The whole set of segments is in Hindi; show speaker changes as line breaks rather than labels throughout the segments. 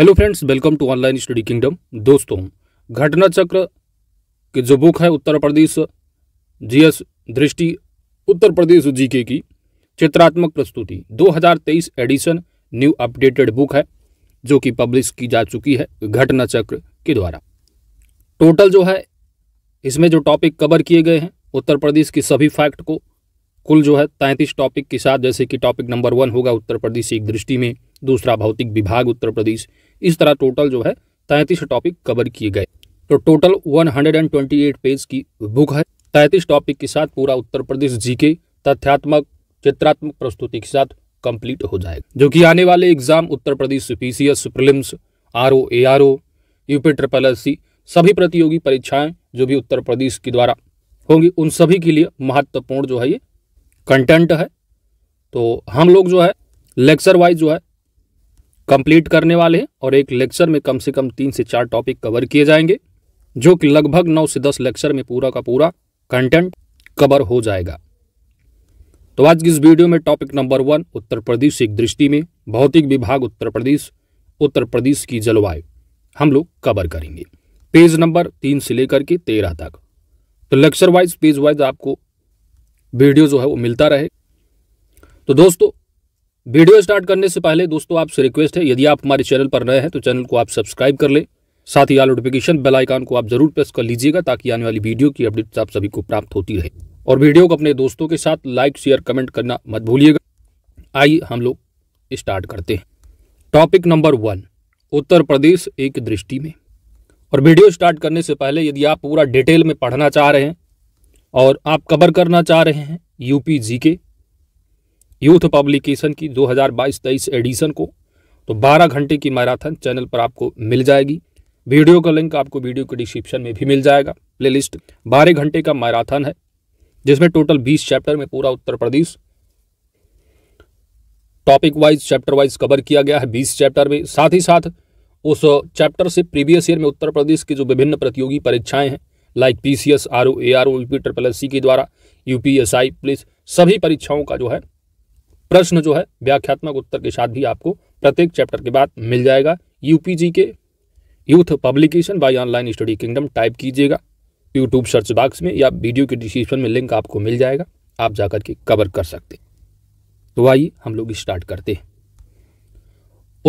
Hello friends welcome to online study kingdom दोस्तों घटना चक्र की जो बुक है उत्तर प्रदेश जीएस दृष्टि उत्तर प्रदेश जीके की चित्रात्मक प्रस्तुति 2023 एडिशन न्यू अपडेटेड बुक है जो कि पब्लिश की जा चुकी है घटना चक्र के द्वारा टोटल जो है इसमें जो टॉपिक कवर किए गए हैं उत्तर प्रदेश की सभी फैक्ट को कुल जो है तैंतीस टॉपिक के साथ जैसे कि टॉपिक नंबर वन होगा उत्तर प्रदेश एक दृष्टि में दूसरा भौतिक विभाग उत्तर प्रदेश इस तरह टोटल जो है तैतीस टॉपिक कवर किए गए तो टोटल 128 पेज की बुक है तैतीस टॉपिक के साथ पूरा उत्तर प्रदेश जी के तथ्यात्मक चित्रात्मक प्रस्तुति के साथ कंप्लीट हो जाएगा जो कि आने वाले exam Uttar Pradesh P C S prelims R O A R O UP triple S C सभी प्रतियोगी परीक्षाएं जो भी उत्तर प्रदेश के द्वारा होंगी उन सभी के लिए महत्वपूर्ण जो है ये कंटेंट है तो हम लोग जो है लेक्चर वाइज जो है कंप्लीट करने वाले हैं और एक लेक्चर में कम से कम तीन से चार टॉपिक कवर किए जाएंगे जो कि लगभग नौ से दस लेक्चर में पूरा का पूरा कंटेंट कवर हो जाएगा तो आज की इस वीडियो में topic number one Uttar Pradesh एक दृष्टि में भौतिक विभाग उत्तर प्रदेश उत्तर प्रदेश की जलवायु हम लोग कवर करेंगे पेज नंबर तीन से लेकर के तेरह तक तो लेक्चर वाइज पेज वाइज आपको वीडियो जो है वो मिलता रहे तो दोस्तों वीडियो स्टार्ट करने से पहले दोस्तों आपसे रिक्वेस्ट है यदि आप हमारे चैनल पर नए हैं तो चैनल को आप सब्सक्राइब कर लें साथ ही आल नोटिफिकेशन बेल आइकन को आप जरूर प्रेस कर लीजिएगा ताकि आने वाली वीडियो की अपडेट्स आप सभी को प्राप्त होती रहे और वीडियो को अपने दोस्तों के साथ लाइक शेयर कमेंट करना मत भूलिएगा आइए हम लोग स्टार्ट करते हैं topic number one Uttar Pradesh एक दृष्टि में और वीडियो स्टार्ट करने से पहले यदि आप पूरा डिटेल में पढ़ना चाह रहे हैं और आप कवर करना चाह रहे हैं UP G K youth publication की 2022-23 एडिशन को तो 12 घंटे की मैराथन चैनल पर आपको मिल जाएगी वीडियो का लिंक आपको वीडियो के डिस्क्रिप्शन में भी मिल जाएगा प्लेलिस्ट 12 घंटे का मैराथन है जिसमें टोटल 20 चैप्टर में पूरा Uttar Pradesh topic wise chapter wise cover किया गया है बीस चैप्टर में साथ ही साथ उस चैप्टर से प्रीवियस ईयर में उत्तर प्रदेश की जो विभिन्न प्रतियोगी परीक्षाएं हैं like P C S R O A R O U P triple S C के द्वारा U P S I police सभी परीक्षाओं का जो है प्रश्न जो है व्याख्यात्मक उत्तर के साथ भी आपको प्रत्येक चैप्टर के बाद मिल जाएगा यूपीजी के youth publication by online study kingdom type कीजिएगा यूट्यूब सर्च बॉक्स में या वीडियो के डिस्क्रिप्शन में लिंक आपको मिल जाएगा आप जाकर के कवर कर सकते तो आइए हम लोग स्टार्ट करते हैं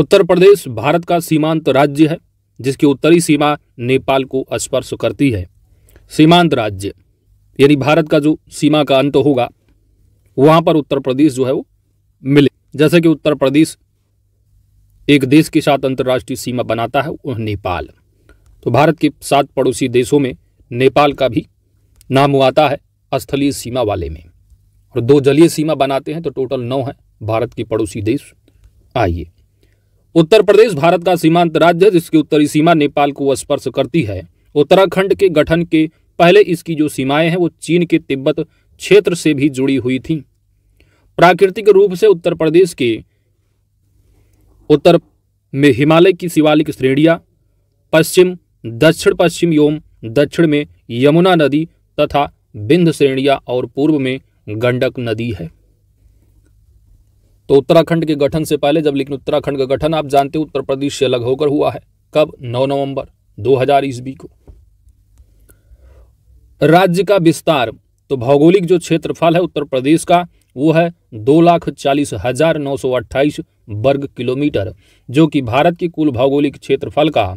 उत्तर प्रदेश भारत का सीमांत राज्य है जिसकी उत्तरी सीमा नेपाल को स्पर्श करती है सीमांत राज्य यानी भारत का जो सीमा का अंत होगा वहां पर उत्तर प्रदेश जो है वो मिले जैसे कि उत्तर प्रदेश एक देश के साथ अंतर्राष्ट्रीय सीमा बनाता है वह नेपाल तो भारत के सात पड़ोसी देशों में नेपाल का भी नाम आता है स्थलीय सीमा वाले में और दो जलीय सीमा बनाते हैं तो टोटल नौ है भारत के पड़ोसी देश आइए उत्तर प्रदेश भारत का सीमांत राज्य है जिसकी उत्तरी सीमा नेपाल को स्पर्श करती है उत्तराखंड के गठन के पहले इसकी जो सीमाएं हैं वो चीन के तिब्बत क्षेत्र से भी जुड़ी हुई थीं प्राकृतिक रूप से उत्तर प्रदेश के उत्तर में हिमालय की शिवालिक श्रेणिया पश्चिम दक्षिण पश्चिम एवं दक्षिण में यमुना नदी तथा बिंध श्रेणिया और पूर्व में गंडक नदी है तो उत्तराखंड के गठन से पहले जब लेकिन उत्तराखंड का गठन आप जानते हो उत्तर प्रदेश से अलग होकर हुआ है कब 9 नवंबर हजार ईस्वी को राज्य का विस्तार तो भौगोलिक जो क्षेत्रफल है उत्तर प्रदेश का वो है दो लाख चालीस हजार नौ सौ अट्ठाईस वर्ग किलोमीटर जो कि भारत के कुल भौगोलिक क्षेत्रफल का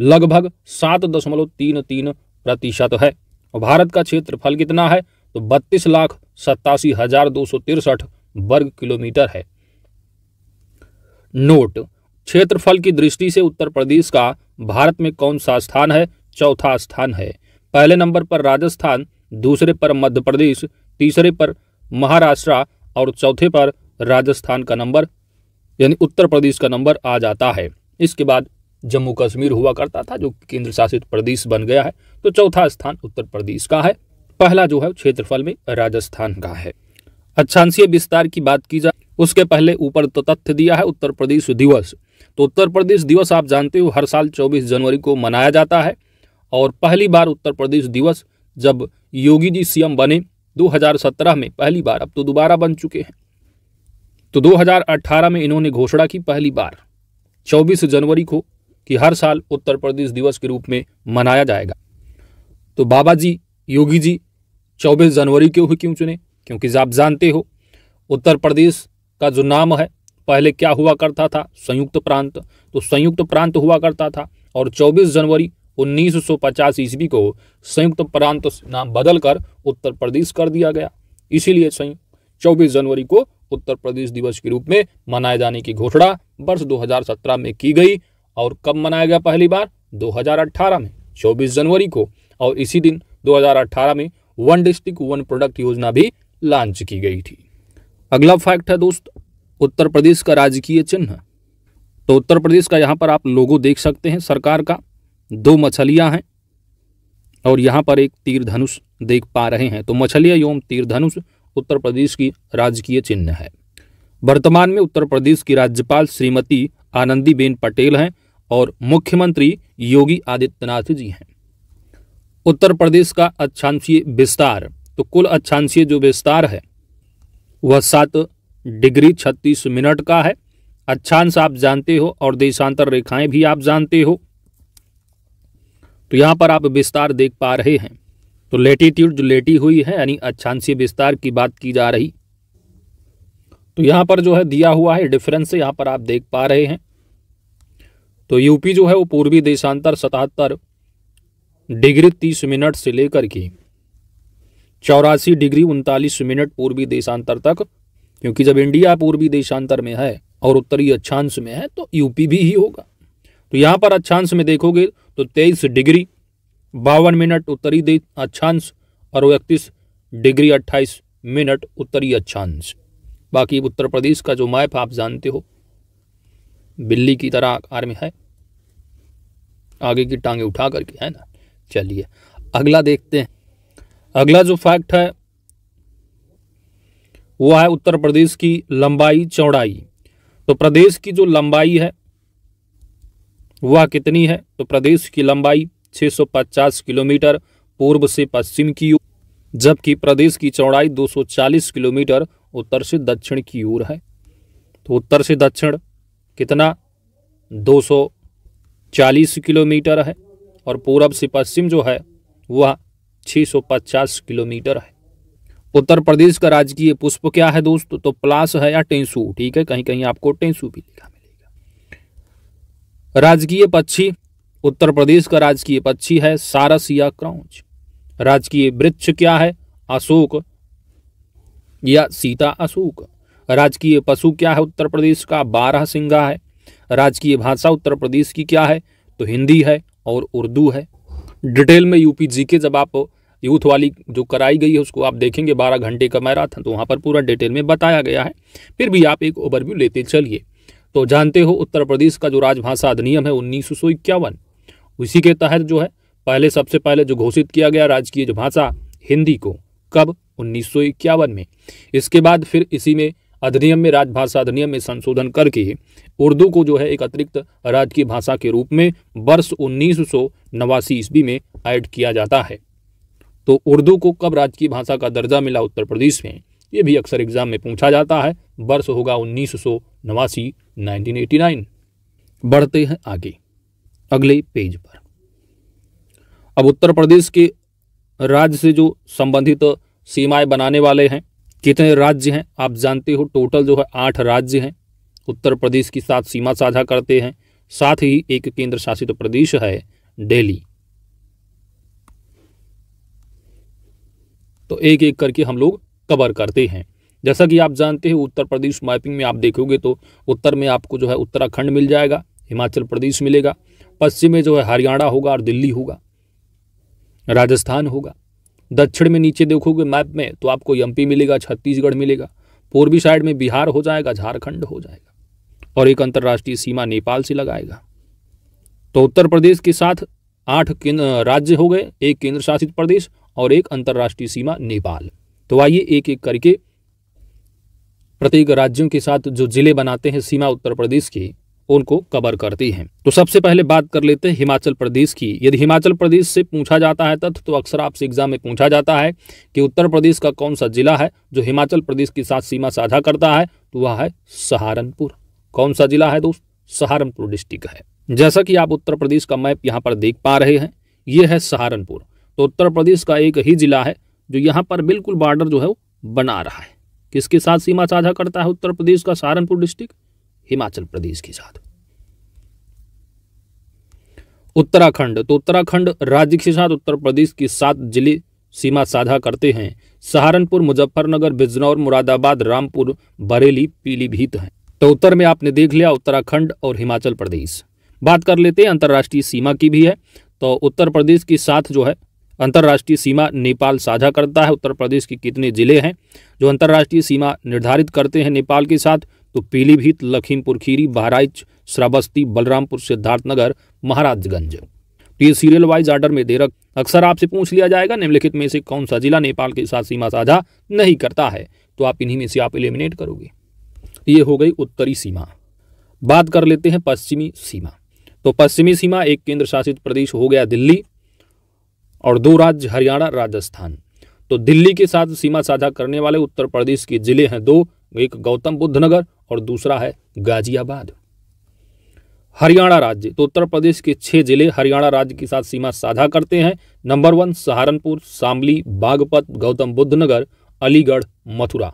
लगभग सात दशमलव तीन तीन प्रतिशत है और भारत का क्षेत्रफल कितना है तो बत्तीस लाख सत्तासी हजार दो सौ तिरसठ वर्ग किलोमीटर है नोट क्षेत्रफल की दृष्टि से उत्तर प्रदेश का भारत में कौन सा स्थान है चौथा स्थान है पहले नंबर पर राजस्थान दूसरे पर मध्य प्रदेश तीसरे पर महाराष्ट्र और चौथे पर राजस्थान का नंबर यानी उत्तर प्रदेश का नंबर आ जाता है इसके बाद जम्मू कश्मीर हुआ करता था जो केंद्र शासित प्रदेश बन गया है तो चौथा स्थान उत्तर प्रदेश का है पहला जो है क्षेत्रफल में राजस्थान का है अच्छांशीय विस्तार की बात की जाए उसके पहले ऊपर तो तथ्य दिया है उत्तर प्रदेश दिवस तो उत्तर प्रदेश दिवस आप जानते हो हर साल 24 जनवरी को मनाया जाता है और पहली बार उत्तर प्रदेश दिवस जब योगी जी सीएम बने 2017 में पहली बार अब तो दोबारा बन चुके हैं तो 2018 में इन्होंने घोषणा की पहली बार 24 जनवरी को कि हर साल उत्तर प्रदेश दिवस के रूप में मनाया जाएगा तो बाबा जी योगी जी 24 जनवरी के हुए क्यों चुने क्योंकि आप जानते हो उत्तर प्रदेश का जो नाम है पहले क्या हुआ करता था संयुक्त प्रांत तो संयुक्त प्रांत हुआ करता था और 24 जनवरी 1950 ईस्वी को संयुक्त प्रांत नाम बदलकर उत्तर प्रदेश कर दिया गया इसीलिए संयुक्त जनवरी को उत्तर प्रदेश दिवस के रूप में मनाए जाने की घोषणा वर्ष 2017 में की गई और कब मनाया गया पहली बार 2018 में 24 जनवरी को और इसी दिन 2018 में वन डिस्ट्रिक्ट वन प्रोडक्ट योजना भी लॉन्च की गई थी अगला फैक्ट है दोस्त उत्तर प्रदेश का राजकीय चिन्ह तो उत्तर प्रदेश का यहाँ पर आप लोगो देख सकते हैं सरकार का दो मछलियां हैं और यहां पर एक धनुष देख पा रहे हैं तो मछलियां एवं धनुष उत्तर प्रदेश की राजकीय चिन्ह है वर्तमान में उत्तर प्रदेश की राज्यपाल श्रीमती आनंदीबेन पटेल हैं और मुख्यमंत्री योगी आदित्यनाथ जी हैं उत्तर प्रदेश का अच्छांशीय विस्तार तो कुल अच्छांशीय जो विस्तार है वह सात डिग्री छत्तीस मिनट का है अच्छांश आप जानते हो और देशांतर रेखाएं भी आप जानते हो तो यहाँ पर आप विस्तार देख पा रहे हैं तो लेटीट्यूड जो लेटी हुई है यानी अच्छांशीय विस्तार की बात की जा रही तो यहाँ पर जो है दिया हुआ है डिफरेंस यहाँ पर आप देख पा रहे हैं तो यूपी जो है वो पूर्वी देशांतर सतहत्तर डिग्री तीस मिनट से लेकर के चौरासी डिग्री उनतालीस मिनट पूर्वी देशांतर तक क्योंकि जब इंडिया पूर्वी देशांतर में है और उत्तरी अक्षांश में है तो यूपी भी ही होगा तो यहाँ पर अक्षांश में देखोगे तो तेईस डिग्री बावन मिनट उत्तरी अक्षांश और इकतीस डिग्री अट्ठाईस मिनट उत्तरी अक्षांश बाकी उत्तर प्रदेश का जो मैप आप जानते हो बिल्ली की तरह आकार में है आगे की टांगे उठा करके है ना चलिए अगला देखते हैं अगला जो फैक्ट है वो है उत्तर प्रदेश की लंबाई चौड़ाई तो प्रदेश की जो लंबाई है वह कितनी है तो प्रदेश की लंबाई 650 किलोमीटर पूर्व से पश्चिम की ओर जबकि प्रदेश की चौड़ाई 240 किलोमीटर उत्तर से दक्षिण की ओर है तो उत्तर से दक्षिण कितना 240 किलोमीटर है और पूर्व से पश्चिम जो है वह 650 किलोमीटर है उत्तर प्रदेश का राजकीय पुष्प क्या है दोस्तों तो प्लास है या टेंसू ठीक है कहीं कहीं आपको टेंसू भी लिखा राजकीय पक्षी उत्तर प्रदेश का राजकीय पक्षी है सारस या क्रौच राजकीय वृक्ष क्या है अशोक या सीता अशोक राजकीय पशु क्या है उत्तर प्रदेश का बारह सिंगा है राजकीय भाषा उत्तर प्रदेश की क्या है तो हिंदी है और उर्दू है डिटेल में यूपी जी के जब आप यूथ वाली जो कराई गई है उसको आप देखेंगे बारह घंटे का मैराथन तो वहाँ पर पूरा डिटेल में बताया गया है फिर भी आप एक ओवरव्यू लेते चलिए तो जानते हो उत्तर प्रदेश का जो राजभाषा अधिनियम है उन्नीस सौ इक्यावन उसी के तहत जो है पहले सबसे पहले जो घोषित किया गया राजकीय जो भाषा हिंदी को कब उन्नीस में इसके बाद फिर इसी में अधिनियम में राजभाषा अधिनियम में संशोधन करके उर्दू को जो है एक अतिरिक्त राजकीय भाषा के रूप में वर्ष उन्नीस सौ नवासी ईस्वी में ऐड किया जाता है तो उर्दू को कब राजकीय भाषा का दर्जा मिला उत्तर प्रदेश में ये भी अक्सर एग्जाम में पूछा जाता है वर्ष होगा उन्नीस सौ नवासी 1989 बढ़ते हैं आगे अगले पेज पर अब उत्तर प्रदेश के राज्य से जो संबंधित सीमाएं बनाने वाले हैं कितने राज्य हैं आप जानते हो टोटल जो है आठ राज्य हैं उत्तर प्रदेश की साथ सीमा साझा करते हैं साथ ही एक केंद्र शासित प्रदेश है दिल्ली तो एक एक करके हम लोग कवर करते हैं जैसा कि आप जानते हैं उत्तर प्रदेश मैपिंग में आप देखोगे तो उत्तर में आपको जो है उत्तराखंड मिल जाएगा हिमाचल प्रदेश मिलेगा पश्चिम में जो है हरियाणा होगा और दिल्ली होगा राजस्थान होगा दक्षिण में नीचे देखोगे मैप में तो आपको एम मिलेगा छत्तीसगढ़ मिलेगा पूर्वी साइड में बिहार हो जाएगा झारखंड हो जाएगा और एक अंतर्राष्ट्रीय सीमा नेपाल से लगाएगा तो उत्तर प्रदेश के साथ आठ राज्य हो गए एक केंद्र शासित प्रदेश और एक अंतर्राष्ट्रीय सीमा नेपाल तो आइए एक एक करके प्रत्येक राज्यों के साथ जो जिले बनाते हैं सीमा उत्तर प्रदेश की उनको कवर करती हैं तो सबसे पहले बात कर लेते हैं हिमाचल प्रदेश की यदि हिमाचल प्रदेश से पूछा जाता है तथ्य तो अक्सर आपसे एग्जाम में पूछा जाता है कि उत्तर प्रदेश का कौन सा जिला है जो हिमाचल प्रदेश के साथ सीमा साझा करता है तो वह है सहारनपुर कौन सा जिला है दोस्त सहारनपुर डिस्ट्रिक्ट है जैसा कि आप उत्तर प्रदेश का मैप यहाँ पर देख पा रहे हैं ये है सहारनपुर तो उत्तर प्रदेश का एक ही जिला है जो यहाँ पर बिल्कुल बॉर्डर जो है वो बना रहा है किसके साथ सीमा साझा करता है उत्तर प्रदेश का सहारनपुर डिस्ट्रिक्ट हिमाचल प्रदेश के साथ उत्तराखंड तो उत्तराखंड राज्य के साथ उत्तर प्रदेश की सात जिले सीमा साझा करते हैं सहारनपुर मुजफ्फरनगर बिजनौर मुरादाबाद रामपुर बरेली पीलीभीत हैं तो उत्तर में आपने देख लिया उत्तराखंड और हिमाचल प्रदेश बात कर लेते हैं अंतर्राष्ट्रीय सीमा की भी है तो उत्तर प्रदेश के साथ जो है अंतर्राष्ट्रीय सीमा नेपाल साझा करता है उत्तर प्रदेश के कितने जिले हैं जो अंतर्राष्ट्रीय सीमा निर्धारित करते हैं नेपाल के साथ तो पीलीभीत लखीमपुर खीरी बहराइच श्रावस्ती बलरामपुर सिद्धार्थनगर महाराजगंज तो ये सीरियल वाइज आर्डर में दे अक्सर आपसे पूछ लिया जाएगा निम्नलिखित में से कौन सा जिला नेपाल के साथ सीमा साझा नहीं करता है तो आप इन्हीं में से आप एलिमिनेट करोगे तो ये हो गई उत्तरी सीमा बात कर लेते हैं पश्चिमी सीमा तो पश्चिमी सीमा एक केंद्र शासित प्रदेश हो गया दिल्ली और दो राज्य हरियाणा राजस्थान तो दिल्ली के साथ सीमा साझा करने वाले उत्तर प्रदेश के जिले हैं दो एक गौतम बुद्ध नगर और दूसरा है गाजियाबाद हरियाणा राज्य तो उत्तर प्रदेश के छह जिले हरियाणा राज्य के साथ सीमा साझा करते हैं नंबर वन सहारनपुर शामली बागपत गौतम बुद्ध नगर अलीगढ़ मथुरा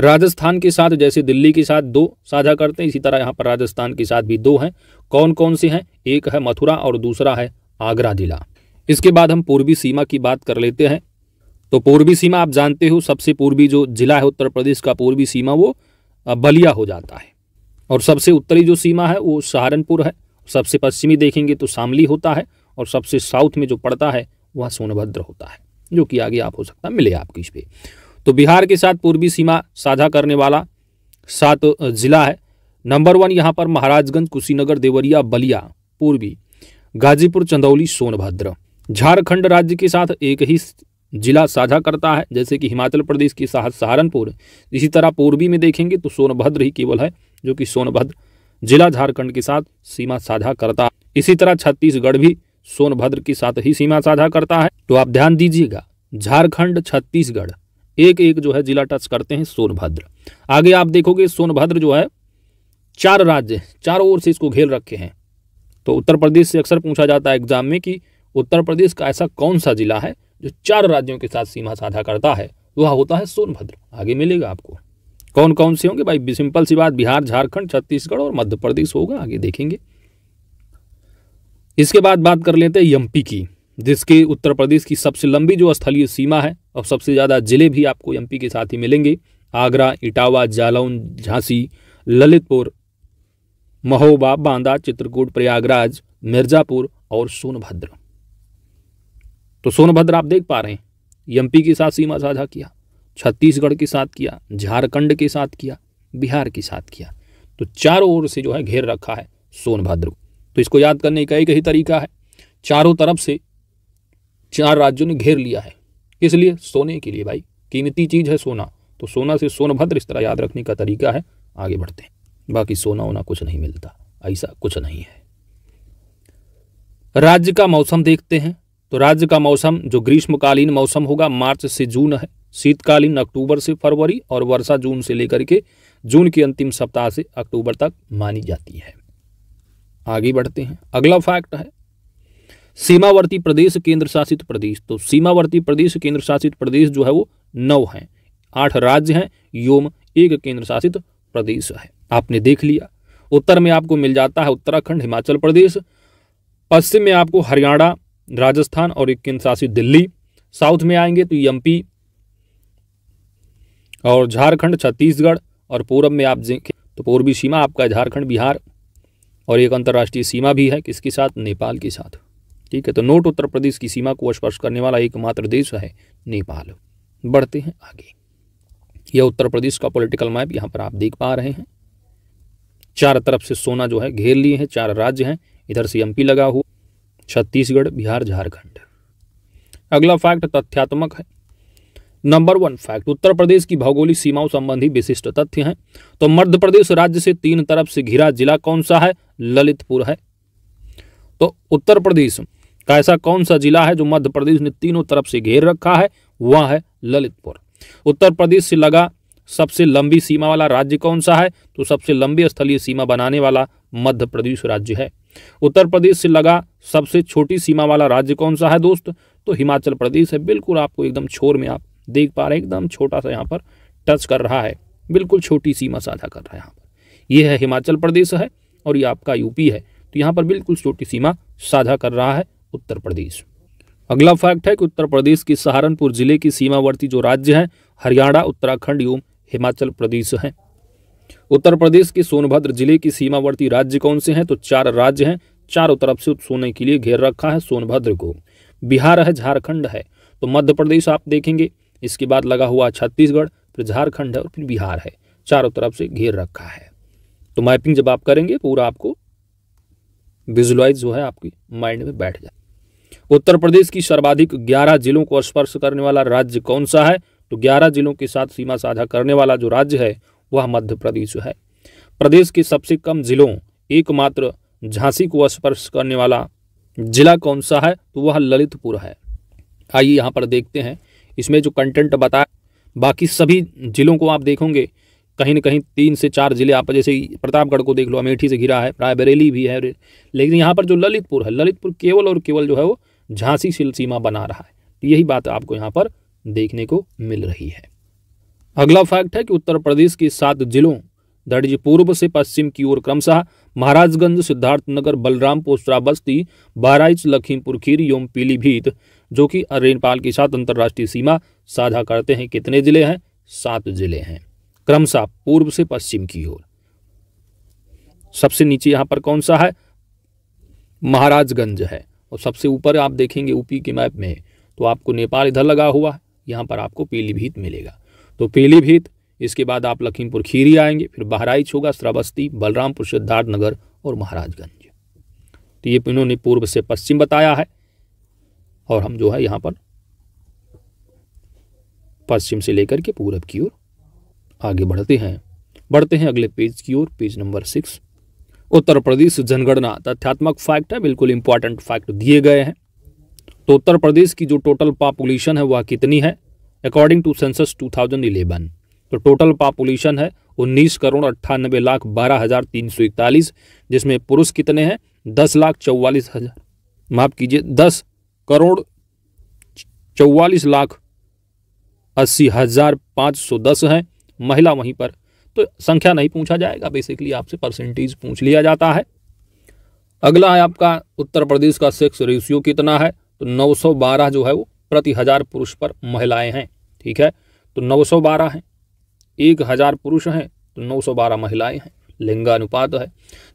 राजस्थान के साथ जैसे दिल्ली के साथ दो साझा करते हैं इसी तरह यहां पर राजस्थान के साथ भी दो हैं कौन कौन से हैं एक है मथुरा और दूसरा है आगरा जिला इसके बाद हम पूर्वी सीमा की बात कर लेते हैं तो पूर्वी सीमा आप जानते हो सबसे पूर्वी जो जिला है उत्तर प्रदेश का पूर्वी सीमा वो बलिया हो जाता है और सबसे उत्तरी जो सीमा है वो सहारनपुर है सबसे पश्चिमी देखेंगे तो शामली होता है और सबसे साउथ में जो पड़ता है वह सोनभद्र होता है जो कि आगे आप हो सकता है मिले आपकी इस पर तो बिहार के साथ पूर्वी सीमा साझा करने वाला सात जिला है नंबर वन यहाँ पर महाराजगंज कुशीनगर देवरिया बलिया पूर्वी गाजीपुर चंदौली सोनभद्र झारखंड राज्य के साथ एक ही जिला साझा करता है जैसे कि हिमाचल प्रदेश की सहारनपुर इसी तरह पूर्वी में देखेंगे तो सोनभद्र ही केवल है जो कि सोनभद्र जिला झारखंड के साथ सीमा साझा करता है इसी तरह छत्तीसगढ़ भी सोनभद्र के साथ ही सीमा साझा करता है तो आप ध्यान दीजिएगा झारखंड छत्तीसगढ़ एक एक जो है जिला टच करते हैं सोनभद्र आगे आप देखोगे सोनभद्र जो है चार राज्य चारों ओर से इसको घेर रखे हैं तो उत्तर प्रदेश से अक्सर पूछा जाता है एग्जाम में कि उत्तर प्रदेश का ऐसा कौन सा जिला है जो चार राज्यों के साथ सीमा साझा करता है वह होता है सोनभद्र आगे मिलेगा आपको कौन कौन से होंगे भाई सिंपल सी बात बिहार झारखंड छत्तीसगढ़ और मध्य प्रदेश होगा आगे देखेंगे इसके बाद बात कर लेते हैं यमपी की जिसके उत्तर प्रदेश की सबसे लंबी जो स्थलीय सीमा है और सबसे ज़्यादा जिले भी आपको एमपी के साथ ही मिलेंगे आगरा इटावा जालौन झांसी ललितपुर महोबा बांदा चित्रकूट प्रयागराज मिर्ज़ापुर और सोनभद्र तो सोनभद्र आप देख पा रहे हैं एमपी के साथ सीमा साझा किया छत्तीसगढ़ के साथ किया झारखंड के साथ किया बिहार के साथ किया तो चारों ओर से जो है घेर रखा है सोनभद्र तो इसको याद करने का एक ही तरीका है चारों तरफ से चार राज्यों ने घेर लिया है इसलिए सोने के लिए भाई कीमती चीज़ है सोना तो सोना से सोनभद्र इस तरह याद रखने का तरीका है आगे बढ़ते हैं बाकी सोना वोना कुछ नहीं मिलता ऐसा कुछ नहीं है राज्य का मौसम देखते हैं तो राज्य का मौसम जो ग्रीष्मकालीन मौसम होगा मार्च से जून है शीतकालीन अक्टूबर से फरवरी और वर्षा जून से लेकर के जून के अंतिम सप्ताह से अक्टूबर तक मानी जाती है आगे बढ़ते हैं अगला फैक्ट है सीमावर्ती प्रदेश केंद्र शासित प्रदेश तो सीमावर्ती प्रदेश केंद्र शासित प्रदेश जो है वो नौ हैं आठ राज्य हैं योम एक केंद्र शासित प्रदेश है आपने देख लिया उत्तर में आपको मिल जाता है उत्तराखंड हिमाचल प्रदेश पश्चिम में आपको हरियाणा राजस्थान और एक केंद्र शासित दिल्ली साउथ में आएंगे तो एम और झारखंड छत्तीसगढ़ और पूर्व में आप तो पूर्वी सीमा आपका झारखंड बिहार और एक अंतर्राष्ट्रीय सीमा भी है किसके साथ नेपाल के साथ ठीक है तो नोट उत्तर प्रदेश की सीमा को स्पर्श करने वाला एकमात्र देश है नेपाल बढ़ते हैं आगे यह उत्तर प्रदेश का पॉलिटिकल मैप यहाँ पर आप देख पा रहे हैं चार तरफ से सोना जो है घेर लिए हैं चार राज्य हैं इधर से एमपी लगा हुआ छत्तीसगढ़ बिहार झारखंड अगला फैक्ट तथ्यात्मक है number one fact Uttar Pradesh की भौगोलिक सीमाओं संबंधी विशिष्ट तथ्य हैं तो मध्य प्रदेश राज्य से तीन तरफ से घिरा जिला कौन सा है ललितपुर है तो उत्तर प्रदेश का ऐसा कौन सा जिला है जो मध्य प्रदेश ने तीनों तरफ से घेर रखा है वह है ललितपुर उत्तर प्रदेश से लगा सबसे लंबी सीमा वाला राज्य कौन सा है तो सबसे लंबी स्थलीय सीमा बनाने वाला मध्य प्रदेश राज्य है उत्तर प्रदेश से लगा सबसे छोटी सीमा वाला राज्य कौन सा है दोस्त तो हिमाचल प्रदेश है बिल्कुल आपको एकदम छोर में आप देख पा रहे एकदम छोटा सा यहाँ पर टच कर रहा है बिल्कुल छोटी सीमा साझा कर रहा है यहाँ पर ये है हिमाचल प्रदेश है और ये आपका यूपी है तो यहाँ पर बिल्कुल छोटी सीमा साझा कर रहा है उत्तर प्रदेश अगला फैक्ट है कि उत्तर प्रदेश की सहारनपुर जिले की सीमावर्ती जो राज्य हैं हरियाणा उत्तराखंड एवं हिमाचल प्रदेश है उत्तर प्रदेश के सोनभद्र जिले की सीमावर्ती राज्य कौन से हैं तो चार राज्य हैं चारों तरफ से सोने के लिए घेर रखा है सोनभद्र को बिहार है झारखंड है तो मध्य प्रदेश आप देखेंगे इसके बाद लगा हुआ छत्तीसगढ़ फिर झारखंड है और फिर बिहार है चारों तरफ से घेर रखा है तो मैपिंग जब आप करेंगे पूरा आपको विजुलाइज जो है आपकी माइंड में बैठ जाए उत्तर प्रदेश की सर्वाधिक 11 जिलों को स्पर्श करने वाला राज्य कौन सा है तो 11 जिलों के साथ सीमा साझा करने वाला जो राज्य है वह मध्य प्रदेश है प्रदेश के सबसे कम जिलों एकमात्र झांसी को स्पर्श करने वाला जिला कौन सा है तो वह ललितपुर है आइए यहाँ पर देखते हैं इसमें जो कंटेंट बताया बाकी सभी जिलों को आप देखोगे कहीं ना कहीं तीन से चार जिले आप जैसे प्रतापगढ़ को देख लो अमेठी से घिरा है रायबरेली भी है लेकिन यहाँ पर जो ललितपुर है ललितपुर केवल और केवल जो है वो झांसी सीमा बना रहा है यही बात आपको यहाँ पर देखने को मिल रही है अगला फैक्ट है कि उत्तर प्रदेश के सात जिलों दर्ज पूर्व से पश्चिम की ओर क्रमशः महाराजगंज सिद्धार्थनगर बलरामपुर श्रावस्ती बहराइच लखीमपुर खीरी एवं पीलीभीत जो कि अरेनपाल के साथ अंतर्राष्ट्रीय सीमा साझा करते हैं कितने जिले हैं सात जिले हैं क्रमशः पूर्व से पश्चिम की ओर सबसे नीचे यहाँ पर कौन सा है महाराजगंज है और सबसे ऊपर आप देखेंगे यूपी के मैप में तो आपको नेपाल इधर लगा हुआ है यहाँ पर आपको पीलीभीत मिलेगा तो पीलीभीत इसके बाद आप लखीमपुर खीरी आएंगे फिर बहराइच होगा श्रावस्ती बलरामपुर सिद्धार्थ नगर और महाराजगंज तो ये इन्होंने पूर्व से पश्चिम बताया है और हम जो है यहाँ पर पश्चिम से लेकर के पूरब की ओर आगे बढ़ते हैं बढ़ते हैं अगले पेज की ओर page number six Uttar Pradesh जनगणना तथ्यात्मक फैक्ट है बिल्कुल इंपॉर्टेंट फैक्ट दिए गए हैं तो उत्तर प्रदेश की जो टोटल पॉपुलेशन है वह कितनी है अकॉर्डिंग टू सेंसस 2011 तो टोटल पॉपुलेशन है उन्नीस करोड़ अट्ठानबे लाख बारह हज़ार तीन सौ इकतालीस जिसमें पुरुष कितने हैं दस लाख चौवालीस हज़ार माफ़ कीजिए दस करोड़ चौवालीस लाख अस्सी हज़ार पाँच सौ दस हैं महिला वहीं पर तो संख्या नहीं पूछा जाएगा बेसिकली आपसे परसेंटेज पूछ लिया जाता है अगला है आपका उत्तर प्रदेश का सेक्स रेशियो कितना है तो 912 जो है वो प्रति हजार पुरुष पर महिलाएं हैं ठीक है तो 912 हैं एक हजार पुरुष हैं तो 912 महिलाएं हैं लिंगानुपात है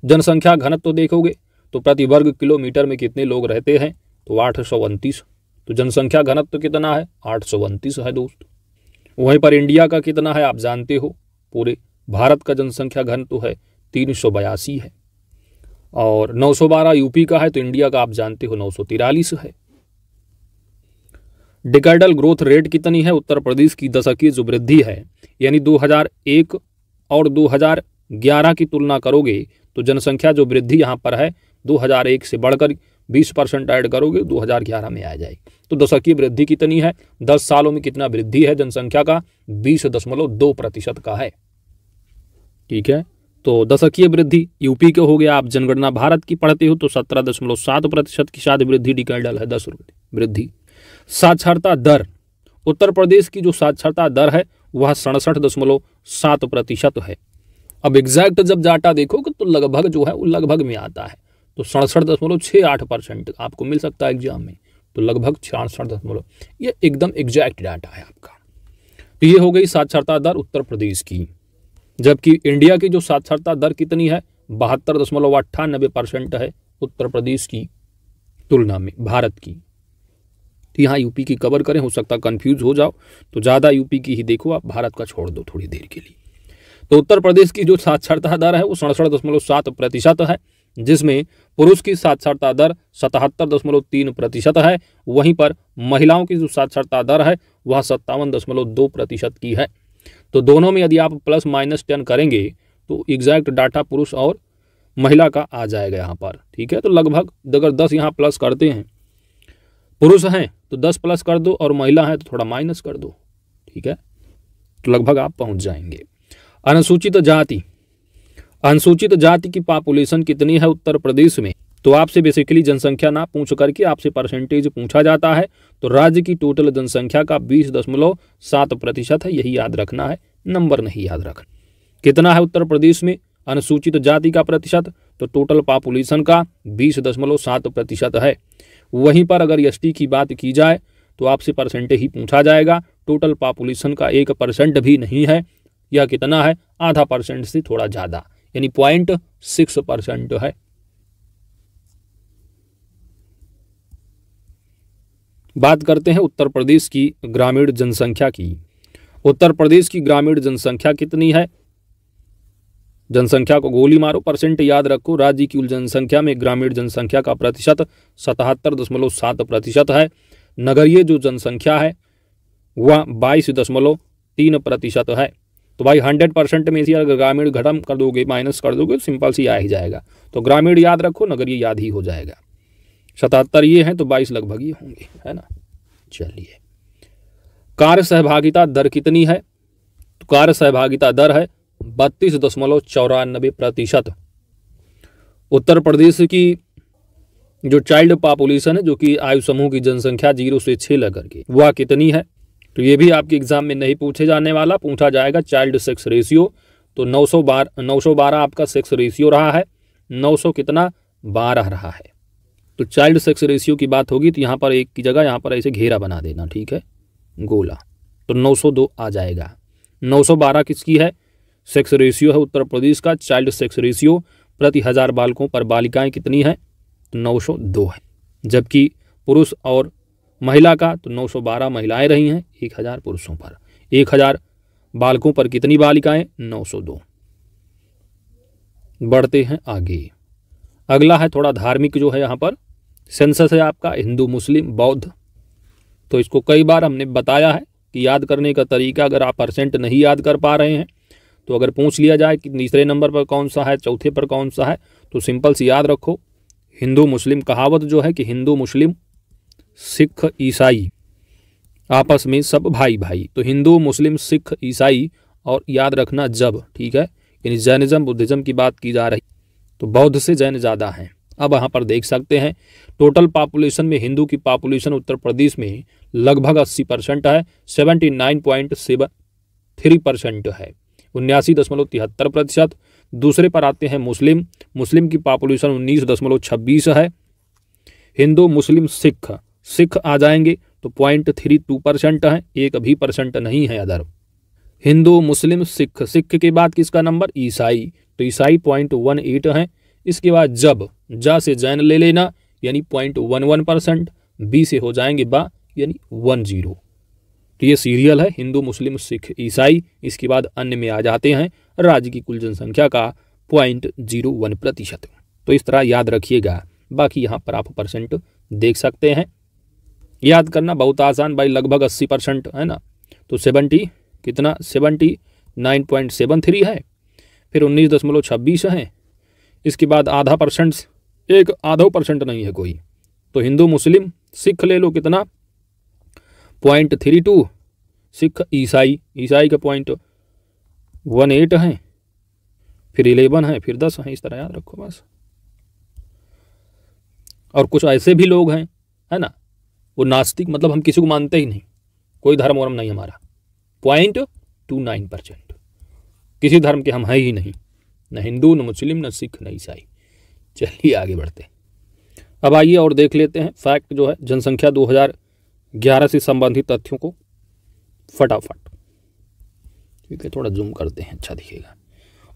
जनसंख्या घनत्व तो देखोगे तो प्रति वर्ग किलोमीटर में कितने लोग रहते हैं तो आठ तो जनसंख्या घनत्व तो कितना है आठ है दोस्त वहीं पर इंडिया का कितना है आप जानते हो पूरे भारत का जनसंख्या घनत्व तो है तीन है और 912 यूपी का है तो इंडिया का आप जानते हो नौ है डिकाइडल ग्रोथ रेट कितनी है उत्तर प्रदेश की दशकीय जो वृद्धि है यानी 2001 और 2011 की तुलना करोगे तो जनसंख्या जो वृद्धि यहाँ पर है 2001 से बढ़कर 20 परसेंट ऐड करोगे 2011 में आ जाएगी तो दशकीय वृद्धि कितनी है 10 सालों में कितना वृद्धि है जनसंख्या का बीस दशमलव दो प्रतिशत का है ठीक है तो दशकीय वृद्धि यूपी के हो गया आप जनगणना भारत की पढ़ते हो तो सत्रह दशमलव सात प्रतिशत की साथ वृद्धि डिकाइडल है दस वृद्धि साक्षरता दर उत्तर प्रदेश की जो साक्षरता दर है वह सड़सठ दशमलव सात प्रतिशत है अब एग्जैक्ट जब डाटा देखोगे तो लगभग जो है वो लगभग में आता है तो सड़सठ दशमलव छः आठ परसेंट आपको मिल सकता है एग्जाम में तो लगभग छियासठ दशमलव ये एकदम एग्जैक्ट डाटा है आपका तो ये हो गई साक्षरता दर उत्तर प्रदेश की जबकि इंडिया की जो साक्षरता दर कितनी है बहत्तर दशमलव अट्ठानबे परसेंट है उत्तर प्रदेश की तुलना में भारत की तो यहाँ यूपी की कवर करें हो सकता कन्फ्यूज़ हो जाओ तो ज़्यादा यूपी की ही देखो आप भारत का छोड़ दो थोड़ी देर के लिए तो उत्तर प्रदेश की जो साक्षरता दर है वो सड़सठ दशमलव सात प्रतिशत है जिसमें पुरुष की साक्षरता दर सतहत्तर दशमलव तीन प्रतिशत है वहीं पर महिलाओं की जो साक्षरता दर है वह सत्तावन दशमलव दो प्रतिशत की है तो दोनों में यदि आप प्लस माइनस टेन करेंगे तो एग्जैक्ट डाटा पुरुष और महिला का आ जाएगा यहाँ पर ठीक है तो लगभग अगर दस यहाँ प्लस करते हैं पुरुष हैं तो दस प्लस कर दो और महिला हैं तो थोड़ा माइनस कर दो ठीक है तो लगभग आप पहुंच जाएंगे अनुसूचित जाति अनुसूचित जाति की पॉपुलेशन कितनी है उत्तर प्रदेश में तो आपसे बेसिकली जनसंख्या ना पूछ करके आपसे परसेंटेज पूछा जाता है तो राज्य की टोटल जनसंख्या का बीस दशमलव सात प्रतिशत है यही याद रखना है नंबर नहीं याद रखना कितना है उत्तर प्रदेश में अनुसूचित जाति का प्रतिशत तो टोटल पॉपुलेशन का बीस दशमलव सात प्रतिशत है वहीं पर अगर एस की बात की जाए तो आपसे परसेंट ही पूछा जाएगा टोटल पॉपुलेशन का एक परसेंट भी नहीं है यह कितना है आधा परसेंट से थोड़ा ज़्यादा यानी पॉइंट सिक्स परसेंट है बात करते हैं उत्तर प्रदेश की ग्रामीण जनसंख्या की उत्तर प्रदेश की ग्रामीण जनसंख्या कितनी है जनसंख्या को गोली मारो परसेंट याद रखो राज्य की कुल जनसंख्या में ग्रामीण जनसंख्या का प्रतिशत सतहत्तर दशमलव सात प्रतिशत है नगरीय जो जनसंख्या है वह बाईस दशमलव तीन प्रतिशत है तो भाई हंड्रेड परसेंट में से अगर ग्रामीण घटम कर दोगे माइनस कर दोगे तो सिंपल सी आ ही जाएगा तो ग्रामीण याद रखो नगरीय याद ही हो जाएगा सतहत्तर ये हैं तो बाईस लगभग ये होंगे है ना चलिए कार्य सहभागिता दर कितनी है तो कार्य सहभागिता दर है बत्तीस दशमलव चौरानबे प्रतिशत उत्तर प्रदेश की जो चाइल्ड पॉपुलेशन है जो कि आयु समूह की जनसंख्या जीरो से छः लग के वह कितनी है तो ये भी आपके एग्जाम में नहीं पूछे जाने वाला पूछा जाएगा चाइल्ड सेक्स रेशियो तो नौ सौ बार नौ सौ बारह आपका सेक्स रेशियो रहा है नौ सौ कितना बारह रहा है तो चाइल्ड सेक्स रेशियो की बात होगी तो यहाँ पर एक की जगह यहाँ पर ऐसे घेरा बना देना ठीक है गोला तो दो आ जाएगा बारह किसकी है सेक्स रेशियो है उत्तर प्रदेश का चाइल्ड सेक्स रेशियो प्रति हज़ार बालकों पर बालिकाएं कितनी है तो 902 है जबकि पुरुष और महिला का तो 912 महिलाएं रही हैं 1000 पुरुषों पर 1000 बालकों पर कितनी बालिकाएं 902 बढ़ते हैं आगे अगला है थोड़ा धार्मिक जो है यहाँ पर सेंसस है आपका हिंदू मुस्लिम बौद्ध तो इसको कई बार हमने बताया है कि याद करने का तरीका अगर आप परसेंट नहीं याद कर पा रहे हैं तो अगर पूछ लिया जाए कि तीसरे नंबर पर कौन सा है चौथे पर कौन सा है तो सिंपल सी याद रखो हिंदू मुस्लिम कहावत जो है कि हिंदू मुस्लिम सिख ईसाई आपस में सब भाई भाई तो हिंदू मुस्लिम सिख ईसाई और याद रखना जब ठीक है यानी जैनिज्म बुद्धिज्म की बात की जा रही तो बौद्ध से जैन ज़्यादा हैं अब यहाँ पर देख सकते हैं टोटल पॉपुलेशन में हिंदू की पॉपुलेशन उत्तर प्रदेश में लगभग 80 परसेंट है 79.73 थ्री परसेंट है उन्यासी दशमलव तिहत्तर प्रतिशत दूसरे पर आते हैं मुस्लिम मुस्लिम की पॉपुलेशन उन्नीस दशमलव छब्बीस है हिंदू मुस्लिम सिख सिख आ जाएंगे तो पॉइंट थ्री टू परसेंट हैं एक भी परसेंट नहीं है अदर हिंदू मुस्लिम सिख सिख के बाद किसका नंबर ईसाई तो ईसाई पॉइंट वन एट है इसके बाद जब जा से जैन ले लेना यानी पॉइंट वन वन परसेंट बी से हो जाएंगे बा यानी वन जीरो तो ये सीरियल है हिंदू मुस्लिम सिख ईसाई इसके बाद अन्य में आ जाते हैं राज्य की कुल जनसंख्या का पॉइंट जीरो वन प्रतिशत तो इस तरह याद रखिएगा बाकी यहाँ पर आप परसेंट देख सकते हैं याद करना बहुत आसान भाई लगभग अस्सी परसेंट है ना तो सेवेंटी कितना seventy nine point seven three है फिर उन्नीस दशमलव छब्बीस है इसके बाद आधा परसेंट एक आधा परसेंट नहीं है कोई तो हिंदू मुस्लिम सिख ले लो कितना पॉइंट थ्री टू सिख ईसाई ईसाई का पॉइंट वन एट है फिर इलेवन है फिर दस हैं इस तरह याद रखो बस और कुछ ऐसे भी लोग हैं है ना वो नास्तिक मतलब हम किसी को मानते ही नहीं कोई धर्म वर्म नहीं हमारा पॉइंट टू नाइन परसेंट किसी धर्म के हम हैं ही नहीं न हिंदू न मुस्लिम न सिख न ईसाई चलिए आगे बढ़ते अब आइए और देख लेते हैं फैक्ट जो है जनसंख्या दो ग्यारह से संबंधित तथ्यों को फटाफट ठीक है थोड़ा जूम करते हैं अच्छा दिखेगा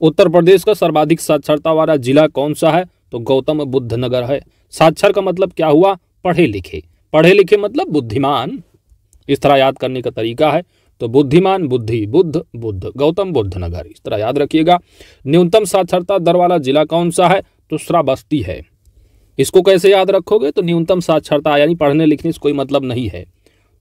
उत्तर प्रदेश का सर्वाधिक साक्षरता वाला जिला कौन सा है तो गौतम बुद्ध नगर है साक्षर का मतलब क्या हुआ पढ़े लिखे पढ़े लिखे मतलब बुद्धिमान इस तरह याद करने का तरीका है तो बुद्धिमान बुद्धि बुद्ध बुद्ध गौतम बुद्ध नगर इस तरह याद रखिएगा न्यूनतम साक्षरता दर वाला जिला कौन सा है तो श्रावस्ती है इसको कैसे याद रखोगे तो न्यूनतम साक्षरता यानी पढ़ने लिखने से कोई मतलब नहीं है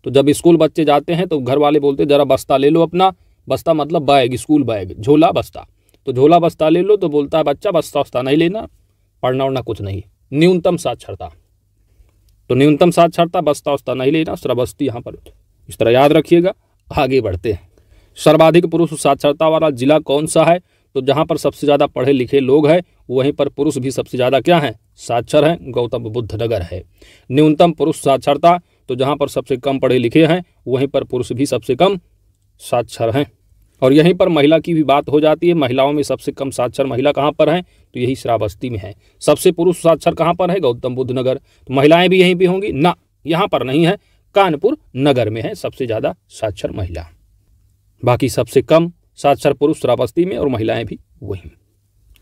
तो जब स्कूल बच्चे जाते हैं तो घर वाले बोलते ज़रा बस्ता ले लो अपना बस्ता मतलब बैग स्कूल बैग झोला बस्ता तो झोला बस्ता ले लो तो बोलता है बच्चा बस्ता वस्ता नहीं लेना पढ़ना उड़ना कुछ नहीं न्यूनतम साक्षरता तो न्यूनतम साक्षरता बस्ता वस्ता नहीं लेना श्रबस्ती यहाँ पर इस तरह याद रखिएगा आगे बढ़ते हैं सर्वाधिक पुरुष साक्षरता वाला जिला कौन सा है तो जहाँ पर सबसे ज़्यादा पढ़े लिखे लोग हैं वहीं पर पुरुष भी सबसे ज़्यादा क्या हैं साक्षर हैं गौतम बुद्ध नगर है न्यूनतम पुरुष साक्षरता तो जहाँ पर सबसे कम पढ़े लिखे हैं वहीं पर पुरुष भी सबसे कम साक्षर हैं और यहीं पर महिला की भी बात हो जाती है महिलाओं में सबसे कम साक्षर महिला कहाँ पर हैं तो यही श्रावस्ती में है सबसे पुरुष साक्षर कहाँ पर है गौतम बुद्ध नगर तो महिलाएं भी यहीं पर होंगी ना यहाँ पर नहीं है कानपुर नगर में है सबसे ज़्यादा साक्षर महिला बाकी सबसे कम सर पुरुष श्रावस्ती में और महिलाएं भी वही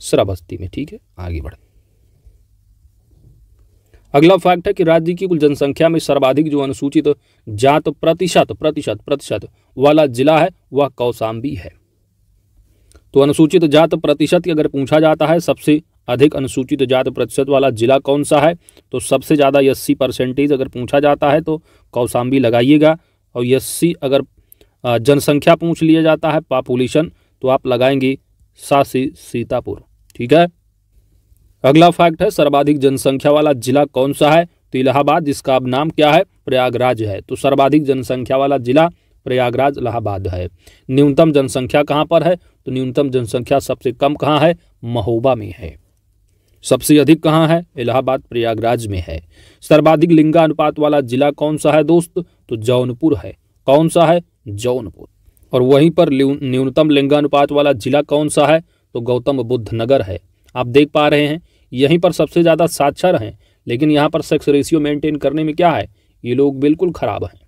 श्रावस्ती में ठीक है आगे बढ़ें अगला फैक्ट है कि राज्य की कुल जनसंख्या में सर्वाधिक जो अनुसूचित तो जात प्रतिशत प्रतिशत प्रतिशत वाला जिला है वह कौसाम्बी है तो अनुसूचित जात प्रतिशत की अगर पूछा जाता है सबसे अधिक अनुसूचित जात प्रतिशत वाला जिला कौन सा है तो सबसे ज़्यादा यस्सी परसेंटेज अगर पूछा जाता है तो कौसाम्बी लगाइएगा और यस्सी अगर जनसंख्या पूछ लिया जाता है पॉपुलेशन तो आप लगाएंगी सासी सीतापुर ठीक है अगला फैक्ट है सर्वाधिक जनसंख्या वाला जिला कौन सा है तो इलाहाबाद जिसका अब नाम क्या है प्रयागराज है तो सर्वाधिक जनसंख्या वाला जिला प्रयागराज इलाहाबाद है न्यूनतम जनसंख्या कहाँ पर है तो न्यूनतम जनसंख्या सबसे कम कहाँ है महोबा में है सबसे अधिक कहाँ है इलाहाबाद प्रयागराज में है सर्वाधिक लिंगानुपात वाला जिला कौन सा है दोस्त तो जौनपुर है कौन सा है जौनपुर और वहीं पर न्यूनतम लिंगानुपात वाला जिला कौन सा है तो गौतम बुद्ध नगर है आप देख पा रहे हैं यहीं पर सबसे ज़्यादा साक्षर हैं लेकिन यहाँ पर सेक्स रेशियो मेंटेन करने में क्या है ये लोग बिल्कुल ख़राब हैं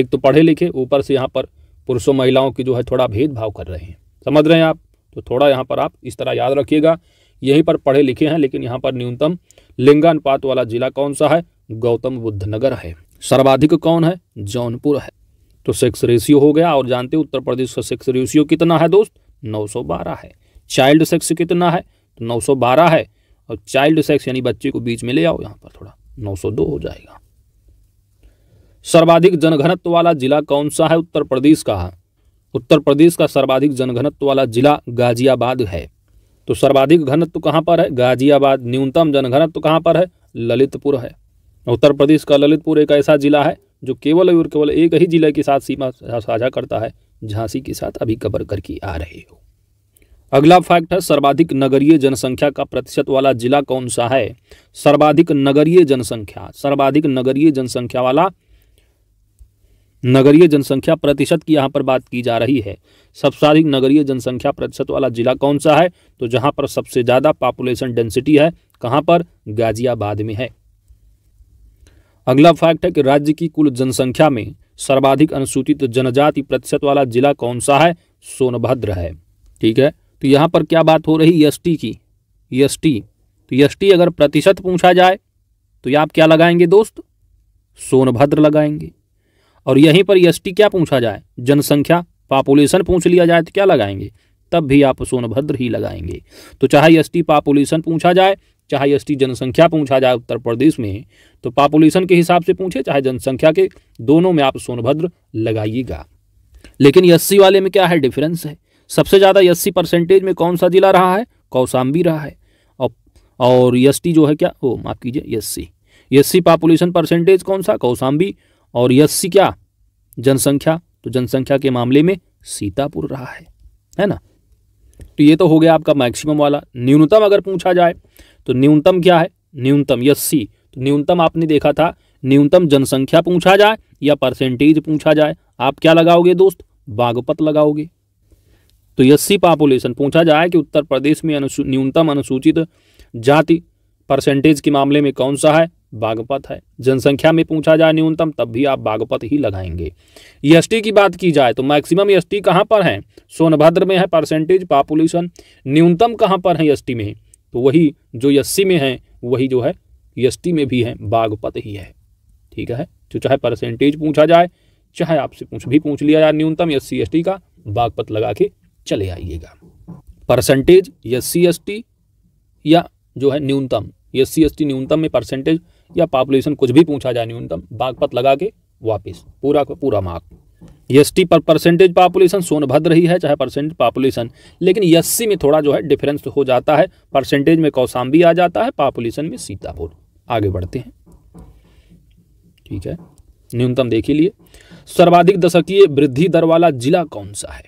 एक तो पढ़े लिखे ऊपर से यहाँ पर पुरुषों महिलाओं की जो है थोड़ा भेदभाव कर रहे हैं समझ रहे हैं आप तो थोड़ा यहाँ पर आप इस तरह याद रखिएगा यहीं पर पढ़े लिखे हैं लेकिन यहाँ पर न्यूनतम लिंगानुपात वाला जिला कौन सा है गौतम बुद्ध नगर है सर्वाधिक कौन है जौनपुर है तो सेक्स रेशियो हो गया और जानते हो उत्तर प्रदेश का सेक्स रेशियो कितना है दोस्त 912 है चाइल्ड सेक्स कितना है तो 912 है और चाइल्ड सेक्स यानी बच्चे को बीच में ले आओ यहाँ पर थोड़ा 902 हो जाएगा सर्वाधिक जनघनत्व वाला जिला कौन सा है उत्तर प्रदेश का उत्तर प्रदेश का सर्वाधिक जनघनत्व वाला जिला गाजियाबाद है तो सर्वाधिक घनत्व कहाँ पर है गाजियाबाद न्यूनतम जनघनत्व कहाँ पर है ललितपुर है उत्तर प्रदेश का ललितपुर एक ऐसा जिला है जो केवल और केवल एक ही जिले के साथ सीमा साझा करता है झांसी के साथ अभी कबर करके आ रहे हो अगला फैक्ट है सर्वाधिक नगरीय जनसंख्या का प्रतिशत वाला जिला कौन सा है सर्वाधिक नगरीय जनसंख्या सर्वाधिक नगरीय जनसंख्या वाला नगरीय जनसंख्या प्रतिशत की यहाँ पर बात की जा रही है सबसे अधिक नगरीय जनसंख्या प्रतिशत वाला जिला कौन सा है तो जहाँ पर सबसे ज़्यादा पॉपुलेशन डेंसिटी है कहाँ पर गाजियाबाद में है अगला फैक्ट है कि राज्य की कुल जनसंख्या में सर्वाधिक अनुसूचित जनजाति प्रतिशत वाला जिला कौन सा है सोनभद्र है ठीक है तो यहाँ पर क्या बात हो रही एस की एस तो एस अगर प्रतिशत पूछा जाए तो ये आप क्या लगाएंगे दोस्त सोनभद्र लगाएंगे और यहीं पर एस क्या पूछा जाए जनसंख्या पॉपुलेशन पूछ लिया जाए तो क्या लगाएंगे तब भी आप सोनभद्र ही लगाएंगे तो चाहे एस टी पॉपुलेशन पूछा जाए चाहे एस जनसंख्या पूछा जाए उत्तर प्रदेश में तो पॉपुलेशन के हिसाब से पूछे चाहे जनसंख्या के दोनों में आप सोनभद्र लगाइएगा लेकिन एस वाले में क्या है डिफरेंस है सबसे ज़्यादा एस परसेंटेज में कौन सा जिला रहा है कौशाम्बी रहा है और और एस जो है क्या हो माफ़ कीजिए S C S population percentage कौन सा कौशाम्बी और एस क्या जनसंख्या तो जनसंख्या के मामले में सीतापुर रहा है है ना तो ये तो हो गया आपका मैक्सिमम वाला न्यूनतम अगर पूछा जाए तो न्यूनतम क्या है न्यूनतम यस सी तो न्यूनतम आपने देखा था न्यूनतम जनसंख्या पूछा जाए या परसेंटेज पूछा जाए आप क्या लगाओगे दोस्त बागपत लगाओगे तो सी पॉपुलेशन पूछा जाए कि उत्तर प्रदेश में अनुसू न्यूनतम अनुसूचित जाति परसेंटेज के मामले में कौन सा है बागपत है जनसंख्या में पूछा जाए न्यूनतम तब भी आप बागपत ही लगाएंगे एस की बात की जाए तो मैक्सिमम टी कहाँ पर है सोनभद्र में है परसेंटेज पॉपुलेशन न्यूनतम कहाँ पर है एस में तो वही जो यस्सी में है वही जो है यस्टी में भी है बागपत ही है ठीक है तो चाहे परसेंटेज पूछा जाए चाहे आपसे पूछ भी पूछ लिया जाए न्यूनतम एस सी एस टी का बागपत लगा के चले आइएगा percentage S C S T या जो है न्यूनतम एस सी एस टी न्यूनतम में परसेंटेज या पॉपुलेशन कुछ भी पूछा जाए न्यूनतम बागपत लगा के वापस पूरा का पूरा मार्क एसटी पर परसेंटेज पॉपुलेशन सोनभद्र रही है चाहे परसेंटेज पॉपुलेशन लेकिन एससी में थोड़ा जो है डिफरेंस हो जाता है परसेंटेज में कौसाम्बी आ जाता है पॉपुलेशन में सीतापुर आगे बढ़ते हैं ठीक है न्यूनतम देख लिए सर्वाधिक दशकीय वृद्धि दर वाला जिला कौन सा है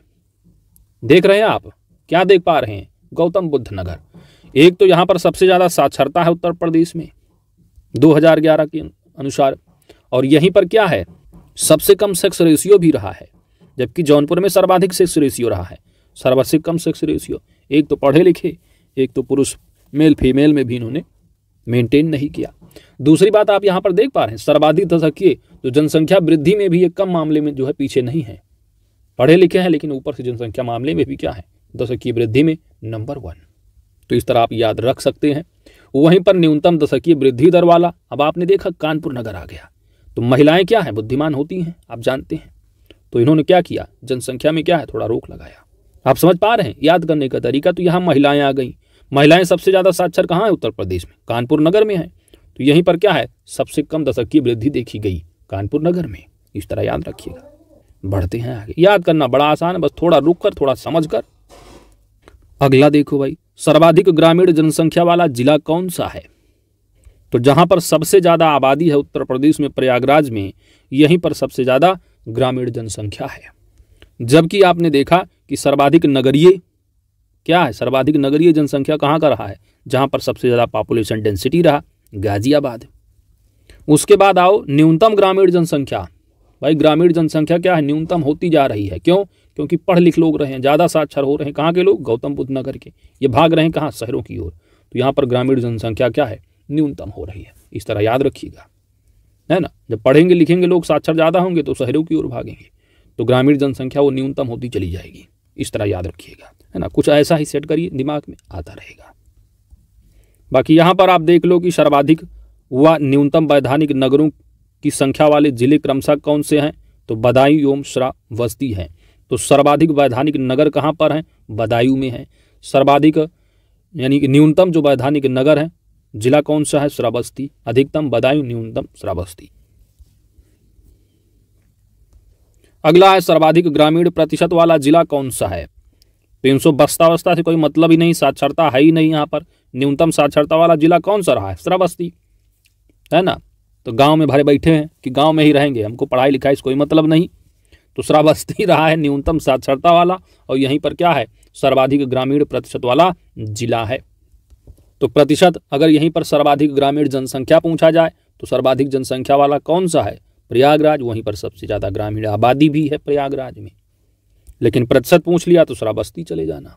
देख रहे हैं आप क्या देख पा रहे हैं गौतम बुद्ध नगर एक तो यहाँ पर सबसे ज़्यादा साक्षरता है उत्तर प्रदेश में 2011 के अनुसार और यहीं पर क्या है सबसे कम सेक्स रेशियो भी रहा है जबकि जौनपुर में सर्वाधिक सेक्स रेशियो रहा है सर्वाधिक कम सेक्स रेशियो एक तो पढ़े लिखे एक तो पुरुष मेल फीमेल में भी इन्होंने मेंटेन नहीं किया दूसरी बात आप यहाँ पर देख पा रहे हैं सर्वाधिक तथकिए तो जनसंख्या वृद्धि में भी ये कम मामले में जो है पीछे नहीं है पढ़े लिखे हैं लेकिन ऊपर से जनसंख्या मामले में भी क्या है दशकीय वृद्धि में नंबर वन तो इस तरह आप याद रख सकते हैं वहीं पर न्यूनतम दशकीय वृद्धि दर वाला अब आपने देखा कानपुर नगर आ गया तो महिलाएं क्या हैं बुद्धिमान होती हैं आप जानते हैं तो इन्होंने क्या किया जनसंख्या में क्या है थोड़ा रोक लगाया आप समझ पा रहे हैं याद करने का तरीका तो यहाँ महिलाएं आ गई महिलाएं सबसे ज़्यादा साक्षर कहाँ है उत्तर प्रदेश में कानपुर नगर में है तो यहीं पर क्या है सबसे कम दशक की वृद्धि देखी गई कानपुर नगर में इस तरह याद रखिएगा बढ़ते हैं आगे याद करना बड़ा आसान है बस थोड़ा रुक कर थोड़ा समझ कर अगला देखो भाई सर्वाधिक ग्रामीण जनसंख्या वाला जिला कौन सा है तो जहाँ पर सबसे ज़्यादा आबादी है उत्तर प्रदेश में प्रयागराज में यहीं पर सबसे ज़्यादा ग्रामीण जनसंख्या है जबकि आपने देखा कि सर्वाधिक नगरीय क्या है सर्वाधिक नगरीय जनसंख्या कहाँ का रहा है जहाँ पर सबसे ज़्यादा पॉपुलेशन डेंसिटी रहा गाजियाबाद उसके बाद आओ न्यूनतम ग्रामीण जनसंख्या भाई ग्रामीण जनसंख्या क्या है न्यूनतम होती जा रही है क्यों क्योंकि पढ़ लिख लोग रहे हैं ज़्यादा साक्षर हो रहे हैं कहाँ के लोग गौतम बुद्ध नगर के ये भाग रहे हैं कहाँ शहरों की ओर तो यहाँ पर ग्रामीण जनसंख्या क्या है न्यूनतम हो रही है इस तरह याद रखिएगा है ना जब पढ़ेंगे लिखेंगे लोग साक्षर ज़्यादा होंगे तो शहरों की ओर भागेंगे तो ग्रामीण जनसंख्या वो न्यूनतम होती चली जाएगी इस तरह याद रखिएगा है ना कुछ ऐसा ही सेट करिए दिमाग में आता रहेगा बाकी यहाँ पर आप देख लो कि सर्वाधिक व न्यूनतम वैधानिक नगरों की संख्या वाले जिले क्रमशः कौन से हैं तो बदायूं एवं श्रा वस्ती हैं तो सर्वाधिक वैधानिक नगर कहाँ पर हैं बदायूं में हैं सर्वाधिक यानी कि न्यूनतम जो वैधानिक नगर हैं जिला कौन सा है श्रावस्ती अधिकतम बदायूं न्यूनतम श्रावस्ती अगला है सर्वाधिक ग्रामीण प्रतिशत वाला जिला कौन सा है तो इन सौ बस्ता से कोई मतलब ही नहीं साक्षरता है ही नहीं यहाँ पर न्यूनतम साक्षरता वाला जिला कौन सा रहा है श्रावस्ती है ना तो गांव में भरे बैठे हैं कि गांव में ही रहेंगे हमको पढ़ाई लिखाई से कोई मतलब नहीं तो श्रावस्ती रहा है न्यूनतम साक्षरता वाला और यहीं पर क्या है सर्वाधिक ग्रामीण प्रतिशत वाला जिला है तो प्रतिशत अगर यहीं पर सर्वाधिक ग्रामीण जनसंख्या पूछा जाए तो सर्वाधिक जनसंख्या वाला कौन सा है प्रयागराज वहीं पर सबसे ज़्यादा ग्रामीण आबादी भी है प्रयागराज में लेकिन प्रतिशत पूछ लिया तो बस्ती चले जाना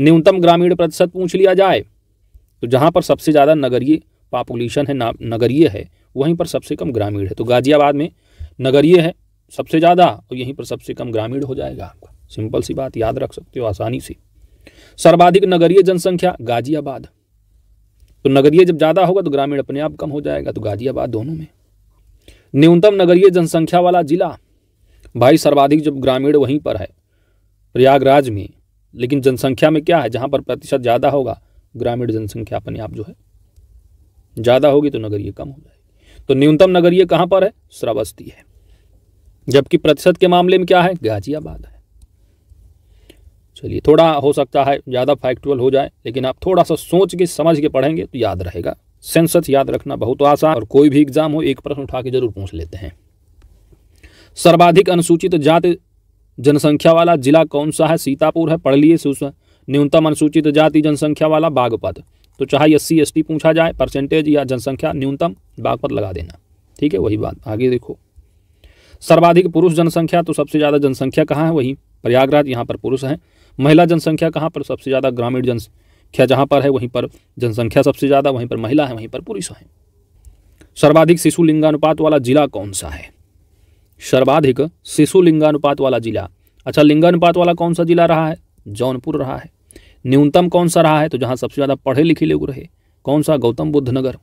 न्यूनतम ग्रामीण प्रतिशत पूछ लिया जाए तो जहाँ पर सबसे ज़्यादा नगरीय पॉपुलेशन है नगरीय है वहीं पर सबसे कम ग्रामीण है तो गाजियाबाद में नगरीय है सबसे ज़्यादा और यहीं पर सबसे कम ग्रामीण हो जाएगा आपका सिंपल सी बात याद रख सकते हो आसानी से सर्वाधिक नगरीय जनसंख्या गाजियाबाद तो नगरीय जब ज़्यादा होगा तो ग्रामीण अपने आप कम हो जाएगा तो गाजियाबाद दोनों में न्यूनतम नगरीय जनसंख्या वाला जिला भाई सर्वाधिक जब ग्रामीण वहीं पर है प्रयागराज में लेकिन जनसंख्या में क्या है जहां पर प्रतिशत ज़्यादा होगा ग्रामीण जनसंख्या अपने आप जो है ज़्यादा होगी तो नगरीय कम हो जाएगी तो न्यूनतम नगरीय कहाँ पर है श्रावस्ती है जबकि प्रतिशत के मामले में क्या है गाजियाबाद है चलिए थोड़ा हो सकता है ज़्यादा फैक्टुअल हो जाए लेकिन आप थोड़ा सा सोच के समझ के पढ़ेंगे तो याद रहेगा सेंसस याद रखना बहुत आसान और कोई भी एग्जाम हो एक प्रश्न उठा के जरूर पूछ लेते हैं सर्वाधिक अनुसूचित जाति जनसंख्या वाला जिला कौन सा है सीतापुर है पढ़ लिए न्यूनतम अनुसूचित जाति जनसंख्या वाला बागपत तो चाहे एस सी पूछा जाए परसेंटेज या जनसंख्या न्यूनतम बागपत लगा देना ठीक है वही बात आगे देखो सर्वाधिक पुरुष जनसंख्या तो सबसे ज़्यादा जनसंख्या कहाँ है वही प्रयागराज यहाँ पर पुरुष हैं महिला जनसंख्या कहाँ पर सबसे ज़्यादा ग्रामीण जनसंख्या जहाँ पर है वहीं पर जनसंख्या सबसे ज़्यादा वहीं पर महिला है वहीं पर पुरुष है सर्वाधिक शिशु लिंगानुपात वाला जिला कौन सा है सर्वाधिक शिशु लिंगानुपात वाला जिला अच्छा लिंगानुपात वाला कौन सा जिला रहा है जौनपुर रहा है न्यूनतम कौन सा रहा है तो जहाँ सबसे ज़्यादा पढ़े लिखे लोग रहे कौन सा गौतम बुद्ध नगर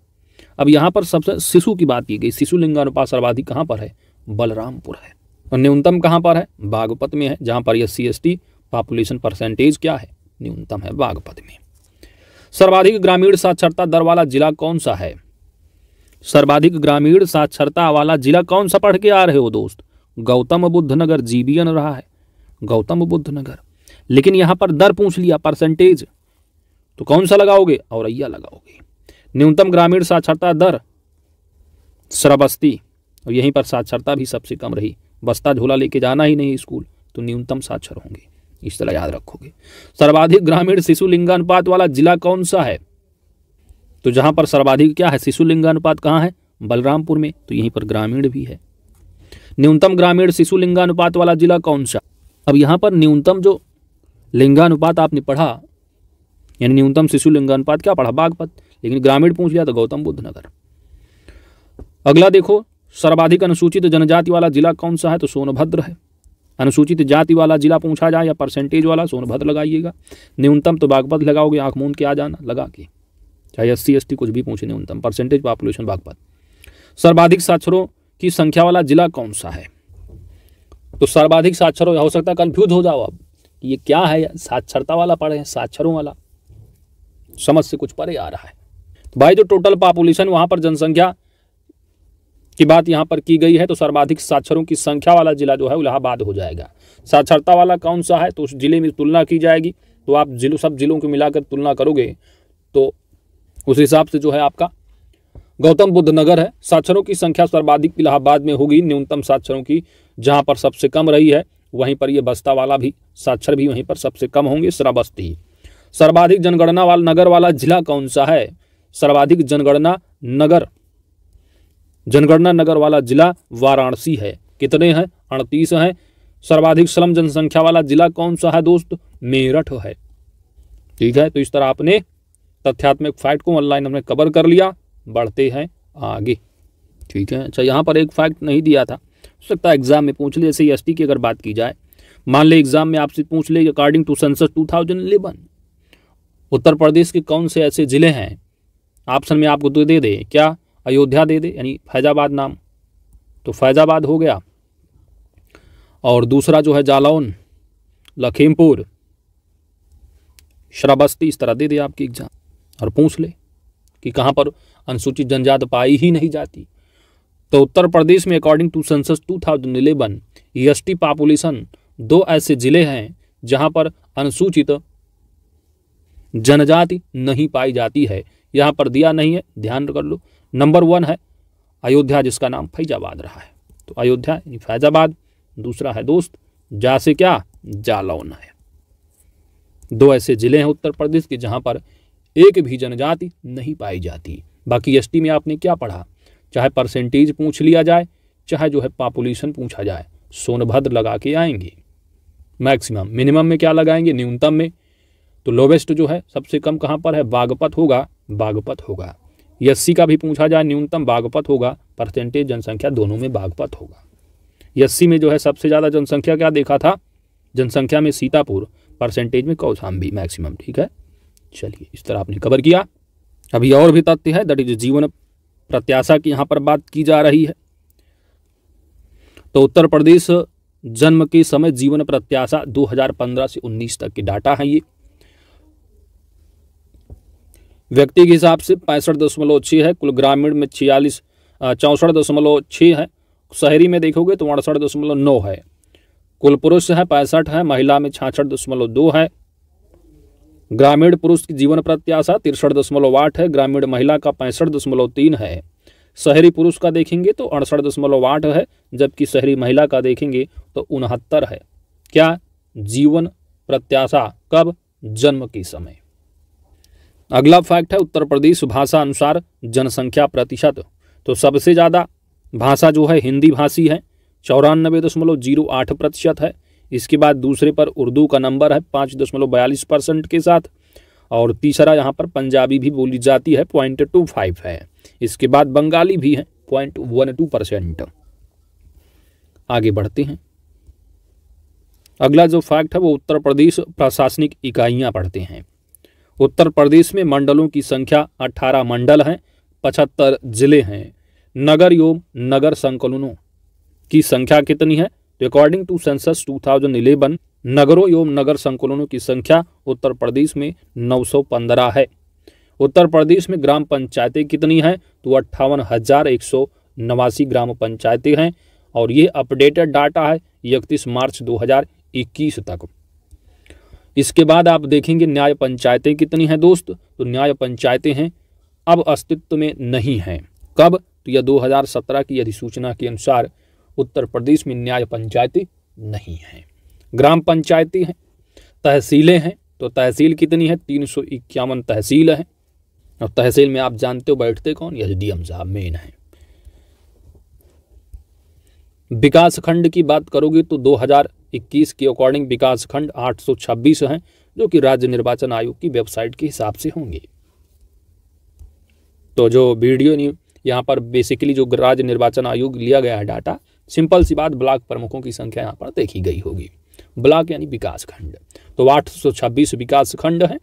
अब यहाँ पर सबसे शिशु की बात की गई शिशु लिंगानुपात सर्वाधिक कहाँ पर है बलरामपुर है और न्यूनतम कहाँ पर है बागपत में है जहाँ पर एस सी पॉपुलेशन परसेंटेज क्या है न्यूनतम है बागपत में सर्वाधिक ग्रामीण साक्षरता दर वाला जिला कौन सा है सर्वाधिक ग्रामीण साक्षरता वाला जिला कौन सा पढ़ के आ रहे हो दोस्त गौतम बुद्ध नगर जीबीएन रहा है गौतम बुद्ध नगर लेकिन यहाँ पर दर पूछ लिया परसेंटेज तो कौन सा लगाओगे औरैया लगाओगे न्यूनतम ग्रामीण साक्षरता दर श्रबस्ती और यहीं पर साक्षरता भी सबसे कम रही बस्ता झोला लेके जाना ही नहीं स्कूल तो न्यूनतम साक्षर होंगे इस तरह याद रखोगे सर्वाधिक ग्रामीण शिशु लिंगानुपात वाला जिला कौन सा है तो जहां पर सर्वाधिक क्या है शिशु लिंगानुपात कहाँ है बलरामपुर में तो यहीं पर ग्रामीण भी है न्यूनतम ग्रामीण शिशु लिंगानुपात वाला जिला कौन सा अब यहाँ पर न्यूनतम जो लिंगानुपात आपने पढ़ा यानी न्यूनतम शिशु लिंगानुपात क्या पढ़ा बागपत लेकिन ग्रामीण पूछ लिया तो गौतम बुद्ध नगर अगला देखो सर्वाधिक अनुसूचित जनजाति वाला जिला कौन सा है तो सोनभद्र है अनुसूचित जाति वाला जिला पूछा जाए या परसेंटेज वाला सोनभद्र लगाइएगा न्यूनतम तो बागपत लगाओगे आँख मूंद के आ जाना लगा के चाहे एस सी कुछ भी पूछे न्यूनतम परसेंटेज पॉपुलेशन बागपत सर्वाधिक साक्षरों की संख्या वाला जिला कौन सा है तो सर्वाधिक साक्षरों हो सकता है कन्फ्यूज हो जाओ अब ये क्या है साक्षरता वाला पढ़े हैं साक्षरों वाला समझ से कुछ परे आ रहा है तो भाई जो टोटल पॉपुलेशन वहाँ पर जनसंख्या की बात यहाँ पर की गई है तो सर्वाधिक साक्षरों की संख्या वाला जिला जो है इलाहाबाद हो जाएगा साक्षरता वाला कौन सा है तो उस जिले में तुलना की जाएगी तो आप जिलों सब जिलों को मिलाकर तुलना करोगे तो उस हिसाब से जो है आपका गौतम बुद्ध नगर है साक्षरों की संख्या सर्वाधिक इलाहाबाद में होगी न्यूनतम साक्षरों की जहाँ पर सबसे कम रही है वहीं पर ये बस्ता वाला भी साक्षर भी वहीं पर सबसे कम होंगे श्रावस्ती सर्वाधिक जनगणना वाला नगर वाला जिला कौन सा है सर्वाधिक जनगणना नगर जनगणना नगर वाला जिला वाराणसी है कितने हैं अड़तीस हैं सर्वाधिक श्रम जनसंख्या वाला जिला कौन सा है दोस्त मेरठ है ठीक है तो इस तरह आपने तथ्यात्मक फैक्ट को ऑनलाइन हमने कवर कर लिया बढ़ते हैं आगे ठीक है अच्छा यहाँ पर एक फैक्ट नहीं दिया था हो सकता है एग्जाम में पूछ ले जैसे एस की अगर बात की जाए मान ले एग्जाम में आपसे पूछ ले according to census to Uttar Pradesh के कौन से ऐसे ज़िले हैं ऑप्शन में आपको तो दे दे क्या अयोध्या दे दे यानी फैजाबाद नाम तो फैजाबाद हो गया और दूसरा जो है जालौन लखीमपुर श्रावस्ती इस तरह दे दे आपकी एग्ज़ाम और पूछ ले कि कहाँ पर अनुसूचित जनजाति पाई ही नहीं जाती तो उत्तर प्रदेश में according to census 2011 EST population दो ऐसे ज़िले हैं जहाँ पर अनुसूचित जनजाति नहीं पाई जाती है यहाँ पर दिया नहीं है ध्यान कर लो नंबर वन है अयोध्या जिसका नाम फैजाबाद रहा है तो अयोध्या फैजाबाद दूसरा है दोस्त जा से क्या जालौन है दो ऐसे ज़िले हैं उत्तर प्रदेश के जहां पर एक भी जनजाति नहीं पाई जाती बाकी एसटी में आपने क्या पढ़ा चाहे परसेंटेज पूछ लिया जाए चाहे जो है पॉपुलेशन पूछा जाए सोनभद्र लगा के आएंगे मैक्सिमम मिनिमम में क्या लगाएंगे न्यूनतम में तो लोवेस्ट जो है सबसे कम कहाँ पर है बागपत होगा बागपत होगा यस्सी का भी पूछा जाए न्यूनतम बागपत होगा परसेंटेज जनसंख्या दोनों में बागपत होगा यस्सी में जो है सबसे ज़्यादा जनसंख्या क्या देखा था जनसंख्या में सीतापुर परसेंटेज में कौशाम्बी मैक्सिमम ठीक है चलिए इस तरह आपने कवर किया अभी और भी तथ्य है दट इज जीवन प्रत्याशा की यहाँ पर बात की जा रही है तो उत्तर प्रदेश जन्म के समय जीवन प्रत्याशा 2015 से 19 तक के डाटा है ये व्यक्ति के हिसाब से पैंसठ दशमलव छः है कुल ग्रामीण में छियालीस चौंसठ दशमलव छः है शहरी में देखोगे तो अड़सठ दशमलव नौ है कुल पुरुष है पैंसठ है महिला में छाछठ दशमलव दो है ग्रामीण पुरुष की जीवन प्रत्याशा तिरसठ दशमलव आठ है ग्रामीण महिला का पैंसठ दशमलव तीन है शहरी पुरुष का देखेंगे तो अड़सठ दशमलव आठ है जबकि शहरी महिला का देखेंगे तो उनहत्तर है क्या जीवन प्रत्याशा कब जन्म के समय अगला फैक्ट है उत्तर प्रदेश भाषा अनुसार जनसंख्या प्रतिशत तो सबसे ज़्यादा भाषा जो है हिंदी भाषी है चौरानबे दशमलव जीरो आठ प्रतिशत है इसके बाद दूसरे पर उर्दू का नंबर है पाँच दशमलव बयालीस परसेंट के साथ और तीसरा यहाँ पर पंजाबी भी बोली जाती है पॉइंट टू फाइव है इसके बाद बंगाली भी है पॉइंट वन टू परसेंट आगे बढ़ते हैं अगला जो फैक्ट है वो उत्तर प्रदेश प्रशासनिक इकाइयाँ पढ़ते हैं उत्तर प्रदेश में मंडलों की संख्या 18 मंडल हैं पचहत्तर जिले हैं नगर एवं नगर संकलनों की संख्या कितनी है तो अकॉर्डिंग टू सेंसस 2011 नगरों एवं नगर संकुलनों की संख्या उत्तर प्रदेश में 915 है उत्तर प्रदेश में ग्राम पंचायतें कितनी हैं तो अट्ठावन हज़ार एक सौ नवासी ग्राम पंचायतें हैं और ये अपडेटेड डाटा है इकतीस मार्च 2021 तक इसके बाद आप देखेंगे न्याय पंचायतें कितनी हैं दोस्त तो न्याय पंचायतें हैं अब अस्तित्व में नहीं हैं कब तो यह 2017 की अधिसूचना के अनुसार उत्तर प्रदेश में न्याय पंचायतें नहीं हैं ग्राम पंचायतें हैं तहसीलें हैं तो तहसील कितनी है तीन सौ इक्यावन तहसील है और तहसील में आप जानते हो बैठते कौन एस डी एम साहब मेन है विकास खंड की बात करोगे तो 2000 इक्कीस के अकॉर्डिंग विकास खंड 826 हैं जो कि राज्य निर्वाचन आयोग की वेबसाइट के हिसाब से होंगे तो जो वीडियो यहाँ पर बेसिकली जो राज्य निर्वाचन आयोग लिया गया है डाटा सिंपल सी बात ब्लॉक प्रमुखों की संख्या यहाँ पर देखी गई होगी ब्लॉक यानी विकास खंड तो 826 विकास खंड है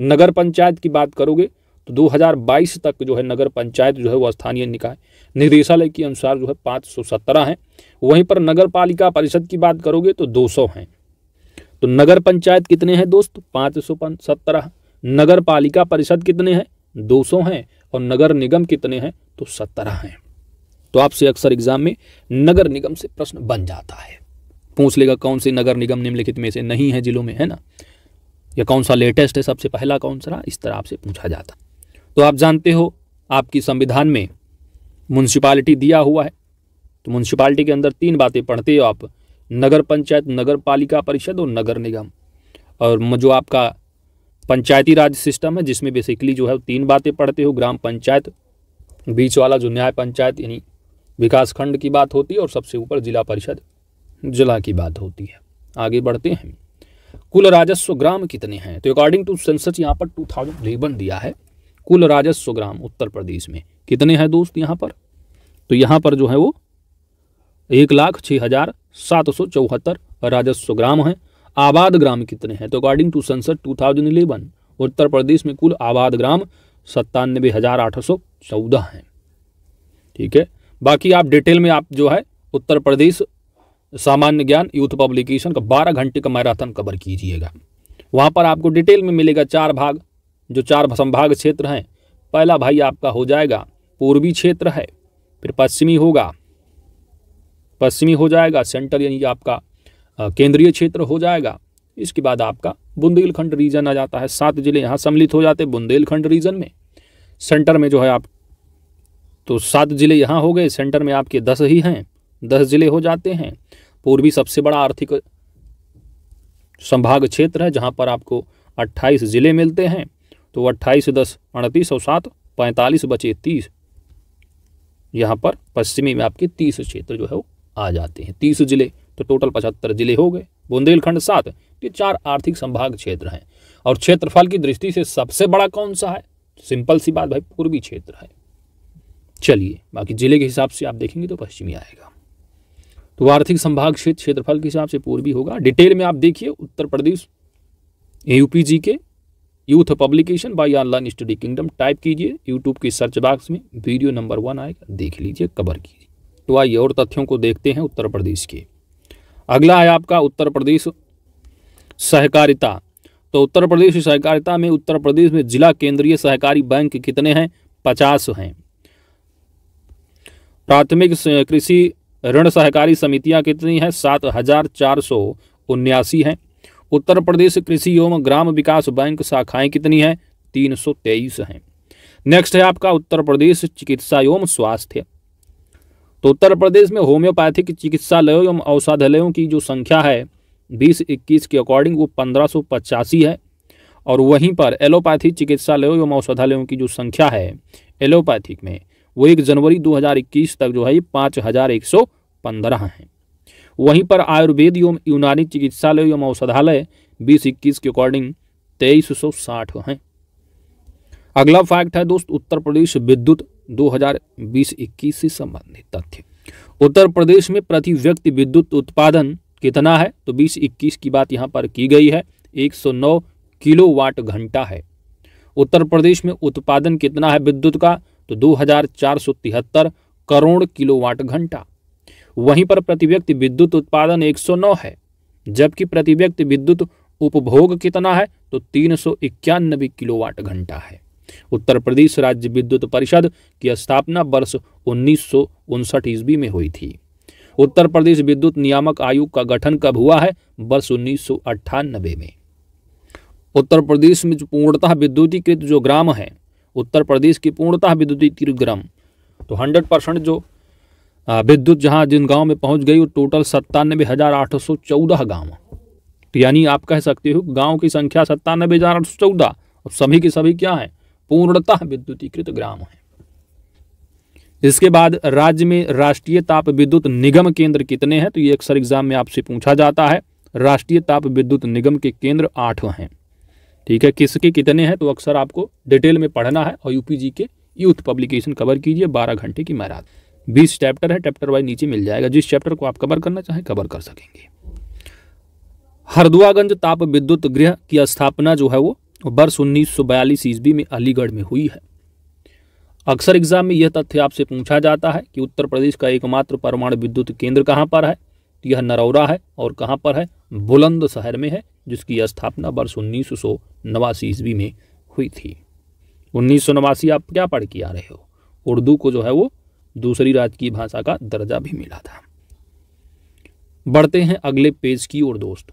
नगर पंचायत की बात करोगे तो 2022 तक जो है नगर पंचायत जो है वो स्थानीय निकाय निदेशालय के अनुसार जो है पाँच सौ सत्रह हैं वहीं पर नगर पालिका परिषद की बात करोगे तो दो सौ हैं तो नगर पंचायत कितने हैं दोस्त पाँच सौ सत्रह नगर पालिका परिषद कितने हैं दो सौ हैं और नगर निगम कितने हैं तो सत्रह हैं तो आपसे अक्सर एग्जाम में नगर निगम से प्रश्न बन जाता है पूछ लेगा कौन से नगर निगम निम्नलिखित में से नहीं है जिलों में है ना या कौन सा लेटेस्ट है सबसे पहला कौन सा इस तरह आपसे पूछा जाता तो आप जानते हो आपकी संविधान में म्यूनसिपालिटी दिया हुआ है तो म्यूनसिपालिटी के अंदर तीन बातें पढ़ते हो आप नगर पंचायत नगर पालिका परिषद और नगर निगम और जो आपका पंचायती राज सिस्टम है जिसमें बेसिकली जो है तीन बातें पढ़ते हो ग्राम पंचायत बीच वाला जो न्याय पंचायत यानी विकास खंड की बात होती है और सबसे ऊपर जिला परिषद जिला की बात होती है आगे बढ़ते हैं कुल राजस्व ग्राम कितने हैं तो अकॉर्डिंग टू सेंसस यहाँ पर टू थाउजेंड दिया है कुल राजस्व ग्राम उत्तर प्रदेश में कितने हैं दोस्त यहाँ पर तो यहाँ पर जो है वो एक लाख छः हज़ार सात सौ चौहत्तर राजस्व ग्राम हैं आबाद ग्राम कितने हैं तो अकॉर्डिंग टू संसद इलेवन उत्तर प्रदेश में कुल आबाद ग्राम सत्तानबे हज़ार आठ सौ चौदह हैं ठीक है बाकी आप डिटेल में आप जो है उत्तर प्रदेश सामान्य ज्ञान यूथ पब्लिकेशन का बारह घंटे का मैराथन कवर कीजिएगा वहाँ पर आपको डिटेल में मिलेगा चार भाग जो चार संभाग क्षेत्र हैं पहला भाई आपका हो जाएगा पूर्वी क्षेत्र है फिर पश्चिमी होगा पश्चिमी हो जाएगा सेंट्रल यानी आपका केंद्रीय क्षेत्र हो जाएगा इसके बाद आपका बुंदेलखंड रीजन आ जाता है सात जिले यहाँ सम्मिलित हो जाते हैं बुंदेलखंड रीजन में सेंटर में जो है आप तो सात जिले यहाँ हो गए सेंटर में आपके दस ही हैं दस जिले हो जाते हैं पूर्वी सबसे बड़ा आर्थिक संभाग क्षेत्र है जहाँ पर आपको अट्ठाईस जिले मिलते हैं तो अट्ठाईस दस अड़तीस और सात पैंतालीस बचे तीस यहाँ पर पश्चिमी में आपके तीस क्षेत्र जो है वो आ जाते हैं तीस जिले तो टोटल पचहत्तर जिले हो गए बुंदेलखंड सात ये चार आर्थिक संभाग क्षेत्र हैं और क्षेत्रफल की दृष्टि से सबसे बड़ा कौन सा है सिंपल सी बात भाई पूर्वी क्षेत्र है चलिए बाकी जिले के हिसाब से आप देखेंगे तो पश्चिमी आएगा तो आर्थिक संभाग क्षेत्र क्षेत्रफल के हिसाब से पूर्वी होगा डिटेल में आप देखिए उत्तर प्रदेश UP G K youth publication by online study kingdom type कीजिए यूट्यूब के सर्च बॉक्स में वीडियो नंबर वन आएगा देख लीजिए कवर कीजिए तो आइए और तथ्यों को देखते हैं उत्तर प्रदेश के अगला है आपका उत्तर प्रदेश सहकारिता तो उत्तर प्रदेश सहकारिता में उत्तर प्रदेश में जिला केंद्रीय सहकारी बैंक कितने हैं पचास हैं प्राथमिक कृषि ऋण सहकारी समितियां कितनी हैं सात हजार चार सौ उन्यासी हैं उत्तर प्रदेश कृषि एवं ग्राम विकास बैंक शाखाएं कितनी हैं तीन सौ तेईस हैं नेक्स्ट है आपका उत्तर प्रदेश चिकित्सा एवं स्वास्थ्य तो उत्तर प्रदेश में होम्योपैथिक चिकित्सालयों एवं औषधालयों की जो संख्या है बीस इक्कीस के अकॉर्डिंग वो पंद्रह सौ पचासी है और वहीं पर एलोपैथी चिकित्सालयों एवं औषधालयों की जो संख्या है एलोपैथिक में वो एक जनवरी 2021 तक जो है पाँच हज़ार एक सौ पंद्रह हैं वहीं पर आयुर्वेद एवं यूनानी चिकित्सालय एवं औषधालय बीस इक्कीस के अकॉर्डिंग तेईस सौ साठ हैं अगला फैक्ट है दोस्त उत्तर प्रदेश विद्युत 2020-21 से संबंधित तथ्य उत्तर प्रदेश में प्रति व्यक्ति विद्युत उत्पादन कितना है तो 2021 की बात यहाँ पर की गई है 109 किलोवाट घंटा है उत्तर प्रदेश में उत्पादन कितना है विद्युत का तो दो करोड़ किलोवाट घंटा वहीं पर प्रति व्यक्ति विद्युत उत्पादन 109 है जबकि प्रति व्यक्ति विद्युत उपभोग कितना है तो तीन सौ इक्यानबे किलोवाट घंटा है उत्तर प्रदेश राज्य विद्युत परिषद की स्थापना वर्ष उन्नीस ईस्वी में हुई थी उत्तर प्रदेश विद्युत नियामक आयोग का गठन कब हुआ है वर्ष उन्नीस में उत्तर प्रदेश में जो पूर्णतः विद्युतीकृत जो ग्राम है उत्तर प्रदेश की पूर्णतः विद्युतीकृत ग्राम तो 100 परसेंट जो विद्युत जहाँ जिन गांव में पहुंच गई वो टोटल सत्तानबे हज़ार आठ सौ चौदह गाँव तो यानी आप कह सकते हो गांव की संख्या सत्तानबे हज़ार आठ सौ चौदह और सभी के सभी क्या है पूर्णतः विद्युतीकृत ग्राम है इसके बाद राज्य में राष्ट्रीय ताप विद्युत निगम केंद्र कितने हैं तो ये अक्सर एग्जाम में आपसे पूछा जाता है राष्ट्रीय ताप विद्युत निगम के केंद्र आठ हैं ठीक है किसके कितने हैं तो अक्सर आपको डिटेल में पढ़ना है और यूपीजी के यूथ पब्लिकेशन कवर कीजिए बारह घंटे की महाराज बीस चैप्टर है चैप्टर वाइज नीचे मिल जाएगा जिस चैप्टर को आप कवर करना चाहें कवर कर सकेंगे हरदुआगंज ताप विद्युत गृह की स्थापना जो है वो वर्ष उन्नीस सौ बयालीस ईस्वी में अलीगढ़ में हुई है अक्सर एग्जाम में यह तथ्य आपसे पूछा जाता है कि उत्तर प्रदेश का एकमात्र परमाणु विद्युत केंद्र कहाँ पर है तो यह नरौरा है और कहाँ पर है बुलंद शहर में है जिसकी स्थापना वर्ष उन्नीस सौ नवासी ईस्वी में हुई थी उन्नीस सौ नवासी आप क्या पढ़ के आ रहे हो उर्दू को जो है वो दूसरी राजकीय भाषा का दर्जा भी मिला था बढ़ते हैं अगले पेज की ओर दोस्त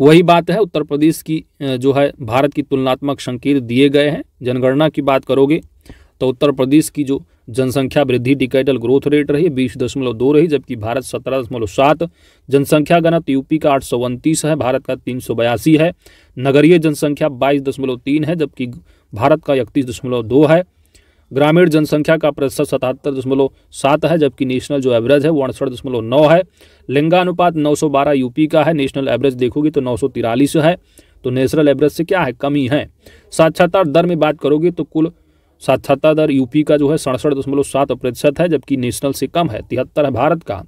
वही बात है उत्तर प्रदेश की जो है भारत की तुलनात्मक संकेत दिए गए हैं जनगणना की बात करोगे तो उत्तर प्रदेश की जो जनसंख्या वृद्धि डिकेटल ग्रोथ रेट रही बीस दशमलव दो रही जबकि भारत सत्रह दशमलव सात जनसंख्या गणत यूपी का आठ सौ उनतीस है भारत का तीन सौ बयासी है नगरीय जनसंख्या बाईस दशमलव तीन है जबकि भारत का इकतीस दशमलव दो है ग्रामीण जनसंख्या का प्रतिशत सतहत्तर दशमलव सात है जबकि नेशनल जो एवरेज है वो अड़सठ दशमलव नौ है लिंगानुपात 912 यूपी का है नेशनल एवरेज देखोगे तो नौ है तो नेशनल एवरेज से क्या है कमी है साक्षरता दर में बात करोगे तो कुल साक्षरता दर यूपी का जो है सड़सठ दशमलव सात प्रतिशत है जबकि नेशनल से कम है तिहत्तर है भारत का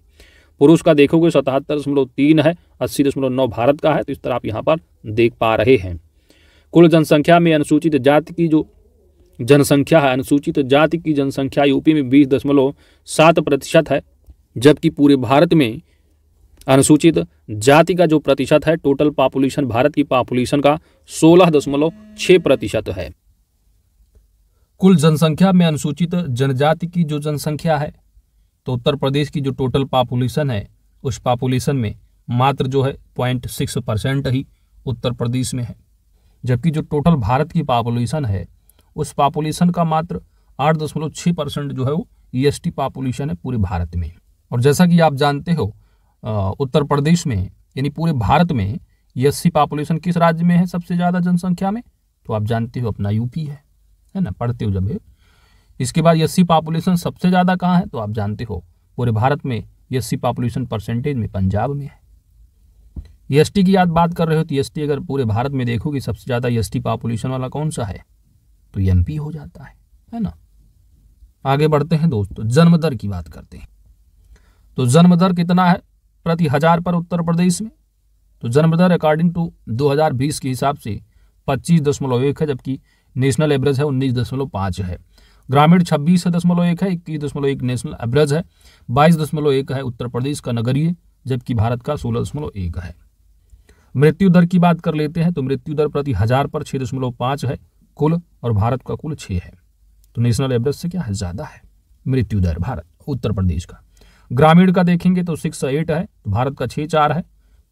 पुरुष का देखोगे सतहत्तर दशमलव तीन है अस्सी दशमलव नौ भारत का है तो इस तरह आप यहाँ पर देख पा रहे हैं कुल जनसंख्या में अनुसूचित जाति की जो जनसंख्या है अनुसूचित जाति की जनसंख्या यूपी में बीस दशमलव सात प्रतिशत है जबकि पूरे भारत में अनुसूचित जाति का जो प्रतिशत है टोटल पॉपुलेशन भारत की पॉपुलेशन का सोलह दशमलव छः प्रतिशत है कुल जनसंख्या में अनुसूचित जनजाति की जो जनसंख्या है तो उत्तर प्रदेश की जो टोटल पॉपुलेशन है उस पॉपुलेशन में मात्र जो है पॉइंट सिक्स परसेंट ही उत्तर प्रदेश में है जबकि जो टोटल भारत की पॉपुलेशन है उस पॉपुलेशन का मात्र आठ दशमलव छः परसेंट जो है वो ई e पॉपुलेशन है पूरे भारत में और जैसा कि आप जानते हो उत्तर प्रदेश में यानी पूरे भारत में ई e पॉपुलेशन किस राज्य में है सबसे ज़्यादा जनसंख्या में तो आप जानते हो अपना यूपी है है ना पढ़ते हो जब इसके बाद एस e पॉपुलेशन सबसे ज़्यादा कहाँ है तो आप जानते हो पूरे भारत में एस पॉपुलेशन परसेंटेज में पंजाब में है ई की याद बात कर रहे हो तो एस टी अगर पूरे भारत में देखोगे सबसे ज़्यादा एस टी पॉपुलेशन वाला कौन सा है तो ये हो जाता है है ना आगे बढ़ते हैं दोस्तों जन्म दर की बात करते हैं तो जन्म दर कितना है प्रति हजार पर उत्तर प्रदेश में तो जन्म दर अकॉर्डिंग टू 2020 के हिसाब से पच्चीस दशमलव एक है जबकि नेशनल एवरेज है उन्नीस दशमलव पाँच है ग्रामीण छब्बीस दशमलव एक है इक्कीस दशमलव एक नेशनल एवरेज है बाईस दशमलव एक है उत्तर प्रदेश का नगरीय जबकि भारत का सोलह दशमलव एक है मृत्यु दर की बात कर लेते हैं तो मृत्यु दर प्रति हजार पर छः दशमलव पाँच है कुल और भारत का कुल छः है तो नेशनल एवरेज से क्या है ज़्यादा है मृत्यु दर भारत उत्तर प्रदेश का ग्रामीण का देखेंगे तो सिक्स एट है तो भारत का छः चार है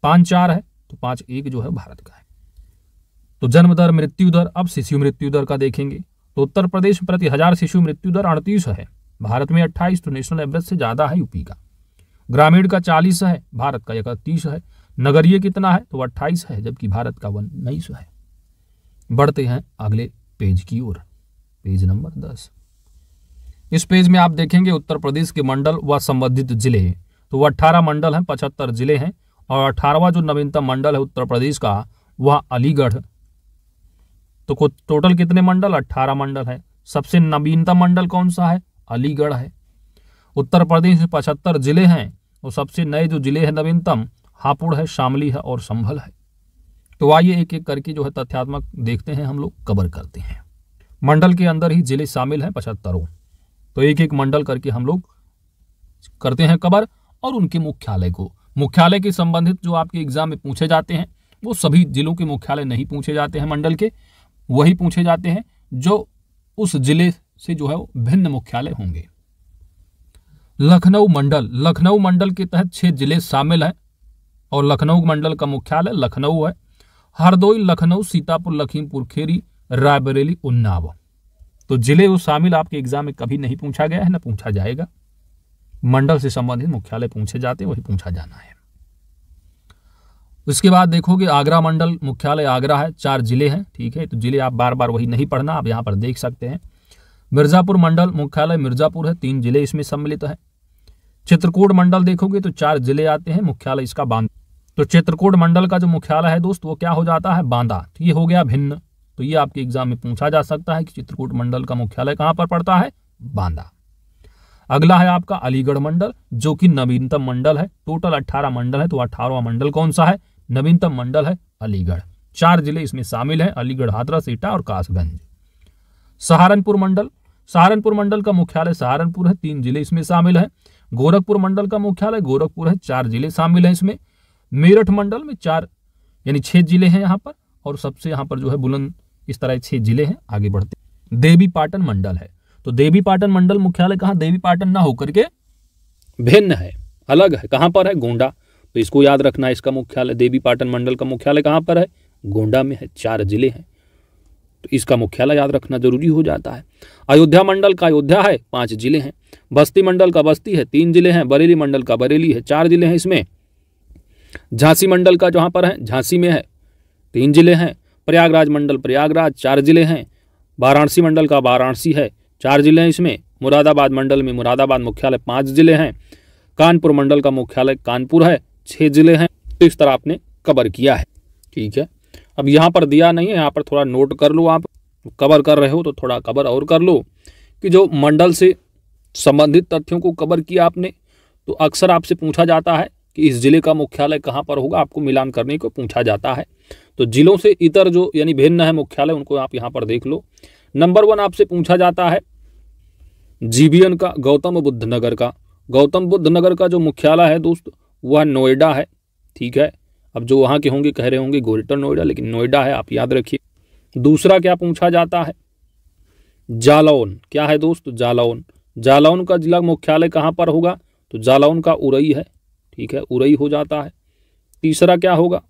पाँच चार है तो पाँच एक जो है भारत का है तो जन्म दर मृत्यु दर अब शिशु मृत्यु दर का देखेंगे तो उत्तर प्रदेश प्रति हजार शिशु मृत्यु दर अड़तीस है भारत में अट्ठाईस तो नेशनल एवरेज से ज़्यादा है यूपी का ग्रामीण का चालीस है भारत का इकतीस है नगरीय कितना है तो अट्ठाईस है जबकि भारत का उन्नीस है बढ़ते हैं अगले पेज की ओर पेज नंबर दस इस पेज में आप देखेंगे उत्तर प्रदेश के मंडल व संबंधित जिले तो वह अठारह मंडल हैं पचहत्तर जिले हैं और अठारहवा जो नवीनतम मंडल है उत्तर प्रदेश का वह अलीगढ़ तो कुछ टोटल कितने मंडल अट्ठारह मंडल है सबसे नवीनतम मंडल कौन सा है अलीगढ़ है उत्तर प्रदेश में पचहत्तर जिले हैं और सबसे नए जो जिले हैं नवीनतम हापुड़ है शामली है और संभल है तो आइए एक एक करके जो है तथ्यात्मक देखते हैं हम लोग कवर करते हैं मंडल के अंदर ही जिले शामिल हैं पचहत्तरों तो एक एक मंडल करके हम लोग करते हैं कवर और उनके मुख्यालय को मुख्यालय के संबंधित जो आपके एग्जाम में पूछे जाते हैं वो सभी जिलों के मुख्यालय नहीं पूछे जाते हैं मंडल के वही पूछे जाते हैं जो उस जिले से जो है वो भिन्न मुख्यालय होंगे लखनऊ मंडल लखनऊ मंडल के तहत छह जिले शामिल हैं और लखनऊ मंडल का मुख्यालय लखनऊ है हरदोई लखनऊ सीतापुर लखीमपुर खेरी रायबरेली उन्नाव तो जिले वो शामिल आपके एग्जाम में कभी नहीं पूछा गया है ना पूछा जाएगा मंडल से संबंधित मुख्यालय पूछे जाते वही पूछा जाना है उसके बाद देखोगे आगरा मंडल मुख्यालय आगरा है चार जिले हैं ठीक है तो जिले आप बार बार वही नहीं पढ़ना आप यहाँ पर देख सकते हैं मिर्ज़ापुर मंडल मुख्यालय मिर्ज़ापुर है तीन जिले इसमें सम्मिलित तो है चित्रकूट मंडल देखोगे तो चार जिले आते हैं मुख्यालय इसका बांध तो चित्रकूट मंडल का जो मुख्यालय है दोस्त वो क्या हो जाता है बांदा तो ये हो गया भिन्न तो ये आपके एग्जाम में पूछा जा सकता है कि चित्रकूट मंडल का मुख्यालय कहां पर पड़ता है बांदा अगला है आपका अलीगढ़ मंडल जो कि नवीनतम मंडल है टोटल अट्ठारह मंडल है तो अठारवा मंडल कौन सा है नवीनतम मंडल है अलीगढ़ चार जिले इसमें शामिल है अलीगढ़ हादरा सीटा और कासगंज सहारनपुर मंडल सहारनपुर मंडल का मुख्यालय सहारनपुर है तीन जिले इसमें शामिल है गोरखपुर मंडल का मुख्यालय गोरखपुर है चार जिले शामिल हैं इसमें मेरठ मंडल में चार यानी छह जिले हैं यहाँ पर और सबसे यहाँ पर जो है बुलंद इस तरह छह जिले हैं आगे बढ़ते देवी पाटन मंडल है तो देवी पाटन मंडल मुख्यालय कहाँ देवी पाटन ना होकर के भिन्न है अलग है कहाँ पर है गोंडा तो इसको याद रखना इसका मुख्यालय देवी पाटन मंडल का मुख्यालय कहाँ पर है गोंडा में है चार जिले हैं तो इसका मुख्यालय याद रखना जरूरी हो जाता है अयोध्या मंडल का अयोध्या है पांच जिले हैं बस्ती मंडल का बस्ती है तीन जिले हैं बरेली मंडल का बरेली है चार जिले हैं इसमें झांसी मंडल का जहाँ पर है झांसी में है तीन जिले हैं प्रयागराज मंडल प्रयागराज चार जिले हैं वाराणसी मंडल का वाराणसी है चार जिले हैं इसमें मुरादाबाद मंडल में मुरादाबाद मुख्यालय पाँच जिले हैं कानपुर मंडल का मुख्यालय कानपुर है छः जिले हैं तो इस तरह आपने कवर किया है ठीक है अब यहाँ पर दिया नहीं है यहाँ पर थोड़ा नोट कर लो आप कवर कर रहे हो तो थोड़ा कवर और कर लो कि जो मंडल से संबंधित तथ्यों को कवर किया आपने तो अक्सर आपसे पूछा जाता है कि इस ज़िले का मुख्यालय कहाँ पर होगा आपको मिलान करने को पूछा जाता है तो ज़िलों से इतर जो यानी भिन्न है मुख्यालय उनको आप यहाँ पर देख लो नंबर वन आपसे पूछा जाता है जीबीएन का गौतम बुद्ध नगर का गौतम बुद्ध नगर का जो मुख्यालय है दोस्त वह नोएडा है ठीक है अब जो वहाँ के होंगे कह रहे होंगे ग्रेटर नोएडा लेकिन नोएडा है आप याद रखिए दूसरा क्या पूछा जाता है जालौन क्या है दोस्त जालौन जालौन का जिला मुख्यालय कहाँ पर होगा तो जालौन का उरई है ठीक है उरई हो जाता है तीसरा क्या होगा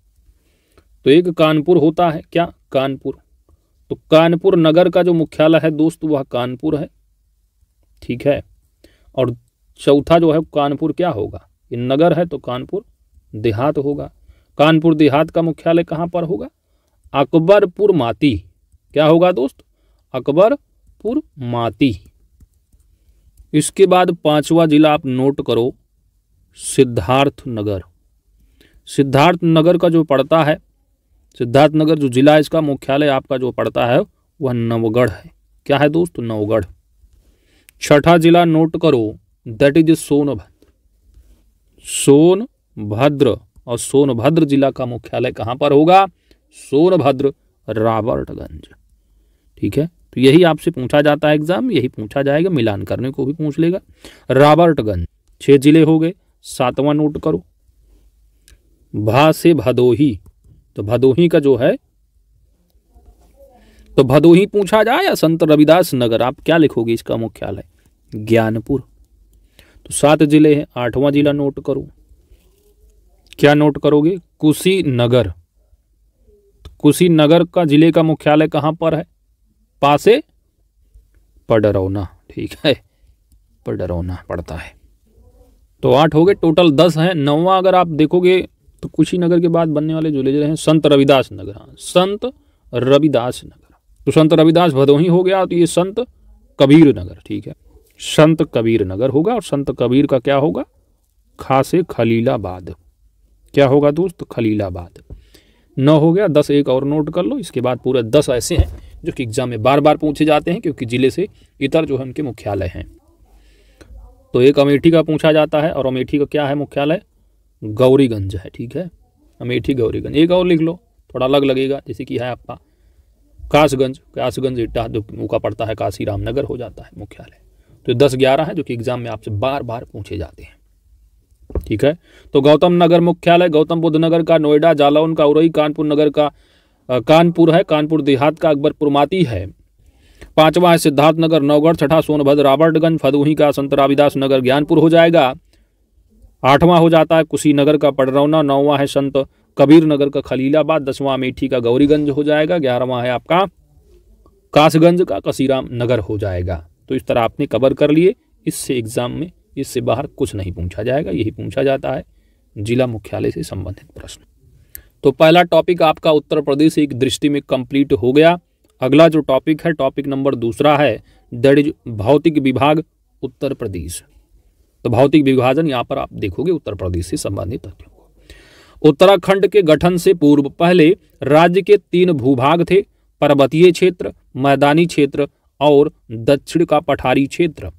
तो एक कानपुर होता है क्या कानपुर तो कानपुर नगर का जो मुख्यालय है दोस्त वह कानपुर है ठीक है और चौथा जो है कानपुर क्या होगा ये नगर है तो कानपुर देहात होगा कानपुर देहात का मुख्यालय कहाँ पर होगा अकबरपुर माती क्या होगा दोस्त अकबरपुर माती इसके बाद पांचवा जिला आप नोट करो सिद्धार्थ नगर सिद्धार्थ नगर का जो पड़ता है सिद्धार्थ नगर जो जिला है इसका मुख्यालय आपका जो पड़ता है वह नवगढ़ है क्या है दोस्त नवगढ़ छठा जिला नोट करो दैट इज सोनभद्र सोनभद्र और सोनभद्र जिला का मुख्यालय कहां पर होगा सोनभद्र राबर्टगंज ठीक है तो यही आपसे पूछा जाता है एग्जाम यही पूछा जाएगा मिलान करने को भी पूछ लेगा राबर्टगंज छह जिले हो गए सातवां नोट करो भा से भदोही तो भदोही का जो है तो भदोही पूछा जाए या संत रविदास नगर आप क्या लिखोगे इसका मुख्यालय ज्ञानपुर तो सात जिले हैं आठवां जिला नोट करो क्या नोट करोगे कुशी नगर तो कुशीनगर का जिले का मुख्यालय कहां पर है पासे पडरौना ठीक है पडरौना पड़ता है तो आठ हो गए टोटल दस हैं नौवा अगर आप देखोगे तो कुशीनगर के बाद बनने वाले जो लेजर हैं संत रविदास नगर हाँ, संत रविदास नगर तो संत रविदास भदोही हो गया तो ये संत कबीर नगर ठीक है संत कबीर नगर होगा और संत कबीर का क्या होगा खासे खलीलाबाद क्या होगा दोस्त खलीलाबाद नौ हो गया दस एक और नोट कर लो इसके बाद पूरे दस ऐसे हैं जो कि एग्जाम में बार बार पूछे जाते हैं क्योंकि ज़िले से इतर जो है उनके मुख्यालय हैं तो एक अमेठी का पूछा जाता है और अमेठी का क्या है मुख्यालय गौरीगंज है ठीक है अमेठी गौरीगंज एक और लिख लो थोड़ा अलग लगेगा जैसे कि है आपका कासगंज कासगंज इट्टा का पड़ता है काशी रामनगर हो जाता है मुख्यालय तो दस ग्यारह है जो कि एग्जाम में आपसे बार बार पूछे जाते हैं ठीक है तो गौतम नगर मुख्यालय गौतम बुद्ध नगर का नोएडा जालौन का उरई कानपुर नगर का कानपुर है कानपुर देहात का अकबरपुर माती है पांचवा है सिद्धार्थनगर नवगढ़ छठा सोनभद्र राबर्टगंज फदोही का संत रविदास नगर ज्ञानपुर हो जाएगा आठवां हो जाता है कुशीनगर का पडरौना नौवां है संत कबीर नगर का खलीलाबाद दसवां अमेठी का गौरीगंज हो जाएगा ग्यारहवां है आपका कासगंज का कसीराम नगर हो जाएगा तो इस तरह आपने कवर कर लिए इससे एग्जाम में इससे बाहर कुछ नहीं पूछा जाएगा यही पूछा जाता है जिला मुख्यालय से संबंधित प्रश्न तो पहला टॉपिक आपका उत्तर प्रदेश एक दृष्टि में कंप्लीट हो गया अगला जो टॉपिक है टॉपिक नंबर दूसरा है दैट इज भौतिक विभाग उत्तर प्रदेश तो भौतिक विभाजन यहाँ पर आप देखोगे उत्तर प्रदेश से संबंधित तथ्यों को उत्तराखंड के गठन से पूर्व पहले राज्य के तीन भूभाग थे पर्वतीय क्षेत्र मैदानी क्षेत्र और दक्षिण का पठारी क्षेत्र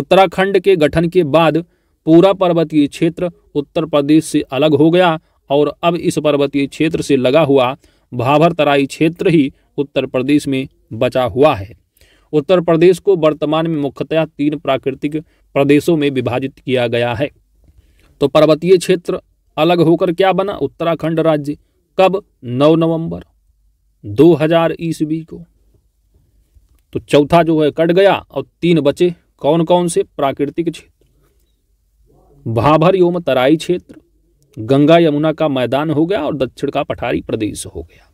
उत्तराखंड के गठन के बाद पूरा पर्वतीय क्षेत्र उत्तर प्रदेश से अलग हो गया और अब इस पर्वतीय क्षेत्र से लगा हुआ भाभर तराई क्षेत्र ही उत्तर प्रदेश में बचा हुआ है उत्तर प्रदेश को वर्तमान में मुख्यतः तीन प्राकृतिक प्रदेशों में विभाजित किया गया है तो पर्वतीय क्षेत्र अलग होकर क्या बना उत्तराखंड राज्य कब 9 नवंबर 2000 ईस्वी को तो चौथा जो है कट गया और तीन बचे कौन कौन से प्राकृतिक क्षेत्र भाभर एवं तराई क्षेत्र गंगा यमुना का मैदान हो गया और दक्षिण का पठारी प्रदेश हो गया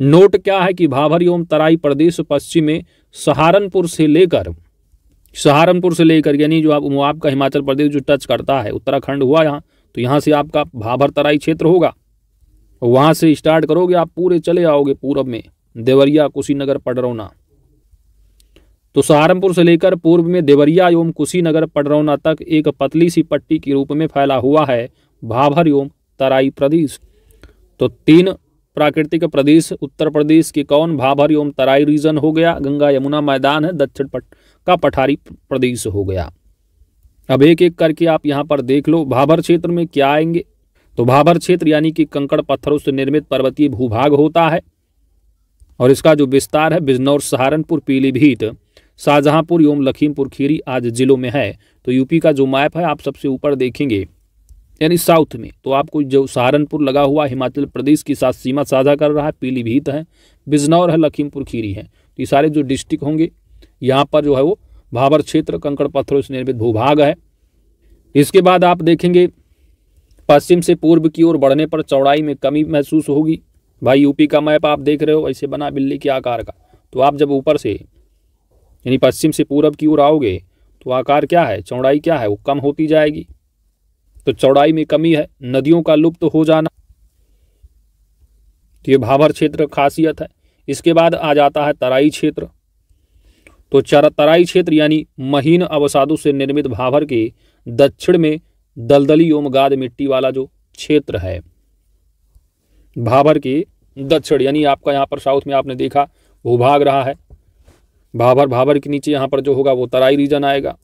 नोट क्या है कि भाभर एवं तराई प्रदेश पश्चिम में सहारनपुर से लेकर सहारनपुर से लेकर यानी जो आप आपका हिमाचल प्रदेश जो टच करता है उत्तराखंड हुआ यहाँ तो यहाँ से आपका भाभर तराई क्षेत्र होगा वहाँ से स्टार्ट करोगे आप पूरे चले आओगे पूरब में देवरिया कुशीनगर पडरौना तो सहारनपुर से लेकर पूर्व में देवरिया एवं कुशीनगर पडरौना तक एक पतली सी पट्टी के रूप में फैला हुआ है भाभर ओम तराई प्रदेश तो तीन प्राकृतिक प्रदेश उत्तर प्रदेश के कौन भाभर ओम तराई रीजन हो गया गंगा यमुना मैदान है दक्षिण पट का पठारी प्रदेश हो गया अब एक एक करके आप यहाँ पर देख लो भाभर क्षेत्र में क्या आएंगे तो भाभर क्षेत्र यानी कि कंकड़ पत्थरों से निर्मित पर्वतीय भूभाग होता है और इसका जो विस्तार है बिजनौर सहारनपुर पीलीभीत शाहजहांपुर एवं लखीमपुर खीरी आज जिलों में है तो यूपी का जो मैप है आप सबसे ऊपर देखेंगे यानी साउथ में तो आपको जो सहारनपुर लगा हुआ हिमाचल प्रदेश की साथ सीमा साझा कर रहा है पीलीभीत है बिजनौर है लखीमपुर खीरी है तो ये सारे जो डिस्ट्रिक्ट होंगे यहाँ पर जो है वो भाबर क्षेत्र कंकड़ पत्थरों से निर्मित भूभाग है इसके बाद आप देखेंगे पश्चिम से पूर्व की ओर बढ़ने पर चौड़ाई में कमी महसूस होगी भाई यूपी का मैप आप देख रहे हो ऐसे बना बिल्ली के आकार का तो आप जब ऊपर से यानी पश्चिम से पूर्व की ओर आओगे तो आकार क्या है चौड़ाई क्या है वो कम होती जाएगी तो चौड़ाई में कमी है नदियों का लुप्त तो हो जाना तो ये भावर क्षेत्र खासियत है इसके बाद आ जाता है तराई क्षेत्र तो चर तराई क्षेत्र यानी महीन अवसादों से निर्मित भावर के दक्षिण में दलदली ओम गाद मिट्टी वाला जो क्षेत्र है भाभर के दक्षिण यानी आपका यहाँ पर साउथ में आपने देखा भूभाग रहा है भाभर भाभर के नीचे यहाँ पर जो होगा वो तराई रीजन आएगा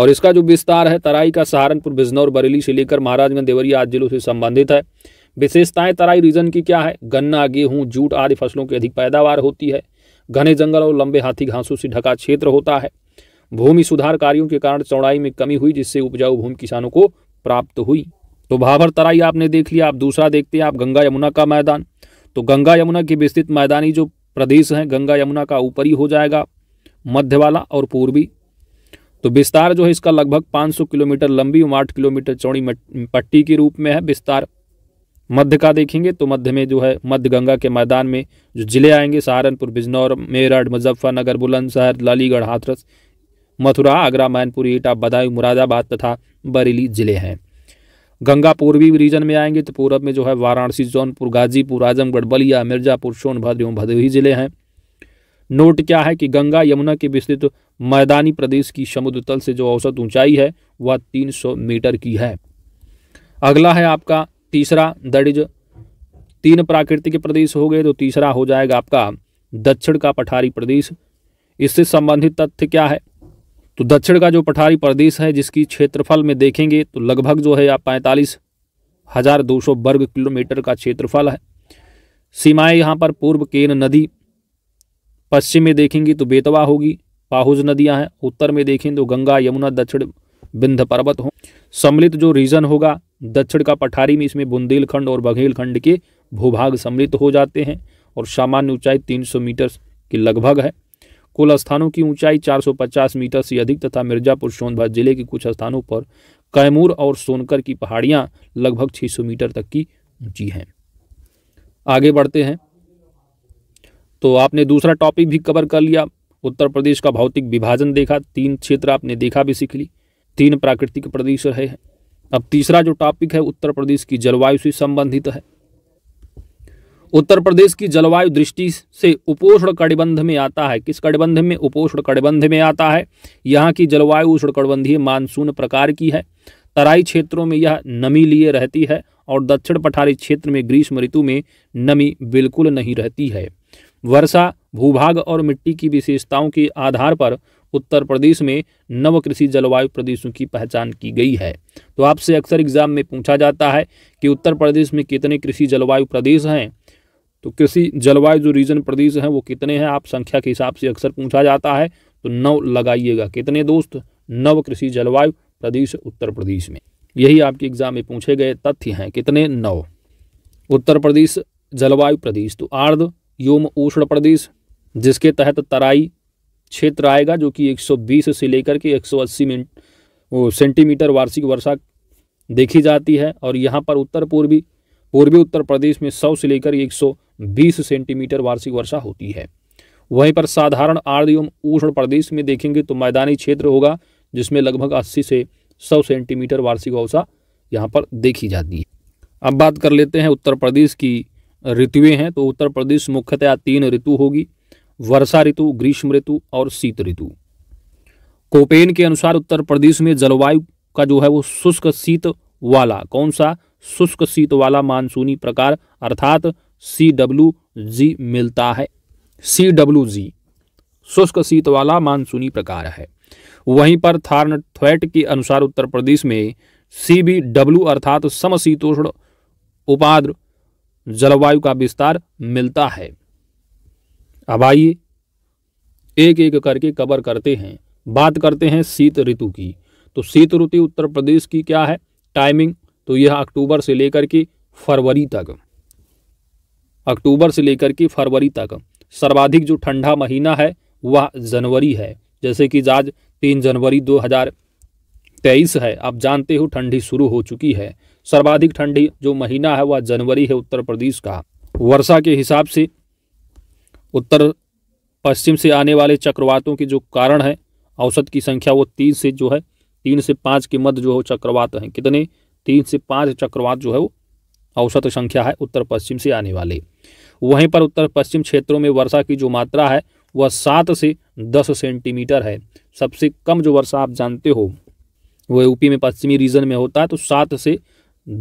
और इसका जो विस्तार है तराई का सहारनपुर बिजनौर बरेली से लेकर महाराजगंज देवरिया आदि जिलों से संबंधित है विशेषताएं तराई रीजन की क्या है गन्ना गेहूं जूट आदि फसलों की अधिक पैदावार होती है घने जंगल और लंबे हाथी घासों से ढका क्षेत्र होता है भूमि सुधार कार्यों के कारण चौड़ाई में कमी हुई जिससे उपजाऊ भूमि किसानों को प्राप्त हुई तो भाभर तराई आपने देख लिया आप दूसरा देखते हैं आप गंगा यमुना का मैदान तो गंगा यमुना की विस्तृत मैदानी जो प्रदेश हैं गंगा यमुना का ऊपरी हो जाएगा मध्य वाला और पूर्वी तो विस्तार जो है इसका लगभग 500 किलोमीटर लंबी और आठ किलोमीटर चौड़ी पट्टी के रूप में है विस्तार मध्य का देखेंगे तो मध्य में जो है मध्य गंगा के मैदान में जो जिले आएंगे सहारनपुर बिजनौर मेरठ मुजफ्फरनगर बुलंदशहर लालीगढ़ हाथरस मथुरा आगरा मैनपुर ईटा बदायूं मुरादाबाद तथा बरेली जिले हैं गंगा पूर्वी रीजन में आएंगे तो पूर्व में जो है वाराणसी जौनपुर गाजीपुर आजमगढ़ बलिया मिर्जापुर सोनभद्र एवं भदोही जिले हैं नोट क्या है कि गंगा यमुना के विस्तृत मैदानी प्रदेश की समुद्र तल से जो औसत ऊंचाई है वह 300 मीटर की है अगला है आपका तीसरा दड़िज इज तीन प्राकृतिक प्रदेश हो गए तो तीसरा हो जाएगा आपका दक्षिण का पठारी प्रदेश इससे संबंधित तथ्य क्या है तो दक्षिण का जो पठारी प्रदेश है जिसकी क्षेत्रफल में देखेंगे तो लगभग जो है आप पैंतालीस हज़ार दो सौ वर्ग किलोमीटर का क्षेत्रफल है सीमाएं यहाँ पर पूर्व केन नदी पश्चिम में देखेंगे तो बेतवा होगी पाहुज नदियां हैं उत्तर में देखें तो गंगा यमुना दक्षिण बिंध पर्वत हो सम्मिलित जो रीजन होगा दक्षिण का पठारी में इसमें बुंदेलखंड और बघेलखंड के भूभाग सम्मिलित हो जाते हैं और सामान्य ऊंचाई 300 मीटर के लगभग है कुल स्थानों की ऊंचाई 450 मीटर से अधिक तथा मिर्जापुर सोनभद्र जिले के कुछ स्थानों पर कैमूर और सोनकर की पहाड़ियाँ लगभग 600 मीटर तक की ऊंची हैं आगे बढ़ते हैं तो आपने दूसरा टॉपिक भी कवर कर लिया उत्तर प्रदेश का भौतिक विभाजन देखा तीन क्षेत्र आपने देखा भी सीख ली तीन प्राकृतिक प्रदेश रहे हैं अब तीसरा जो टॉपिक है उत्तर प्रदेश की जलवायु से संबंधित है उत्तर प्रदेश की जलवायु दृष्टि से उपोषण कटिबंध में आता है किस कटिबंध में उपोषण कटिबंध में आता है यहाँ की जलवायु उष्ण कटिबंधीय मानसून प्रकार की है तराई क्षेत्रों में यह नमी लिए रहती है और दक्षिण पठारी क्षेत्र में ग्रीष्म ऋतु में नमी बिल्कुल नहीं रहती है वर्षा भूभाग और मिट्टी की विशेषताओं के आधार पर उत्तर प्रदेश में नव कृषि जलवायु प्रदेशों की पहचान की गई है तो आपसे अक्सर एग्जाम में पूछा जाता है कि उत्तर प्रदेश में कितने कृषि जलवायु प्रदेश हैं तो कृषि जलवायु जो रीजन प्रदेश हैं वो कितने हैं आप संख्या के हिसाब से अक्सर पूछा जाता है तो नव लगाइएगा कितने दोस्त नव कृषि जलवायु प्रदेश उत्तर प्रदेश में यही आपके एग्जाम में पूछे गए तथ्य हैं कितने नव उत्तर प्रदेश जलवायु प्रदेश तो आर्द्र योम उष्ण प्रदेश जिसके तहत तराई क्षेत्र आएगा जो कि 120 से लेकर के 180 मिनट वो सेंटीमीटर वार्षिक वर्षा देखी जाती है और यहाँ पर उत्तर पूर्वी पूर्वी उत्तर प्रदेश में 100 से लेकर 120 सेंटीमीटर वार्षिक वर्षा होती है वहीं पर साधारण आर्द्र एवं उष्ण प्रदेश में देखेंगे तो मैदानी क्षेत्र होगा जिसमें लगभग 80 से 100 सेंटीमीटर वार्षिक वर्षा यहाँ पर देखी जाती है अब बात कर लेते हैं उत्तर प्रदेश की ऋतुएं हैं तो उत्तर प्रदेश मुख्यतया तीन ऋतु होगी वर्षा ऋतु ग्रीष्म ऋतु और शीत ऋतु कोपेन के अनुसार उत्तर प्रदेश में जलवायु का जो है वो शुष्क शीत वाला कौन सा शुष्क शीत वाला मानसूनी प्रकार अर्थात सी डब्ल्यू जी मिलता है सी डब्ल्यू जी शुष्क शीत वाला मानसूनी प्रकार है वहीं पर थ्वेट के अनुसार उत्तर प्रदेश में सी बी डब्ल्यू अर्थात समशीतोष्ण उपाद्र जलवायु का विस्तार मिलता है अब आइए एक एक करके कवर करते हैं बात करते हैं शीत ऋतु की तो शीत ऋतु उत्तर प्रदेश की क्या है टाइमिंग तो यह अक्टूबर से लेकर के फरवरी तक अक्टूबर से लेकर के फरवरी तक सर्वाधिक जो ठंडा महीना है वह जनवरी है जैसे कि आज तीन जनवरी 2023 है आप जानते हो ठंडी शुरू हो चुकी है सर्वाधिक ठंडी जो महीना है वह जनवरी है उत्तर प्रदेश का वर्षा के हिसाब से उत्तर पश्चिम से आने वाले चक्रवातों के जो कारण है औसत की संख्या वो तीन से जो है तीन से पाँच के मध्य जो है चक्रवात हैं कितने तीन से पाँच चक्रवात जो है वो औसत संख्या है उत्तर पश्चिम से आने वाले वहीं पर उत्तर पश्चिम क्षेत्रों में वर्षा की जो मात्रा है वह सात से दस सेंटीमीटर है सबसे कम जो वर्षा आप जानते हो वह यूपी में पश्चिमी रीजन में होता है तो सात से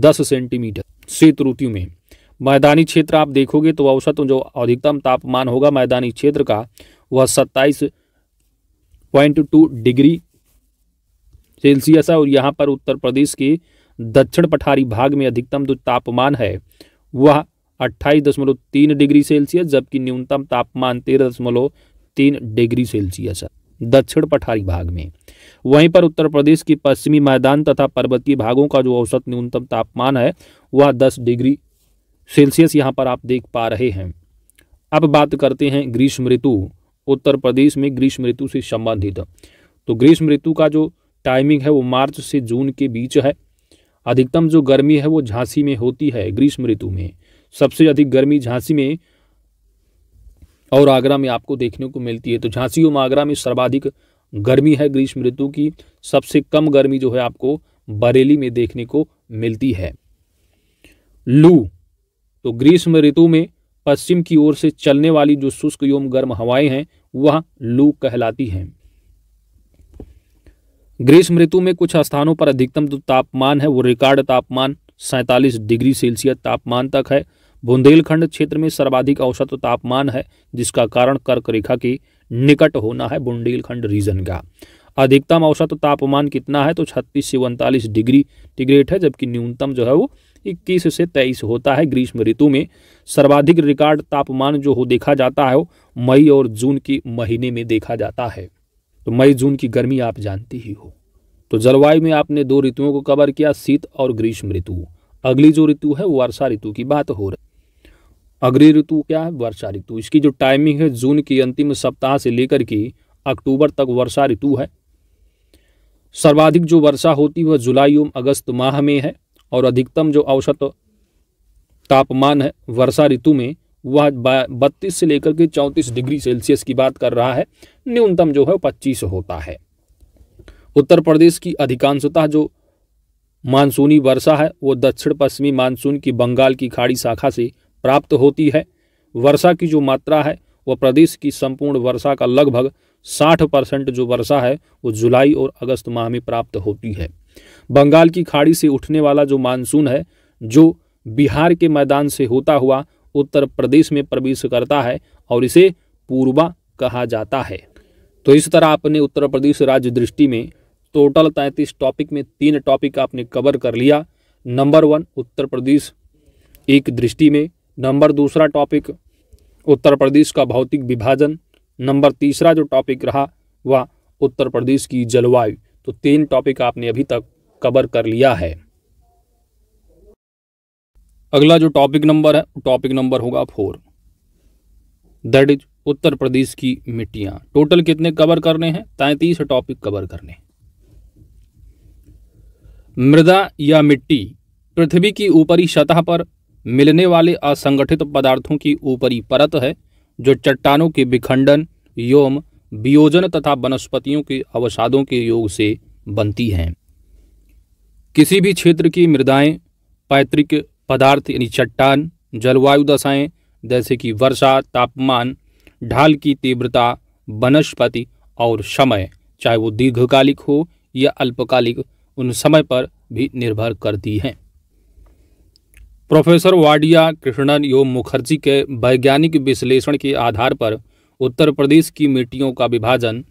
दस सेंटीमीटर शीत ऋतु में मैदानी क्षेत्र आप देखोगे तो औसत जो अधिकतम तापमान होगा मैदानी क्षेत्र का वह सत्ताईस पॉइंट टू डिग्री सेल्सियस है और यहाँ पर उत्तर प्रदेश के दक्षिण पठारी भाग में अधिकतम जो तापमान है वह अट्ठाईस दशमलव तीन डिग्री सेल्सियस जबकि न्यूनतम तापमान तेरह दशमलव तीन डिग्री सेल्सियस है दक्षिण पठारी भाग में वहीं पर उत्तर प्रदेश की पश्चिमी मैदान तथा पर्वतीय भागों का जो औसत न्यूनतम तापमान है वह दस डिग्री सेल्सियस यहाँ पर आप देख पा रहे हैं अब बात करते हैं ग्रीष्म ऋतु उत्तर प्रदेश में ग्रीष्म ऋतु से संबंधित तो ग्रीष्म ऋतु का जो टाइमिंग है वो मार्च से जून के बीच है अधिकतम जो गर्मी है वो झांसी में होती है ग्रीष्म ऋतु में सबसे अधिक गर्मी झांसी में और आगरा में आपको देखने को मिलती है तो झांसी और आगरा में सर्वाधिक गर्मी है ग्रीष्म ऋतु की सबसे कम गर्मी जो है आपको बरेली में देखने को मिलती है लू तो ग्रीष्म ऋतु में पश्चिम की ओर से चलने वाली जो शुष्क एवं गर्म हवाएं हैं वह लू कहलाती हैं ग्रीष्म ऋतु में कुछ स्थानों पर अधिकतम जो तापमान है वो रिकॉर्ड तापमान सैतालीस डिग्री सेल्सियस तापमान तक है बुंदेलखंड क्षेत्र में सर्वाधिक औसत तापमान है जिसका कारण कर्क रेखा की निकट होना है बुंदेलखंड रीजन का अधिकतम औसत तापमान कितना है तो 36 से उनतालीस डिग्री डिग्रेट है जबकि न्यूनतम जो है वो 21 से 23 होता है ग्रीष्म ऋतु में सर्वाधिक रिकॉर्ड तापमान जो हो देखा जाता है वो मई और जून के महीने में देखा जाता है तो मई जून की गर्मी आप जानती ही हो तो जलवायु में आपने दो ऋतुओं को कवर किया शीत और ग्रीष्म ऋतु अगली जो ऋतु है वो वर्षा ऋतु की बात हो रही अग्री ऋतु क्या है वर्षा ऋतु इसकी जो टाइमिंग है जून की अंतिम सप्ताह से लेकर के अक्टूबर तक वर्षा ऋतु है सर्वाधिक जो वर्षा होती है वह जुलाई एवं अगस्त माह में है और अधिकतम जो औसत तापमान है वर्षा ऋतु में वह बत्तीस से लेकर के चौंतीस डिग्री सेल्सियस की बात कर रहा है न्यूनतम जो है पच्चीस होता है उत्तर प्रदेश की अधिकांशतः जो मानसूनी वर्षा है वो दक्षिण पश्चिमी मानसून की बंगाल की खाड़ी शाखा से प्राप्त होती है वर्षा की जो मात्रा है वह प्रदेश की संपूर्ण वर्षा का लगभग 60 परसेंट जो वर्षा है वो जुलाई और अगस्त माह में प्राप्त होती है बंगाल की खाड़ी से उठने वाला जो मानसून है जो बिहार के मैदान से होता हुआ उत्तर प्रदेश में प्रवेश करता है और इसे पूर्वा कहा जाता है तो इस तरह आपने उत्तर प्रदेश राज्य दृष्टि में टोटल तैंतीस टॉपिक में तीन टॉपिक आपने कवर कर लिया नंबर वन उत्तर प्रदेश एक दृष्टि में नंबर दूसरा टॉपिक उत्तर प्रदेश का भौतिक विभाजन नंबर तीसरा जो टॉपिक रहा वह उत्तर प्रदेश की जलवायु तो तीन टॉपिक आपने अभी तक कवर कर लिया है अगला जो टॉपिक नंबर है टॉपिक नंबर होगा four that is Uttar Pradesh की मिट्टियाँ टोटल कितने कवर करने हैं तैंतीस टॉपिक कवर करने हैं मृदा या मिट्टी पृथ्वी की ऊपरी सतह पर मिलने वाले असंगठित पदार्थों की ऊपरी परत है जो चट्टानों के विखंडन योम वियोजन तथा वनस्पतियों के अवसादों के योग से बनती हैं किसी भी क्षेत्र की मृदाएं पैतृक पदार्थ यानी चट्टान जलवायु दशाएं जैसे कि वर्षा तापमान ढाल की तीव्रता वनस्पति और समय चाहे वो दीर्घकालिक हो या अल्पकालिक उन समय पर भी निर्भर करती हैं प्रोफेसर वाडिया कृष्णन यो मुखर्जी के वैज्ञानिक विश्लेषण के आधार पर उत्तर प्रदेश की मिट्टियों का विभाजन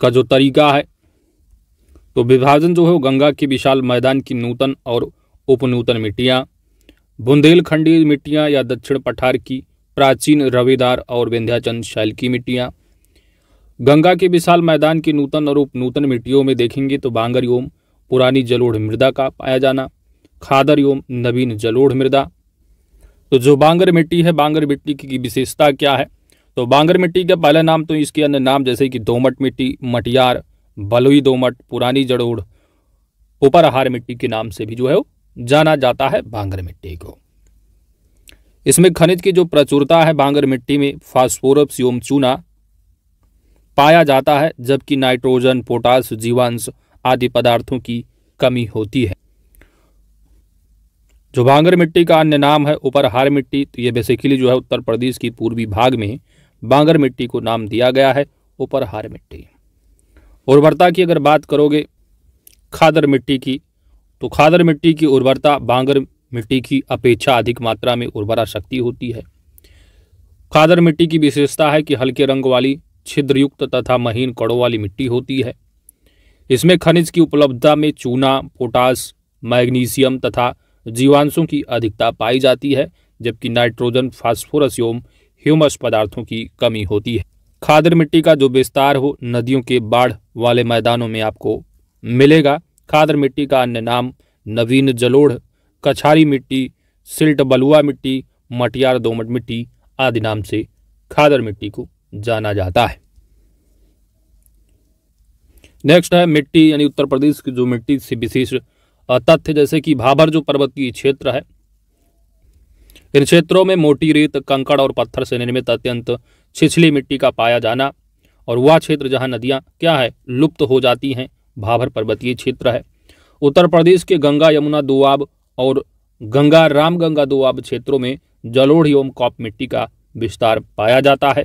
का जो तरीका है तो विभाजन जो है वो गंगा के विशाल मैदान की नूतन और उपनूतन मिट्टियाँ बुंदेलखंडी मिट्टियाँ या दक्षिण पठार की प्राचीन रविदार और विंध्याचंद शैल की मिट्टियाँ गंगा के विशाल मैदान की नूतन और उपनूतन मिट्टियों में देखेंगे तो बांगर ओम पुरानी जलोढ़ मृदा का पाया जाना खादर एवं नवीन जलोढ़ मृदा तो जो बांगर मिट्टी है बांगर मिट्टी की विशेषता क्या है तो बांगर मिट्टी का पहला नाम तो इसके अन्य नाम जैसे कि दोमट मिट्टी मटियार बलुई दोमट पुरानी जड़ोड़ उपरहार मिट्टी के नाम से भी जो है वो जाना जाता है बांगर मिट्टी को इसमें खनिज की जो प्रचुरता है बांगर मिट्टी में फास्फोरस एवं चूना पाया जाता है जबकि नाइट्रोजन पोटास जीवांश आदि पदार्थों की कमी होती है जो बांगर मिट्टी का अन्य नाम है उपरहार मिट्टी तो ये बेसिकली जो है उत्तर प्रदेश की पूर्वी भाग में बांगर मिट्टी को नाम दिया गया है उपरहार मिट्टी उर्वरता की अगर बात करोगे खादर मिट्टी की तो खादर मिट्टी की उर्वरता बांगर मिट्टी की अपेक्षा अधिक मात्रा में उर्वरा शक्ति होती है खादर मिट्टी की विशेषता है कि हल्के रंग वाली छिद्रयुक्त तथा महीन कड़ों वाली मिट्टी होती है इसमें खनिज की उपलब्धता में चूना पोटास मैग्नीशियम तथा जीवांशों की अधिकता पाई जाती है जबकि नाइट्रोजन फास्फोरस एवं ह्यूमस पदार्थों की कमी होती है खादर मिट्टी का जो विस्तार हो नदियों के बाढ़ वाले मैदानों में आपको मिलेगा खादर मिट्टी का अन्य नाम नवीन जलोढ़ कछारी मिट्टी सिल्ट बलुआ मिट्टी मटियार दोमट मिट्टी आदि नाम से खादर मिट्टी को जाना जाता है नेक्स्ट है मिट्टी यानी उत्तर प्रदेश की जो मिट्टी से विशेष तथ्य जैसे कि भाबर जो पर्वतीय क्षेत्र है इन क्षेत्रों में मोटी रेत कंकड़ और पत्थर से निर्मित अत्यंत छिछली मिट्टी का पाया जाना और वह क्षेत्र जहाँ नदियाँ क्या है लुप्त हो जाती हैं भाभर पर्वतीय क्षेत्र है उत्तर प्रदेश के गंगा यमुना दोआब और गंगा राम गंगा दोआब क्षेत्रों में जलोढ़ एवं कॉप मिट्टी का विस्तार पाया जाता है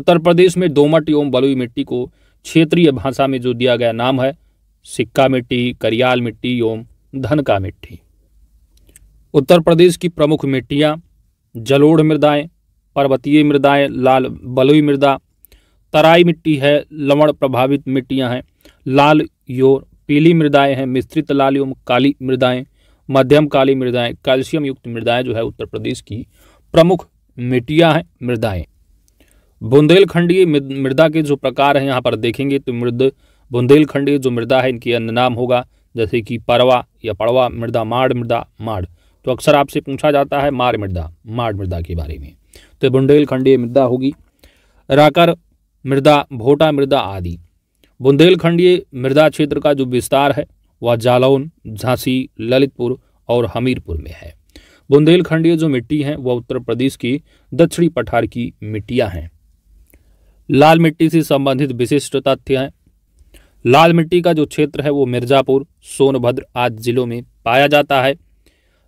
उत्तर प्रदेश में दोमट एवं बलुई मिट्टी को क्षेत्रीय भाषा में जो दिया गया नाम है सिक्का मिट्टी करियाल मिट्टी एवं धन का मिट्टी उत्तर प्रदेश की प्रमुख मिट्टियाँ जलोढ़ मृदाएँ पर्वतीय मृदाएँ लाल बलुई मृदा तराई मिट्टी है लवण प्रभावित मिट्टियाँ हैं लाल योर पीली मृदाएँ हैं मिश्रित लाल एवं काली मृदाएँ मध्यम काली मृदाएँ कैल्शियम युक्त मृदाएँ जो है उत्तर प्रदेश की प्रमुख मिट्टियाँ हैं मृदाएँ बुंदेलखंडीय मृदा के जो प्रकार हैं यहाँ पर देखेंगे तो मृद बुंदेलखंडीय जो मृदा है इनकी अन्य नाम होगा जैसे कि परवा या पड़वा मृदा माड़ मृदा माड़ तो अक्सर आपसे पूछा जाता है मार मृदा माड़ मृदा के बारे में तो बुंदेलखंडीय मृदा होगी राकर मृदा भोटा मृदा आदि बुंदेलखंडीय मृदा क्षेत्र का जो विस्तार है वह जालौन झांसी ललितपुर और हमीरपुर में है बुंदेलखंडीय जो मिट्टी है वह उत्तर प्रदेश की दक्षिणी पठार की मिट्टियां हैं लाल मिट्टी से संबंधित विशिष्ट तथ्य हैं लाल मिट्टी का जो क्षेत्र है वो मिर्ज़ापुर सोनभद्र आदि जिलों में पाया जाता है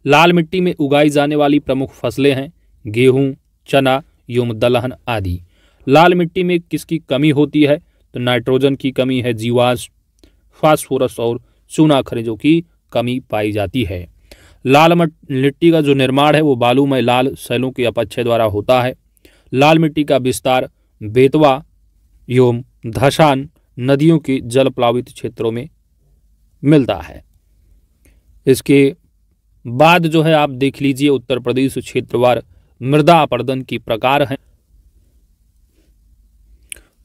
लाल मिट्टी में उगाई जाने वाली प्रमुख फसलें हैं गेहूँ चना एवं दलहन आदि लाल मिट्टी में किसकी कमी होती है तो नाइट्रोजन की कमी है जीवाश फास्फोरस और चूना खनिजों की कमी पाई जाती है लाल मिट्टी का जो निर्माण है वो बालूमय लाल शैलों के अपक्षय द्वारा होता है लाल मिट्टी का विस्तार बेतवा एवं धसान नदियों के जल प्लावित क्षेत्रों में मिलता है इसके बाद जो है आप देख लीजिए उत्तर प्रदेश क्षेत्रवार मृदा अपर्दन की प्रकार है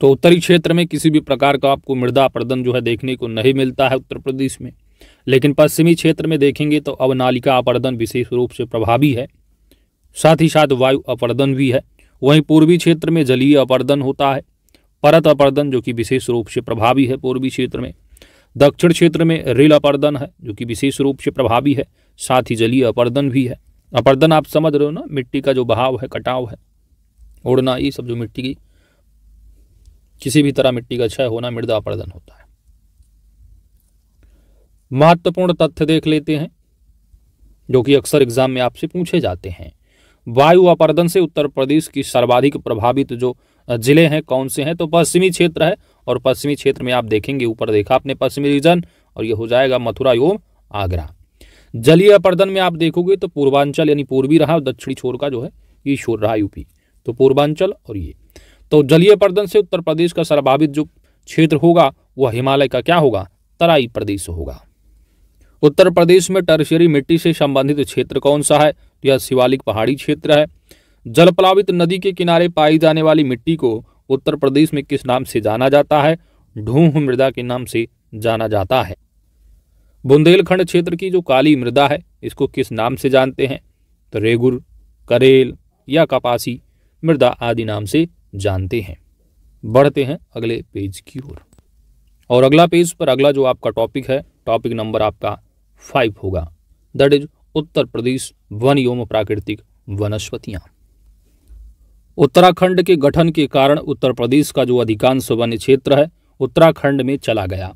तो उत्तरी क्षेत्र में किसी भी प्रकार का आपको मृदा अपर्दन जो है देखने को नहीं मिलता है उत्तर प्रदेश में लेकिन पश्चिमी क्षेत्र में देखेंगे तो अब नालिका अपर्दन विशेष रूप से प्रभावी है साथ ही साथ वायु अपर्दन भी है वहीं पूर्वी क्षेत्र में जलीय अपर्दन होता है परत अपर्दन जो कि विशेष रूप से प्रभावी है पूर्वी क्षेत्र में दक्षिण क्षेत्र में रेल अपर्दन है जो कि विशेष रूप से प्रभावी है साथ ही जलीय अपर्दन भी है अपर्दन आप समझ रहे हो ना मिट्टी का जो बहाव है कटाव है उड़ना ये सब जो मिट्टी की किसी भी तरह मिट्टी का क्षय होना मृदा अपर्दन होता है महत्वपूर्ण तथ्य देख लेते हैं जो कि अक्सर एग्जाम में आपसे पूछे जाते हैं वायु अपर्दन से उत्तर प्रदेश की सर्वाधिक प्रभावित जो जिले हैं कौन से हैं तो पश्चिमी क्षेत्र है और पश्चिमी क्षेत्र में आप देखेंगे ऊपर देखा आपने पश्चिमी रीजन और ये हो जाएगा मथुरा एवं आगरा जलीय अपर्दन में आप देखोगे तो पूर्वांचल यानी पूर्वी रहा दक्षिणी छोर का जो है ये छोर रहा यूपी तो पूर्वांचल और ये तो जलीय पर्दन से उत्तर प्रदेश का सर्वाधिक जो क्षेत्र होगा वह हिमालय का क्या होगा तराई प्रदेश होगा उत्तर प्रदेश में टर्शरी मिट्टी से संबंधित क्षेत्र कौन सा है तो यह शिवालिक पहाड़ी क्षेत्र है जलप्लावित नदी के किनारे पाई जाने वाली मिट्टी को उत्तर प्रदेश में किस नाम से जाना जाता है ढूंह मृदा के नाम से जाना जाता है बुंदेलखंड क्षेत्र की जो काली मृदा है इसको किस नाम से जानते हैं तो रेगुर करेल या कपासी मृदा आदि नाम से जानते हैं बढ़ते हैं अगले पेज की ओर और अगला पेज पर अगला जो आपका टॉपिक है टॉपिक नंबर आपका फाइव होगा दैट इज उत्तर प्रदेश वन एवं प्राकृतिक वनस्पतियाँ उत्तराखंड के गठन के कारण उत्तर प्रदेश का जो अधिकांश वन्य क्षेत्र है उत्तराखंड में चला गया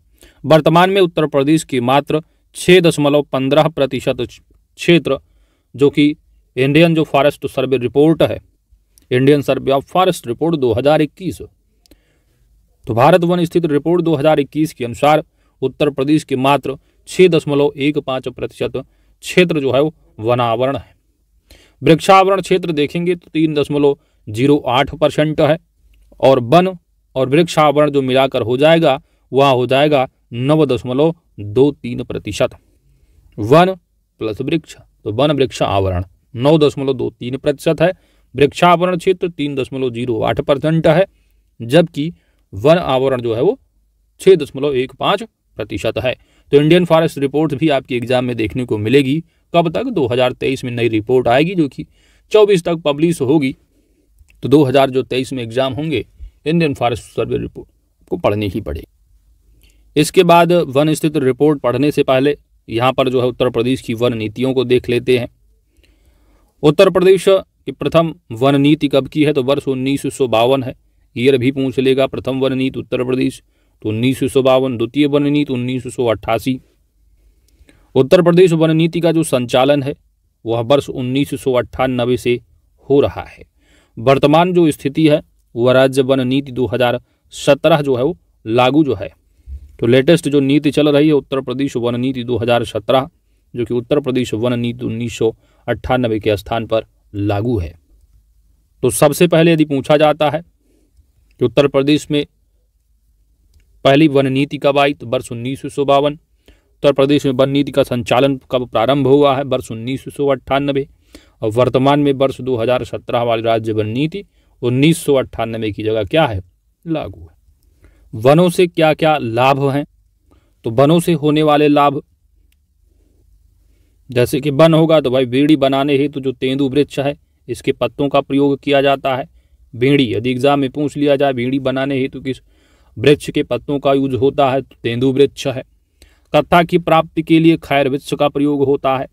वर्तमान में उत्तर प्रदेश की मात्र छः दशमलव पंद्रह प्रतिशत क्षेत्र जो कि इंडियन जो फॉरेस्ट सर्वे रिपोर्ट है Indian survey of forest report 2021 तो भारत वन स्थित रिपोर्ट 2021 के अनुसार उत्तर प्रदेश के मात्र छः दशमलव एक पाँच प्रतिशत क्षेत्र जो है वो वनावरण है वृक्षावरण क्षेत्र देखेंगे तो तीन दशमलव जीरो आठ परसेंट है और वन और वृक्षावरण जो मिलाकर हो जाएगा वह हो जाएगा नव दशमलव दो तीन प्रतिशत वन प्लस वृक्ष तो वन वृक्ष आवरण नौ दशमलव दो तीन प्रतिशत है वृक्षावरण क्षेत्र तीन दशमलव जीरो आठ परसेंट है जबकि वन आवरण जो है वो छः दशमलव एक पाँच प्रतिशत है तो इंडियन फॉरेस्ट रिपोर्ट भी आपकी एग्जाम में देखने को मिलेगी कब तक 2023 में नई रिपोर्ट आएगी जो कि 24 तक पब्लिश होगी तो 2023 में एग्ज़ाम होंगे इंडियन फॉरेस्ट सर्वे रिपोर्ट को पढ़ने ही पड़े इसके बाद वन स्थित रिपोर्ट पढ़ने से पहले यहाँ पर जो है उत्तर प्रदेश की वन नीतियों को देख लेते हैं उत्तर प्रदेश की प्रथम वन नीति कब की है तो वर्ष उन्नीस है ईयर भी पूछ लेगा प्रथम वन नीति उत्तर प्रदेश तो उन्नीस द्वितीय वन नीति उन्नीस उत्तर प्रदेश वन नीति का जो संचालन है वह वर्ष उन्नीस से हो रहा है वर्तमान जो स्थिति है वह राज्य वन नीति 2017 जो है वो लागू जो है तो लेटेस्ट जो नीति चल रही है उत्तर प्रदेश वन नीति 2017 जो कि उत्तर प्रदेश वन नीति उन्नीस के स्थान पर लागू है तो सबसे पहले यदि पूछा जाता है कि उत्तर प्रदेश में पहली वन नीति कब आई तो वर्ष उन्नीस उत्तर प्रदेश में वन नीति का संचालन कब प्रारंभ हुआ है वर्ष उन्नीस और वर्तमान में वर्ष 2017 वाली राज्य वन नीति उन्नीस की जगह क्या है लागू है वनों से क्या क्या लाभ हैं तो वनों से होने वाले लाभ जैसे कि वन होगा तो भाई बीड़ी बनाने हेतु तो जो तेंदु वृक्ष है इसके पत्तों का प्रयोग किया जाता है बीड़ी यदि एग्जाम में पूछ लिया जाए बीड़ी बनाने हेतु तो किस वृक्ष के पत्तों का यूज होता है तो तेंदु वृक्ष है कथा की प्राप्ति के लिए खैर वृक्ष का प्रयोग होता है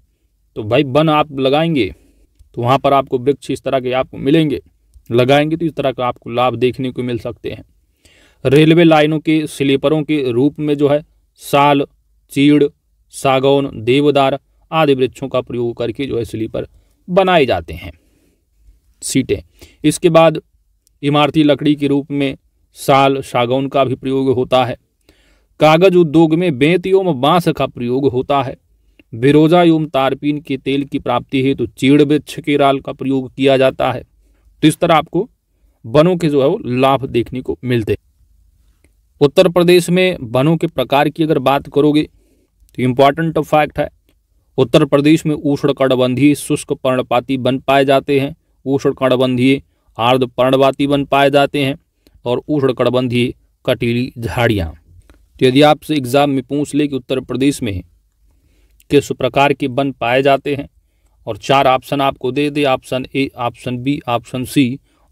तो भाई वन आप लगाएंगे तो वहाँ पर आपको वृक्ष इस तरह के आपको मिलेंगे लगाएंगे तो इस तरह का आपको लाभ देखने को मिल सकते हैं रेलवे लाइनों के स्लीपरों के रूप में जो है साल चीड़ सागौन देवदार आदि वृक्षों का प्रयोग करके जो है स्लीपर बनाए जाते हैं सीटें इसके बाद इमारती लकड़ी के रूप में साल सागौन का भी प्रयोग होता है कागज उद्योग में बेंत एवं बांस का प्रयोग होता है बिरोजा एवं तारपीन के तेल की प्राप्ति हेतु तो चीड़ वृक्ष के राल का प्रयोग किया जाता है तो इस तरह आपको वनों के जो है वो लाभ देखने को मिलते उत्तर प्रदेश में वनों के प्रकार की अगर बात करोगे तो इम्पॉर्टेंट फैक्ट है उत्तर प्रदेश में उष्ण कड़बंधीय शुष्क पर्णपाती वन पाए जाते हैं उष्ण कड़बंधीय आर्द पर्णपाती वन पाए जाते हैं और उष्ण कड़बंधीय कटीली झाड़ियाँ तो यदि आपसे एग्ज़ाम में पूछ ले कि उत्तर प्रदेश में किस प्रकार के वन पाए जाते हैं और चार ऑप्शन आपको दे दे option A option B option C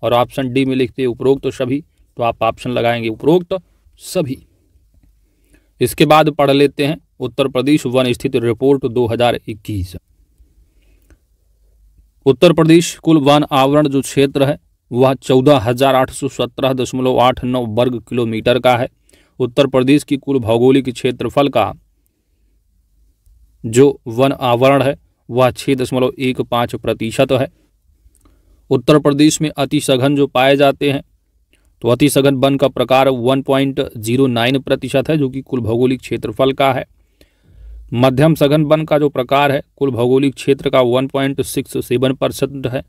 और ऑप्शन डी में लिखते उपरोक्त तो सभी तो आप ऑप्शन लगाएंगे उपरोक्त तो सभी इसके बाद पढ़ लेते हैं उत्तर प्रदेश वन स्थित रिपोर्ट 2021 उत्तर प्रदेश कुल वन आवरण जो क्षेत्र है वह चौदह हजार आठ सौ सत्रह दशमलव आठ नौ वर्ग किलोमीटर का है उत्तर प्रदेश की कुल भौगोलिक क्षेत्रफल का जो वन आवरण है वह छः दशमलव एक पाँच प्रतिशत है उत्तर प्रदेश में अति सघन जो पाए जाते हैं तो अति सघन वन का प्रकार वन पॉइंट जीरो नाइन प्रतिशत है जो कि कुल भौगोलिक क्षेत्रफल का है मध्यम सघन वन का जो प्रकार है कुल भौगोलिक क्षेत्र का one point six seven percent है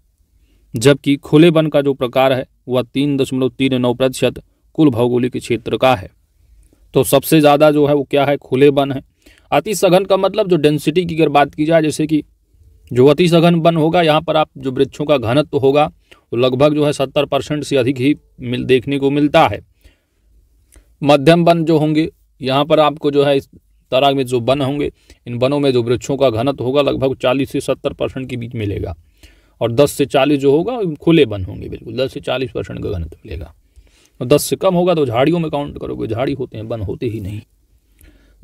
जबकि खुले वन का जो प्रकार है वह तीन दशमलव तीन नौ प्रतिशत कुल भौगोलिक क्षेत्र का है तो सबसे ज़्यादा जो है वो क्या है खुले वन है अति सघन का मतलब जो डेंसिटी की अगर बात की जाए जैसे कि जो अति सघन वन होगा यहाँ पर आप जो वृक्षों का घनत्व तो होगा वो लगभग जो है सत्तर परसेंट से अधिक ही मिल देखने को मिलता है मध्यम वन जो होंगे यहाँ पर आपको जो है इस तरह में जो वन होंगे इन वनों में जो वृक्षों का घनत्व तो होगा लगभग चालीस से सत्तर परसेंट के बीच मिलेगा और दस से चालीस जो होगा खुले वन होंगे बिल्कुल दस से चालीस परसेंट का घनत्व मिलेगा और दस से कम होगा तो झाड़ियों में काउंट करोगे झाड़ी होते हैं वन होते ही नहीं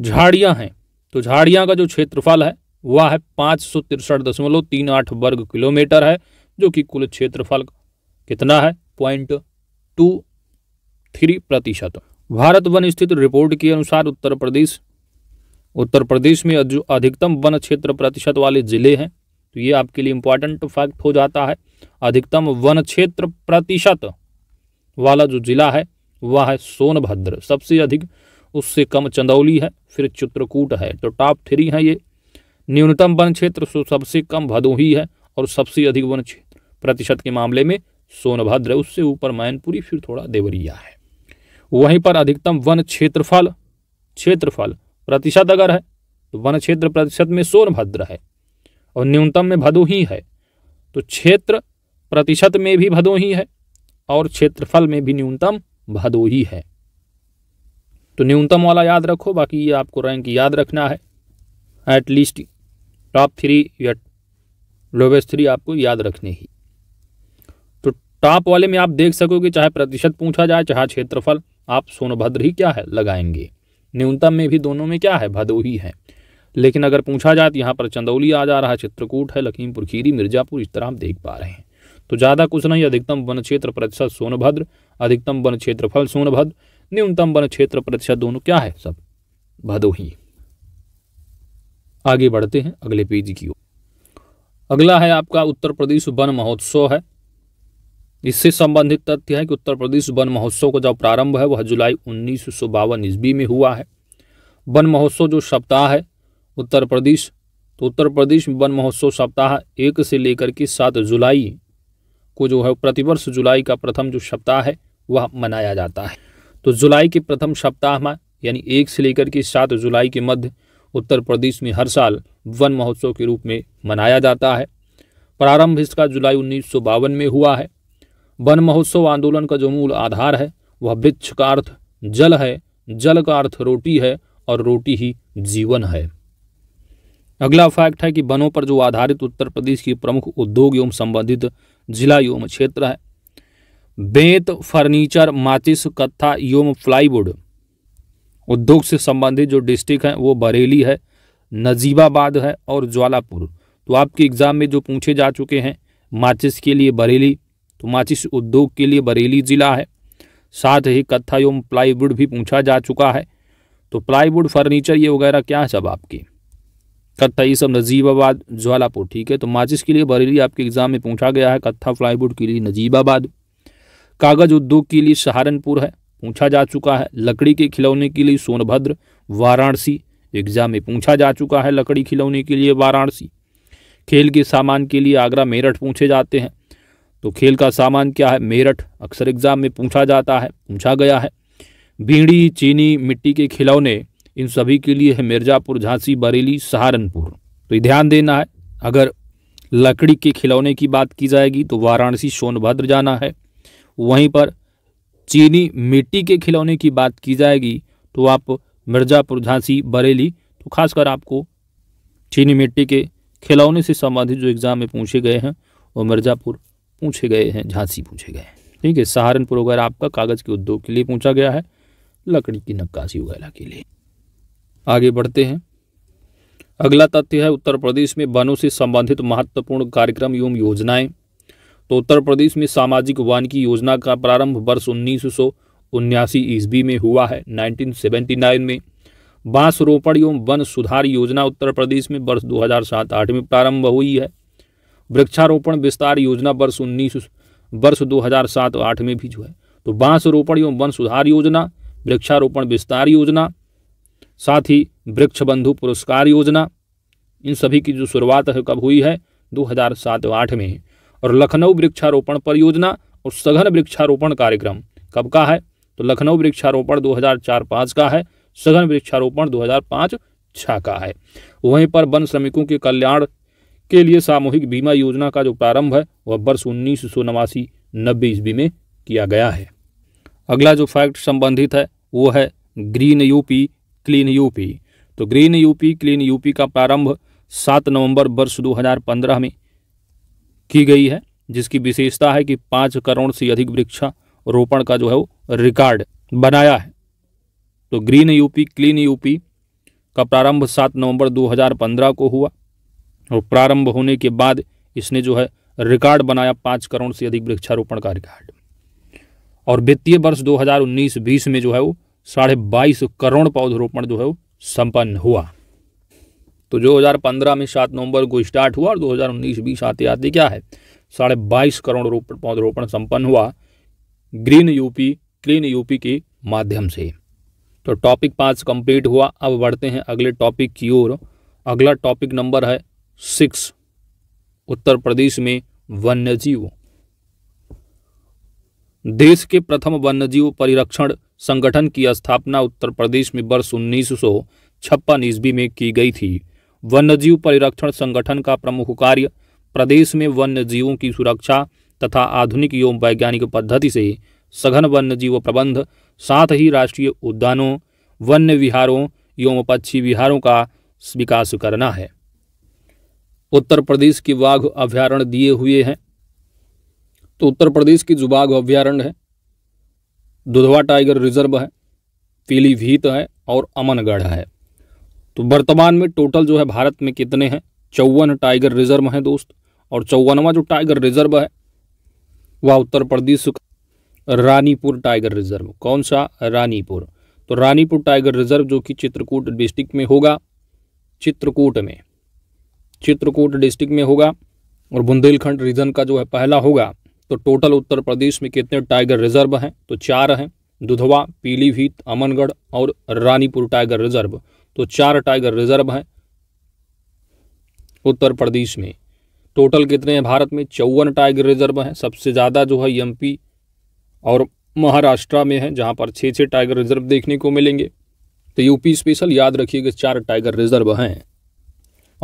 झाड़ियाँ हैं तो झाड़ियाँ का जो क्षेत्रफल है वह है पाँच सौ तिरसठ दशमलव तीन आठ वर्ग किलोमीटर है जो कि कुल क्षेत्रफल कितना है पॉइंट टू थ्री प्रतिशत भारत वन स्थित रिपोर्ट के अनुसार उत्तर प्रदेश उत्तर प्रदेश में जो अधिकतम वन क्षेत्र प्रतिशत वाले जिले हैं तो ये आपके लिए इम्पॉर्टेंट फैक्ट हो जाता है अधिकतम वन क्षेत्र प्रतिशत वाला जो जिला है वह है सोनभद्र सबसे अधिक उससे कम चंदौली है फिर चित्रकूट है तो टॉप थ्री हैं ये न्यूनतम वन क्षेत्र सबसे कम भदोही है और सबसे अधिक वन क्षेत्र प्रतिशत के मामले में सोनभद्र उससे ऊपर मैनपुरी फिर थोड़ा देवरिया है वहीं पर अधिकतम वन क्षेत्रफल क्षेत्रफल प्रतिशत अगर है तो वन क्षेत्र प्रतिशत में सोनभद्र है और न्यूनतम में भदोही है तो क्षेत्र प्रतिशत में भी भदोही है और क्षेत्रफल में भी न्यूनतम भदोही है तो न्यूनतम वाला याद रखो बाकी ये आपको रैंक याद रखना है एटलीस्ट टॉप थ्री या लोवेस्ट थ्री आपको याद रखने ही तो टॉप वाले में आप देख सकोगे चाहे प्रतिशत पूछा जाए चाहे क्षेत्रफल आप सोनभद्र ही क्या है लगाएंगे न्यूनतम में भी दोनों में क्या है भदोही है लेकिन अगर पूछा जाए तो यहाँ पर चंदौली आ जा रहा है चित्रकूट है लखीमपुर खीरी मिर्जापुर इस तरह आप देख पा रहे हैं तो ज़्यादा कुछ नहीं अधिकतम वन क्षेत्र प्रतिशत सोनभद्र अधिकतम वन क्षेत्रफल सोनभद्र न्यूनतम वन क्षेत्र प्रतिशत दोनों क्या है सब भदोही आगे बढ़ते हैं अगले पेज की ओर अगला है आपका उत्तर प्रदेश वन महोत्सव है इससे संबंधित तथ्य है कि उत्तर प्रदेश वन महोत्सव का जो प्रारंभ है वह जुलाई उन्नीस सौ बावन ईस्वी में हुआ है वन महोत्सव जो सप्ताह है उत्तर प्रदेश तो उत्तर प्रदेश वन महोत्सव सप्ताह एक से लेकर के सात जुलाई को जो है प्रतिवर्ष जुलाई का प्रथम जो सप्ताह है वह मनाया जाता है तो जुलाई के प्रथम सप्ताह में यानी एक से लेकर के सात जुलाई के मध्य उत्तर प्रदेश में हर साल वन महोत्सव के रूप में मनाया जाता है प्रारंभ इसका जुलाई उन्नीस में हुआ है वन महोत्सव आंदोलन का जो मूल आधार है वह वृक्ष का अर्थ जल है जल का अर्थ रोटी है और रोटी ही जीवन है अगला फैक्ट है कि वनों पर जो आधारित उत्तर प्रदेश की प्रमुख उद्योग एवं संबंधित जिला एवं क्षेत्र है बेंत फर्नीचर माचिस कत्था योम फ्लाईवुड उद्योग से संबंधित जो डिस्ट्रिक्ट हैं वो बरेली है नजीबाबाद है और ज्वालापुर तो आपके एग्ज़ाम में जो पूछे जा चुके हैं माचिस के लिए बरेली तो माचिस उद्योग के लिए बरेली ज़िला है साथ ही कत्था योम प्लाईवुड भी पूछा जा चुका है तो प्लाईवुड फर्नीचर ये वगैरह क्या है सब आपके कत्था ये सब नजीबाबाद ज्वालापुर ठीक है तो माचिस के लिए बरेली आपके एग्ज़ाम में पूछा गया है कत्था प्लाईवुड के लिए नजीबाबाद कागज उद्योग के लिए सहारनपुर है पूछा जा चुका है लकड़ी के खिलौने के लिए सोनभद्र वाराणसी एग्जाम में पूछा जा चुका है लकड़ी खिलौने के लिए वाराणसी खेल के सामान के लिए आगरा मेरठ पूछे जाते हैं तो खेल का सामान क्या है मेरठ अक्सर एग्जाम में पूछा जाता है पूछा गया है बीड़ी चीनी मिट्टी के खिलौने इन सभी के लिए है मिर्जापुर झांसी बरेली सहारनपुर तो ध्यान देना है अगर लकड़ी के खिलौने की बात की जाएगी तो वाराणसी सोनभद्र जाना है वहीं पर चीनी मिट्टी के खिलौने की बात की जाएगी तो आप मिर्ज़ापुर झांसी बरेली तो खासकर आपको चीनी मिट्टी के खिलौने से संबंधित जो एग्ज़ाम में पूछे गए हैं वो मिर्ज़ापुर पूछे गए हैं झांसी पूछे गए हैं ठीक है सहारनपुर वगैरह आपका कागज़ के उद्योग के लिए पूछा गया है लकड़ी की नक्काशी वगैरह के लिए आगे बढ़ते हैं अगला तथ्य है उत्तर प्रदेश में वनों से संबंधित महत्वपूर्ण कार्यक्रम एवं योजनाएं तो उत्तर प्रदेश में सामाजिक की योजना का प्रारंभ वर्ष उन्नीस सौ उन्यासी ईस्वी में हुआ है 1979 में बांस रोपण एवं वन सुधार योजना उत्तर प्रदेश में वर्ष 2007-8 में प्रारंभ हुई है वृक्षारोपण विस्तार योजना वर्ष उन्नीस वर्ष 2007-8 में भी जो है तो बांस रोपण एवं वन सुधार योजना वृक्षारोपण विस्तार योजना साथ ही वृक्ष बंधु पुरस्कार योजना इन सभी की जो शुरुआत है कब हुई है दो हजार में और लखनऊ वृक्षारोपण परियोजना और सघन वृक्षारोपण कार्यक्रम कब का है तो लखनऊ वृक्षारोपण 2004-5 का है सघन वृक्षारोपण 2005-6 का है वहीं पर वन श्रमिकों के कल्याण के लिए सामूहिक बीमा योजना का जो प्रारंभ है वह वर्ष उन्नीस सौ नवासी नब्बे ईस्वी में किया गया है अगला जो फैक्ट संबंधित है वो है ग्रीन यूपी क्लीन यूपी तो ग्रीन यूपी क्लीन यूपी का प्रारंभ सात नवंबर वर्ष 2015 में की गई है जिसकी विशेषता है कि पाँच करोड़ से अधिक वृक्षारोपण का जो है वो रिकॉर्ड बनाया है तो ग्रीन यूपी क्लीन यूपी का प्रारंभ सात नवंबर 2015 को हुआ और प्रारंभ होने के बाद इसने जो है रिकॉर्ड बनाया पाँच करोड़ से अधिक वृक्षारोपण का रिकॉर्ड और वित्तीय वर्ष 2019-20 में जो है वो साढ़े बाईस करोड़ पौधरोपण जो है वो संपन्न हुआ तो 2015 में सात नवंबर को स्टार्ट हुआ और 2019-20 आते आते क्या है साढ़े बाईस करोड़ रोपण पौधरोपण संपन्न हुआ ग्रीन यूपी क्लीन यूपी के माध्यम से तो टॉपिक पाँच कंप्लीट हुआ अब बढ़ते हैं अगले टॉपिक की ओर अगला टॉपिक नंबर है सिक्स उत्तर प्रदेश में वन्य जीव देश के प्रथम वन्यजीव परिरक्षण संगठन की स्थापना उत्तर प्रदेश में वर्ष उन्नीस सौ छप्पन ईस्वी में की गई थी वन्यजीव परिरक्षण संगठन का प्रमुख कार्य प्रदेश में वन्य जीवों की सुरक्षा तथा आधुनिक एवं वैज्ञानिक पद्धति से सघन वन्यजीव प्रबंध साथ ही राष्ट्रीय उद्यानों वन्य विहारों एवं पक्षी विहारों का विकास करना है उत्तर प्रदेश के वाघ अभ्यारण्य दिए हुए हैं तो उत्तर प्रदेश की जो बाघ अभ्यारण्य है दुधवा टाइगर रिजर्व है पीलीभीत है और अमनगढ़ है तो वर्तमान में टोटल जो है भारत में कितने हैं चौवन टाइगर रिजर्व हैं दोस्त और चौवनवा जो टाइगर रिजर्व है वह उत्तर प्रदेश रानीपुर टाइगर रिजर्व कौन सा रानीपुर तो रानीपुर टाइगर रिजर्व जो कि चित्रकूट डिस्ट्रिक्ट में होगा चित्रकूट में चित्रकूट डिस्ट्रिक्ट में होगा और बुंदेलखंड रीजन का जो है पहला होगा तो टोटल उत्तर प्रदेश में कितने टाइगर रिजर्व हैं तो चार हैं दुधवा पीलीभीत अमनगढ़ और रानीपुर टाइगर रिजर्व तो चार टाइगर रिजर्व हैं उत्तर प्रदेश में टोटल कितने हैं भारत में चौवन टाइगर रिजर्व हैं सबसे ज़्यादा जो है एमपी और महाराष्ट्र में है जहाँ पर छः छः टाइगर रिजर्व देखने को मिलेंगे तो यूपी स्पेशल याद रखिएगा चार टाइगर रिजर्व हैं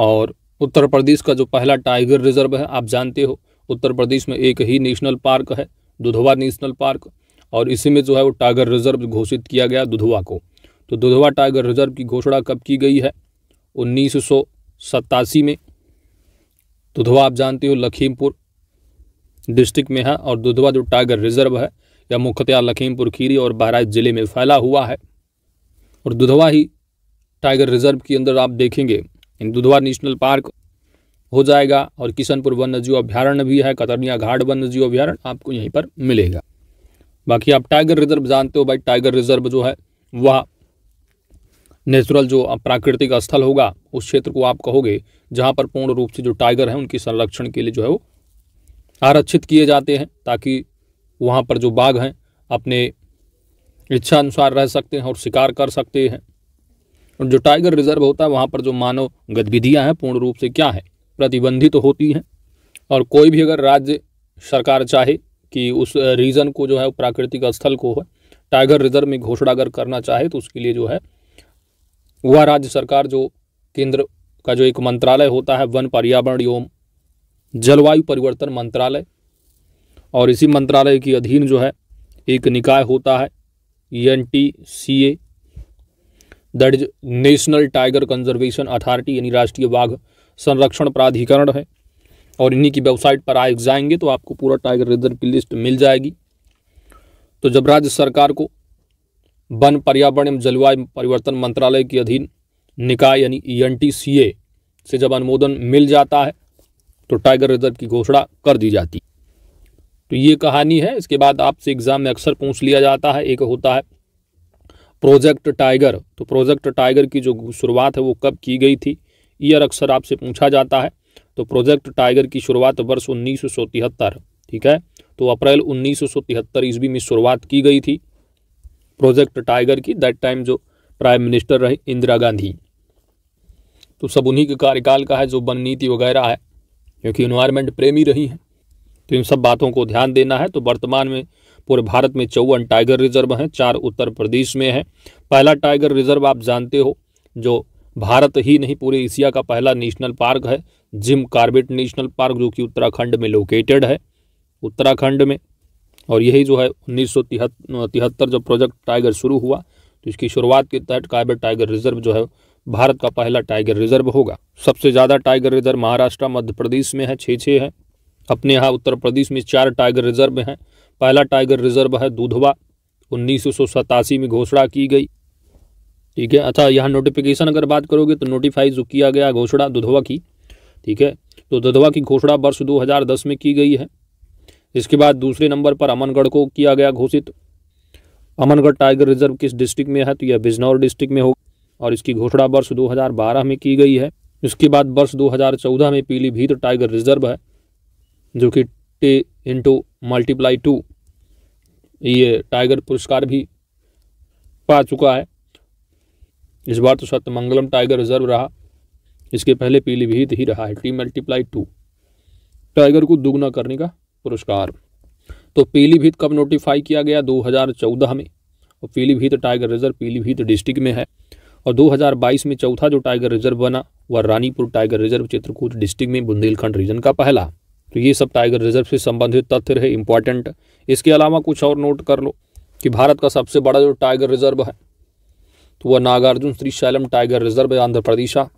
और उत्तर प्रदेश का जो पहला टाइगर रिजर्व है आप जानते हो उत्तर प्रदेश में एक ही नेशनल पार्क है दुधवा नेशनल पार्क और इसी में जो है वो टाइगर रिजर्व घोषित किया गया दुधवा को तो दुधवा टाइगर रिजर्व की घोषणा कब की गई है उन्नीस में दुधवा आप जानते हो लखीमपुर डिस्ट्रिक्ट में है और दुधवा जो टाइगर रिजर्व है यह मुख्यतः लखीमपुर खीरी और बहराइच ज़िले में फैला हुआ है और दुधवा ही टाइगर रिजर्व के अंदर आप देखेंगे दुधवा नेशनल पार्क हो जाएगा और किशनपुर वन्य जीव अभ्यारण्य भी है कतरनिया घाट वन्य जीव अभ्यारण्य आपको यहीं पर मिलेगा बाकी आप टाइगर रिजर्व जानते हो भाई टाइगर रिजर्व जो है वह नेचुरल जो प्राकृतिक स्थल होगा उस क्षेत्र को आप कहोगे जहाँ पर पूर्ण रूप से जो टाइगर हैं उनकी संरक्षण के लिए जो है वो आरक्षित किए जाते हैं ताकि वहाँ पर जो बाघ हैं अपने इच्छा अनुसार रह सकते हैं और शिकार कर सकते हैं और जो टाइगर रिजर्व होता है वहाँ पर जो मानव गतिविधियाँ हैं पूर्ण रूप से क्या है प्रतिबंधित तो होती हैं और कोई भी अगर राज्य सरकार चाहे कि उस रीज़न को जो है प्राकृतिक स्थल को टाइगर रिजर्व में घोषणा अगर करना चाहे तो उसके लिए जो है वह राज्य सरकार जो केंद्र का जो एक मंत्रालय होता है वन पर्यावरण एवं जलवायु परिवर्तन मंत्रालय और इसी मंत्रालय के अधीन जो है एक निकाय होता है N T C A that is national tiger conservation authority यानी राष्ट्रीय बाघ संरक्षण प्राधिकरण है और इन्हीं की वेबसाइट पर आए जाएंगे तो आपको पूरा टाइगर रिजर्व की लिस्ट मिल जाएगी तो जब राज्य सरकार को वन पर्यावरण एवं जलवायु परिवर्तन मंत्रालय के अधीन निकाय यानी ई e से जब अनुमोदन मिल जाता है तो टाइगर रिजर्व की घोषणा कर दी जाती तो ये कहानी है इसके बाद आपसे एग्ज़ाम में अक्सर पूछ लिया जाता है एक होता है प्रोजेक्ट टाइगर तो प्रोजेक्ट टाइगर की जो शुरुआत है वो कब की गई थी ईयर अक्सर आपसे पूछा जाता है तो प्रोजेक्ट टाइगर की शुरुआत वर्ष उन्नीस ठीक है तो अप्रैल उन्नीस ईस्वी में शुरुआत की गई थी प्रोजेक्ट टाइगर की दैट टाइम जो प्राइम मिनिस्टर रहे इंदिरा गांधी तो सब उन्हीं के कार्यकाल का है जो वन नीति वगैरह है क्योंकि इन्वायरमेंट प्रेमी रही हैं तो इन सब बातों को ध्यान देना है तो वर्तमान में पूरे भारत में चौवन टाइगर रिजर्व हैं चार उत्तर प्रदेश में है पहला टाइगर रिजर्व आप जानते हो जो भारत ही नहीं पूरे एशिया का पहला नेशनल पार्क है जिम कार्बेट नेशनल पार्क जो कि उत्तराखंड में लोकेटेड है उत्तराखंड में और यही जो है उन्नीस सौ तिहत्तर जब प्रोजेक्ट टाइगर शुरू हुआ तो इसकी शुरुआत के तहत कायबे टाइगर रिजर्व जो है भारत का पहला टाइगर रिजर्व होगा सबसे ज़्यादा टाइगर रिजर्व महाराष्ट्र मध्य प्रदेश में है छः छः है अपने यहाँ उत्तर प्रदेश में चार टाइगर रिजर्व हैं पहला टाइगर रिजर्व है दूधवा उन्नीस में घोषणा की गई ठीक है अच्छा यहाँ नोटिफिकेशन अगर बात करोगे तो नोटिफाई जो किया गया घोषणा दुधवा की ठीक है तो दुधवा की घोषणा वर्ष 2010 में की गई है इसके बाद दूसरे नंबर पर अमनगढ़ को किया गया घोषित अमनगढ़ टाइगर रिजर्व किस डिस्ट्रिक्ट में है तो यह बिजनौर डिस्ट्रिक्ट में हो और इसकी घोषणा वर्ष 2012 में की गई है इसके बाद वर्ष 2014 में पीलीभीत टाइगर रिजर्व है जो कि टे इंटू मल्टीप्लाई टू ये टाइगर पुरस्कार भी पा चुका है इस बार तो सत्यमंगलम टाइगर रिजर्व रहा इसके पहले पीलीभीत ही रहा है टी मल्टीप्लाई टू टाइगर को दुगना करने का पुरस्कार तो पीलीभीत कब नोटिफाई किया गया 2014 में और Pilibhit tiger reserve Pilibhit district में है और 2022 में चौथा जो टाइगर रिजर्व बना वह Ranipur tiger reserve Chitrakoot district में बुंदेलखंड रीजन का पहला तो ये सब टाइगर रिजर्व से संबंधित तथ्य रहे इंपॉर्टेंट इसके अलावा कुछ और नोट कर लो कि भारत का सबसे बड़ा जो टाइगर रिजर्व है तो वह Nagarjuna Srisailam tiger reserve Andhra Pradesh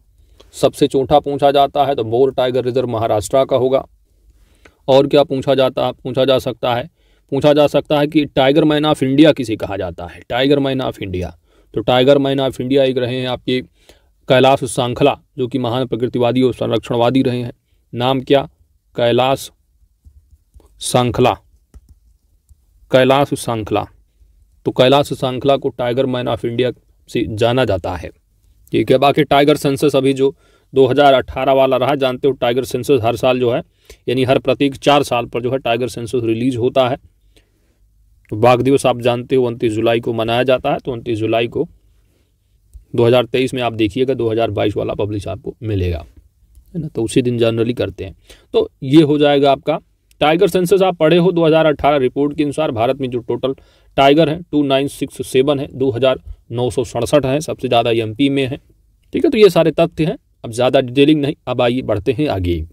सबसे चौथा पूछा जाता है तो मोर टाइगर रिजर्व महाराष्ट्र का होगा और क्या पूछा जाता पूछा जा सकता है पूछा जा सकता है कि टाइगर मैन ऑफ इंडिया किसे कहा जाता है टाइगर मैन ऑफ इंडिया तो टाइगर मैन ऑफ इंडिया एक रहे हैं आपके कैलाश सांखला जो कि महान प्रकृतिवादी और संरक्षणवादी रहे हैं नाम क्या कैलाश सांखला कैलाश सांखला तो कैलाश सांखला को टाइगर मैन ऑफ इंडिया से जाना जाता है ठीक है बाकी टाइगर सेंसस अभी जो 2018 वाला रहा जानते हो टाइगर सेंसस हर साल जो है यानी हर प्रत्येक चार साल पर जो है टाइगर सेंसस रिलीज होता है बाघ तो दिवस आप जानते हो उनतीस जुलाई को मनाया जाता है तो उनतीस जुलाई को 2023 में आप देखिएगा 2022 वाला पब्लिश आपको मिलेगा है ना तो उसी दिन जनरली करते हैं तो ये हो जाएगा आपका टाइगर सेंसस आप पढ़े हो 2018 रिपोर्ट के अनुसार भारत में जो टोटल टाइगर हैं टू नाइन सिक्स सेवन है दो हज़ार नौ सौ सड़सठ सबसे ज़्यादा एम में है ठीक है तो ये सारे तथ्य हैं अब ज़्यादा डिटेलिंग नहीं अब आइए बढ़ते हैं आगे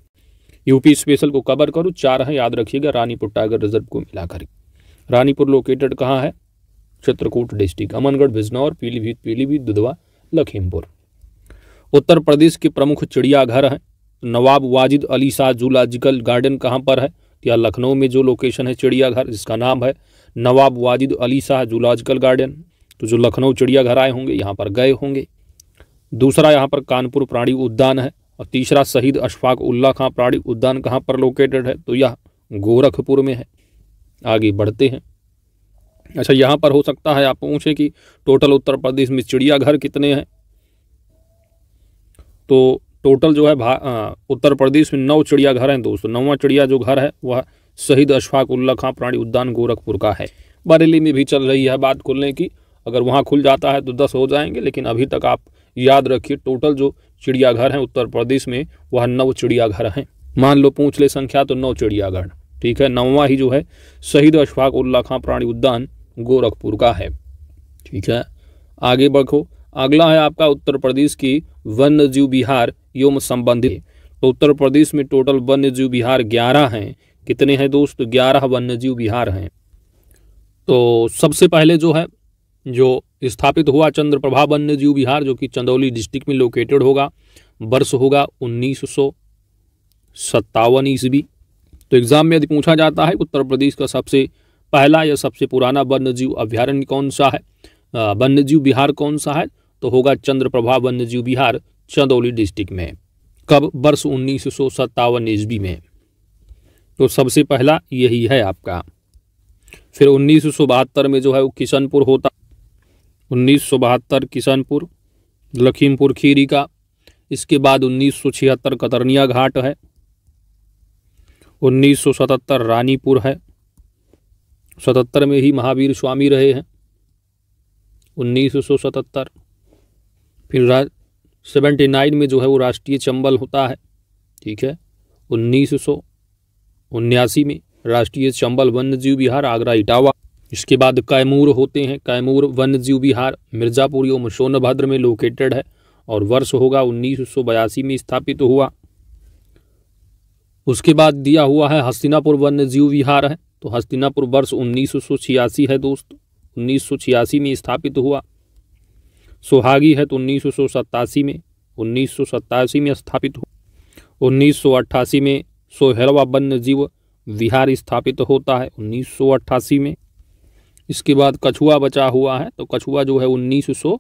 यूपी स्पेशल को कवर करो चार हैं याद रखिएगा रानीपुर टाइगर रिजर्व को मिलाकर रानीपुर लोकेटेड कहाँ है चित्रकूट डिस्ट्रिक्ट अमनगढ़ बिजनौर पीलीभीत पीलीभीत दुधवा लखीमपुर उत्तर प्रदेश के प्रमुख चिड़ियाघर हैं नवाब वाजिद अली शाह जूलॉजिकल गार्डन कहाँ पर है या लखनऊ में जो लोकेशन है चिड़ियाघर जिसका नाम है नवाब वाजिद अली शाह जूलॉजिकल गार्डन तो जो लखनऊ चिड़ियाघर आए होंगे यहाँ पर गए होंगे दूसरा यहाँ पर कानपुर प्राणी उद्यान है और तीसरा शहीद अशफाक उल्ला खां प्राणी उद्यान कहाँ पर लोकेटेड है तो यह गोरखपुर में है आगे बढ़ते हैं अच्छा यहाँ पर हो सकता है आप पूछें कि टोटल उत्तर प्रदेश में चिड़ियाघर कितने हैं तो टोटल जो है आ, उत्तर प्रदेश में नौ चिड़ियाघर हैं दोस्तों नौवा चिड़िया जो घर है वह शहीद अशफाक उल्ला खां प्राणी उद्यान गोरखपुर का है बरेली में भी चल रही है बात खुलने की अगर वहाँ खुल जाता है तो दस हो जाएंगे लेकिन अभी तक आप याद रखिए टोटल जो चिड़ियाघर हैं उत्तर प्रदेश में वह नौ चिड़ियाघर हैं मान लो पूछ ले संख्या तो नौ चिड़ियाघर ठीक है नौवा ही जो है शहीद अशफाक उल्ला खां प्राणी उद्यान गोरखपुर का है ठीक है आगे बढ़ो अगला है आपका उत्तर प्रदेश की वन्य जीव बिहार योम संबंधित तो उत्तर प्रदेश में टोटल वन्य जीव बिहार ग्यारह हैं कितने हैं दोस्त ग्यारह वन्य जीव बिहार हैं तो सबसे पहले जो है जो स्थापित हुआ चंद्रप्रभा वन्य जीव विहार जो कि चंदौली डिस्ट्रिक्ट में लोकेटेड होगा वर्ष होगा उन्नीस सौ सत्तावन ईस्वी तो एग्जाम में यदि पूछा जाता है उत्तर प्रदेश का सबसे पहला या सबसे पुराना वन्यजीव अभ्यारण्य कौन सा है वन्यजीव बिहार कौन सा है तो होगा चंद्रप्रभा वन्यजीव बिहार चंदौली डिस्ट्रिक्ट में कब वर्ष उन्नीस सौ सत्तावन ईस्वी में तो सबसे पहला यही है आपका फिर उन्नीस में जो है वो किशनपुर होता उन्नीस सौ बहत्तर किशनपुर लखीमपुर खीरी का इसके बाद उन्नीस सौ छिहत्तर कतरनिया घाट है उन्नीस सौ सतहत्तर रानीपुर है सतहत्तर में ही महावीर स्वामी रहे हैं उन्नीस सौ सतहत्तर फिर सेवेंटी नाइन में जो है वो राष्ट्रीय चंबल होता है ठीक है उन्नीस सौ उन्यासी में राष्ट्रीय चंबल वन्यजीव विहार आगरा इटावा इसके बाद कैमूर होते हैं कैमूर वन्य जीव विहार मिर्ज़ापुर एवं सोनभद्र में लोकेटेड है और वर्ष होगा उन्नीस में स्थापित तो हुआ उसके बाद दिया हुआ है हस्तिनापुर वन्य जीव विहार है तो हस्तिनापुर वर्ष उन्नीस है दोस्त उन्नीस में स्थापित तो हुआ सोहागी है तो उन्नीस में उन्नीस में स्थापित हुआ उन्नीस में सोहरवा जीव विहार स्थापित होता है उन्नीस में इसके बाद कछुआ बचा हुआ है तो कछुआ जो है उन्नीस सौ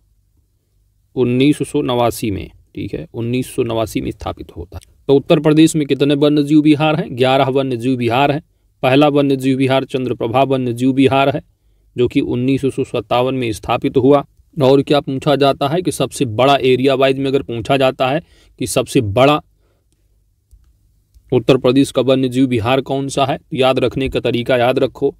उन्नीस सौ नवासी में ठीक है उन्नीस सौ नवासी में स्थापित होता है तो उत्तर प्रदेश में कितने वन्य जीव विहार हैं ग्यारह वन्य जीव विहार हैं पहला वन्य जीव विहार चंद्रप्रभा वन्य जीव विहार है जो कि उन्नीस सौ में स्थापित हुआ और क्या पूछा जाता है कि सबसे बड़ा एरिया वाइज में अगर पूछा जाता है कि सबसे बड़ा उत्तर प्रदेश का वन्य जीव विहार कौन सा है तो याद रखने का तरीका याद रखो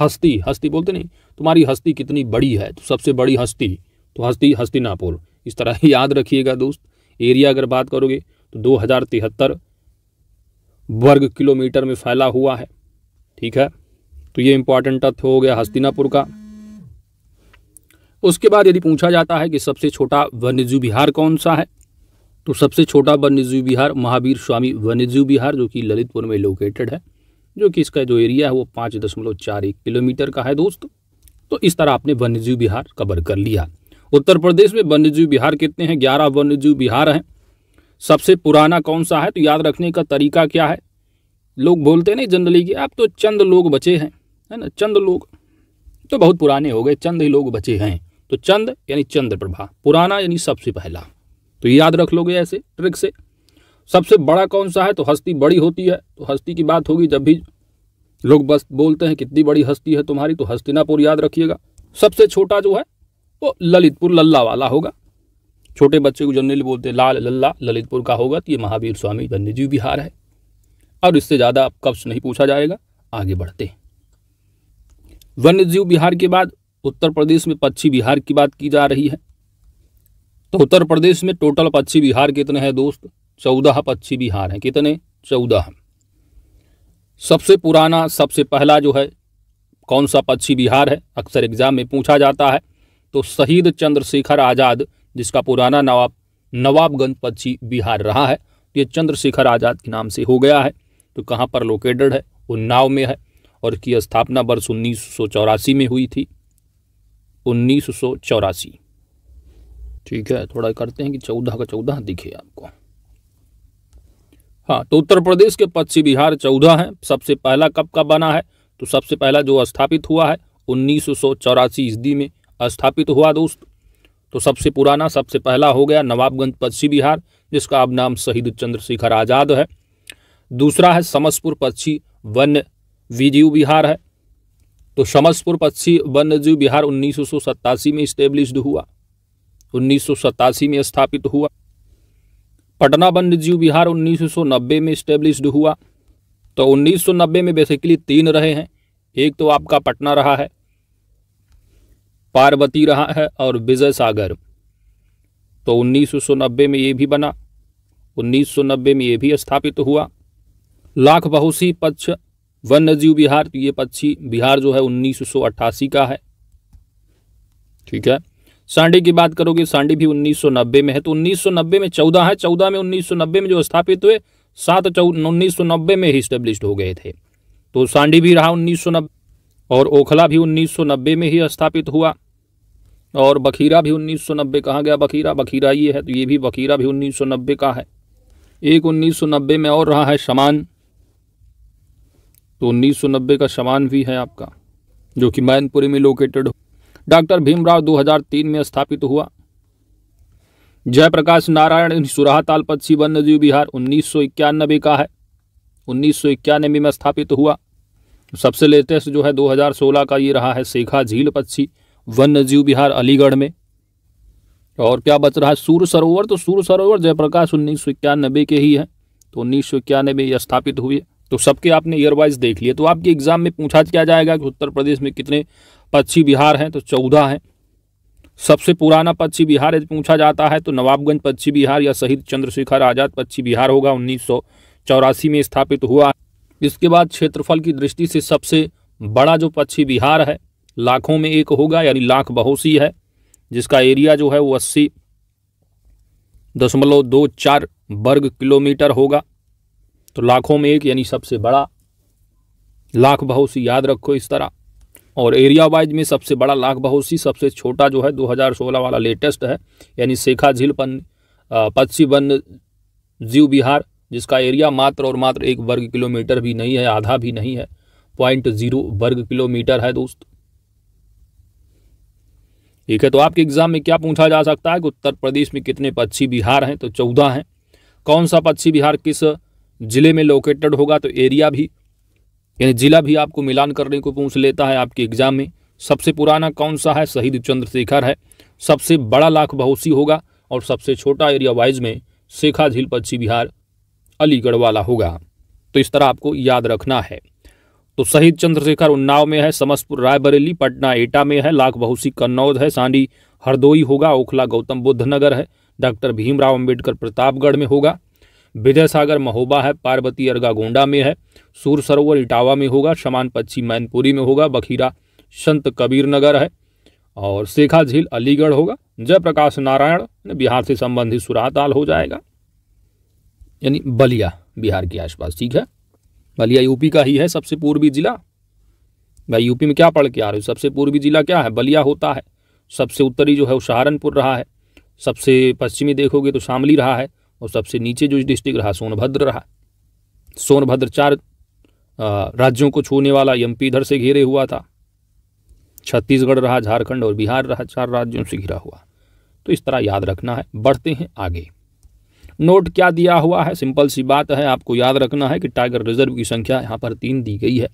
हस्ती हस्ती बोलते नहीं तुम्हारी हस्ती कितनी बड़ी है तो सबसे बड़ी हस्ती तो हस्ती हस्ती नापोल इस तरह याद रखिएगा दोस्त एरिया अगर बात करोगे तो दो हज़ार तिहत्तर वर्ग किलोमीटर में फैला हुआ है ठीक है तो ये इंपॉर्टेंट तथ्य हो गया हस्तिनापुर का उसके बाद यदि पूछा जाता है कि सबसे छोटा वन्यजीव विहार कौन सा है तो सबसे छोटा वन्यजीव विहार महावीर स्वामी वन्यजीव विहार जो कि ललितपुर में लोकेटेड है जो कि इसका जो एरिया है वो पाँच दशमलव चार एक किलोमीटर का है दोस्त तो इस तरह आपने वन्यजीव बिहार कवर कर लिया उत्तर प्रदेश में वन्यजीव बिहार कितने हैं ग्यारह वन्यजीव बिहार हैं सबसे पुराना कौन सा है तो याद रखने का तरीका क्या है लोग बोलते नहीं जनरली कि आप तो चंद लोग बचे हैं है ना चंद लोग तो बहुत पुराने हो गए चंद ही लोग बचे हैं तो चंद यानी चंद्र प्रभा पुराना यानी सबसे पहला तो याद रख लोगे ऐसे ट्रिक से सबसे बड़ा कौन सा है तो हस्ती बड़ी होती है तो हस्ती की बात होगी जब भी लोग बस बोलते हैं कितनी बड़ी हस्ती है तुम्हारी तो हस्तिनापुर याद रखिएगा सबसे छोटा जो है वो ललितपुर लल्ला वाला होगा छोटे बच्चे को जनरली बोलते हैं लाल लल्ला ललितपुर का होगा तो ये महावीर स्वामी वन्यजीव विहार है और इससे ज़्यादा अब कब्ज नहीं पूछा जाएगा आगे बढ़ते हैं वन्यजीव बिहार के बाद उत्तर प्रदेश में पक्षी विहार की बात की जा रही है तो उत्तर प्रदेश में टोटल पक्षी विहार कितने हैं दोस्त चौदह पक्षी विहार हैं कितने चौदह सबसे पुराना सबसे पहला जो है कौन सा पक्षी विहार है अक्सर एग्जाम में पूछा जाता है तो शहीद चंद्रशेखर आज़ाद जिसका पुराना नवाब नवाबगंज पक्षी विहार रहा है तो ये चंद्रशेखर आज़ाद के नाम से हो गया है तो कहाँ पर लोकेटेड है उन्नाव में है और इसकी स्थापना वर्ष उन्नीस में हुई थी उन्नीस ठीक है थोड़ा करते हैं कि चौदह का चौदह दिखे आपको हाँ तो उत्तर प्रदेश के पश्चिम बिहार चौदह हैं सबसे पहला कब का बना है तो सबसे पहला जो स्थापित हुआ है उन्नीस सौ चौरासी ईस्वी में स्थापित हुआ दोस्त तो सबसे पुराना सबसे पहला हो गया नवाबगंज पश्चिम बिहार जिसका अब नाम शहीद चंद्रशेखर आज़ाद है दूसरा है समस्तपुर पक्षी वन्य वीजीव बिहार है तो समस्तपुर पक्षी वन्यजीव बिहार उन्नीस में इस्टेब्लिश्ड हुआ उन्नीस में स्थापित हुआ पटना वन्य जीव विहार 1990 में इस्टेब्लिश्ड हुआ तो 1990 में बेसिकली तीन रहे हैं एक तो आपका पटना रहा है पार्वती रहा है और विजय सागर तो 1990 में ये भी बना 1990 में ये भी स्थापित तो हुआ लाख बहुसी पक्ष वन्य जीव बिहार तो ये पक्षी बिहार जो है 1988 का है ठीक है सांडी की बात करोगे सांडी भी 1990 में है तो 1990 में 14 है 14 में 1990 में जो स्थापित हुए सात उन्नीस में ही स्टेब्लिश हो गए थे तो सांडी भी रहा नब्बे और ओखला भी 1990 में ही स्थापित हुआ और बखीरा भी 1990 कहा गया बखीरा बखीरा ये है तो ये भी बखीरा भी 1990 का है एक 1990 में और रहा है समान तो 1990 का समान भी है आपका जो कि मैनपुरी में लोकेटेड हो डॉक्टर भीमराव 2003 में स्थापित हुआ जयप्रकाश नारायण सुराह तालपत वन्यजीव बिहार उन्नीस का है उन्नीस में स्थापित हुआ सबसे लेटेस्ट जो है 2016 का ये रहा है शेखा झील पक्षी वन्यजीव बिहार अलीगढ़ में और क्या बच रहा है सूर्य सरोवर तो सूर्य सरोवर जयप्रकाश उन्नीस के ही है तो उन्नीस सौ इक्यानबे स्थापित हुए तो सबके आपने ईयरवाइज देख लिए तो आपके एग्जाम में पूछा क्या जाएगा कि उत्तर प्रदेश में कितने पक्षी विहार है तो चौदह है सबसे पुराना पक्षी विहार यदि पूछा जाता है तो नवाबगंज पक्षी विहार या शहीद चंद्रशेखर आज़ाद पक्षी विहार होगा उन्नीस में स्थापित हुआ इसके बाद क्षेत्रफल की दृष्टि से सबसे बड़ा जो पक्षी विहार है लाखों में एक होगा यानी लाख बहुसी है जिसका एरिया जो है वो अस्सी दशमलव दो चार वर्ग किलोमीटर होगा तो लाखों में एक यानी सबसे बड़ा लाख बहोसी याद रखो इस तरह और एरिया वाइज में सबसे बड़ा लाख बहुसी सबसे छोटा जो है 2016 वाला लेटेस्ट है यानी शेखा झील पन पक्षी वन जीव बिहार जिसका एरिया मात्र और मात्र एक वर्ग किलोमीटर भी नहीं है आधा भी नहीं है पॉइंट जीरो वर्ग किलोमीटर है दोस्त ठीक है तो आपके एग्जाम में क्या पूछा जा सकता है कि उत्तर प्रदेश में कितने पक्षी बिहार हैं तो चौदह हैं कौन सा पक्षी बिहार किस जिले में लोकेटेड होगा तो एरिया भी यानी जिला भी आपको मिलान करने को पूछ लेता है आपके एग्जाम में सबसे पुराना कौन सा है शहीद चंद्रशेखर है सबसे बड़ा लाख बहुसी होगा और सबसे छोटा एरिया वाइज में शेखा झील पश्चिम बिहार अलीगढ़ वाला होगा तो इस तरह आपको याद रखना है तो शहीद चंद्रशेखर उन्नाव में है समस्तपुर रायबरेली पटना एटा में है लाख बहुसी कन्नौज है सांडी हरदोई होगा ओखला गौतम बुद्ध नगर है डॉक्टर भीमराव अम्बेडकर प्रतापगढ़ में होगा विजय सागर महोबा है पार्वती अर्गा गोंडा में है सूर सरोवर इटावा में होगा शमान पक्षी मैनपुरी में होगा बखीरा संत कबीर नगर है और शेखा झील अलीगढ़ होगा जयप्रकाश नारायण बिहार से संबंधित सुराताल हो जाएगा यानी बलिया बिहार के आसपास ठीक है बलिया यूपी का ही है सबसे पूर्वी जिला भाई यूपी में क्या पढ़ के आ रहे हो सबसे पूर्वी जिला क्या है बलिया होता है सबसे उत्तरी जो है वो सहारनपुर रहा है सबसे पश्चिमी देखोगे तो शामली रहा है और सबसे नीचे जो डिस्ट्रिक्ट रहा सोनभद्र रहा सोनभद्र चार राज्यों को छूने वाला एमपी इधर से घेरे हुआ था छत्तीसगढ़ रहा झारखंड और बिहार रहा चार राज्यों से घिरा हुआ तो इस तरह याद रखना है बढ़ते हैं आगे नोट क्या दिया हुआ है सिंपल सी बात है आपको याद रखना है कि टाइगर रिजर्व की संख्या यहाँ पर तीन दी गई है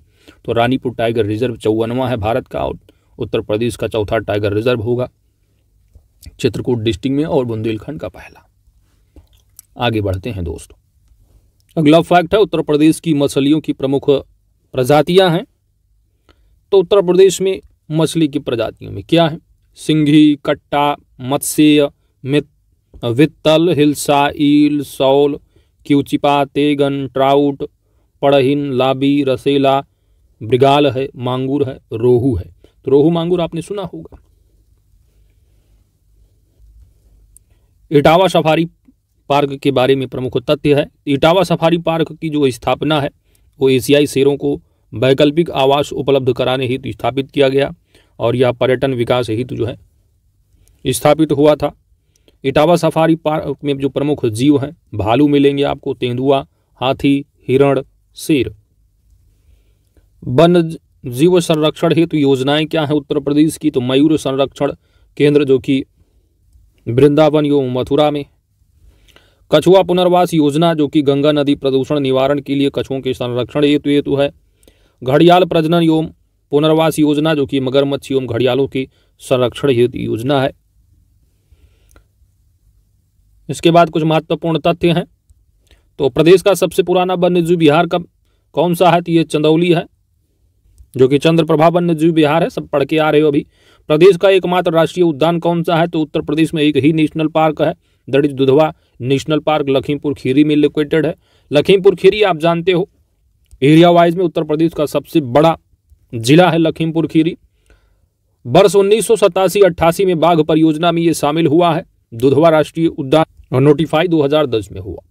तो रानीपुर टाइगर रिजर्व चौवनवा है भारत का और उत्तर प्रदेश का चौथा टाइगर रिजर्व होगा चित्रकूट डिस्ट्रिक्ट में और बुंदेलखंड का पहला आगे बढ़ते हैं दोस्तों अगला फैक्ट है उत्तर प्रदेश की मछलियों की प्रमुख प्रजातियां हैं तो उत्तर प्रदेश में मछली की प्रजातियों में क्या है सिंघी कट्टा मत्स्य वित्तल हिलसा ईल सौल क्यूचिपा तेगन ट्राउट पड़हिन लाबी रसेला ब्रिगाल है मांगूर है रोहू है तो रोहू मांगूर आपने सुना होगा इटावा सफारी पार्क के बारे में प्रमुख तथ्य है इटावा सफारी पार्क की जो स्थापना है वो एशियाई शेरों को वैकल्पिक आवास उपलब्ध कराने हेतु स्थापित किया गया और यह पर्यटन विकास हेतु जो है स्थापित हुआ था इटावा सफारी पार्क में जो प्रमुख जीव हैं भालू मिलेंगे आपको तेंदुआ हाथी हिरण शेर वन जीव संरक्षण हेतु योजनाएं क्या हैं उत्तर प्रदेश की तो मयूर संरक्षण केंद्र जो कि वृंदावन एवं मथुरा में कछुआ पुनर्वास योजना जो कि गंगा नदी प्रदूषण निवारण के लिए कछुओं के संरक्षण हेतु हेतु है घड़ियाल प्रजनन एवं पुनर्वास योजना जो कि मगरमच्छ एवं घड़ियालों की संरक्षण हेतु योजना है इसके बाद कुछ महत्वपूर्ण तथ्य हैं तो प्रदेश का सबसे पुराना वन्यजीव बिहार का कौन सा है तो ये चंदौली है जो कि प्रभा वन्यजीव बिहार है सब पढ़ के आ रहे हो अभी प्रदेश का एकमात्र राष्ट्रीय उद्यान कौन सा है तो उत्तर प्रदेश में एक ही नेशनल पार्क है दड़ित दुधवा नेशनल पार्क लखीमपुर खीरी में लोकेटेड है लखीमपुर खीरी आप जानते हो एरिया वाइज में उत्तर प्रदेश का सबसे बड़ा जिला है लखीमपुर खीरी वर्ष उन्नीस सौ में बाघ परियोजना में ये शामिल हुआ है दुधवा राष्ट्रीय उद्यान नोटिफाई 2010 में हुआ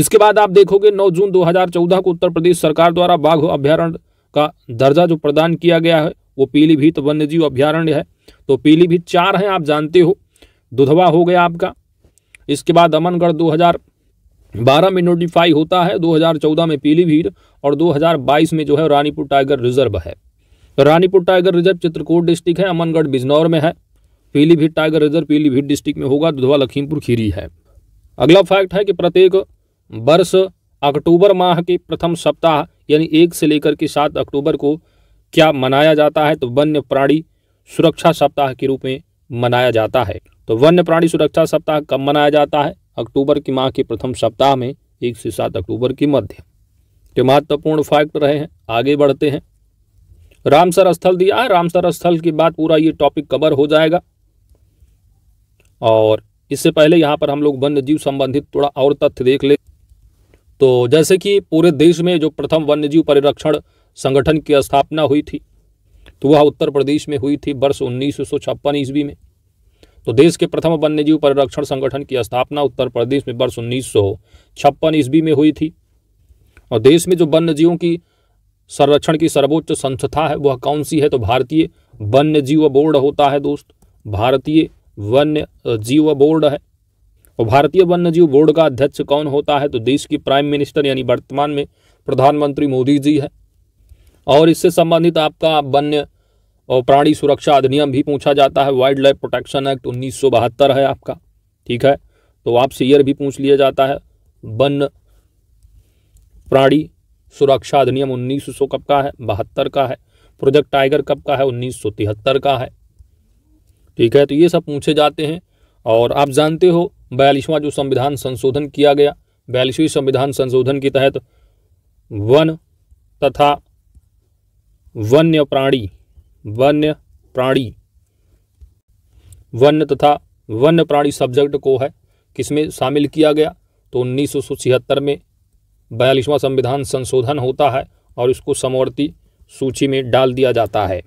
इसके बाद आप देखोगे 9 जून 2014 को उत्तर प्रदेश सरकार द्वारा बाघ अभ्यारण्य का दर्जा जो प्रदान किया गया है वो पीलीभीत वन्यजीव अभ्यारण्य है तो पीलीभीत चार हैं आप जानते हो दुधवा हो गया आपका इसके बाद अमनगढ़ 2012 में नोटिफाई होता है 2014 में पीलीभीत और 2022 में जो है रानीपुर टाइगर रिजर्व है Ranipur tiger reserve Chitrakoot district है अमनगढ़ बिजनौर में है Pilibhit tiger reserve Pilibhit district में होगा दुधवा लखीमपुर खीरी है अगला फैक्ट है कि प्रत्येक वर्ष अक्टूबर माह के प्रथम सप्ताह यानी एक से लेकर के सात अक्टूबर को क्या मनाया जाता है तो वन्य प्राणी सुरक्षा सप्ताह के रूप में मनाया जाता है तो वन्य प्राणी सुरक्षा सप्ताह कब मनाया जाता है अक्टूबर की माह के प्रथम सप्ताह में एक से सात अक्टूबर की मध्य के महत्वपूर्ण फैक्ट रहे हैं आगे बढ़ते हैं रामसर स्थल दिया है रामसर स्थल के बाद पूरा ये टॉपिक कवर हो जाएगा और इससे पहले यहाँ पर हम लोग वन्य जीव संबंधित थोड़ा और तथ्य देख ले तो जैसे कि पूरे देश में जो प्रथम वन्यजीव परिरक्षण संगठन की स्थापना हुई थी तो वह उत्तर प्रदेश में हुई थी वर्ष उन्नीस सौ ईस्वी में तो देश के प्रथम वन्यजीव परिरक्षण संगठन की स्थापना उत्तर प्रदेश में वर्ष उन्नीस सौ छप्पन ईस्वी में हुई थी और देश में जो वन्यजीवों की संरक्षण की सर्वोच्च संस्था है वह कौन सी है तो भारतीय वन्य जीव बोर्ड होता है दोस्त भारतीय वन्य जीव बोर्ड है और भारतीय वन्य जीव बोर्ड का अध्यक्ष कौन होता है तो देश की प्राइम मिनिस्टर यानी वर्तमान में प्रधानमंत्री मोदी जी है और इससे संबंधित आपका वन्य और प्राणी सुरक्षा अधिनियम भी पूछा जाता है वाइल्ड लाइफ प्रोटेक्शन एक्ट उन्नीस है आपका ठीक है तो आपसे ईयर भी पूछ लिया जाता है वन प्राणी सुरक्षा अधिनियम उन्नीस सौ कब का है बहत्तर का है प्रोजेक्ट टाइगर कब का है उन्नीस सौ तिहत्तर का है ठीक है तो ये सब पूछे जाते हैं और आप जानते हो बयालीसवां जो संविधान संशोधन किया गया बयालीसवीं संविधान संशोधन के तहत वन तथा वन्य प्राणी वन्य प्राणी वन्य तथा वन्य प्राणी सब्जेक्ट को है किसमें शामिल किया गया तो उन्नीस में बयालीसवां संविधान संशोधन होता है और इसको समवर्ती सूची में डाल दिया जाता है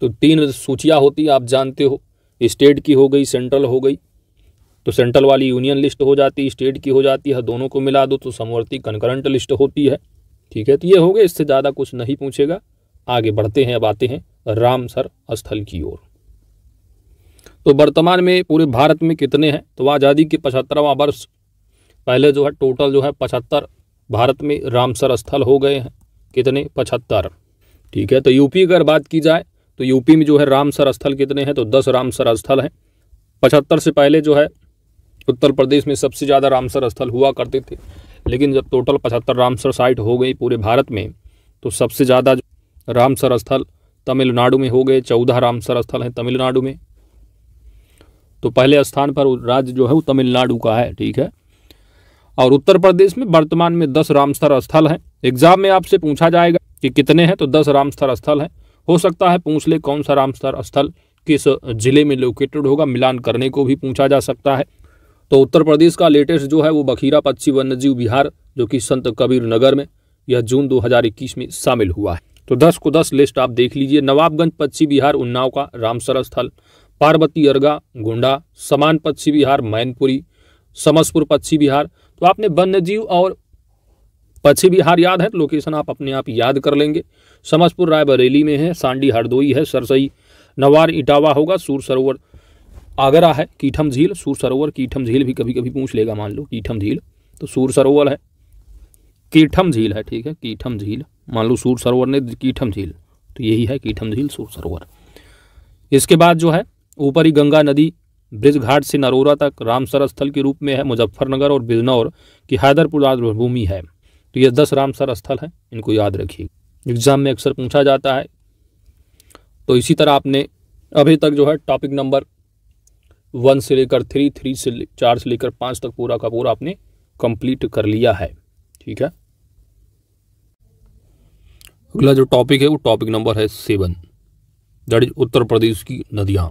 तो तीन सूचियाँ होती आप जानते हो स्टेट की हो गई सेंट्रल हो गई तो सेंट्रल वाली यूनियन लिस्ट हो जाती स्टेट की हो जाती है दोनों को मिला दो तो समवर्ती कनकरेंट लिस्ट होती है ठीक है तो ये हो गए इससे ज़्यादा कुछ नहीं पूछेगा आगे बढ़ते हैं अब आते हैं रामसर स्थल की ओर तो वर्तमान में पूरे भारत में कितने हैं तो आज़ादी के पचहत्तरवां वर्ष पहले जो है टोटल जो है पचहत्तर भारत में रामसर स्थल हो गए हैं कितने पचहत्तर ठीक है तो यूपी अगर बात की जाए तो यूपी में जो है रामसर स्थल कितने हैं तो दस रामसर स्थल हैं पचहत्तर से पहले जो है उत्तर प्रदेश में सबसे ज़्यादा रामसर स्थल हुआ करते थे लेकिन जब टोटल पचहत्तर रामसर साइट हो गई पूरे भारत में तो सबसे ज़्यादा रामसर स्थल तमिलनाडु में हो गए चौदह रामसर स्थल हैं तमिलनाडु में तो पहले स्थान पर राज्य जो है वो तमिलनाडु का है ठीक है और उत्तर प्रदेश में वर्तमान में दस रामस्थर स्थल हैं एग्जाम में आपसे पूछा जाएगा कि कितने हैं तो दस रामस्थर स्थल हैं हो सकता है पूछ ले कौन सा रामस्थर स्थल किस जिले में लोकेटेड होगा मिलान करने को भी पूछा जा सकता है तो उत्तर प्रदेश का लेटेस्ट जो है वो बखीरा पक्षी वन्यजीव बिहार जो कि संत कबीर नगर में यह जून दो में शामिल हुआ है तो दस को दस लिस्ट आप देख लीजिए नवाबगंज पश्चिम बिहार उन्नाव का रामसर स्थल पार्वती अर्गा गोंडा समान पश्चिम बिहार मैनपुरी समसपुर पश्चिम बिहार तो आपने वन्यजीव और पश्चिम बिहार याद है तो लोकेशन आप अपने आप याद कर लेंगे समसपुर रायबरेली में है सांडी हरदोई है सरसई नवार इटावा होगा सूर सरोवर आगरा है कीठम झील सूर सरोवर कीठम झील भी कभी कभी पूछ लेगा मान लो कीठम झील तो सूर सरोवर है कीठम झील है ठीक है कीठम झील मान लो सूर सरोवर ने कीठम झील तो यही है कीठम झील सूर सरोवर इसके बाद जो है ऊपरी गंगा नदी ब्रिज घाट से नरोरा तक रामसर स्थल के रूप में है मुजफ्फरनगर और बिजनौर की हैदरपुर आर्द्रभूमि है तो ये दस रामसर स्थल हैं इनको याद रखिए एग्जाम में अक्सर पूछा जाता है तो इसी तरह आपने अभी तक जो है टॉपिक नंबर वन से लेकर थ्री थ्री से चार से लेकर पाँच तक पूरा का पूरा आपने कंप्लीट कर लिया है ठीक है अगला जो टॉपिक है वो टॉपिक नंबर है seven that is Uttar Pradesh की नदियाँ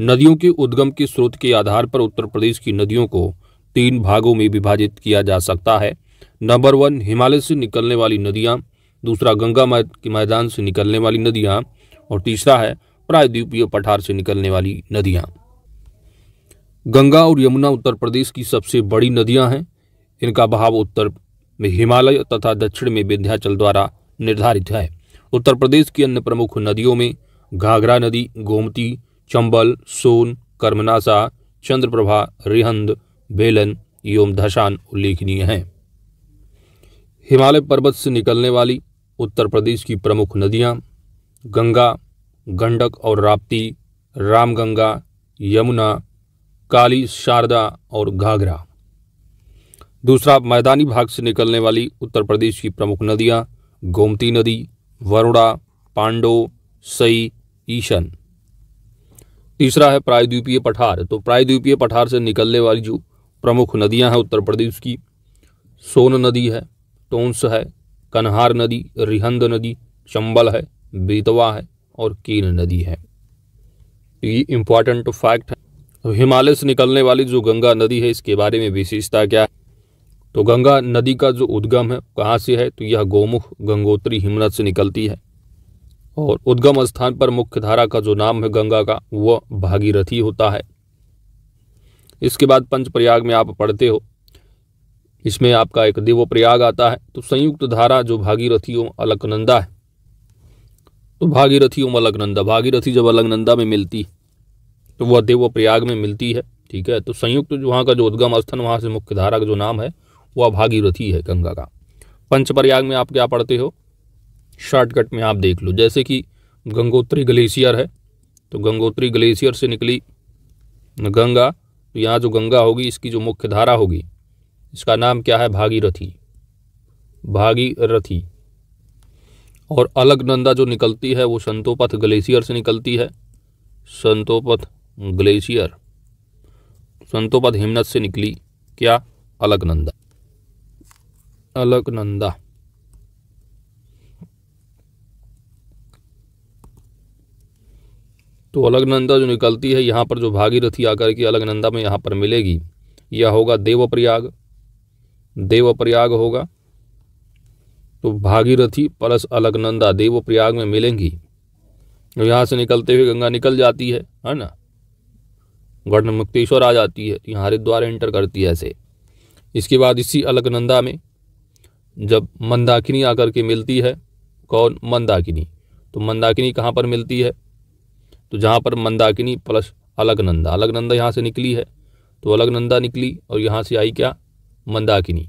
नदियों के उद्गम के स्रोत के आधार पर उत्तर प्रदेश की नदियों को तीन भागों में विभाजित किया जा सकता है नंबर वन हिमालय से निकलने वाली नदियाँ दूसरा गंगा के मैदान से निकलने वाली नदियाँ और तीसरा है प्रायद्वीपीय पठार से निकलने वाली नदियाँ गंगा और यमुना उत्तर प्रदेश की सबसे बड़ी नदियाँ हैं इनका बहाव उत्तर में हिमालय तथा दक्षिण में विंध्याचल द्वारा निर्धारित है उत्तर प्रदेश की अन्य प्रमुख नदियों में घाघरा नदी गोमती चंबल सोन कर्मनासा चंद्रप्रभा रिहंद बेलन एवं धशान उल्लेखनीय हैं हिमालय पर्वत से निकलने वाली उत्तर प्रदेश की प्रमुख नदियां गंगा गंडक और राप्ती रामगंगा यमुना काली शारदा और घाघरा दूसरा मैदानी भाग से निकलने वाली उत्तर प्रदेश की प्रमुख नदियां गोमती नदी वरुणा पांडो सई ईशन तीसरा है प्रायद्वीपीय पठार तो प्रायद्वीपीय पठार से निकलने वाली जो प्रमुख नदियां हैं उत्तर प्रदेश की सोन नदी है टोंस है कन्हार नदी रिहंद नदी चंबल है बेतवा है और कीन नदी है तो ये इम्पॉर्टेंट फैक्ट है हिमालय से निकलने वाली जो गंगा नदी है इसके बारे में विशेषता क्या है तो गंगा नदी का जो उद्गम है कहाँ से है तो यह गोमुख गंगोत्री हिमनद से निकलती है और उद्गम स्थान पर मुख्य धारा का जो नाम है गंगा का वह भागीरथी होता है इसके बाद पंचप्रयाग में आप पढ़ते हो इसमें आपका एक देव प्रयाग आता है तो संयुक्त धारा जो भागीरथी ओम अलकनंदा है तो भागीरथी ओम अलकनंदा भागीरथी जब अलकनंदा में मिलती तो वह देव प्रयाग में मिलती है ठीक है तो संयुक्त जो वहाँ का जो उद्गम स्थान वहाँ से मुख्य धारा का जो नाम है वह भागीरथी है गंगा का पंचप्रयाग में आप क्या पढ़ते हो शॉर्टकट में आप देख लो जैसे कि गंगोत्री ग्लेशियर है तो गंगोत्री ग्लेशियर से निकली गंगा तो यहाँ जो गंगा होगी इसकी जो मुख्य धारा होगी इसका नाम क्या है भागीरथी भागीरथी और अलग नंदा जो निकलती है वो संतोपथ ग्लेशियर से निकलती है संतोपथ ग्लेशियर संतोपथ हिमनद से निकली क्या अलग नंदा अलकनंदा तो अलगनंदा जो निकलती है यहाँ पर जो भागीरथी आकर के अलगनंदा में यहाँ पर मिलेगी यह होगा देवप्रयाग देवप्रयाग होगा तो भागीरथी प्लस अलगनंदा देवप्रयाग में मिलेंगी तो यहाँ से निकलते हुए गंगा निकल जाती है है ना गढ़ मुक्तेश्वर आ जाती है तो यहाँ हरिद्वार एंटर करती है ऐसे इसके बाद इसी अलगनंदा में जब मंदाकिनी आकर के मिलती है कौन मंदाकिनी तो मंदाकिनी कहाँ पर मिलती है तो जहाँ पर मंदाकिनी प्लस अलगनंदा अलगनंदा यहाँ से निकली है तो अलगनंदा निकली और यहाँ से आई क्या मंदाकिनी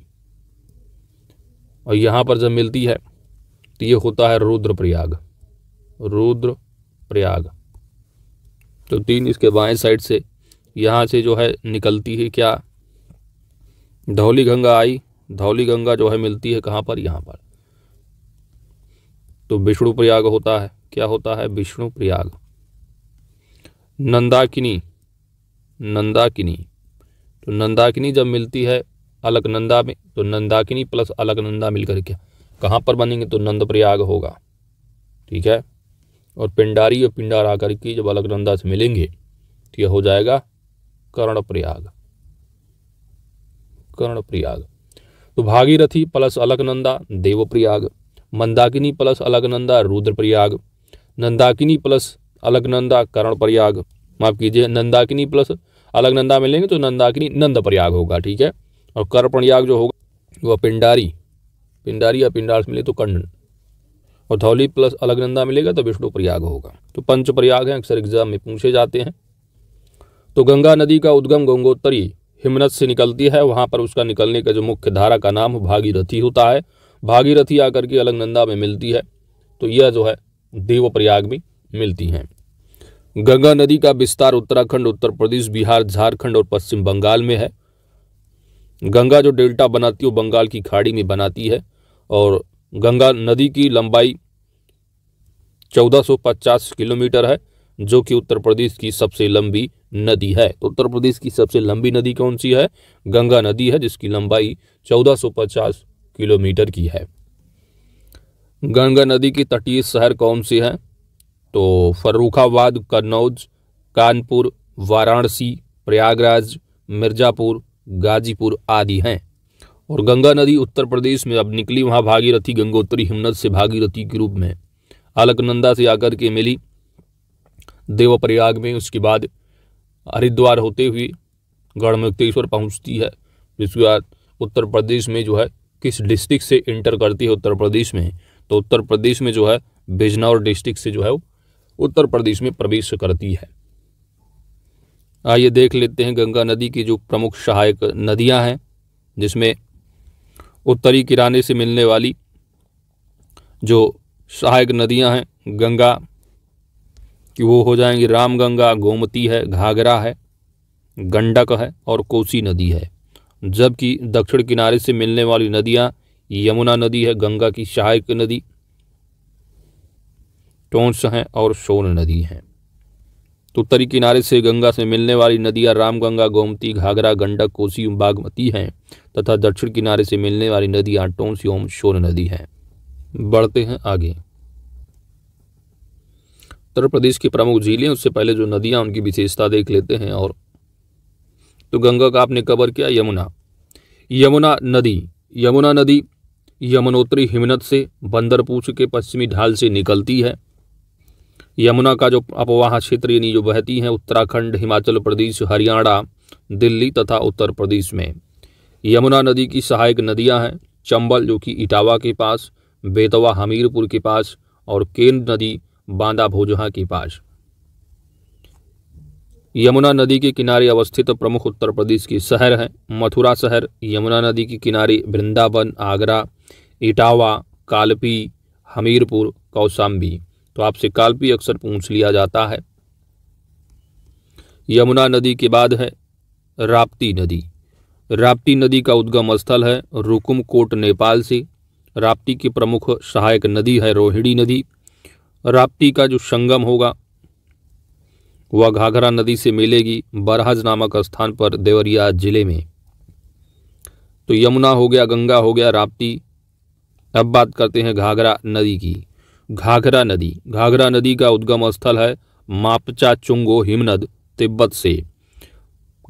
और यहाँ पर जब मिलती है तो ये होता है रुद्रप्रयाग रुद्र प्रयाग तो तीन इसके बाएं साइड से यहाँ से जो है निकलती है क्या धौली गंगा आई धौली गंगा जो है मिलती है कहाँ पर यहाँ पर तो विष्णु प्रयाग होता है क्या होता है विष्णु प्रयाग नंदाकिनी नंदाकिनी तो नंदाकिनी जब मिलती है अलकनंदा में तो नंदाकिनी प्लस अलकनंदा मिलकर क्या कहाँ पर बनेंगे तो नंद प्रयाग होगा ठीक है और पिंडारी और पिंडार आकर के जब अलकनंदा से मिलेंगे तो यह हो जाएगा कर्ण प्रयाग कर्ण प्रयाग तो Bhagirathi plus Alaknanda Devprayag Mandakini plus Alaknanda Rudraprayag Nandakini plus Alaknanda Prayag माफ कीजिए नंदाकिनी प्लस अलकनंदा मिलेंगे तो नंदाकिनी नंद प्रयाग होगा ठीक है और कर प्रयाग जो होगा वह पिंडारी पिंडारी या पिंडार मिले तो कंडन और धौली प्लस अलगनंदा मिलेगा तो विष्णु प्रयाग होगा तो पंच प्रयाग हैं अक्सर एग्जाम में पूछे जाते हैं तो गंगा नदी का उद्गम गंगोत्तरी हिमनद से निकलती है वहाँ पर उसका निकलने का जो मुख्य धारा का नाम भागीरथी होता है भागीरथी आकर के अलगनंदा में मिलती है तो यह जो है देवप्रयाग में मिलती हैं गंगा नदी का विस्तार उत्तराखंड उत्तर प्रदेश बिहार झारखंड और पश्चिम बंगाल में है गंगा जो डेल्टा बनाती है वो बंगाल की खाड़ी में बनाती है और गंगा नदी की लंबाई 1450 किलोमीटर है जो कि उत्तर प्रदेश की सबसे लंबी नदी है तो उत्तर प्रदेश की सबसे लंबी नदी कौन सी है गंगा नदी है जिसकी लंबाई 1450 किलोमीटर की है गंगा नदी की तटीय शहर कौन से हैं तो फर्रुखाबाद कन्नौज कानपुर वाराणसी प्रयागराज मिर्जापुर गाजीपुर आदि हैं और गंगा नदी उत्तर प्रदेश में अब निकली वहाँ भागीरथी गंगोत्री हिमनद से भागीरथी के रूप में अलकनंदा से आकर के मिली देवप्रयाग में उसके बाद हरिद्वार होते हुए गढ़मुक्तेश्वर पहुंचती है जिसके बाद उत्तर प्रदेश में जो है किस डिस्ट्रिक्ट से इंटर करती है उत्तर प्रदेश में तो उत्तर प्रदेश में जो है बिजनौर डिस्ट्रिक्ट से जो है उत्तर प्रदेश में प्रवेश करती है आइए देख लेते हैं गंगा नदी की जो प्रमुख सहायक नदियां हैं जिसमें उत्तरी किराने से मिलने वाली जो सहायक नदियां हैं गंगा कि वो हो जाएंगी रामगंगा गोमती है घाघरा है गंडक है और कोसी नदी है जबकि दक्षिण किनारे से मिलने वाली नदियाँ यमुना नदी है गंगा की सहायक नदी टोंस हैं और सोन नदी हैं तो उत्तरी किनारे से गंगा से मिलने वाली नदियाँ रामगंगा गोमती घाघरा गंडक कोसी बागमती हैं तथा दक्षिण किनारे से मिलने वाली नदियाँ टोंस एवं सोन नदी हैं बढ़ते हैं आगे उत्तर प्रदेश की प्रमुख झीलें उससे पहले जो नदियां उनकी विशेषता देख लेते हैं और तो गंगा का आपने कवर किया यमुना यमुना नदी यमुना नदी यमुनोत्री हिमनत से बंदरपूछ के पश्चिमी ढाल से निकलती है यमुना का जो अपवाह क्षेत्र यानी जो बहती है उत्तराखंड हिमाचल प्रदेश हरियाणा दिल्ली तथा उत्तर प्रदेश में यमुना नदी की सहायक नदियां हैं चंबल जो कि इटावा के पास बेतवा हमीरपुर के पास और केन नदी बांदा भोजहा की पास यमुना नदी के किनारे अवस्थित प्रमुख उत्तर प्रदेश की शहर है मथुरा शहर यमुना नदी के किनारे वृंदावन आगरा इटावा कालपी हमीरपुर कौसाम्बी तो आपसे कालपी अक्सर पूछ लिया जाता है यमुना नदी के बाद है राप्ती नदी राप्ती नदी का उद्गम स्थल है रुकुमकोट नेपाल से राप्ती की प्रमुख सहायक नदी है रोहिणी नदी राप्ती का जो संगम होगा वह घाघरा नदी से मिलेगी बरहज नामक स्थान पर देवरिया जिले में तो यमुना हो गया गंगा हो गया राप्ती अब बात करते हैं घाघरा नदी की घाघरा नदी घाघरा नदी का उद्गम स्थल है मापचा चुंगो हिमनद तिब्बत से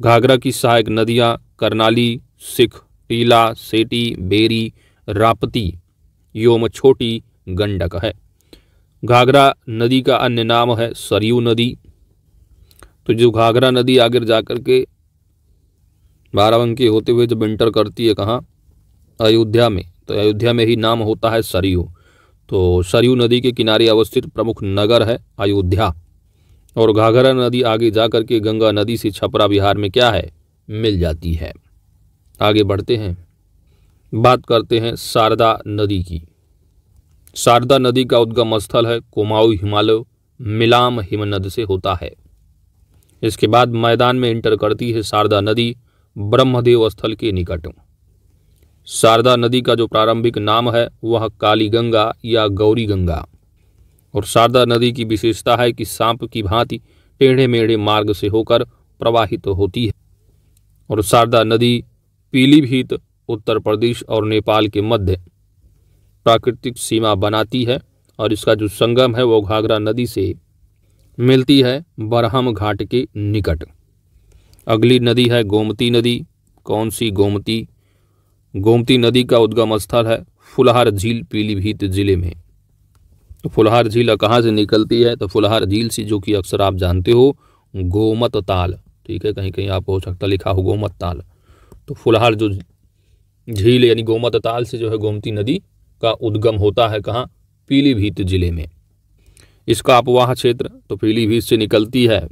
घाघरा की सहायक नदियां करनाली सिख टीला सेटी बेरी रापती योम छोटी गंडक है घाघरा नदी का अन्य नाम है सरयू नदी तो जो घाघरा नदी आगे जा कर के बाराबंकी होते हुए जब इंटर करती है कहाँ अयोध्या में तो अयोध्या में ही नाम होता है सरयू तो सरयू नदी के किनारे अवस्थित प्रमुख नगर है अयोध्या और घाघरा नदी आगे जा कर के गंगा नदी से छपरा बिहार में क्या है मिल जाती है आगे बढ़ते हैं बात करते हैं शारदा नदी की शारदा नदी का उद्गम स्थल है कुमाऊ हिमालय मिलाम हिमनद से होता है इसके बाद मैदान में इंटर करती है शारदा नदी ब्रह्मदेव स्थल के निकट शारदा नदी का जो प्रारंभिक नाम है वह काली गंगा या गौरी गंगा और शारदा नदी की विशेषता है कि सांप की भांति टेढ़े मेढ़े मार्ग से होकर प्रवाहित तो होती है और शारदा नदी पीलीभीत उत्तर प्रदेश और नेपाल के मध्य प्राकृतिक सीमा बनाती है और इसका जो संगम है वो घाघरा नदी से मिलती है बरहम घाट के निकट अगली नदी है गोमती नदी कौन सी गोमती गोमती नदी का उद्गम स्थल है फुलहार झील पीलीभीत जिले में तो फुलहार झील कहाँ से निकलती है तो फुलहार झील से जो कि अक्सर आप जानते हो गोमत ताल ठीक है कहीं कहीं आप हो सकता लिखा हो गोमत ताल तो फुलहार जो झील यानी गोमत ताल से जो है गोमती नदी का उद्गम होता है कहाँ पीलीभीत जिले में इसका अपवाह क्षेत्र तो पीलीभीत से निकलती है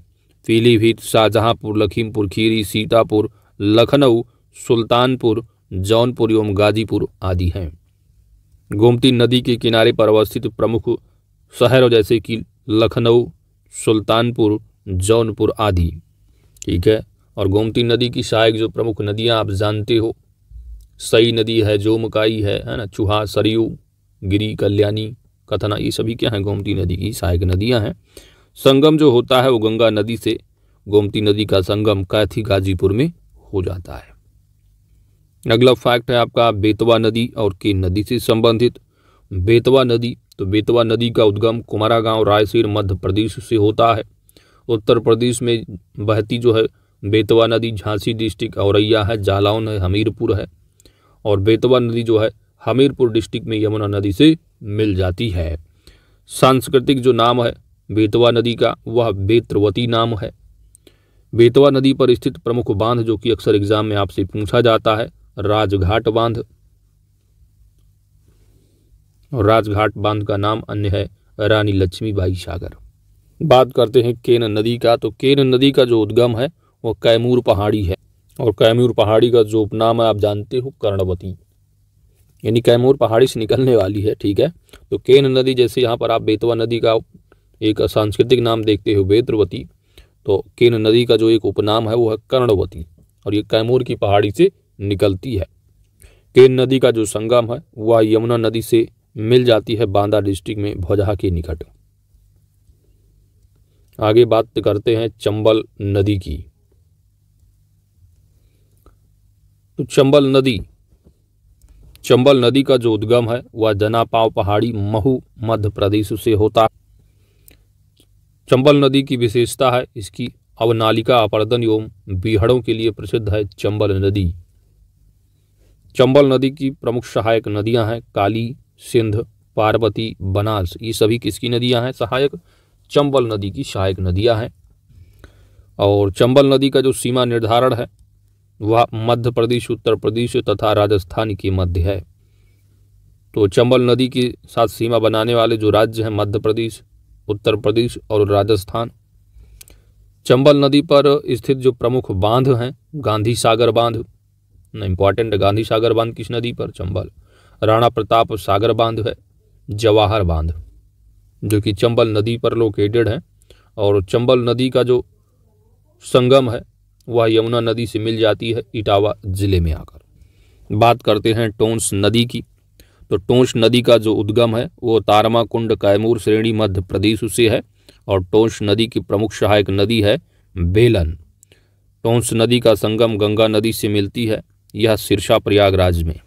पीलीभीत शाहजहांपुर लखीमपुर खीरी सीतापुर लखनऊ सुल्तानपुर जौनपुर एवं गाजीपुर आदि हैं गोमती नदी के किनारे पर अवस्थित प्रमुख शहरों जैसे कि लखनऊ सुल्तानपुर जौनपुर आदि ठीक है और गोमती नदी की सहायक जो प्रमुख नदियाँ आप जानते हो सई नदी है मकाई है है ना चूहा सरयू गिरी कल्याणी कथना ये सभी क्या हैं गोमती नदी की सहायक नदियां हैं संगम जो होता है वो गंगा नदी से गोमती नदी का संगम कैथी गाजीपुर में हो जाता है अगला फैक्ट है आपका बेतवा नदी और के नदी से संबंधित बेतवा नदी तो बेतवा नदी का उद्गम कुमारा गांव रायसेर मध्य प्रदेश से होता है उत्तर प्रदेश में बहती जो है बेतवा नदी झांसी डिस्ट्रिक्ट औरैया है जालौन है हमीरपुर है और बेतवा नदी जो है हमीरपुर डिस्ट्रिक्ट में यमुना नदी से मिल जाती है सांस्कृतिक जो नाम है बेतवा नदी का वह बेत्रवती नाम है बेतवा नदी पर स्थित प्रमुख बांध जो कि अक्सर एग्जाम में आपसे पूछा जाता है राजघाट बांध और राजघाट बांध का नाम अन्य है रानी लक्ष्मीबाई सागर बात करते हैं केन नदी का तो केन नदी का जो उद्गम है वह कैमूर पहाड़ी है और कैमूर पहाड़ी का जो उपनाम है आप जानते हो कर्णवती यानी कैमूर पहाड़ी से निकलने वाली है ठीक है तो केन नदी जैसे यहाँ पर आप बेतवा नदी का एक सांस्कृतिक नाम देखते हो बेतवती तो केन नदी का जो एक उपनाम है वो है कर्णवती और ये कैमूर की पहाड़ी से निकलती है केन नदी का जो संगम है वह यमुना नदी से मिल जाती है बांदा डिस्ट्रिक्ट में भौजहा के निकट आगे बात करते हैं चंबल नदी की तो चंबल नदी चंबल नदी का जो उद्गम है वह जनापाव पहाड़ी महू मध्य प्रदेश से होता चंबल नदी की विशेषता है इसकी अवनालिका अपर्दन एवं बीहड़ों के लिए प्रसिद्ध है चंबल नदी चंबल नदी की प्रमुख सहायक नदियां हैं काली सिंध पार्वती बनास ये सभी किसकी नदियां हैं सहायक चंबल नदी की सहायक नदियां हैं और चंबल नदी का जो सीमा निर्धारण है वह मध्य प्रदेश उत्तर प्रदेश तथा राजस्थान के मध्य है तो चंबल नदी के साथ सीमा बनाने वाले जो राज्य हैं मध्य प्रदेश उत्तर प्रदेश और राजस्थान चंबल नदी पर स्थित जो प्रमुख बांध हैं गांधी सागर बांध इंपॉर्टेंट गांधी सागर बांध किस नदी पर चंबल राणा प्रताप सागर बांध है जवाहर बांध जो कि चंबल नदी पर लोकेटेड है और चंबल नदी का जो संगम है वह यमुना नदी से मिल जाती है इटावा जिले में आकर बात करते हैं टोंस नदी की तो टोंस नदी का जो उद्गम है वो तारमा कुंड कैमूर श्रेणी मध्य प्रदेश से है और टोंस नदी की प्रमुख सहायक नदी है बेलन टोंस नदी का संगम गंगा नदी से मिलती है यह सिरसा प्रयागराज में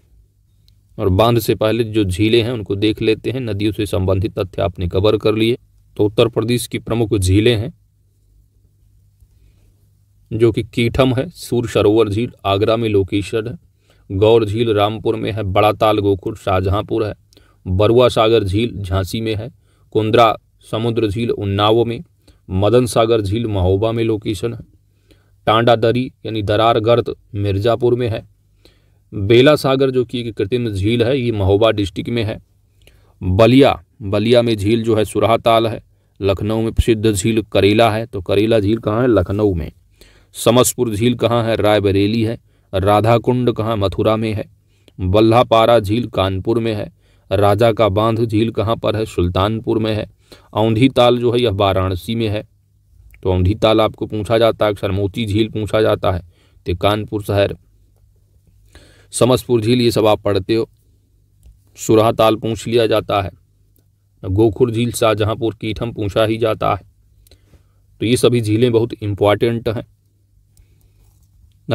और बांध से पहले जो झीलें हैं उनको देख लेते हैं नदियों से संबंधित तथ्य आपने कवर कर लिए तो उत्तर प्रदेश की प्रमुख झीलें हैं जो कि कीठम है सूर सरोवर झील आगरा में लोकेशन है गौर झील रामपुर में है बड़ा ताल गोखुर शाहजहाँपुर है बरुआ सागर झील झांसी में है कुंद्रा समुद्र झील उन्नाव में मदन सागर झील महोबा में लोकेशन है टांडा दरी यानी दरार गर्त मिर्ज़ापुर में है बेला सागर जो कि एक कृत्रिम झील है ये महोबा डिस्ट्रिक्ट में है बलिया बलिया में झील जो है सुराह ताल है लखनऊ में प्रसिद्ध झील करेला है तो करेला झील कहाँ है लखनऊ में समसपुर झील कहाँ है रायबरेली है राधा कुंड कहाँ मथुरा में है बल्लापारा झील कानपुर में है राजा का बांध झील कहाँ पर है सुल्तानपुर में है औंधी ताल जो है यह वाराणसी में है तो औंधी ताल आपको पूछा जाता है अक्सर मोती झील पूछा जाता है तो कानपुर शहर समसपुर झील ये सब आप पढ़ते हो सुरहा ताल पूछ लिया जाता है गोखुर झील शाहजहाँपुर कीठम पूछा ही जाता है तो ये सभी झीलें बहुत इम्पॉर्टेंट हैं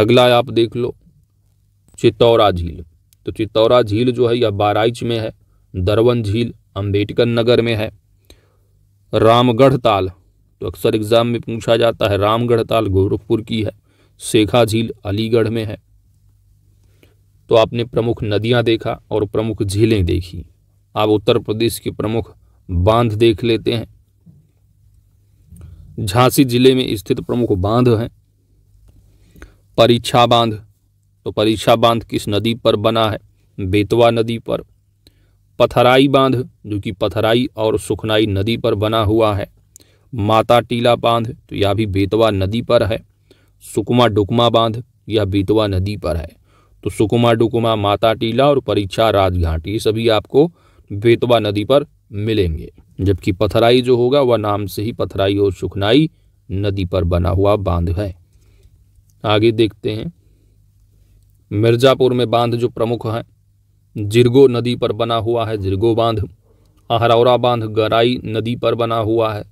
अगला आप देख लो चित्तौरा झील तो चित्तौरा झील जो है यह बाराइच में है दरवन झील अंबेडकर नगर में है रामगढ़ ताल तो अक्सर एग्जाम में पूछा जाता है रामगढ़ ताल गोरखपुर की है शेखा झील अलीगढ़ में है तो आपने प्रमुख नदियां देखा और प्रमुख झीलें देखी आप उत्तर प्रदेश के प्रमुख बांध देख लेते हैं झांसी जिले में स्थित प्रमुख बांध हैं परीक्षा बांध तो परीक्षा बांध किस नदी पर बना है बेतवा नदी पर पथराई बांध जो कि पथराई और सुखनाई नदी पर बना हुआ है माता टीला बांध तो यह भी बेतवा नदी पर है सुकमा डुकमा बांध यह बेतवा नदी पर है तो सुकुमा डुकुमा माता टीला और परीक्षा राजघाट ये सभी आपको बेतवा नदी पर मिलेंगे जबकि पथराई जो होगा वह नाम से ही पथराई और सुखनाई नदी पर बना हुआ बांध है आगे देखते हैं मिर्जापुर में बांध जो प्रमुख है जिरगो नदी पर बना हुआ है जिरगो बांध अहरौरा बांध गराई नदी पर बना हुआ है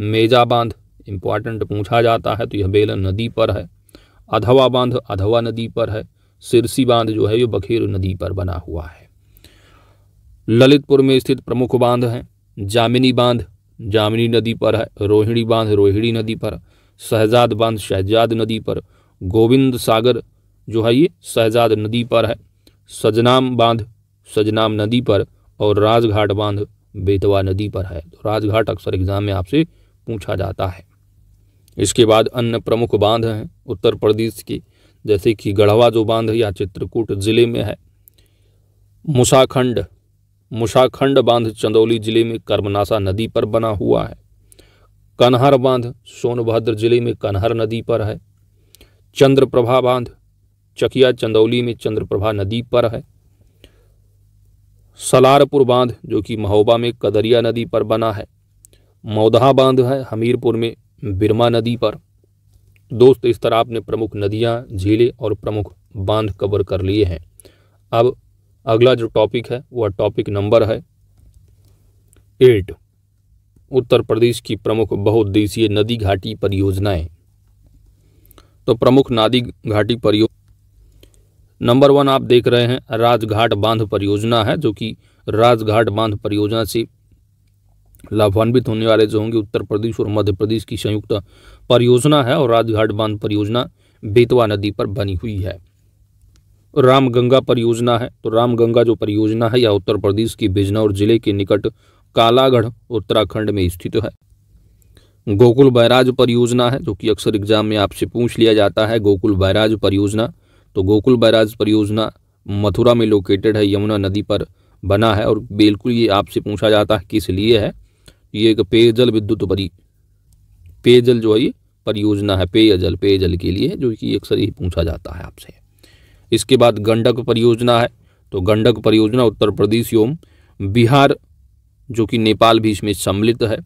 मेजा बांध इम्पॉर्टेंट पूछा जाता है तो यह बेलन नदी पर है अधवा बांध अधवा नदी पर है सिरसी बांध जो है ये बखेर नदी पर बना हुआ है ललितपुर में स्थित प्रमुख बांध हैं जामिनी बांध जामिनी नदी पर है रोहिणी बांध रोहिणी नदी पर शहजाद बांध शहजाद नदी पर गोविंद सागर जो है ये शहजाद नदी पर है सजनाम बांध सजनाम नदी पर और राजघाट बांध बेतवा नदी पर है तो राजघाट अक्सर एग्जाम में आपसे पूछा जाता है इसके बाद अन्य प्रमुख बांध हैं उत्तर प्रदेश के जैसे कि गढ़वा जो बांध है या चित्रकूट जिले में है मुसाखंड मुसाखंड बांध चंदौली जिले में कर्मनासा नदी पर बना हुआ है कन्हर बांध सोनभद्र जिले में कन्हर नदी पर है चंद्रप्रभा बांध चकिया चंदौली में चंद्रप्रभा नदी पर है सलारपुर बांध जो कि महोबा में कदरिया नदी पर बना है मौदहा बांध है हमीरपुर में बिरमा नदी पर दोस्त इस तरह आपने प्रमुख नदियाँ झीलें और प्रमुख बांध कवर कर लिए हैं अब अगला जो टॉपिक है वह टॉपिक नंबर है एट उत्तर प्रदेश की प्रमुख बहुउद्देशीय नदी घाटी परियोजनाएं तो प्रमुख नादी घाटी परियोजना नंबर वन आप देख रहे हैं राजघाट बांध परियोजना है जो कि राजघाट बांध परियोजना से लाभान्वित होने वाले जो होंगे उत्तर प्रदेश और मध्य प्रदेश की संयुक्त परियोजना है और राजघाट बांध परियोजना बेतवा नदी पर बनी हुई है रामगंगा परियोजना है तो रामगंगा जो परियोजना है यह उत्तर प्रदेश की बिजनौर जिले के निकट कालागढ़ उत्तराखंड में स्थित है गोकुल बैराज परियोजना है जो कि अक्सर एग्जाम में आपसे पूछ लिया जाता है गोकुल बैराज परियोजना तो गोकुल बैराज परियोजना मथुरा में लोकेटेड है यमुना नदी पर बना है और बिल्कुल ये आपसे पूछा जाता है किस लिए है ये एक पेयजल विद्युत परि पेयजल जो है ये परियोजना है पेयजल पेयजल के लिए जो कि अक्सर ही पूछा जाता है आपसे इसके बाद गंडक परियोजना है तो गंडक परियोजना उत्तर प्रदेश एवं बिहार जो कि नेपाल भी इसमें सम्मिलित है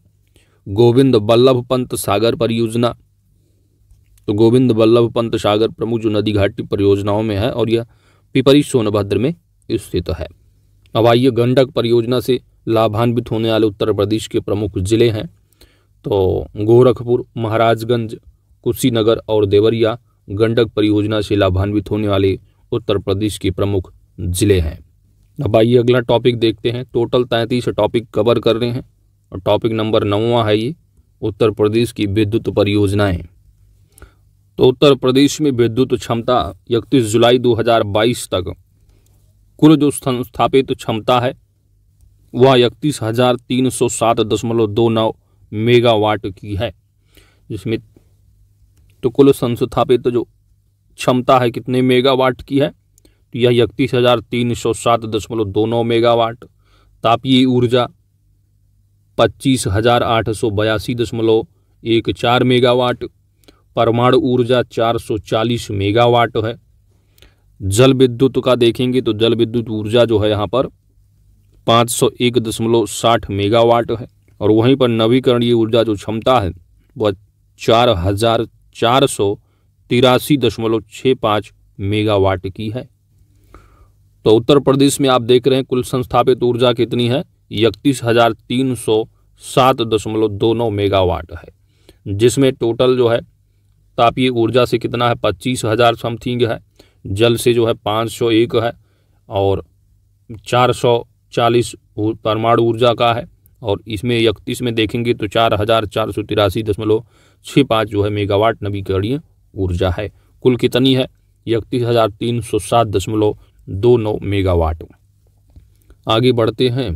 गोविंद बल्लभ पंत सागर परियोजना तो गोविंद बल्लभ पंत सागर प्रमुख जो नदी घाट की परियोजनाओं में है और यह पिपरी सोनभद्र में स्थित है अब आइए गंडक परियोजना से लाभान्वित होने वाले उत्तर प्रदेश के प्रमुख जिले हैं तो गोरखपुर महाराजगंज कुशीनगर और देवरिया गंडक परियोजना से लाभान्वित होने वाले उत्तर प्रदेश के प्रमुख जिले हैं अब आइए अगला टॉपिक देखते हैं टोटल तैंतीस टॉपिक कवर कर रहे हैं और टॉपिक नंबर नौवा है ये उत्तर प्रदेश की विद्युत परियोजनाएं तो उत्तर प्रदेश में विद्युत क्षमता इकतीस जुलाई 2022 तक कुल जो स्थापित क्षमता है वह इकतीस हजार तीन सौ सात दशमलव दो नौ मेगावाट की है जिसमें तो कुल संस्थापित तो जो क्षमता है कितने मेगावाट की है तो यह इकतीस हजार तीन सौ सात दशमलव दो नौ मेगावाट तापीय ऊर्जा पच्चीस हजार आठ सौ बयासी दशमलव एक चार मेगावाट परमाणु ऊर्जा चार सौ चालीस मेगावाट है जल विद्युत का देखेंगे तो जल विद्युत ऊर्जा जो है यहाँ पर पाँच सौ एक दशमलव साठ मेगावाट है और वहीं पर नवीकरणीय ऊर्जा जो क्षमता है वह चार हजार चार सौ तिरासी दशमलव छः पाँच मेगावाट की है तो उत्तर प्रदेश में आप देख रहे हैं कुल संस्थापित ऊर्जा कितनी है इकतीस हज़ार तीन सौ सात दशमलव दो नौ मेगावाट है जिसमें टोटल जो है तापीय ऊर्जा से कितना है पच्चीस हज़ार समथिंग है जल से जो है पाँच सौ एक है और चार सौ चालीस परमाणु ऊर्जा का है और इसमें इकतीस में देखेंगे तो चार हज़ार चार सौ तिरासी दशमलव छः पाँच जो है मेगावाट नवीकरणीय ऊर्जा है कुल कितनी है इकतीस हज़ार तीन सौ सात दशमलव दो नौ मेगावाट आगे बढ़ते हैं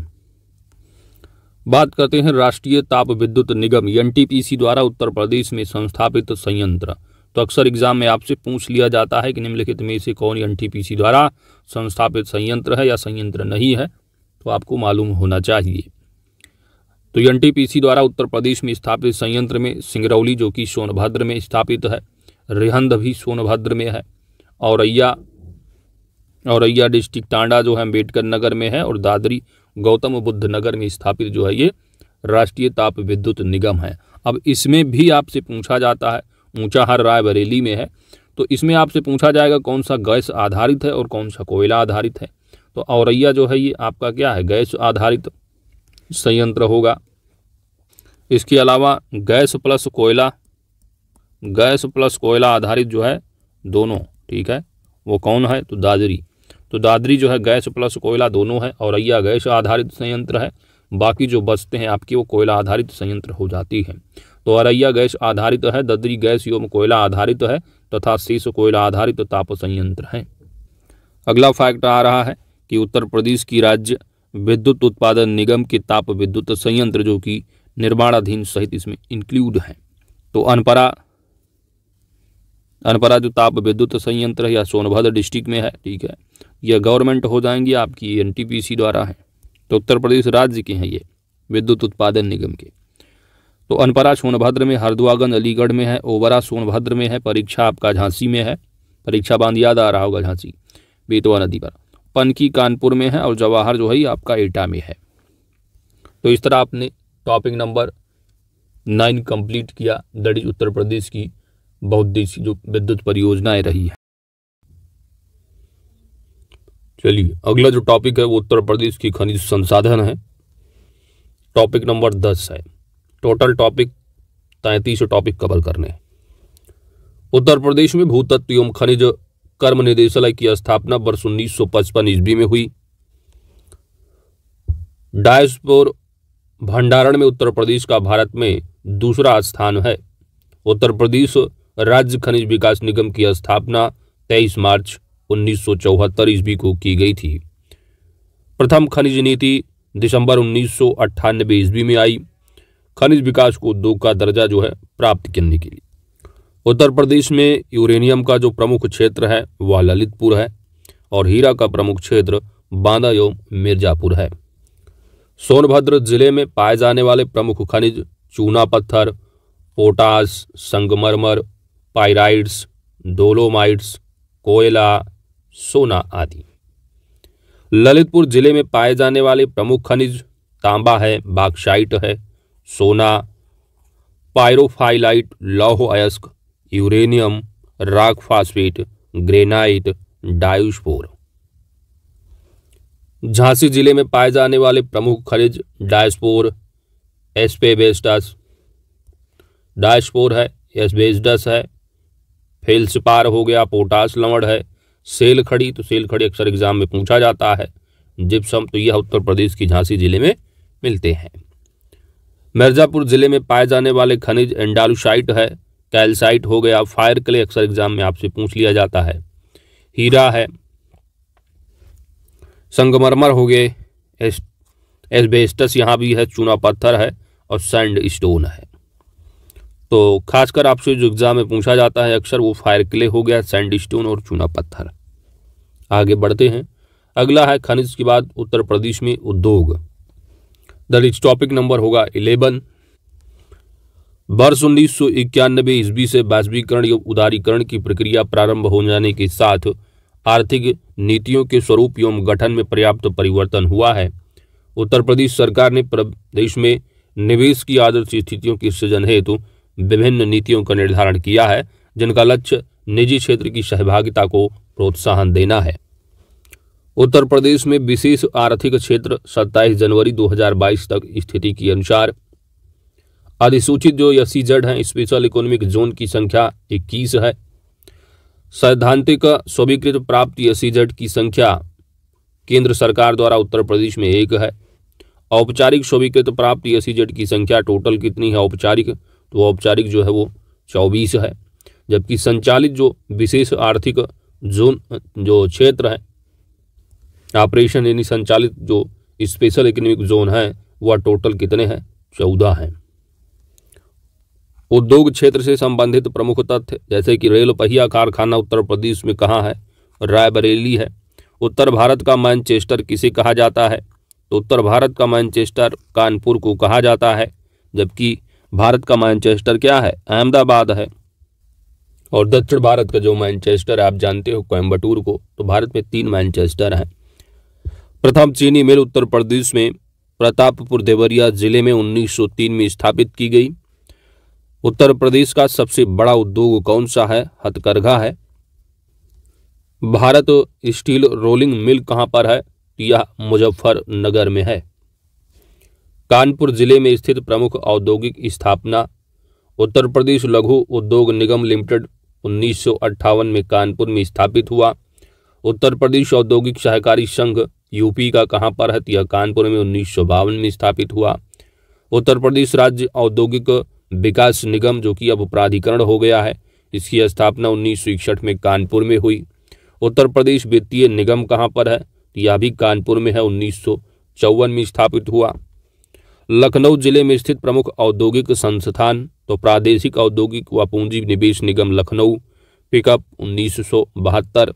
बात करते हैं राष्ट्रीय ताप विद्युत निगम एनटीपीसी द्वारा उत्तर प्रदेश में संस्थापित संयंत्र तो अक्सर एग्जाम में आपसे पूछ लिया जाता है कि निम्नलिखित में से कौन एनटीपीसी द्वारा संस्थापित संयंत्र है या संयंत्र नहीं है तो आपको मालूम होना चाहिए तो एनटीपीसी द्वारा उत्तर प्रदेश में स्थापित संयंत्र में सिंगरौली जो कि सोनभद्र में स्थापित है रिहंद भी सोनभद्र में है औरैया औरैया डिस्ट्रिक्ट टांडा जो है अम्बेडकर नगर में है और दादरी गौतम बुद्ध नगर में स्थापित जो है ये राष्ट्रीय ताप विद्युत निगम है अब इसमें भी आपसे पूछा जाता है हर राय बरेली में है तो इसमें आपसे पूछा जाएगा कौन सा गैस आधारित है और कौन सा कोयला आधारित है तो औरैया जो है ये आपका क्या है गैस आधारित संयंत्र होगा इसके अलावा गैस प्लस कोयला गैस प्लस कोयला आधारित जो है दोनों ठीक है वो कौन है तो दादरी तो दादरी जो है गैस प्लस कोयला दोनों है औरैया गैस आधारित संयंत्र है बाकी जो बचते हैं आपकी वो कोयला आधारित संयंत्र हो जाती है तो औरैया गैस आधारित है ददरी गैस एवं कोयला आधारित है तथा शीश कोयला आधारित ताप संयंत्र है अगला फैक्ट आ रहा है कि उत्तर प्रदेश की राज्य विद्युत उत्पादन निगम के ताप विद्युत संयंत्र जो कि निर्माणाधीन सहित इसमें इंक्लूड हैं तो अनपरा अनपरा जो ताप विद्युत संयंत्र है सोनभद्र डिस्ट्रिक्ट में है ठीक है या गवर्नमेंट हो जाएंगी आपकी एन द्वारा है तो उत्तर प्रदेश राज्य के हैं ये विद्युत उत्पादन निगम के तो अनपरा सोनभद्र में हरदुआगंज अलीगढ़ में है ओवरा सोनभद्र में है परीक्षा आपका झांसी में है परीक्षा बांध याद आ रहा होगा झांसी बेतवा नदी पर पनकी कानपुर में है और जवाहर जो है आपका एटा में है तो इस तरह आपने टॉपिक नंबर नाइन कंप्लीट किया दड़ी उत्तर प्रदेश की बहुत देशी जो विद्युत परियोजनाएं रही है चलिए अगला जो टॉपिक है वो उत्तर प्रदेश की खनिज संसाधन है टॉपिक नंबर दस है टोटल टॉपिक तैंतीस टॉपिक कवर करने हैं उत्तर प्रदेश में भूतत्व एवं खनिज कर्म निदेशालय की स्थापना वर्ष उन्नीस सौ पचपन ईस्वी में हुई डायस्पोर भंडारण में उत्तर प्रदेश का भारत में दूसरा स्थान है उत्तर प्रदेश राज्य खनिज विकास निगम की स्थापना तेईस मार्च उन्नीस सौ चौहत्तर ईस्वी को की गई थी प्रथम खनिज नीति दिसंबर उन्नीस सौ अट्ठानबे ईस्वी में आई खनिज विकास को दो का दर्जा जो है प्राप्त करने के लिए उत्तर प्रदेश में यूरेनियम का जो प्रमुख क्षेत्र है वह ललितपुर है और हीरा का प्रमुख क्षेत्र बांदा एवं मिर्जापुर है सोनभद्र जिले में पाए जाने वाले प्रमुख खनिज चूना पत्थर पोटास संगमरमर पाइराइड्स डोलोमाइट्स कोयला सोना आदि ललितपुर जिले में पाए जाने वाले प्रमुख खनिज तांबा है बागशाइट है सोना पायरोफाइलाइट लौह अयस्क यूरेनियम राग फास्फेट ग्रेनाइट डायोस्फोर झांसी जिले में पाए जाने वाले प्रमुख खनिज डायस्पोर एस्पेबेस्टस डायस्पोर है एस्बेस्टस है फेल्सपार हो गया पोटास लवण है सेल खड़ी तो सेल खड़ी अक्सर एग्जाम में पूछा जाता है जिप्सम तो यह उत्तर प्रदेश की झांसी जिले में मिलते हैं मिर्ज़ापुर ज़िले में पाए जाने वाले खनिज एंडालूसाइट है कैल्साइट हो गया फायर क्ले अक्सर एग्जाम में आपसे पूछ लिया जाता है हीरा है संगमरमर हो गए एस, एसबेस्टस यहाँ भी है चूना पत्थर है और सैंड स्टोन है तो खासकर आपसे जो एग्ज़ाम में पूछा जाता है अक्सर वो फायर क्ले हो गया सैंड स्टोन और चूना पत्थर आगे बढ़ते हैं अगला है खनिज के बाद उत्तर प्रदेश में उद्योग दैट इज टॉपिक नंबर होगा इलेवन वर्ष उन्नीस सौ इक्यानबे ईस्वी से वैश्वीकरण एवं उदारीकरण की प्रक्रिया प्रारंभ हो जाने के साथ आर्थिक नीतियों के स्वरूप एवं गठन में पर्याप्त परिवर्तन हुआ है उत्तर प्रदेश सरकार ने प्रदेश में निवेश की आदर्श स्थितियों के सृजन हेतु तो विभिन्न नीतियों का निर्धारण किया है जिनका लक्ष्य निजी क्षेत्र की सहभागिता को प्रोत्साहन देना है उत्तर प्रदेश में विशेष आर्थिक क्षेत्र 27 जनवरी 2022 तक स्थिति के अनुसार अधिसूचित जो एफ जेड है स्पेशल इकोनॉमिक जोन की संख्या 21 है सैद्धांतिक स्वीकृत प्राप्त एफ जेड की संख्या केंद्र सरकार द्वारा उत्तर प्रदेश में एक है औपचारिक स्वीकृत प्राप्त एफ जेड की संख्या टोटल कितनी है औपचारिक तो औपचारिक जो है वो चौबीस है जबकि संचालित जो विशेष आर्थिक जोन जो क्षेत्र है ऑपरेशन यानी संचालित जो स्पेशल इकोनॉमिक जोन है वह टोटल कितने हैं चौदह हैं उद्योग क्षेत्र से संबंधित प्रमुख तथ्य जैसे कि रेल पहिया कारखाना उत्तर प्रदेश में कहाँ है रायबरेली है उत्तर भारत का मैनचेस्टर किसे कहा जाता है तो उत्तर भारत का मैनचेस्टर कानपुर को कहा जाता है जबकि भारत का मैनचेस्टर क्या है अहमदाबाद है और दक्षिण भारत का जो मैनचेस्टर आप जानते हो कोयम्बटूर को तो भारत में तीन मैनचेस्टर हैं प्रथम चीनी मिल उत्तर प्रदेश में प्रतापपुर देवरिया जिले में 1903 में स्थापित की गई उत्तर प्रदेश का सबसे बड़ा उद्योग कौन सा है हथकरघा है भारत स्टील रोलिंग मिल कहाँ पर है यह मुजफ्फरनगर में है कानपुर जिले में स्थित प्रमुख औद्योगिक स्थापना उत्तर प्रदेश लघु उद्योग निगम लिमिटेड उन्नीस में कानपुर में स्थापित हुआ उत्तर प्रदेश औद्योगिक सहकारी संघ यूपी का कहाँ पर है तो यह कानपुर में उन्नीस में स्थापित हुआ उत्तर प्रदेश राज्य औद्योगिक विकास निगम जो कि अब प्राधिकरण हो गया है इसकी स्थापना उन्नीस में कानपुर में हुई उत्तर प्रदेश वित्तीय निगम कहाँ पर है तो यह भी कानपुर में है उन्नीस में स्थापित हुआ लखनऊ जिले में स्थित प्रमुख औद्योगिक संस्थान तो प्रादेशिक औद्योगिक व पूंजी निवेश निगम लखनऊ पिकअप उन्नीस सौ बहत्तर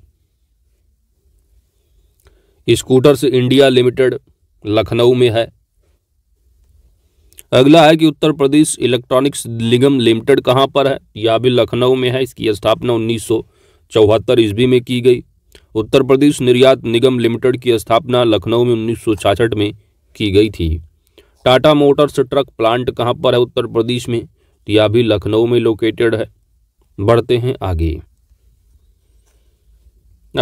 स्कूटर्स इंडिया लिमिटेड लखनऊ में है अगला है कि उत्तर प्रदेश इलेक्ट्रॉनिक्स निगम लिमिटेड कहां पर है यह भी लखनऊ में है इसकी स्थापना उन्नीस सौ चौहत्तर ईस्वी में की गई उत्तर प्रदेश निर्यात निगम लिमिटेड की स्थापना लखनऊ में उन्नीस में की गई थी टाटा मोटर्स ट्रक प्लांट कहाँ पर है उत्तर प्रदेश में तो यह भी लखनऊ में लोकेटेड है बढ़ते हैं आगे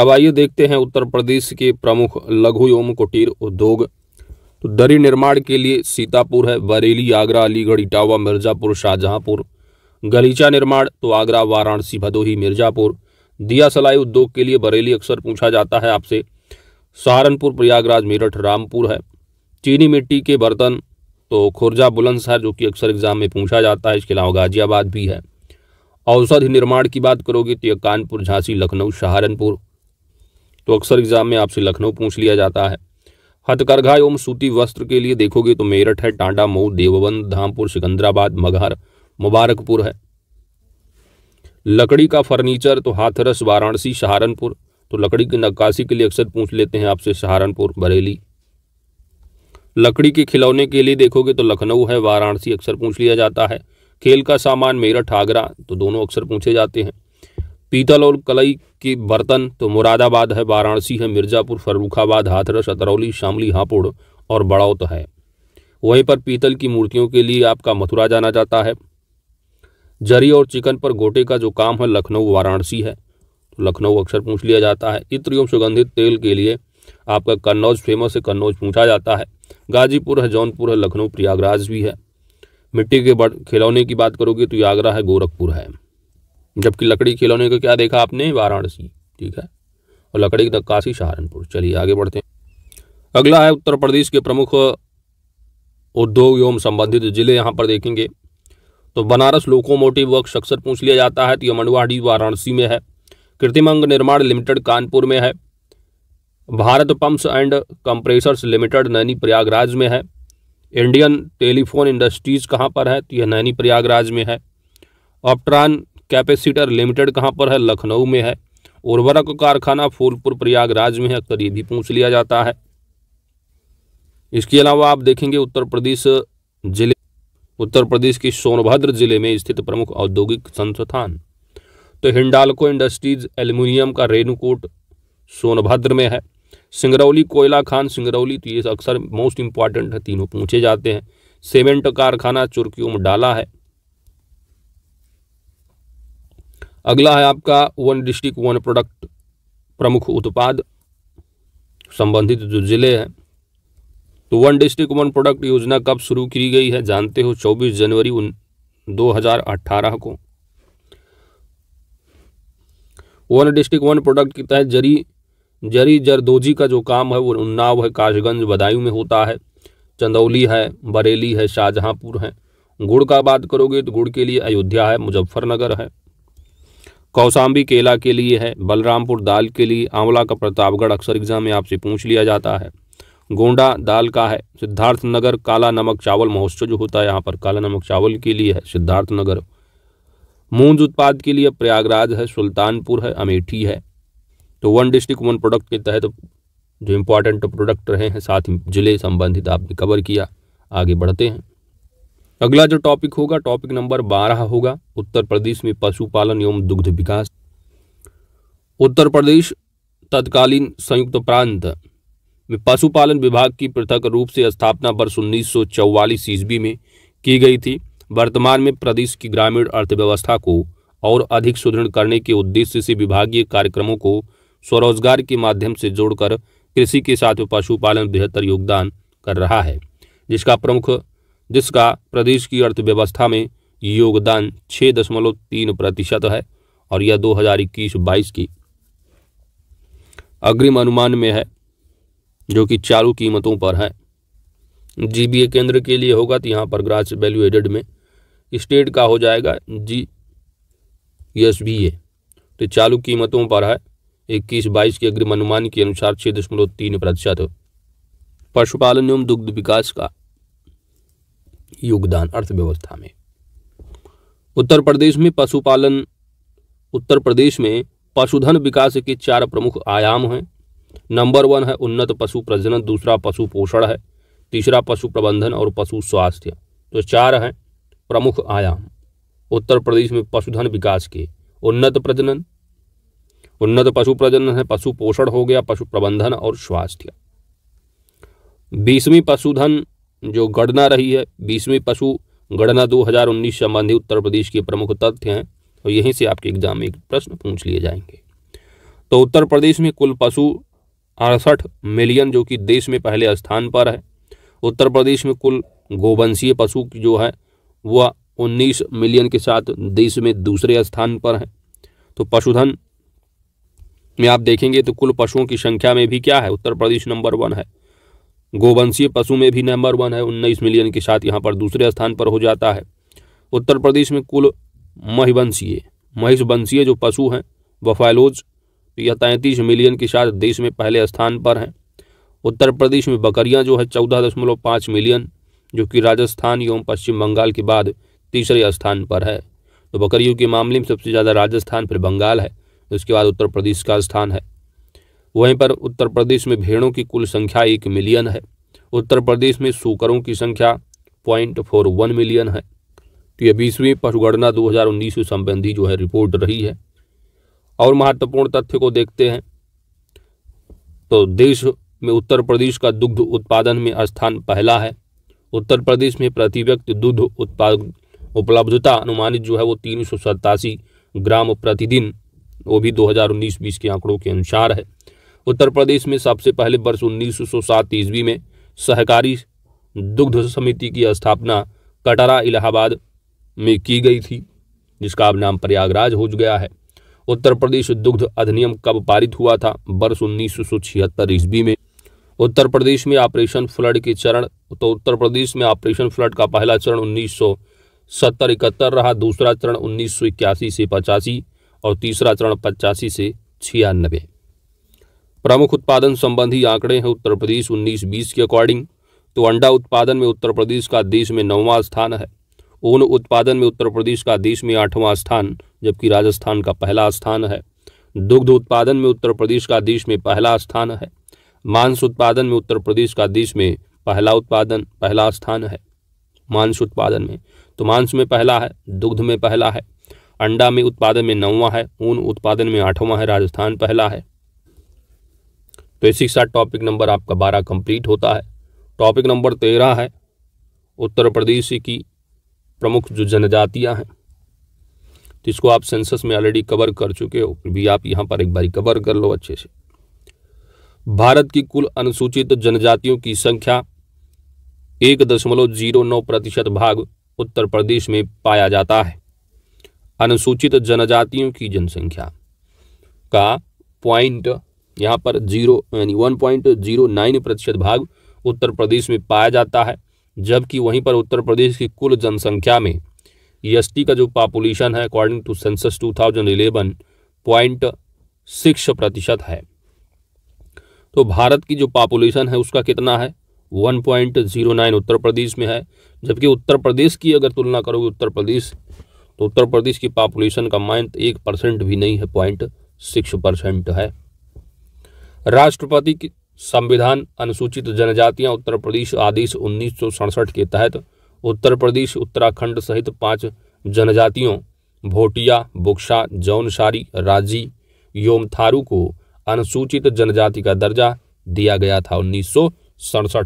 अब आइए देखते हैं उत्तर प्रदेश के प्रमुख लघु एवं कुटीर उद्योग तो दरी निर्माण के लिए सीतापुर है बरेली आगरा अलीगढ़ इटावा मिर्जापुर शाहजहांपुर गलीचा निर्माण तो आगरा वाराणसी भदोही मिर्जापुर दिया सलाई उद्योग के लिए बरेली अक्सर पूछा जाता है आपसे सहारनपुर प्रयागराज मेरठ रामपुर है चीनी मिट्टी के बर्तन तो खुर्जा बुलंदशहर जो कि अक्सर एग्ज़ाम में पूछा जाता है इसके अलावा गाजियाबाद भी है औषधि निर्माण की बात करोगे तो यह कानपुर झांसी लखनऊ सहारनपुर तो अक्सर एग्ज़ाम में आपसे लखनऊ पूछ लिया जाता है हथकरघा एवं सूती वस्त्र के लिए देखोगे तो मेरठ है टांडा मऊ देवबंद धामपुर सिकंदराबाद मगहर मुबारकपुर है लकड़ी का फर्नीचर तो हाथरस वाराणसी सहारनपुर तो लकड़ी की नक्काशी के लिए अक्सर पूछ लेते हैं आपसे सहारनपुर बरेली लकड़ी के खिलौने के लिए देखोगे तो लखनऊ है वाराणसी अक्सर पूछ लिया जाता है खेल का सामान मेरठ आगरा तो दोनों अक्सर पूछे जाते हैं पीतल और कलई के बर्तन तो मुरादाबाद है वाराणसी है मिर्ज़ापुर फर्रुखाबाद हाथरस अतरौली शामली हापुड़ और बड़ौत है वहीं पर पीतल की मूर्तियों के लिए आपका मथुरा जाना जाता है जरी और चिकन पर गोटे का जो काम है लखनऊ वाराणसी है तो लखनऊ अक्सर पूछ लिया जाता है इत्र एवं सुगंधित तेल के लिए आपका कन्नौज फेमस है कन्नौज पूछा जाता है गाजीपुर है जौनपुर है लखनऊ प्रयागराज भी है मिट्टी के बड़ खिलौने की बात करोगे तो आगरा है गोरखपुर है जबकि लकड़ी खिलौने का क्या देखा आपने वाराणसी ठीक है और लकड़ी की नक्काशी सहारनपुर चलिए आगे बढ़ते हैं अगला है उत्तर प्रदेश के प्रमुख उद्योग एवं संबंधित जिले यहाँ पर देखेंगे तो बनारस लोकोमोटिव वर्क अक्सर पूछ लिया जाता है तो ये मंडवाडी वाराणसी में है कृतिमंग निर्माण लिमिटेड कानपुर में है Bharat pumps and compressors limited Naini Prayagraj में है इंडियन टेलीफोन इंडस्ट्रीज़ कहाँ पर है तो यह नैनी प्रयागराज में है ऑप्ट्रान कैपेसिटर लिमिटेड कहाँ पर है लखनऊ में है उर्वरक कारखाना फूलपुर प्रयागराज में है अक्सर ये भी पूछ लिया जाता है इसके अलावा आप देखेंगे उत्तर प्रदेश जिले उत्तर प्रदेश के सोनभद्र जिले में स्थित प्रमुख औद्योगिक संस्थान तो हिंडालको इंडस्ट्रीज एल्यूमिनियम का रेणुकूट सोनभद्र में है सिंगरौली कोयला खान सिंगरौली तो ये अक्सर मोस्ट इम्पॉर्टेंट है तीनों पूछे जाते हैं सीमेंट कारखाना चुर्कियों में डाला है अगला है आपका वन डिस्ट्रिक्ट वन प्रोडक्ट प्रमुख उत्पाद संबंधित जो जिले हैं तो वन डिस्ट्रिक्ट वन प्रोडक्ट योजना कब शुरू की गई है जानते हो 24 जनवरी उन 2018 को वन डिस्ट्रिक्ट वन प्रोडक्ट के तहत जरी जरी जरदोजी का जो काम है वो उन्नाव है काशगंज बदायूं में होता है चंदौली है बरेली है शाहजहाँपुर है गुड़ का बात करोगे तो गुड़ के लिए अयोध्या है मुजफ्फरनगर है कौसाम्बी केला के लिए है बलरामपुर दाल के लिए आंवला का प्रतापगढ़ अक्सर एग्जाम में आपसे पूछ लिया जाता है गोंडा दाल का है सिद्धार्थ नगर काला नमक चावल महोत्सव जो होता है यहाँ पर काला नमक चावल के लिए है सिद्धार्थ नगर मूंज उत्पाद के लिए प्रयागराज है सुल्तानपुर है अमेठी है तो वन डिस्ट्रिक्ट वन प्रोडक्ट के तहत तो जो इम्पोर्टेंट प्रोडक्ट रहे हैं साथ ही जिले संबंधित आपने कवर किया आगे बढ़ते हैं अगला जो टॉपिक होगा टॉपिक नंबर बारह होगा उत्तर प्रदेश में पशुपालन एवं दुग्ध विकास उत्तर प्रदेश तत्कालीन संयुक्त प्रांत में पशुपालन विभाग की पृथक रूप से स्थापना वर्ष उन्नीस सौ चौवालीस ईस्वी में की गई थी वर्तमान में प्रदेश की ग्रामीण अर्थव्यवस्था को और अधिक सुदृढ़ करने के उद्देश्य से विभागीय कार्यक्रमों को स्वरोजगार के माध्यम से जोड़कर कृषि के साथ पशुपालन बेहतर योगदान कर रहा है जिसका प्रमुख जिसका प्रदेश की अर्थव्यवस्था में योगदान छः दशमलव तीन प्रतिशत है और यह दो हजार इक्कीस बाईस की अग्रिम अनुमान में है जो कि चालू कीमतों पर है जीबीए केंद्र के लिए होगा तो यहाँ पर ग्रास वैल्यू एडेड में स्टेट का हो जाएगा जी एस बी ए तो चालू कीमतों पर है इक्कीस बाईस के अग्रिम अनुमान के अनुसार छह दशमलव तीन प्रतिशत पशुपालन एवं दुग्ध विकास का योगदान अर्थव्यवस्था में उत्तर प्रदेश में पशुपालन उत्तर प्रदेश में पशुधन विकास के चार प्रमुख आयाम हैं नंबर वन है उन्नत पशु प्रजनन दूसरा पशु पोषण है तीसरा पशु प्रबंधन और पशु स्वास्थ्य तो चार हैं प्रमुख आयाम उत्तर प्रदेश में पशुधन विकास के उन्नत प्रजनन उन्नत पशु प्रजनन है पशु पोषण हो गया पशु प्रबंधन और स्वास्थ्य बीसवीं पशुधन जो गणना रही है बीसवीं पशु गणना 2019 संबंधी उत्तर प्रदेश के प्रमुख तथ्य हैं और यहीं से आपके एग्जाम में एक प्रश्न पूछ लिए जाएंगे तो उत्तर प्रदेश में कुल पशु अड़सठ मिलियन जो कि देश में पहले स्थान पर है उत्तर प्रदेश में कुल गोवंशीय पशु जो है वह 19 मिलियन के साथ देश में दूसरे स्थान पर है तो पशुधन में आप देखेंगे तो कुल पशुओं की संख्या में भी क्या है उत्तर प्रदेश नंबर वन है गोवंशीय पशु में भी नंबर वन है उन्नीस मिलियन के साथ यहाँ पर दूसरे स्थान पर हो जाता है उत्तर प्रदेश में कुल महिवंशीय महिषवंशीय जो पशु हैं बफालोज यह तैंतीस मिलियन के साथ देश में पहले स्थान पर हैं उत्तर प्रदेश में बकरियां जो है चौदह दशमलव पाँच मिलियन जो कि राजस्थान एवं पश्चिम बंगाल के बाद तीसरे स्थान पर है तो बकरियों के मामले में सबसे ज़्यादा राजस्थान फिर बंगाल है उसके बाद उत्तर प्रदेश का स्थान है वहीं पर उत्तर प्रदेश में भेड़ों की कुल संख्या एक मिलियन है उत्तर प्रदेश में सूकरों की संख्या पॉइंट फोर वन मिलियन है तो यह बीसवीं पशुगणना 2019 संबंधी जो है रिपोर्ट रही है और महत्वपूर्ण तथ्य को देखते हैं तो देश में उत्तर प्रदेश का दुग्ध उत्पादन में स्थान पहला है उत्तर प्रदेश में प्रति व्यक्ति दुग्ध उत्पाद उपलब्धता अनुमानित जो है वो तीन ग्राम प्रतिदिन वो भी 2019-20 के आंकड़ों के अनुसार है उत्तर प्रदेश में सबसे पहले वर्ष उन्नीस सौ सात ईस्वी में सहकारी दुग्ध समिति की स्थापना कटरा इलाहाबाद में की गई थी जिसका अब नाम प्रयागराज हो गया है उत्तर प्रदेश दुग्ध अधिनियम कब पारित हुआ था वर्ष उन्नीस सौ छिहत्तर ईस्वी में उत्तर प्रदेश में ऑपरेशन फ्लड के चरण तो उत्तर प्रदेश में ऑपरेशन फ्लड का पहला चरण उन्नीस सौ सत्तर इकहत्तर रहा दूसरा चरण उन्नीस सौ इक्यासी से पचासी और तीसरा चरण पचासी से छियानबे प्रमुख उत्पादन संबंधी आंकड़े हैं उत्तर प्रदेश उन्नीस बीस के अकॉर्डिंग तो अंडा उत्पादन में उत्तर प्रदेश का देश में नौवां स्थान है ऊन उत्पादन में उत्तर प्रदेश का देश में आठवां स्थान जबकि राजस्थान का पहला स्थान है दुग्ध उत्पादन में उत्तर प्रदेश का देश में पहला स्थान है मांस उत्पादन में उत्तर प्रदेश का देश में पहला उत्पादन पहला स्थान है मांस उत्पादन में तो मांस में पहला है दुग्ध में पहला है अंडा में उत्पादन में नौवा है ऊन उत्पादन में आठवां है राजस्थान पहला है तो इसी के साथ टॉपिक नंबर आपका बारह कंप्लीट होता है टॉपिक नंबर तेरह है उत्तर प्रदेश की प्रमुख जो जनजातियां हैं तो इसको आप सेंसस में ऑलरेडी कवर कर चुके हो फिर भी आप यहाँ पर एक बारी कवर कर लो अच्छे से भारत की कुल अनुसूचित जनजातियों की संख्या एक दशमलव जीरो नौ प्रतिशत भाग उत्तर प्रदेश में पाया जाता है अनुसूचित जनजातियों की जनसंख्या का पॉइंट यहाँ पर जीरो यानी वन पॉइंट जीरो नाइन प्रतिशत भाग उत्तर प्रदेश में पाया जाता है जबकि वहीं पर उत्तर प्रदेश की कुल जनसंख्या में एस e का जो पॉपुलेशन है according to census two thousand eleven point six प्रतिशत है तो भारत की जो पॉपुलेशन है उसका कितना है one point zero nine Uttar Pradesh में है जबकि उत्तर प्रदेश की अगर तुलना करोगे उत्तर प्रदेश तो उत्तर प्रदेश की पॉपुलेशन का माइंड एक परसेंट भी नहीं है पॉइंट सिक्स परसेंट है राष्ट्रपति की संविधान अनुसूचित जनजातियां उत्तर प्रदेश आदेश उन्नीस के तहत उत्तर प्रदेश उत्तराखंड सहित पांच जनजातियों भोटिया बुक्सा जौनसारी राजी योमथारू को अनुसूचित जनजाति का दर्जा दिया गया था उन्नीस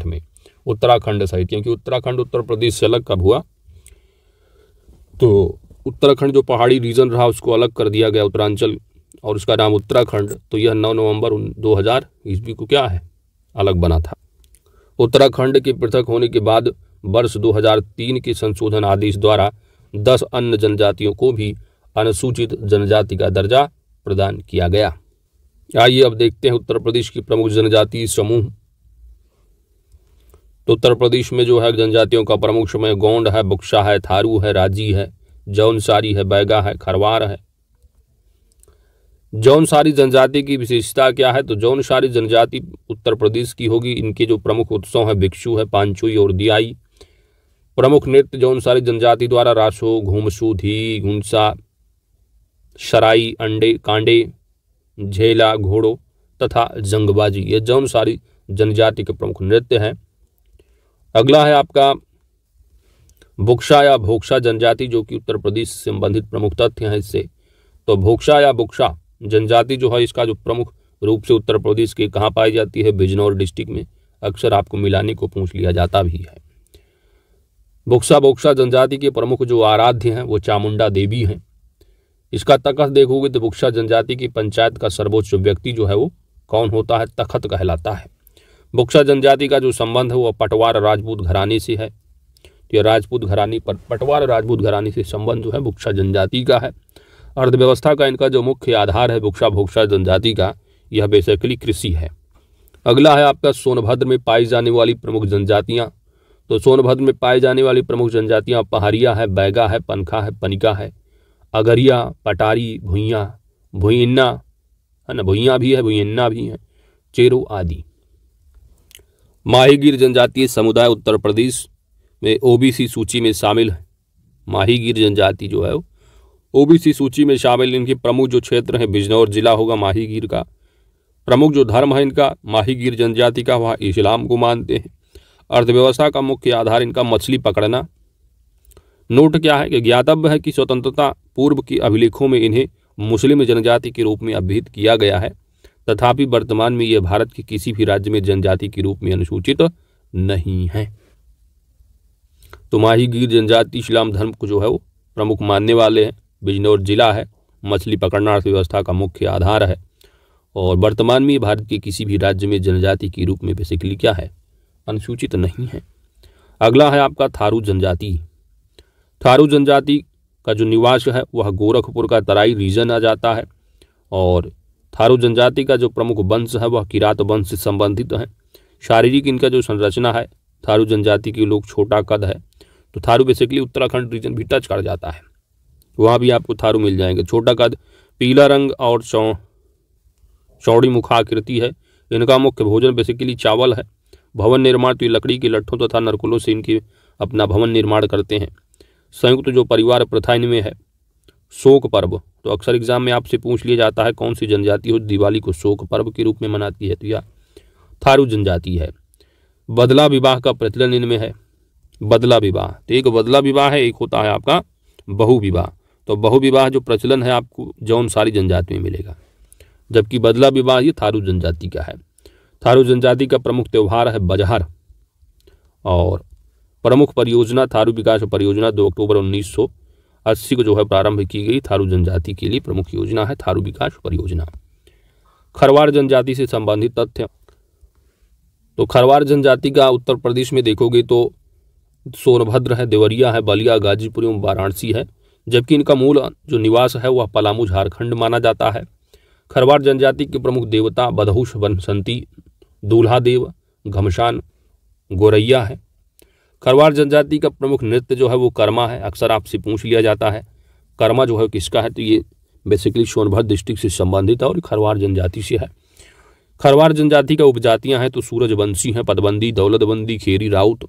में उत्तराखंड सहित क्योंकि उत्तराखंड उत्तर प्रदेश से अलग कब हुआ तो उत्तराखंड जो पहाड़ी रीजन रहा उसको अलग कर दिया गया उत्तरांचल और उसका नाम उत्तराखंड तो यह 9 नवंबर 2000 ईस्वी को क्या है अलग बना था उत्तराखंड के पृथक होने के बाद वर्ष 2003 के संशोधन आदेश द्वारा 10 अन्य जनजातियों को भी अनुसूचित जनजाति का दर्जा प्रदान किया गया आइए अब देखते हैं उत्तर प्रदेश की प्रमुख जनजाति समूह तो उत्तर प्रदेश में जो है जनजातियों का प्रमुख समय गौंड है बुक्शा है थारू है राजी है जौनसारी है बैगा है खरवार है जौनसारी जनजाति की विशेषता क्या है तो जौनसारी जनजाति उत्तर प्रदेश की होगी इनके जो प्रमुख उत्सव है भिक्षु है पांचुई और दियाई प्रमुख नृत्य जौनसारी जनजाति द्वारा रासो घूमसू धी घुंसा शराई अंडे कांडे झेला घोड़ो तथा जंगबाजी ये जौनसारी जनजाति के प्रमुख नृत्य हैं अगला है आपका भुक्षा या भोक्षा जनजाति जो कि उत्तर प्रदेश से संबंधित प्रमुख तथ्य हैं इससे तो भोक्षा या भुक्षा जनजाति जो है इसका जो प्रमुख रूप से उत्तर प्रदेश के कहाँ पाई जाती है बिजनौर डिस्ट्रिक्ट में अक्सर आपको मिलाने को पूछ लिया जाता भी है बोक्सा बोक्सा जनजाति के प्रमुख जो आराध्य हैं वो चामुंडा देवी हैं इसका तखत देखोगे तो बुक्सा जनजाति की पंचायत का सर्वोच्च व्यक्ति जो है वो कौन होता है तखत कहलाता है बुक्सा जनजाति का जो संबंध है वह पटवार राजपूत घराने से है ये राजपूत घरानी पर पटवार राजपूत घरानी से संबंध जो है बुक्सा जनजाति का है अर्थव्यवस्था का इनका जो मुख्य आधार है बुक्सा भुक्सा जनजाति का यह बेसिकली कृषि है अगला है आपका सोनभद्र में पाई जाने वाली प्रमुख जनजातियाँ तो सोनभद्र में पाई जाने वाली प्रमुख जनजातियाँ पहाड़िया है बैगा है पनखा है पनिका है अगरिया पटारी भुइया भुइन्ना है ना भुइया भी है भुइन्ना भी है चेरो आदि माहीगीर जनजातीय समुदाय उत्तर प्रदेश में ओबीसी सूची में शामिल है माहीगीर जनजाति जो है ओबीसी सूची में शामिल इनके प्रमुख जो क्षेत्र हैं बिजनौर जिला होगा माहीगीर का प्रमुख जो धर्म है इनका माहीगीर जनजाति का वह इस्लाम को मानते हैं अर्थव्यवस्था का मुख्य आधार इनका मछली पकड़ना नोट क्या है कि ज्ञातव्य है कि स्वतंत्रता पूर्व के अभिलेखों में इन्हें मुस्लिम जनजाति के रूप में अभिहित किया गया है तथापि वर्तमान में ये भारत के किसी भी राज्य में जनजाति के रूप में अनुसूचित नहीं है तो माही गिर जनजाति इस्लाम धर्म को जो है वो प्रमुख मानने वाले हैं बिजनौर जिला है मछली पकड़ना अर्थव्यवस्था का मुख्य आधार है और वर्तमान में भारत के किसी भी राज्य में जनजाति के रूप में बेसिकली क्या है अनुसूचित नहीं है अगला है आपका थारू जनजाति थारू जनजाति का जो निवास है वह गोरखपुर का तराई रीजन आ जाता है और थारू जनजाति का जो प्रमुख वंश है वह किरात वंश से संबंधित है शारीरिक इनका जो संरचना है थारू जनजाति के लोग छोटा कद है तो थारू बेसिकली उत्तराखंड रीजन भी टच कर जाता है वहाँ भी आपको थारू मिल जाएंगे छोटा कद पीला रंग और चौ चौड़ी मुखाकृति है इनका मुख्य भोजन बेसिकली चावल है भवन निर्माण तो ये लकड़ी के लट्ठों तथा तो नरकुलों से इनकी अपना भवन निर्माण करते हैं संयुक्त तो जो परिवार प्रथा इनमें है शोक पर्व तो अक्सर एग्जाम में आपसे पूछ लिया जाता है कौन सी जनजाति हो दिवाली को शोक पर्व के रूप में मनाती है तो या थारू जनजाति है बदला विवाह का प्रचलन इनमें है बदला विवाह तो एक बदला विवाह है एक होता है आपका बहु विवाह तो बहु विवाह जो प्रचलन है आपको जौन सारी जनजाति में मिलेगा जबकि बदला विवाह ये थारू जनजाति का है थारू जनजाति का प्रमुख त्यौहार है बजहर और प्रमुख परियोजना थारू विकास परियोजना दो अक्टूबर अस्सी को जो है प्रारंभ की गई थारू जनजाति के लिए प्रमुख योजना है थारू विकास परियोजना खरवार जनजाति से संबंधित तथ्य तो खरवार जनजाति का उत्तर प्रदेश में देखोगे तो सोनभद्र है देवरिया है बलिया गाजीपुर एवं वाराणसी है जबकि इनका मूल जो निवास है वह पलामू झारखंड माना जाता है खरवार जनजाति के प्रमुख देवता बदहूश बनसंती दूल्हा देव घमशान गोरैया है खरवार जनजाति का प्रमुख नृत्य जो है वो कर्मा है अक्सर आपसे पूछ लिया जाता है कर्मा जो है किसका है तो ये बेसिकली सोनभद्र डिस्ट्रिक्ट से संबंधित है और खरवार जनजाति से है खरवार जनजाति का उपजातियां हैं तो सूरजवंशी हैं पदबंदी दौलतबंदी खेरी राउत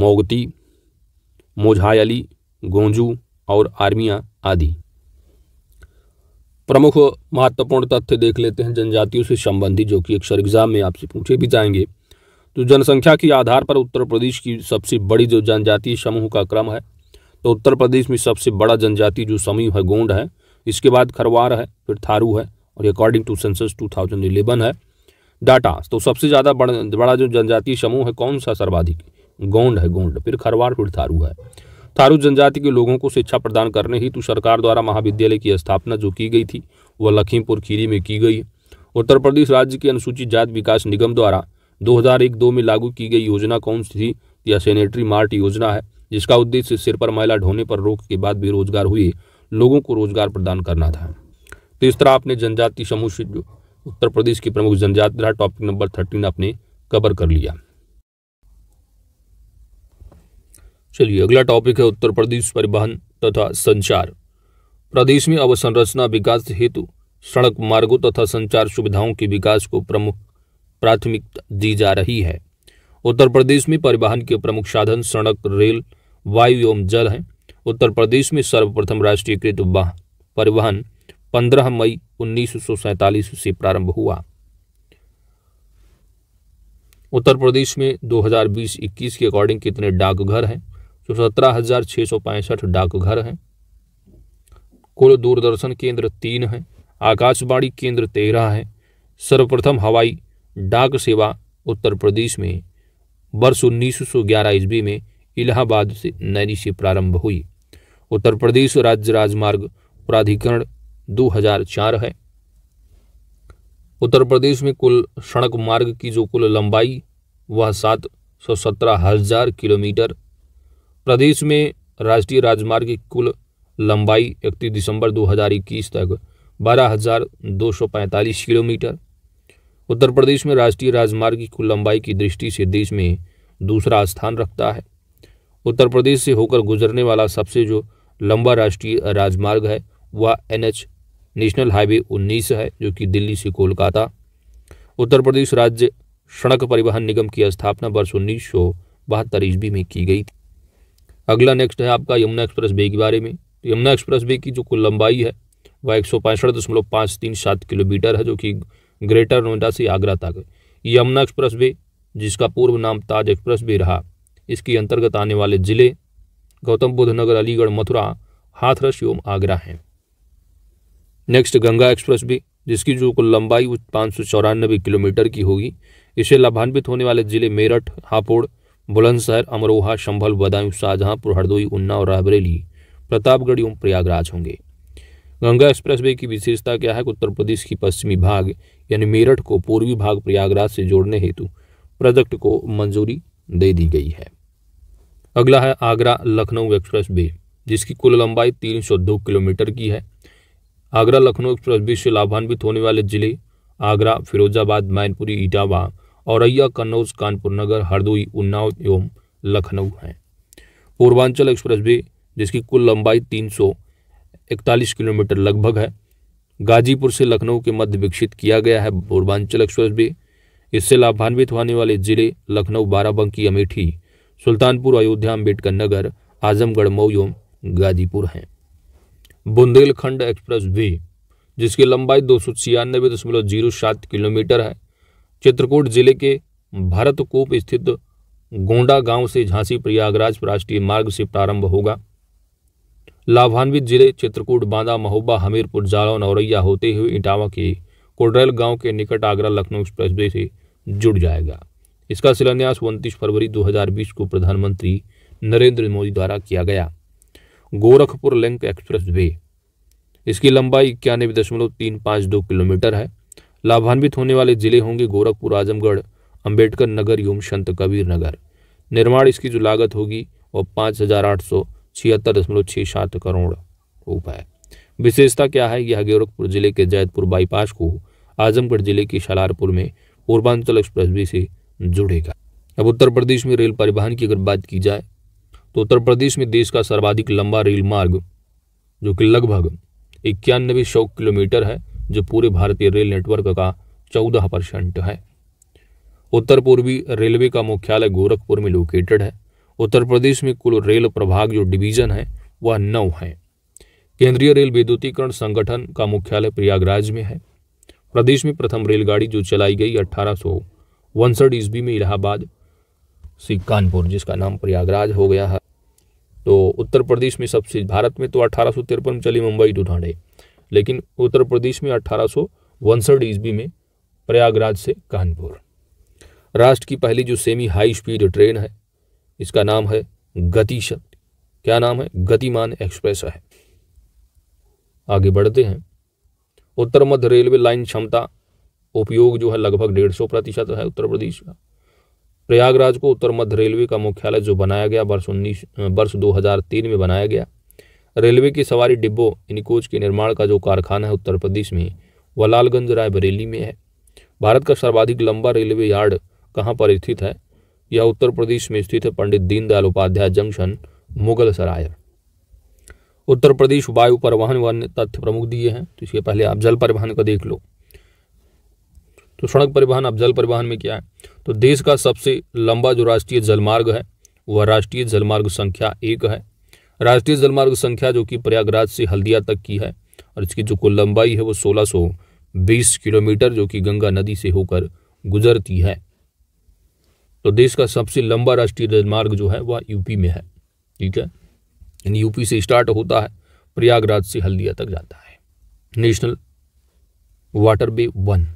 मोगती मोझायली गोंजू और आर्मिया आदि प्रमुख महत्वपूर्ण तथ्य देख लेते हैं जनजातियों से संबंधित जो कि अक्सर एग्जाम में आपसे पूछे भी जाएंगे तो जनसंख्या के आधार पर उत्तर प्रदेश की सबसे बड़ी जो जनजातीय समूह का क्रम है तो उत्तर प्रदेश में सबसे बड़ा जनजाति जो समूह है गोंड है इसके बाद खरवार है फिर थारू है और अकॉर्डिंग टू सेंसस टू है डाटा तो सबसे ज़्यादा बड़ा जो जनजातीय समूह है कौन सा सर्वाधिक गौंड है गौंड फिर खरवार फिर थारू है थारू जनजाति के लोगों को शिक्षा प्रदान करने हेतु सरकार द्वारा महाविद्यालय की स्थापना जो की गई थी वह लखीमपुर खीरी में की गई उत्तर प्रदेश राज्य के अनुसूचित जाति विकास निगम द्वारा 2001-2 में लागू की गई योजना कौन सी थी या सेनेटरी मार्ट योजना है जिसका उद्देश्य सिर पर मैला ढोने पर रोक के बाद बेरोजगार हुए लोगों को रोजगार प्रदान करना था तो इस तरह आपने जनजाति समूह से उत्तर प्रदेश की प्रमुख जनजाति रहा टॉपिक नंबर थर्टीन आपने कवर कर लिया चलिए अगला टॉपिक है उत्तर प्रदेश परिवहन तथा संचार प्रदेश में अवसंरचना विकास हेतु सड़क मार्गों तथा संचार सुविधाओं के विकास को प्रमुख प्राथमिकता दी जा रही है उत्तर प्रदेश में परिवहन के प्रमुख साधन सड़क रेल वायु एवं जल हैं उत्तर प्रदेश में सर्वप्रथम राष्ट्रीयकृत वाहन परिवहन 15 मई उन्नीस से प्रारंभ हुआ उत्तर प्रदेश में 2020-21 के अकॉर्डिंग कितने डाकघर हैं जो सत्रह हजार छः सौ पैंसठ डाकघर हैं कुल दूरदर्शन केंद्र तीन हैं आकाशवाणी केंद्र तेरह हैं सर्वप्रथम हवाई डाक सेवा उत्तर प्रदेश में वर्ष उन्नीस सौ ग्यारह ईस्वी में इलाहाबाद से नैनी से प्रारंभ हुई उत्तर प्रदेश राज्य राजमार्ग प्राधिकरण 2004 है उत्तर प्रदेश में कुल सड़क मार्ग की जो कुल लंबाई वह सात सौ सत्रह हजार किलोमीटर प्रदेश में राष्ट्रीय राजमार्ग की कुल लंबाई इकतीस दिसंबर 2021 तक 12,245 किलोमीटर उत्तर प्रदेश में राष्ट्रीय राजमार्ग की कुल लंबाई की दृष्टि से देश में दूसरा स्थान रखता है उत्तर प्रदेश से होकर गुजरने वाला सबसे जो लंबा राष्ट्रीय राजमार्ग है वह एन नेशनल हाईवे 19 है जो कि दिल्ली से कोलकाता उत्तर प्रदेश राज्य सड़क परिवहन निगम की स्थापना वर्ष उन्नीस सौ बहत्तर ईस्वी में की गई थी अगला नेक्स्ट है आपका यमुना एक्सप्रेस वे के बारे में तो यमुना एक्सप्रेस वे की जो कुल लंबाई है वह एक सौ पैंसठ दशमलव पाँच तीन सात किलोमीटर है जो कि ग्रेटर नोएडा से आगरा तक यमुना एक्सप्रेस वे जिसका पूर्व नाम ताज एक्सप्रेस वे रहा इसके अंतर्गत आने वाले जिले गौतम बुद्ध नगर अलीगढ़ मथुरा हाथरस एवं आगरा हैं नेक्स्ट गंगा एक्सप्रेस वे जिसकी जो कुल लंबाई पाँच सौ चौरानबे किलोमीटर की होगी इसे लाभान्वित होने वाले जिले मेरठ हापुड़ बुलंदशहर अमरोहा संभल बदायूं शाहजहांपुर हरदोई उन्ना और रायबरेली प्रतापगढ़ एवं प्रयागराज होंगे गंगा एक्सप्रेस वे की विशेषता क्या है कि उत्तर प्रदेश की पश्चिमी भाग यानी मेरठ को पूर्वी भाग प्रयागराज से जोड़ने हेतु प्रोजेक्ट को मंजूरी दे दी गई है अगला है आगरा लखनऊ एक्सप्रेस वे जिसकी कुल लंबाई 302 किलोमीटर की है आगरा लखनऊ एक्सप्रेस वे से लाभान्वित होने वाले जिले आगरा फिरोजाबाद मैनपुरी इटावा औरैया कन्नौज कानपुर नगर हरदोई उन्नाव एवं लखनऊ हैं पूर्वांचल एक्सप्रेस वे जिसकी कुल लंबाई 341 किलोमीटर लगभग है गाजीपुर से लखनऊ के मध्य विकसित किया गया है पूर्वांचल एक्सप्रेस वे इससे लाभान्वित होने वाले जिले लखनऊ बाराबंकी अमेठी सुल्तानपुर अयोध्या अम्बेडकर नगर आजमगढ़ मऊ गाजीपुर हैं बुंदेलखंड एक्सप्रेस वे जिसकी लंबाई दो किलोमीटर है चित्रकूट जिले के भरतकूप स्थित गोंडा गांव से झांसी प्रयागराज राष्ट्रीय मार्ग से प्रारंभ होगा लाभान्वित जिले चित्रकूट बांदा महोबा हमीरपुर जालौन औरैया होते हुए इटावा के कोडरेल गांव के निकट आगरा लखनऊ एक्सप्रेस से जुड़ जाएगा इसका शिलान्यास उनतीस फरवरी 2020 को प्रधानमंत्री नरेंद्र मोदी द्वारा किया गया गोरखपुर लिंक एक्सप्रेस वे इसकी लंबाई इक्यानवे दशमलव तीन पाँच दो किलोमीटर है लाभान्वित होने वाले जिले होंगे गोरखपुर आजमगढ़ अंबेडकर नगर एवं संत कबीर नगर निर्माण इसकी जो लागत होगी वह पाँच हजार आठ सौ छिहत्तर दशमलव छः सात करोड़ रुपये विशेषता क्या है यह गोरखपुर जिले के जैतपुर बाईपास को आजमगढ़ जिले के शलारपुर में पूर्वांचल एक्सप्रेस वे से जुड़ेगा अब उत्तर प्रदेश में रेल परिवहन की अगर बात की जाए तो उत्तर प्रदेश में देश का सर्वाधिक लंबा रेल मार्ग जो कि लगभग इक्यानबे सौ किलोमीटर है जो पूरे भारतीय रेल नेटवर्क का चौदह परसेंट है उत्तर पूर्वी रेलवे का मुख्यालय गोरखपुर में लोकेटेड है उत्तर प्रदेश में कुल रेल प्रभाग जो डिवीजन है वह नौ है केंद्रीय रेल विद्युतीकरण संगठन का मुख्यालय प्रयागराज में है प्रदेश में प्रथम रेलगाड़ी जो चलाई गई अठारह सौ उनसठ ईस्वी में इलाहाबाद से कानपुर जिसका नाम प्रयागराज हो गया है तो उत्तर प्रदेश में सबसे भारत में तो अठारह सौ में चली मुंबई टू तो ठाणे लेकिन उत्तर प्रदेश में अठारह सौ उनसठ ईस्वी में प्रयागराज से कानपुर राष्ट्र की पहली जो सेमी हाई स्पीड ट्रेन है इसका नाम है गतिशक्ति क्या नाम है गतिमान एक्सप्रेस है आगे बढ़ते हैं उत्तर मध्य रेलवे लाइन क्षमता उपयोग जो है लगभग डेढ़ सौ प्रतिशत है उत्तर प्रदेश का प्रयागराज को उत्तर मध्य रेलवे का मुख्यालय जो बनाया गया वर्ष उन्नीस वर्ष 2003 में बनाया गया रेलवे की सवारी डिब्बों यानी कोच के निर्माण का जो कारखाना है उत्तर प्रदेश में वह लालगंज राय बरेली में है भारत का सर्वाधिक लंबा रेलवे यार्ड कहाँ पर स्थित है यह उत्तर प्रदेश में स्थित है पंडित दीनदयाल उपाध्याय जंक्शन मुगल सराय उत्तर प्रदेश वायु परिवहन व तथ्य प्रमुख दिए हैं तो इसके पहले आप जल परिवहन का देख लो तो सड़क परिवहन अब जल परिवहन में क्या है तो देश का सबसे लंबा जो राष्ट्रीय जलमार्ग है वह राष्ट्रीय जलमार्ग संख्या एक है राष्ट्रीय जलमार्ग संख्या जो कि प्रयागराज से हल्दिया तक की है और इसकी जो कुल लंबाई है वो 1620 किलोमीटर जो कि गंगा नदी से होकर गुजरती है तो देश का सबसे लंबा राष्ट्रीय जलमार्ग जो है वह यूपी में है ठीक है यानी यूपी से स्टार्ट होता है प्रयागराज से हल्दिया तक जाता है नेशनल वाटर वे वन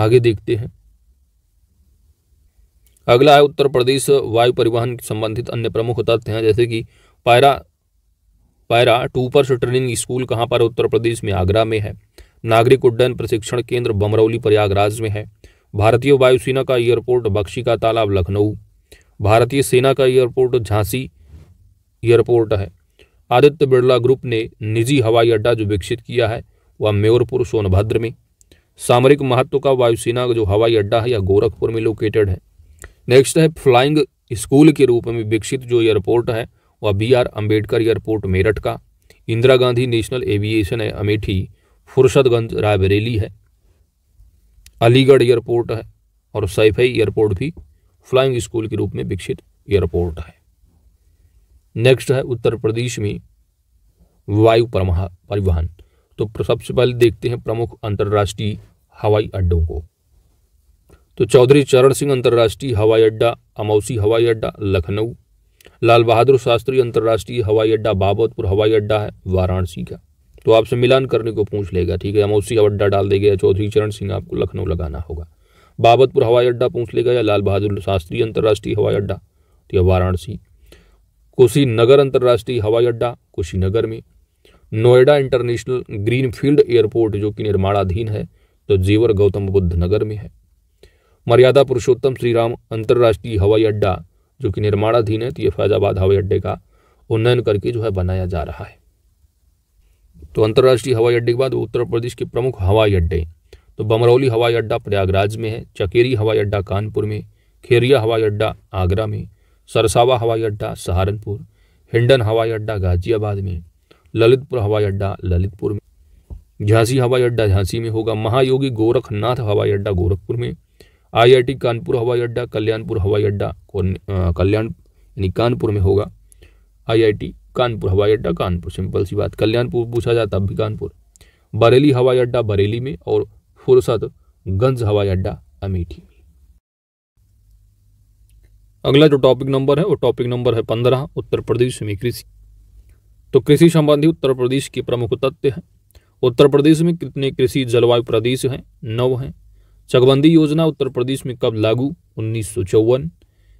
आगे देखते हैं अगला है उत्तर प्रदेश वायु परिवहन संबंधित अन्य प्रमुख तथ्य हैं जैसे कि पायरा पायरा टूपर्स ट्रेनिंग स्कूल कहाँ पर उत्तर प्रदेश में आगरा में है नागरिक उड्डयन प्रशिक्षण केंद्र बमरौली प्रयागराज में है भारतीय वायुसेना का एयरपोर्ट बख्शी का तालाब लखनऊ भारतीय सेना का एयरपोर्ट झांसी एयरपोर्ट है आदित्य बिरला ग्रुप ने निजी हवाई अड्डा जो विकसित किया है वह मेयरपुर सोनभद्र में सामरिक महत्व का वायुसेना जो हवाई अड्डा है यह गोरखपुर में लोकेटेड है नेक्स्ट है फ्लाइंग स्कूल के रूप में विकसित जो एयरपोर्ट है वह B R Ambedkar airport Meerut का इंदिरा गांधी नेशनल एविएशन है अमेठी फुर्सतगंज रायबरेली है अलीगढ़ एयरपोर्ट है और सैफई एयरपोर्ट भी फ्लाइंग स्कूल के रूप में विकसित एयरपोर्ट है नेक्स्ट है उत्तर प्रदेश में वायु परिवहन तो सबसे पहले देखते हैं प्रमुख अंतर्राष्ट्रीय हवाई अड्डों को तो चौधरी चरण सिंह अंतर्राष्ट्रीय हवाई अड्डा अमौसी हवाई अड्डा लखनऊ लाल बहादुर शास्त्री अंतर्राष्ट्रीय हवाई अड्डा बाबतपुर हवाई अड्डा है वाराणसी का तो आपसे मिलान करने को पूछ लेगा ठीक है अमौसी हवाई अड्डा डाल देगा चौधरी चरण सिंह आपको लखनऊ लगाना होगा बाबतपुर हवाई अड्डा पूछ लेगा या लाल बहादुर शास्त्री अंतर्राष्ट्रीय हवाई अड्डा तो या वाराणसी कुशीनगर अंतर्राष्ट्रीय हवाई अड्डा कुशीनगर में नोएडा इंटरनेशनल ग्रीनफील्ड एयरपोर्ट जो कि निर्माणाधीन है तो जेवर गौतम बुद्ध नगर में है मर्यादा पुरुषोत्तम श्रीराम अंतर्राष्ट्रीय हवाई अड्डा जो कि निर्माणाधीन है तो ये फैजाबाद हवाई अड्डे का उन्नयन करके जो है बनाया जा रहा है तो अंतर्राष्ट्रीय हवाई अड्डे के बाद उत्तर प्रदेश के प्रमुख हवाई अड्डे तो बमरौली हवाई अड्डा प्रयागराज में है चकेरी हवाई अड्डा कानपुर में खेरिया हवाई अड्डा आगरा में सरसावा हवाई अड्डा सहारनपुर हिंडन हवाई अड्डा गाजियाबाद में ललितपुर हवाई अड्डा ललितपुर में झांसी हवाई अड्डा झांसी में होगा महायोगी गोरखनाथ हवाई अड्डा गोरखपुर में आईआईटी कानपुर हवाई अड्डा कल्याणपुर हवाई अड्डा कल्याण यानी कानपुर में होगा आईआईटी कानपुर हवाई अड्डा कानपुर सिंपल सी बात कल्याणपुर पूछा जाता भी कानपुर बरेली हवाई अड्डा बरेली में और फुर्सत गंज हवाई अड्डा अमेठी में अगला जो टॉपिक नंबर है वो टॉपिक नंबर है पंद्रह उत्तर प्रदेश में कृषि तो कृषि संबंधी उत्तर प्रदेश के प्रमुख तथ्य हैं उत्तर प्रदेश में कितने कृषि जलवायु प्रदेश हैं नौ हैं चकबंदी योजना उत्तर प्रदेश में कब लागू उन्नीस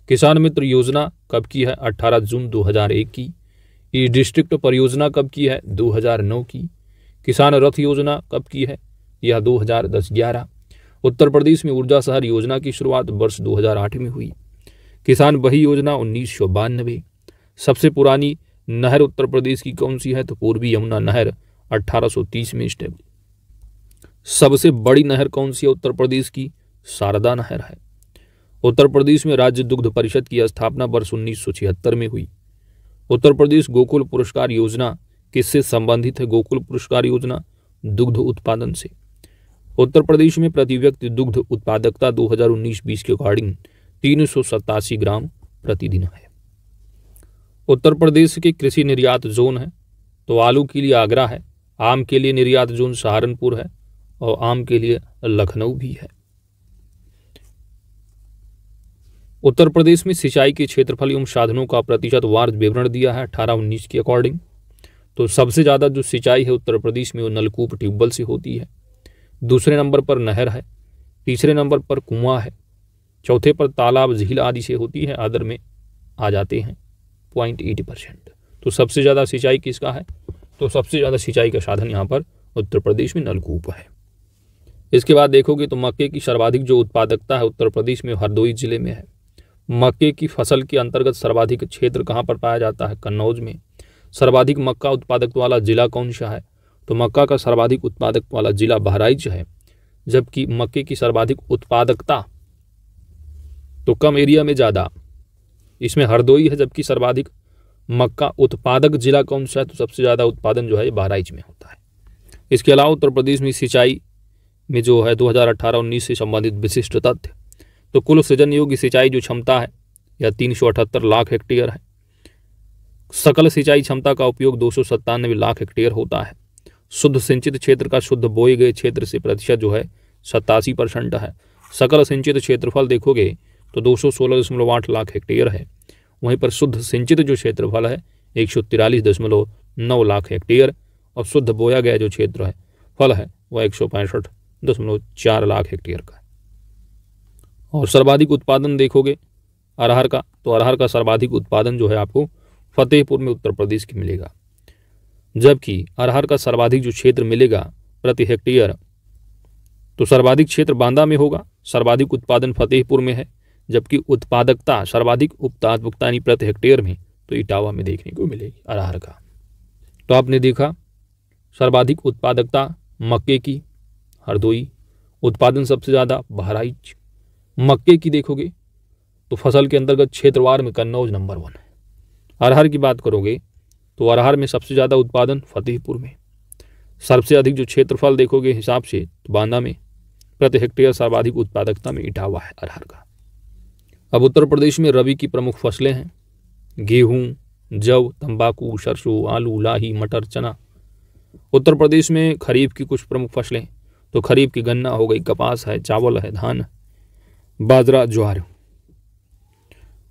किसान मित्र योजना कब की है 18 जून 2001 की ई डिस्ट्रिक्ट परियोजना कब की है 2009 की किसान रथ योजना कब की है यह 2010-11 उत्तर प्रदेश में ऊर्जा शहर योजना की शुरुआत वर्ष 2008 में हुई किसान बही योजना उन्नीस सबसे पुरानी नहर उत्तर प्रदेश की कौन सी है तो पूर्वी यमुना नहर 1830 में स्टेब्लिश सबसे बड़ी नहर कौन सी है उत्तर प्रदेश की शारदा नहर है उत्तर प्रदेश में राज्य दुग्ध परिषद की स्थापना वर्ष उन्नीस में हुई उत्तर प्रदेश गोकुल पुरस्कार योजना किससे संबंधित है गोकुल पुरस्कार योजना दुग्ध उत्पादन से उत्तर प्रदेश में प्रति व्यक्ति दुग्ध उत्पादकता 2019-20 के अकॉर्डिंग तीन ग्राम प्रतिदिन है उत्तर प्रदेश के कृषि निर्यात जोन है तो आलू के लिए आगरा है आम के लिए निर्यात जोन सहारनपुर है और आम के लिए लखनऊ भी है उत्तर प्रदेश में सिंचाई के क्षेत्रफल एवं साधनों का प्रतिशत वार विवरण दिया है अठारह उन्नीस के अकॉर्डिंग तो सबसे ज़्यादा जो सिंचाई है उत्तर प्रदेश में वो नलकूप ट्यूबवेल से होती है दूसरे नंबर पर नहर है तीसरे नंबर पर कुआं है चौथे पर तालाब झील आदि से होती है आदर में आ जाते हैं पॉइंट एट परसेंट तो सबसे ज़्यादा सिंचाई किसका है तो सबसे ज़्यादा सिंचाई का साधन यहाँ पर उत्तर प्रदेश में नलकूप है इसके बाद देखोगे तो मक्के की सर्वाधिक जो उत्पादकता है उत्तर प्रदेश में हरदोई जिले में है मक्के की फसल के अंतर्गत सर्वाधिक क्षेत्र कहाँ पर पाया जाता है कन्नौज में सर्वाधिक मक्का उत्पादक वाला जिला कौन सा है तो मक्का का सर्वाधिक उत्पादक वाला जिला बहराइच है जबकि मक्के की सर्वाधिक उत्पादकता तो कम एरिया में ज़्यादा इसमें हरदोई है जबकि सर्वाधिक मक्का उत्पादक जिला कौन सा है तो सबसे ज़्यादा उत्पादन जो है बहराइच में होता है इसके अलावा उत्तर प्रदेश में सिंचाई में जो है 2018-19 से संबंधित विशिष्ट तथ्य तो कुल सृजन योग्य सिंचाई जो क्षमता है यह तीन लाख हेक्टेयर है सकल सिंचाई क्षमता का उपयोग दो लाख हेक्टेयर होता है शुद्ध सिंचित क्षेत्र का शुद्ध बोए गए क्षेत्र से प्रतिशत जो है सतासी परसेंट है सकल सिंचित क्षेत्रफल देखोगे तो दो सौ सोलह दशमलव आठ लाख हेक्टेयर है वहीं पर शुद्ध सिंचित जो क्षेत्रफल है एक सौ तिरालीस दशमलव नौ लाख हेक्टेयर और शुद्ध बोया गया जो क्षेत्र है फल है वह एक सौ पैंसठ दशमलव चार लाख हेक्टेयर का है और सर्वाधिक उत्पादन देखोगे अरहर का तो अरहर का सर्वाधिक उत्पादन जो है आपको फतेहपुर में उत्तर प्रदेश की मिलेगा जबकि अरहर का सर्वाधिक जो क्षेत्र मिलेगा प्रति हेक्टेयर तो सर्वाधिक क्षेत्र बांदा में होगा सर्वाधिक उत्पादन फतेहपुर में है जबकि उत्पादकता सर्वाधिक उत्पादकता प्रति हेक्टेयर में तो इटावा में देखने को मिलेगी अरहर का तो आपने देखा सर्वाधिक उत्पादकता मक्के की हरदोई उत्पादन सबसे ज़्यादा बहराइच मक्के की देखोगे तो फसल के अंतर्गत क्षेत्रवार में कन्नौज नंबर वन है अरहर की बात करोगे तो अरहर में सबसे ज़्यादा उत्पादन फतेहपुर में सबसे अधिक जो क्षेत्रफल देखोगे हिसाब से तो बांदा में प्रति हेक्टेयर सर्वाधिक उत्पादकता में इटावा है अरहर का अब उत्तर प्रदेश में रबी की प्रमुख फसलें हैं गेहूं जव तंबाकू सरसों आलू लाही मटर चना उत्तर प्रदेश में खरीफ की कुछ प्रमुख फसलें तो खरीफ की गन्ना हो गई कपास है चावल है धान बाजरा ज्वार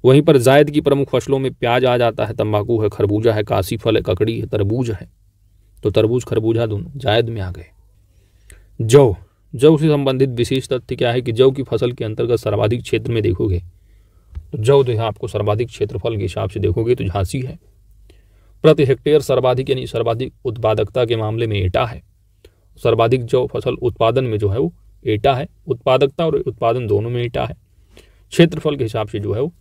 वहीं पर जायद की प्रमुख फसलों में प्याज आ जाता है तंबाकू है खरबूजा है काशी फल है ककड़ी है तरबूज है तो तरबूज खरबूजा दोनों जायद में आ गए जौ जौ से संबंधित विशेष तथ्य क्या है कि जौ की फसल के अंतर्गत सर्वाधिक क्षेत्र में देखोगे तो जौ जो तो है आपको सर्वाधिक क्षेत्रफल के हिसाब से देखोगे तो झांसी है प्रति हेक्टेयर सर्वाधिक यानी सर्वाधिक उत्पादकता के मामले में एटा है सर्वाधिक जो फसल उत्पादन में जो है वो ईटा है उत्पादकता और उत्पादन दोनों में ईटा है क्षेत्रफल के हिसाब से जो है वो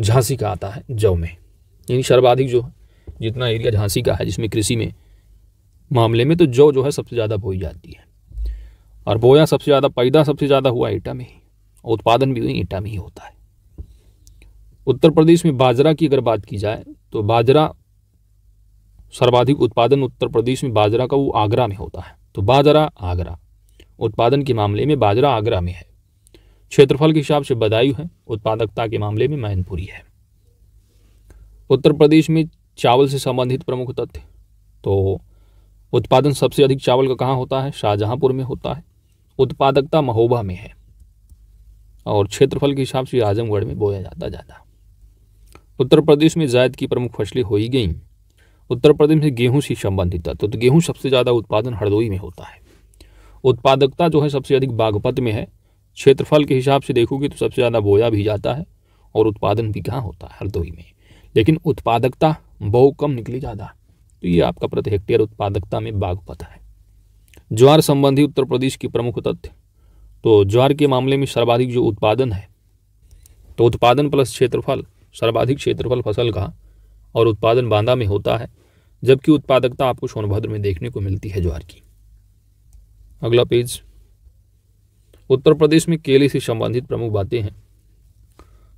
झांसी का आता है जव में यानी सर्वाधिक जो जितना एरिया झांसी का है जिसमें कृषि में मामले में तो जौ जो है सबसे ज़्यादा बोई जाती है और बोया सबसे ज़्यादा पैदा सबसे ज़्यादा हुआ ईटा में ही उत्पादन भी ईटा में ही होता है उत्तर प्रदेश में बाजरा की अगर बात की जाए तो बाजरा सर्वाधिक उत्पादन उत्तर प्रदेश में बाजरा का वो आगरा में होता है तो बाजरा आगरा उत्पादन के मामले में बाजरा आगरा में है क्षेत्रफल के हिसाब से बदायूं है उत्पादकता के मामले में मैनपुरी है उत्तर प्रदेश में चावल से संबंधित प्रमुख तथ्य तो उत्पादन सबसे अधिक चावल का कहाँ होता है शाहजहाँपुर में होता है उत्पादकता महोबा में है और क्षेत्रफल के हिसाब से आजमगढ़ में बोया जाता ज़्यादा उत्तर प्रदेश में जायद की प्रमुख फसलें हो ही गई उत्तर प्रदेश में गेहूं से संबंधित तत्व तो, तो गेहूं सबसे ज़्यादा उत्पादन हरदोई में होता है उत्पादकता जो है सबसे अधिक बागपत में है क्षेत्रफल के हिसाब से देखोगे तो सबसे ज़्यादा बोया भी जाता है और उत्पादन भी कहाँ होता है हरदोई में लेकिन उत्पादकता बहुत कम निकली ज़्यादा तो ये आपका प्रति हेक्टेयर उत्पादकता में बागपत है ज्वार संबंधी उत्तर प्रदेश की प्रमुख तथ्य तो ज्वार के मामले में सर्वाधिक जो उत्पादन है तो उत्पादन प्लस क्षेत्रफल सर्वाधिक क्षेत्रफल फसल का और उत्पादन बांदा में होता है जबकि उत्पादकता आपको सोनभद्र में देखने को मिलती है ज्वार की अगला पेज उत्तर प्रदेश में केले से संबंधित प्रमुख बातें हैं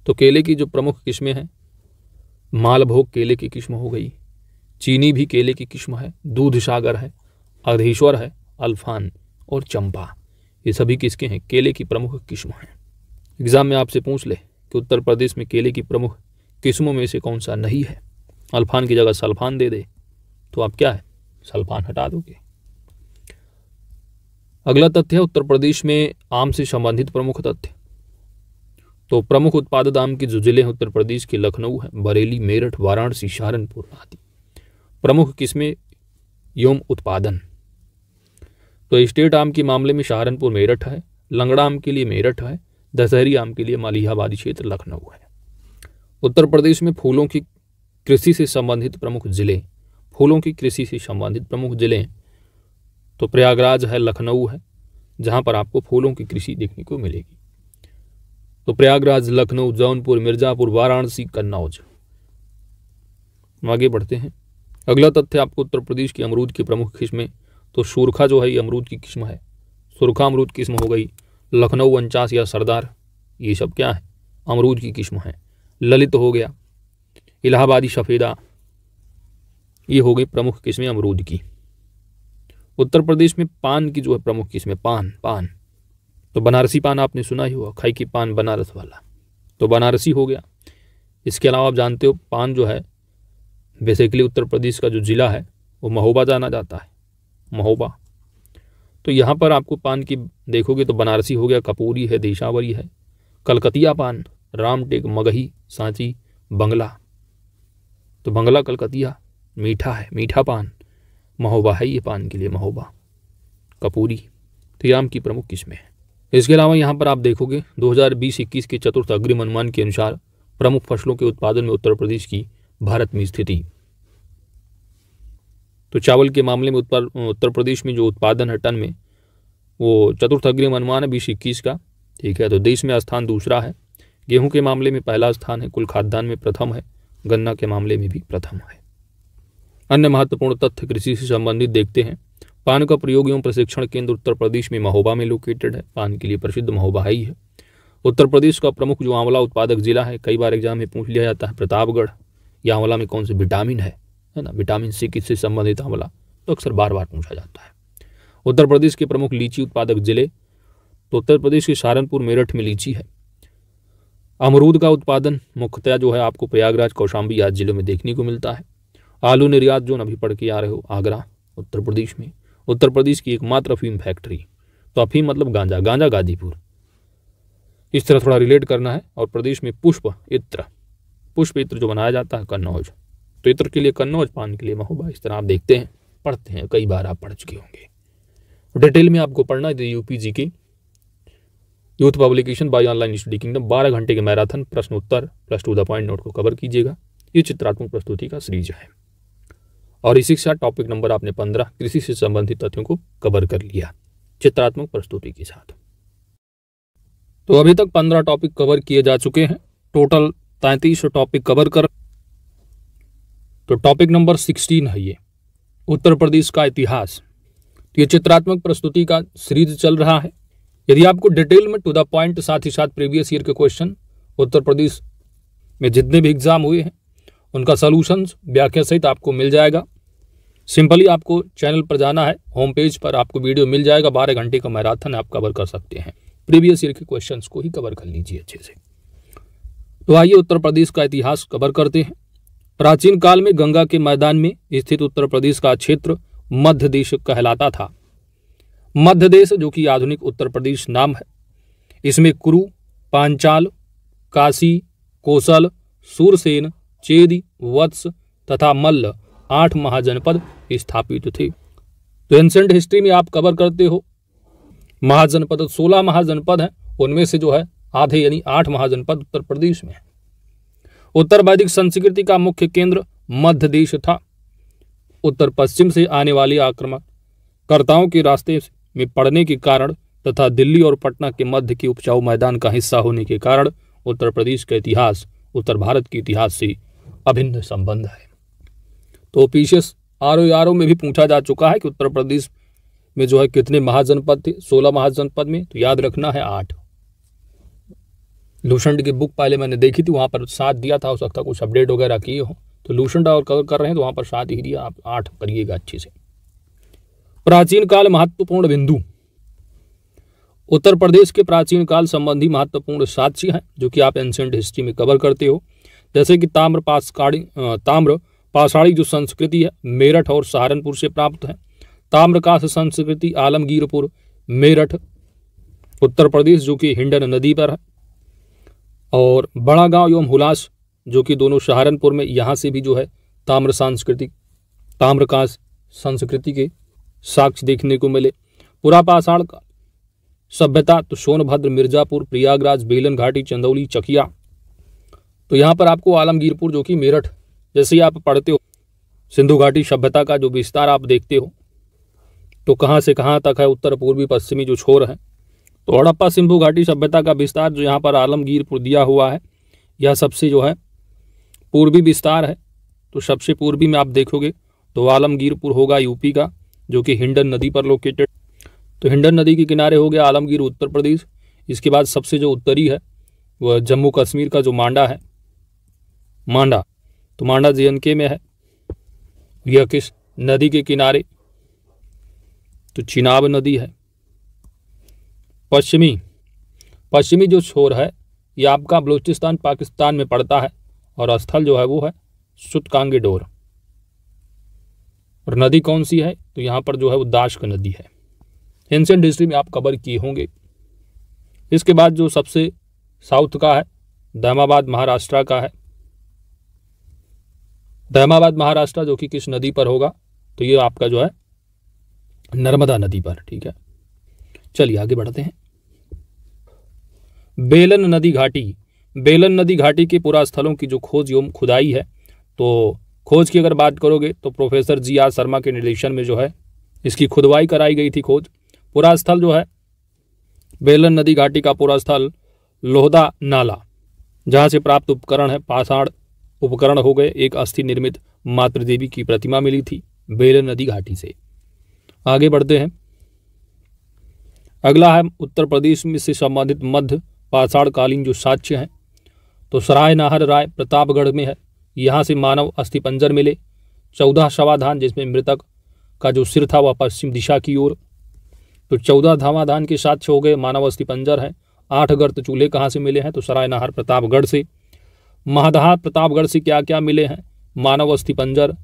तो केले की जो प्रमुख किस्में हैं मालभोग केले की किस्म हो गई चीनी भी केले की किस्म है दूध सागर है अधीश्वर है अल्फान और चंपा ये सभी किसके हैं केले की प्रमुख किस्म हैं एग्ज़ाम में आपसे पूछ ले कि उत्तर प्रदेश में केले की प्रमुख किस्मों में से कौन सा नहीं है अल्फान की जगह सल्फान दे दे तो आप क्या है सल्फान हटा दोगे अगला तथ्य है उत्तर प्रदेश में आम से संबंधित प्रमुख तथ्य तो प्रमुख उत्पादक आम के जो जिले हैं उत्तर प्रदेश के लखनऊ है बरेली मेरठ वाराणसी सहारनपुर आदि प्रमुख किस्में यौम उत्पादन तो स्टेट आम के मामले में सहारनपुर मेरठ है लंगड़ा आम के लिए मेरठ है दशहरी आम के लिए मालियाबादी क्षेत्र लखनऊ है उत्तर प्रदेश में फूलों की कृषि से संबंधित प्रमुख ज़िले फूलों की कृषि से संबंधित प्रमुख ज़िले तो प्रयागराज है लखनऊ है जहाँ पर आपको फूलों की कृषि देखने को मिलेगी तो प्रयागराज लखनऊ जौनपुर मिर्ज़ापुर वाराणसी कन्नौज आगे बढ़ते हैं अगला तथ्य आपको उत्तर प्रदेश की अमरूद की प्रमुख किस्में तो सुरखा जो है ये अमरूद की किस्म है सुरखा अमरूद किस्म हो गई लखनऊ उनचास या सरदार ये सब क्या है अमरूद की किस्म है ललित हो गया इलाहाबादी सफ़ेदा ये हो गई प्रमुख किस्में अमरूद की उत्तर प्रदेश में पान की जो है प्रमुख किस्में पान पान तो बनारसी पान आपने सुना ही होगा खाई की पान बनारस वाला तो बनारसी हो गया इसके अलावा आप जानते हो पान जो है बेसिकली उत्तर प्रदेश का जो ज़िला है वो महोबा जाना जाता है महोबा तो यहाँ पर आपको पान की देखोगे तो बनारसी हो गया कपूरी है देशावरी है कलकतिया पान रामटेक मगही सांची बंगला तो बंगला कलकतिया मीठा है मीठा पान महोबा है ये पान के लिए महोबा कपूरी तो ये आम की प्रमुख किस्में हैं इसके अलावा यहाँ पर आप देखोगे 2020-21 के चतुर्थ अग्रिम अनुमान के अनुसार प्रमुख फसलों के उत्पादन में उत्तर प्रदेश की भारत में स्थिति तो चावल के मामले में उत्तर उत्तर प्रदेश में जो उत्पादन है टन में वो चतुर्थ अग्रिम अनुमान है बीस इक्कीस का ठीक है तो देश में स्थान दूसरा है गेहूं के मामले में पहला स्थान है कुल खाद्यान्न में प्रथम है गन्ना के मामले में भी प्रथम है अन्य महत्वपूर्ण तथ्य कृषि से संबंधित देखते हैं पान का प्रयोग एवं प्रशिक्षण केंद्र उत्तर प्रदेश में महोबा में लोकेटेड है पान के लिए प्रसिद्ध महोबा ही है उत्तर प्रदेश का प्रमुख जो आंवला उत्पादक जिला है कई बार एग्जाम में पूछ लिया जाता है प्रतापगढ़ या आंवला में कौन से विटामिन है है ना विटामिन सी किससे संबंधित आंवला तो अक्सर बार बार पूछा जाता है उत्तर प्रदेश के प्रमुख लीची उत्पादक जिले तो उत्तर प्रदेश के सहारनपुर मेरठ में लीची है अमरूद का उत्पादन मुख्यतः जो है आपको प्रयागराज कौशाम्बी आदि जिलों में देखने को मिलता है आलू निर्यात जो अभी पढ़ के आ रहे हो आगरा उत्तर प्रदेश में उत्तर प्रदेश की एकमात्र अफीम फैक्ट्री तो अफीम मतलब गांजा गांजा गाजीपुर इस तरह थोड़ा रिलेट करना है और प्रदेश में पुष्प इत्र पुष्प इत्र जो बनाया जाता है कन्नौज तो इत्र के लिए कन्नौज पान के लिए महोबा इस तरह आप देखते हैं पढ़ते हैं कई बार आप पढ़ चुके होंगे डिटेल में आपको पढ़ना है UP G K youth publication by online study kingdom बारह घंटे के मैराथन प्रश्न उत्तर plus to the point note को कवर कीजिएगा ये चित्रात्मक प्रस्तुति का सीरीज है और इसी के साथ टॉपिक नंबर आपने पंद्रह कृषि से संबंधित तथ्यों को कवर कर लिया चित्रात्मक प्रस्तुति के साथ तो अभी तक पंद्रह टॉपिक कवर किए जा चुके हैं टोटल तैंतीस टॉपिक कवर कर तो टॉपिक नंबर सिक्सटीन है ये उत्तर प्रदेश का इतिहास तो ये चित्रात्मक प्रस्तुति का सीरीज चल रहा है यदि आपको डिटेल में टू द पॉइंट साथ ही साथ प्रीवियस ईयर के क्वेश्चन उत्तर प्रदेश में जितने भी एग्ज़ाम हुए हैं उनका सोलूशन व्याख्या सहित आपको मिल जाएगा सिंपली आपको चैनल पर जाना है होम पेज पर आपको वीडियो मिल जाएगा बारह घंटे का मैराथन आप कवर कर सकते हैं प्रीवियस ईयर के क्वेश्चन को ही कवर कर लीजिए अच्छे से तो आइए उत्तर प्रदेश का इतिहास कवर करते हैं प्राचीन काल में गंगा के मैदान में स्थित उत्तर प्रदेश का क्षेत्र मध्य देश कहलाता था मध्य देश जो कि आधुनिक उत्तर प्रदेश नाम है इसमें कुरु पांचाल काशी कोसल सूरसेन चेदी वत्स तथा मल्ल आठ महाजनपद स्थापित थे तो एंसेंट हिस्ट्री में आप कवर करते हो महाजनपद सोलह महाजनपद हैं उनमें से जो है आधे यानी आठ महाजनपद उत्तर प्रदेश में है उत्तर वैदिक संस्कृति का मुख्य केंद्र मध्य देश था उत्तर पश्चिम से आने वाले आक्रमणकर्ताओं के रास्ते से में पड़ने के कारण तथा दिल्ली और पटना के मध्य के उपजाऊ मैदान का हिस्सा होने के कारण उत्तर प्रदेश का इतिहास उत्तर भारत के इतिहास से अभिन्न संबंध है तो पीसीएस आर ओ आर में भी पूछा जा चुका है कि उत्तर प्रदेश में जो है कितने महाजनपद थे सोलह महाजनपद में तो याद रखना है आठ लूसेंट की बुक पहले मैंने देखी थी वहाँ पर साथ दिया था उस वक्त कुछ अपडेट वगैरह किए हो तो लूसेंट और कवर कर रहे हैं तो वहाँ पर साथ ही दिया आप आठ करिएगा अच्छे से प्राचीन काल महत्वपूर्ण बिंदु उत्तर प्रदेश के प्राचीन काल संबंधी महत्वपूर्ण साक्ष्य हैं जो कि आप एंशेंट हिस्ट्री में कवर करते हो जैसे कि ताम्र पाषाणी ताम्र पाषाणी जो संस्कृति है मेरठ और सहारनपुर से प्राप्त है ताम्रकाश संस्कृति आलमगीरपुर मेरठ उत्तर प्रदेश जो कि हिंडन नदी पर है और बड़ा गांव एवं हुलास जो कि दोनों सहारनपुर में यहाँ से भी जो है ताम्र सांस्कृतिक ताम्रकाश संस्कृति के साक्ष्य देखने को मिले पुरापाषाण का सभ्यता तो सोनभद्र मिर्जापुर प्रयागराज बेलन घाटी चंदौली चकिया तो यहाँ पर आपको आलमगीरपुर जो कि मेरठ जैसे आप पढ़ते हो सिंधु घाटी सभ्यता का जो विस्तार आप देखते हो तो कहाँ से कहाँ तक है उत्तर पूर्वी पश्चिमी जो छोर है तो हड़प्पा सिंधु घाटी सभ्यता का विस्तार जो यहाँ पर आलमगीरपुर दिया हुआ है यह सबसे जो है पूर्वी विस्तार है तो सबसे पूर्वी में आप देखोगे तो आलमगीरपुर होगा यूपी का जो कि हिंडन नदी पर लोकेटेड तो हिंडन नदी के किनारे हो गया आलमगीर उत्तर प्रदेश इसके बाद सबसे जो उत्तरी है वह जम्मू कश्मीर का जो मांडा है मांडा तो मांडा जे के में है यह किस नदी के किनारे तो चिनाब नदी है पश्चिमी पश्चिमी जो छोर है यह आपका बलूचिस्तान पाकिस्तान में पड़ता है और स्थल जो है वो है सुतकांगे डोर और नदी कौन सी है तो यहाँ पर जो है वो दाश्क नदी है एंशेंट हिस्ट्री में आप कवर किए होंगे इसके बाद जो सबसे साउथ का है दहमाबाद महाराष्ट्र का है दहमाबाद महाराष्ट्र जो कि किस नदी पर होगा तो ये आपका जो है नर्मदा नदी पर ठीक है चलिए आगे बढ़ते हैं बेलन नदी घाटी बेलन नदी घाटी के पुरा स्थलों की जो खोज एवं खुदाई है तो खोज की अगर बात करोगे तो प्रोफेसर जी आर शर्मा के निर्देशन में जो है इसकी खुदवाई कराई गई थी खोज पूरा स्थल जो है बेलन नदी घाटी का पूरा स्थल लोहदा नाला जहाँ से प्राप्त उपकरण है पाषाण उपकरण हो गए एक अस्थि निर्मित मातृदेवी की प्रतिमा मिली थी बेलन नदी घाटी से आगे बढ़ते हैं अगला है उत्तर प्रदेश में से संबंधित मध्य पाषाणकालीन जो साक्ष्य हैं तो सराय नाहर राय प्रतापगढ़ में है यहाँ से मानव अस्थिपंजर मिले चौदह शवाधान जिसमें मृतक का जो सिर था वह पश्चिम दिशा की ओर तो चौदह धामाधान के साक्ष्य हो गए मानव अस्थिपंजर हैं आठ गर्त चूल्हे कहाँ से मिले हैं तो सराय नहर प्रतापगढ़ से महादहा प्रतापगढ़ से क्या क्या मिले हैं मानव अस्थिपंजर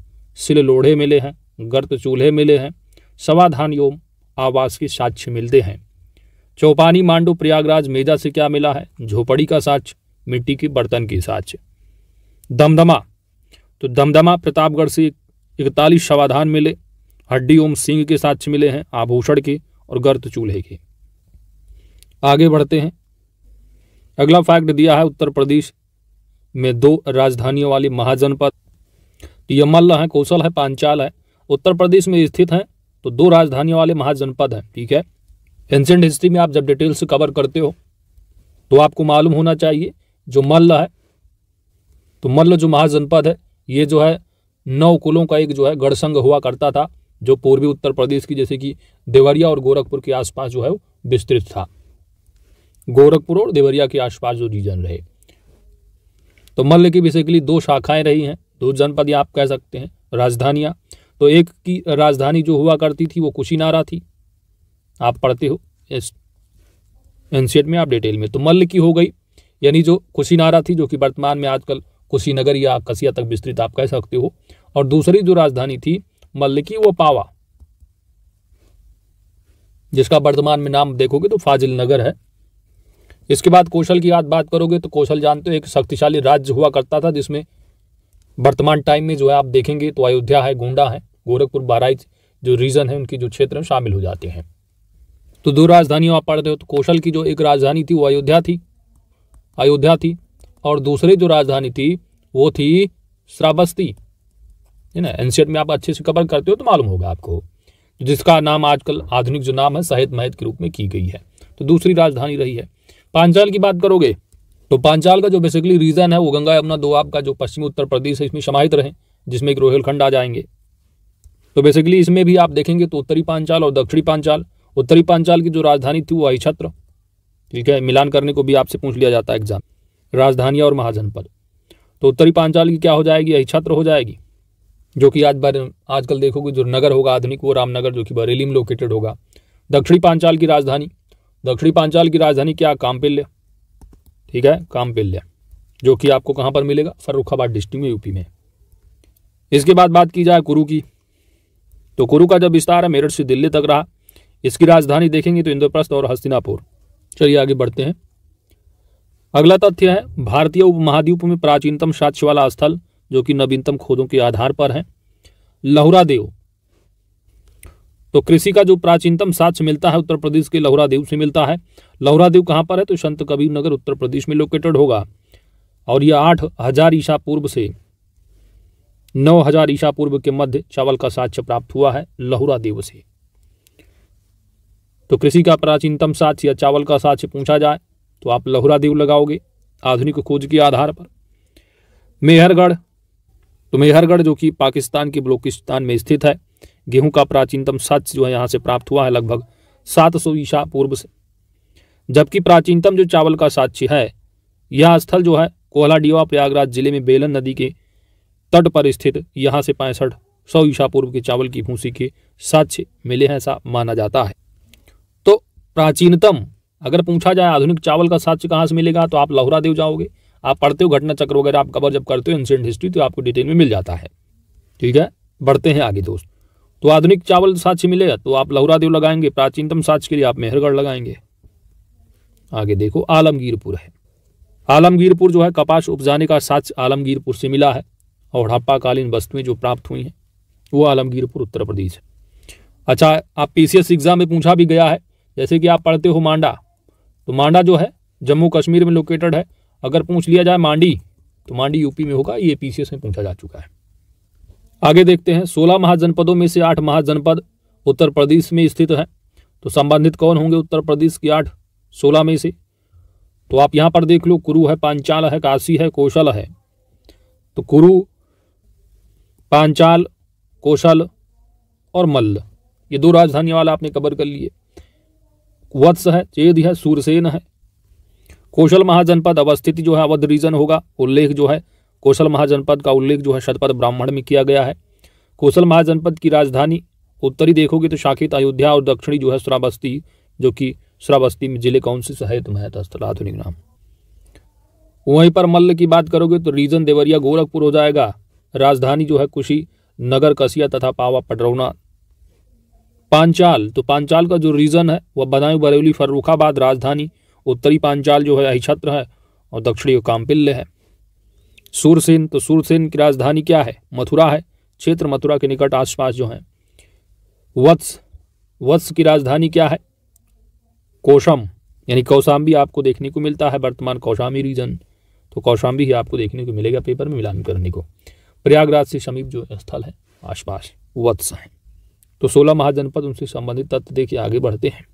सिल लोढ़े मिले हैं गर्त चूल्हे मिले हैं सवाधान योम आवास के साक्ष्य मिलते हैं चौपानी मांडू प्रयागराज मेजा से क्या मिला है झोपड़ी का साक्ष्य मिट्टी के बर्तन की साक्ष्य दमदमा तो दमदमा प्रतापगढ़ से इकतालीस शवाधान मिले हड्डी ओम सिंह के साथ मिले हैं आभूषण के और गर्त चूल्हे के आगे बढ़ते हैं अगला फैक्ट दिया है उत्तर प्रदेश में दो राजधानियों वाली महाजनपद तो यह मल्ल है कौशल है पांचाल है उत्तर प्रदेश में स्थित हैं तो दो राजधानियों वाले महाजनपद हैं ठीक है एंशेंट हिस्ट्री में आप जब डिटेल से कवर करते हो तो आपको मालूम होना चाहिए जो मल्ल है तो मल्ल जो महाजनपद है ये जो है नौ कुलों का एक जो है गढ़संघ हुआ करता था जो पूर्वी उत्तर प्रदेश की जैसे कि देवरिया और गोरखपुर के आसपास जो है वो विस्तृत था गोरखपुर और देवरिया के आसपास जो रीजन रहे तो मल्ल की बेसिकली दो शाखाएं रही हैं दो जनपद आप कह सकते हैं राजधानियां तो एक की राजधानी जो हुआ करती थी वो कुशीनारा थी आप पढ़ते हो इस एनसीएट में आप डिटेल में तो मल्ल की हो गई यानी जो कुशीनारा थी जो कि वर्तमान में आजकल कुशीनगर या कसिया तक विस्तृत आप कह सकते हो और दूसरी जो राजधानी थी मल्लिकी वो पावा जिसका वर्तमान में नाम देखोगे तो फाजिल नगर है इसके बाद कौशल की याद बात करोगे तो कौशल जानते हो एक शक्तिशाली राज्य हुआ करता था जिसमें वर्तमान टाइम में जो है आप देखेंगे तो अयोध्या है गोंडा है गोरखपुर बहराइच जो रीजन है उनकी जो क्षेत्र है शामिल हो जाते हैं तो दो राजधानियों आप पढ़ते हो तो कौशल की जो एक राजधानी थी वो अयोध्या थी अयोध्या थी और दूसरी जो राजधानी थी वो थी श्रावस्ती है ना एनसीएट में आप अच्छे से कवर करते हो तो मालूम होगा आपको जिसका नाम आजकल आधुनिक जो नाम है सहित महत के रूप में की गई है तो दूसरी राजधानी रही है पांचाल की बात करोगे तो पांचाल का जो बेसिकली रीजन है वो गंगा यमुना दो आपका जो पश्चिमी उत्तर प्रदेश है इसमें समाहित रहे जिसमें एक रोहिलखंड आ जाएंगे तो बेसिकली इसमें भी आप देखेंगे तो उत्तरी पांचाल और दक्षिणी पांचाल उत्तरी पांचाल की जो राजधानी थी वो आई छत्र ठीक है मिलान करने को भी आपसे पूछ लिया जाता है एग्जाम राजधानी और महाजनपद तो उत्तरी पांचाल की क्या हो जाएगी यही छत्र हो जाएगी जो कि आज आजकल देखोगे जो नगर होगा आधुनिक वो रामनगर जो कि बरेली में लोकेटेड होगा दक्षिणी पांचाल की राजधानी दक्षिणी पांचाल की राजधानी क्या कामपिल्य ठीक है कामपिल्य जो कि आपको कहाँ पर मिलेगा फर्रुखाबाद डिस्ट्रिक्ट में यूपी में इसके बाद बात की जाए कुरु की तो कुरु का जब विस्तार है मेरठ से दिल्ली तक रहा इसकी राजधानी देखेंगे तो इंद्रप्रस्थ और हस्तिनापुर चलिए आगे बढ़ते हैं अगला तथ्य है भारतीय उपमहाद्वीप में प्राचीनतम वाला स्थल जो कि नवीनतम खोदों के आधार पर है लहुरादेव तो कृषि का जो प्राचीनतम साक्ष्य मिलता है उत्तर प्रदेश के लहुरादेव से मिलता है लहुरादेव कहां पर है तो संत कबीर नगर उत्तर प्रदेश में लोकेटेड होगा और यह आठ हजार ईसा पूर्व से नौ हजार ईसा पूर्व के मध्य चावल का साक्ष्य प्राप्त हुआ है लहुरादेव से तो कृषि का प्राचीनतम साक्ष्य या चावल का साक्ष्य पूछा जाए तो आप लहुरा देव लगाओगे आधुनिक खोज के आधार पर मेहरगढ़ तो मेहरगढ़ जो कि पाकिस्तान के बलोकिस्तान में स्थित है गेहूं का प्राचीनतम सच जो है यहाँ से प्राप्त हुआ है लगभग 700 ईसा पूर्व से जबकि प्राचीनतम जो चावल का साक्ष्य है यह स्थल जो है कोहलाडीवा प्रयागराज जिले में बेलन नदी के तट पर स्थित यहाँ से पैंसठ सौ ईसा पूर्व के चावल की भूसी के साक्ष्य मिले हैं ऐसा माना जाता है तो प्राचीनतम अगर पूछा जाए आधुनिक चावल का साक्ष्य कहाँ से मिलेगा तो आप लहुरा देव जाओगे आप पढ़ते हो घटना चक्र वगैरह आप कवर जब करते हो इंसिडेंट हिस्ट्री तो आपको डिटेल में मिल जाता है ठीक है बढ़ते हैं आगे दोस्त तो आधुनिक चावल साक्ष्य मिलेगा तो आप लहुरा देव लगाएंगे प्राचीनतम साक्ष्य के लिए आप मेहरगढ़ लगाएंगे आगे देखो आलमगीरपुर है आलमगीरपुर जो है कपास उपजाने का साक्ष्य आलमगीरपुर से मिला है और हड़प्पाकालीन वस्तुएं जो प्राप्त हुई हैं वो आलमगीरपुर उत्तर प्रदेश है अच्छा आप पी एग्जाम में पूछा भी गया है जैसे कि आप पढ़ते हो मांडा तो मांडा जो है जम्मू कश्मीर में लोकेटेड है अगर पूछ लिया जाए मांडी तो मांडी यूपी में होगा ये पीसीएस में पूछा जा चुका है आगे देखते हैं सोलह महाजनपदों में से आठ महाजनपद उत्तर प्रदेश में स्थित है तो संबंधित कौन होंगे उत्तर प्रदेश के आठ सोलह में से तो आप यहाँ पर देख लो कुरु है पांचाल है काशी है कौशल है तो कुरु पांचाल कौशल और मल्ल ये दो राजधानी वाला आपने कवर कर लिए वत्स है चेद है सूरसेन है कौशल महाजनपद अवस्थित जो है अवध रीजन होगा उल्लेख जो है कौशल महाजनपद का उल्लेख जो है शतपथ ब्राह्मण में किया गया है कौशल महाजनपद की राजधानी उत्तरी देखोगे तो शाखित अयोध्या और दक्षिणी जो है श्रावस्ती जो कि श्रावस्ती में जिले कौन सी सहित महत तो स्थल आधुनिक नाम वहीं पर मल्ल की बात करोगे तो रीजन देवरिया गोरखपुर हो जाएगा राजधानी जो है कुशी नगर कसिया तथा पावा पडरौना पांचाल तो पांचाल का जो रीजन है वह बदायूं बरेली फर्रुखाबाद राजधानी उत्तरी पांचाल जो है अहिछत्र है और दक्षिणी कामपिल्ले है सूरसेन तो सूरसेन की राजधानी क्या है मथुरा है क्षेत्र मथुरा के निकट आसपास जो है वत्स वत्स की राजधानी क्या है कोशम यानी कौशाम्बी आपको देखने को मिलता है वर्तमान कौशाम्बी रीजन तो कौशाम्बी ही आपको देखने को मिलेगा पेपर में मिलान करने को प्रयागराज से समीप जो स्थल है आसपास वत्स हैं तो सोलह महाजनपद उनसे संबंधित तथ्य देखिए आगे बढ़ते हैं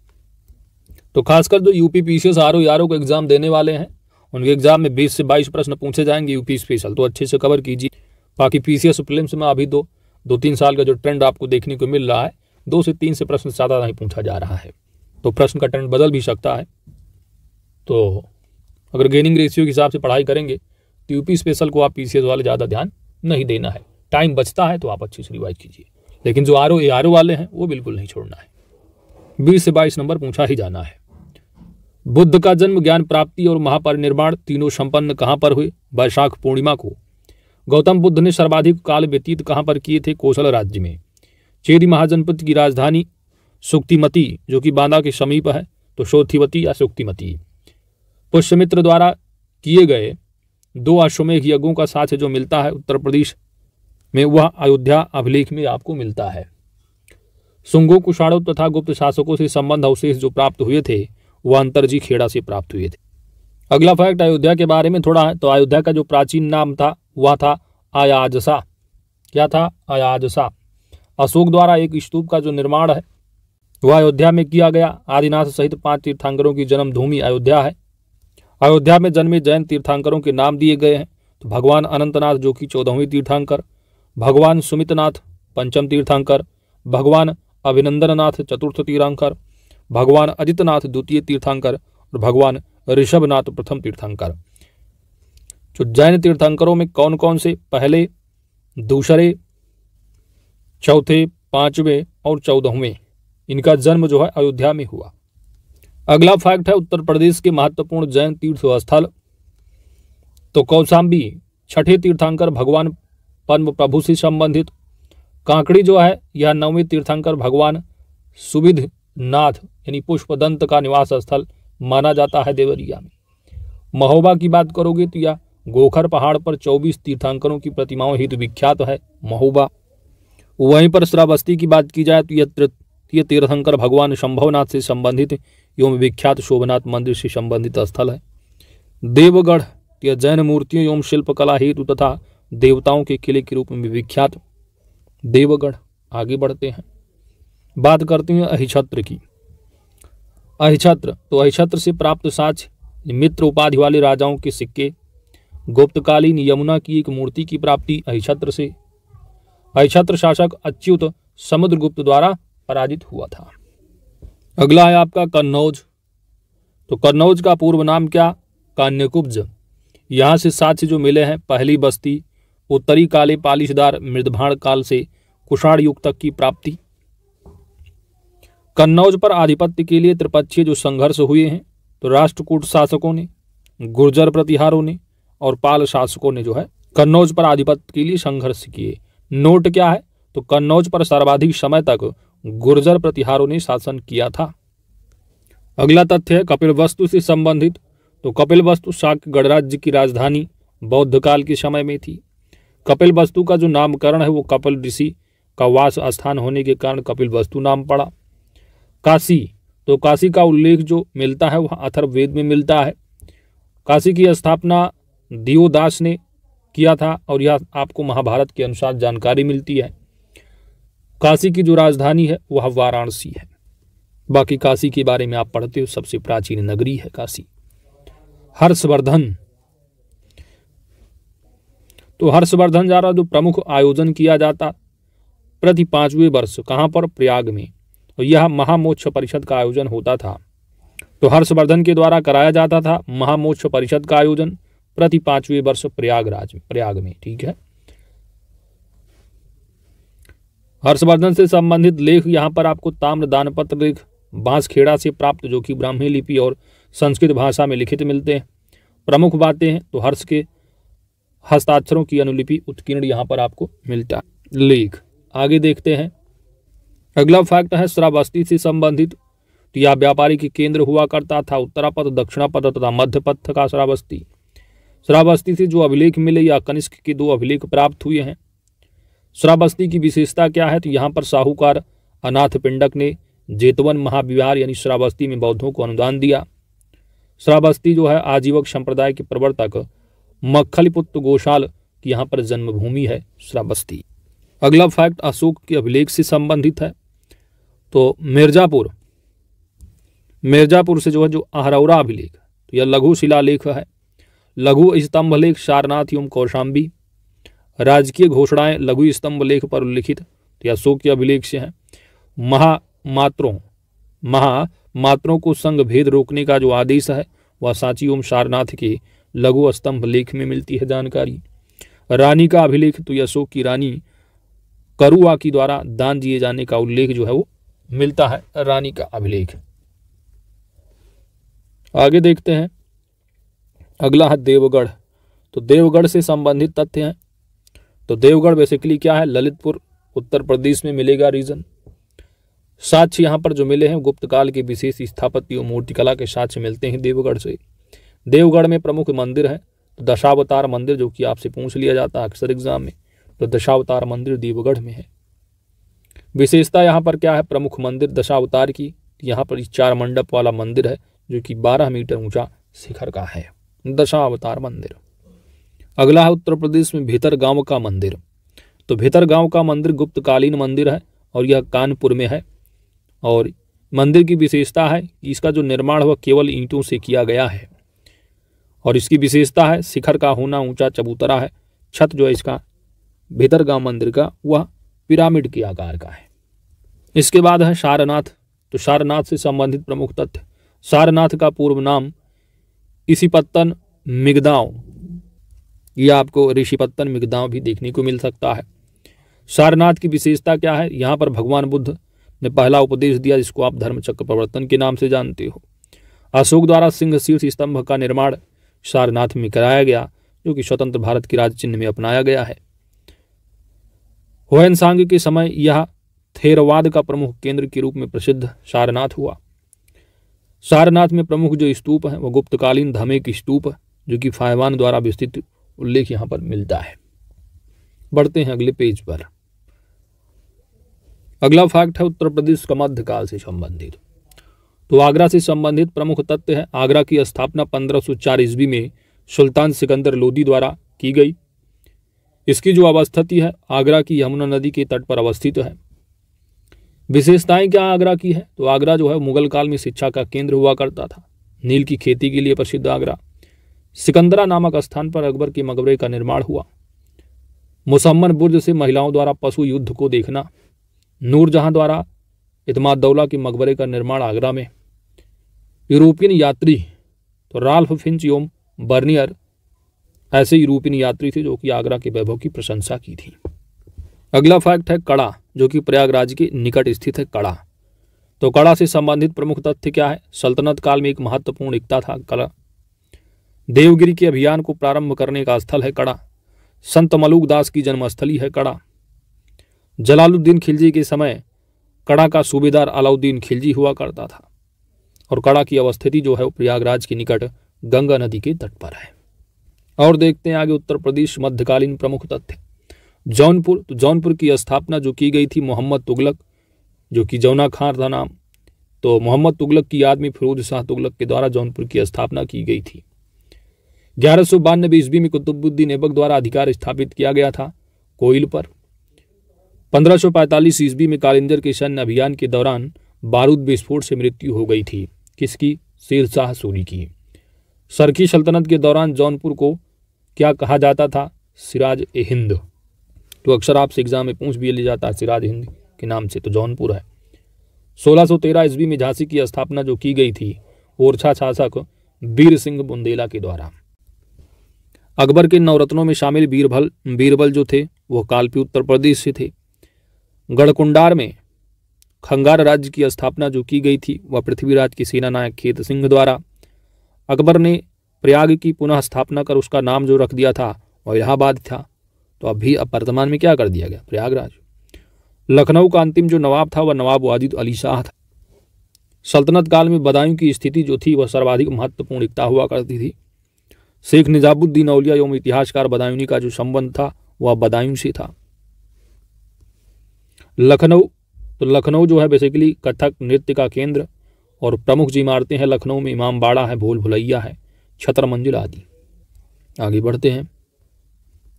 तो खासकर जो UP P C S R O को एग्जाम देने वाले हैं उनके एग्जाम में बीस से बाईस प्रश्न पूछे जाएंगे यूपी स्पेशल तो अच्छे से कवर कीजिए बाकी पी सी एस में अभी दो दो तीन साल का जो ट्रेंड आपको देखने को मिल रहा है दो से तीन से प्रश्न ज़्यादा नहीं पूछा जा रहा है तो प्रश्न का ट्रेंड बदल भी सकता है तो अगर गेनिंग रेशियो के हिसाब से पढ़ाई करेंगे तो यूपी स्पेशल को आप पी वाले ज़्यादा ध्यान नहीं देना है टाइम बचता है तो आप अच्छे से रिवाइज कीजिए लेकिन जो आर ओ आर ओ वाले हैं वो बिल्कुल नहीं छोड़ना है बीस से बाईस नंबर पूछा ही जाना है बुद्ध का जन्म ज्ञान प्राप्ति और महापरिनिर्माण तीनों संपन्न कहाँ पर हुए वैशाख पूर्णिमा को गौतम बुद्ध ने सर्वाधिक काल व्यतीत कहाँ पर किए थे कोसल राज्य में चेरी महाजनपद की राजधानी सुक्तिमती जो कि बांदा के समीप है तो शोथिवती या सुक्तिमती पुष्यमित्र द्वारा किए गए दो अश्वमेघ यज्ञों का साथ जो मिलता है उत्तर प्रदेश में वह अयोध्या अभिलेख में आपको मिलता है सुंगों कुशाणों तथा गुप्त शासकों से संबंध अवशेष जो प्राप्त हुए थे वह अंतरजी खेड़ा से प्राप्त हुए थे अगला फैक्ट अयोध्या के बारे में थोड़ा है तो अयोध्या का जो प्राचीन नाम था वह था अयाजसा क्या था अयाजसा अशोक द्वारा एक स्तूप का जो निर्माण है वह अयोध्या में किया गया आदिनाथ सहित पांच तीर्थांकरों की जन्मभूमि अयोध्या है अयोध्या में जन्मे जैन तीर्थांकरों के नाम दिए गए हैं तो भगवान अनंतनाथ जो कि चौदहवीं तीर्थांकर भगवान सुमितनाथ पंचम तीर्थंकर भगवान अभिनंदननाथ चतुर्थ तीर्थंकर भगवान अजितनाथ द्वितीय तीर्थंकर और भगवान ऋषभनाथ प्रथम तीर्थंकर जो तो जैन तीर्थंकरों में कौन कौन से पहले दूसरे चौथे पांचवें और चौदहवें इनका जन्म जो है अयोध्या में हुआ अगला फैक्ट है उत्तर प्रदेश के महत्वपूर्ण जैन तीर्थ स्थल तो कौशाम्बी छठे तीर्थंकर भगवान पद्म प्रभु से संबंधित कांकड़ी जो है यह नवमी तीर्थंकर भगवान सुविध नाथ यानी पुष्पदंत का निवास स्थल माना जाता है देवरिया में महोबा की बात करोगे तो यह गोखर पहाड़ पर 24 तीर्थंकरों की प्रतिमाओं हेतु विख्यात है महोबा वहीं पर श्रावस्ती की बात की जाए तो यह तृतीय तीर्थंकर भगवान शंभवनाथ से संबंधित एवं विख्यात शोभनाथ मंदिर से संबंधित स्थल है देवगढ़ यह जैन मूर्तियों एवं शिल्पकला हेतु तथा तो देवताओं के किले के रूप में भी विख्यात देवगढ़ आगे बढ़ते हैं बात करते हैं अहिछत्र की अहिछत्र तो अहिछत्र से प्राप्त साक्ष मित्र उपाधि वाले राजाओं के सिक्के गुप्तकालीन यमुना की एक मूर्ति की प्राप्ति अहिछत्र से अहिछत्र शासक अच्युत समुद्रगुप्त द्वारा पराजित हुआ था अगला है आपका कन्नौज तो कन्नौज का पूर्व नाम क्या कान्यकुब्ज यहाँ से साक्ष जो मिले हैं पहली बस्ती उत्तरी काले पालिशदार मृदभाण काल से कुषाण युग तक की प्राप्ति कन्नौज पर आधिपत्य के लिए त्रिपक्षीय जो संघर्ष हुए हैं तो राष्ट्रकूट शासकों ने गुर्जर प्रतिहारों ने और पाल शासकों ने जो है कन्नौज पर आधिपत्य के लिए संघर्ष किए नोट क्या है तो कन्नौज पर सर्वाधिक समय तक गुर्जर प्रतिहारों ने शासन किया था अगला तथ्य है कपिल वस्तु से संबंधित तो कपिल वस्तु शाक गणराज्य की राजधानी बौद्ध काल के समय में थी कपिल वस्तु का जो नामकरण है वो कपिल ऋषि का वास स्थान होने के कारण कपिल वस्तु नाम पड़ा काशी तो काशी का उल्लेख जो मिलता है वह अथर्ववेद में मिलता है काशी की स्थापना दियोदास ने किया था और यह आपको महाभारत के अनुसार जानकारी मिलती है काशी की जो राजधानी है वह वाराणसी है बाकी काशी के बारे में आप पढ़ते हो सबसे प्राचीन नगरी है काशी हर्षवर्धन तो हर्षवर्धन द्वारा जो तो प्रमुख आयोजन किया जाता प्रति पाँचवें वर्ष कहाँ पर प्रयाग में और यह महामोक्ष परिषद का आयोजन होता था तो हर्षवर्धन के द्वारा कराया जाता था महामोक्ष परिषद का आयोजन प्रति पांचवें वर्ष प्रयागराज प्रयाग में ठीक है हर्षवर्धन से संबंधित लेख यहां पर आपको ताम्र दान पत्र लेख बांसखेड़ा से प्राप्त जो कि ब्राह्मी लिपि और संस्कृत भाषा में लिखित मिलते हैं प्रमुख बातें हैं तो हर्ष के हस्ताक्षरों की अनुलिपि उत्कीर्ण यहाँ पर आपको मिलता है लेख आगे देखते हैं अगला फैक्ट है श्रावस्ती से संबंधित तो यह व्यापारी केंद्र हुआ करता था उत्तरापथ दक्षिणापथ तथा पथ का श्रावस्ती श्रावस्ती से जो अभिलेख मिले या कनिष्क के दो अभिलेख प्राप्त हुए हैं श्रावस्ती की विशेषता क्या है तो यहाँ पर साहूकार अनाथ पिंडक ने जेतवन महाविहार यानी श्रावस्ती में बौद्धों को अनुदान दिया श्रावस्ती जो है आजीवक संप्रदाय के प्रवर्तक मक्खलपुत्र गोशाल की यहाँ पर जन्मभूमि है श्रावस्ती अगला फैक्ट अशोक के अभिलेख से संबंधित है तो मिर्जापुर मिर्जापुर से जो है जो अहरौरा अभिलेख तो यह लघु शिलालेख है लघु स्तंभ लेख सारनाथ एवं कौशाम्बी राजकीय घोषणाएं लघु स्तंभ लेख पर उल्लिखित तो यह अशोक के अभिलेख से है महामात्रों महामात्रों को संघ भेद रोकने का जो आदेश है वह सांची एवं सारनाथ के लघु स्तंभ लेख में मिलती है जानकारी रानी का अभिलेख तो यशोक की रानी करुआ की द्वारा दान दिए जाने का उल्लेख जो है वो मिलता है रानी का अभिलेख आगे देखते हैं अगला है देवगढ़ तो देवगढ़ से संबंधित तथ्य हैं तो देवगढ़ बेसिकली क्या है ललितपुर उत्तर प्रदेश में मिलेगा रीजन साक्ष्य यहाँ पर जो मिले हैं गुप्तकाल के विशेष स्थापत्य और मूर्तिकला के साक्ष्य मिलते हैं देवगढ़ से देवगढ़ में प्रमुख मंदिर है तो दशावतार मंदिर जो कि आपसे पूछ लिया जाता है अक्सर एग्जाम में तो दशावतार मंदिर देवगढ़ में है विशेषता यहाँ पर क्या है प्रमुख मंदिर दशावतार की यहाँ पर चार मंडप वाला मंदिर है जो कि 12 मीटर ऊंचा शिखर का है दशावतार मंदिर अगला है उत्तर प्रदेश में भीतर गांव का मंदिर तो भीतर गांव का मंदिर गुप्तकालीन मंदिर है और यह कानपुर में है और मंदिर की विशेषता है कि इसका जो निर्माण हुआ केवल ईंटों से किया गया है और इसकी विशेषता है शिखर का होना ऊंचा चबूतरा है छत जो है इसका भीतर का मंदिर का वह पिरामिड के आकार का है इसके बाद है सारनाथ तो सारनाथ से संबंधित प्रमुख तथ्य सारनाथ का पूर्व नाम इसीपत्तन मिगदाव यह आपको ऋषिपत्तन मिगदाव भी देखने को मिल सकता है सारनाथ की विशेषता क्या है यहाँ पर भगवान बुद्ध ने पहला उपदेश दिया जिसको आप धर्मचक्र प्रवर्तन के नाम से जानते हो अशोक द्वारा सिंह शीर्ष स्तंभ का निर्माण सारनाथ में कराया गया जो कि स्वतंत्र भारत की राज चिन्ह में अपनाया गया है होहन के समय यह थेरवाद का प्रमुख केंद्र के रूप में प्रसिद्ध सारनाथ हुआ सारनाथ में प्रमुख जो स्तूप है वह गुप्तकालीन धमे की स्तूप जो कि फायवान द्वारा विस्तृत उल्लेख यहां पर मिलता है बढ़ते हैं अगले पेज पर अगला फैक्ट है उत्तर प्रदेश का मध्यकाल से संबंधित तो आगरा से संबंधित प्रमुख तथ्य है आगरा की स्थापना पंद्रह सौ ईस्वी में सुल्तान सिकंदर लोदी द्वारा की गई इसकी जो अवस्थिति है आगरा की यमुना नदी के तट पर अवस्थित है विशेषताएं क्या आगरा की है तो आगरा जो है मुगल काल में शिक्षा का केंद्र हुआ करता था नील की खेती के लिए प्रसिद्ध आगरा सिकंदरा नामक स्थान पर अकबर के मकबरे का निर्माण हुआ मुसम्मन बुर्ज से महिलाओं द्वारा पशु युद्ध को देखना नूरजहां द्वारा इतमादौला के मकबरे का निर्माण आगरा में यूरोपियन यात्री तो राल्फ फिंच योम बर्नियर ऐसे यूरोपियन यात्री थे जो कि आगरा के वैभव की प्रशंसा की थी अगला फैक्ट है कड़ा जो कि प्रयागराज के निकट स्थित है कड़ा तो कड़ा से संबंधित प्रमुख तथ्य क्या है सल्तनत काल में एक महत्वपूर्ण एकता था कला देवगिरी के अभियान को प्रारंभ करने का स्थल है कड़ा संत मलूक दास की जन्मस्थली है कड़ा जलालुद्दीन खिलजी के समय कड़ा का सूबेदार अलाउद्दीन खिलजी हुआ करता था और कड़ा की अवस्थिति जो है वो प्रयागराज के निकट गंगा नदी के तट पर है और देखते हैं आगे उत्तर प्रदेश मध्यकालीन प्रमुख तथ्य जौनपुर तो जौनपुर की स्थापना जो की गई थी मोहम्मद तुगलक जो कि जौना खान था नाम तो मोहम्मद तुगलक की याद में फिरोज शाह तुगलक के द्वारा जौनपुर की स्थापना की गई थी ग्यारह सौ बानबे ईस्वी में कुतुबुद्दीन ऐबक द्वारा अधिकार स्थापित किया गया था कोयल पर 1545 ईस्वी में कालिंजर के सैन्य अभियान के दौरान बारूद विस्फोट से मृत्यु हो गई थी किसकी शेरशाह सूरी की सर की सल्तनत के दौरान जौनपुर को क्या कहा जाता था सिराज ए हिंद तो अक्सर आपसे एग्ज़ाम में पूछ भी ले जाता है सिराज हिंद के नाम से तो जौनपुर है 1613 सौ ईस्वी में झांसी की स्थापना जो की गई थी ओरछा शासक बीर सिंह बुंदेला के द्वारा अकबर के नवरत्नों में शामिल बीरबल बीरबल जो थे वह कालपी उत्तर प्रदेश से थे गढ़कुंडार में खंगार राज्य की स्थापना जो की गई थी वह पृथ्वीराज की सेना नायक खेत सिंह द्वारा अकबर ने प्रयाग की पुनः स्थापना कर उसका नाम जो रख दिया था वह इलाहाबाद था तो अभी अब वर्तमान में क्या कर दिया गया प्रयागराज लखनऊ का अंतिम जो नवाब था वह नवाब वादिद अली शाह था सल्तनत काल में बदायूं की स्थिति जो थी वह सर्वाधिक महत्वपूर्ण इकता हुआ करती थी शेख निजामुद्दीन औलिया एवं इतिहासकार बदायूनी का जो संबंध था वह बदायूं से था लखनऊ तो लखनऊ जो है बेसिकली कथक नृत्य का केंद्र और प्रमुख जी इमारतें हैं लखनऊ में इमाम बाड़ा है भूल भुलैया है छतर मंजिल आदि आगे बढ़ते हैं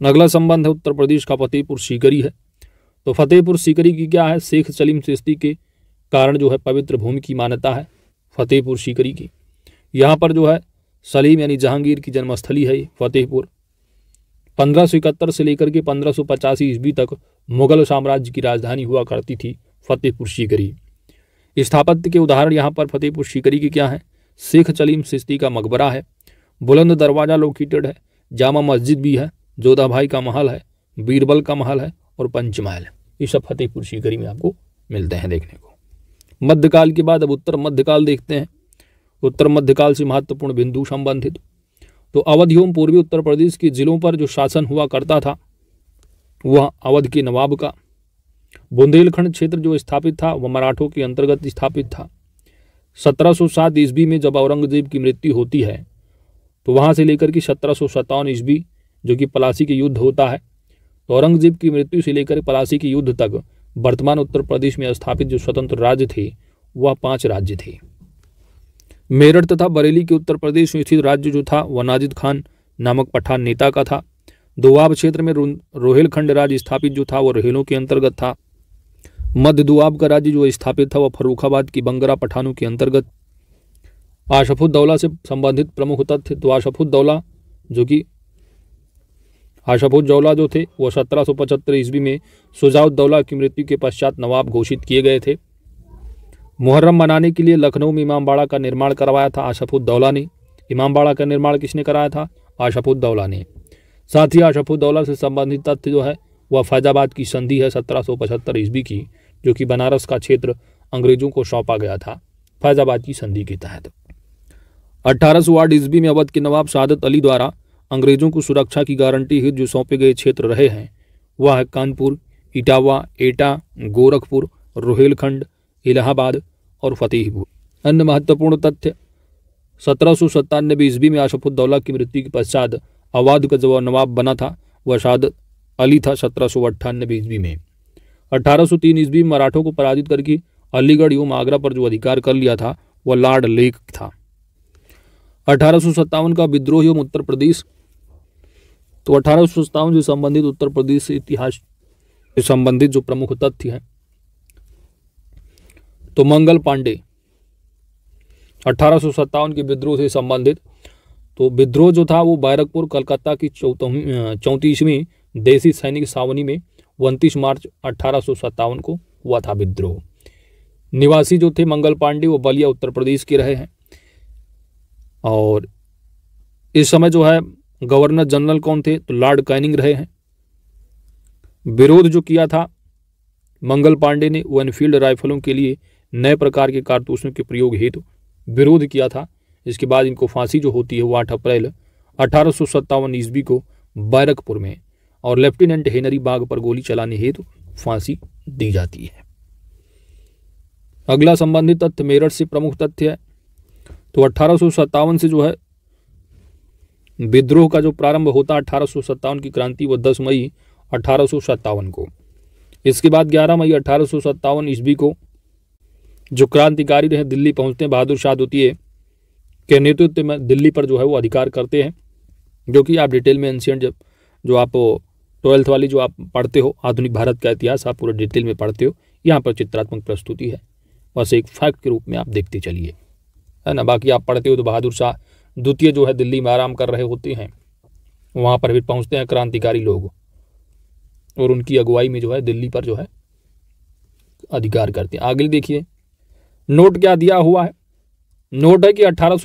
अगला संबंध है उत्तर प्रदेश का फतेहपुर सीकरी है तो फतेहपुर सीकरी की क्या है शेख सलीम सिस्ती के कारण जो है पवित्र भूमि की मान्यता है फतेहपुर सीकरी की यहाँ पर जो है सलीम यानी जहांगीर की जन्मस्थली है फतेहपुर पंद्रह से लेकर के पंद्रह ईस्वी तक मुगल साम्राज्य की राजधानी हुआ करती थी फतेहपुर शिकरी स्थापत्य के उदाहरण यहाँ पर फतेहपुर शिकरी की क्या है शेख चलीम सिस्ती का मकबरा है बुलंद दरवाज़ा लोकेटेड है जामा मस्जिद भी है जोधाभाई का महल है बीरबल का महल है और पंचमहल है ये सब फतेहपुर शिकरी में आपको मिलते हैं देखने को मध्यकाल के बाद अब उत्तर मध्यकाल देखते हैं उत्तर मध्यकाल से महत्वपूर्ण बिंदु संबंधित तो अवध एवं पूर्वी उत्तर प्रदेश के जिलों पर जो शासन हुआ करता था वह अवध के नवाब का बुंदेलखंड क्षेत्र जो स्थापित था वह मराठों के अंतर्गत स्थापित था 1707 ईस्वी में जब औरंगजेब की मृत्यु होती है तो वहाँ से लेकर के सत्रह सौ ईस्वी जो कि पलासी के युद्ध होता है तो औरंगजेब की मृत्यु से लेकर पलासी के युद्ध तक वर्तमान उत्तर प्रदेश में स्थापित जो स्वतंत्र राज्य थे वह पांच राज्य थे मेरठ तथा बरेली के उत्तर प्रदेश में स्थित राज्य जो था वह नाजिद खान नामक पठान नेता का था दुआब क्षेत्र में रोहिलखंड राज्य स्थापित जो था वो रोहिलों के अंतर्गत था मध्य दुआब का राज्य जो स्थापित था वह फरुखाबाद की बंगरा पठानों के अंतर्गत आशफुद्दौला से संबंधित प्रमुख तथ्य तो आशफुद्दौला जो कि आशफुद्दौला जो थे वह सत्रह सौ पचहत्तर ईस्वी में सुजाउद्दौला की मृत्यु के पश्चात नवाब घोषित किए गए थे मुहर्रम मनाने के लिए लखनऊ में इमामबाड़ा का निर्माण करवाया था आशफुद्दौला ने इमामबाड़ा का निर्माण किसने कराया था आशफुद्दौला ने साथ ही अशफुद्दौला से संबंधित तथ्य जो है वह फैजाबाद की संधि है सत्रह सौ पचहत्तर ईस्वी की जो कि बनारस का क्षेत्र अंग्रेजों को सौंपा गया था फैजाबाद की संधि के तहत अट्ठारह सौ आठ ईस्वी में अवध के नवाब सादत अली द्वारा अंग्रेजों को सुरक्षा की गारंटी हित जो सौंपे गए क्षेत्र रहे हैं वह है कानपुर इटावा एटा गोरखपुर रोहेलखंड इलाहाबाद और फतेहपुर अन्य महत्वपूर्ण तथ्य सत्रह सौ सत्तानबे ईस्वी में आशफुद्दौला की मृत्यु के पश्चात अवाध का जब नवाब बना था वह शाद अली था सत्रह सौ अट्ठानबे ईस्वी में अठारह सौ तीन ईस्वी मराठों को पराजित करके अलीगढ़ एवं आगरा पर जो अधिकार कर लिया था वह लॉर्ड लेक था अठारह का विद्रोह एवं उत्तर प्रदेश तो अठारह से संबंधित उत्तर प्रदेश इतिहास से संबंधित जो प्रमुख तथ्य हैं तो मंगल पांडे अठारह के विद्रोह से संबंधित तो विद्रोह जो था वो बैरकपुर कलकत्ता की चौंतीसवीं देसी सैनिक सावनी में उनतीस मार्च अट्ठारह को हुआ था विद्रोह निवासी जो थे मंगल पांडे वो बलिया उत्तर प्रदेश के रहे हैं और इस समय जो है गवर्नर जनरल कौन थे तो लॉर्ड कैनिंग रहे हैं विरोध जो किया था मंगल पांडे ने वो एनफील्ड राइफलों के लिए नए प्रकार के कारतूसों के प्रयोग हेतु विरोध किया था इसके बाद इनको फांसी जो होती है वो आठ अप्रैल अठारह सौ ईस्वी को बैरकपुर में और लेफ्टिनेंट हेनरी बाग पर गोली चलाने हेतु फांसी दी जाती है अगला संबंधित तथ्य मेरठ से प्रमुख तथ्य है तो अठारह से जो है विद्रोह का जो प्रारंभ होता है अठारह की क्रांति वह 10 मई अठारह को इसके बाद 11 मई अठारह ईस्वी को जो क्रांतिकारी रहे दिल्ली पहुंचते हैं बहादुर शाह द्वितीय के नेतृत्व में दिल्ली पर जो है वो अधिकार करते हैं जो कि आप डिटेल में एंशियंट जब जो आप ट्वेल्थ वाली जो आप पढ़ते हो आधुनिक भारत का इतिहास आप पूरे डिटेल में पढ़ते हो यहाँ पर चित्रात्मक प्रस्तुति है बस एक फैक्ट के रूप में आप देखते चलिए है ना बाकी आप पढ़ते हो तो बहादुर शाह द्वितीय जो है दिल्ली में आराम कर रहे होते हैं वहाँ पर भी पहुँचते हैं क्रांतिकारी लोग और उनकी अगुवाई में जो है दिल्ली पर जो है अधिकार करते हैं आगे देखिए नोट क्या दिया हुआ है नोट है कि अठारह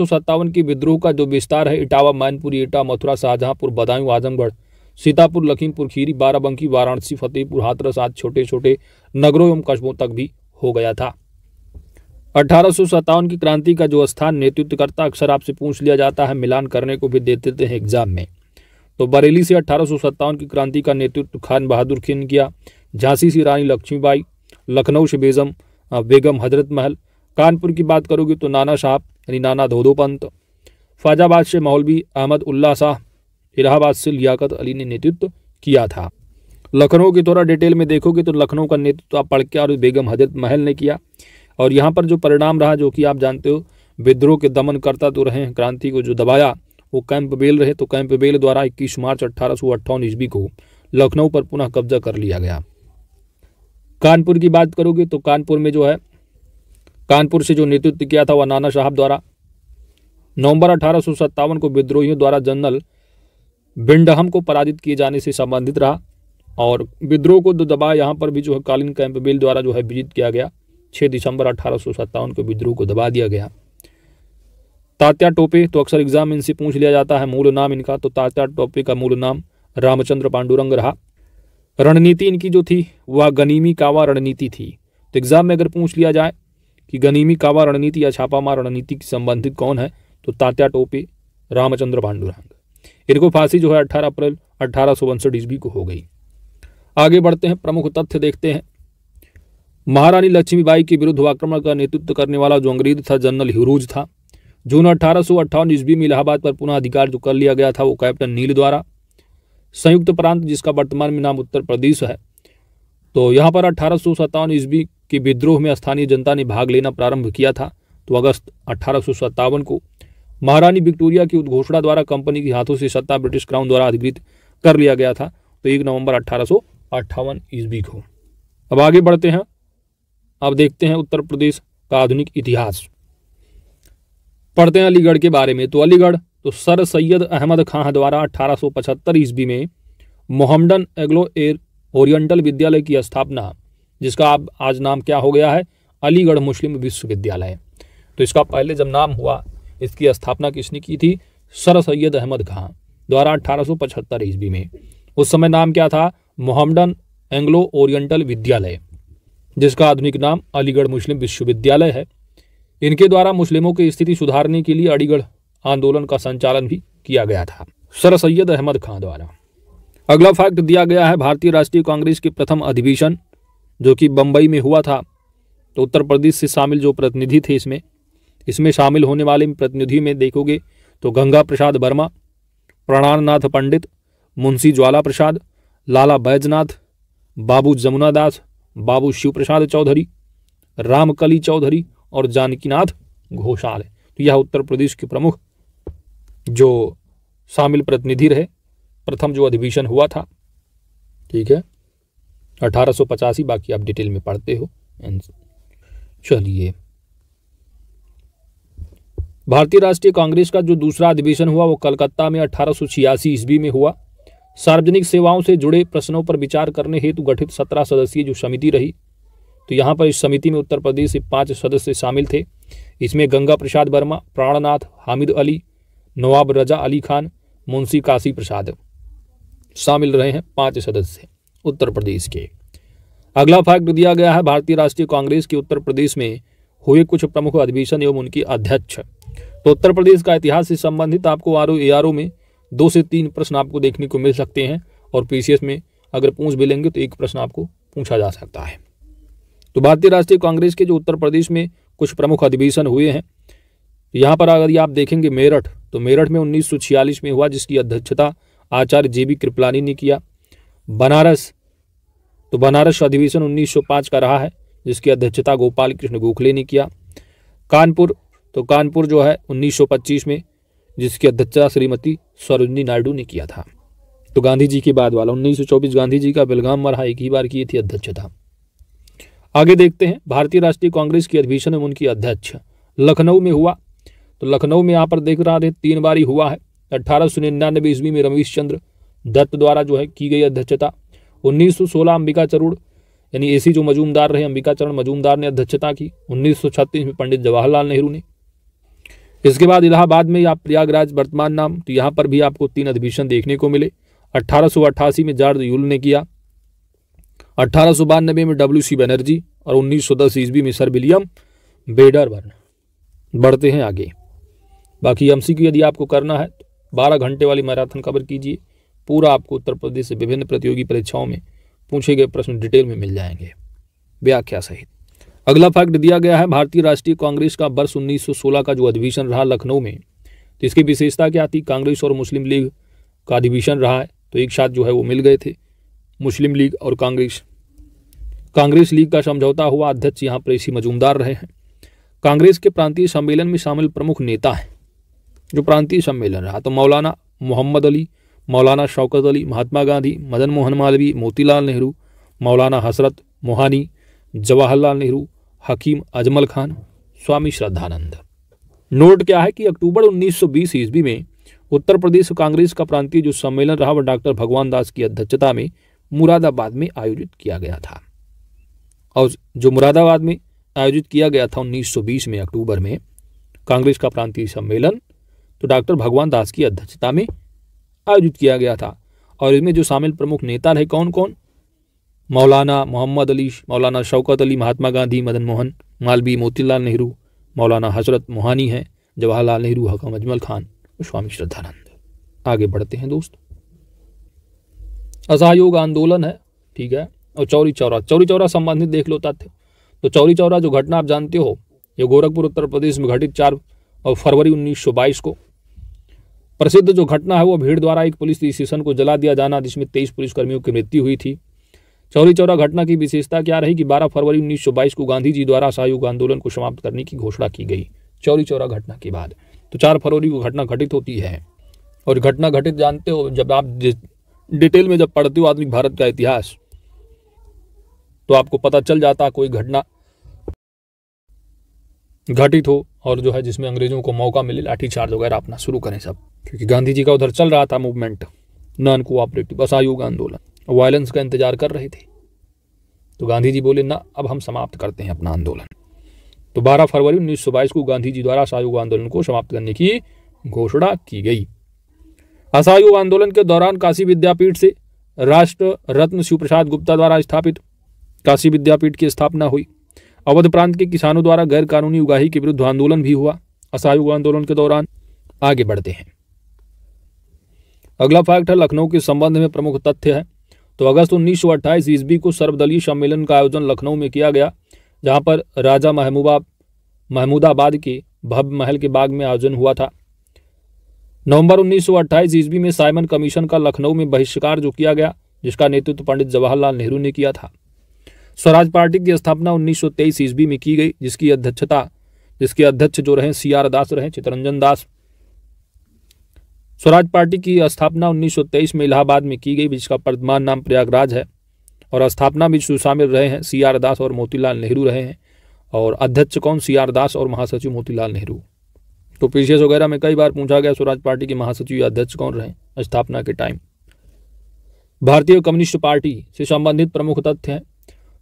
की विद्रोह का जो विस्तार है इटावा मैनपुरी इटा मथुरा शाहजहांपुर बदायूं आजमगढ़ सीतापुर लखीमपुर खीरी बाराबंकी वाराणसी फतेहपुर हाथरस आदि छोटे छोटे नगरों एवं कस्बों तक भी हो गया था अठारह की क्रांति का जो स्थान नेतृत्वकर्ता अक्सर आपसे पूछ लिया जाता है मिलान करने को भी दे देते हैं एग्जाम में तो बरेली से अठारह की क्रांति का नेतृत्व खान बहादुर खिन किया झांसी से रानी लक्ष्मीबाई लखनऊ से बेजम बेगम हजरत महल कानपुर की बात करोगे तो नाना साहब यानी नाना धोधो पंत फैजाबाद से मौलवी अहमद उल्ला शाह इलाहाबाद से लियाकत अली ने नेतृत्व किया था लखनऊ की थोड़ा डिटेल में देखोगे तो लखनऊ का नेतृत्व आप पढ़ के और बेगम हजरत महल ने किया और यहाँ पर जो परिणाम रहा जो कि आप जानते हो विद्रोह के दमन करता तो रहे क्रांति को जो दबाया वो कैंप बेल रहे तो कैंप बेल द्वारा इक्कीस मार्च अट्ठारह सौ अट्ठावन ईस्वी को लखनऊ पर पुनः कब्जा कर लिया गया कानपुर की बात करोगे तो कानपुर में जो है कानपुर से जो नेतृत्व किया था वह नाना साहब द्वारा नवंबर अठारह को विद्रोहियों द्वारा जनरल बिंडहम को पराजित किए जाने से संबंधित रहा और विद्रोह को दबाया यहाँ पर भी जो है कालीन कैंपबेल द्वारा जो है विजित किया गया 6 दिसंबर अठारह को विद्रोह को दबा दिया गया तात्या टोपे तो अक्सर एग्जाम इनसे पूछ लिया जाता है मूल नाम इनका तो तात्या टोपे का मूल नाम रामचंद्र पांडुरंग रहा रणनीति इनकी जो थी वह गनीमी कावा रणनीति थी तो एग्जाम में अगर पूछ लिया जाए कि गनीमी कावा रणनीति या छापामार रणनीति की संबंधित कौन है तो तात्या टोपे रामचंद्र भांडुरांग इनको फांसी जो है 18 अप्रैल अठारह सौ उनसठ ईस्वी को हो गई आगे बढ़ते हैं प्रमुख तथ्य देखते हैं महारानी लक्ष्मीबाई के विरुद्ध आक्रमण का नेतृत्व करने वाला जो अंग्रेज था जनरल ह्यूरूज था जून अठारह सौ अट्ठावन ईस्वी में इलाहाबाद पर पुनः अधिकार जो कर लिया गया था वो कैप्टन नील द्वारा संयुक्त प्रांत जिसका वर्तमान में नाम उत्तर प्रदेश है तो यहाँ पर अठारह सौ सत्तावन ईस्वी कि विद्रोह में स्थानीय जनता ने भाग लेना प्रारंभ किया था तो अगस्त अठारह को महारानी विक्टोरिया की उद्घोषणा द्वारा कंपनी के हाथों से सत्ता ब्रिटिश क्राउन द्वारा अधिकृत कर लिया गया था तो एक नवंबर अठारह ईस्वी को अब आगे बढ़ते हैं अब देखते हैं उत्तर प्रदेश का आधुनिक इतिहास पढ़ते हैं अलीगढ़ के बारे में तो अलीगढ़ तो सर सैयद अहमद खां द्वारा 1875 ईस्वी में मोहम्मडन एग्लो एयर ओरिएंटल विद्यालय की स्थापना जिसका अब आज नाम क्या हो गया है अलीगढ़ मुस्लिम विश्वविद्यालय तो इसका पहले जब नाम हुआ इसकी स्थापना किसने की थी सर सैयद अहमद खां द्वारा अठारह सौ पचहत्तर ईस्वी में उस समय नाम क्या था मोहम्मडन एंग्लो ओरिएंटल विद्यालय जिसका आधुनिक नाम अलीगढ़ मुस्लिम विश्वविद्यालय है इनके द्वारा मुस्लिमों की स्थिति सुधारने के लिए अलीगढ़ आंदोलन का संचालन भी किया गया था सर सैयद अहमद खां द्वारा अगला फैक्ट दिया गया है भारतीय राष्ट्रीय कांग्रेस के प्रथम अधिवेशन जो कि बम्बई में हुआ था तो उत्तर प्रदेश से शामिल जो प्रतिनिधि थे इसमें इसमें शामिल होने वाले प्रतिनिधि में देखोगे तो गंगा प्रसाद वर्मा प्रणारनाथ पंडित मुंशी ज्वाला प्रसाद लाला बैजनाथ बाबू जमुना दास बाबू शिव प्रसाद चौधरी रामकली चौधरी और जानकीनाथ घोषाल तो यह उत्तर प्रदेश के प्रमुख जो शामिल प्रतिनिधि रहे प्रथम जो अधिवेशन हुआ था ठीक है अठारह बाकी आप डिटेल में पढ़ते हो चलिए भारतीय राष्ट्रीय कांग्रेस का जो दूसरा अधिवेशन हुआ वो कलकत्ता में अठारह ईस्वी में हुआ सार्वजनिक सेवाओं से जुड़े प्रश्नों पर विचार करने हेतु गठित सत्रह सदस्यीय जो समिति रही तो यहाँ पर इस समिति में उत्तर प्रदेश से पांच सदस्य शामिल थे इसमें गंगा प्रसाद वर्मा प्राणनाथ हामिद अली नवाब रजा अली खान मुंशी काशी प्रसाद शामिल रहे हैं पांच सदस्य उत्तर प्रदेश के अगला फैक्ट दिया गया है भारतीय राष्ट्रीय कांग्रेस की उत्तर प्रदेश में हुए कुछ प्रमुख अधिवेशन एवं उनकी अध्यक्ष तो उत्तर प्रदेश का इतिहास से संबंधित आपको आर ओ ए आर ओ में दो से तीन प्रश्न आपको देखने को मिल सकते हैं और पी सी एस में अगर पूछ भी लेंगे तो एक प्रश्न आपको पूछा जा सकता है तो भारतीय राष्ट्रीय कांग्रेस के जो उत्तर प्रदेश में कुछ प्रमुख अधिवेशन हुए हैं यहाँ पर अगर आप देखेंगे मेरठ तो मेरठ में उन्नीस में हुआ जिसकी अध्यक्षता आचार्य जे बी कृपलानी ने किया बनारस तो बनारस अधिवेशन 1905 का रहा है जिसकी अध्यक्षता गोपाल कृष्ण गोखले ने किया कानपुर तो कानपुर जो है 1925 में जिसकी अध्यक्षता श्रीमती सरोजनी नायडू ने किया था तो गांधी जी के बाद वाला 1924 गांधी जी का बेलगाम मरहा एक ही बार की थी अध्यक्षता आगे देखते हैं भारतीय राष्ट्रीय कांग्रेस की अधिवेशन में उनकी अध्यक्ष लखनऊ में हुआ तो लखनऊ में यहाँ पर देख रहा थे तीन बार ही हुआ है अट्ठारह सौ निन्यानवे ईस्वी में रमेश चंद्र दत्त द्वारा जो है की गई अध्यक्षता 1916 अंबिका चरूड़ यानी ऐसी जो मजूमदार रहे अंबिका चरण मजूमदार ने अध्यक्षता की उन्नीस में पंडित जवाहरलाल नेहरू ने इसके बाद इलाहाबाद में आप प्रयागराज वर्तमान नाम तो यहाँ पर भी आपको तीन अधिवेशन देखने को मिले अट्ठारह में जार्ज यूल ने किया अट्ठारह में डब्ल्यू सी बनर्जी और उन्नीस सौ दस ईस्वी में सर विलियम बेडर बर्न बढ़ते हैं आगे बाकी एम यदि आपको करना है तो बारह घंटे वाली मैराथन कवर कीजिए पूरा आपको उत्तर प्रदेश से विभिन्न प्रतियोगी परीक्षाओं में पूछे गए प्रश्न डिटेल में मिल जाएंगे व्याख्या सहित अगला फैक्ट दिया गया है भारतीय राष्ट्रीय कांग्रेस का वर्ष 1916 का जो अधिवेशन रहा लखनऊ में तो इसकी विशेषता क्या थी कांग्रेस और मुस्लिम लीग का अधिवेशन रहा है तो एक साथ जो है वो मिल गए थे मुस्लिम लीग और कांग्रेस कांग्रेस लीग का समझौता हुआ अध्यक्ष यहाँ पर इसी मजूमदार रहे हैं कांग्रेस के प्रांतीय सम्मेलन में शामिल प्रमुख नेता हैं जो प्रांतीय सम्मेलन रहा तो मौलाना मोहम्मद अली मौलाना शौकत अली महात्मा गांधी मदन मोहन मालवी मोतीलाल नेहरू मौलाना हसरत मोहानी जवाहरलाल नेहरू हकीम अजमल खान स्वामी श्रद्धानंद नोट क्या है कि अक्टूबर 1920 ईस्वी में उत्तर प्रदेश कांग्रेस का प्रांतीय जो सम्मेलन रहा वह डॉक्टर भगवान दास की अध्यक्षता में मुरादाबाद में आयोजित किया गया था और जो मुरादाबाद में आयोजित किया गया था 1920 में अक्टूबर में कांग्रेस का प्रांतीय सम्मेलन तो डॉक्टर भगवान दास की अध्यक्षता में आयोजित किया गया था और इसमें जो शामिल प्रमुख नेता रहे कौन कौन मौलाना मोहम्मद अली मौलाना शौकत अली महात्मा गांधी मदन मोहन मालवी मोतीलाल नेहरू मौलाना हजरत मोहानी हैं जवाहरलाल नेहरू हकम अजमल खान और स्वामी श्रद्धानंद आगे बढ़ते हैं दोस्त असहयोग आंदोलन है ठीक है और चौरी चौरा चौरी चौरा संबंधित देख लो तथ्य तो चौरी चौरा जो घटना आप जानते हो ये गोरखपुर उत्तर प्रदेश में घटित चार और फरवरी 1922 को प्रसिद्ध जो घटना है वो भीड़ द्वारा एक पुलिस स्टेशन को जला दिया जाना जिसमें तेईस पुलिसकर्मियों की मृत्यु हुई थी चौरी चौरा घटना की विशेषता क्या रही कि 12 फरवरी 1922 को गांधी जी द्वारा सहयोग आंदोलन को समाप्त करने की घोषणा की गई चौरी चौरा घटना के बाद तो चार फरवरी को घटना घटित होती है और घटना घटित जानते हो जब आप डिटेल में जब पढ़ते हो आधुनिक भारत का इतिहास तो आपको पता चल जाता कोई घटना घटित हो और जो है जिसमें अंग्रेजों को मौका मिले लाठीचार्ज वगैरह अपना शुरू करें सब क्योंकि गांधी जी का उधर चल रहा था मूवमेंट नॉन कोऑपरेटिव असहयोग आंदोलन वायलेंस का इंतजार कर रहे थे तो गांधी जी बोले ना अब हम समाप्त करते हैं अपना आंदोलन तो 12 फरवरी उन्नीस को गांधी जी द्वारा असहयोग आंदोलन को समाप्त करने की घोषणा की गई असहयोग आंदोलन के दौरान काशी विद्यापीठ से राष्ट्र रत्न शिवप्रसाद गुप्ता द्वारा स्थापित काशी विद्यापीठ की स्थापना हुई अवध प्रांत के किसानों द्वारा गैर कानूनी उगाही के विरुद्ध आंदोलन भी हुआ असहयोग आंदोलन के दौरान आगे बढ़ते हैं अगला फैक्ट है लखनऊ के संबंध में प्रमुख तथ्य है तो अगस्त उन्नीस सौ अट्ठाईस ईस्वी को सर्वदलीय सम्मेलन का आयोजन लखनऊ में किया गया जहां पर राजा महमूबा महमूदाबाद के भव्य महल के बाग में आयोजन हुआ था नवंबर उन्नीस सौ अट्ठाईस ईस्वी में साइमन कमीशन का लखनऊ में बहिष्कार जो किया गया जिसका नेतृत्व पंडित जवाहरलाल नेहरू ने किया था स्वराज पार्टी की स्थापना 1923 ईस्वी में की गई जिसकी अध्यक्षता जिसके अध्यक्ष जो रहे सी आर दास रहे चितरंजन दास स्वराज पार्टी की स्थापना 1923 में इलाहाबाद में की गई जिसका वर्तमान नाम प्रयागराज है और स्थापना भी शामिल रहे हैं सी आर दास और मोतीलाल नेहरू रहे हैं और अध्यक्ष कौन सी आर दास और महासचिव मोतीलाल नेहरू तो पीसीएस वगैरह में कई बार पूछा गया स्वराज पार्टी के महासचिव या अध्यक्ष कौन रहे स्थापना के टाइम भारतीय कम्युनिस्ट पार्टी से संबंधित प्रमुख तथ्य हैं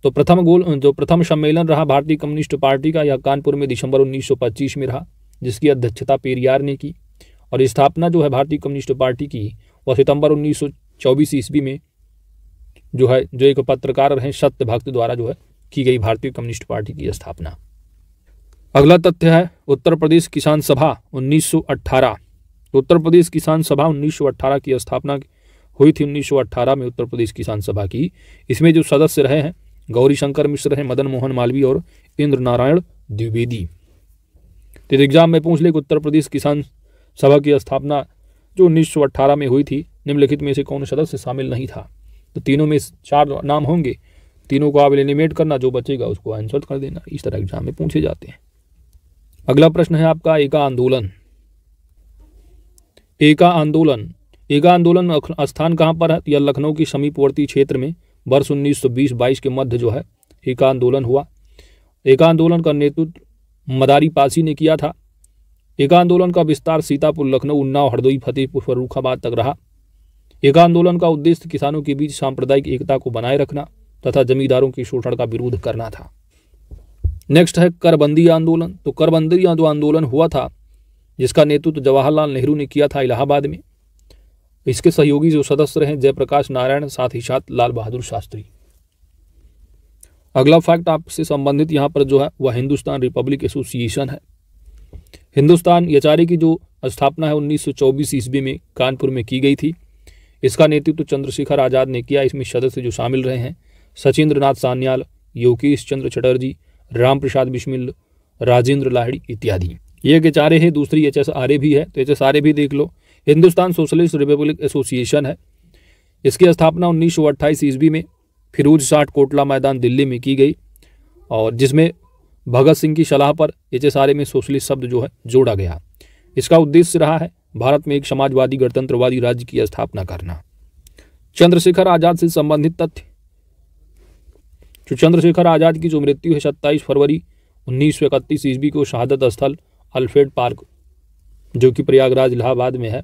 तो प्रथम गोल जो प्रथम सम्मेलन रहा भारतीय कम्युनिस्ट पार्टी का यह कानपुर में दिसंबर 1925 में रहा जिसकी अध्यक्षता पेरियार ने की और स्थापना जो है भारतीय कम्युनिस्ट पार्टी की वह सितंबर 1924 ईस्वी में जो है जो एक पत्रकार रहे सत्य भक्त द्वारा जो है की गई भारतीय कम्युनिस्ट पार्टी की स्थापना अगला तथ्य है उत्तर प्रदेश किसान सभा 1918 उत्तर प्रदेश किसान सभा 1918 की स्थापना हुई थी 1918 में उत्तर प्रदेश किसान सभा की इसमें जो सदस्य रहे हैं गौरी शंकर मिश्र हैं मदन मोहन मालवीय और इंद्र नारायण द्विवेदी यदि एग्जाम में पूछ ले कि उत्तर प्रदेश किसान सभा की स्थापना जो उन्नीस में हुई थी निम्नलिखित में से कौन सदस्य शामिल नहीं था तो तीनों में चार नाम होंगे तीनों को आप एलिमिनेट करना जो बचेगा उसको आंसर कर देना इस तरह एग्जाम में पूछे जाते हैं अगला प्रश्न है आपका एका आंदोलन एका आंदोलन एका आंदोलन स्थान कहाँ पर है यह लखनऊ की समीपवर्ती क्षेत्र में वर्ष उन्नीस सौ बीस बाईस के मध्य जो है एक आंदोलन हुआ एक आंदोलन का नेतृत्व मदारी पासी ने किया था एक आंदोलन का विस्तार सीतापुर लखनऊ उन्नाव हरदोई फतेहपुर फरूखाबाद तक रहा एक आंदोलन का उद्देश्य किसानों के बीच सांप्रदायिक एकता को बनाए रखना तथा जमींदारों के शोषण का विरोध करना था नेक्स्ट है करबंदी आंदोलन तो करबंदी जो आंदोलन हुआ था जिसका नेतृत्व जवाहरलाल नेहरू ने किया था इलाहाबाद में इसके सहयोगी जो सदस्य रहे जयप्रकाश नारायण साथ ही साथ लाल बहादुर शास्त्री अगला फैक्ट आपसे संबंधित यहाँ पर जो है वह हिंदुस्तान रिपब्लिक एसोसिएशन है हिंदुस्तान यचारे की जो स्थापना है 1924 ईस्वी में कानपुर में की गई थी इसका नेतृत्व तो चंद्रशेखर आज़ाद ने किया इसमें सदस्य जो शामिल रहे हैं सचिंद्र नाथ सान्याल योगेश चंद्र चटर्जी राम प्रसाद बिश्मिल राजेंद्र लाहड़ी इत्यादि ये एक एच है दूसरी एच एस आर ए भी है तो एच एस आर ए भी देख लो हिंदुस्तान सोशलिस्ट रिपब्लिक एसोसिएशन है इसकी स्थापना उन्नीस सौ अट्ठाईस ईस्वी में फिरोज साठ कोटला मैदान दिल्ली में की गई और जिसमें भगत सिंह की सलाह पर एच में सोशलिस्ट शब्द जो है जोड़ा गया इसका उद्देश्य रहा है भारत में एक समाजवादी गणतंत्रवादी राज्य की स्थापना करना चंद्रशेखर आजाद से संबंधित तथ्य जो चंद्रशेखर आजाद की जो मृत्यु है सत्ताईस फरवरी उन्नीस सौ इकतीस ईस्वी को शहादत स्थल अल्फ्रेड पार्क जो कि प्रयागराज इलाहाबाद में है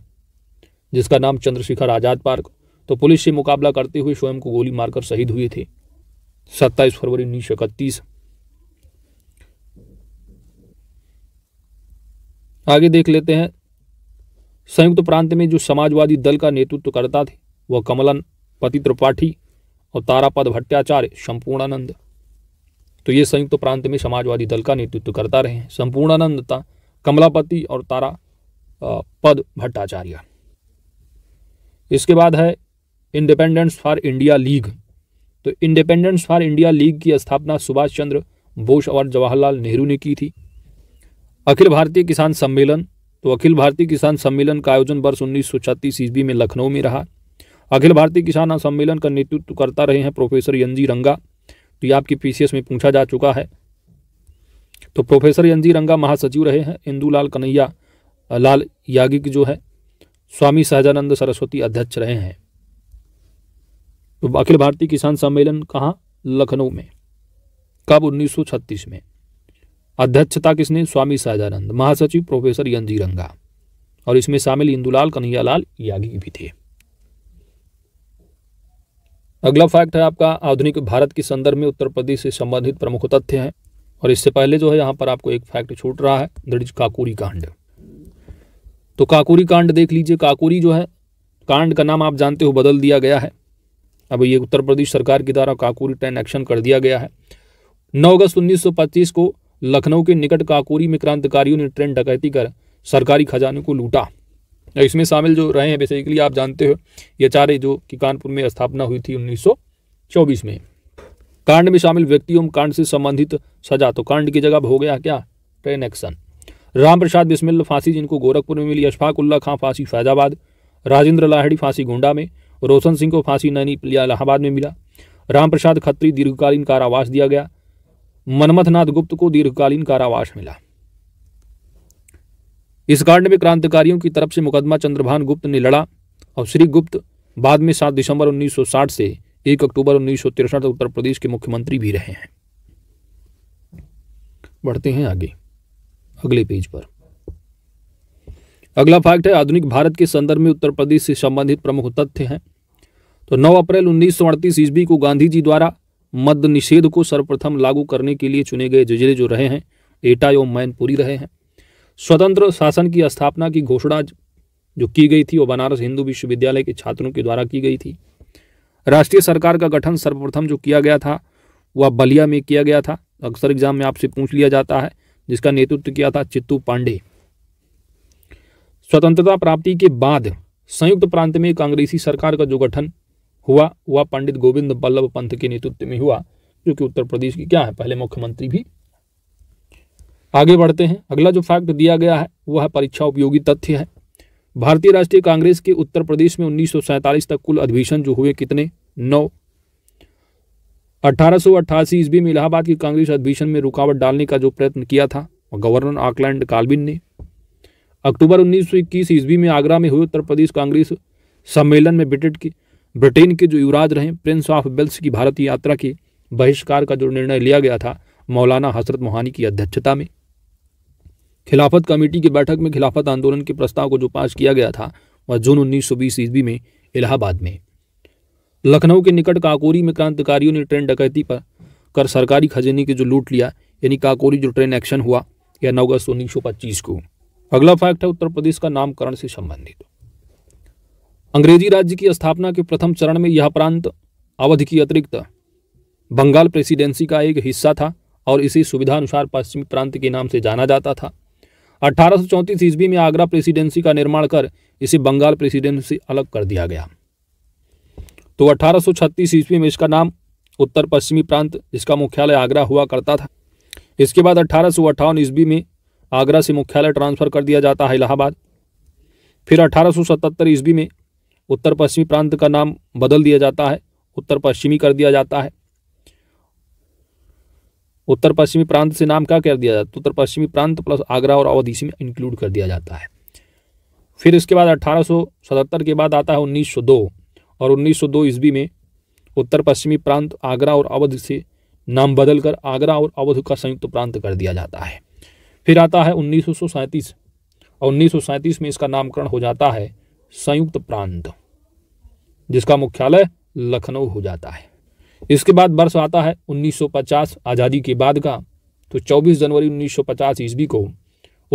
जिसका नाम चंद्रशेखर आज़ाद पार्क तो पुलिस से मुकाबला करते हुए स्वयं को गोली मारकर शहीद हुए थे सत्ताईस फरवरी उन्नीस सौ इकतीस आगे देख लेते हैं संयुक्त तो प्रांत में जो समाजवादी दल का नेतृत्व करता थे वह कमलन पति त्रिपाठी और तारापद भट्टाचार्य संपूर्णानंद तो ये संयुक्त तो प्रांत में समाजवादी दल का नेतृत्व करता रहे संपूर्णानंद कमलापति और तारा पद भट्टाचार्य इसके बाद है इंडिपेंडेंस फॉर इंडिया लीग तो इंडिपेंडेंस फॉर इंडिया लीग की स्थापना सुभाष चंद्र बोस और जवाहरलाल नेहरू ने की थी अखिल भारतीय किसान सम्मेलन तो अखिल भारतीय किसान सम्मेलन का आयोजन वर्ष उन्नीस सौ छत्तीस ईस्वी में लखनऊ में रहा अखिल भारतीय किसान सम्मेलन का नेतृत्व करता रहे हैं प्रोफेसर यंजी रंगा तो ये आपकी पीसीएस में पूछा जा चुका है तो प्रोफेसर यंजी रंगा महासचिव रहे हैं इंदूलाल कन्हैया लाल यागिक जो है स्वामी सहजानंद सरस्वती अध्यक्ष रहे हैं तो अखिल भारतीय किसान सम्मेलन कहाँ लखनऊ में कब 1936 में अध्यक्षता किसने स्वामी सहजानंद महासचिव प्रोफेसर यंजी रंगा और इसमें शामिल इंदुलाल कन्हैयालाल यागी भी थे अगला फैक्ट है आपका आधुनिक भारत के संदर्भ में उत्तर प्रदेश से संबंधित प्रमुख तथ्य हैं और इससे पहले जो है यहाँ पर आपको एक फैक्ट छूट रहा है दृढ़ काकुरी कांड तो काकोरी कांड देख लीजिए काकोरी जो है कांड का नाम आप जानते हो बदल दिया गया है अब ये उत्तर प्रदेश सरकार की द्वारा काकोरी टेन एक्शन कर दिया गया है 9 अगस्त 1925 को लखनऊ के निकट काकोरी में क्रांतिकारियों ने ट्रेन डकैती कर सरकारी खजाने को लूटा इसमें शामिल जो रहे हैं बेसिकली आप जानते हो ये चारे जो कि कानपुर में स्थापना हुई थी 1924 में कांड में शामिल व्यक्तियों कांड से संबंधित सजा तो कांड की जगह हो गया क्या ट्रेन एक्शन राम प्रसाद बिस्मिल फांसी जिनको गोरखपुर में मिली अशफाक उल्ला खां फांसी फैजाबाद राजेंद्र लाहड़ी फांसी गोंडा में रोशन सिंह को फांसी नैनी प्लिया इलाहाबाद में मिला राम प्रसाद खत्री दीर्घकालीन कारावास दिया गया मनमथनाथ गुप्त को दीर्घकालीन कारावास मिला इस कांड में क्रांतिकारियों की तरफ से मुकदमा चंद्रभान गुप्त ने लड़ा और श्री गुप्त बाद में सात दिसंबर 1960 से एक अक्टूबर उन्नीस तक उत्तर प्रदेश के मुख्यमंत्री भी रहे हैं बढ़ते हैं आगे अगले पेज पर अगला फैक्ट है आधुनिक भारत के संदर्भ में उत्तर प्रदेश से संबंधित प्रमुख तथ्य हैं तो 9 अप्रैल उन्नीस सौ अड़तीस ईस्वी को गांधी जी द्वारा मद्य निषेध को सर्वप्रथम लागू करने के लिए चुने गए जजरे जो रहे हैं एटा एवं मैनपुरी रहे हैं स्वतंत्र शासन की स्थापना की घोषणा जो की गई थी वो बनारस हिंदू विश्वविद्यालय के छात्रों के द्वारा की गई थी राष्ट्रीय सरकार का गठन सर्वप्रथम जो किया गया था वह बलिया में किया गया था अक्सर एग्जाम में आपसे पूछ लिया जाता है जिसका नेतृत्व किया था चित्तू पांडे स्वतंत्रता प्राप्ति के बाद संयुक्त प्रांत में कांग्रेसी सरकार का जो गठन हुआ वह पंडित गोविंद बल्लभ पंत के नेतृत्व में हुआ जो कि उत्तर प्रदेश की क्या है पहले मुख्यमंत्री भी आगे बढ़ते हैं अगला जो फैक्ट दिया गया है वह है परीक्षा उपयोगी तथ्य है भारतीय राष्ट्रीय कांग्रेस के उत्तर प्रदेश में उन्नीस तक कुल अधिवेशन जो हुए कितने नौ अठारह ईस्वी में इलाहाबाद की कांग्रेस अधिवेशन में रुकावट डालने का जो प्रयत्न किया था गवर्नर ऑकलैंड कालबिन ने अक्टूबर 1921 ईस्वी में आगरा में हुए उत्तर प्रदेश कांग्रेस सम्मेलन में ब्रिटेन के ब्रिटेन के जो युवराज रहे प्रिंस ऑफ वेल्स की भारतीय यात्रा के बहिष्कार का जो निर्णय लिया गया था मौलाना हसरत मोहानी की अध्यक्षता में खिलाफत कमेटी की बैठक में खिलाफत आंदोलन के प्रस्ताव को जो पास किया गया था वह जून 1920 ईस्वी में इलाहाबाद में लखनऊ के निकट काकोरी में क्रांतिकारियों ने ट्रेन डकैती पर कर सरकारी खजाने की जो लूट लिया यानी काकोरी जो ट्रेन एक्शन हुआ यह नौ अगस्त उन्नीस सौ पच्चीस को अगला फैक्ट है उत्तर प्रदेश का नामकरण से संबंधित अंग्रेजी राज्य की स्थापना के प्रथम चरण में यह प्रांत अवध की अतिरिक्त बंगाल प्रेसिडेंसी का एक हिस्सा था और इसे सुविधा अनुसार पश्चिमी प्रांत के नाम से जाना जाता था अठारह ईस्वी में आगरा प्रेसिडेंसी का निर्माण कर इसे बंगाल प्रेसिडेंसी से अलग कर दिया गया तो 1836 ईस्वी में इसका नाम उत्तर पश्चिमी प्रांत जिसका मुख्यालय आगरा हुआ करता था इसके बाद अठारह ईस्वी में आगरा से मुख्यालय ट्रांसफर कर दिया जाता है इलाहाबाद फिर 1877 ईस्वी में उत्तर पश्चिमी प्रांत का नाम बदल दिया जाता है उत्तर पश्चिमी कर दिया जाता है उत्तर पश्चिमी प्रांत से नाम क्या कर दिया जाता है तो उत्तर पश्चिमी प्रांत प्लस आगरा और अवध इसी में इंक्लूड कर दिया जाता है फिर इसके बाद 1877 के बाद आता है 1902 और 1902 ईस्वी में उत्तर पश्चिमी प्रांत आगरा और अवध से नाम बदलकर आगरा और अवध का संयुक्त प्रांत कर दिया जाता है फिर आता है उन्नीस और उन्नीस में इसका नामकरण हो जाता है संयुक्त प्रांत जिसका मुख्यालय लखनऊ हो जाता है इसके बाद वर्ष आता है 1950 आज़ादी के बाद का तो 24 जनवरी 1950 ईस्वी को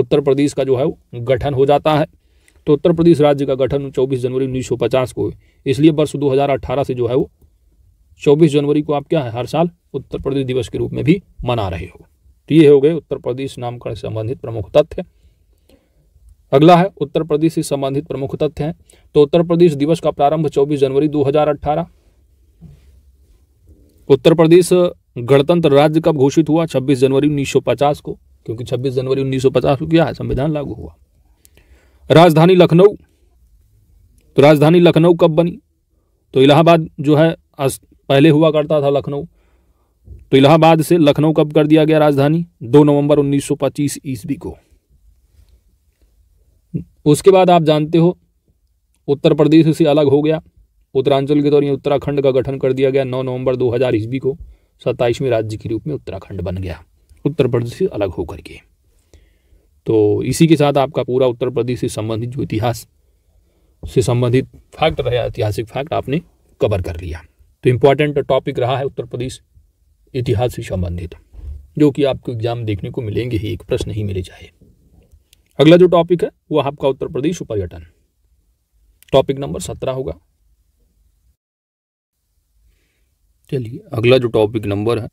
उत्तर प्रदेश का जो है गठन हो जाता है तो उत्तर प्रदेश राज्य का गठन 24 जनवरी 1950 को इसलिए वर्ष 2018 से जो है वो 24 जनवरी को आप क्या है हर साल उत्तर प्रदेश दिवस के रूप में भी मना रहे हो तो ये हो गए उत्तर प्रदेश नामकरण से संबंधित प्रमुख तथ्य अगला है उत्तर प्रदेश से संबंधित प्रमुख तथ्य है तो उत्तर प्रदेश दिवस का प्रारंभ चौबीस जनवरी दो उत्तर प्रदेश गणतंत्र राज्य कब घोषित हुआ 26 जनवरी 1950 को क्योंकि 26 जनवरी 1950 को क्या है संविधान लागू हुआ राजधानी लखनऊ तो राजधानी लखनऊ कब बनी तो इलाहाबाद जो है पहले हुआ करता था लखनऊ तो इलाहाबाद से लखनऊ कब कर दिया गया राजधानी दो नवंबर 1925 ईस्वी को उसके बाद आप जानते हो उत्तर प्रदेश से अलग हो गया उत्तरांचल के तौर तो उत्तराखंड का गठन कर दिया गया 9 नवंबर 2000 ईस्वी को सत्ताईसवें राज्य के रूप में उत्तराखंड बन गया उत्तर प्रदेश से अलग होकर के तो इसी के साथ आपका पूरा उत्तर प्रदेश से संबंधित जो इतिहास से संबंधित फैक्ट रहा ऐतिहासिक फैक्ट आपने कवर कर लिया तो इम्पॉर्टेंट टॉपिक रहा है उत्तर प्रदेश इतिहास से संबंधित जो कि आपको एग्जाम देखने को मिलेंगे ही एक प्रश्न ही मिले चाहे अगला जो टॉपिक है वह आपका उत्तर प्रदेश पर्यटन टॉपिक नंबर सत्रह होगा चलिए अगला जो टॉपिक नंबर है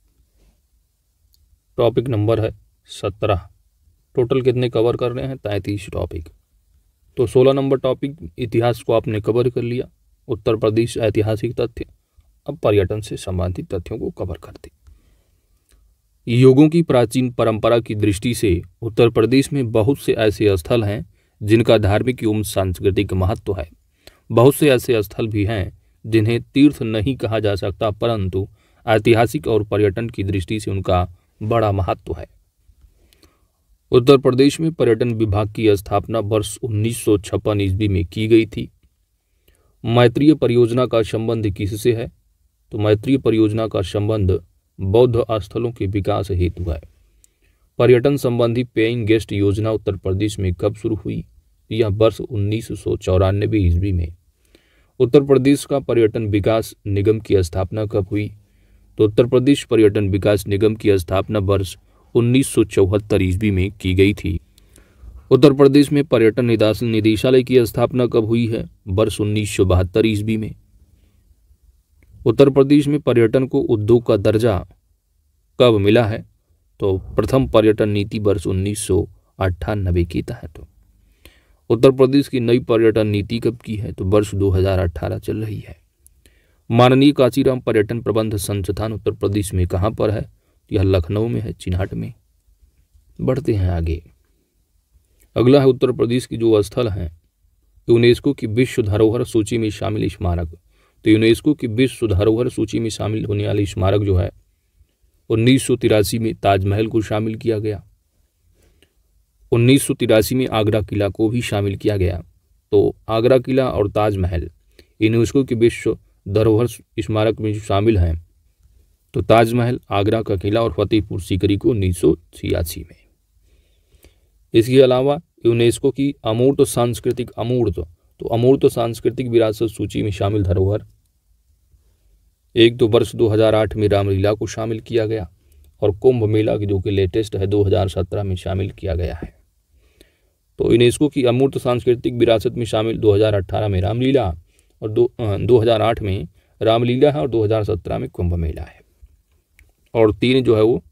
टॉपिक नंबर है सत्रह टोटल कितने कवर कर रहे हैं तैंतीस टॉपिक तो सोलह नंबर टॉपिक इतिहास को आपने कवर कर लिया उत्तर प्रदेश ऐतिहासिक तथ्य अब पर्यटन से संबंधित तथ्यों को कवर करते योगों की प्राचीन परंपरा की दृष्टि से उत्तर प्रदेश में बहुत से ऐसे स्थल हैं जिनका धार्मिक एवं सांस्कृतिक महत्व है बहुत से ऐसे स्थल भी हैं जिन्हें तीर्थ नहीं कहा जा सकता परंतु ऐतिहासिक और पर्यटन की दृष्टि से उनका बड़ा महत्व है उत्तर प्रदेश में पर्यटन विभाग की स्थापना वर्ष उन्नीस ईस्वी में की गई थी मैत्रीय परियोजना का संबंध किससे है तो मैत्रीय परियोजना का संबंध बौद्ध स्थलों के विकास हेतु है पर्यटन संबंधी पेइंग गेस्ट योजना उत्तर प्रदेश में कब शुरू हुई यह वर्ष उन्नीस सौ ईस्वी में उत्तर प्रदेश का पर्यटन विकास निगम की स्थापना कब हुई तो उत्तर प्रदेश पर्यटन विकास निगम की स्थापना वर्ष उन्नीस सौ चौहत्तर ईस्वी में की गई थी उत्तर प्रदेश में पर्यटन निदेशालय की स्थापना कब हुई है वर्ष उन्नीस सौ बहत्तर ईस्वी में उत्तर प्रदेश में पर्यटन को उद्योग का दर्जा कब मिला है तो प्रथम पर्यटन नीति वर्ष उन्नीस सौ अट्ठानबे के तहत उत्तर प्रदेश की नई पर्यटन नीति कब की है तो वर्ष 2018 चल रही है माननीय काशीराम पर्यटन प्रबंध संस्थान उत्तर प्रदेश में कहाँ पर है यह लखनऊ में है चिन्हट में बढ़ते हैं आगे अगला है उत्तर प्रदेश की जो स्थल हैं यूनेस्को की विश्व धरोहर सूची में शामिल स्मारक तो यूनेस्को की विश्व धरोहर सूची में शामिल होने वाले स्मारक जो है उन्नीस में ताजमहल को शामिल किया गया उन्नीस में आगरा किला को भी शामिल किया गया तो आगरा किला और ताजमहल यूनेस्को के विश्व धरोहर स्मारक में शामिल हैं तो ताजमहल आगरा का किला और फतेहपुर सीकरी को उन्नीस में इसके अलावा यूनेस्को की अमूर्त तो सांस्कृतिक अमूर्त तो, तो अमूर्त तो सांस्कृतिक विरासत सूची में शामिल धरोहर एक तो वर्ष 2008 में रामलीला को शामिल किया गया और कुंभ मेला जो कि लेटेस्ट है 2017 में शामिल किया गया है तो यूनेस्को की अमूर्त सांस्कृतिक विरासत में शामिल 2018 में रामलीला और दो, 2008 में रामलीला है और 2017 में कुंभ मेला है और तीन जो है वो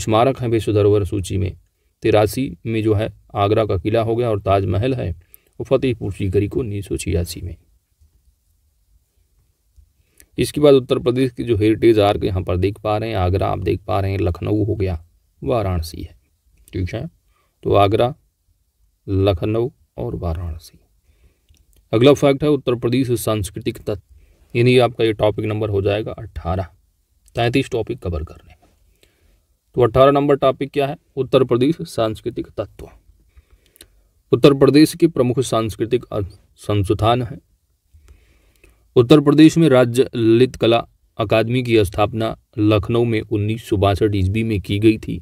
स्मारक हैं विश्व धरोहर सूची में तिरासी में जो है आगरा का किला हो गया और ताजमहल है वो फतेहपुर सीकरी को उन्नीस सौ छियासी में इसके बाद उत्तर प्रदेश के जो हेरिटेज आर्क यहाँ पर देख पा रहे हैं आगरा आप देख पा रहे हैं लखनऊ हो गया वाराणसी है ठीक है तो आगरा लखनऊ और वाराणसी अगला फैक्ट है उत्तर प्रदेश सांस्कृतिक तत्व यानी आपका ये टॉपिक नंबर हो जाएगा अट्ठारह तैंतीस टॉपिक कवर करने तो अट्ठारह नंबर टॉपिक क्या है उत्तर प्रदेश सांस्कृतिक तत्व उत्तर प्रदेश के प्रमुख सांस्कृतिक अं- संस्थान है उत्तर प्रदेश में राज्य ललित कला अकादमी की स्थापना लखनऊ में उन्नीस सौ बासठ ईस्वी में की गई थी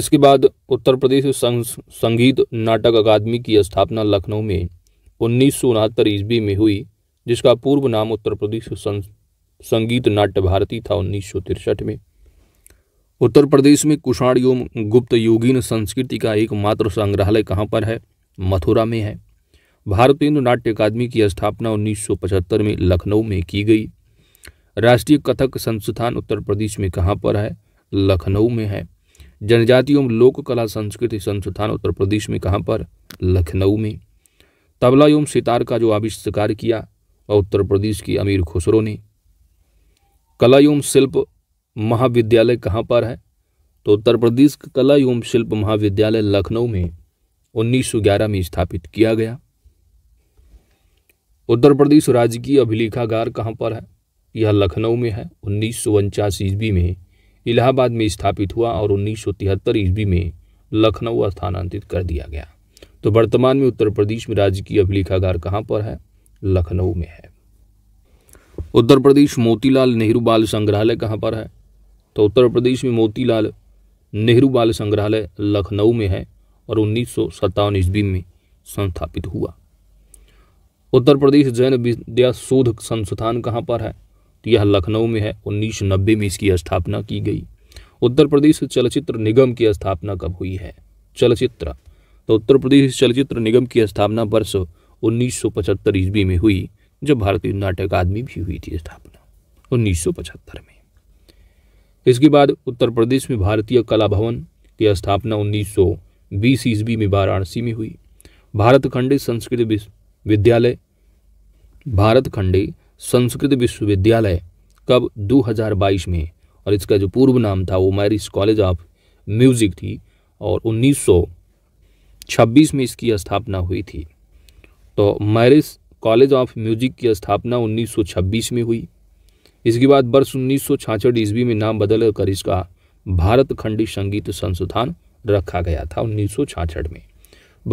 इसके बाद उत्तर प्रदेश संगीत नाटक अकादमी की स्थापना लखनऊ में उन्नीस सौ उनहत्तर ईस्वी में हुई जिसका पूर्व नाम उत्तर प्रदेश संगीत नाट्य भारती था उन्नीस में उत्तर प्रदेश में कुषाण एवं गुप्त योगीन संस्कृति का एकमात्र संग्रहालय कहाँ पर है मथुरा में है भारतेंद्र नाट्य अकादमी की स्थापना 1975 में लखनऊ में की गई राष्ट्रीय कथक संस्थान उत्तर प्रदेश में कहाँ पर है लखनऊ में है जनजातीय एवं लोक कला संस्कृति संस्थान उत्तर प्रदेश में कहाँ पर लखनऊ में तबला एवं सितार का जो आविष्कार किया और उत्तर प्रदेश की अमीर खुसरो ने कला एवं शिल्प महाविद्यालय कहाँ पर है तो उत्तर प्रदेश का कला एवं शिल्प महाविद्यालय लखनऊ में 1911 में स्थापित किया गया उत्तर प्रदेश राज्य की अभिलेखागार कहाँ पर है यह लखनऊ में है उन्नीस सौ ईस्वी में इलाहाबाद में स्थापित हुआ और उन्नीस सौ तिहत्तर ईस्वी में लखनऊ स्थानांतरित कर दिया गया तो वर्तमान में उत्तर प्रदेश में राज्य की अभिलेखागार कहाँ पर है लखनऊ में है उत्तर प्रदेश मोतीलाल नेहरू बाल संग्रहालय कहाँ पर है तो उत्तर प्रदेश में मोतीलाल नेहरू बाल संग्रहालय लखनऊ में है और उन्नीस सौ ईस्वी में संस्थापित हुआ उत्तर प्रदेश जैन विद्या शोध संस्थान कहाँ पर है तो यह लखनऊ में है उन्नीस में इसकी स्थापना की गई उत्तर प्रदेश चलचित्र निगम की स्थापना कब हुई है चलचित्र तो उत्तर प्रदेश चलचित्र निगम की स्थापना वर्ष उन्नीस ईस्वी में हुई जब भारतीय नाट्य अकादमी भी हुई थी स्थापना उन्नीस में इसके बाद उत्तर प्रदेश में भारतीय कला भवन की स्थापना 1920 ईस्वी में वाराणसी में हुई भारत खंडे संस्कृत विश्वविद्यालय भारत खंडे संस्कृत विश्वविद्यालय कब 2022 में और इसका जो पूर्व नाम था वो मैरिस कॉलेज ऑफ म्यूजिक थी और 1926 में इसकी स्थापना हुई थी तो मैरिस कॉलेज ऑफ म्यूजिक की स्थापना 1926 में हुई इसके बाद वर्ष उन्नीस सौ ईस्वी में नाम बदल कर इसका भारत खंडी संगीत संस्थान रखा गया था उन्नीस में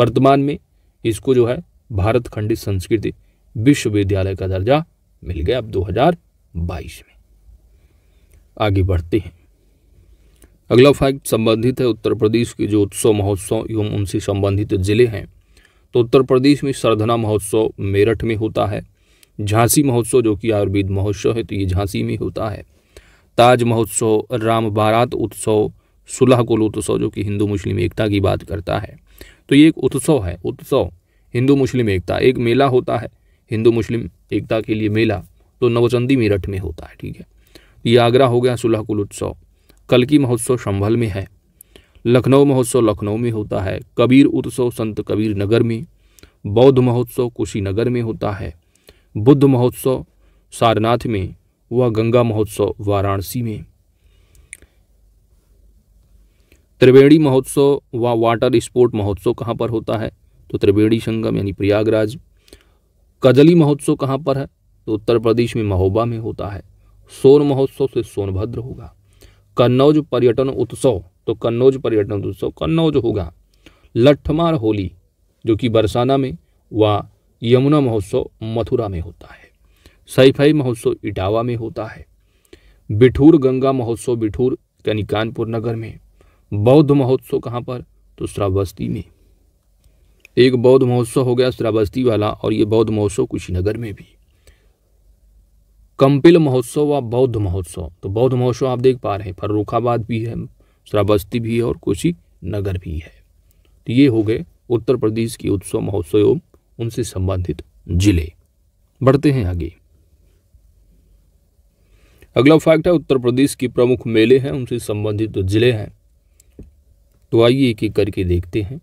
वर्तमान में इसको जो है भारत खंडी संस्कृति विश्वविद्यालय का दर्जा मिल गया अब 2022 में आगे बढ़ते हैं अगला फैक्ट संबंधित है उत्तर प्रदेश के जो उत्सव महोत्सव एवं उनसे संबंधित जिले हैं तो उत्तर प्रदेश में सरधना महोत्सव मेरठ में होता है झांसी महोत्सव जो कि आयुर्वेद महोत्सव है तो ये झांसी में होता है ताज महोत्सव राम बारात उत्सव सुलह कुल उत्सव जो कि हिंदू मुस्लिम एकता की बात करता है तो ये एक उत्सव है उत्सव हिंदू मुस्लिम एकता एक मेला होता है हिंदू मुस्लिम एकता के लिए मेला तो नवचंदी मेरठ में होता है ठीक है ये आगरा हो गया सुलह कुल उत्सव कल की महोत्सव संभल में है लखनऊ महोत्सव लखनऊ में होता है कबीर उत्सव संत कबीर नगर में बौद्ध महोत्सव कुशीनगर में होता है बुद्ध महोत्सव सारनाथ में व गंगा महोत्सव वाराणसी में त्रिवेणी महोत्सव व वाटर स्पोर्ट महोत्सव कहाँ पर होता है तो त्रिवेणी संगम यानी प्रयागराज कजली महोत्सव कहाँ पर है तो उत्तर प्रदेश में महोबा में होता है सोन महोत्सव से सोनभद्र होगा कन्नौज पर्यटन उत्सव तो कन्नौज पर्यटन उत्सव कन्नौज होगा लठमार होली जो कि बरसाना में व यमुना महोत्सव मथुरा में होता है सईफाई महोत्सव इटावा में होता है बिठूर गंगा महोत्सव बिठूर यानी कानपुर नगर में बौद्ध महोत्सव कहाँ पर तो श्रावस्ती में एक बौद्ध महोत्सव हो गया श्रावस्ती वाला और ये बौद्ध महोत्सव कुशीनगर में भी कंपिल महोत्सव व बौद्ध महोत्सव तो बौद्ध महोत्सव आप देख पा रहे हैं फर्रुखाबाद भी है श्रावस्ती भी है और कोशी नगर भी है तो ये हो गए उत्तर प्रदेश के उत्सव महोत्सव एवं उनसे संबंधित जिले बढ़ते हैं आगे अगला फैक्ट है उत्तर प्रदेश के प्रमुख मेले हैं उनसे संबंधित तो जिले हैं तो आइए एक एक करके देखते हैं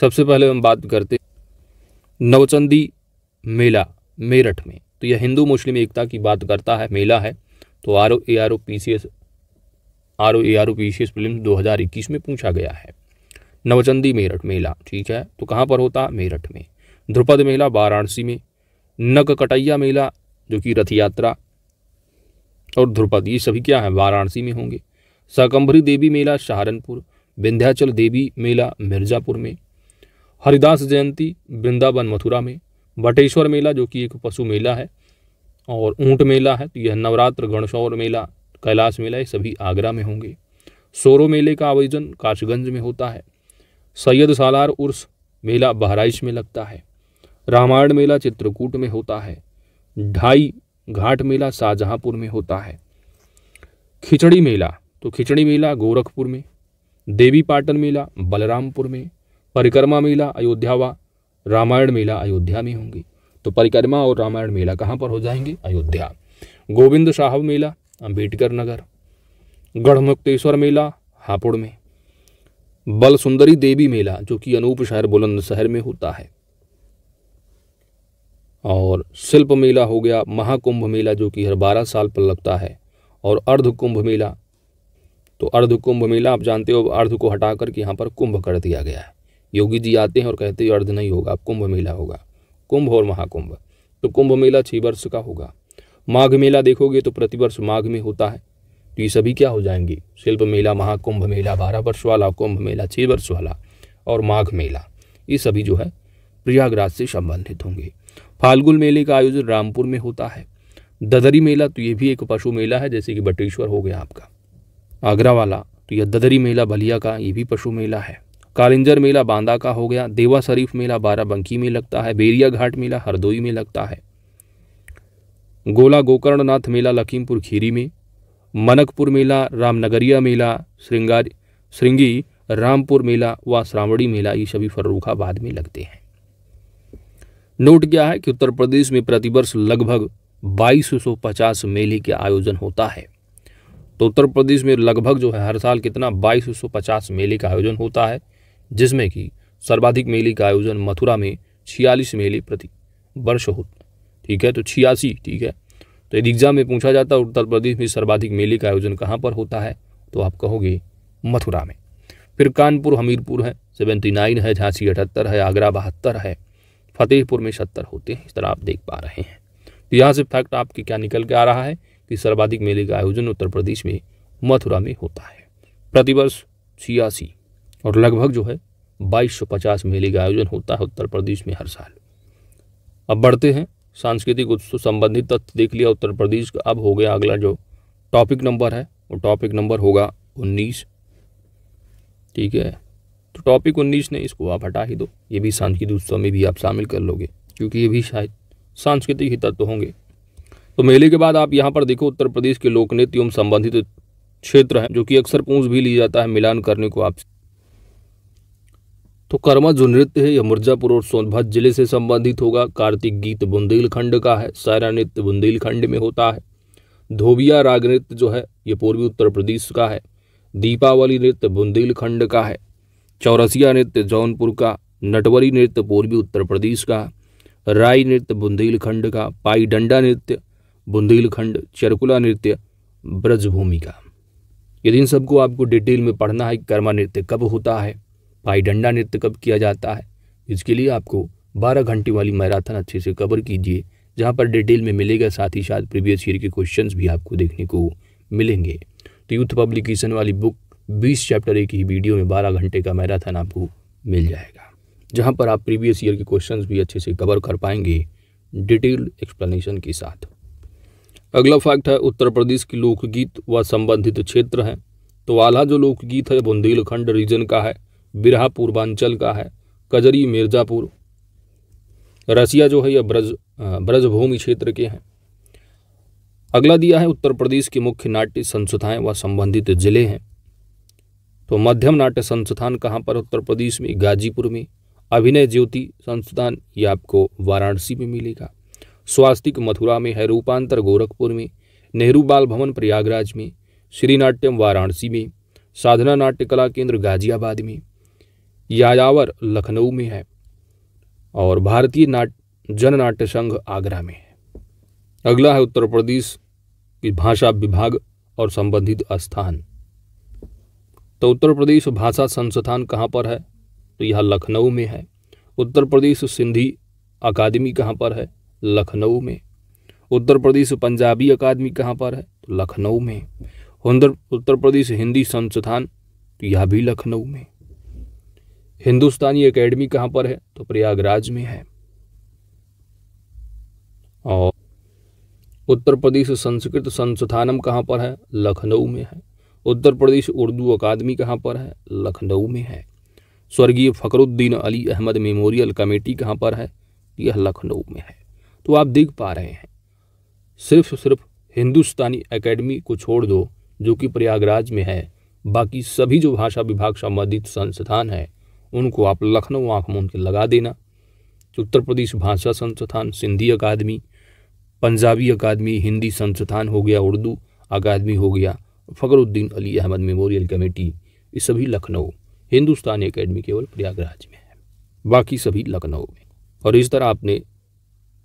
सबसे पहले हम बात करते नवचंदी मेला मेरठ में तो यह हिंदू मुस्लिम एकता की बात करता है मेला है तो R A R O P C S R O A R O P C S हजार इक्कीस में पूछा गया है नवचंदी मेरठ मेला ठीक है तो कहाँ पर होता मेरठ में ध्रुपद मेला वाराणसी में नक कटैया मेला जो कि रथ यात्रा और ध्रुपद ये सभी क्या है वाराणसी में होंगे सकम्भरी देवी मेला सहारनपुर विंध्याचल देवी मेला मिर्जापुर में हरिदास जयंती वृंदावन मथुरा में बटेश्वर मेला जो कि एक पशु मेला है और ऊंट मेला है तो यह नवरात्र गणशौर मेला कैलाश मेला सभी आगरा में होंगे सोरो मेले का आयोजन काशगंज में होता है सैयद सालार उर्स मेला बहराइच में लगता है रामायण मेला चित्रकूट में होता है ढाई घाट मेला शाहजहाँपुर में होता है खिचड़ी मेला तो खिचड़ी मेला गोरखपुर में देवी पाटन मेला बलरामपुर में परिक्रमा मेला अयोध्या व रामायण मेला अयोध्या में होंगे तो परिक्रमा और रामायण मेला कहाँ पर हो जाएंगे अयोध्या गोविंद साहब मेला अंबेडकर नगर गढ़मुक्तेश्वर मेला हापुड़ में बल सुंदरी देवी मेला जो कि अनूप शहर बुलंदशहर में होता है और शिल्प मेला हो गया महाकुंभ मेला जो कि हर बारह साल पर लगता है और अर्ध कुंभ मेला तो अर्ध कुंभ मेला आप जानते हो अर्ध को हटा करके यहाँ पर कुंभ कर दिया गया है योगी जी आते हैं और कहते हैं अर्ध नहीं होगा अब कुंभ मेला होगा कुंभ और महाकुंभ तो कुंभ मेला छः वर्ष का होगा माघ मेला देखोगे तो प्रतिवर्ष माघ में होता है तो ये सभी क्या हो जाएंगे शिल्प मेला महाकुंभ मेला बारह वर्ष वाला कुंभ मेला छः वर्ष वाला और माघ मेला ये सभी जो है प्रयागराज से संबंधित होंगे फाल्गुन मेले का आयोजन रामपुर में होता है ददरी मेला तो ये भी एक पशु मेला है जैसे कि बटेश्वर हो गया आपका आगरा वाला तो यह ददरी मेला बलिया का ये भी पशु मेला है कालिंजर मेला बांदा का हो गया देवा शरीफ मेला बाराबंकी में लगता है बेरिया घाट मेला हरदोई में लगता है गोला गोकर्णनाथ मेला लखीमपुर खीरी में मनकपुर मेला रामनगरिया मेला श्रृंगार श्रृंगी रामपुर मेला व श्रावणी मेला ये सभी फर्रुखाबाद में लगते हैं नोट क्या है कि उत्तर प्रदेश में प्रतिवर्ष लगभग 2250 मेले के आयोजन होता है तो उत्तर प्रदेश में लगभग जो है हर साल कितना 2250 मेले का आयोजन होता है जिसमें कि सर्वाधिक मेले का आयोजन मथुरा में छियालीस मेले प्रति वर्ष होता ठीक है तो छियासी ठीक है तो यदि एग्जाम में पूछा जाता है उत्तर प्रदेश में सर्वाधिक मेले का आयोजन कहाँ पर होता है तो आप कहोगे मथुरा में फिर कानपुर हमीरपुर है सेवेंटी नाइन है झांसी अठहत्तर है आगरा बहत्तर है फतेहपुर में सत्तर होते हैं इस तरह आप देख पा रहे हैं तो यहाँ से फैक्ट आपके क्या निकल के आ रहा है कि सर्वाधिक मेले का आयोजन उत्तर प्रदेश में मथुरा में होता है प्रतिवर्ष छियासी और लगभग जो है बाईस मेले का आयोजन होता है उत्तर प्रदेश में हर साल अब बढ़ते हैं सांस्कृतिक उत्सव संबंधित तथ्य देख लिया उत्तर प्रदेश का अब हो गया अगला जो टॉपिक नंबर है वो टॉपिक नंबर होगा उन्नीस ठीक है तो टॉपिक उन्नीस ने इसको आप हटा ही दो ये भी सांस्कृतिक उत्सव में भी आप शामिल कर लोगे क्योंकि ये भी शायद सांस्कृतिक ही तत्व होंगे तो मेले के बाद आप यहाँ पर देखो उत्तर प्रदेश के लोक नृत्य एवं संबंधित क्षेत्र हैं जो कि अक्सर पूछ भी ली जाता है मिलान करने को आप तो कर्मा जो नृत्य है यह मिर्जापुर और सोनभद्र जिले से संबंधित होगा कार्तिक गीत बुंदेलखंड का है सायरा नृत्य बुंदेलखंड में होता है धोबिया राग नृत्य जो है ये पूर्वी उत्तर प्रदेश का है दीपावली नृत्य बुंदेलखंड का है चौरसिया नृत्य जौनपुर का नटवरी नृत्य पूर्वी उत्तर प्रदेश का राय नृत्य बुंदेलखंड का पाई डंडा नृत्य बुंदेलखंड चरकुला नृत्य ब्रजभूमि का यदि इन सबको आपको डिटेल में पढ़ना है कर्मा नृत्य कब होता है भाई डंडा नृत्य कब किया जाता है इसके लिए आपको बारह घंटे वाली मैराथन अच्छे से कवर कीजिए जहाँ पर डिटेल में मिलेगा साथ ही साथ प्रीवियस ईयर के क्वेश्चन भी आपको देखने को मिलेंगे तो यूथ पब्लिकेशन वाली बुक बीस चैप्टर एक ही वीडियो में बारह घंटे का मैराथन आपको मिल जाएगा जहाँ पर आप प्रीवियस ईयर के क्वेश्चन भी अच्छे से कवर कर पाएंगे डिटेल एक्सप्लेनेशन के साथ अगला फैक्ट है उत्तर प्रदेश के लोकगीत व संबंधित क्षेत्र हैं तो आल्हा जो लोकगीत है बुंदेलखंड रीजन का है बिरहा पूर्वांचल का है कजरी मिर्ज़ापुर रसिया जो है यह ब्रज ब्रजभूमि क्षेत्र के हैं अगला दिया है उत्तर प्रदेश की मुख्य नाट्य संस्थाएं व संबंधित जिले हैं तो मध्यम नाट्य संस्थान कहाँ पर उत्तर प्रदेश में गाजीपुर में अभिनय ज्योति संस्थान ये आपको वाराणसी में मिलेगा स्वास्तिक मथुरा में है रूपांतर गोरखपुर में नेहरू बाल भवन प्रयागराज में श्रीनाट्यम वाराणसी में साधना नाट्य कला केंद्र गाजियाबाद में यायावर लखनऊ में है और भारतीय नाट जननाट्य संघ आगरा में है अगला है उत्तर प्रदेश की भाषा विभाग और संबंधित स्थान तो उत्तर प्रदेश भाषा संस्थान कहाँ पर है तो यह लखनऊ में है उत्तर प्रदेश सिंधी अकादमी कहाँ पर है लखनऊ में उत्तर प्रदेश पंजाबी अकादमी कहाँ पर है तो लखनऊ में उत्तर प्रदेश हिंदी संस्थान तो यह भी लखनऊ में हिंदुस्तानी एकेडमी कहाँ पर है तो प्रयागराज में है और उत्तर प्रदेश संस्कृत संस्थानम कहाँ पर है लखनऊ में है उत्तर प्रदेश उर्दू अकादमी कहाँ पर है लखनऊ में है स्वर्गीय फ़खरुद्दीन अली अहमद मेमोरियल कमेटी कहाँ पर है यह लखनऊ में है तो आप देख पा रहे हैं सिर्फ सिर्फ हिंदुस्तानी एकेडमी को छोड़ दो जो कि प्रयागराज में है बाकी सभी जो भाषा विभाग संबंधित संस्थान हैं उनको आप लखनऊ आँख मूंद के लगा देना उत्तर प्रदेश भाषा संस्थान सिंधी अकादमी पंजाबी अकादमी हिंदी संस्थान हो गया उर्दू अकादमी हो गया फ़खरुद्दीन अली अहमद मेमोरियल कमेटी ये सभी लखनऊ हिंदुस्तानी अकेडमी केवल प्रयागराज में है बाकी सभी लखनऊ में और इस तरह आपने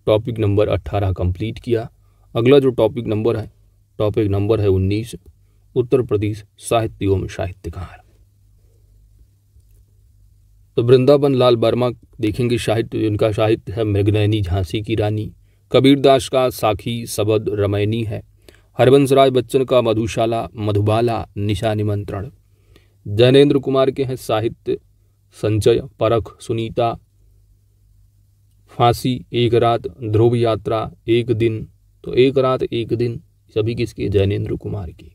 टॉपिक नंबर अट्ठारह कंप्लीट किया अगला जो टॉपिक नंबर है टॉपिक नंबर है उन्नीस उत्तर प्रदेश साहित्य एवं साहित्यकार तो वृंदावन लाल वर्मा देखेंगे साहित्य उनका साहित्य है मृगनैनी झांसी की रानी कबीरदास का साखी सबद रमैनी है हरबंस राय बच्चन का मधुशाला मधुबाला निशा निमंत्रण जैनेन्द्र कुमार के हैं साहित्य संचय परख सुनीता फांसी एक रात ध्रुव यात्रा एक दिन तो एक रात एक दिन सभी किसके जैनेन्द्र कुमार की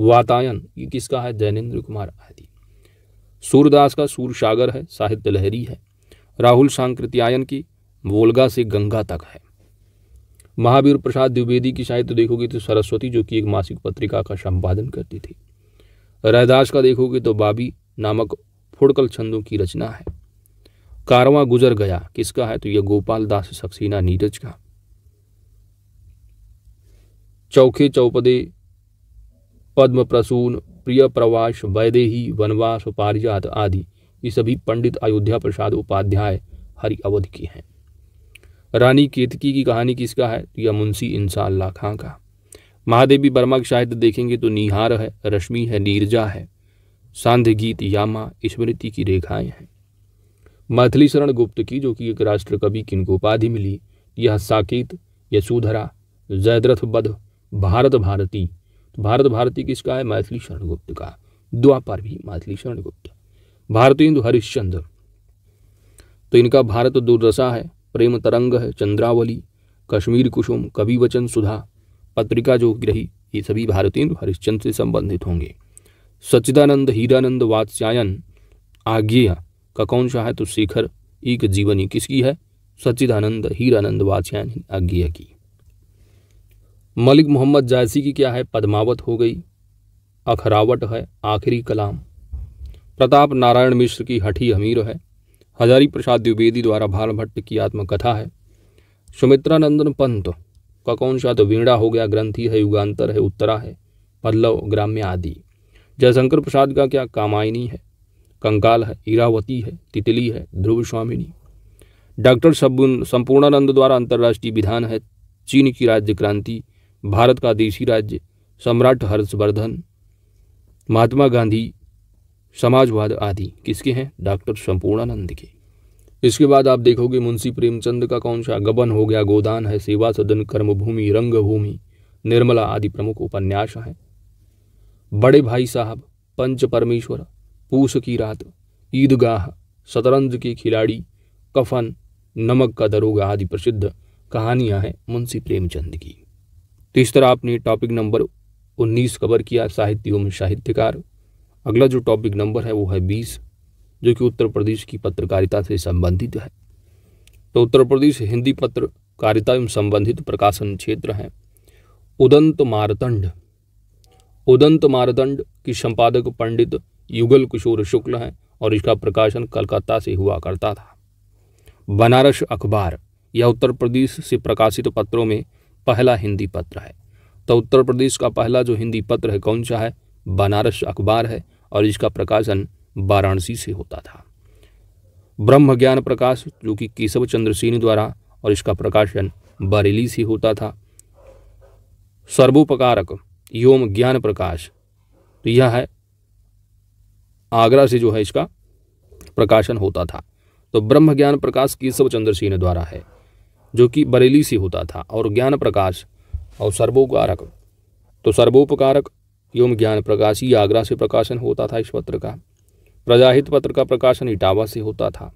वातायन ये किसका है जैनेन्द्र कुमार सूरदास का सूर सागर है साहित्य लहरी है राहुल सांकृत्यायन की वोलगा से गंगा तक है महावीर प्रसाद द्विवेदी की साहित्य तो देखोगे तो सरस्वती जो कि एक मासिक पत्रिका का संपादन करती थी रहदास का देखोगे तो बाबी नामक फुड़कल छंदों की रचना है कारवा गुजर गया किसका है तो यह गोपाल दास सक्सेना नीरज का चौखे चौपदे पद्म प्रसून प्रिय प्रवास वैदेही वनवास पारिजात आदि ये सभी पंडित अयोध्या प्रसाद उपाध्याय हरि अवध के हैं रानी केतकी की कहानी किसका है तो यह मुंशी इंसाल्ला खां का महादेवी वर्मा की साहित्य देखेंगे तो निहार है रश्मि है नीरजा है सांध्य गीत यामा स्मृति की रेखाएं हैं मैथिली शरण गुप्त की जो कि एक राष्ट्र कवि की उपाधि मिली यह साकेत यशोधरा जयद्रथ बध भारत भारती तो भारत भारती किसका है मैथिली शरण गुप्त का द्वापर भी मैथिली शरणगुप्त भारत इंदु हरिश्चंद्र तो इनका भारत दुर्दशा है प्रेम तरंग है चंद्रावली कश्मीर कुसुम कवि वचन सुधा पत्रिका जो ग्रही ये सभी भारतेंदु हरिश्चंद्र से संबंधित होंगे सच्चिदानंद हीरानंद वात्स्यायन आज्ञेय का कौन सा है तो शेखर एक जीवनी किसकी है सच्चिदानंद हीरानंद वात्स्यायन आज्ञेय की मलिक मोहम्मद जायसी की क्या है पद्मावत हो गई अखरावट है आखिरी कलाम प्रताप नारायण मिश्र की हठी अमीर है हजारी प्रसाद द्विवेदी द्वारा भाल भट्ट की आत्मकथा है सुमित्रानंदन पंत का कौन सा तो वीणा हो गया ग्रंथी है युगांतर है उत्तरा है पल्लव ग्राम्य आदि जयशंकर प्रसाद का क्या कामायनी है कंकाल है ईरावती है तितली है ध्रुव स्वामिनी डॉक्टर संपूर्णानंद द्वारा अंतर्राष्ट्रीय विधान है चीन की राज्य क्रांति भारत का देशी राज्य सम्राट हर्षवर्धन महात्मा गांधी समाजवाद आदि किसके हैं डॉक्टर संपूर्णानंद के इसके बाद आप देखोगे मुंशी प्रेमचंद का कौन सा गबन हो गया गोदान है सेवा सदन कर्मभूमि रंगभूमि निर्मला आदि प्रमुख उपन्यास हैं बड़े भाई साहब पंच परमेश्वर पूस की रात ईदगाह शतरंज के खिलाड़ी कफन नमक का दरोगा आदि प्रसिद्ध कहानियां हैं मुंशी प्रेमचंद की तो तरह आपने टॉपिक नंबर उन्नीस कवर किया साहित्य एवं साहित्यकार अगला जो टॉपिक नंबर है वो है बीस जो कि उत्तर प्रदेश की पत्रकारिता से संबंधित है तो उत्तर प्रदेश हिंदी पत्रकारिता एवं संबंधित प्रकाशन क्षेत्र है उदंत मारदंड उदंत मारदंड की संपादक पंडित युगल किशोर शुक्ल हैं और इसका प्रकाशन कलकत्ता से हुआ करता था बनारस अखबार यह उत्तर प्रदेश से प्रकाशित पत्रों में पहला हिंदी पत्र है तो उत्तर प्रदेश का पहला जो हिंदी पत्र है कौन सा है बनारस अखबार है और इसका प्रकाशन वाराणसी से होता था ब्रह्म ज्ञान प्रकाश जो कि केशव चंद्र सिंह द्वारा और इसका प्रकाशन बरेली से होता था सर्वोपकारक योम ज्ञान प्रकाश तो यह है आगरा से जो है इसका प्रकाशन होता था तो ब्रह्म ज्ञान प्रकाश केशव चंद्र सिंह द्वारा है जो कि बरेली से होता था और ज्ञान प्रकाश और सर्वोपकारक तो सर्वोपकारक एवं ज्ञान प्रकाश ही आगरा से प्रकाशन होता था इस पत्र का प्रजाहित पत्र का प्रकाशन इटावा से होता था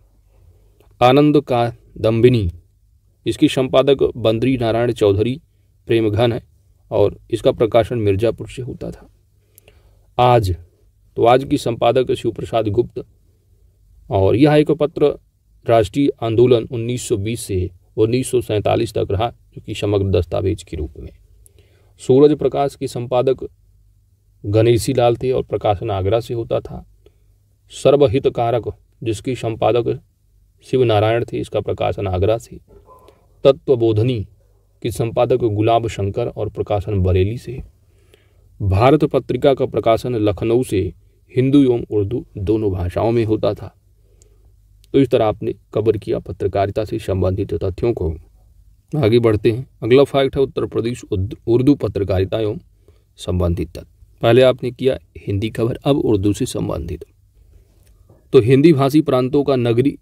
आनंद का दम्बिनी इसकी संपादक बंदरी नारायण चौधरी प्रेमघन है और इसका प्रकाशन मिर्जापुर से होता था आज तो आज की संपादक शिव प्रसाद गुप्त और यह एक पत्र राष्ट्रीय आंदोलन 1920 से उन्नीस तक रहा जो कि समग्र दस्तावेज के रूप में सूरज प्रकाश के संपादक गणेशी लाल थे और प्रकाशन आगरा से होता था सर्वहित कारक जिसकी संपादक शिव नारायण थे इसका प्रकाशन आगरा से तत्वबोधनी के संपादक गुलाब शंकर और प्रकाशन बरेली से भारत पत्रिका का प्रकाशन लखनऊ से हिंदू एवं उर्दू दोनों भाषाओं में होता था तो इस तरह आपने कवर किया पत्रकारिता से संबंधित तथ्यों को आगे बढ़ते हैं अगला फैक्ट है उत्तर प्रदेश उर्दू पत्रकारिता एवं संबंधित तथ्य पहले आपने किया हिंदी खबर अब उर्दू से संबंधित तो हिंदी भाषी प्रांतों का नगरी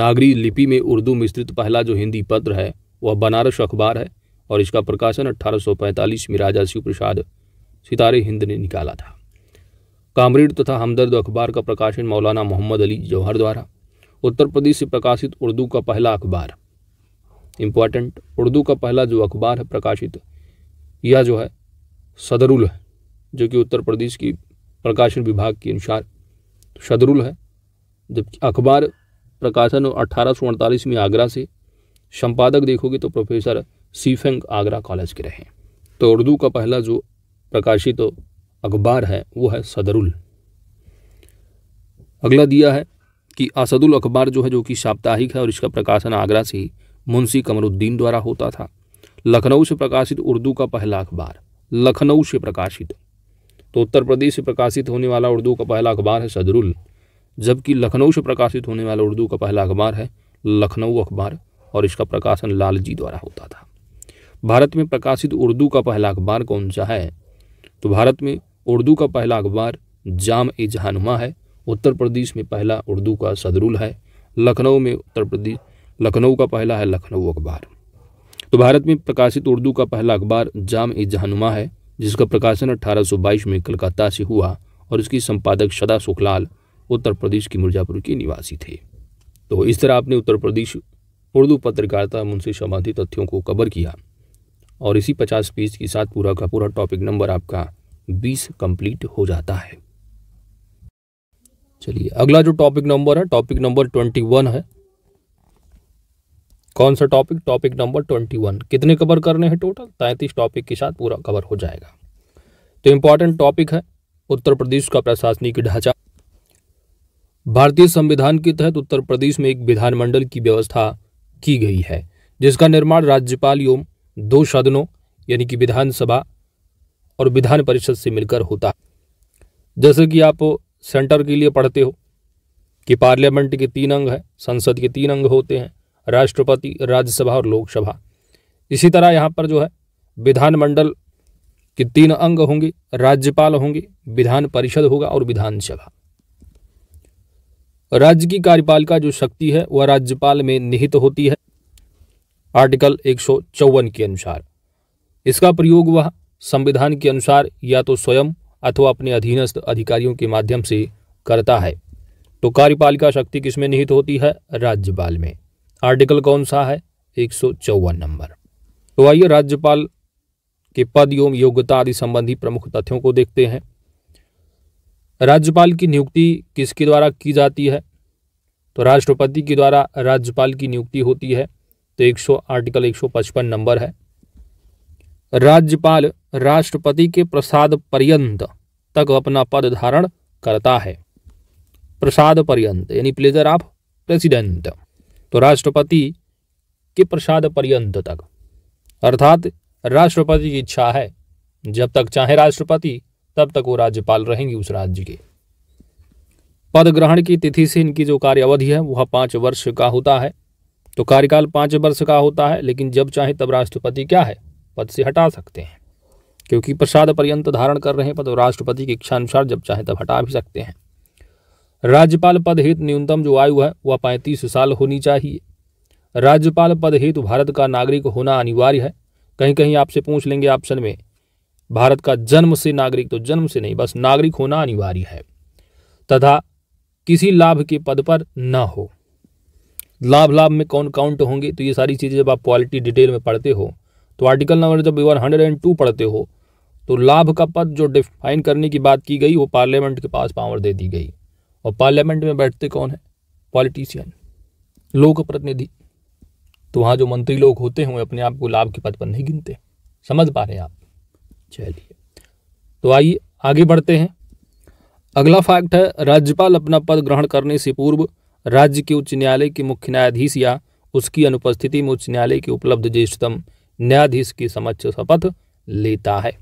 नागरी लिपि में उर्दू मिश्रित पहला जो हिंदी पत्र है वह बनारस अखबार है और इसका प्रकाशन 1845 में राजा शिव प्रसाद सितारे हिंद ने निकाला था कामरेड तथा हमदर्द अखबार का प्रकाशन मौलाना मोहम्मद अली जौहर द्वारा उत्तर प्रदेश से प्रकाशित उर्दू का पहला अखबार इम्पॉर्टेंट उर्दू का पहला जो अखबार है प्रकाशित यह जो है सदरुल है जो कि उत्तर प्रदेश की प्रकाशन विभाग के अनुसार सदरुल है जबकि अखबार प्रकाशन अट्ठारह में आगरा से संपादक देखोगे तो प्रोफेसर सीफेंग आगरा कॉलेज के रहे तो उर्दू का पहला जो प्रकाशित अखबार है वो है सदरुल अगला दिया है कि असदुल अखबार जो है जो कि साप्ताहिक है और इसका प्रकाशन आगरा से ही मुंशी कमरुद्दीन द्वारा होता था लखनऊ से प्रकाशित उर्दू का पहला अखबार लखनऊ से प्रकाशित तो उत्तर प्रदेश से प्रकाशित होने वाला उर्दू का पहला अखबार है सदरुल जबकि लखनऊ से प्रकाशित होने वाला उर्दू का पहला अखबार है लखनऊ अखबार और इसका प्रकाशन लाल जी द्वारा होता था भारत में प्रकाशित उर्दू का पहला अखबार कौन सा है तो भारत में उर्दू का पहला अखबार जाम ए जहानुमा है उत्तर प्रदेश में पहला उर्दू का सदरुल है लखनऊ में उत्तर प्रदेश लखनऊ का पहला है लखनऊ अखबार तो भारत में प्रकाशित उर्दू का पहला अखबार जाम ए जहनुमा है जिसका प्रकाशन 1822 में कलकत्ता से हुआ और इसकी संपादक सदा सुखलाल उत्तर प्रदेश की मिर्जापुर के निवासी थे तो इस तरह आपने उत्तर प्रदेश उर्दू पत्रकारिता मुंशी संबंधी तथ्यों को कवर किया और इसी पचास पेज के साथ पूरा का पूरा टॉपिक नंबर आपका बीस कंप्लीट हो जाता है चलिए अगला जो टॉपिक नंबर है टॉपिक नंबर ट्वेंटी वन है कौन सा topic topic number twenty one कितने कवर करने हैं टोटल तैंतीस टॉपिक के साथ पूरा कवर हो जाएगा तो इम्पॉर्टेंट टॉपिक है उत्तर प्रदेश का प्रशासनिक ढांचा भारतीय संविधान के तहत उत्तर प्रदेश में एक विधानमंडल की व्यवस्था की गई है जिसका निर्माण राज्यपाल एवं दो सदनों यानी कि विधानसभा और विधान परिषद से मिलकर होता है जैसे कि आप सेंटर के लिए पढ़ते हो कि पार्लियामेंट के तीन अंग हैं संसद के तीन अंग होते हैं राष्ट्रपति राज्यसभा और लोकसभा इसी तरह यहाँ पर जो है विधानमंडल के तीन अंग होंगे राज्यपाल होंगे विधान परिषद होगा और विधानसभा राज्य की कार्यपालिका जो शक्ति है वह राज्यपाल में निहित होती है आर्टिकल एक के अनुसार इसका प्रयोग वह संविधान के अनुसार या तो स्वयं अथवा अपने अधीनस्थ अधिकारियों के माध्यम से करता है तो कार्यपालिका शक्ति किसमें निहित होती है राज्यपाल में आर्टिकल कौन सा है एक नंबर तो आइए राज्यपाल के पद एवं योग्यता आदि संबंधी प्रमुख तथ्यों को देखते हैं राज्यपाल की नियुक्ति किसके द्वारा की जाती है तो राष्ट्रपति के द्वारा राज्यपाल की नियुक्ति होती है तो 100 आर्टिकल 155 नंबर है राज्यपाल राष्ट्रपति के प्रसाद पर्यंत तक अपना पद धारण करता है प्रसाद पर्यंत यानी प्लेजर ऑफ प्रेसिडेंट तो राष्ट्रपति के प्रसाद पर्यंत तक अर्थात राष्ट्रपति की इच्छा है जब तक चाहे राष्ट्रपति तब तक वो राज्यपाल रहेंगे उस राज्य के पद ग्रहण की तिथि से इनकी जो कार्यावधि है वह पांच वर्ष का होता है तो कार्यकाल पांच वर्ष का होता है लेकिन जब चाहे तब राष्ट्रपति क्या है पद से हटा सकते हैं क्योंकि प्रसाद पर्यंत धारण कर रहे पद राष्ट्रपति की अनुसार जब चाहे तब हटा भी सकते हैं राज्यपाल पद हेतु न्यूनतम जो आयु है वह पैंतीस साल होनी चाहिए राज्यपाल पद हेतु भारत का नागरिक होना अनिवार्य है कहीं कहीं आपसे पूछ लेंगे ऑप्शन में भारत का जन्म से नागरिक तो जन्म से नहीं बस नागरिक होना अनिवार्य है तथा किसी लाभ के पद पर न हो लाभ लाभ में कौन काउंट होंगे तो ये सारी चीज़ें जब आप क्वालिटी डिटेल में पढ़ते हो तो आर्टिकल नंबर जब यू हंड्रेड एंड टू पढ़ते हो तो लाभ का पद जो डिफाइन करने की बात की गई वो पार्लियामेंट के पास पावर दे दी गई और पार्लियामेंट में बैठते कौन है पॉलिटिशियन लोक प्रतिनिधि तो वहाँ जो मंत्री लोग होते हैं वो अपने आप को लाभ के पद पर नहीं गिनते समझ पा रहे हैं आप चलिए तो आइए आगे बढ़ते हैं अगला फैक्ट है राज्यपाल अपना पद ग्रहण करने से पूर्व राज्य के उच्च न्यायालय के मुख्य न्यायाधीश या उसकी अनुपस्थिति में उच्च न्यायालय के उपलब्ध ज्येष्ठतम न्यायाधीश की समक्ष शपथ लेता है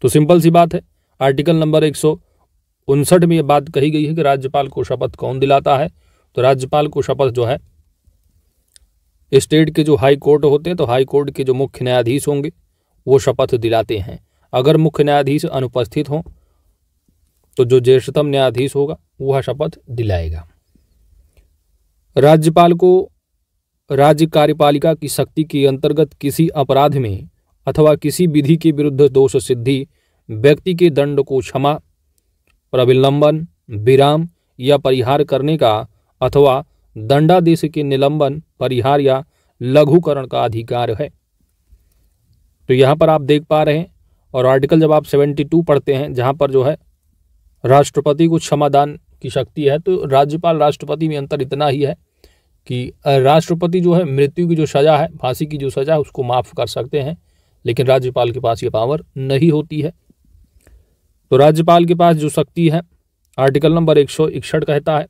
तो सिंपल सी बात है आर्टिकल नंबर एक उनसठ में यह बात कही गई है कि राज्यपाल को शपथ कौन दिलाता है तो राज्यपाल को शपथ जो है स्टेट के जो हाई कोर्ट होते हैं तो हाई कोर्ट के जो मुख्य न्यायाधीश होंगे वो शपथ दिलाते हैं अगर मुख्य न्यायाधीश अनुपस्थित हों तो जो ज्येष्ठतम न्यायाधीश होगा वह शपथ दिलाएगा राज्यपाल को राज्य कार्यपालिका की शक्ति के अंतर्गत किसी अपराध में अथवा किसी विधि के विरुद्ध दोष सिद्धि व्यक्ति के दंड को क्षमा प्रविलंबन विराम या परिहार करने का अथवा दंडादेश के निलंबन परिहार या लघुकरण का अधिकार है तो यहाँ पर आप देख पा रहे हैं और आर्टिकल जब आप 72 पढ़ते हैं जहाँ पर जो है राष्ट्रपति को क्षमादान की शक्ति है तो राज्यपाल राष्ट्रपति में अंतर इतना ही है कि राष्ट्रपति जो है मृत्यु की जो सज़ा है फांसी की जो सज़ा है उसको माफ़ कर सकते हैं लेकिन राज्यपाल के पास ये पावर नहीं होती है तो राज्यपाल के पास जो शक्ति है आर्टिकल नंबर एक सौ इकसठ कहता है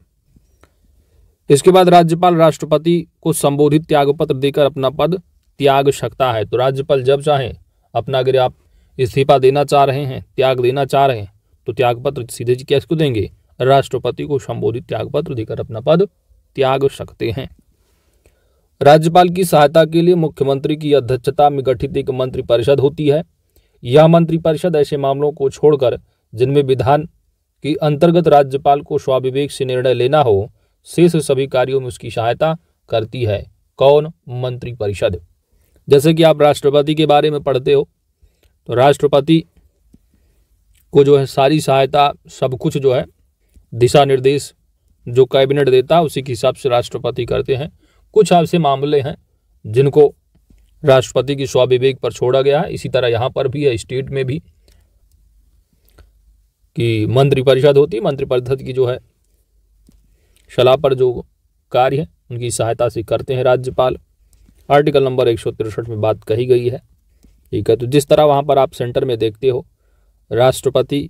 इसके बाद राज्यपाल राष्ट्रपति को संबोधित त्यागपत्र देकर अपना पद त्याग सकता है तो राज्यपाल जब चाहें अपना अगर आप इस्तीफा देना चाह रहे हैं त्याग देना चाह रहे हैं तो त्यागपत्र सीधे जी कैसे को देंगे राष्ट्रपति को संबोधित त्यागपत्र देकर अपना पद त्याग सकते हैं राज्यपाल की सहायता के लिए मुख्यमंत्री की अध्यक्षता में गठित एक मंत्रिपरिषद होती है यह मंत्रिपरिषद ऐसे मामलों को छोड़कर जिनमें विधान के अंतर्गत राज्यपाल को स्वाविवेक से निर्णय लेना हो शेष सभी कार्यों में उसकी सहायता करती है कौन मंत्रिपरिषद जैसे कि आप राष्ट्रपति के बारे में पढ़ते हो तो राष्ट्रपति को जो है सारी सहायता सब कुछ जो है दिशा निर्देश जो कैबिनेट देता है उसी के हिसाब से राष्ट्रपति करते हैं कुछ ऐसे मामले हैं जिनको राष्ट्रपति की स्वाविवेक पर छोड़ा गया है इसी तरह यहाँ पर भी है स्टेट में भी कि मंत्रिपरिषद होती है मंत्रिपरिषद की जो है शलाह पर जो कार्य है उनकी सहायता से करते हैं राज्यपाल आर्टिकल नंबर एक में बात कही गई है ठीक है तो जिस तरह वहाँ पर आप सेंटर में देखते हो राष्ट्रपति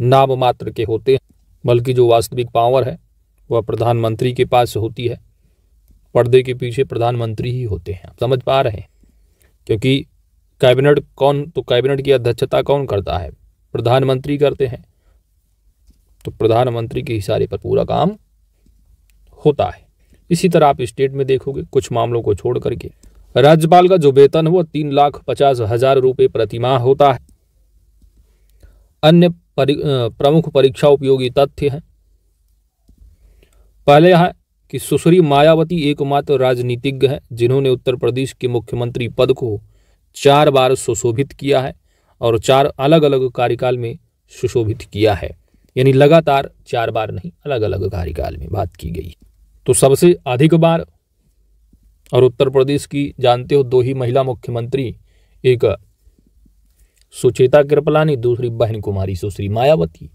नाम मात्र के होते हैं बल्कि जो वास्तविक पावर है वह प्रधानमंत्री के पास होती है पर्दे के पीछे प्रधानमंत्री ही होते हैं समझ पा रहे हैं क्योंकि कैबिनेट कौन तो कैबिनेट की अध्यक्षता कौन करता है प्रधानमंत्री करते हैं तो प्रधानमंत्री के इशारे पर पूरा काम होता है इसी तरह आप स्टेट में देखोगे कुछ मामलों को छोड़ करके राज्यपाल का जो वेतन वो वह तीन लाख पचास हजार रुपये प्रतिमाह होता है अन्य परि, प्रमुख परीक्षा उपयोगी तथ्य हैं पहले यहाँ कि सुश्री मायावती एकमात्र राजनीतिज्ञ है जिन्होंने उत्तर प्रदेश के मुख्यमंत्री पद को चार बार सुशोभित किया है और चार अलग अलग कार्यकाल में सुशोभित किया है यानी लगातार चार बार नहीं अलग अलग कार्यकाल में बात की गई तो सबसे अधिक बार और उत्तर प्रदेश की जानते हो दो ही महिला मुख्यमंत्री एक सुचेता कृपलानी दूसरी बहन कुमारी सुश्री मायावती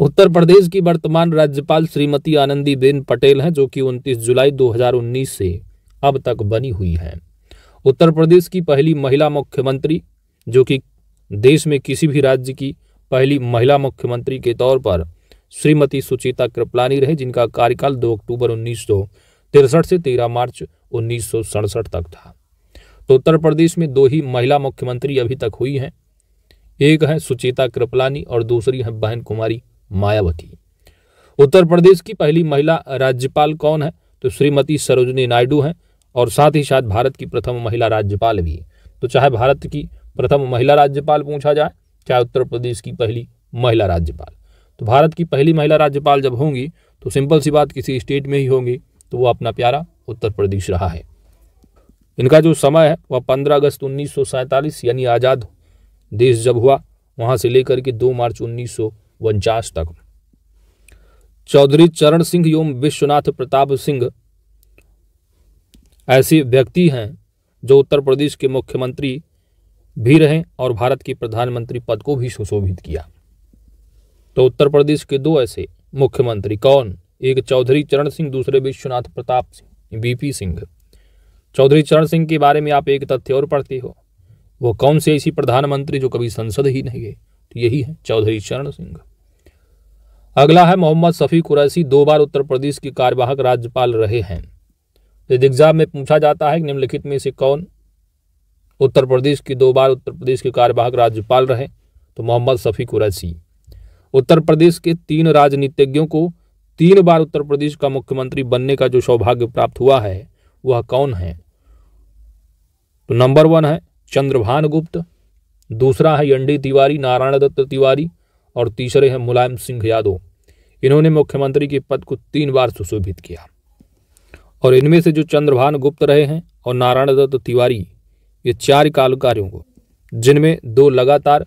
उत्तर प्रदेश की वर्तमान राज्यपाल श्रीमती आनंदीबेन पटेल हैं जो कि 29 जुलाई 2019 से अब तक बनी हुई हैं उत्तर प्रदेश की पहली महिला मुख्यमंत्री जो कि देश में किसी भी राज्य की पहली महिला मुख्यमंत्री के तौर पर श्रीमती सुचिता कृपलानी रहे जिनका कार्यकाल 2 अक्टूबर उन्नीस से 13 मार्च उन्नीस तक था तो उत्तर प्रदेश में दो ही महिला मुख्यमंत्री अभी तक हुई हैं एक है सुचिता कृपलानी और दूसरी है बहन कुमारी मायावती उत्तर प्रदेश की पहली महिला राज्यपाल कौन है तो श्रीमती सरोजनी नायडू हैं और साथ ही साथ भारत की प्रथम महिला राज्यपाल भी तो चाहे भारत की प्रथम महिला राज्यपाल पूछा जाए चाहे उत्तर प्रदेश की पहली महिला राज्यपाल तो भारत की पहली महिला राज्यपाल जब होंगी तो सिंपल सी बात किसी स्टेट में ही होंगी तो वो अपना प्यारा उत्तर प्रदेश रहा है इनका जो समय है वह पंद्रह अगस्त उन्नीस यानी आज़ाद देश जब हुआ वहाँ से लेकर के दो मार्च उन्नीस उनचास तक चौधरी चरण सिंह एवं विश्वनाथ प्रताप सिंह ऐसे व्यक्ति हैं जो उत्तर प्रदेश के मुख्यमंत्री भी रहे और भारत के प्रधानमंत्री पद को भी सुशोभित किया तो उत्तर प्रदेश के दो ऐसे मुख्यमंत्री कौन एक चौधरी चरण सिंह दूसरे विश्वनाथ प्रताप सिंह बीपी सिंह चौधरी चरण सिंह के बारे में आप एक तथ्य और पढ़ते हो वो कौन से ऐसी प्रधानमंत्री जो कभी संसद ही नहीं गए तो यही है चौधरी चरण सिंह अगला है मोहम्मद सफी कुरैसी दो बार उत्तर प्रदेश के कार्यवाहक राज्यपाल रहे हैं यदि एग्जाम में पूछा जाता है कि निम्नलिखित में से कौन उत्तर प्रदेश की दो बार उत्तर प्रदेश के कार्यवाहक राज्यपाल रहे तो मोहम्मद सफी कुरैसी उत्तर प्रदेश के तीन राजनीतिज्ञों को तीन बार उत्तर प्रदेश का मुख्यमंत्री बनने का जो सौभाग्य प्राप्त हुआ है वह कौन है तो नंबर वन है चंद्रभान गुप्त दूसरा है यंडी तिवारी नारायण दत्त तिवारी और तीसरे हैं मुलायम सिंह यादव इन्होंने मुख्यमंत्री के पद को तीन बार सुशोभित किया और इनमें से जो चंद्रभान गुप्त रहे हैं और नारायण दत्त तिवारी ये चार कार्यकारियों को जिनमें दो लगातार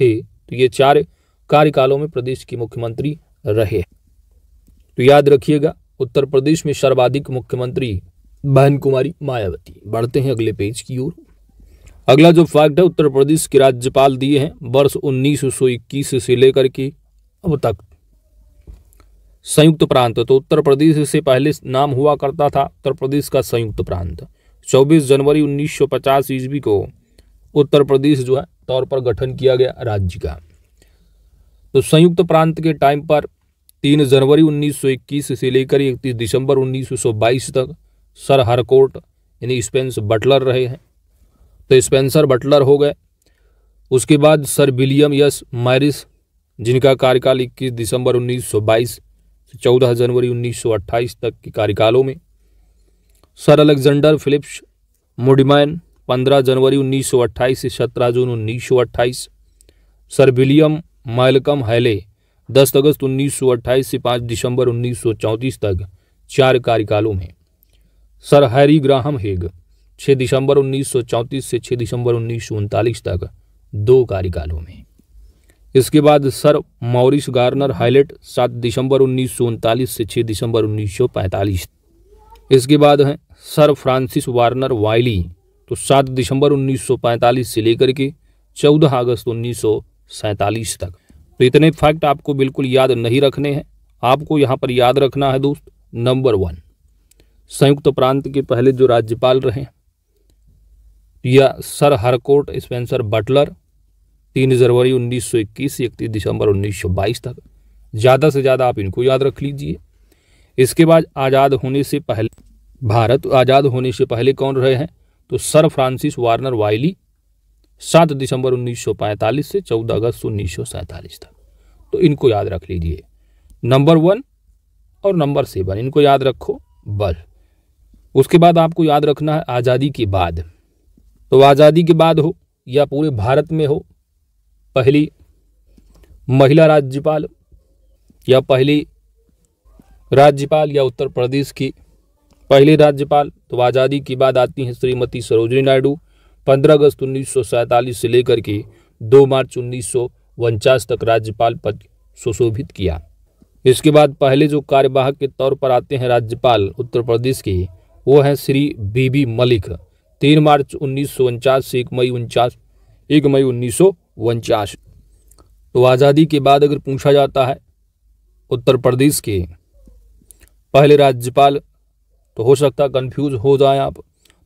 थे तो ये चार कार्यकालों में प्रदेश के मुख्यमंत्री रहे तो याद रखिएगा उत्तर प्रदेश में सर्वाधिक मुख्यमंत्री बहन कुमारी मायावती बढ़ते हैं अगले पेज की ओर अगला जो फैक्ट है उत्तर प्रदेश के राज्यपाल दिए हैं वर्ष इक्कीस से लेकर के अब तक संयुक्त प्रांत तो उत्तर प्रदेश से पहले नाम हुआ करता था उत्तर प्रदेश का संयुक्त प्रांत 24 जनवरी 1950 ईस्वी को उत्तर प्रदेश जो है तौर पर गठन किया गया राज्य का तो संयुक्त प्रांत के टाइम पर तीन जनवरी 1921 से लेकर इकतीस दिसंबर 1922 तक सर हरकोट यानी स्पेंस बटलर रहे हैं तो स्पेंसर बटलर हो गए उसके बाद सर विलियम यस मैरिस जिनका कार्यकाल 21 दिसंबर 1922 से 14 जनवरी 1928 तक के कार्यकालों में सर अलेक्जेंडर फिलिप्स मोडिमैन 15 जनवरी 1928 से 17 जून 1928 सर विलियम मैलकम हैले 10 अगस्त 1928 से 5 दिसंबर 1934 तक चार कार्यकालों में सर हैरी ग्राहम हेग 6 दिसंबर 1934 से 6 दिसंबर उन्नीस तक दो कार्यकालों में इसके बाद सर मॉरिस गार्नर हाइलेट 7 दिसंबर उन्नीस से 6 दिसंबर 1945 इसके बाद हैं सर फ्रांसिस वार्नर वाइली तो 7 दिसंबर 1945 से लेकर के 14 अगस्त उन्नीस तक तो इतने फैक्ट आपको बिल्कुल याद नहीं रखने हैं आपको यहाँ पर याद रखना है दोस्त नंबर वन संयुक्त प्रांत के पहले जो राज्यपाल रहे या सर हरकोट स्पेंसर बटलर तीन जनवरी 1921 से इकतीस दिसंबर बाईस तक ज़्यादा से ज़्यादा आप इनको याद रख लीजिए इसके बाद आज़ाद होने से पहले भारत आज़ाद होने से पहले कौन रहे हैं तो सर फ्रांसिस वार्नर वाइली सात दिसंबर 1945 से चौदह अगस्त उन्नीस तक तो इनको याद रख लीजिए नंबर वन और नंबर सेवन इनको याद रखो बल उसके बाद आपको याद रखना है आज़ादी के बाद तो आज़ादी के बाद हो या पूरे भारत में हो पहली महिला राज्यपाल या पहली राज्यपाल या उत्तर प्रदेश की पहली राज्यपाल तो आज़ादी की बात आती हैं श्रीमती सरोजनी नायडू 15 अगस्त उन्नीस से लेकर के 2 मार्च उन्नीस तक राज्यपाल पद सुशोभित किया इसके बाद पहले जो कार्यवाहक के तौर पर आते हैं राज्यपाल उत्तर प्रदेश के वो हैं श्री बीबी मलिक तीन मार्च उन्नीस सौ उनचास एक मई उनचास एक मई उन्नीस सौ उनचास तो आज़ादी के बाद अगर पूछा जाता है उत्तर प्रदेश के पहले राज्यपाल तो हो सकता कंफ्यूज हो जाए आप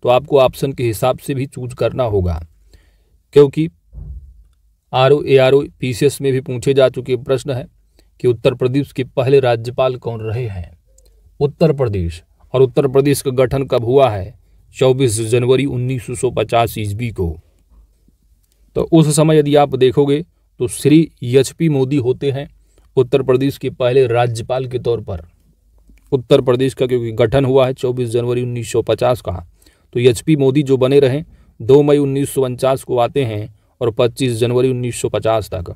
तो आपको ऑप्शन के हिसाब से भी चूज करना होगा क्योंकि R O A R O P C S में भी पूछे जा चुके प्रश्न है कि उत्तर प्रदेश के पहले राज्यपाल कौन रहे हैं उत्तर प्रदेश और उत्तर प्रदेश का गठन कब हुआ है 24 जनवरी उन्नीस सौ ईस्वी को तो उस समय यदि आप देखोगे तो श्री एच पी मोदी होते हैं उत्तर प्रदेश के पहले राज्यपाल के तौर पर उत्तर प्रदेश का क्योंकि गठन हुआ है 24 जनवरी 1950 का तो एच पी मोदी जो बने रहे दो मई उन्नीस को आते हैं और 25 जनवरी 1950 तक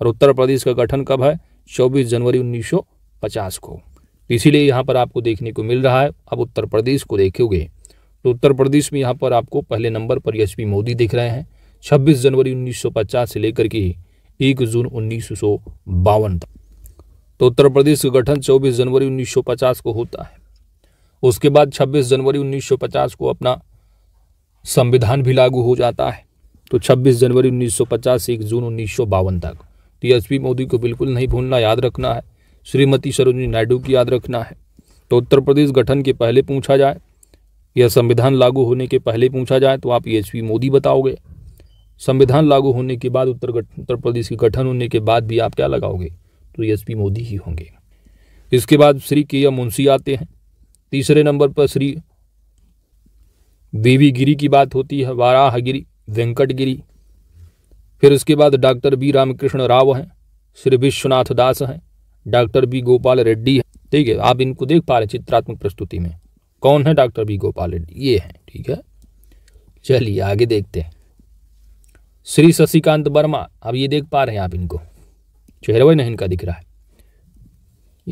और उत्तर प्रदेश का गठन कब है 24 जनवरी 1950 को इसीलिए यहाँ पर आपको देखने को मिल रहा है अब उत्तर प्रदेश को देखोगे तो उत्तर प्रदेश में यहाँ पर आपको पहले नंबर पर एच मोदी दिख रहे हैं 26 जनवरी 1950 से लेकर के एक जून उन्नीस तक तो उत्तर प्रदेश का गठन 24 जनवरी 1950 को होता है उसके बाद 26 जनवरी 1950 को अपना संविधान भी लागू हो जाता है तो 26 जनवरी 1950 से 1 जून उन्नीस तक तो एच पी मोदी को बिल्कुल नहीं भूलना याद रखना है श्रीमती सरोजनी नायडू की याद रखना है तो उत्तर प्रदेश गठन के पहले पूछा जाए यह संविधान लागू होने के पहले पूछा जाए तो आप एच मोदी बताओगे संविधान लागू होने के बाद उत्तर उत्तर प्रदेश के गठन होने के बाद भी आप क्या लगाओगे तो पी मोदी ही होंगे इसके बाद श्री के मुंशी आते हैं तीसरे नंबर पर श्री वी गिरी की बात होती है वाराहगिरी वेंकट गिरी फिर उसके बाद डॉक्टर बी रामकृष्ण राव हैं श्री विश्वनाथ दास हैं डॉक्टर बी गोपाल रेड्डी हैं ठीक है आप इनको देख पा रहे हैं चित्रात्मक प्रस्तुति में कौन है डॉक्टर बी गोपाल रेड्डी ये हैं ठीक है चलिए आगे देखते हैं श्री शशिकांत वर्मा अब ये देख पा रहे हैं आप इनको चेहरा वही नहीं इनका दिख रहा है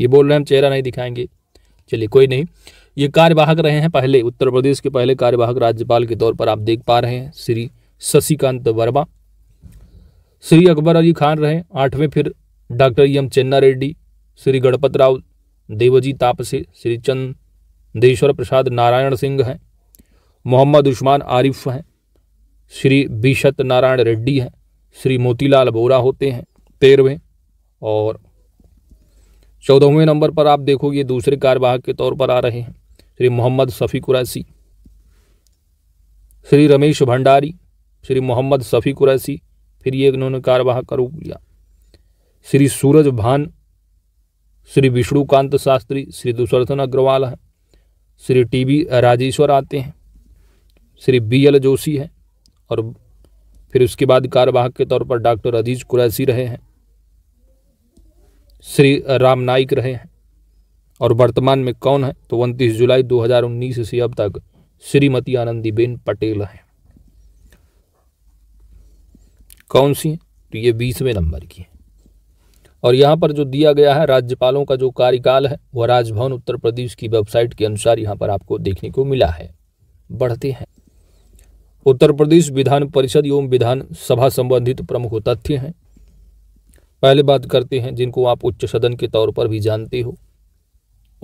ये बोल रहे हैं हम चेहरा नहीं दिखाएंगे चलिए कोई नहीं ये कार्यवाहक रहे हैं पहले उत्तर प्रदेश के पहले कार्यवाहक राज्यपाल के तौर पर आप देख पा रहे हैं श्री शशिकांत वर्मा श्री अकबर अली खान रहे आठवें फिर doctor M Chenna Reddy Shri Ganpat Rao Devji Tapase Shri Chandeshwar Prasad Narayan Singh हैं मोहम्मद उस्मान आरिफ हैं श्री बीशत नारायण रेड्डी हैं श्री मोतीलाल बोरा होते हैं तेरहवें और चौदहवें नंबर पर आप देखोगे दूसरे कार्यवाहक के तौर पर आ रहे हैं श्री मोहम्मद सफ़ी कुरैसी श्री रमेश भंडारी श्री मोहम्मद सफ़ी कुरैसी फिर ये इन्होंने कार्यवाहक का रूप लिया श्री सूरज भान श्री विष्णुकांत शास्त्री श्री दुशर्थन अग्रवाल हैं श्री टी बी राजेश्वर आते हैं श्री बी एल जोशी हैं और फिर उसके बाद कार्यवाहक के तौर पर डॉक्टर अजीज कुरैसी रहे हैं श्री राम नाइक रहे हैं और वर्तमान में कौन है तो उनतीस जुलाई 2019 से अब तक श्रीमती आनंदीबेन पटेल हैं कौन सी है? तो ये बीसवें नंबर की है और यहाँ पर जो दिया गया है राज्यपालों का जो कार्यकाल है वह राजभवन उत्तर प्रदेश की वेबसाइट के अनुसार यहाँ पर आपको देखने को मिला है बढ़ते हैं उत्तर प्रदेश विधान परिषद एवं विधान सभा संबंधित प्रमुख तथ्य हैं पहले बात करते हैं जिनको आप उच्च सदन के तौर पर भी जानते हो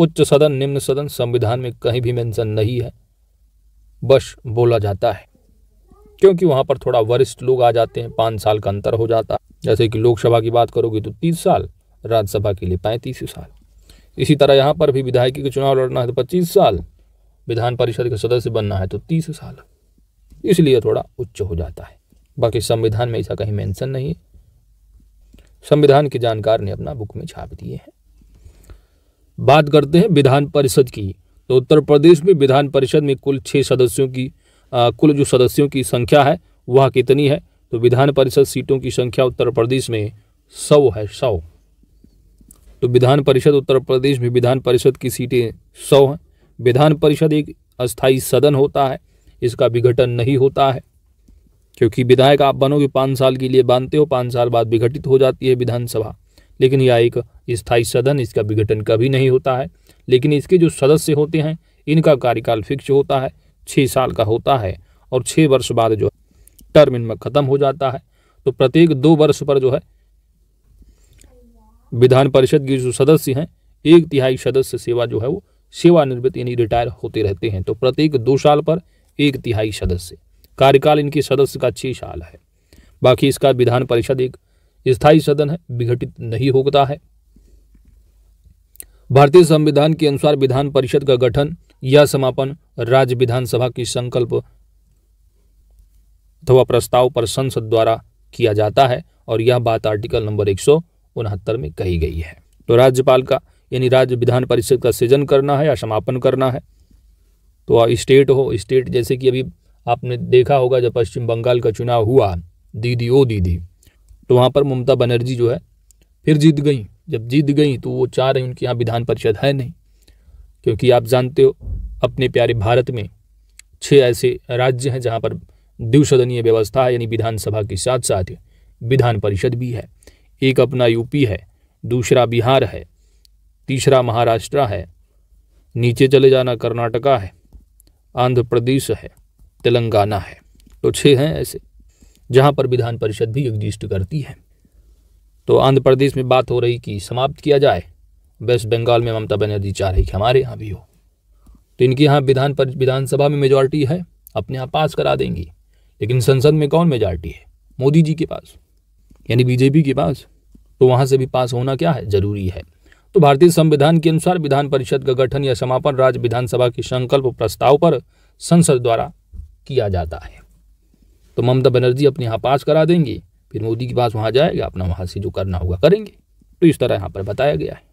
उच्च सदन निम्न सदन संविधान में कहीं भी मेंशन नहीं है बस बोला जाता है क्योंकि वहाँ पर थोड़ा वरिष्ठ लोग आ जाते हैं पाँच साल का अंतर हो जाता है जैसे कि लोकसभा की बात करोगे तो तीस साल राज्यसभा के लिए पैंतीस साल इसी तरह यहाँ पर भी विधायकी के चुनाव लड़ना है तो पच्चीस साल विधान परिषद के सदस्य बनना है तो तीस साल इसलिए थोड़ा उच्च हो जाता है बाकी संविधान में ऐसा कहीं मेंशन नहीं है संविधान के जानकार ने अपना बुक में छाप दिए हैं बात करते हैं विधान परिषद की तो उत्तर प्रदेश में विधान परिषद में कुल छह सदस्यों की कुल जो सदस्यों की संख्या है वह कितनी है तो विधान परिषद सीटों की संख्या उत्तर प्रदेश में सौ है सौ तो विधान परिषद उत्तर प्रदेश में विधान परिषद की सीटें सौ हैं विधान परिषद एक अस्थाई सदन होता है इसका विघटन नहीं होता है क्योंकि विधायक आप बनोगे पाँच साल के लिए बांधते हो पाँच साल बाद विघटित हो जाती है विधानसभा लेकिन यह एक स्थायी सदन इसका विघटन कभी नहीं होता है लेकिन इसके जो सदस्य होते हैं इनका कार्यकाल फिक्स होता है छः साल का होता है और छः वर्ष बाद जो टर्म इनमें ख़त्म हो जाता है तो प्रत्येक दो वर्ष पर जो है विधान परिषद के जो सदस्य हैं एक तिहाई सदस्य सेवा जो है वो सेवानिवृत्त यानी रिटायर होते रहते हैं तो प्रत्येक दो साल पर एक तिहाई सदस्य कार्यकाल इनके सदस्य का छः साल है बाकी इसका विधान परिषद एक स्थायी सदन है विघटित नहीं होता है भारतीय संविधान के अनुसार विधान परिषद का गठन या समापन राज्य विधानसभा की संकल्प अथवा प्रस्ताव पर संसद द्वारा किया जाता है और यह बात आर्टिकल नंबर एक में कही गई है तो राज्यपाल का यानी राज्य विधान परिषद का सृजन करना है या समापन करना है तो स्टेट हो स्टेट जैसे कि अभी आपने देखा होगा जब पश्चिम बंगाल का चुनाव हुआ दीदी ओ दीदी तो वहाँ पर ममता बनर्जी जो है फिर जीत गई जब जीत गई तो वो चाह रही उनके यहाँ विधान परिषद है नहीं क्योंकि आप जानते हो अपने प्यारे भारत में छः ऐसे राज्य हैं जहाँ पर द्विसदनीय व्यवस्था है यानी विधानसभा के साथ साथ विधान परिषद भी है एक अपना यूपी है दूसरा बिहार है तीसरा महाराष्ट्र है नीचे चले जाना कर्नाटका है आंध्र प्रदेश है तेलंगाना है तो छः हैं ऐसे जहाँ पर विधान परिषद भी एग्जिस्ट करती है तो आंध्र प्रदेश में बात हो रही कि समाप्त किया जाए वेस्ट बंगाल में ममता बनर्जी चाह रही कि हमारे यहाँ भी हो तो इनके यहाँ विधान पर विधानसभा में मेजॉरिटी है अपने यहाँ पास करा देंगी लेकिन संसद में कौन मेजॉरिटी है मोदी जी के पास यानी बीजेपी के पास तो वहाँ से भी पास होना क्या है जरूरी है तो भारतीय संविधान के अनुसार विधान परिषद का गठन या समापन राज्य विधानसभा के संकल्प प्रस्ताव पर संसद द्वारा किया जाता है तो ममता बनर्जी अपने यहाँ पास करा देंगी फिर मोदी के पास वहाँ जाएगा अपना वहाँ से जो करना होगा करेंगे तो इस तरह यहाँ पर बताया गया है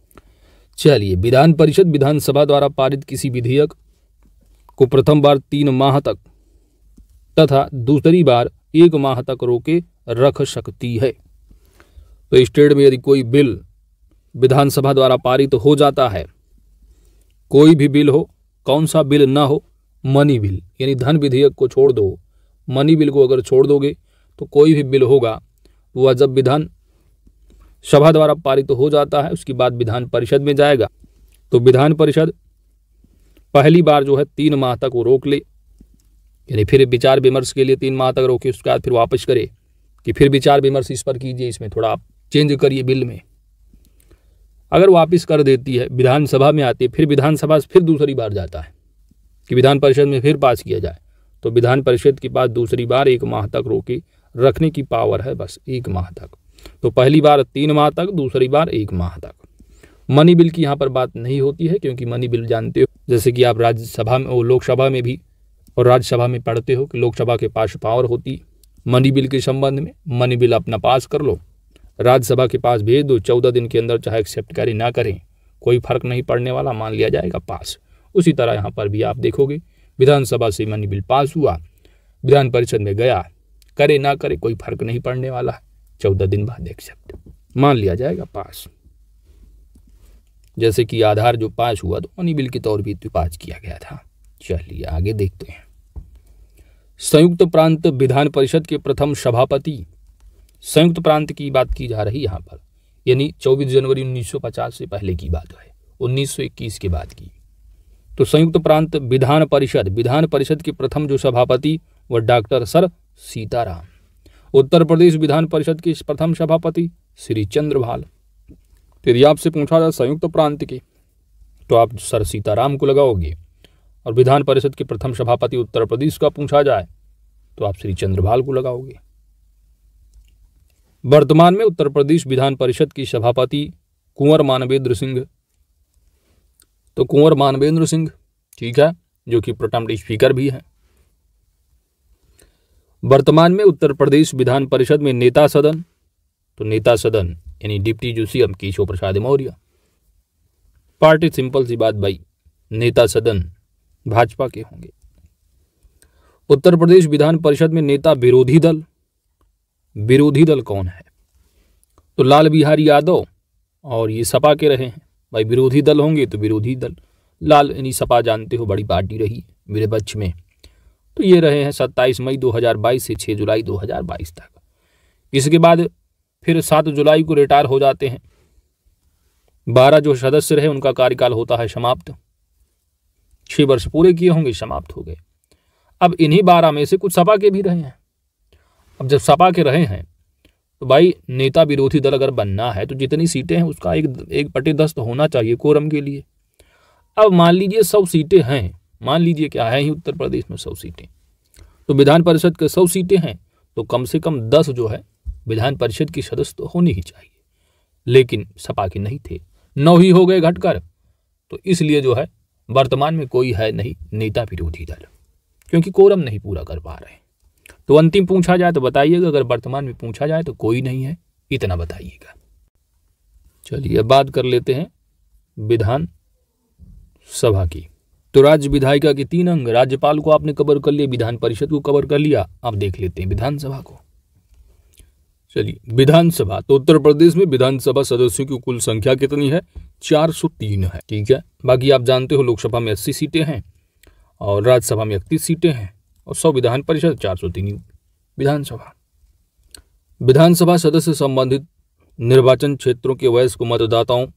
चलिए विधान परिषद विधानसभा द्वारा पारित किसी विधेयक को प्रथम बार तीन माह तक तथा दूसरी बार एक माह तक रोके रख सकती है तो स्टेट में यदि कोई बिल विधानसभा द्वारा पारित तो हो जाता है कोई भी बिल हो कौन सा बिल ना हो मनी बिल यानी धन विधेयक को छोड़ दो मनी बिल को अगर छोड़ दोगे तो कोई भी बिल होगा हुआ जब विधान सभा द्वारा पारित तो हो जाता है उसके बाद विधान परिषद में जाएगा तो विधान परिषद पहली बार जो है तीन माह तक वो रोक ले यानी फिर विचार विमर्श के लिए तीन माह तक रोके उसके बाद फिर वापस करे कि फिर विचार विमर्श इस पर कीजिए इसमें थोड़ा आप चेंज करिए बिल में अगर वापस कर देती है विधानसभा में आती है फिर विधानसभा फिर दूसरी बार जाता है कि विधान परिषद में फिर पास किया जाए तो विधान परिषद के पास दूसरी बार एक माह तक रोके रखने की पावर है बस एक माह तक तो पहली बार तीन माह तक दूसरी बार एक माह तक मनी बिल की यहाँ पर बात नहीं होती है क्योंकि मनी बिल जानते हो जैसे कि आप राज्यसभा में लोकसभा में भी और राज्यसभा में पढ़ते हो कि लोकसभा के पास पावर होती मनी बिल के संबंध में मनी बिल अपना पास कर लो राज्यसभा के पास भेज दो चौदह दिन के अंदर चाहे एक्सेप्ट करें ना करें कोई फर्क नहीं पड़ने वाला मान लिया जाएगा पास उसी तरह यहाँ पर भी आप देखोगे विधानसभा से मनी बिल पास हुआ विधान परिषद में गया करे ना करे कोई फर्क नहीं पड़ने वाला है चौदह दिन बाद एक्सेप्ट मान लिया जाएगा पास जैसे कि आधार जो पास हुआ तो मनी बिल के तौर पर तो पास किया गया था चलिए आगे देखते हैं संयुक्त प्रांत विधान परिषद के प्रथम सभापति संयुक्त प्रांत की बात की जा रही यहाँ पर यानी 24 जनवरी 1950 से पहले की बात है 1921 के बाद की तो संयुक्त प्रांत विधान परिषद विधान परिषद के प्रथम जो सभापति व डॉक्टर सर सीताराम उत्तर प्रदेश विधान परिषद के प्रथम सभापति श्री चंद्रभाल यदि आपसे पूछा जाए संयुक्त प्रांत के तो आप सर सीताराम को लगाओगे और विधान परिषद के प्रथम सभापति उत्तर प्रदेश का पूछा जाए तो आप श्री चंद्रभाल को लगाओगे वर्तमान में उत्तर प्रदेश विधान परिषद की सभापति कुंवर मानवेंद्र सिंह तो कुंवर मानवेंद्र सिंह ठीक है जो कि प्रोटम स्पीकर भी हैं वर्तमान में उत्तर प्रदेश विधान परिषद में नेता सदन तो नेता सदन यानी डिप्टी जो C M Keshav Prasad Maurya party simple सी बात भाई नेता सदन भाजपा के होंगे उत्तर प्रदेश विधान परिषद में नेता विरोधी दल विरोधी दल कौन है तो लाल बिहारी यादव और ये सपा के रहे हैं भाई विरोधी दल होंगे तो विरोधी दल लाल यानी सपा जानते हो बड़ी पार्टी रही विपक्ष में तो ये रहे हैं 27 मई 2022 से 6 जुलाई 2022 तक इसके बाद फिर 7 जुलाई को रिटायर हो जाते हैं बारह जो सदस्य रहे उनका कार्यकाल होता है समाप्त छह वर्ष पूरे किए होंगे समाप्त हो गए अब इन्हीं बारह में से कुछ सपा के भी रहे हैं अब जब सपा के रहे हैं तो भाई नेता विरोधी दल अगर बनना है तो जितनी सीटें हैं उसका एक एक पटे दस्त होना चाहिए कोरम के लिए अब मान लीजिए सौ सीटें हैं मान लीजिए कि आया ही उत्तर प्रदेश में सौ सीटें तो विधान परिषद के सौ सीटें हैं तो कम से कम दस जो है विधान परिषद की सदस्य तो होनी ही चाहिए लेकिन सपा के नहीं थे नौ ही हो गए घटकर तो इसलिए जो है वर्तमान में कोई है नहीं नेता विरोधी दल क्योंकि कोरम नहीं पूरा कर पा रहे तो अंतिम पूछा जाए तो बताइएगा अगर वर्तमान में पूछा जाए तो कोई नहीं है इतना बताइएगा चलिए बात कर लेते हैं विधान सभा की तो राज्य विधायिका के तीन अंग राज्यपाल को आपने कवर कर लिया विधान परिषद को कवर कर लिया आप देख लेते हैं विधानसभा को चलिए विधानसभा तो उत्तर प्रदेश में विधानसभा सदस्यों की कुल संख्या कितनी है 403 है ठीक है बाकी आप जानते हो लोकसभा में 80 सीटें हैं और राज्यसभा में इकतीस सीटें हैं और सौ विधान परिषद चार सौ तीन विधानसभा विधानसभा सदस्य संबंधित निर्वाचन क्षेत्रों के वयस्क मतदाताओं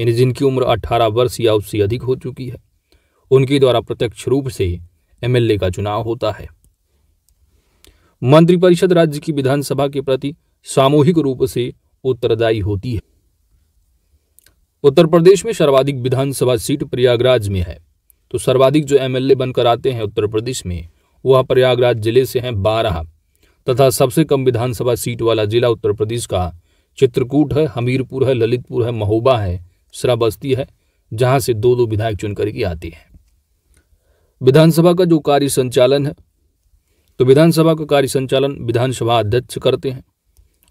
यानी जिनकी उम्र 18 वर्ष या उससे अधिक हो चुकी है उनके द्वारा प्रत्यक्ष रूप से एमएलए का चुनाव होता है मंत्रिपरिषद राज्य की विधानसभा के प्रति सामूहिक रूप से उत्तरदायी होती है उत्तर प्रदेश में सर्वाधिक विधानसभा सीट प्रयागराज में है तो सर्वाधिक जो एमएलए बनकर आते हैं उत्तर प्रदेश में वह प्रयागराज जिले से हैं बारह तथा सबसे कम विधानसभा सीट वाला जिला उत्तर प्रदेश का चित्रकूट है हमीरपुर है ललितपुर है महोबा है श्राबस्ती है जहां से दो दो विधायक चुनकर के आते हैं विधानसभा का जो कार्य संचालन है तो विधानसभा का कार्य संचालन विधानसभा अध्यक्ष करते हैं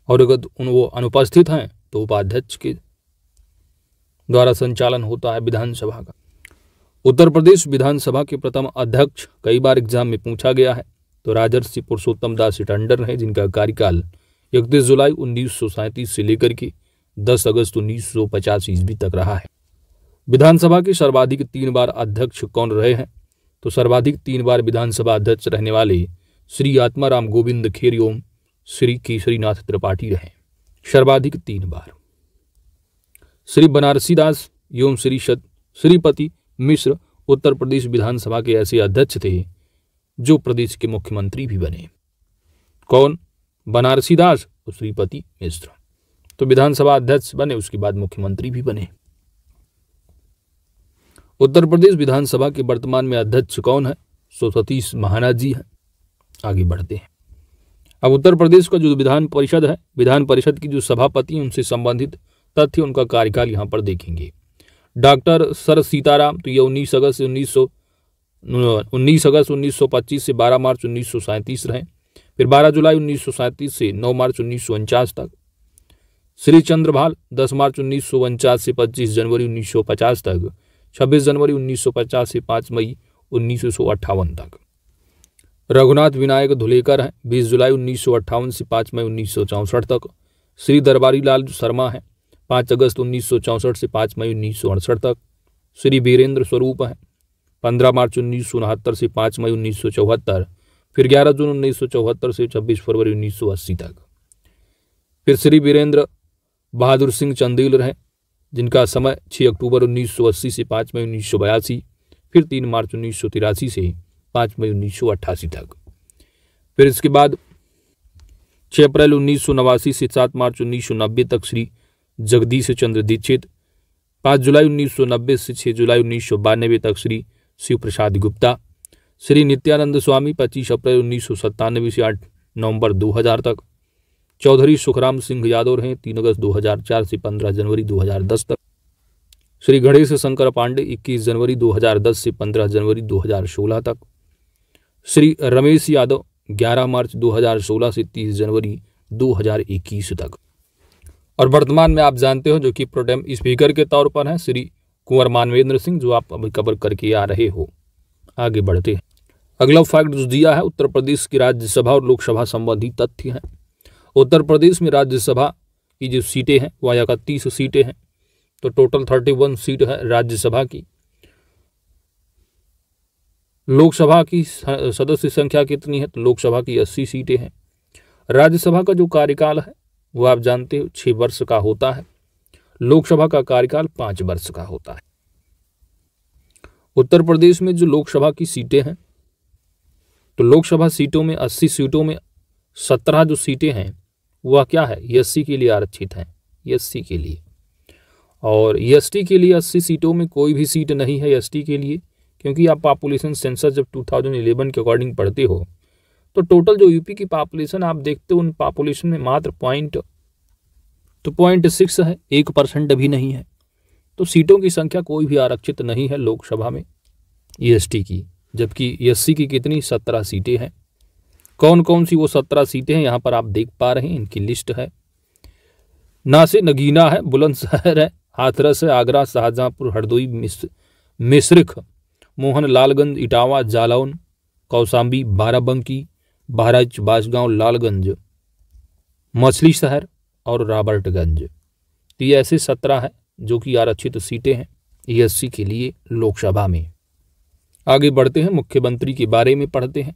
और अगर उन वो अनुपस्थित हैं तो उपाध्यक्ष के द्वारा संचालन होता है विधानसभा का उत्तर प्रदेश विधानसभा के प्रथम अध्यक्ष कई बार एग्जाम में पूछा गया है तो राजर्षि पुरुषोत्तम दास टंडन है जिनका कार्यकाल इकतीस जुलाई उन्नीस से लेकर के 10 अगस्त उन्नीस सौ ईस्वी तक रहा है विधानसभा के सर्वाधिक तीन बार अध्यक्ष कौन रहे हैं तो सर्वाधिक तीन बार विधानसभा अध्यक्ष रहने वाले श्री आत्माराम गोविंद खेरियोम श्री केसरीनाथ त्रिपाठी रहे सर्वाधिक तीन बार श्री बनारसी दास एवं श्री शत श्रीपति मिश्र उत्तर प्रदेश विधानसभा के ऐसे अध्यक्ष थे जो प्रदेश के मुख्यमंत्री भी बने कौन बनारसी दास और श्रीपति मिश्र तो विधानसभा अध्यक्ष बने उसके बाद मुख्यमंत्री भी बने उत्तर प्रदेश विधानसभा के वर्तमान में अध्यक्ष कौन है सो सतीश महाना जी हैं आगे बढ़ते हैं अब उत्तर प्रदेश का जो विधान परिषद है विधान परिषद की जो सभापति हैं उनसे संबंधित तथ्य उनका कार्यकाल यहाँ पर देखेंगे डॉक्टर सर सीताराम तो ये उन्नीस अगस्त से उन्नीस सौ उन्नीस अगस्त 1925 से 12 मार्च उन्नीस रहे फिर 12 जुलाई उन्नीस से 9 मार्च उन्नीस तक श्री चंद्रभाल 10 मार्च उन्नीस से 25 जनवरी 1950 तक 26 जनवरी उन्नीस से 5 मई उन्नीस तक रघुनाथ विनायक धुलेकर हैं बीस जुलाई उन्नीस से 5 मई उन्नीस तक श्री दरबारी लाल शर्मा हैं 5 अगस्त उन्नीस से 5 मई उन्नीस तक श्री वीरेंद्र स्वरूप हैं पंद्रह मार्च उन्नीस से 5 मई उन्नीस फिर ग्यारह जून उन्नीस से छब्बीस फरवरी उन्नीस तक फिर श्री वीरेंद्र बहादुर सिंह चंदेल रहे जिनका समय 6 अक्टूबर 1980 से 5 मई उन्नीस फिर 3 मार्च उन्नीस से 5 मई उन्नीस तक फिर इसके बाद 6 अप्रैल उन्नीस से 7 मार्च उन्नीस तक श्री जगदीश चंद्र दीक्षित पाँच जुलाई उन्नीस से 6 जुलाई उन्नीस तक श्री शिव प्रसाद गुप्ता श्री नित्यानंद स्वामी 25 अप्रैल उन्नीस से 8 नवंबर 2000 तक चौधरी सुखराम सिंह यादव रहे तीन अगस्त 2004 से 15 जनवरी 2010 तक श्री गणेश शंकर पांडे 21 जनवरी 2010 से 15 जनवरी 2016 तक श्री रमेश यादव 11 मार्च 2016 से 30 जनवरी 2021 तक और वर्तमान में आप जानते हो जो कि प्रोटेम स्पीकर के तौर पर हैं श्री कुंवर मानवेंद्र सिंह जो आप अभी कवर करके आ रहे हो आगे बढ़ते हैं अगला फैक्ट जो दिया है उत्तर प्रदेश की राज्यसभा और लोकसभा संबंधी तथ्य हैं उत्तर प्रदेश में राज्यसभा की जो सीटें हैं वह इकतीस सीटें हैं तो टोटल थर्टी वन सीट है राज्यसभा की लोकसभा की सदस्य संख्या कितनी है तो लोकसभा की अस्सी सीटें हैं राज्यसभा का जो कार्यकाल है वो आप जानते हो छः वर्ष का होता है लोकसभा का कार्यकाल पाँच वर्ष का होता है उत्तर प्रदेश में जो लोकसभा की सीटें हैं तो लोकसभा सीटों में अस्सी सीटों में सत्रह जो सीटें हैं वह क्या है एस e के लिए आरक्षित हैं एस e के लिए और एस e के लिए अस्सी सीटों में कोई भी सीट नहीं है एस के लिए क्योंकि आप पॉपुलेशन सेंसस जब 2011 के अकॉर्डिंग पढ़ते हो तो टोटल जो यूपी की पॉपुलेशन आप देखते हो उन पॉपुलेशन में मात्र पॉइंट तो पॉइंट सिक्स है एक परसेंट भी नहीं है तो सीटों की संख्या कोई भी आरक्षित नहीं है लोकसभा में ई की जबकि एस की कितनी सत्रह सीटें हैं कौन कौन सी वो सत्रह सीटें हैं यहाँ पर आप देख पा रहे हैं इनकी लिस्ट है नासिर नगीना है बुलंदशहर है हाथरस है आगरा शाहजहाँपुर हरदोई मिश्रिख मोहन लालगंज इटावा जालौन कौसाम्बी बाराबंकी बहराइच बासगांव लालगंज मछली शहर और रॉबर्टगंज तो ये ऐसे सत्रह हैं जो कि आरक्षित तो सीटें हैं एस के लिए लोकसभा में आगे बढ़ते हैं मुख्यमंत्री के बारे में पढ़ते हैं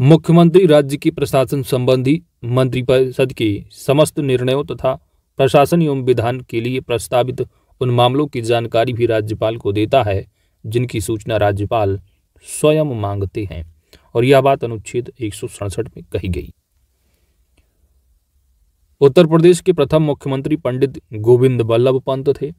मुख्यमंत्री राज्य की प्रशासन संबंधी मंत्रिपरिषद के समस्त निर्णयों तथा प्रशासन एवं विधान के लिए प्रस्तावित उन मामलों की जानकारी भी राज्यपाल को देता है जिनकी सूचना राज्यपाल स्वयं मांगते हैं और यह बात अनुच्छेद एक में कही गई उत्तर प्रदेश के प्रथम मुख्यमंत्री पंडित गोविंद बल्लभ पंत थे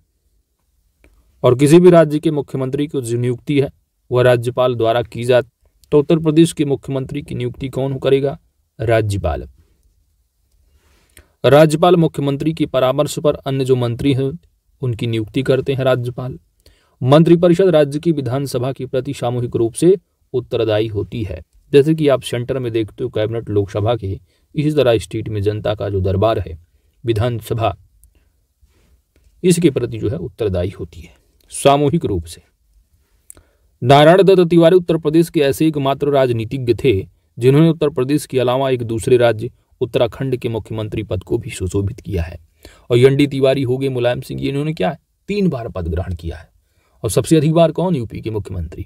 और किसी भी राज्य के मुख्यमंत्री की जो नियुक्ति है वह राज्यपाल द्वारा की जाती तो उत्तर प्रदेश के मुख्यमंत्री की नियुक्ति कौन करेगा राज्यपाल राज्यपाल मुख्यमंत्री के परामर्श पर अन्य जो मंत्री हैं उनकी नियुक्ति करते हैं राज्यपाल मंत्रिपरिषद राज्य की विधानसभा के प्रति सामूहिक रूप से उत्तरदायी होती है जैसे कि आप सेंटर में देखते हो कैबिनेट लोकसभा के इसी तरह स्टेट में जनता का जो दरबार है विधानसभा इसके प्रति जो है उत्तरदायी होती है सामूहिक रूप से नारायण दत्त तिवारी उत्तर प्रदेश के ऐसे एकमात्र राजनीतिज्ञ थे जिन्होंने उत्तर प्रदेश के अलावा एक दूसरे राज्य उत्तराखंड के मुख्यमंत्री पद को भी सुशोभित किया है और यंडी तिवारी हो गए मुलायम सिंह इन्होंने क्या है तीन बार पद ग्रहण किया है और सबसे अधिक बार कौन यूपी के मुख्यमंत्री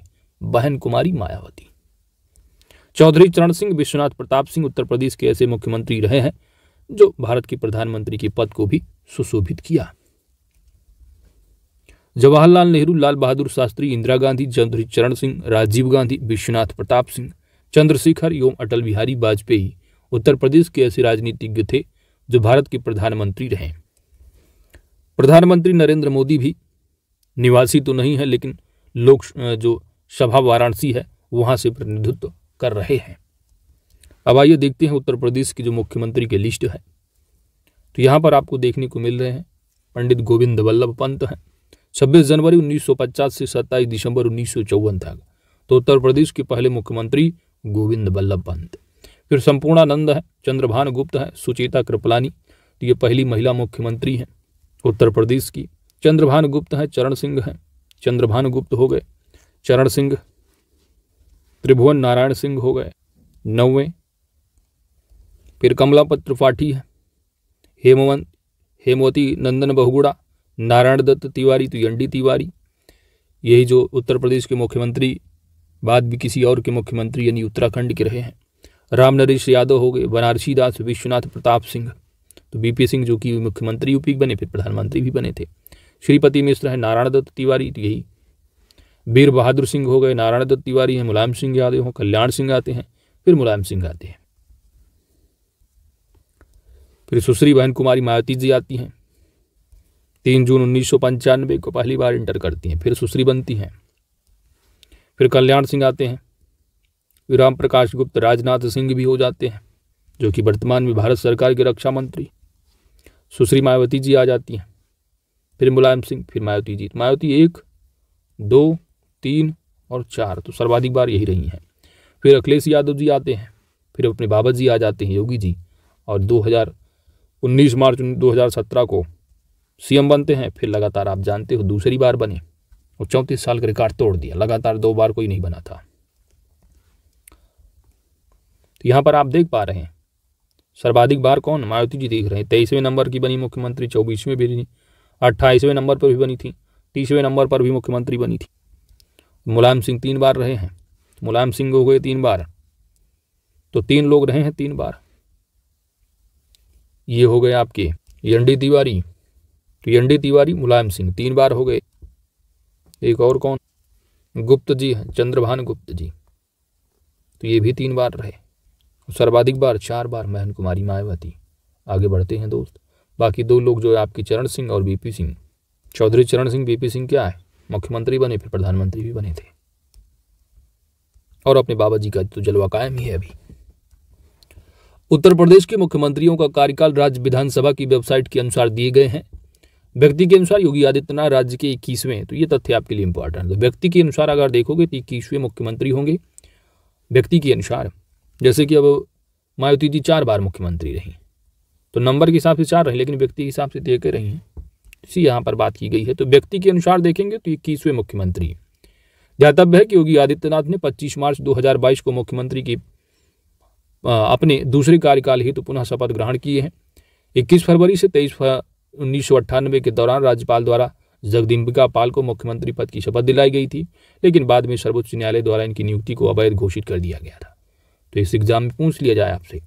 बहन कुमारी मायावती चौधरी चरण सिंह विश्वनाथ प्रताप सिंह उत्तर प्रदेश के ऐसे मुख्यमंत्री रहे हैं जो भारत के प्रधानमंत्री के पद को भी सुशोभित किया जवाहरलाल नेहरू लाल बहादुर शास्त्री इंदिरा गांधी चौधरी चरण सिंह राजीव गांधी विश्वनाथ प्रताप सिंह चंद्रशेखर एवं अटल बिहारी वाजपेयी उत्तर प्रदेश के ऐसे राजनीतिज्ञ थे जो भारत के प्रधानमंत्री रहे प्रधानमंत्री नरेंद्र मोदी भी निवासी तो नहीं है लेकिन लोक जो सभा वाराणसी है वहां से प्रतिनिधित्व कर रहे हैं अब आइए देखते हैं उत्तर प्रदेश के जो मुख्यमंत्री के लिस्ट है तो यहाँ पर आपको देखने को मिल रहे हैं पंडित गोविंद वल्लभ पंत हैं छब्बीस जनवरी 1950 से 27 दिसंबर उन्नीस तक तो उत्तर प्रदेश के पहले मुख्यमंत्री गोविंद वल्लभ पंत फिर संपूर्णानंद है चंद्रभान गुप्त है सुचेता कृपलानी तो ये पहली महिला मुख्यमंत्री हैं उत्तर प्रदेश की चंद्रभान गुप्त है चरण सिंह हैं चंद्रभान गुप्त हो गए चरण सिंह त्रिभुवन नारायण सिंह हो गए नौवे फिर कमलापत त्रिपाठी है हेमवंत हेमवती नंदन बहुगुड़ा नारायण दत्त तिवारी तो यंडी तिवारी यही जो उत्तर प्रदेश के मुख्यमंत्री बाद भी किसी और के मुख्यमंत्री यानी उत्तराखंड के रहे हैं राम नरेश यादव हो गए बनारसी दास विश्वनाथ प्रताप सिंह तो बीपी सिंह जो कि मुख्यमंत्री यूपी बने फिर प्रधानमंत्री भी बने थे श्रीपति मिश्र है नारायण दत्त तिवारी तो यही वीर बहादुर सिंह हो गए नारायण दत्त तिवारी हैं मुलायम सिंह यादव हों कल्याण सिंह आते हैं फिर मुलायम सिंह आते हैं फिर सुश्री बहन कुमारी मायावती जी आती हैं तीन जून उन्नीस को पहली बार इंटर करती हैं फिर सुश्री बनती हैं फिर कल्याण सिंह आते हैं राम प्रकाश गुप्त राजनाथ सिंह भी हो जाते हैं जो कि वर्तमान में भारत सरकार के रक्षा मंत्री सुश्री मायावती जी आ जाती हैं फिर मुलायम सिंह फिर मायावती जी तो मायावती एक दो तीन और चार तो सर्वाधिक बार यही रही हैं फिर अखिलेश यादव जी आते हैं फिर अपने बाबा जी आ जाते हैं योगी जी और 2019 मार्च 2017 को सीएम बनते हैं फिर लगातार आप जानते हो दूसरी बार बने और चौंतीस साल का रिकॉर्ड तोड़ दिया लगातार दो बार कोई नहीं बना था तो यहाँ पर आप देख पा रहे हैं सर्वाधिक बार कौन मायावती जी देख रहे हैं तेईसवें नंबर की बनी मुख्यमंत्री चौबीसवें भी बनी अट्ठाईसवें नंबर पर भी बनी थी तीसवें नंबर पर भी मुख्यमंत्री बनी थी मुलायम सिंह तीन बार रहे हैं मुलायम सिंह हो गए तीन बार तो तीन लोग रहे हैं तीन बार ये हो गए आपके एन तिवारी टी तिवारी मुलायम सिंह तीन बार हो गए एक और कौन गुप्त जी हैं चंद्रभान गुप्त जी तो ये भी तीन बार रहे सर्वाधिक बार चार बार महन कुमारी मायावती आगे बढ़ते हैं दोस्त बाकी दो लोग जो है आपके चरण सिंह और बीपी सिंह चौधरी चरण सिंह बीपी सिंह क्या है मुख्यमंत्री बने फिर प्रधानमंत्री भी बने थे और अपने बाबा जी का तो जलवा कायम ही है अभी उत्तर प्रदेश के मुख्यमंत्रियों का कार्यकाल राज्य विधानसभा की वेबसाइट के अनुसार दिए गए हैं व्यक्ति के अनुसार योगी आदित्यनाथ राज्य के इक्कीसवें तो ये तथ्य आपके लिए इंपॉर्टेंट है तो व्यक्ति के अनुसार अगर देखोगे तो इक्कीसवें मुख्यमंत्री होंगे व्यक्ति के अनुसार जैसे कि अब मायावती जी चार बार मुख्यमंत्री रही तो नंबर के हिसाब से चार रहे लेकिन व्यक्ति के हिसाब से देखे रही हैं इसी यहाँ पर बात की गई है तो व्यक्ति के अनुसार देखेंगे तो इक्कीसवें मुख्यमंत्री ध्यातव्य है कि योगी आदित्यनाथ ने 25 मार्च 2022 को मुख्यमंत्री की अपने दूसरे कार्यकाल हेतु तो पुनः शपथ ग्रहण किए हैं 21 फरवरी से 23 उन्नीस के दौरान राज्यपाल द्वारा जगदम्बिका पाल को मुख्यमंत्री पद की शपथ दिलाई गई थी लेकिन बाद में सर्वोच्च न्यायालय द्वारा इनकी नियुक्ति को अवैध घोषित कर दिया गया था तो इस एग्जाम में पूछ लिया जाए आपसे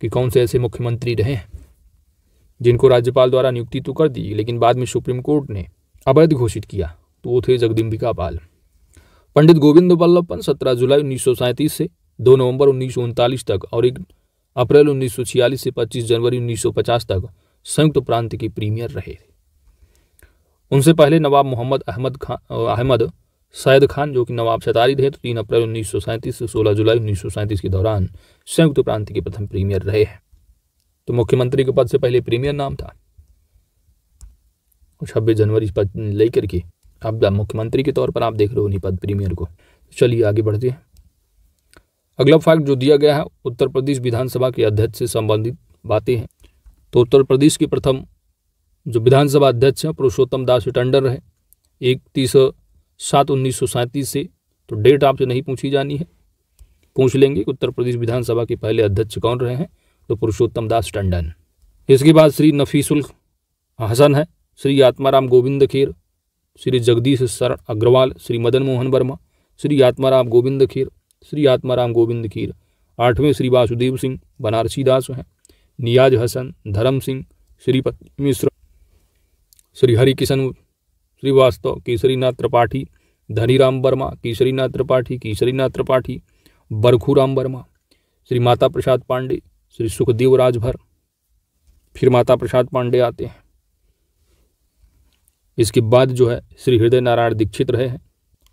कि कौन से ऐसे मुख्यमंत्री रहे हैं जिनको राज्यपाल द्वारा नियुक्ति तो कर दी लेकिन बाद में सुप्रीम कोर्ट ने अवैध घोषित किया तो वो थे जगदम्बिका पाल पंडित गोविंद वल्लभ पंत सत्रह जुलाई उन्नीस से दो नवंबर उन्नीस तक और एक अप्रैल उन्नीस से पच्चीस जनवरी उन्नीस तक संयुक्त प्रांत के प्रीमियर रहे उनसे पहले नवाब मोहम्मद अहमद खान अहमद सैद खान जो कि नवाब सतारी थे तो तीन अप्रैल उन्नीस से सोलह जुलाई उन्नीस के दौरान संयुक्त प्रांत के प्रथम प्रीमियर रहे हैं तो मुख्यमंत्री के पद से पहले प्रीमियर नाम था छब्बीस जनवरी पद लेकर के अब मुख्यमंत्री के तौर पर आप देख रहे हो नहीं पद प्रीमियर को चलिए आगे बढ़ते हैं अगला फैक्ट जो दिया गया है उत्तर प्रदेश विधानसभा के अध्यक्ष से संबंधित बातें हैं तो उत्तर प्रदेश के प्रथम जो विधानसभा अध्यक्ष हैं पुरुषोत्तम दास टंडन रहे इकतीस सात उन्नीस सौ सैंतीस से तो डेट आपसे नहीं पूछी जानी है पूछ लेंगे उत्तर प्रदेश विधानसभा के पहले अध्यक्ष कौन रहे हैं तो पुरुषोत्तम दास टंडन इसके बाद श्री नफीसुल हसन है श्री आत्माराम गोविंद खेर श्री जगदीश शरण अग्रवाल श्री मदन मोहन वर्मा श्री आत्माराम गोविंद खेर श्री आत्माराम गोविंद खीर आठवें श्री वासुदेव सिंह बनारसी दास हैं नियाज हसन धर्म सिंह श्रीपति मिश्र श्री हरि किशन श्रीवास्तव केसरीनाथ त्रिपाठी धनीराम वर्मा केसरीनाथ त्रिपाठी केसरीनाथ त्रिपाठी बरखूराम वर्मा श्री माता प्रसाद पांडे श्री सुखदेव राजभर फिर माता प्रसाद पांडे आते हैं इसके बाद जो है श्री हृदय नारायण दीक्षित रहे हैं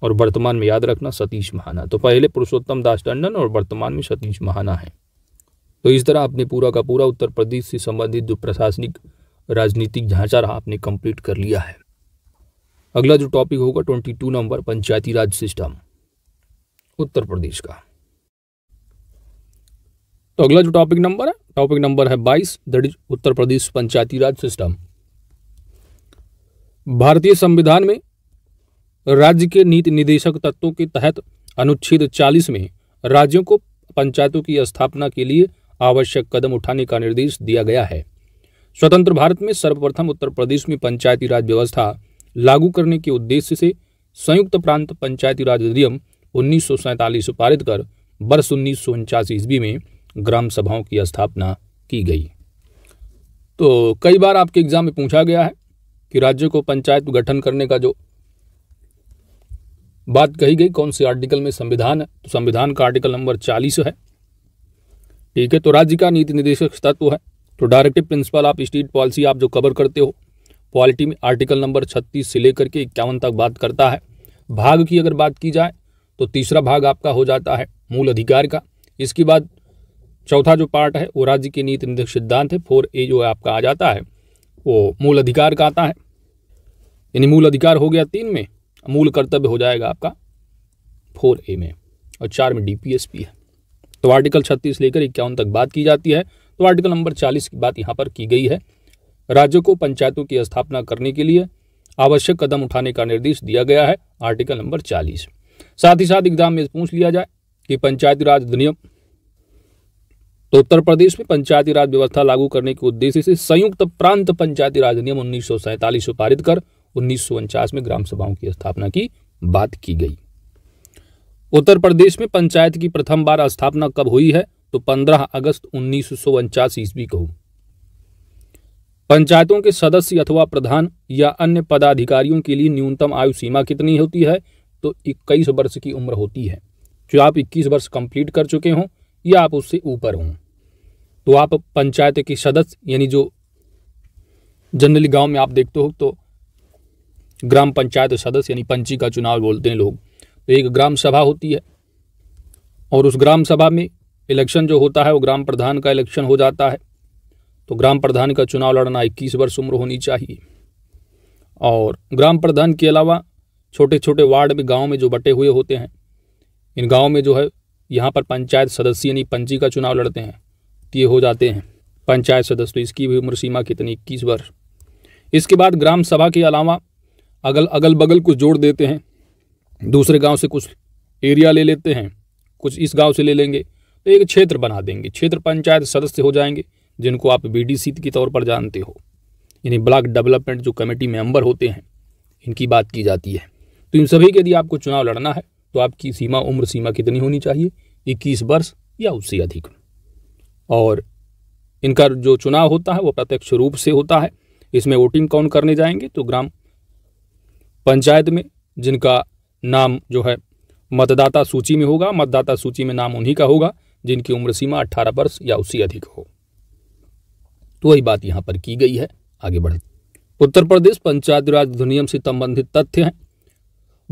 और वर्तमान में याद रखना सतीश महाना तो पहले पुरुषोत्तम दास टंडन और वर्तमान में सतीश महाना है तो इस तरह आपने पूरा का पूरा उत्तर प्रदेश से संबंधित जो प्रशासनिक राजनीतिक ढांचा रहा आपने कंप्लीट कर लिया है अगला जो टॉपिक होगा twenty two number Panchayati Raj system Uttar Pradesh का तो अगला जो टॉपिक नंबर है टॉपिक नंबर है बाईस is Uttar Pradesh Panchayati Raj system भारतीय संविधान में राज्य के नीति निदेशक तत्वों के तहत अनुच्छेद 40 में राज्यों को पंचायतों की स्थापना के लिए आवश्यक कदम उठाने का निर्देश दिया गया है स्वतंत्र भारत में सर्वप्रथम उत्तर प्रदेश में पंचायती राज व्यवस्था लागू करने के उद्देश्य से संयुक्त प्रांत पंचायती राज अधिनियम उन्नीस सौ पारित कर वर्ष उन्नीस सौ ईस्वी में ग्राम सभाओं की स्थापना की गई तो कई बार आपके एग्जाम में पूछा गया है कि राज्य को पंचायत गठन करने का जो बात कही गई कौन से आर्टिकल में संविधान है तो संविधान का आर्टिकल नंबर चालीस है ठीक है तो राज्य का नीति निदेशक तत्व तो है तो डायरेक्टिव प्रिंसिपल आप स्टेट पॉलिसी आप जो कवर करते हो पॉलिटी में आर्टिकल नंबर छत्तीस से लेकर के इक्यावन तक बात करता है भाग की अगर बात की जाए तो तीसरा भाग आपका हो जाता है मूल अधिकार का इसके बाद चौथा जो पार्ट है वो राज्य के नीति निर्देश सिद्धांत है फोर ए जो आपका आ जाता है वो मूल अधिकार का आता है यानी मूल अधिकार हो गया तीन में मूल कर्तव्य हो जाएगा आपका फोर ए में और चार में डी है तो आर्टिकल छत्तीस लेकर इक्यावन तक बात की जाती है तो आर्टिकल नंबर चालीस की बात यहाँ पर की गई है राज्यों को पंचायतों की स्थापना करने के लिए आवश्यक कदम उठाने का निर्देश दिया गया है आर्टिकल नंबर चालीस साथ ही साथ एग्जाम में पूछ लिया जाए कि पंचायती राज अधिनियम तो उत्तर प्रदेश में पंचायती राज व्यवस्था लागू करने के उद्देश्य से संयुक्त प्रांत पंचायती राज अधिनियम उन्नीस सौ पारित कर उन्नीस में ग्राम सभाओं की स्थापना की बात की गई उत्तर प्रदेश में पंचायत की प्रथम बार स्थापना कब हुई है तो 15 अगस्त उन्नीस सौ उनचास ईस्वी को पंचायतों के सदस्य अथवा प्रधान या अन्य पदाधिकारियों के लिए न्यूनतम आयु सीमा कितनी होती है तो 21 वर्ष की उम्र होती है जो आप 21 वर्ष कंप्लीट कर चुके हों या आप उससे ऊपर हों तो आप पंचायत के सदस्य यानी जो जनरली गांव में आप देखते हो तो ग्राम पंचायत सदस्य यानी पंची का चुनाव बोलते हैं लोग तो एक ग्राम सभा होती है और उस ग्राम सभा में इलेक्शन जो होता है वो ग्राम प्रधान का इलेक्शन हो जाता है तो ग्राम प्रधान का चुनाव लड़ना इक्कीस वर्ष उम्र होनी चाहिए और ग्राम प्रधान के अलावा छोटे छोटे वार्ड में गांव में जो बटे हुए होते हैं इन गांव में जो है यहाँ पर पंचायत सदस्य यानी पंची का चुनाव लड़ते हैं तो ये हो जाते हैं पंचायत सदस्य तो इसकी भी उम्र सीमा कितनी इक्कीस वर्ष इसके बाद ग्राम सभा के अलावा अगल अगल बगल को जोड़ देते हैं दूसरे गांव से कुछ एरिया ले लेते हैं कुछ इस गांव से ले लेंगे तो एक क्षेत्र बना देंगे क्षेत्र पंचायत सदस्य हो जाएंगे जिनको आप सी के तौर पर जानते हो यानी ब्लॉक डेवलपमेंट जो कमेटी मेंबर होते हैं इनकी बात की जाती है तो इन सभी के यदि आपको चुनाव लड़ना है तो आपकी सीमा उम्र सीमा कितनी होनी चाहिए इक्कीस वर्ष या उससे अधिक और इनका जो चुनाव होता है वो प्रत्यक्ष रूप से होता है इसमें वोटिंग कौन करने जाएंगे तो ग्राम पंचायत में जिनका नाम जो है मतदाता सूची में होगा मतदाता सूची में नाम उन्हीं का होगा जिनकी उम्र सीमा अट्ठारह वर्ष या उससे अधिक हो तो वही बात यहाँ पर की गई है आगे बढ़े उत्तर प्रदेश पंचायत राज अधिनियम से संबंधित तथ्य हैं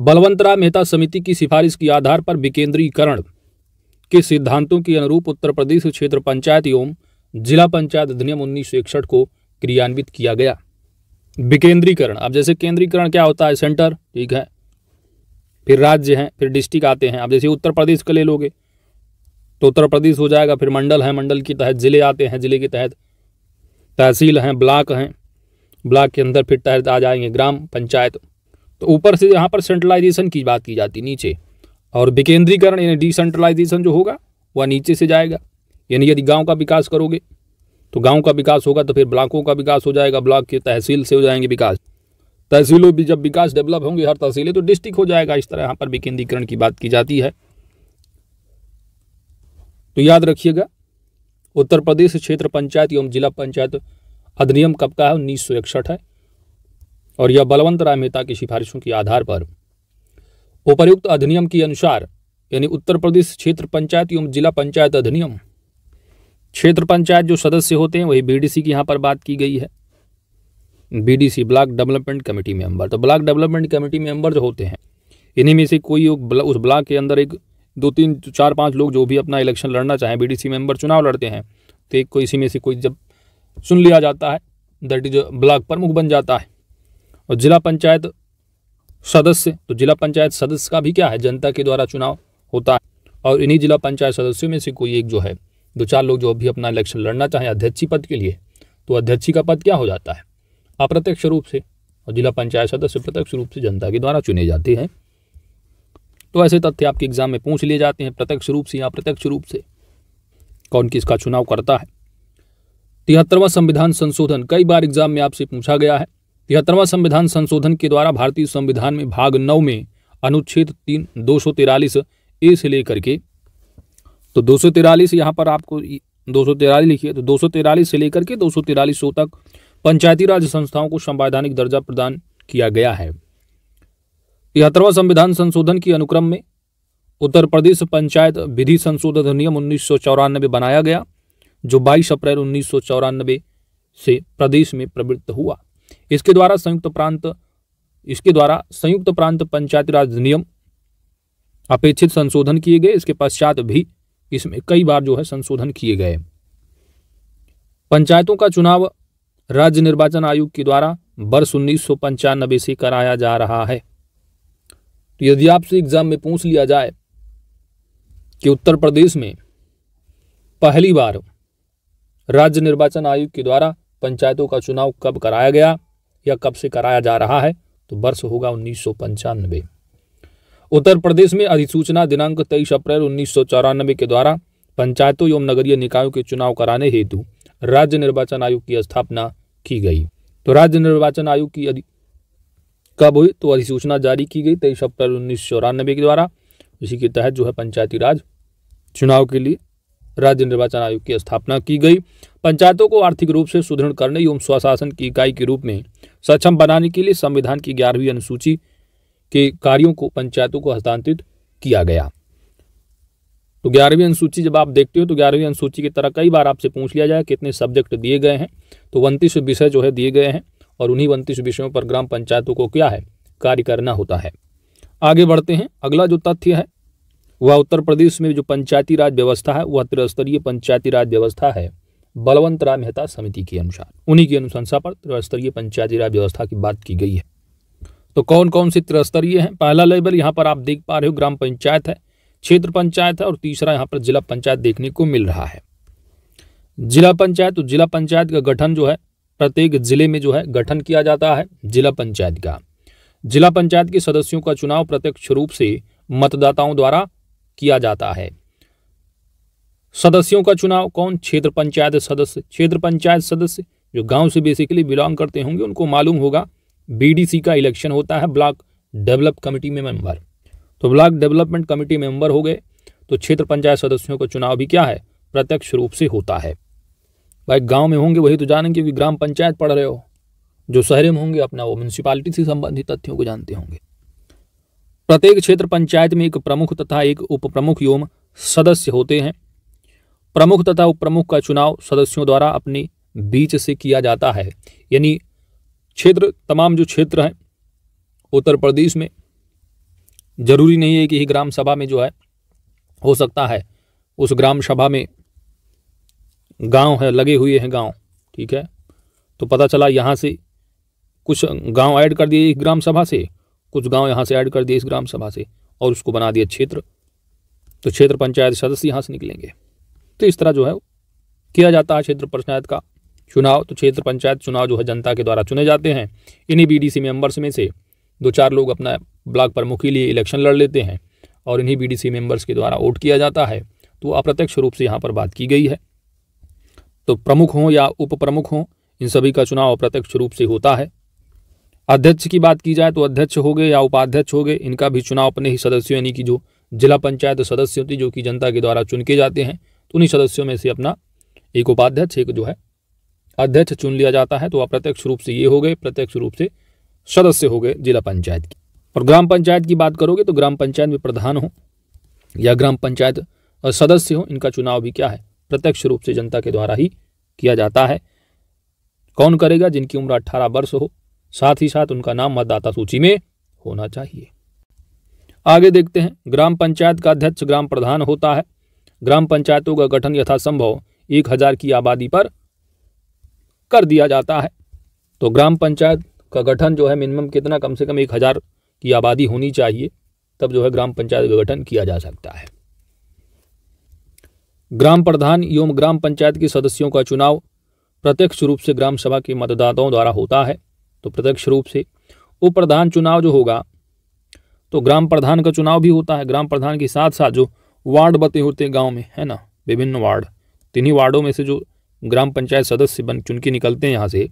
बलवंतराय मेहता समिति की सिफारिश के आधार पर विकेंद्रीकरण के सिद्धांतों के अनुरूप उत्तर प्रदेश क्षेत्र पंचायत एवं जिला पंचायत अधिनियम उन्नीस को क्रियान्वित किया गया विकेंद्रीकरण अब जैसे केंद्रीकरण क्या होता है सेंटर ठीक है फिर राज्य हैं फिर डिस्ट्रिक्ट आते हैं आप जैसे उत्तर प्रदेश का ले लोगे तो उत्तर प्रदेश हो जाएगा फिर मंडल है मंडल के तहत ज़िले आते हैं ज़िले के तहत तहसील हैं ब्लॉक हैं ब्लॉक के अंदर फिर तहत आ जाएंगे ग्राम पंचायत तो ऊपर से यहाँ पर सेंट्रलाइजेशन की बात की जाती नीचे और विकेंद्रीकरण यानी डिसेंट्रलाइजेशन जो होगा वह नीचे से जाएगा यानी यदि गांव का विकास करोगे तो गांव का विकास होगा तो फिर ब्लॉकों का विकास हो जाएगा ब्लॉक के तहसील से हो जाएंगे विकास तहसीलों भी जब विकास डेवलप होंगे हर तहसीलें तो डिस्ट्रिक्ट हो जाएगा इस तरह यहाँ पर विकेंद्रीकरण की बात की जाती है तो याद रखिएगा उत्तर प्रदेश क्षेत्र पंचायत एवं जिला पंचायत अधिनियम कब का है उन्नीस है और यह बलवंत राय मेहता की सिफारिशों के आधार पर उपर्युक्त अधिनियम के अनुसार यानी उत्तर प्रदेश क्षेत्र पंचायत एवं जिला पंचायत अधिनियम क्षेत्र पंचायत जो सदस्य होते हैं वही बीडीसी की यहाँ पर बात की गई है BDC block development committee member तो ब्लॉक डेवलपमेंट कमेटी मेंबर जो होते हैं इन्हीं में से कोई उस ब्लॉक के अंदर एक दो तीन चार पाँच लोग जो भी अपना इलेक्शन लड़ना चाहें बीडीसी मेंबर चुनाव लड़ते हैं तो एक को इसी में से कोई जब सुन लिया जाता है दैट इज ब्लॉक प्रमुख बन जाता है और जिला पंचायत सदस्य तो जिला पंचायत सदस्य का भी क्या है जनता के द्वारा चुनाव होता है और इन्हीं जिला पंचायत सदस्यों में से कोई एक जो है दो चार लोग जो अभी अपना इलेक्शन लड़ना चाहें अध्यक्षी पद के लिए तो अध्यक्षी का पद क्या हो जाता है अप्रत्यक्ष रूप से और जिला पंचायत सदस्य प्रत्यक्ष रूप से जनता के द्वारा चुने जाते हैं तो ऐसे तथ्य आपके एग्जाम में पूछ लिए जाते हैं प्रत्यक्ष रूप से या अप्रत्यक्ष रूप से कौन किसका चुनाव करता है तिहत्तरवां संविधान संशोधन कई बार एग्जाम में आपसे पूछा गया है तिहत्तरवां संविधान संशोधन के द्वारा भारतीय संविधान में भाग नौ में अनुच्छेद तीन दो सौ तिरालीस ए से लेकर के तो दो सौ तिरालीस यहाँ पर आपको दो सौ तिरालीस लिखिए तो दो सौ तिरालीस से लेकर के दो सौ तिरालीस सौ तक पंचायती राज संस्थाओं को संवैधानिक दर्जा प्रदान किया गया है तिहत्तरवा संविधान संशोधन के अनुक्रम में उत्तर प्रदेश पंचायत विधि संशोधन अधिनियम उन्नीस बनाया गया जो 22 अप्रैल उन्नीस से प्रदेश में प्रवृत्त हुआ इसके द्वारा संयुक्त प्रांत इसके द्वारा संयुक्त प्रांत पंचायती राज अधिनियम अपेक्षित संशोधन किए गए इसके पश्चात भी इसमें कई बार जो है संशोधन किए गए पंचायतों का चुनाव राज्य निर्वाचन आयोग के द्वारा वर्ष उन्नीस से कराया जा रहा है तो यदि आपसे एग्जाम में पूछ लिया जाए कि उत्तर प्रदेश में पहली बार राज्य निर्वाचन आयोग के द्वारा पंचायतों का चुनाव कब कराया गया या कब से कराया जा रहा है तो वर्ष होगा उन्नीस उत्तर प्रदेश में अधिसूचना दिनांक 23 अप्रैल उन्नीस के द्वारा पंचायतों एवं नगरीय निकायों के चुनाव कराने हेतु राज्य निर्वाचन आयोग की स्थापना की गई तो राज्य निर्वाचन आयोग की कब हुई तो अधिसूचना जारी की गई तेईस अप्रैल उन्नीस सौ चौरानबे के द्वारा इसी के तहत जो है पंचायती राज चुनाव के लिए राज्य निर्वाचन आयोग की स्थापना की गई पंचायतों को आर्थिक रूप से सुदृढ़ करने एवं स्वशासन की इकाई के रूप में सक्षम बनाने के लिए संविधान की ग्यारहवीं अनुसूची के कार्यों को पंचायतों को हस्तांतरित किया गया तो ग्यारहवीं अनुसूची जब आप देखते हो तो ग्यारहवीं अनुसूची की तरह कई बार आपसे पूछ लिया जाए कितने सब्जेक्ट दिए गए हैं तो उनतीस विषय जो है दिए गए हैं और उन्हीं उनतीस विषयों पर ग्राम पंचायतों को क्या है कार्य करना होता है आगे बढ़ते हैं अगला जो तथ्य है वह उत्तर प्रदेश में जो पंचायती राज व्यवस्था है वह त्रिस्तरीय पंचायती राज व्यवस्था है बलवंत राय मेहता समिति के अनुसार उन्हीं की अनुशंसा पर त्रिस्तरीय पंचायती राज व्यवस्था की बात की गई है तो कौन कौन से त्रिस्तरीय हैं पहला लेवल यहाँ पर आप देख पा रहे हो ग्राम पंचायत है क्षेत्र पंचायत है और तीसरा यहाँ पर जिला पंचायत देखने को मिल रहा है जिला पंचायत तो जिला पंचायत का गठन जो है प्रत्येक जिले में जो है गठन किया जाता है जिला पंचायत का जिला पंचायत के सदस्यों का चुनाव प्रत्यक्ष रूप से मतदाताओं द्वारा किया जाता है सदस्यों का चुनाव कौन क्षेत्र पंचायत सदस्य क्षेत्र पंचायत सदस्य जो गांव से बेसिकली बिलोंग करते होंगे उनको मालूम होगा बीडीसी का इलेक्शन होता है ब्लॉक डेवलप कमेटी में मेंबर तो ब्लॉक डेवलपमेंट कमेटी मेंबर हो गए तो क्षेत्र पंचायत सदस्यों का चुनाव भी क्या है प्रत्यक्ष रूप से होता है भाई गांव में होंगे वही तो जानेंगे क्योंकि ग्राम पंचायत पढ़ रहे हो जो शहर में होंगे अपना वो म्यूनसिपालिटी से संबंधित तथ्यों को जानते होंगे प्रत्येक क्षेत्र पंचायत में एक प्रमुख तथा एक उप प्रमुख एवं सदस्य होते हैं प्रमुख तथा उप प्रमुख का चुनाव सदस्यों द्वारा अपने बीच से किया जाता है यानी क्षेत्र तमाम जो क्षेत्र हैं उत्तर प्रदेश में जरूरी नहीं है कि ही ग्राम सभा में जो है हो सकता है उस ग्राम सभा में गांव है लगे हुए हैं गांव ठीक है तो पता चला यहाँ से कुछ गांव ऐड कर दिए इस ग्राम सभा से कुछ गांव यहाँ से ऐड कर दिए इस ग्राम सभा से और उसको बना दिया क्षेत्र तो क्षेत्र पंचायत सदस्य यहाँ से निकलेंगे तो इस तरह जो है किया जाता है क्षेत्र पंचायत का चुनाव तो क्षेत्र पंचायत चुनाव जो है जनता के द्वारा चुने जाते हैं इन्हीं बीडीसी मेंबर्स में से दो चार लोग अपना ब्लॉक प्रमुख के लिए इलेक्शन लड़ लेते हैं और इन्हीं बीडीसी मेंबर्स के द्वारा वोट किया जाता है तो अप्रत्यक्ष रूप से यहाँ पर बात की गई है तो प्रमुख हों या उप प्रमुख हों इन सभी का चुनाव अप्रत्यक्ष रूप से होता है अध्यक्ष की बात की जाए तो अध्यक्ष हो गए या उपाध्यक्ष हो गए इनका भी चुनाव अपने ही सदस्यों यानी कि जो जिला पंचायत सदस्य होती जो कि जनता के द्वारा चुन के जाते हैं तो उन्हीं सदस्यों में से अपना एक उपाध्यक्ष एक जो है अध्यक्ष चुन लिया जाता है तो अप्रत्यक्ष रूप से ये हो गए प्रत्यक्ष रूप से सदस्य हो गए जिला पंचायत की और ग्राम पंचायत की बात करोगे तो ग्राम पंचायत में प्रधान हो या ग्राम पंचायत सदस्य हो इनका चुनाव भी क्या है प्रत्यक्ष रूप से जनता के द्वारा ही किया जाता है कौन करेगा जिनकी उम्र अट्ठारह वर्ष हो साथ ही साथ उनका नाम मतदाता सूची में होना चाहिए आगे देखते हैं ग्राम पंचायत का अध्यक्ष ग्राम प्रधान होता है ग्राम पंचायतों का गठन यथासंभव एक हजार की आबादी पर कर दिया जाता है तो ग्राम पंचायत का गठन जो है मिनिमम कितना कम से कम एक हजार की आबादी होनी चाहिए तब जो है ग्राम पंचायत का गठन किया जा सकता है ग्राम प्रधान एवं ग्राम पंचायत के सदस्यों का चुनाव प्रत्यक्ष रूप से ग्राम सभा के मतदाताओं द्वारा होता है तो प्रत्यक्ष रूप से उप प्रधान चुनाव जो होगा तो ग्राम प्रधान का चुनाव भी होता है ग्राम प्रधान के साथ साथ जो वार्ड बते होते हैं गाँव में है ना विभिन्न वार्ड तिन्हीं वार्डों में से जो ग्राम पंचायत सदस्य बन चुन के निकलते हैं यहाँ से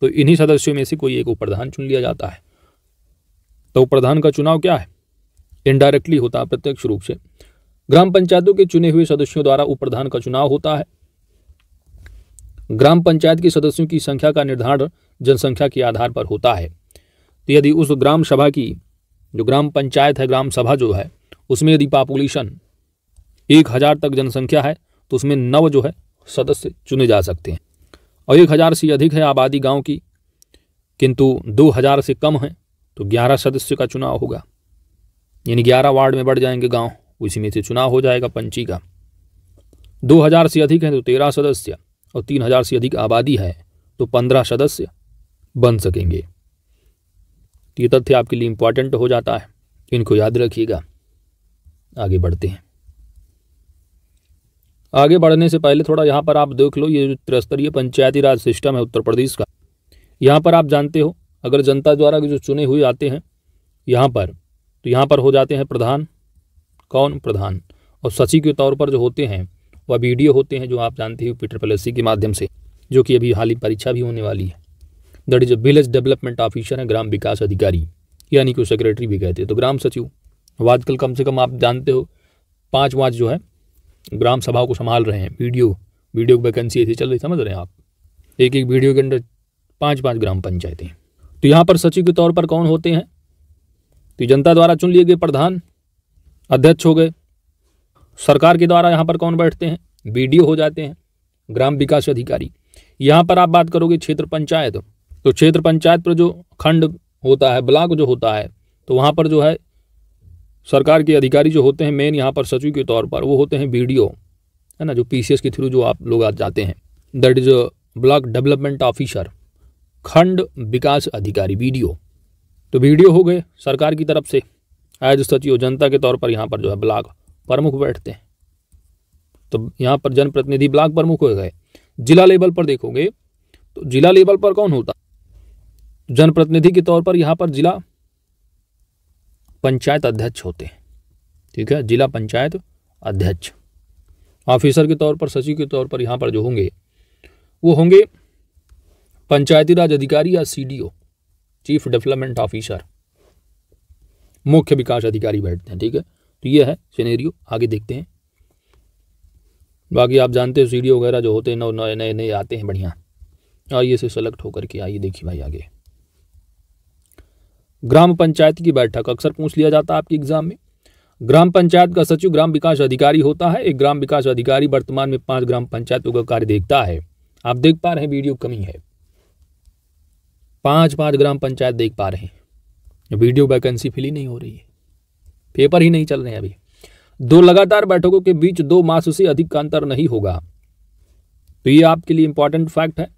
तो इन्हीं सदस्यों में से कोई एक उप प्रधान चुन लिया जाता है तो प्रधान का चुनाव क्या है इनडायरेक्टली होता है प्रत्यक्ष रूप से ग्राम पंचायतों के चुने हुए सदस्यों द्वारा उप प्रधान का चुनाव होता है ग्राम पंचायत के सदस्यों की संख्या का निर्धारण जनसंख्या के आधार पर होता है तो यदि उस ग्राम सभा की जो ग्राम पंचायत है ग्राम सभा जो है उसमें यदि पॉपुलेशन एक हज़ार तक जनसंख्या है तो उसमें नव जो है सदस्य चुने जा सकते हैं और एक हज़ार से अधिक है आबादी गांव की किंतु दो हज़ार से कम है तो ग्यारह सदस्य का चुनाव होगा यानी ग्यारह वार्ड में बढ़ जाएंगे गांव उसी में से चुनाव हो जाएगा पंची का दो हज़ार से अधिक हैं तो तेरह सदस्य और तीन हज़ार से अधिक आबादी है तो पंद्रह सदस्य बन सकेंगे ये तथ्य आपके लिए इंपॉर्टेंट हो जाता है इनको याद रखिएगा आगे बढ़ते हैं आगे बढ़ने से पहले थोड़ा यहाँ पर आप देख लो ये जो त्रिस्तरीय पंचायती राज सिस्टम है उत्तर प्रदेश का यहाँ पर आप जानते हो अगर जनता द्वारा जो चुने हुए आते हैं यहाँ पर तो यहाँ पर हो जाते हैं प्रधान कौन प्रधान और सचिव के तौर पर जो होते हैं वह वीडियो होते हैं जो आप जानते हैं पीटर पलेसी के माध्यम से जो कि अभी हाल ही परीक्षा भी होने वाली है that is a village development officer है ग्राम विकास अधिकारी यानी कि सेक्रेटरी भी कहते हैं तो ग्राम सचिव अब आजकल कम से कम आप जानते हो पाँच पाँच जो है ग्राम सभा को संभाल रहे हैं वीडियो वीडियो वैकेंसी ऐसी चल रही समझ रहे हैं आप एक एक वीडियो के अंदर पाँच पाँच ग्राम पंचायतें तो यहाँ पर सचिव के तौर पर कौन होते हैं तो जनता द्वारा चुन लिए गए प्रधान अध्यक्ष हो गए सरकार के द्वारा यहाँ पर कौन बैठते हैं बी हो जाते हैं ग्राम विकास अधिकारी यहाँ पर आप बात करोगे क्षेत्र पंचायत तो क्षेत्र पंचायत पर जो खंड होता है ब्लॉक जो होता है तो वहाँ पर जो है सरकार के अधिकारी जो होते हैं मेन यहाँ पर सचिव के तौर पर वो होते हैं बी है ना जो पीसीएस के थ्रू जो आप लोग आज जाते हैं that is block development officer खंड विकास अधिकारी वीडियो तो वीडियो हो गए सरकार की तरफ से आज सचिव जनता के तौर पर यहाँ पर जो है ब्लॉक प्रमुख बैठते हैं तो यहाँ पर जनप्रतिनिधि ब्लॉक प्रमुख हो गए जिला लेवल पर देखोगे तो जिला लेवल पर कौन होता जनप्रतिनिधि के तौर पर यहाँ पर जिला पंचायत अध्यक्ष होते हैं ठीक है जिला पंचायत अध्यक्ष ऑफिसर के तौर पर सचिव के तौर पर यहाँ पर जो होंगे वो होंगे पंचायती राज अधिकारी या सीडीओ चीफ डेवलपमेंट ऑफिसर मुख्य विकास अधिकारी बैठते हैं ठीक है तो ये है सिनेरियो आगे देखते हैं बाकी आप जानते हो सीडीओ वगैरह जो होते हैं नौ नए नए नए आते हैं बढ़िया और ये से सेलेक्ट होकर के आइए देखिए भाई आगे ग्राम पंचायत की बैठक अक्सर पूछ लिया जाता है आपके एग्जाम में ग्राम पंचायत का सचिव ग्राम विकास अधिकारी होता है एक ग्राम विकास अधिकारी वर्तमान में पांच ग्राम पंचायतों का कार्य देखता है आप देख पा रहे हैं वीडियो कमी है पाँच पाँच ग्राम पंचायत देख पा रहे हैं वीडियो वैकेंसी फिल ही नहीं हो रही है पेपर ही नहीं चल रहे हैं अभी दो लगातार बैठकों के बीच दो मास से अधिक का अंतर नहीं होगा तो ये आपके लिए इंपॉर्टेंट फैक्ट है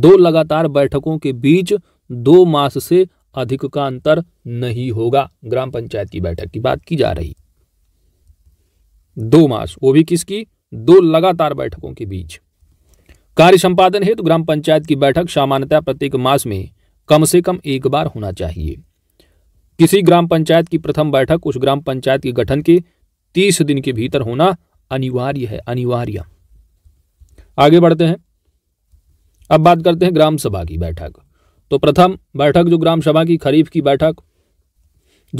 दो लगातार बैठकों के बीच दो मास से अधिक का अंतर नहीं होगा ग्राम पंचायत की बैठक की बात की जा रही दो मास वो भी किसकी दो लगातार बैठकों के बीच कार्य संपादन हेतु ग्राम पंचायत की बैठक सामान्यतः प्रत्येक मास में कम से कम एक बार होना चाहिए किसी ग्राम पंचायत की प्रथम बैठक उस ग्राम पंचायत के गठन के तीस दिन के भीतर होना अनिवार्य है अनिवार्य आगे बढ़ते हैं अब बात करते हैं ग्राम सभा की बैठक तो प्रथम बैठक जो ग्राम सभा की खरीफ की बैठक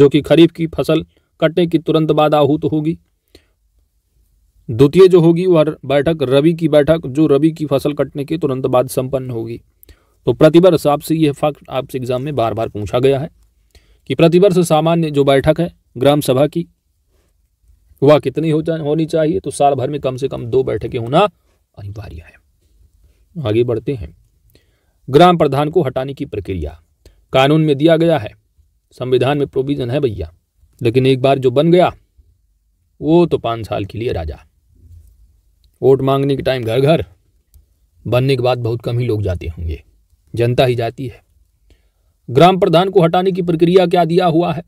जो कि खरीफ की फसल कटने की तुरंत बाद आहूत होगी द्वितीय जो होगी वह बैठक रबी की बैठक जो रबी की फसल कटने के तुरंत बाद संपन्न होगी तो प्रतिवर्ष आपसे यह फैक्ट आपसे एग्जाम में बार बार पूछा गया है कि प्रतिवर्ष सामान्य जो बैठक है ग्राम सभा की वह कितनी हो होनी चाहिए तो साल भर में कम से कम दो बैठकें होना अनिवार्य है आगे बढ़ते हैं ग्राम प्रधान को हटाने की प्रक्रिया कानून में दिया गया है संविधान में प्रोविजन है भैया लेकिन एक बार जो बन गया वो तो पाँच साल के लिए राजा वोट मांगने के टाइम घर घर बनने के बाद बहुत कम ही लोग जाते होंगे जनता ही जाती है ग्राम प्रधान को हटाने की प्रक्रिया क्या दिया हुआ है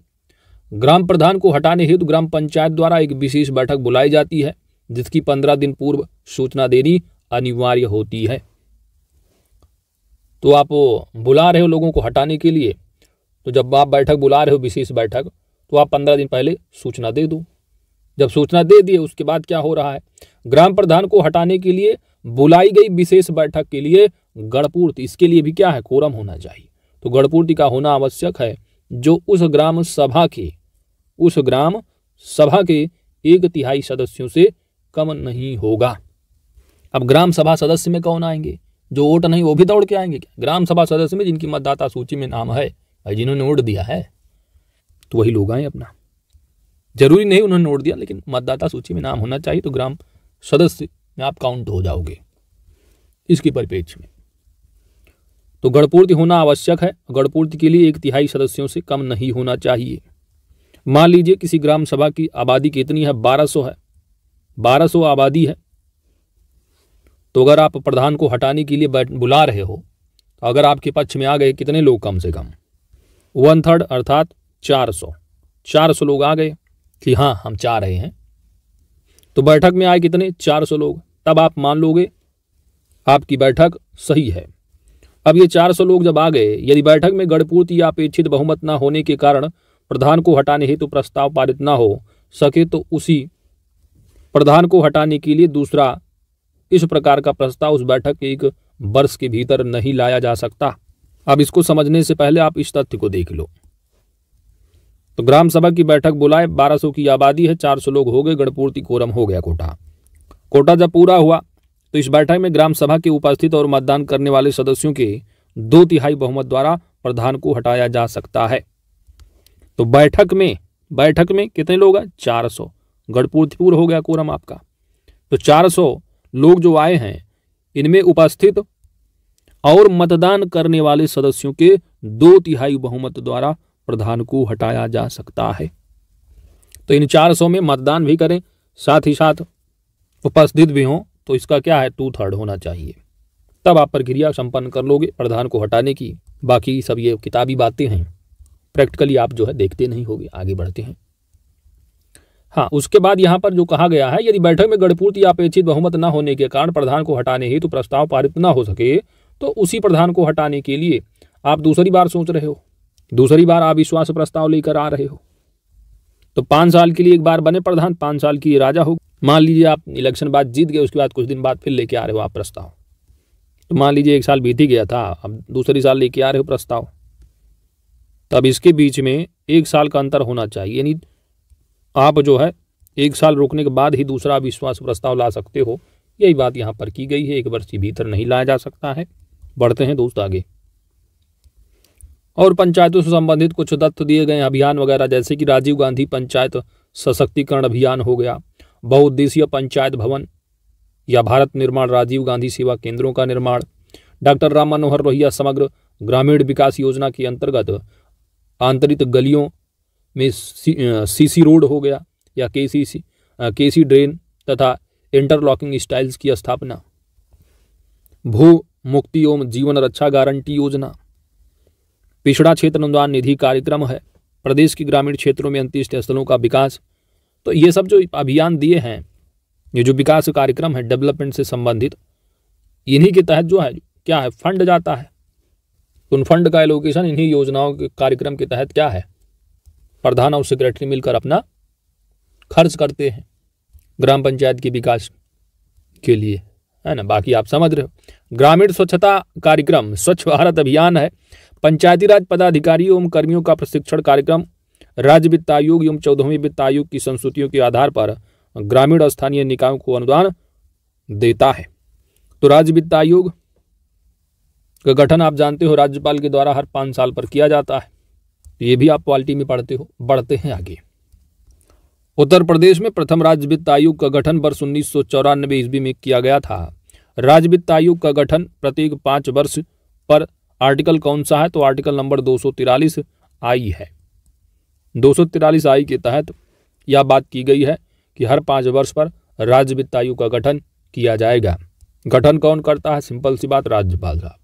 ग्राम प्रधान को हटाने हेतु ग्राम पंचायत द्वारा एक विशेष बैठक बुलाई जाती है जिसकी पंद्रह दिन पूर्व सूचना देनी अनिवार्य होती है तो आप बुला रहे हो लोगों को हटाने के लिए तो जब आप बैठक बुला रहे हो विशेष बैठक तो आप पंद्रह दिन पहले सूचना दे दो जब सूचना दे दिए उसके बाद क्या हो रहा है ग्राम प्रधान को हटाने के लिए बुलाई गई विशेष बैठक के लिए गणपूर्ति इसके लिए भी क्या है कोरम होना चाहिए तो गणपूर्ति का होना आवश्यक है जो उस ग्राम सभा के उस ग्राम सभा के एक तिहाई सदस्यों से कम नहीं होगा अब ग्राम सभा सदस्य में कौन आएंगे जो वोट नहीं वो भी दौड़ के आएंगे क्या ग्राम सभा सदस्य में जिनकी मतदाता सूची में नाम है और जिन्होंने वोट दिया है तो वही लोग आए अपना जरूरी नहीं उन्होंने वोट दिया लेकिन मतदाता सूची में नाम होना चाहिए तो ग्राम सदस्य में आप काउंट हो जाओगे इसके परिप्रेक्ष्य में तो गणपूर्ति होना आवश्यक है गणपूर्ति के लिए एक तिहाई सदस्यों से कम नहीं होना चाहिए मान लीजिए किसी ग्राम सभा की आबादी कितनी है बारह सौ है बारह सौ आबादी है तो अगर आप प्रधान को हटाने के लिए बुला रहे हो तो अगर आपके पक्ष में आ गए कितने लोग कम से कम वन थर्ड अर्थात चार सौ चार सौ लोग आ गए कि हाँ हम चाह रहे हैं तो बैठक में आए कितने 400 लोग तब आप मान लोगे आपकी बैठक सही है अब ये 400 लोग जब आ गए यदि बैठक में गढ़पूर्ति या अपेक्षित बहुमत न होने के कारण प्रधान को हटाने हेतु तो प्रस्ताव पारित ना हो सके तो उसी प्रधान को हटाने के लिए दूसरा इस प्रकार का प्रस्ताव उस बैठक के एक वर्ष के भीतर नहीं लाया जा सकता अब इसको समझने से पहले आप इस तथ्य को देख लो तो ग्राम सभा की बैठक बुलाए 1200 की आबादी है 400 लोग हो गए गणपूर्ति कोरम हो गया कोटा कोटा जब पूरा हुआ तो इस बैठक में ग्राम सभा के उपस्थित और मतदान करने वाले सदस्यों के दो तिहाई बहुमत द्वारा प्रधान को हटाया जा सकता है तो बैठक में बैठक में कितने लोग हैं चार सौ गढ़पूर्तिपुर हो गया कोरम आपका तो सौ लोग जो आए हैं इनमें उपस्थित और मतदान करने वाले सदस्यों के दो तिहाई बहुमत द्वारा प्रधान को हटाया जा सकता है तो इन चार सौ में मतदान भी करें साथ ही साथ उपस्थित भी हों तो इसका क्या है टू थर्ड होना चाहिए तब आप प्रक्रिया संपन्न कर लोगे प्रधान को हटाने की बाकी सब ये किताबी बातें हैं प्रैक्टिकली आप जो है देखते नहीं होगे आगे बढ़ते हैं हाँ उसके बाद यहाँ पर जो कहा गया है यदि बैठक में गढ़पूर्ति अपेक्षित बहुमत न होने के कारण प्रधान को हटाने हेतु तो प्रस्ताव पारित न हो सके तो उसी प्रधान को हटाने के लिए आप दूसरी बार सोच रहे हो दूसरी बार अविश्वास प्रस्ताव लेकर आ रहे हो तो पांच साल के लिए एक बार बने प्रधान पांच साल की राजा हो मान लीजिए आप इलेक्शन बाद जीत गए उसके बाद कुछ दिन बाद फिर लेके आ रहे हो आप प्रस्ताव तो मान लीजिए एक साल बीत ही गया था अब दूसरी साल लेके आ रहे हो प्रस्ताव तब इसके बीच में एक साल का अंतर होना चाहिए यानी आप जो है एक साल रोकने के बाद ही दूसरा अविश्वास प्रस्ताव ला सकते हो यही बात यहाँ पर की गई है एक वर्ष के भीतर नहीं लाया जा सकता है बढ़ते हैं दोस्त आगे और पंचायतों से संबंधित कुछ दत्त दिए गए अभियान वगैरह जैसे कि राजीव गांधी पंचायत सशक्तिकरण अभियान हो गया बहुउद्देशीय पंचायत भवन या भारत निर्माण राजीव गांधी सेवा केंद्रों का निर्माण डॉक्टर राम मनोहर लोहिया समग्र ग्रामीण विकास योजना के अंतर्गत आंतरित गलियों में सीसी रोड हो गया या के सी सी के सी ड्रेन तथा इंटरलॉकिंग स्टाइल्स की स्थापना भू मुक्ति एवं जीवन रक्षा गारंटी योजना पिछड़ा क्षेत्र अनुदान निधि कार्यक्रम है प्रदेश के ग्रामीण क्षेत्रों में अंतिष्ट स्थलों का विकास तो ये सब जो अभियान दिए हैं ये जो विकास कार्यक्रम है डेवलपमेंट से संबंधित इन्हीं के तहत जो है क्या है फंड जाता है उन फंड का एलोकेशन इन्हीं योजनाओं के कार्यक्रम के तहत क्या है प्रधान और सेक्रेटरी मिलकर अपना खर्च करते हैं ग्राम पंचायत के विकास के लिए है ना बाकी आप समझ रहे हो ग्रामीण स्वच्छता कार्यक्रम स्वच्छ भारत अभियान है पंचायती राज पदाधिकारियों एवं कर्मियों का प्रशिक्षण कार्यक्रम राज्य वित्त आयोग एवं चौदहवीं वित्त आयोग की संस्तुतियों के आधार पर ग्रामीण और स्थानीय निकायों को अनुदान देता है तो राज्य वित्त आयोग का गठन आप जानते हो राज्यपाल के द्वारा हर पाँच साल पर किया जाता है ये भी आप क्वालिटी में पढ़ते हो बढ़ते हैं आगे उत्तर प्रदेश में प्रथम राज्य वित्त आयोग का गठन वर्ष उन्नीस सौ चौरानबे ईस्वी में किया गया था राज्य वित्त आयोग का गठन प्रत्येक पाँच वर्ष पर आर्टिकल कौन सा है तो आर्टिकल नंबर दो आई है दो आई के तहत यह बात की गई है कि हर पाँच वर्ष पर राज्य वित्त आयोग का गठन किया जाएगा गठन कौन करता है सिंपल सी बात राज्यपाल साहब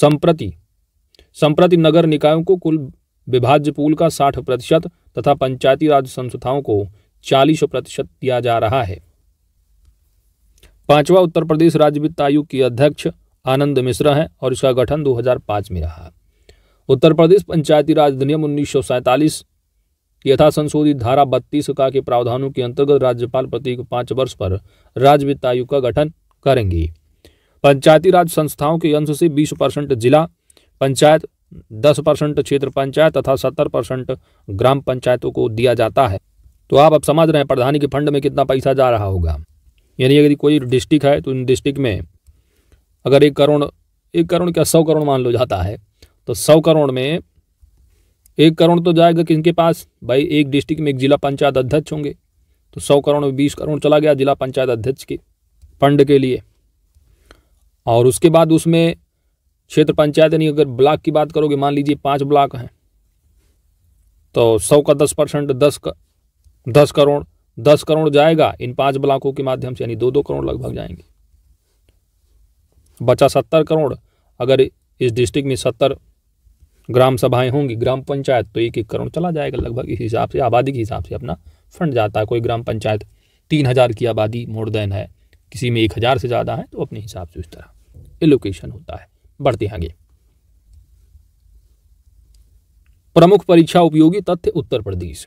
संप्रति संप्रति नगर निकायों को कुल विभाज्य पूल का साठ प्रतिशत तथा पंचायती राज संस्थाओं को चालीस प्रतिशत दिया जा रहा है पांचवा उत्तर प्रदेश राज्य वित्त आयोग की अध्यक्ष आनंद मिश्रा हैं और इसका गठन 2005 में रहा उत्तर प्रदेश पंचायती राज अधिनियम उन्नीस सौ सैंतालीस यथा संशोधित धारा बत्तीस का के प्रावधानों के अंतर्गत राज्यपाल प्रत्येक पाँच वर्ष पर राज्य वित्त आयोग का गठन करेंगी पंचायती राज संस्थाओं के अंश से 20 परसेंट जिला पंचायत 10 परसेंट क्षेत्र पंचायत तथा 70 परसेंट ग्राम पंचायतों को दिया जाता है तो आप अब समझ रहे हैं प्रधानी के फंड में कितना पैसा जा रहा होगा यानी अगर कोई डिस्ट्रिक्ट है तो इन डिस्ट्रिक्ट में अगर एक करोड़ एक करोड़ क्या सौ करोड़ मान लो जाता है तो सौ करोड़ में एक करोड़ तो जाएगा किनके पास भाई एक डिस्ट्रिक्ट में एक जिला पंचायत अध्यक्ष होंगे तो सौ करोड़ में बीस करोड़ चला गया जिला पंचायत अध्यक्ष के फंड के लिए और उसके बाद उसमें क्षेत्र पंचायत यानी अगर ब्लॉक की बात करोगे मान लीजिए पाँच ब्लॉक हैं तो सौ का दस परसेंट दस का दस करोड़ दस करोड़ जाएगा इन पाँच ब्लॉकों के माध्यम से यानी दो दो करोड़ लगभग जाएंगे बचा सत्तर करोड़ अगर इस डिस्ट्रिक्ट में सत्तर ग्राम सभाएं होंगी ग्राम पंचायत तो एक एक करोड़ चला जाएगा लगभग इस हिसाब से आबादी के हिसाब से अपना फंड जाता है कोई ग्राम पंचायत तीन हज़ार की आबादी मोर देन है किसी में एक हज़ार से ज़्यादा है तो अपने हिसाब से उस तरह एलोकेशन होता है बढ़ते हैं आगे प्रमुख परीक्षा उपयोगी तथ्य उत्तर प्रदेश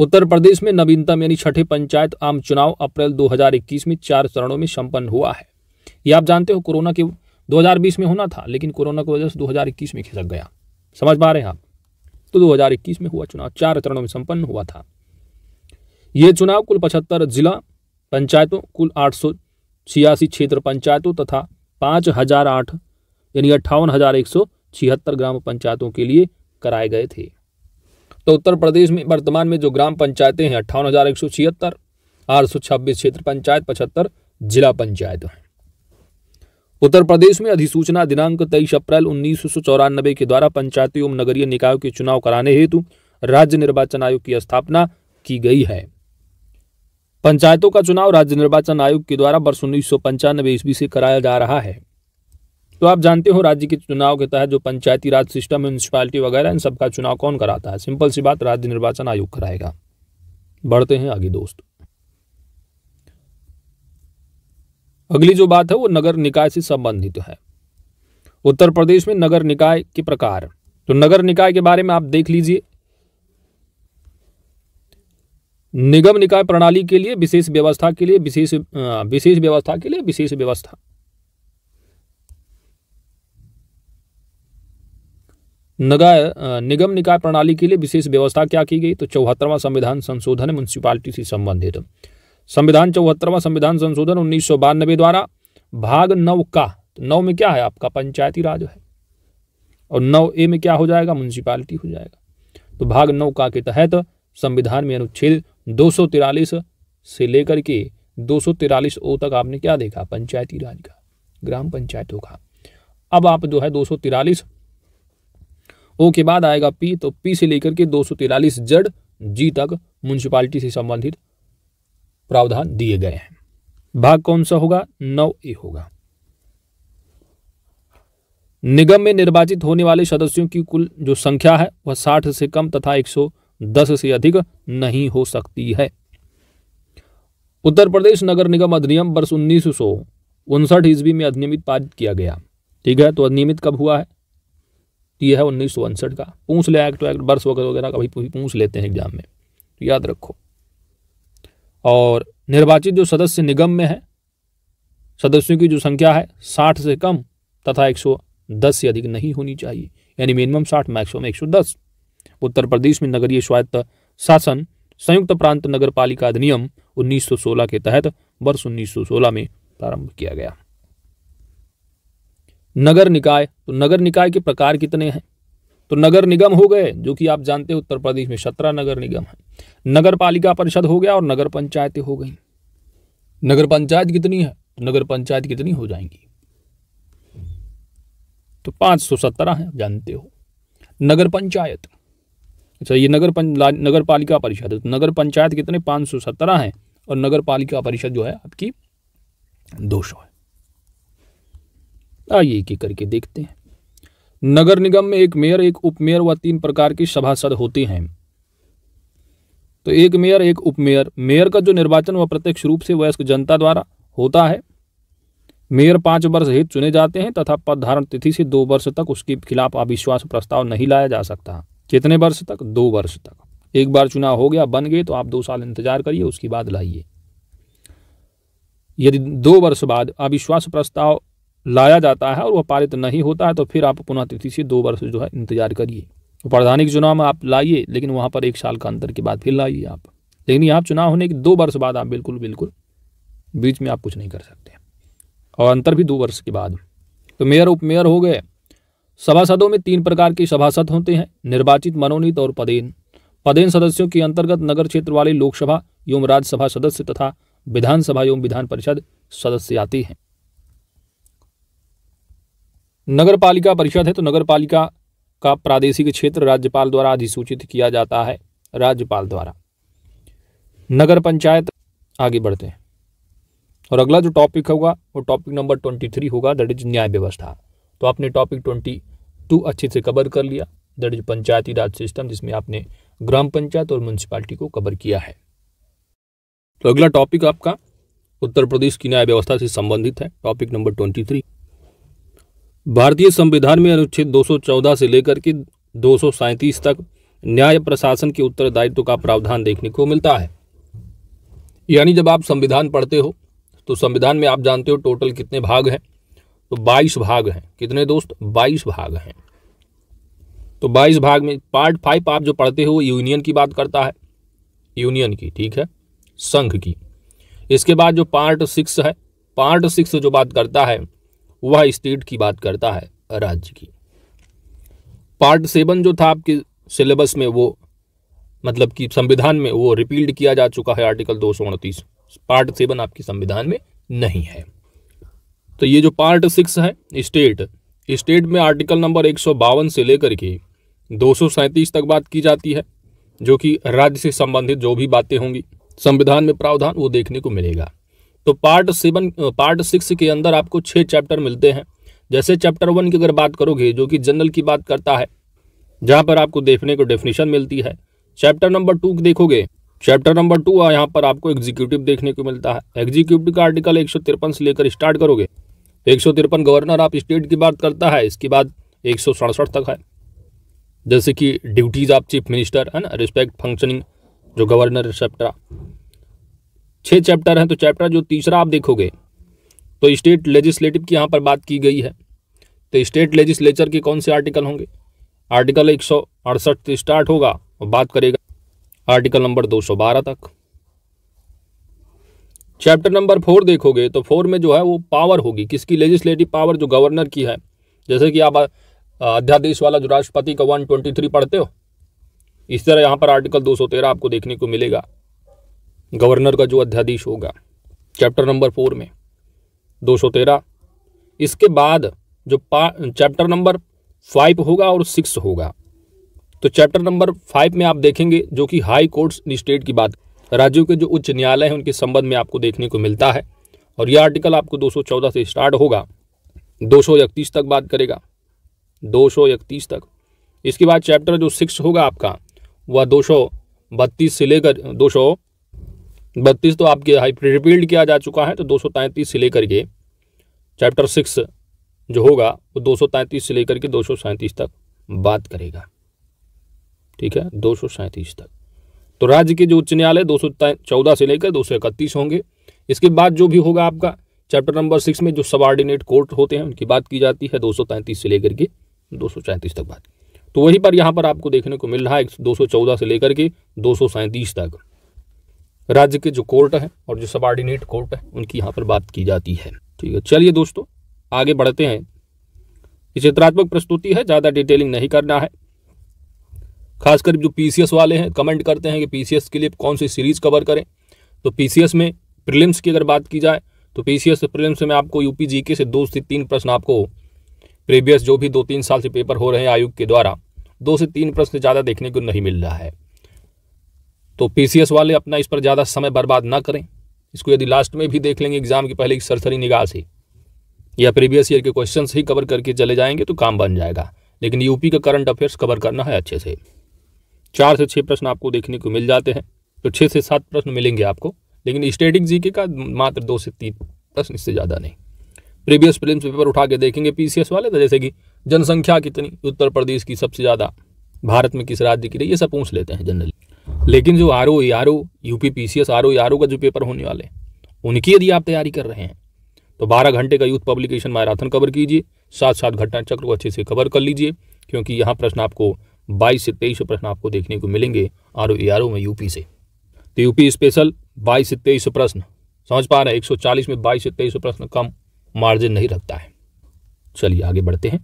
उत्तर प्रदेश में नवीनतम यानी छठे पंचायत आम चुनाव अप्रैल 2021 में चार चरणों में संपन्न हुआ है ये आप जानते हो कोरोना के 2020 में होना था लेकिन कोरोना की वजह से 2021 में खिसक गया समझ पा रहे हैं आप तो 2021 में हुआ चुनाव चार चरणों में संपन्न हुआ था ये चुनाव कुल पचहत्तर जिला पंचायतों कुल आठ सौ छियासी क्षेत्र पंचायतों तथा पाँच हजार आठ यानी अट्ठावन हजार एक सौ छिहत्तर ग्राम पंचायतों के लिए कराए गए थे तो उत्तर प्रदेश में वर्तमान में जो ग्राम पंचायतें हैं अट्ठावन हजार एक सौ छिहत्तर आठ सौ छब्बीस क्षेत्र पंचायत पचहत्तर जिला पंचायत हैं उत्तर प्रदेश में अधिसूचना दिनांक तेईस अप्रैल उन्नीस के द्वारा पंचायती एवं नगरीय निकायों के चुनाव कराने हेतु राज्य निर्वाचन आयोग की स्थापना की गई है पंचायतों का चुनाव राज्य निर्वाचन आयोग के द्वारा वर्ष उन्नीस सौ पंचानवे ईस्वी से कराया जा रहा है तो आप जानते हो राज्य के चुनाव के तहत जो पंचायती राज सिस्टम म्यूनिसपालिटी वगैरह इन सबका चुनाव कौन कराता है सिंपल सी बात राज्य निर्वाचन आयोग कराएगा बढ़ते हैं आगे दोस्तों अगली जो बात है वो नगर निकाय से संबंधित है उत्तर प्रदेश में नगर निकाय के प्रकार तो नगर निकाय के बारे में आप देख लीजिए निगम निकाय प्रणाली के लिए विशेष व्यवस्था के लिए विशेष विशेष व्यवस्था के लिए विशेष व्यवस्था नगर निगम निकाय प्रणाली के लिए विशेष व्यवस्था क्या की गई तो चौहत्तरवां संविधान संशोधन म्यूनिस्पालिटी से संबंधित संविधान चौहत्तरवा संविधान संशोधन उन्नीस द्वारा भाग नौ का तो नौ में क्या है आपका पंचायती राज है और नौ ए में क्या हो जाएगा म्यूनसिपालिटी हो जाएगा तो भाग नौ का के तहत संविधान में अनुच्छेद दो से लेकर के दो ओ तक आपने क्या देखा पंचायती राज का ग्राम पंचायतों का अब आप जो है दो ओ के बाद आएगा पी तो पी से लेकर के दो जड जी तक म्यूनसिपालिटी से संबंधित प्रावधान दिए गए हैं भाग कौन सा होगा नौ ए होगा निगम में निर्वाचित होने वाले सदस्यों की कुल जो संख्या है वह साठ से कम तथा एक सौ दस से अधिक नहीं हो सकती है उत्तर प्रदेश नगर निगम अधिनियम वर्ष उन्नीस सौ उनसठ ईस्वी में अधिनियमित पारित किया गया ठीक है तो अधिनियमित कब हुआ है यह है उन्नीस का पूछ लिया एक्ट एक्ट वर्ष वगैरह वगैरह कभी पूछ लेते हैं एग्जाम में याद रखो और निर्वाचित जो सदस्य निगम में है सदस्यों की जो संख्या है साठ से कम तथा एक सौ दस से अधिक नहीं होनी चाहिए यानी मिनिमम साठ मैक्सिमम एक सौ दस उत्तर प्रदेश में नगरीय स्वायत्त शासन संयुक्त प्रांत नगर पालिका अधिनियम 1916 के तहत वर्ष 1916 में प्रारंभ किया गया नगर निकाय तो नगर निकाय के प्रकार कितने हैं तो नगर निगम हो गए जो कि आप जानते हो उत्तर प्रदेश में सत्रह नगर निगम है नगर पालिका परिषद हो गया और नगर पंचायतें हो गई नगर पंचायत कितनी है तो नगर पंचायत कितनी हो जाएंगी तो पांच सौ सत्रह है जानते हो नगर पंचायत अच्छा ये नगर पं, नगर पालिका परिषद तो नगर पंचायत कितने पांच सौ सत्रह है और नगर पालिका परिषद जो है आपकी दो सौ है आइए एक करके देखते हैं नगर निगम में एक मेयर एक उपमेयर व तीन प्रकार की सभासद होती हैं तो एक मेयर एक उपमेयर मेयर मेयर का जो निर्वाचन वह प्रत्यक्ष रूप से वयस्क जनता द्वारा होता है मेयर पाँच वर्ष हित चुने जाते हैं तथा पद धारण तिथि से दो वर्ष तक उसके खिलाफ अविश्वास प्रस्ताव नहीं लाया जा सकता कितने वर्ष तक दो वर्ष तक एक बार चुनाव हो गया बन गए तो आप दो साल इंतजार करिए उसके बाद लाइए यदि दो वर्ष बाद अविश्वास प्रस्ताव लाया जाता है और वह पारित नहीं होता है तो फिर आप पुनः तिथि से दो वर्ष जो है इंतजार करिए प्रधानिक चुनाव में आप लाइए लेकिन वहाँ पर एक साल का अंतर के बाद फिर लाइए आप लेकिन यहाँ चुनाव होने के दो वर्ष बाद आप बिल्कुल बिल्कुल बीच में आप कुछ नहीं कर सकते और अंतर भी दो वर्ष के बाद तो मेयर उपमेयर हो गए सभासदों में तीन प्रकार के सभासद होते हैं निर्वाचित मनोनीत और पदेन पदेन सदस्यों के अंतर्गत नगर क्षेत्र वाले लोकसभा एवं राज्यसभा सदस्य तथा विधानसभा एवं विधान परिषद सदस्य आते हैं नगर पालिका परिषद है तो नगर पालिका का प्रादेशिक क्षेत्र राज्यपाल द्वारा अधिसूचित किया जाता है राज्यपाल द्वारा नगर पंचायत आगे बढ़ते हैं और अगला जो टॉपिक होगा वो टॉपिक नंबर ट्वेंटी थ्री होगा दैट इज न्याय व्यवस्था तो आपने टॉपिक ट्वेंटी टू अच्छे से कवर कर लिया that is Panchayati Raj system जिसमें आपने ग्राम पंचायत और म्यूनसिपालिटी को कवर किया है तो अगला टॉपिक आपका उत्तर प्रदेश की न्याय व्यवस्था से संबंधित है टॉपिक नंबर ट्वेंटी थ्री भारतीय संविधान में अनुच्छेद 214 से लेकर के दो तक न्याय प्रशासन के उत्तरदायित्व का प्रावधान देखने को मिलता है यानी जब आप संविधान पढ़ते हो तो संविधान में आप जानते हो टोटल कितने भाग हैं तो 22 भाग हैं कितने दोस्त 22 भाग हैं तो 22 भाग में पार्ट फाइव आप जो पढ़ते हो यूनियन की बात करता है यूनियन की ठीक है संघ की इसके बाद जो पार्ट सिक्स है पार्ट सिक्स जो बात करता है वह स्टेट की बात करता है राज्य की पार्ट सेवन जो था आपके सिलेबस में वो मतलब कि संविधान में वो रिपील्ड किया जा चुका है आर्टिकल दो पार्ट सेवन आपके संविधान में नहीं है तो ये जो पार्ट सिक्स है स्टेट स्टेट में आर्टिकल नंबर एक से लेकर के दो तक बात की जाती है जो कि राज्य से संबंधित जो भी बातें होंगी संविधान में प्रावधान वो देखने को मिलेगा तो पार्ट सेवन पार्ट सिक्स के अंदर आपको छः चैप्टर मिलते हैं जैसे चैप्टर वन की अगर बात करोगे जो कि जनरल की बात करता है जहाँ पर आपको देखने को डेफिनेशन मिलती है चैप्टर नंबर टू देखोगे चैप्टर नंबर टू यहाँ पर आपको एग्जीक्यूटिव देखने को मिलता है एग्जीक्यूटिव का आर्टिकल एक से लेकर स्टार्ट करोगे एक गवर्नर आप स्टेट की बात करता है इसके बाद एक तक है जैसे कि ड्यूटीज़ आप चीफ मिनिस्टर है ना रिस्पेक्ट फंक्शनिंग जो गवर्नर एक्सेट्रा छः चैप्टर हैं तो चैप्टर जो तीसरा आप देखोगे तो स्टेट लेजिस्लेटिव की यहाँ पर बात की गई है तो स्टेट लेजिस्लेचर के कौन से आर्टिकल होंगे आर्टिकल एक सौ अड़सठ से स्टार्ट होगा और बात करेगा आर्टिकल नंबर दो सौ बारह तक चैप्टर नंबर फोर देखोगे तो फोर में जो है वो पावर होगी किसकी लेजिस्लेटिव पावर जो गवर्नर की है जैसे कि आप अध्यादेश वाला जो राष्ट्रपति का वन ट्वेंटी थ्री पढ़ते हो इस तरह यहाँ पर आर्टिकल दो सौ तेरह आपको देखने को मिलेगा गवर्नर का जो अध्यादेश होगा चैप्टर नंबर फोर में 213 इसके बाद जो चैप्टर नंबर फाइव होगा और सिक्स होगा तो चैप्टर नंबर फाइव में आप देखेंगे जो कि हाई कोर्ट्स स्टेट की बात राज्यों के जो उच्च न्यायालय हैं उनके संबंध में आपको देखने को मिलता है और यह आर्टिकल आपको 214 से स्टार्ट होगा दो तक बात करेगा दो तक इसके बाद चैप्टर जो सिक्स होगा आपका वह बत्तीस से लेकर दो बत्तीस तो आपके हाई रिपील्ड किया जा चुका है तो दो से लेकर के चैप्टर सिक्स जो होगा वो दो से लेकर के दो तक बात करेगा ठीक है दो तक तो राज्य के जो उच्च न्यायालय दो चौदह से लेकर दो होंगे इसके बाद जो भी होगा आपका चैप्टर नंबर सिक्स में जो सबॉर्डिनेट कोर्ट होते हैं उनकी बात की जाती है दो से लेकर के दो तक बात तो वहीं पर यहाँ पर आपको देखने को मिल रहा है दो से लेकर के दो तक राज्य के जो कोर्ट है और जो सबॉर्डिनेट कोर्ट है उनकी यहाँ पर बात की जाती है ठीक है चलिए दोस्तों आगे बढ़ते हैं ये चित्रात्मक प्रस्तुति है ज़्यादा डिटेलिंग नहीं करना है खासकर जो पीसीएस वाले हैं कमेंट करते हैं कि पीसीएस के लिए कौन सी सीरीज़ कवर करें तो पीसीएस में प्रिलिम्स की अगर बात की जाए तो पीसीएस प्रिलिम्स में आपको यूपी जीके से दो से तीन प्रश्न आपको प्रीवियस जो भी दो तीन साल से पेपर हो रहे हैं आयोग के द्वारा दो से तीन प्रश्न ज़्यादा देखने को नहीं मिल रहा है तो पी वाले अपना इस पर ज़्यादा समय बर्बाद ना करें इसको यदि लास्ट में भी देख लेंगे एग्ज़ाम के पहले की सरसरी निगाह से या प्रीवियस ईयर के क्वेश्चन ही कवर करके चले जाएंगे तो काम बन जाएगा लेकिन यूपी का करंट अफेयर्स कवर करना है अच्छे से चार से छः प्रश्न आपको देखने को मिल जाते हैं तो छः से सात प्रश्न मिलेंगे आपको लेकिन स्टेटिक जी का मात्र दो से तीन प्रश्न इससे ज़्यादा नहीं प्रीवियस प्रीलिम्स पेपर उठा के देखेंगे पी वाले तो जैसे कि जनसंख्या कितनी उत्तर प्रदेश की सबसे ज़्यादा भारत में किस राज्य की रही ये सब पूछ लेते हैं जनरली लेकिन जो R O R O U P P C S R O R O का जो पेपर होने वाले हैं उनकी यदि आप तैयारी कर रहे हैं तो 12 घंटे का यूथ पब्लिकेशन मैराथन कवर कीजिए साथ साथ घटना चक्र को अच्छे से कवर कर लीजिए क्योंकि यहाँ प्रश्न आपको 22 से 23 प्रश्न आपको देखने को मिलेंगे आर ओ आर में यूपी से तो यूपी स्पेशल 22 से 23 प्रश्न समझ पा रहे हैं चालीस में 22 से 23 प्रश्न कम मार्जिन नहीं रखता है चलिए आगे बढ़ते हैं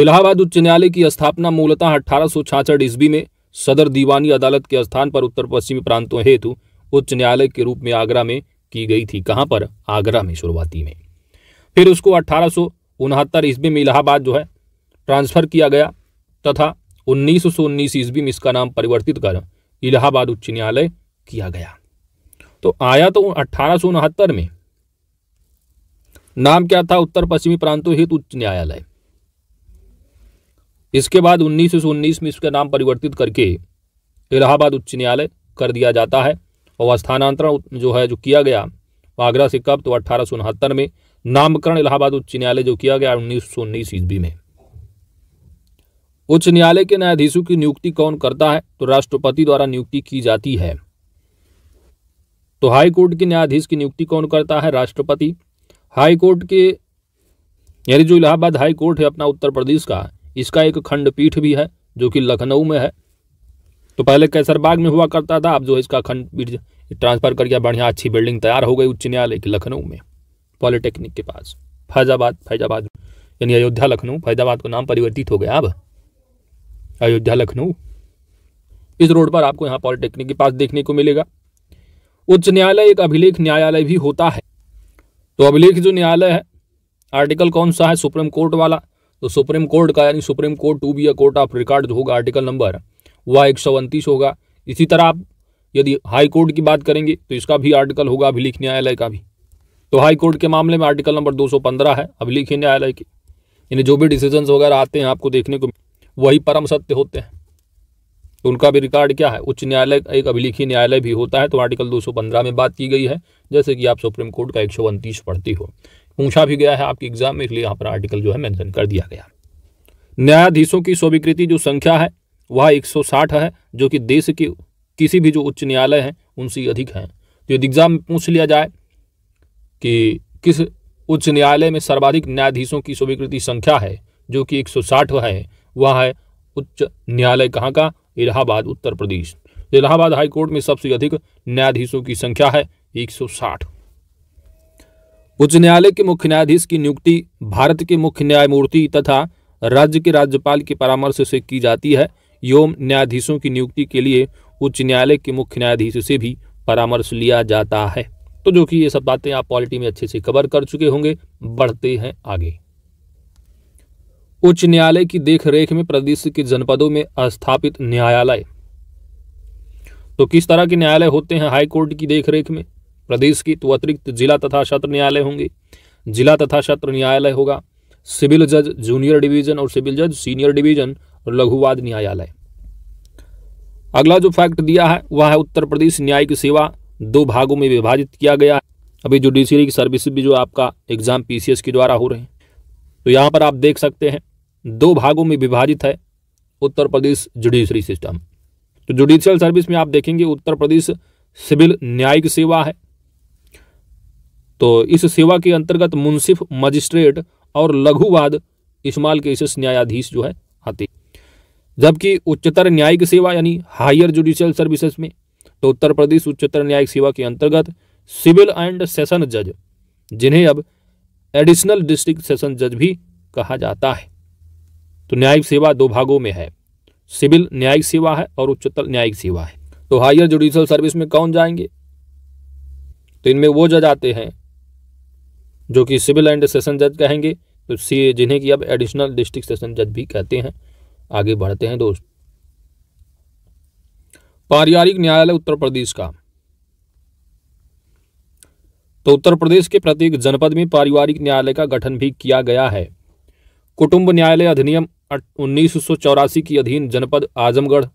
इलाहाबाद उच्च न्यायालय की स्थापना मूलतः अठारह सौ छाछठ ईस्वी में सदर दीवानी अदालत के स्थान पर उत्तर पश्चिमी प्रांतों हेतु उच्च न्यायालय के रूप में आगरा में की गई थी कहां पर आगरा में शुरुआती में फिर उसको अठारह ईस्वी में इलाहाबाद जो है ट्रांसफर किया गया तथा उन्नीस सौ ईस्वी में इसका नाम परिवर्तित कर इलाहाबाद उच्च न्यायालय किया गया तो आया तो अठारह में नाम क्या था उत्तर पश्चिमी प्रांतों हित उच्च न्यायालय इसके बाद उन्नीस सौ उन्नीस में इसका नाम परिवर्तित करके इलाहाबाद उच्च न्यायालय कर दिया जाता है और स्थानांतरण जो है जो किया गया आगरा से कब तो अठारह में नामकरण इलाहाबाद उच्च न्यायालय जो किया गया उन्नीस सौ उन्नीस ईस्वी में उच्च न्यायालय के न्यायाधीशों की नियुक्ति कौन करता है तो राष्ट्रपति द्वारा नियुक्ति की जाती है तो हाई कोर्ट के न्यायाधीश की नियुक्ति कौन करता है राष्ट्रपति हाई कोर्ट के यानी जो इलाहाबाद हाई कोर्ट है अपना उत्तर प्रदेश का इसका एक खंडपीठ भी है जो कि लखनऊ में है तो पहले कैसरबाग में हुआ करता था अब जो इसका खंडपीठ ट्रांसफ़र कर गया बढ़िया अच्छी बिल्डिंग तैयार हो गई उच्च न्यायालय की लखनऊ में पॉलिटेक्निक के पास फैजाबाद फैजाबाद यानी अयोध्या लखनऊ फैजाबाद का नाम परिवर्तित हो गया अब अयोध्या लखनऊ इस रोड पर आपको यहाँ पॉलिटेक्निक के पास देखने को मिलेगा उच्च न्यायालय एक अभिलेख न्यायालय भी होता है तो अभिलेख जो न्यायालय है आर्टिकल कौन सा है सुप्रीम कोर्ट वाला तो सुप्रीम कोर्ट का यानी supreme court to be a court of record जो होगा आर्टिकल नंबर वह एक होगा इसी तरह आप यदि हाई कोर्ट की बात करेंगे तो इसका भी आर्टिकल होगा अभिलिख न्यायालय का भी तो हाई कोर्ट के मामले में आर्टिकल नंबर 215 है अभिलिख न्यायालय के यानी जो भी डिसीजन वगैरह आते हैं आपको देखने को वही परम सत्य होते हैं तो उनका भी रिकॉर्ड क्या है उच्च न्यायालय एक अभिलिखी न्यायालय भी होता है तो आर्टिकल 215 में बात की गई है जैसे कि आप सुप्रीम कोर्ट का एक पढ़ती हो पूछा भी गया है आपके एग्जाम में इसलिए यहाँ पर आर्टिकल जो है मेंशन कर दिया गया न्यायाधीशों की स्वीकृति जो संख्या है वह 160 है जो कि देश के किसी भी जो उच्च न्यायालय हैं उनसे अधिक हैं तो यदि एग्जाम में पूछ लिया जाए कि किस उच्च न्यायालय में सर्वाधिक न्यायाधीशों की स्वीकृति संख्या है जो कि एक है वह है उच्च न्यायालय कहाँ का इलाहाबाद उत्तर प्रदेश इलाहाबाद हाईकोर्ट में सबसे अधिक न्यायाधीशों की संख्या है एक सौ साठ उच्च न्यायालय के मुख्य न्यायाधीश की नियुक्ति भारत के मुख्य न्यायमूर्ति तथा राज्य के राज्यपाल के परामर्श से की जाती है एवं न्यायाधीशों की नियुक्ति के लिए उच्च न्यायालय के मुख्य न्यायाधीश से भी परामर्श लिया जाता है तो जो कि ये सब बातें आप पॉलिटी में अच्छे से कवर कर चुके होंगे बढ़ते हैं आगे उच्च न्यायालय की देखरेख में प्रदेश के जनपदों में स्थापित न्यायालय तो किस तरह के न्यायालय होते हैं हाईकोर्ट की देखरेख में प्रदेश की तो अतिरिक्त जिला तथा सत्र न्यायालय होंगे जिला तथा सत्र न्यायालय होगा सिविल जज जूनियर डिवीजन और सिविल जज सीनियर डिवीजन और लघुवाद न्यायालय अगला जो फैक्ट दिया है वह है उत्तर प्रदेश न्यायिक सेवा दो भागों में विभाजित किया गया है अभी जुडिशियरी की सर्विस भी जो आपका एग्जाम पीसीएस के द्वारा हो रहे हैं तो यहाँ पर आप देख सकते हैं दो भागों में विभाजित है उत्तर प्रदेश जुडिशरी सिस्टम तो जुडिशियल सर्विस में आप देखेंगे उत्तर प्रदेश सिविल न्यायिक सेवा है तो इस सेवा के अंतर्गत मुंसिफ मजिस्ट्रेट और लघुवाद इस्माल के इस न्यायाधीश जो है आते जबकि उच्चतर न्यायिक सेवा यानी हायर जुडिशियल सर्विसेज में तो उत्तर प्रदेश उच्चतर न्यायिक सेवा के अंतर्गत सिविल एंड सेशन जज जिन्हें अब एडिशनल डिस्ट्रिक्ट सेशन जज भी कहा जाता है तो न्यायिक सेवा दो भागों में है सिविल न्यायिक सेवा है और उच्चतर न्यायिक सेवा है तो हायर जुडिशियल सर्विस में कौन जाएंगे तो इनमें वो जज आते हैं जो कि सिविल एंड सेशन जज कहेंगे तो सी जिन्हें कि अब एडिशनल डिस्ट्रिक्ट सेशन जज भी कहते हैं आगे बढ़ते हैं दोस्त पारिवारिक न्यायालय उत्तर प्रदेश का तो उत्तर प्रदेश के प्रत्येक जनपद में पारिवारिक न्यायालय का गठन भी किया गया है कुटुंब न्यायालय अधिनियम उन्नीस के अधीन जनपद आजमगढ़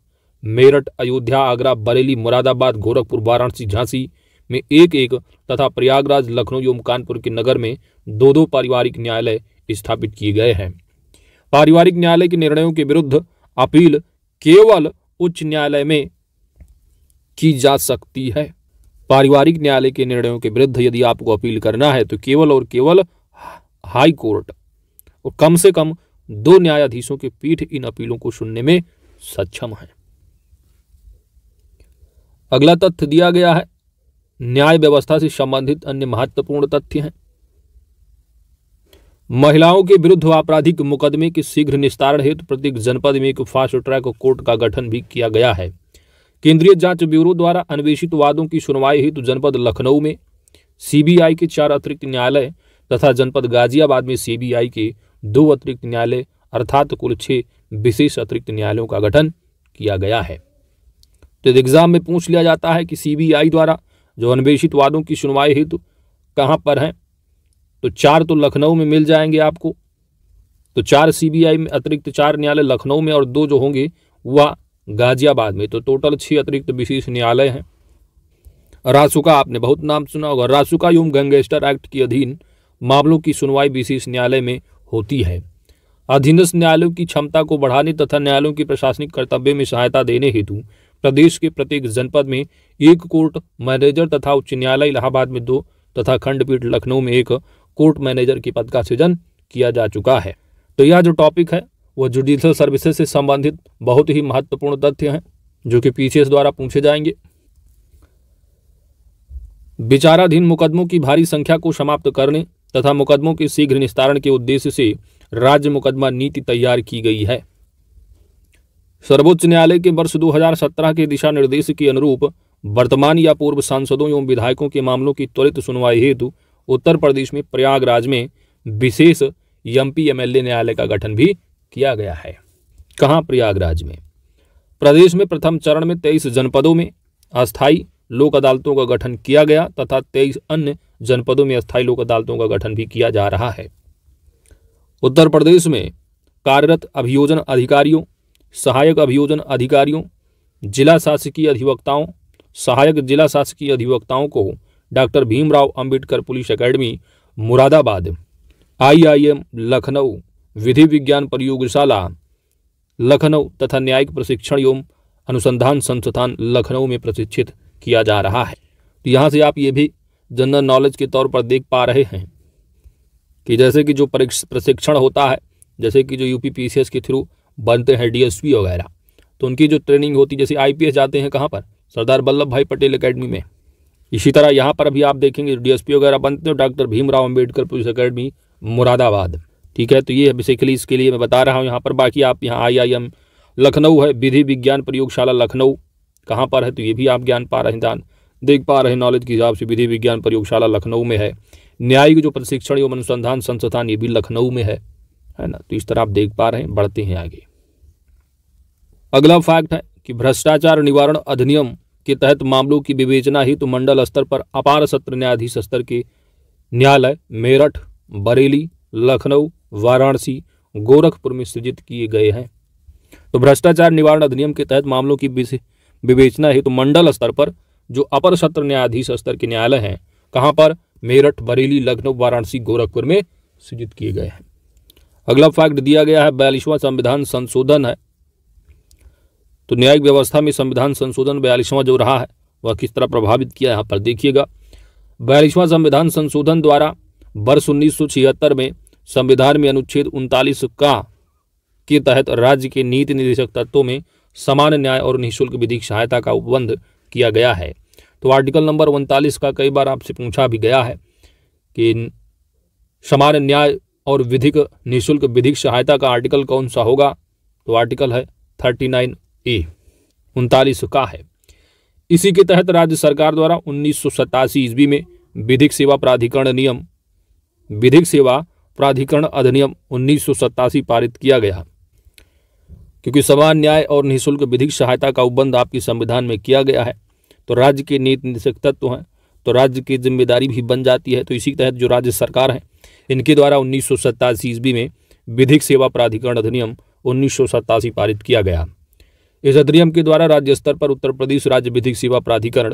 मेरठ अयोध्या आगरा बरेली मुरादाबाद गोरखपुर वाराणसी झांसी में एक एक तथा प्रयागराज लखनऊ एवं कानपुर के नगर में दो दो पारिवारिक न्यायालय स्थापित किए गए हैं पारिवारिक न्यायालय के निर्णयों के विरुद्ध अपील केवल उच्च न्यायालय में की जा सकती है पारिवारिक न्यायालय के निर्णयों के विरुद्ध यदि आपको अपील करना है तो केवल और केवल हाई कोर्ट और कम से कम दो न्यायाधीशों की पीठ इन अपीलों को सुनने में सक्षम है अगला तथ्य दिया गया है न्याय व्यवस्था से संबंधित अन्य महत्वपूर्ण तथ्य हैं महिलाओं के विरुद्ध आपराधिक मुकदमे के शीघ्र निस्तारण हेतु प्रत्येक जनपद में एक फास्ट ट्रैक कोर्ट का गठन भी किया गया है केंद्रीय जांच ब्यूरो द्वारा अन्वेषित वादों की सुनवाई हेतु जनपद लखनऊ में सीबीआई के चार अतिरिक्त न्यायालय तथा जनपद गाजियाबाद में सीबीआई के दो अतिरिक्त न्यायालय अर्थात कुल छह विशेष अतिरिक्त न्यायालयों का गठन किया गया है तो एग्जाम में पूछ लिया जाता है कि सीबीआई द्वारा जो अनवेषित वादों की सुनवाई हेतु तो कहाँ पर हैं तो चार तो लखनऊ में मिल जाएंगे आपको तो चार सीबीआई में अतिरिक्त चार न्यायालय लखनऊ में और दो जो होंगे वह गाजियाबाद में तो टोटल छः अतिरिक्त विशेष न्यायालय हैं रासुका आपने बहुत नाम सुना होगा रासुका एवं गंगेस्टर एक्ट के अधीन मामलों की सुनवाई विशेष न्यायालय में होती है अधीनस्थ न्यायालयों की क्षमता को बढ़ाने तथा न्यायालयों की प्रशासनिक कर्तव्य में सहायता देने हेतु प्रदेश के प्रत्येक जनपद में एक कोर्ट मैनेजर तथा उच्च न्यायालय इलाहाबाद में दो तथा खंडपीठ लखनऊ में एक कोर्ट मैनेजर के पद का सृजन किया जा चुका है तो यह जो टॉपिक है वह जुडिशल सर्विसेज से संबंधित बहुत ही महत्वपूर्ण तथ्य हैं जो कि पीसीएस द्वारा पूछे जाएंगे विचाराधीन मुकदमों की भारी संख्या को समाप्त करने तथा मुकदमों के शीघ्र निस्तारण के उद्देश्य से राज्य मुकदमा नीति तैयार की गई है सर्वोच्च न्यायालय के वर्ष 2017 के दिशा निर्देश के अनुरूप वर्तमान या पूर्व सांसदों एवं विधायकों के मामलों की त्वरित सुनवाई हेतु उत्तर प्रदेश में प्रयागराज में विशेष एमपी एमएलए न्यायालय का गठन भी किया गया है कहाँ प्रयागराज में प्रदेश में प्रथम चरण में तेईस जनपदों में अस्थायी लोक अदालतों का गठन किया गया तथा तेईस अन्य जनपदों में अस्थायी लोक अदालतों का गठन भी किया जा रहा है उत्तर प्रदेश में कार्यरत अभियोजन अधिकारियों सहायक अभियोजन अधिकारियों जिला शासकीय अधिवक्ताओं सहायक जिला शासकीय अधिवक्ताओं को doctor Bhimrao Ambedkar police academy Moradabad IIM Lucknow विधि विज्ञान प्रयोगशाला लखनऊ तथा न्यायिक प्रशिक्षण एवं अनुसंधान संस्थान लखनऊ में प्रशिक्षित किया जा रहा है तो यहाँ से आप ये भी जनरल नॉलेज के तौर पर देख पा रहे हैं कि जैसे कि जो प्रशिक्षण होता है जैसे कि जो यूपी पीसीएस के थ्रू बनते हैं डीएसपी वगैरह तो उनकी जो ट्रेनिंग होती है जैसे आईपीएस जाते हैं कहाँ पर सरदार वल्लभ भाई पटेल अकेडमी में इसी तरह यहाँ पर अभी आप देखेंगे डीएसपी वगैरह बनते हैं doctor Bhimrao Ambedkar police academy Moradabad ठीक है तो ये बेसिकली इसके लिए मैं बता रहा हूँ यहाँ पर बाकी आप यहाँ आई लखनऊ है विधि विज्ञान प्रयोगशाला लखनऊ कहाँ पर है तो ये भी आप ज्ञान पा रहे हैं देख पा रहे नॉलेज के हिसाब से विधि विज्ञान प्रयोगशाला लखनऊ में है न्यायिक जो प्रशिक्षण एवं अनुसंधान संस्थान ये भी लखनऊ में है है ना तो इस तरह आप देख पा रहे हैं बढ़ते हैं आगे अगला फैक्ट है कि भ्रष्टाचार निवारण अधिनियम के तहत मामलों की विवेचना हेतु तो मंडल स्तर पर अपार सत्र न्यायाधीश स्तर के न्यायालय मेरठ बरेली लखनऊ वाराणसी गोरखपुर में सृजित किए गए हैं तो भ्रष्टाचार निवारण अधिनियम के तहत मामलों की विवेचना हेतु तो मंडल स्तर पर जो अपर सत्र न्यायाधीश स्तर के न्यायालय हैं कहाँ पर मेरठ बरेली लखनऊ वाराणसी गोरखपुर में सृजित किए गए हैं अगला फैक्ट दिया गया है बयालीसवां संविधान संशोधन है तो न्यायिक व्यवस्था में संविधान संशोधन बयालीसवां जो रहा है वह किस तरह प्रभावित किया यहाँ पर देखिएगा बयालीसवां संविधान संशोधन द्वारा वर्ष उन्नीस में संविधान में अनुच्छेद उनतालीस का के तहत राज्य के नीति निदेशक तत्वों में समान न्याय और निःशुल्क विधिक सहायता का उपबंध किया गया है तो आर्टिकल नंबर उनतालीस का कई बार आपसे पूछा भी गया है कि समान न्याय और विधिक निःशुल्क विधिक सहायता का आर्टिकल कौन सा होगा तो आर्टिकल है थर्टी नाइन ए उनतालीस का है इसी के तहत राज्य सरकार द्वारा उन्नीस सौ सतासी ईस्वी में विधिक सेवा प्राधिकरण नियम विधिक सेवा प्राधिकरण अधिनियम उन्नीस सौ सतासी पारित किया गया क्योंकि समान न्याय और निःशुल्क विधिक सहायता का उपबंध आपके संविधान में किया गया है तो राज्य के नीति निषेक तत्व हैं तो राज्य की जिम्मेदारी भी बन जाती है तो इसी के तहत जो राज्य सरकार है इनके द्वारा उन्नीस सौ ईस्वी में विधिक सेवा प्राधिकरण अधिनियम उन्नीस सौ सतासी पारित किया गया इस अधिनियम के द्वारा राज्य स्तर पर उत्तर प्रदेश राज्य विधिक सेवा प्राधिकरण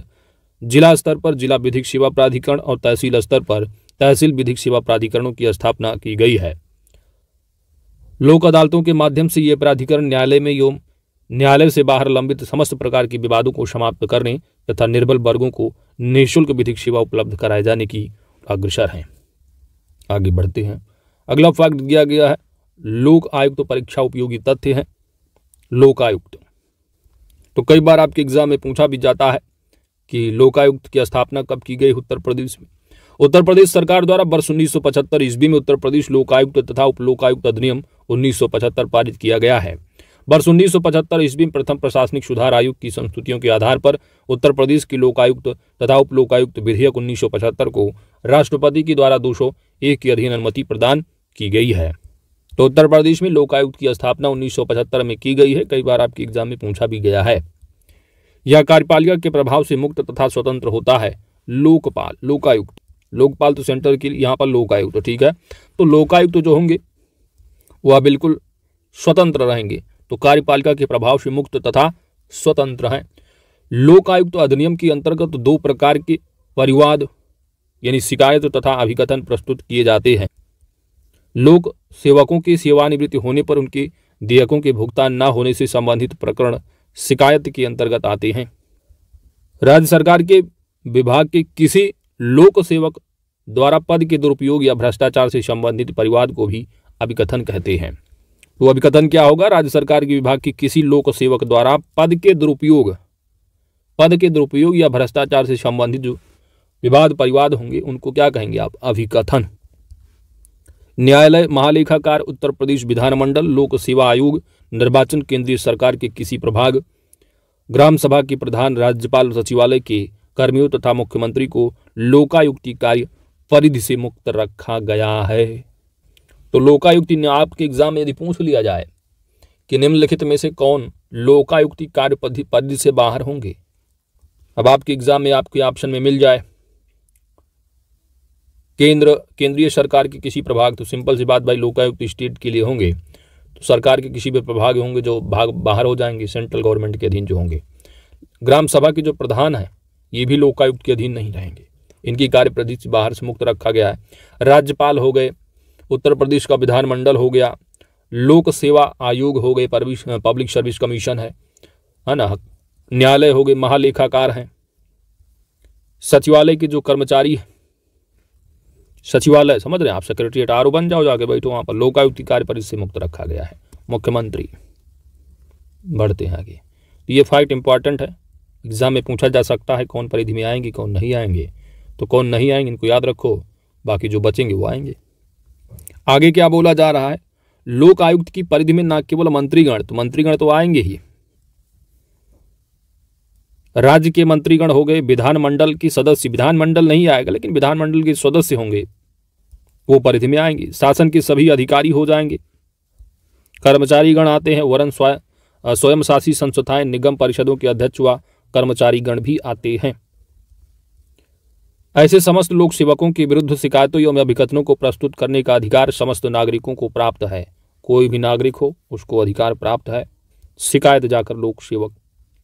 जिला स्तर पर जिला विधिक सेवा प्राधिकरण और तहसील स्तर पर तहसील विधिक सेवा प्राधिकरणों की स्थापना की गई है लोक अदालतों के माध्यम से ये प्राधिकरण न्यायालय में एवं न्यायालय से बाहर लंबित समस्त प्रकार के विवादों को समाप्त करने तथा निर्बल वर्गों को निःशुल्क विधिक सेवा उपलब्ध कराए जाने की अग्रसर हैं आगे बढ़ते हैं अगला फैक्ट दिया गया है लोक आयुक्त तो परीक्षा उपयोगी तथ्य है लोक आयुक्त तो कई बार आपके एग्ज़ाम में पूछा भी जाता है कि लोकायुक्त की स्थापना कब की गई उत्तर प्रदेश में उत्तर प्रदेश सरकार द्वारा वर्ष उन्नीस सौ पचहत्तर ईस्वी में उत्तर प्रदेश लोकायुक्त तथा उपलोकायुक्त अधिनियम पचहत्तर पारित किया गया है वर्ष उन्नीस सौ पचहत्तर ईस्वी में प्रथम प्रशासनिक सुधार आयुक्त की संस्तुतियों के आधार पर उत्तर प्रदेश की लोकायुक्त तथा उपलोकायुक्त विधेयक पचहत्तर को राष्ट्रपति के द्वारा एक की अधीन अनुमति प्रदान की गई है तो उत्तर प्रदेश में लोक आयुक्त की स्थापना 1975 में की गई है कई बार आपके एग्जाम में पूछा भी गया है यह कार्यपालिका के प्रभाव से मुक्त तथा स्वतंत्र होता है लोकपाल लोकायुक्त लोकपाल तो सेंटर के यहाँ पर लोकायुक्त ठीक है तो लोकायुक्त जो होंगे वह बिल्कुल स्वतंत्र रहेंगे तो कार्यपालिका के प्रभाव से मुक्त तथा स्वतंत्र हैं लोकायुक्त अधिनियम के अंतर्गत दो प्रकार के परिवाद यानी शिकायत तथा अभिकथन प्रस्तुत किए जाते हैं लोक सेवकों की सेवानिवृत्ति होने पर उनके देयकों के भुगतान न होने से संबंधित प्रकरण शिकायत के अंतर्गत आते हैं राज्य सरकार के विभाग के किसी लोक सेवक द्वारा पद के दुरुपयोग या भ्रष्टाचार से संबंधित परिवाद को भी अभिकथन कहते हैं तो अभिकथन क्या होगा राज्य सरकार के विभाग के किसी लोक सेवक द्वारा पद के दुरुपयोग पद के दुरुपयोग या भ्रष्टाचार से संबंधित जो विवाद परिवाद होंगे उनको क्या कहेंगे आप अभिकथन न्यायालय महालेखाकार उत्तर प्रदेश विधानमंडल लोक सेवा आयोग निर्वाचन केंद्रीय सरकार के किसी प्रभाग ग्राम सभा के प्रधान राज्यपाल सचिवालय के कर्मियों तथा मुख्यमंत्री को लोकायुक्ति कार्य परिधि से मुक्त रखा गया है तो लोकायुक्त ने आपके एग्जाम में यदि पूछ लिया जाए कि निम्नलिखित में से कौन लोकायुक्ति कार्य परिधि से बाहर होंगे अब आपके एग्जाम में आपके ऑप्शन में मिल जाए केंद्र केंद्रीय सरकार के किसी प्रभाग तो सिंपल सी बात भाई लोकायुक्त स्टेट के लिए होंगे तो सरकार के किसी भी प्रभाग होंगे जो भाग बाहर हो जाएंगे सेंट्रल गवर्नमेंट के अधीन जो होंगे ग्राम सभा के जो प्रधान हैं ये भी लोकायुक्त के अधीन नहीं रहेंगे इनकी कार्य प्रदेश से बाहर से मुक्त रखा गया है राज्यपाल हो गए उत्तर प्रदेश का विधानमंडल हो गया लोक सेवा आयोग हो गए पब्लिक सर्विस कमीशन है है ना न्यायालय हो गए महालेखाकार हैं सचिवालय के जो कर्मचारी हैं सचिवालय समझ रहे हैं आप सेक्रेटरीट आर बन जाओ जाके बैठो वहां पर लोकायुक्त कार्य परिषद से मुक्त रखा गया है मुख्यमंत्री बढ़ते हैं आगे तो ये फाइट इंपॉर्टेंट है एग्जाम में पूछा जा सकता है कौन परिधि में आएंगे कौन नहीं आएंगे तो कौन नहीं आएंगे इनको याद रखो बाकी जो बचेंगे वो आएंगे आगे क्या बोला जा रहा है लोक आयुक्त की परिधि में ना केवल मंत्रीगण तो मंत्रीगण तो आएंगे ही राज्य के मंत्रीगण हो गए विधानमंडल की सदस्य विधानमंडल नहीं आएगा लेकिन विधानमंडल के सदस्य होंगे वो परिधि में आएंगे शासन के सभी अधिकारी हो जाएंगे कर्मचारीगण आते हैं वरन स्वयं स्वयंशासी संस्थाएं निगम परिषदों के अध्यक्ष व कर्मचारीगण भी आते हैं ऐसे समस्त लोक सेवकों के विरुद्ध शिकायतों एवं अभिकथनों को प्रस्तुत करने का अधिकार समस्त नागरिकों को प्राप्त है कोई भी नागरिक हो उसको अधिकार प्राप्त है शिकायत जाकर लोक सेवक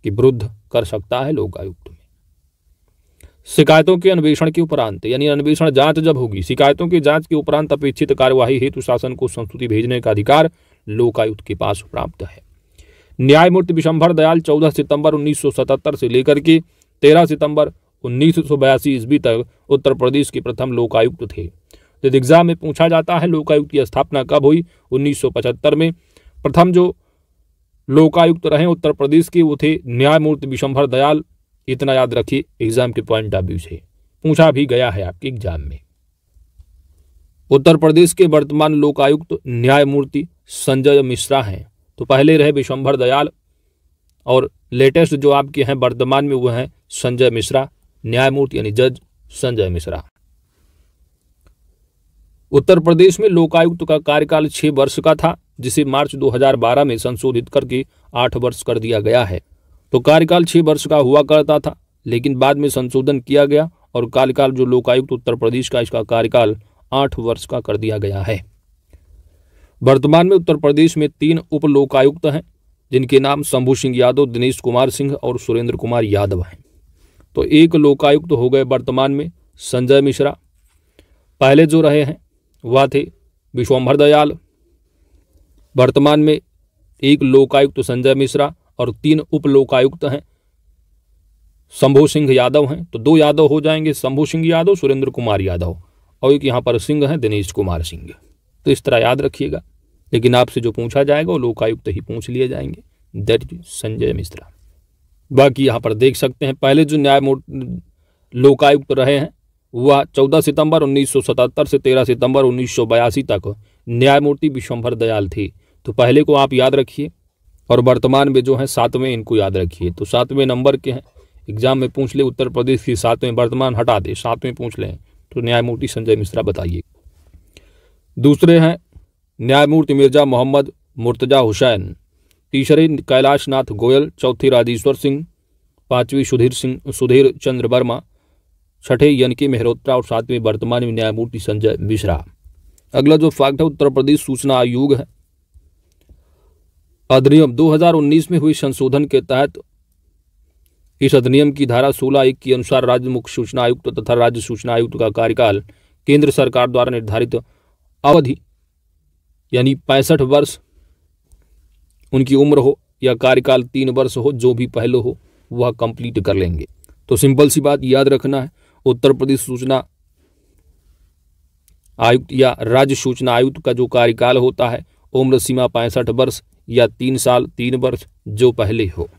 के विरुद्ध कर सकता है लोकायुक्त में शिकायतों के अन्वेषण के उपरांत यानी अन्वेषण जांच जब होगी शिकायतों की जांच के उपरांत अपेक्षित कार्यवाही हेतु शासन को संस्तुति भेजने का अधिकार लोकायुक्त के पास प्राप्त है न्यायमूर्ति विशंभर दयाल 14 सितंबर 1977 से लेकर के 13 सितंबर उन्नीस सौ ईस्वी तक उत्तर प्रदेश के प्रथम लोकायुक्त थे यदि एग्जाम में पूछा जाता है लोकायुक्त की स्थापना कब हुई 1975 में प्रथम जो लोकायुक्त रहे उत्तर प्रदेश के वो थे न्यायमूर्ति विशंभर दयाल इतना याद रखिए एग्जाम के पॉइंट ऑफ व्यू से पूछा भी गया है आपके एग्जाम में उत्तर प्रदेश के वर्तमान लोकायुक्त न्यायमूर्ति संजय मिश्रा हैं तो पहले रहे विशंभर दयाल और लेटेस्ट जो आपके हैं वर्तमान में वो हैं संजय मिश्रा न्यायमूर्ति यानी जज संजय मिश्रा उत्तर प्रदेश में लोकायुक्त का कार्यकाल छह वर्ष का था जिसे मार्च 2012 में संशोधित करके आठ वर्ष कर दिया गया है तो कार्यकाल छह वर्ष का हुआ करता था लेकिन बाद में संशोधन किया गया और कार्यकाल जो लोकायुक्त उत्तर प्रदेश का इसका कार्यकाल आठ वर्ष का कर दिया गया है वर्तमान में उत्तर प्रदेश में तीन उप लोकायुक्त हैं जिनके नाम शंभू सिंह यादव दिनेश कुमार सिंह और सुरेंद्र कुमार यादव हैं तो एक लोकायुक्त हो गए वर्तमान में संजय मिश्रा पहले जो रहे हैं वह थे विश्वम्भर दयाल वर्तमान में एक लोकायुक्त संजय मिश्रा और तीन उप लोकायुक्त हैं शंभू सिंह यादव हैं तो दो यादव हो जाएंगे शंभू सिंह यादव सुरेंद्र कुमार यादव और एक यहाँ पर सिंह हैं दिनेश कुमार सिंह तो इस तरह याद रखिएगा लेकिन आपसे जो पूछा जाएगा वो लोकायुक्त ही पूछ लिए जाएंगे दैट संजय मिश्रा बाकी यहाँ पर देख सकते हैं पहले जो न्याय लोकायुक्त रहे हैं वह 14 सितंबर 1977 से 13 सितंबर 1982 तक न्यायमूर्ति विश्वभर दयाल थी तो पहले को आप याद रखिए और वर्तमान में जो है सातवें इनको याद रखिए तो सातवें नंबर के हैं एग्जाम में पूछ ले उत्तर प्रदेश की सातवें वर्तमान हटा दे सातवें पूछ लें तो न्यायमूर्ति संजय मिश्रा बताइए दूसरे हैं न्यायमूर्ति मिर्जा मोहम्मद मुर्तजा हुसैन तीसरे कैलाश नाथ गोयल चौथे राजेश्वर सिंह पांचवी सुधीर सिंह सुधीर चंद्र वर्मा छठे के मेहरोत्रा और सातवें वर्तमान में न्यायमूर्ति संजय मिश्रा अगला जो फैक्ट है उत्तर प्रदेश सूचना आयोग है अधिनियम 2019 में हुई संशोधन के तहत इस अधिनियम की धारा सोलह एक के अनुसार राज्य मुख्य सूचना आयुक्त तो तथा राज्य सूचना आयुक्त का कार्यकाल केंद्र सरकार द्वारा निर्धारित अवधि यानी पैंसठ वर्ष उनकी उम्र हो या कार्यकाल तीन वर्ष हो जो भी पहले हो वह कंप्लीट कर लेंगे तो सिंपल सी बात याद रखना है उत्तर प्रदेश सूचना आयुक्त या राज्य सूचना आयुक्त का जो कार्यकाल होता है उम्र सीमा पैंसठ वर्ष या तीन साल तीन वर्ष जो पहले हो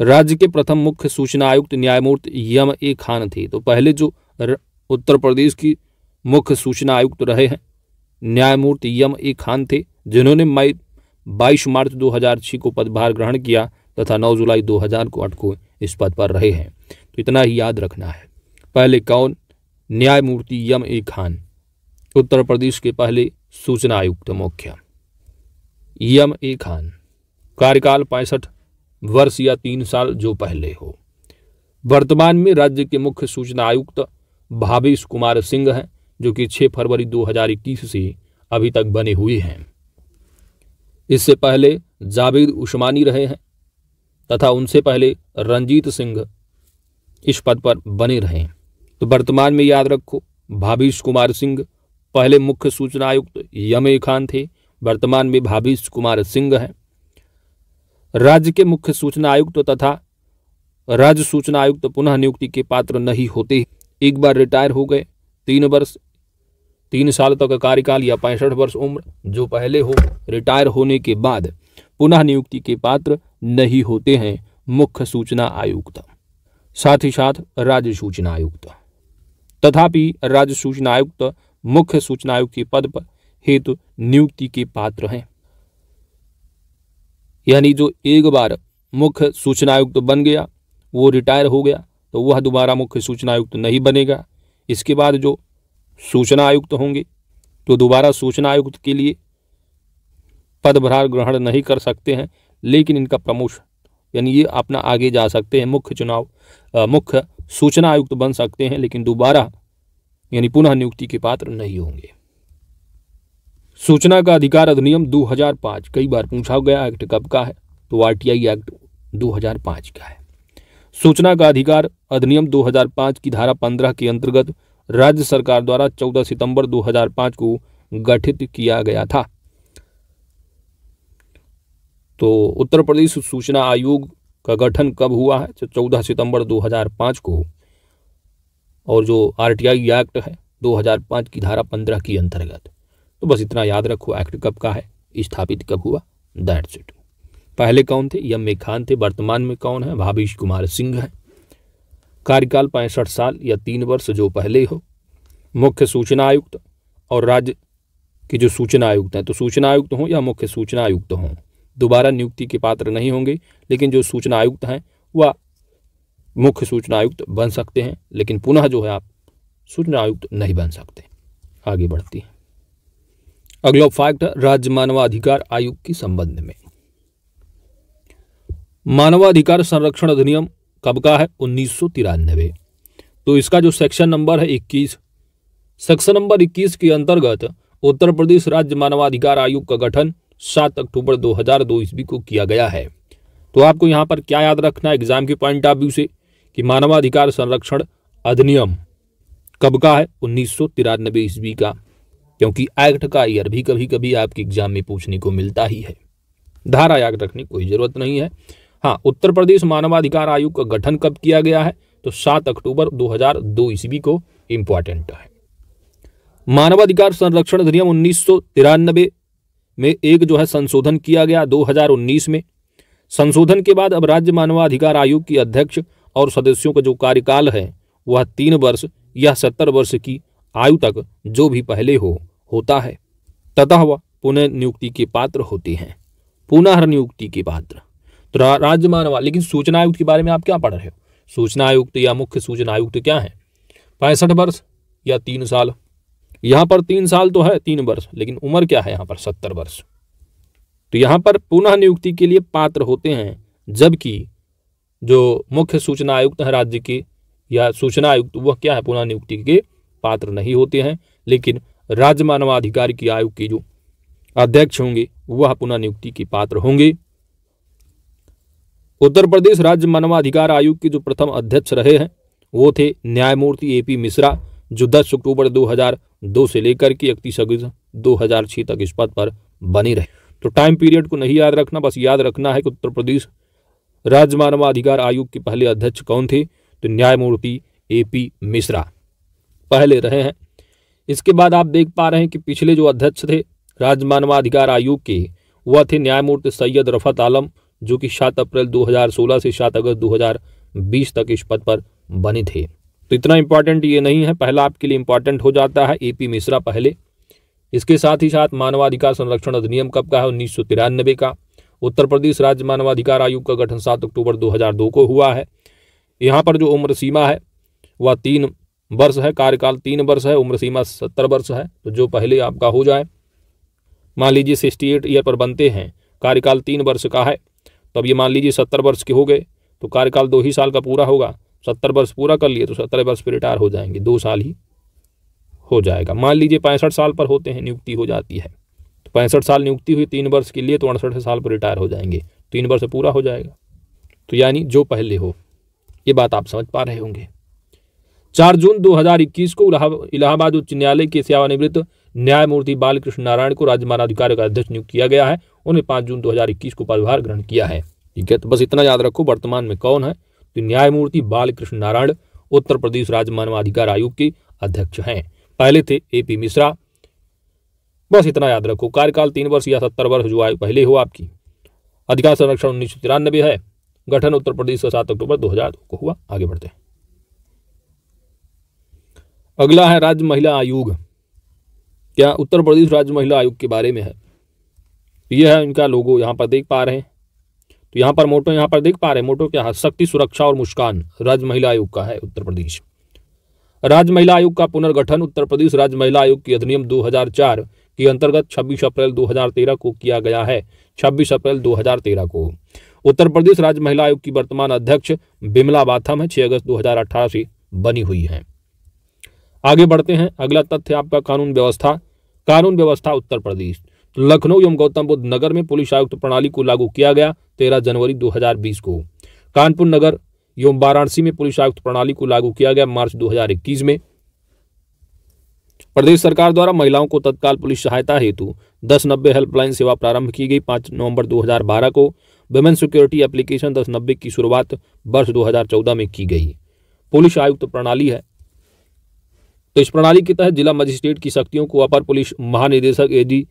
राज्य के प्रथम मुख्य सूचना आयुक्त न्यायमूर्ति यम ए खान थे तो पहले जो उत्तर प्रदेश की मुख्य सूचना आयुक्त रहे हैं न्यायमूर्ति यम ए खान थे जिन्होंने मई बाईस मार्च 2006 को पदभार ग्रहण किया तथा 9 जुलाई 2008 को इस पद पर रहे हैं तो इतना ही याद रखना है पहले कौन न्यायमूर्ति यम ए खान उत्तर प्रदेश के पहले सूचना आयुक्त मुख्य यम ए खान कार्यकाल पैंसठ वर्ष या तीन साल जो पहले हो वर्तमान में राज्य के मुख्य सूचना आयुक्त भावेश कुमार सिंह हैं जो कि 6 फरवरी 2021 से अभी तक बने हुए हैं इससे पहले जावेद उस्मानी रहे हैं तथा उनसे पहले रंजीत सिंह इस पद पर बने रहे हैं तो वर्तमान में याद रखो भावीश कुमार सिंह पहले मुख्य सूचना आयुक्त यम खान थे वर्तमान में भावीश कुमार सिंह हैं राज्य के मुख्य सूचना आयुक्त तथा राज्य सूचना आयुक्त पुनः नियुक्ति के पात्र नहीं होते एक बार रिटायर हो गए तीन वर्ष तीन साल तक कार्यकाल या पैंसठ वर्ष उम्र जो पहले हो रिटायर होने के बाद पुनः नियुक्ति के पात्र नहीं होते हैं मुख्य सूचना आयुक्त साथ ही साथ राज्य सूचना आयुक्त तथापि राज्य सूचना आयुक्त मुख्य सूचना आयुक्त के पद पर हेतु तो नियुक्ति के पात्र हैं यानी जो एक बार मुख्य सूचना आयुक्त बन गया वो रिटायर हो गया तो वह दोबारा मुख्य सूचना आयुक्त नहीं बनेगा इसके बाद जो सूचना आयुक्त होंगे तो दोबारा सूचना आयुक्त के लिए पदभार ग्रहण नहीं कर सकते हैं लेकिन इनका प्रमोशन यानी ये अपना आगे जा सकते हैं मुख्य चुनाव मुख्य सूचना आयुक्त बन सकते हैं लेकिन दोबारा यानी पुनः नियुक्ति के पात्र नहीं होंगे सूचना का अधिकार अधिनियम 2005 कई बार पूछा गया एक्ट कब का है तो आरटीआई एक्ट 2005 का है सूचना का अधिकार अधिनियम 2005 की धारा 15 के अंतर्गत राज्य सरकार द्वारा 14 सितंबर 2005 को गठित किया गया था तो उत्तर प्रदेश सूचना आयोग का गठन कब हुआ है तो चौदह सितंबर 2005 को और जो आरटीआई एक्ट है 2005 की धारा 15 की अंतर्गत तो बस इतना याद रखो एक्ट कब का है स्थापित कब हुआ दैट्स इट पहले कौन थे यम ए खान थे वर्तमान में कौन है भावेश कुमार सिंह हैं कार्यकाल पैंसठ साल या तीन वर्ष जो पहले हो मुख्य सूचना आयुक्त और राज्य के जो सूचना आयुक्त हैं तो सूचना आयुक्त हों या मुख्य सूचना आयुक्त हों दोबारा नियुक्ति के पात्र नहीं होंगे लेकिन जो सूचना आयुक्त हैं वह मुख्य सूचना आयुक्त बन सकते हैं लेकिन पुनः जो है आप सूचना आयुक्त नहीं बन सकते आगे बढ़ती है अगला फैक्ट है राज्य मानवाधिकार आयोग के संबंध में मानवाधिकार संरक्षण अधिनियम कब का है उन्नीस तो इसका जो सेक्शन नंबर है इक्कीस सेक्शन नंबर इक्कीस के अंतर्गत उत्तर प्रदेश राज्य मानवाधिकार आयोग का गठन सात अक्टूबर दो हजार दो ईस्वी को किया गया है तो आपको यहाँ पर क्या याद रखना एग्जाम के पॉइंट ऑफ व्यू से कि मानवाधिकार संरक्षण अधिनियम कब का है उन्नीस सौ तिरानबे ईस्वी का क्योंकि एक्ट का ईयर भी कभी कभी आपके एग्जाम में पूछने को मिलता ही है धारा याद रखने कोई जरूरत नहीं है हाँ उत्तर प्रदेश मानवाधिकार आयोग का गठन कब किया गया है तो सात अक्टूबर दो हजार दो ईस्वी को इंपॉर्टेंट है मानवाधिकार संरक्षण अधिनियम उन्नीस सौ तिरानबे में एक जो है संशोधन किया गया 2019 में संशोधन के बाद अब राज्य मानवाधिकार आयोग की अध्यक्ष और सदस्यों का जो कार्यकाल है वह तीन वर्ष या सत्तर वर्ष की आयु तक जो भी पहले हो होता है तथा वह पुनः नियुक्ति के पात्र होते हैं पुनः नियुक्ति के पात्र तो राज्य मानवा लेकिन सूचना आयुक्त के बारे में आप क्या पढ़ रहे हो सूचना आयुक्त या मुख्य सूचना आयुक्त क्या है पैंसठ वर्ष या तीन साल यहाँ पर तीन साल तो है तीन वर्ष लेकिन उम्र क्या है यहाँ पर सत्तर वर्ष तो यहाँ पर पुनः नियुक्ति के लिए पात्र होते हैं जबकि जो मुख्य सूचना आयुक्त हैं राज्य के या सूचना आयुक्त वह क्या है पुनः नियुक्ति के पात्र नहीं होते हैं लेकिन राज्य मानवाधिकार की आयोग के जो अध्यक्ष होंगे वह पुनः नियुक्ति के पात्र होंगे उत्तर प्रदेश राज्य मानवाधिकार आयोग के जो प्रथम अध्यक्ष रहे हैं वो थे न्यायमूर्ति ए पी मिश्रा जो 10 अक्टूबर हजार दो से लेकर के इकतीस अगस्त दो हजार छह तक इस पद पर बने रहे तो टाइम पीरियड को नहीं याद रखना बस याद रखना है कि उत्तर प्रदेश राज्य मानवाधिकार आयोग के पहले अध्यक्ष कौन थे तो न्यायमूर्ति ए पी मिश्रा पहले रहे हैं इसके बाद आप देख पा रहे हैं कि पिछले जो अध्यक्ष थे राज्य मानवाधिकार आयोग के वह थे न्यायमूर्ति सैयद रफत आलम जो कि सात अप्रैल 2016 से सात अगस्त 2020 तक इस पद पर बने थे तो इतना इम्पॉर्टेंट ये नहीं है पहला आपके लिए इम्पॉर्टेंट हो जाता है ए पी मिश्रा पहले इसके साथ ही साथ मानवाधिकार संरक्षण अधिनियम कब का है उन्नीस सौ तिरानबे का उत्तर प्रदेश राज्य मानवाधिकार आयोग का गठन सात अक्टूबर दो को हुआ है यहाँ पर जो उम्र सीमा है वह तीन वर्ष है कार्यकाल तीन वर्ष है उम्र सीमा सत्तर वर्ष है तो जो पहले आपका हो जाए मान लीजिए सिक्सटी एट ईयर पर बनते हैं कार्यकाल तीन वर्ष का है तो अब ये मान लीजिए सत्तर वर्ष के हो गए तो कार्यकाल दो ही साल का पूरा होगा सत्तर वर्ष पूरा कर लिए तो सत्तर वर्ष पर रिटायर हो जाएंगे दो साल ही हो जाएगा मान लीजिए पैंसठ साल पर होते हैं नियुक्ति हो जाती है तो पैंसठ साल नियुक्ति हुई तीन वर्ष के लिए तो अड़सठ साल पर रिटायर हो जाएंगे तो तीन वर्ष पूरा हो जाएगा तो यानी जो पहले हो ये बात आप समझ पा रहे होंगे चार जून 2021 को इलाहाबाद उच्च न्यायालय के सेवानिवृत्त न्यायमूर्ति बालकृष्ण नारायण को राज्य मानाधिकार का अध्यक्ष नियुक्त किया गया है उन्हें पाँच जून 2021 को पदभार ग्रहण किया है ठीक है तो बस इतना याद रखो वर्तमान में कौन है तो न्यायमूर्ति बालकृष्ण नारायण उत्तर प्रदेश राज्य मानवाधिकार आयोग के अध्यक्ष हैं पहले थे एपी मिश्रा बस इतना याद रखो कार्यकाल तीन वर्ष या सत्तर वर्ष जो आयु पहले हो आपकी अधिकार संरक्षण उन्नीस सौ तिरानबे है गठन उत्तर प्रदेश का सात अक्टूबर दो हजार को हुआ आगे बढ़ते हैं अगला है राज्य महिला आयोग क्या उत्तर प्रदेश राज्य महिला आयोग के बारे में है यह है इनका लोगो यहाँ पर देख पा रहे हैं तो यहाँ पर मोटो यहाँ पर देख पा रहे मोटो क्या है शक्ति सुरक्षा और मुस्कान राज्य महिला आयोग का है उत्तर प्रदेश राज्य महिला आयोग का पुनर्गठन उत्तर प्रदेश राज्य महिला आयोग के अधिनियम 2004 के अंतर्गत 26 अप्रैल 2013 को किया गया है 26 अप्रैल 2013 को उत्तर प्रदेश राज्य महिला आयोग की वर्तमान अध्यक्ष बिमला बाथम है छह अगस्त दो से बनी हुई है आगे बढ़ते हैं अगला तथ्य आपका कानून व्यवस्था कानून व्यवस्था उत्तर प्रदेश लखनऊ एवं गौतम बुद्ध नगर में पुलिस आयुक्त प्रणाली को लागू किया गया तेरह जनवरी दो को कानपुर नगर एवं वाराणसी में पुलिस आयुक्त प्रणाली को लागू किया गया मार्च दो में प्रदेश सरकार द्वारा महिलाओं को तत्काल पुलिस सहायता हेतु दस नब्बे हेल्पलाइन सेवा प्रारंभ की गई पांच नवंबर 2012 को वेमेन सिक्योरिटी एप्लीकेशन दस नब्बे की शुरुआत वर्ष 2014 में की गई पुलिस आयुक्त प्रणाली है तो इस प्रणाली के तहत जिला मजिस्ट्रेट की शक्तियों को अपर पुलिस महानिदेशक एडी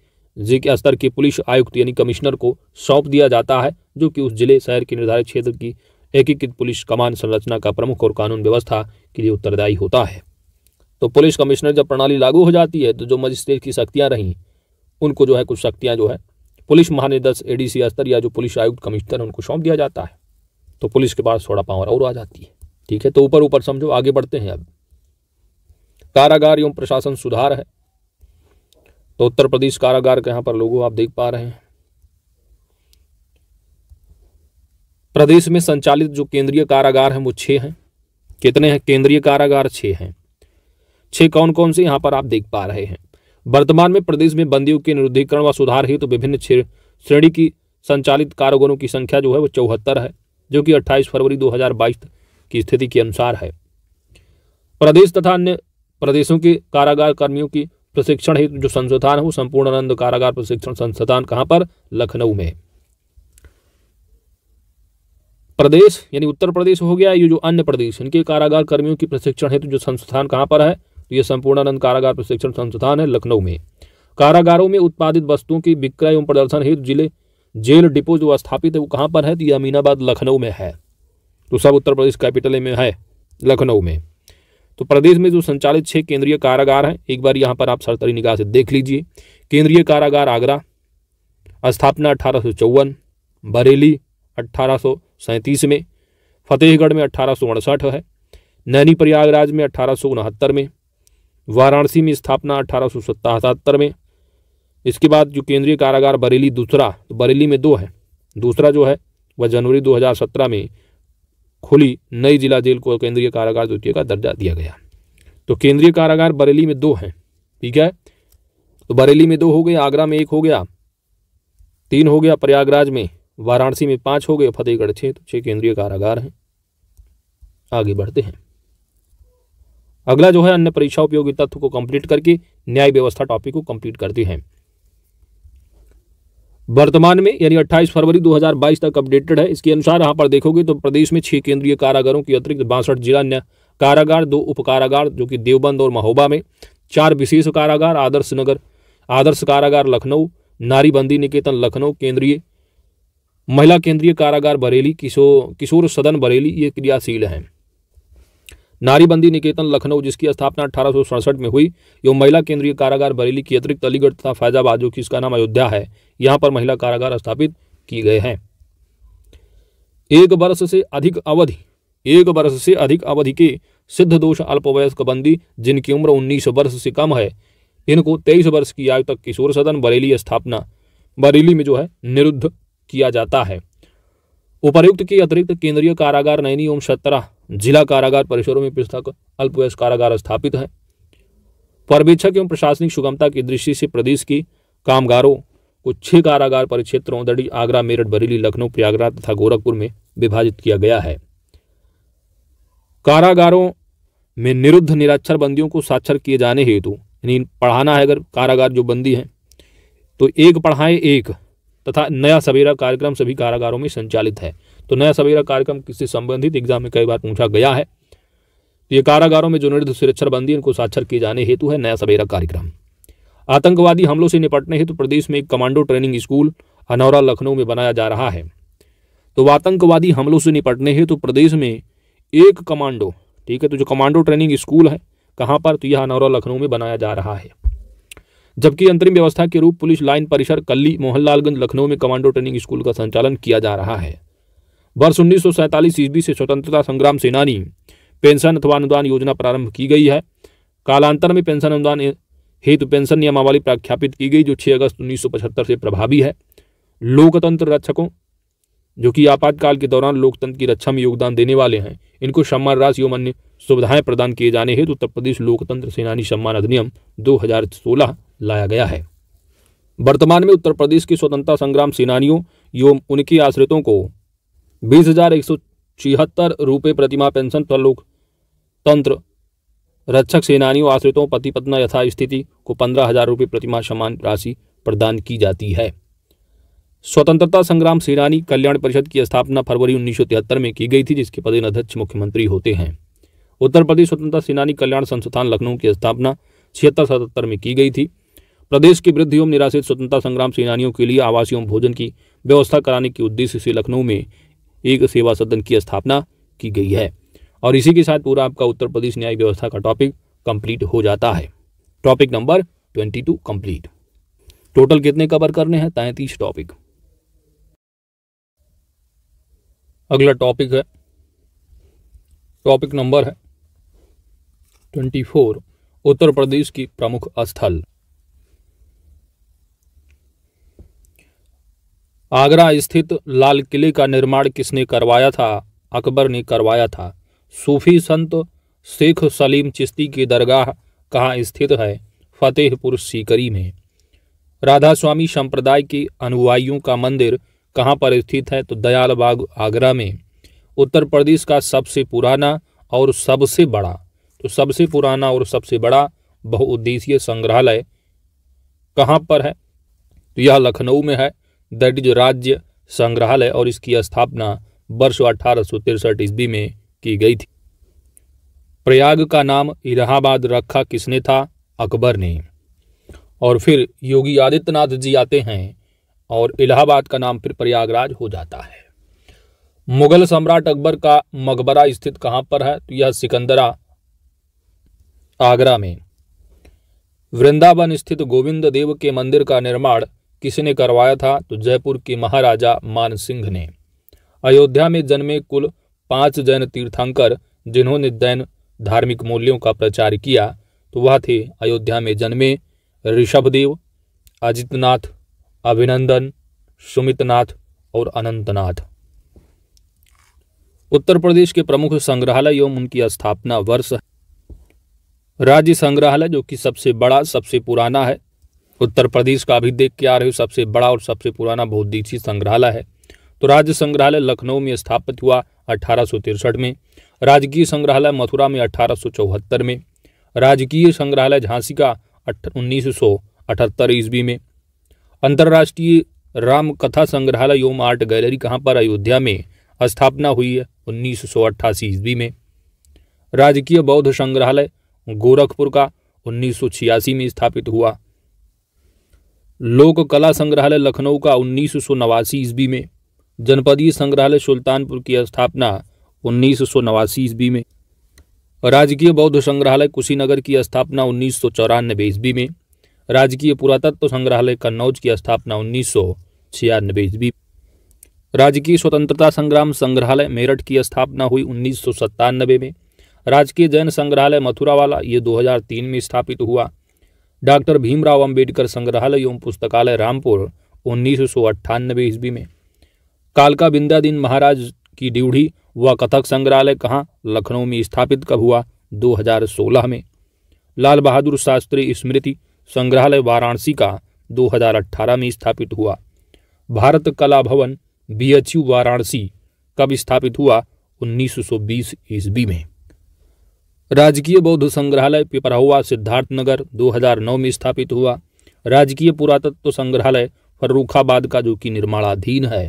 जिले स्तर के पुलिस आयुक्त यानी कमिश्नर को सौंप दिया जाता है जो कि उस जिले शहर के निर्धारित क्षेत्र की एकीकृत पुलिस कमान संरचना का प्रमुख और कानून व्यवस्था के लिए उत्तरदायी होता है तो पुलिस कमिश्नर जब प्रणाली लागू हो जाती है तो जो मजिस्ट्रेट की शक्तियाँ रहीं उनको जो है कुछ शक्तियाँ जो है पुलिस महानिदेशक एडीसी स्तर या जो पुलिस आयुक्त कमिश्नर उनको सौंप दिया जाता है तो पुलिस के पास थोड़ा पावर और आ जाती है ठीक है तो ऊपर ऊपर समझो आगे बढ़ते हैं अब कारागार एवं प्रशासन सुधार है तो उत्तर प्रदेश कारागार के यहाँ पर लोगों आप देख पा रहे हैं प्रदेश में संचालित जो केंद्रीय कारागार हैं वो छः हैं कितने हैं केंद्रीय कारागार छः हैं छः कौन कौन से यहाँ पर आप देख पा रहे हैं वर्तमान में प्रदेश में बंदियों के निरुद्धिकरण व सुधार हेतु तो विभिन्न श्रेणी की संचालित कारागारों की संख्या जो है वो चौहत्तर है जो कि 28 फरवरी 2022 की स्थिति के अनुसार है प्रदेश तथा अन्य प्रदेशों के कारागार कर्मियों की प्रशिक्षण हेतु जो संस्थान है वो संपूर्णानंद कारागार प्रशिक्षण संस्थान कहाँ पर लखनऊ में प्रदेश यानी उत्तर प्रदेश हो गया ये जो अन्य प्रदेश इनके कारागार कर्मियों की प्रशिक्षण हेतु जो संस्थान कहाँ पर है तो ये संपूर्णानंद कारागार प्रशिक्षण संस्थान है लखनऊ में कारागारों में उत्पादित वस्तुओं की विक्रय एवं प्रदर्शन हेतु जिले जेल डिपो जो स्थापित है वो कहाँ पर है तो ये अमीनाबाद लखनऊ में है तो सब उत्तर प्रदेश कैपिटल में है लखनऊ में तो प्रदेश में जो संचालित छः केंद्रीय कारागार हैं एक बार यहाँ पर आप सरकारी निगाह से देख लीजिए केंद्रीय कारागार आगरा स्थापना अठारह बरेली अट्ठारह में फतेहगढ़ में अठारह है नैनी प्रयागराज में अठारह में वाराणसी में स्थापना अठारह में इसके बाद जो केंद्रीय कारागार बरेली दूसरा तो बरेली में दो है दूसरा जो है वह जनवरी 2017 में खुली नई जिला जेल को केंद्रीय कारागार द्वितीय का दर्जा दिया गया तो केंद्रीय कारागार बरेली में दो हैं ठीक है तो बरेली में दो हो गए आगरा में एक हो गया तीन हो गया प्रयागराज में वाराणसी में पांच हो गए फतेहगढ़ छः तो छः केंद्रीय कारागार हैं आगे बढ़ते हैं अगला जो है अन्य परीक्षा उपयोगी तत्व को कंप्लीट करके न्याय व्यवस्था टॉपिक को कंप्लीट करते हैं वर्तमान में यानी 28 फरवरी 2022 तक अपडेटेड है इसके अनुसार यहाँ पर देखोगे तो प्रदेश में छह केंद्रीय कारागारों के अतिरिक्त बासठ जिला न्याय कारागार दो उप कारागार जो कि देवबंद और महोबा में चार विशेष कारागार आदर्श नगर आदर्श कारागार लखनऊ नारीबंदी निकेतन लखनऊ केंद्रीय महिला केंद्रीय कारागार बरेली किशोर किशोर सदन बरेली ये क्रियाशील हैं नारीबंदी निकेतन लखनऊ जिसकी स्थापना अठारह में हुई यो महिला केंद्रीय कारागार बरेली की अतिरिक्त अलीगढ़ तथा फैजाबाद जो कि इसका नाम अयोध्या है यहाँ पर महिला कारागार स्थापित किए गए हैं एक वर्ष से अधिक अवधि एक वर्ष से अधिक अवधि के सिद्ध दोष अल्पवयस्क बंदी जिनकी उम्र 19 वर्ष से कम है इनको 23 वर्ष की आयु तक किशोर सदन बरेली स्थापना बरेली में जो है निरुद्ध किया जाता है उपायुक्त के अतिरिक्त केंद्रीय कारागार नैनी ओम सत्रह जिला कारागार परिसरों में पृथक अल्पवयस्क कारागार स्थापित है पर्यवेक्षक एवं प्रशासनिक सुगमता की दृष्टि से प्रदेश की कामगारों को छह कारागार परिक्षेत्रों दड़ी आगरा मेरठ बरेली लखनऊ प्रयागराज तथा गोरखपुर में विभाजित किया गया है कारागारों में निरुद्ध निराक्षर बंदियों को साक्षर किए जाने हेतु यानी पढ़ाना है अगर कारागार जो बंदी हैं तो एक पढ़ाए एक तथा नया सवेरा कार्यक्रम सभी कारागारों में संचालित है तो नया सवेरा कार्यक्रम किससे संबंधित एग्जाम में कई बार पूछा गया है तो ये कारागारों में जो सुरक्षा बंदी उनको साक्षर किए जाने हेतु है नया सवेरा कार्यक्रम आतंकवादी हमलों से निपटने हेतु प्रदेश में एक commando training school Anaura Lucknow में बनाया जा रहा है तो आतंकवादी हमलों से निपटने हेतु प्रदेश में एक कमांडो ठीक है तो जो कमांडो ट्रेनिंग स्कूल है कहाँ पर तो यह अनौरा लखनऊ में बनाया जा रहा है जबकि अंतरिम व्यवस्था के रूप पुलिस लाइन परिसर कल्ली मोहनलालगंज लखनऊ में कमांडो ट्रेनिंग स्कूल का संचालन किया जा रहा है वर्ष उन्नीस सौ सैंतालीस ईस्वी से स्वतंत्रता संग्राम सेनानी पेंशन अथवा अनुदान योजना प्रारंभ की गई है कालांतर में पेंशन अनुदान हेतु पेंशन नियमावली प्रख्यापित की गई जो 6 अगस्त 1975 से प्रभावी है लोकतंत्र रक्षकों जो कि आपातकाल के दौरान लोकतंत्र की रक्षा में योगदान देने वाले हैं इनको सम्मान राशि एवं अन्य सुविधाएं प्रदान किए जाने हेतु उत्तर प्रदेश लोकतंत्र सेनानी सम्मान अधिनियम 2016 लाया गया है वर्तमान में उत्तर प्रदेश के स्वतंत्रता संग्राम सेनानियों एवं उनके आश्रितों को बीस हजार एक सौ छिहत्तर रुपये प्रतिमा पेंशन प्रलोक तंत्र रक्षक सेनानियों आश्रितों पति पत्ना यथास्थिति को पंद्रह हजार रुपये प्रतिमा समान राशि प्रदान की जाती है स्वतंत्रता संग्राम सेनानी कल्याण परिषद की स्थापना फरवरी 1973 में की गई थी जिसके पदेन अध्यक्ष मुख्यमंत्री होते हैं उत्तर प्रदेश स्वतंत्रता सेनानी कल्याण संस्थान लखनऊ की स्थापना छिहत्तर सतहत्तर में की गई थी प्रदेश की वृद्धि एवं निराश्रित स्वतंत्रता संग्राम सेनानियों के लिए आवासीय भोजन की व्यवस्था कराने के उद्देश्य से लखनऊ में एक सेवा सदन की स्थापना की गई है और इसी के साथ पूरा आपका उत्तर प्रदेश न्याय व्यवस्था का टॉपिक कंप्लीट हो जाता है topic number twenty two complete total कितने कवर करने हैं तैंतीस टॉपिक अगला टॉपिक है टॉपिक नंबर है ट्वेंटी फोर उत्तर प्रदेश की प्रमुख स्थल आगरा स्थित लाल किले का निर्माण किसने करवाया था अकबर ने करवाया था सूफी संत शेख सलीम चिश्ती की दरगाह कहाँ स्थित है फतेहपुर सीकरी में राधा स्वामी संप्रदाय के अनुयायियों का मंदिर कहाँ पर स्थित है तो दयालबाग आगरा में उत्तर प्रदेश का सबसे पुराना और सबसे बड़ा तो सबसे पुराना और सबसे बड़ा बहुउद्देशीय संग्रहालय कहाँ पर है तो यह लखनऊ में है दैट इज राज्य संग्रहालय और इसकी स्थापना वर्ष अठारह सौ तिरसठ ईस्वी में की गई थी प्रयाग का नाम इलाहाबाद रखा किसने था अकबर ने और फिर योगी आदित्यनाथ जी आते हैं और इलाहाबाद का नाम फिर प्रयागराज हो जाता है मुगल सम्राट अकबर का मकबरा स्थित कहां पर है तो यह सिकंदरा आगरा में वृंदावन स्थित गोविंद देव के मंदिर का निर्माण किसी ने करवाया था तो जयपुर के महाराजा मानसिंह ने अयोध्या में जन्मे कुल पांच जैन तीर्थंकर जिन्होंने जैन धार्मिक मूल्यों का प्रचार किया तो वह थे अयोध्या में जन्मे ऋषभदेव अजितनाथ अभिनंदन सुमितनाथ और अनंतनाथ उत्तर प्रदेश के प्रमुख संग्रहालय एवं उनकी स्थापना वर्ष राज्य संग्रहालय जो कि सबसे बड़ा सबसे पुराना है उत्तर प्रदेश का अभी देख के आ रहे हो सबसे बड़ा और सबसे पुराना बौद्धिची संग्रहालय है तो राज्य संग्रहालय लखनऊ में स्थापित हुआ अठारह में राजकीय संग्रहालय मथुरा में अठारह में राजकीय संग्रहालय झांसी का उन्नीस ईस्वी में अंतर्राष्ट्रीय रामकथा संग्रहालय एवं आर्ट गैलरी कहाँ पर अयोध्या में स्थापना हुई है उन्नीस सौ ईस्वी में राजकीय बौद्ध संग्रहालय गोरखपुर का उन्नीस में स्थापित हुआ लोक कला संग्रहालय लखनऊ का उन्नीस सौ नवासी ईस्वी में जनपदीय संग्रहालय सुल्तानपुर की स्थापना उन्नीस सौ नवासी ईस्वी में राजकीय बौद्ध संग्रहालय कुशीनगर की स्थापना उन्नीस सौ चौरानबे ईस्वी में राजकीय पुरातत्व संग्रहालय कन्नौज की स्थापना उन्नीस सौ छियानबे ईस्वी राजकीय स्वतंत्रता संग्राम संग्रहालय मेरठ की स्थापना हुई उन्नीस सौ सत्तानबे में राजकीय जैन संग्रहालय मथुरा वाला ये 2003 में स्थापित हुआ डॉक्टर भीमराव अंबेडकर संग्रहालय एवं पुस्तकालय रामपुर उन्नीस सौ अट्ठानबे ईस्वी में कालका बिंदा दिन महाराज की ड्यूढ़ी व कथक संग्रहालय कहाँ लखनऊ में स्थापित कब हुआ 2016 में लाल बहादुर शास्त्री स्मृति संग्रहालय वाराणसी का 2018 में स्थापित हुआ भारत कला भवन बी वाराणसी कब स्थापित हुआ 1920 ईस्वी में राजकीय बौद्ध संग्रहालय सिद्धार्थ नगर 2009 में स्थापित हुआ राजकीय पुरातत्व संग्रहालय फर्रुखाबाद का जो कि निर्माणाधीन है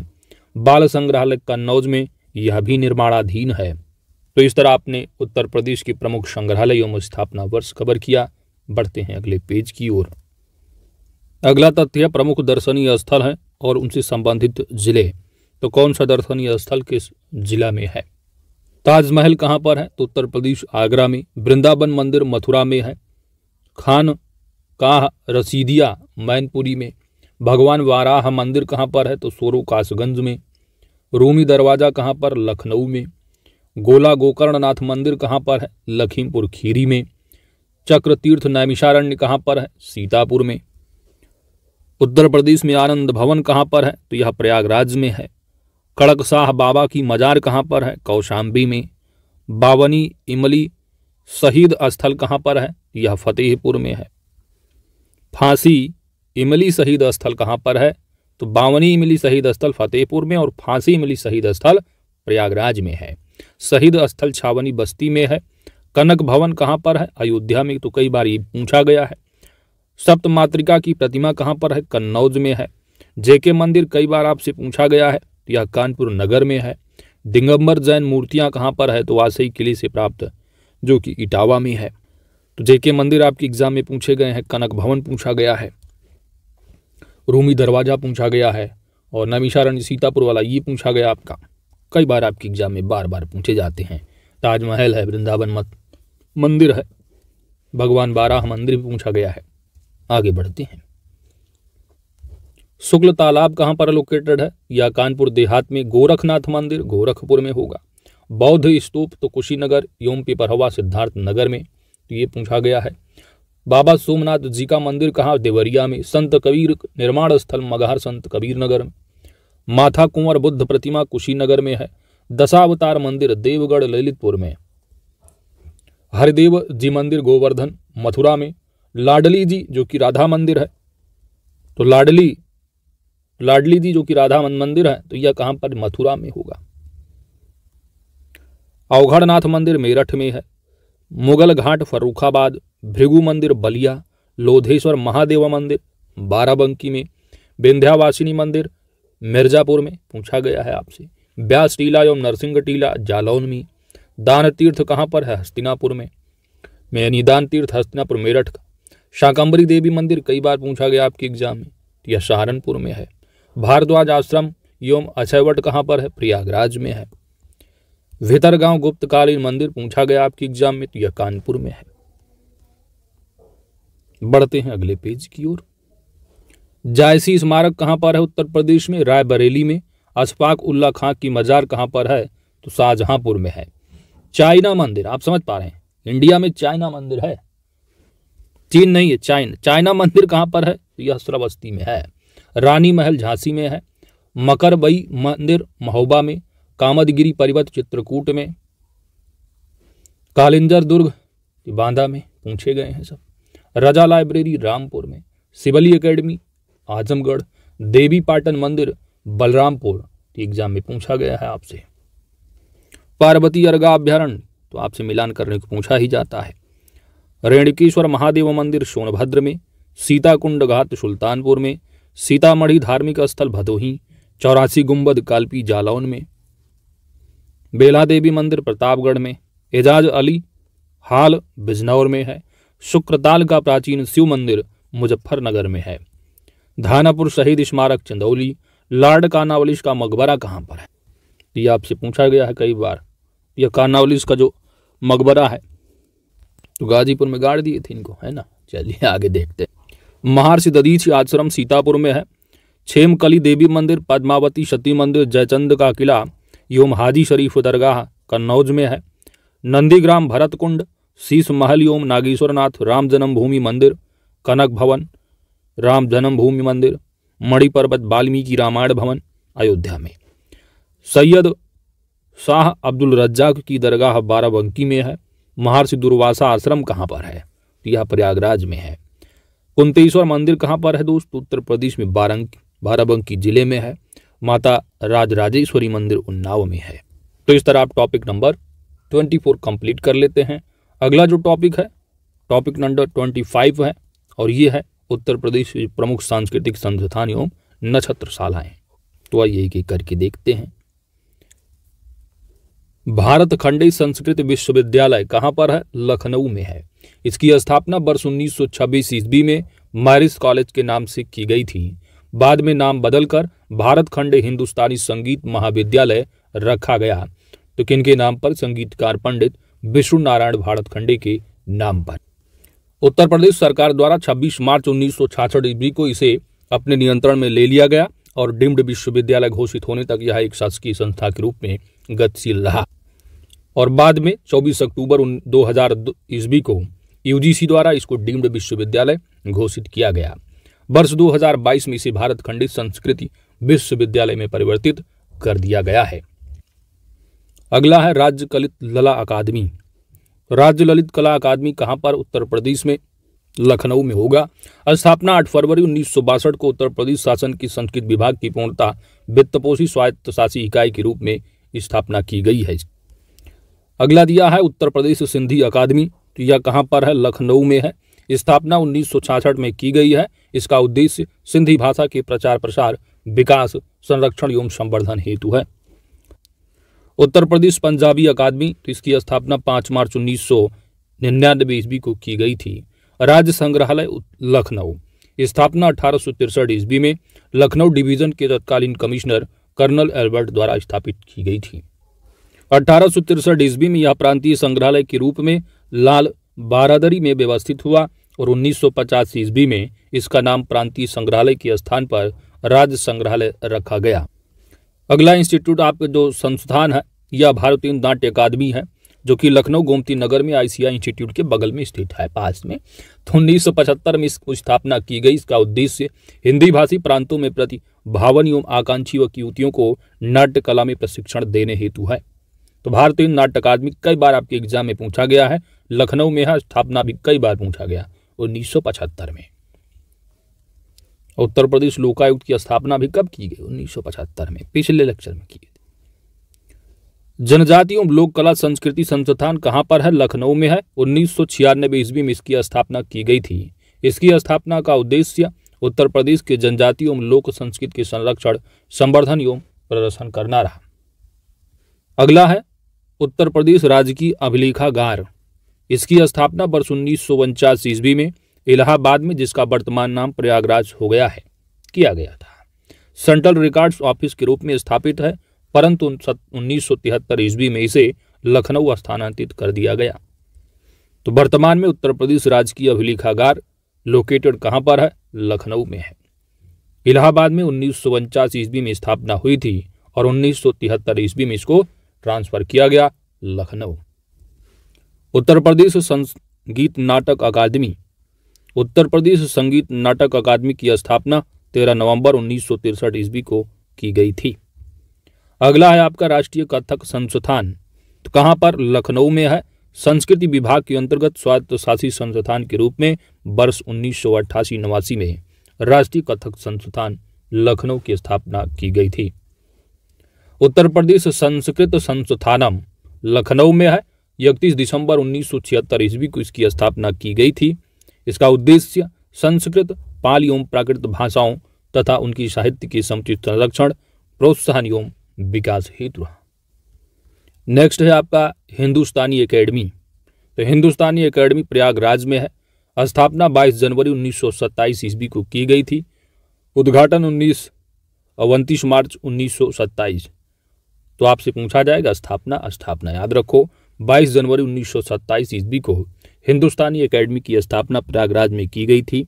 बाल संग्रहालय कन्नौज में यह भी निर्माणाधीन है तो इस तरह आपने उत्तर प्रदेश के प्रमुख संग्रहालय एवं स्थापना वर्ष कवर किया बढ़ते हैं अगले पेज की ओर अगला तथ्य प्रमुख दर्शनीय स्थल है और उनसे संबंधित जिले तो कौन सा दर्शनीय स्थल किस जिला में है ताजमहल कहाँ पर है तो उत्तर प्रदेश आगरा में वृंदावन मंदिर मथुरा में है खान काह रसीदिया मैनपुरी में भगवान वाराह मंदिर कहाँ पर है तो सोरो कासगंज में रोमी दरवाज़ा कहाँ पर लखनऊ में गोला गोकर्णनाथ मंदिर कहाँ पर है लखीमपुर खीरी में चक्र तीर्थ नैमिषारण्य कहाँ पर है सीतापुर में उत्तर प्रदेश में आनंद भवन कहाँ पर है तो यह प्रयागराज में है कड़क शाह बाबा की मजार कहाँ पर है कौशाम्बी में बावनी इमली शहीद स्थल कहाँ पर है यह फतेहपुर में है फांसी इमली शहीद स्थल कहाँ पर है तो बावनी इमली शहीद स्थल फतेहपुर में और फांसी इमली शहीद स्थल प्रयागराज में है शहीद स्थल छावनी बस्ती में है कनक भवन कहाँ पर है अयोध्या में तो कई बार ये पूछा गया है सप्त मातृका की प्रतिमा कहाँ पर है कन्नौज में है जेके मंदिर कई बार आपसे पूछा गया है यह कानपुर नगर में है दिगंबर जैन मूर्तियां कहां पर है तो वासई किले से प्राप्त जो कि इटावा में है तो जेके मंदिर आपके एग्जाम में पूछे गए हैं कनक भवन पूछा गया है रूमी दरवाजा पूछा गया है और नमिशारण्य सीतापुर वाला ये पूछा गया आपका कई बार आपके एग्जाम में बार बार पूछे जाते हैं ताजमहल है वृंदावन मत मंदिर है भगवान बाराह मंदिर भी पूछा गया है आगे बढ़ते हैं शुक्ल तालाब कहाँ पर लोकेटेड है या कानपुर देहात में गोरखनाथ मंदिर गोरखपुर में होगा बौद्ध स्तूप तो कुशीनगर योम पिपरहवा सिद्धार्थ नगर में तो ये पूछा गया है बाबा सोमनाथ जी का मंदिर कहाँ देवरिया में संत कबीर निर्माण स्थल मगहर संत कबीर नगर में माथा कुंवर बुद्ध प्रतिमा कुशीनगर में है दशावतार मंदिर देवगढ़ ललितपुर में हरिदेव जी मंदिर गोवर्धन मथुरा में लाडली जी जो कि राधा मंदिर है तो लाडली लाडली दी जो कि राधा मन मंदिर है तो यह कहां पर मथुरा में होगा अवघड़नाथ मंदिर मेरठ में है मुगल घाट फर्रुखाबाद भृगु मंदिर बलिया लोधेश्वर महादेव मंदिर बाराबंकी में विंध्यावासिनी मंदिर मिर्जापुर में पूछा गया है आपसे ब्यास टीला एवं नरसिंह टीला जालौन में दान तीर्थ कहाँ पर है हस्तिनापुर में मैनी दान तीर्थ हस्तिनापुर मेरठ का शाकंबरी देवी मंदिर कई बार पूछा गया आपके एग्जाम में तो यह सहारनपुर में है भारद्वाज आश्रम एवं अचयवट कहाँ पर है प्रयागराज में है भितरगांव गुप्तकालीन मंदिर पूछा गया आपकी एग्जाम में तो यह कानपुर में है बढ़ते हैं अगले पेज की ओर जायसी स्मारक कहाँ पर है उत्तर प्रदेश में रायबरेली में अशफाक उल्ला खां की मजार कहाँ पर है तो शाहजहांपुर में है चाइना मंदिर आप समझ पा रहे हैं इंडिया में चाइना मंदिर है चीन नहीं है चाइना चाइना मंदिर कहाँ पर है तो यह श्रवस्ती में है रानी महल झांसी में है मकरबई मंदिर महोबा में कामदगिरी पर्वत चित्रकूट में कालिंजर दुर्ग बांदा में पूछे गए हैं सब रजा लाइब्रेरी रामपुर में सिबली एकेडमी आजमगढ़ देवी पाटन मंदिर बलरामपुर एग्जाम में पूछा गया है आपसे पार्वती अर्गा अभ्यारण्य तो आपसे मिलान करने को पूछा ही जाता है रेणुकेश्वर महादेव मंदिर सोनभद्र में सीताकुंड घाट सुल्तानपुर में सीतामढ़ी धार्मिक स्थल भदोही चौरासी गुंबद कालपी जालौन में बेला देवी मंदिर प्रतापगढ़ में एजाज अली हाल बिजनौर में है शुक्रताल का प्राचीन शिव मंदिर मुजफ्फरनगर में है धानापुर शहीद स्मारक चंदौली लॉर्ड कानावलिस का मकबरा कहाँ पर है ये आपसे पूछा गया है कई बार यह कानावलिस का जो मकबरा है तो गाजीपुर में गाड़ दिए थे इनको है ना चलिए आगे देखते हैं महर्षि ददीची आश्रम सीतापुर में है छेमकली देवी मंदिर पद्मावती सती मंदिर जयचंद का किला योम हाजी शरीफ दरगाह कन्नौज में है नंदीग्राम भरत कुंड शीश महल योम नागेश्वरनाथ राम जन्मभूमि मंदिर कनक भवन राम जन्मभूमि मंदिर मणिपर्वत वाल्मीकि रामायण भवन अयोध्या में सैयद शाह अब्दुल रज्जाक की दरगाह बाराबंकी में है महर्षि दुर्वासा आश्रम कहाँ पर है तो यह प्रयागराज में है कुंतेश्वर मंदिर कहाँ पर है दोस्त उत्तर प्रदेश में बारंक बाराबंकी जिले में है माता राजराजेश्वरी मंदिर उन्नाव में है तो इस तरह आप topic number twenty four complete कर लेते हैं अगला जो टॉपिक है टॉपिक नंबर ट्वेंटी फाइव है और ये है उत्तर प्रदेश प्रमुख सांस्कृतिक संस्थान एवं नक्षत्रशालाएँ तो आइए एक एक करके देखते हैं भारत खंडी संस्कृत विश्वविद्यालय कहाँ पर है लखनऊ में है इसकी स्थापना वर्ष छब्बीस ईस्वी में मैरिस कॉलेज के नाम से की गई थी बाद में नाम बदलकर भारत खंड हिंदुस्तानी संगीत महाविद्यालय रखा गया तो किनके नाम पर संगीतकार पंडित विष्णु नारायण भारत खंडे के नाम पर उत्तर प्रदेश सरकार द्वारा 26 मार्च उन्नीस ईस्वी को इसे अपने नियंत्रण में ले लिया गया और डिम्ड विश्वविद्यालय घोषित होने तक यह एक शासकीय संस्था के रूप में गतिशील रहा और बाद में 24 अक्टूबर दो हजार ईस्वी को यूजीसी द्वारा इसको डीम्ड विश्वविद्यालय घोषित किया गया वर्ष 2022 में इसे भारत खंडित संस्कृति विश्वविद्यालय में परिवर्तित कर दिया गया है अगला है राज्य कलित लला अकादमी राज्य ललित कला अकादमी कहाँ पर उत्तर प्रदेश में लखनऊ में होगा स्थापना 8 फरवरी उन्नीस को उत्तर प्रदेश शासन की संस्कृत विभाग की पूर्णता वित्तपोषी स्वायत्त शासी इकाई के रूप में स्थापना की गई है अगला दिया है उत्तर प्रदेश सिंधी अकादमी तो यह कहाँ पर है लखनऊ में है स्थापना उन्नीस में की गई है इसका उद्देश्य सिंधी भाषा के प्रचार प्रसार विकास संरक्षण एवं संवर्धन हेतु है उत्तर प्रदेश पंजाबी अकादमी तो इसकी स्थापना 5 मार्च उन्नीस सौ निन्यानबे ईस्वी को की गई थी राज्य संग्रहालय लखनऊ स्थापना अठारह सौ तिरसठ ईस्वी में लखनऊ डिवीजन के तत्कालीन कमिश्नर कर्नल एल्बर्ट द्वारा स्थापित की गई थी अठारह सौ तिरसठ ईस्वी में यह प्रांतीय संग्रहालय के रूप में लाल बारादरी में व्यवस्थित हुआ और उन्नीस सौ पचास ईस्वी में इसका नाम प्रांतीय संग्रहालय के स्थान पर राज्य संग्रहालय रखा गया अगला इंस्टीट्यूट आपका जो संस्थान है यह भारतीय नाट्य अकादमी है जो कि लखनऊ गोमती नगर में आईसीआई इंस्टीट्यूट के बगल में स्थित है पास में तो उन्नीस में इसको स्थापना की गई इसका उद्देश्य हिंदी भाषी प्रांतों में प्रति भावन एवं आकांक्षी व युवतियों को नाट्य कला में प्रशिक्षण देने हेतु है तो भारतीय नाट्य अकादमी कई बार आपके एग्जाम में पूछा गया है लखनऊ में स्थापना भी कई बार पूछा गया उन्नीस में उत्तर प्रदेश लोकायुक्त की स्थापना भी कब की गई उन्नीस में पिछले लेक्चर में की एवं लोक कला संस्कृति संस्थान कहाँ पर है लखनऊ में है उन्नीस सौ छियानबे ईस्वी में इसकी स्थापना की गई थी इसकी स्थापना का उद्देश्य उत्तर प्रदेश के जनजाति एवं लोक संस्कृति के संरक्षण संवर्धन एवं प्रदर्शन करना रहा अगला है उत्तर प्रदेश राज्य की अभिलेखागार इसकी स्थापना वर्ष उन्नीस सौ उनचास ईस्वी में इलाहाबाद में जिसका वर्तमान नाम प्रयागराज हो गया है किया गया था सेंट्रल रिकॉर्ड्स ऑफिस के रूप में स्थापित है परंतु उन्नीस सौ तिहत्तर ईस्वी में इसे लखनऊ स्थानांतरित कर दिया गया तो वर्तमान में उत्तर प्रदेश राजकीय अभिलेखागार लोकेटेड कहां पर है लखनऊ में है इलाहाबाद में उन्नीस ईस्वी में स्थापना हुई थी और उन्नीस ईस्वी में इसको ट्रांसफर किया गया लखनऊ उत्तर प्रदेश संगीत नाटक अकादमी उत्तर प्रदेश संगीत नाटक अकादमी की स्थापना 13 नवंबर उन्नीस ईस्वी को की गई थी अगला है आपका राष्ट्रीय कथक संस्थान तो कहाँ पर लखनऊ में है संस्कृति विभाग के अंतर्गत शासी संस्थान के रूप में वर्ष उन्नीस सौ अट्ठासी नवासी में राष्ट्रीय कथक संस्थान लखनऊ की स्थापना की गई थी उत्तर प्रदेश संस्कृत संस्थानम लखनऊ में है इकतीस दिसंबर उन्नीस सौ छिहत्तर ईस्वी को इसकी स्थापना की गई थी इसका उद्देश्य संस्कृत पाली एवं प्राकृत भाषाओं तथा उनकी साहित्य के समुचित संरक्षण प्रोत्साहन एवं विकास हेतु नेक्स्ट है आपका हिंदुस्तानी एकेडमी तो हिंदुस्तानी एकेडमी प्रयागराज में है स्थापना 22 जनवरी 1927 ईस्वी को की गई थी उद्घाटन उन्नीस उनतीस मार्च 1927 तो आपसे पूछा जाएगा स्थापना स्थापना याद रखो 22 जनवरी 1927 ईस्वी को हिंदुस्तानी एकेडमी की स्थापना प्रयागराज में की गई थी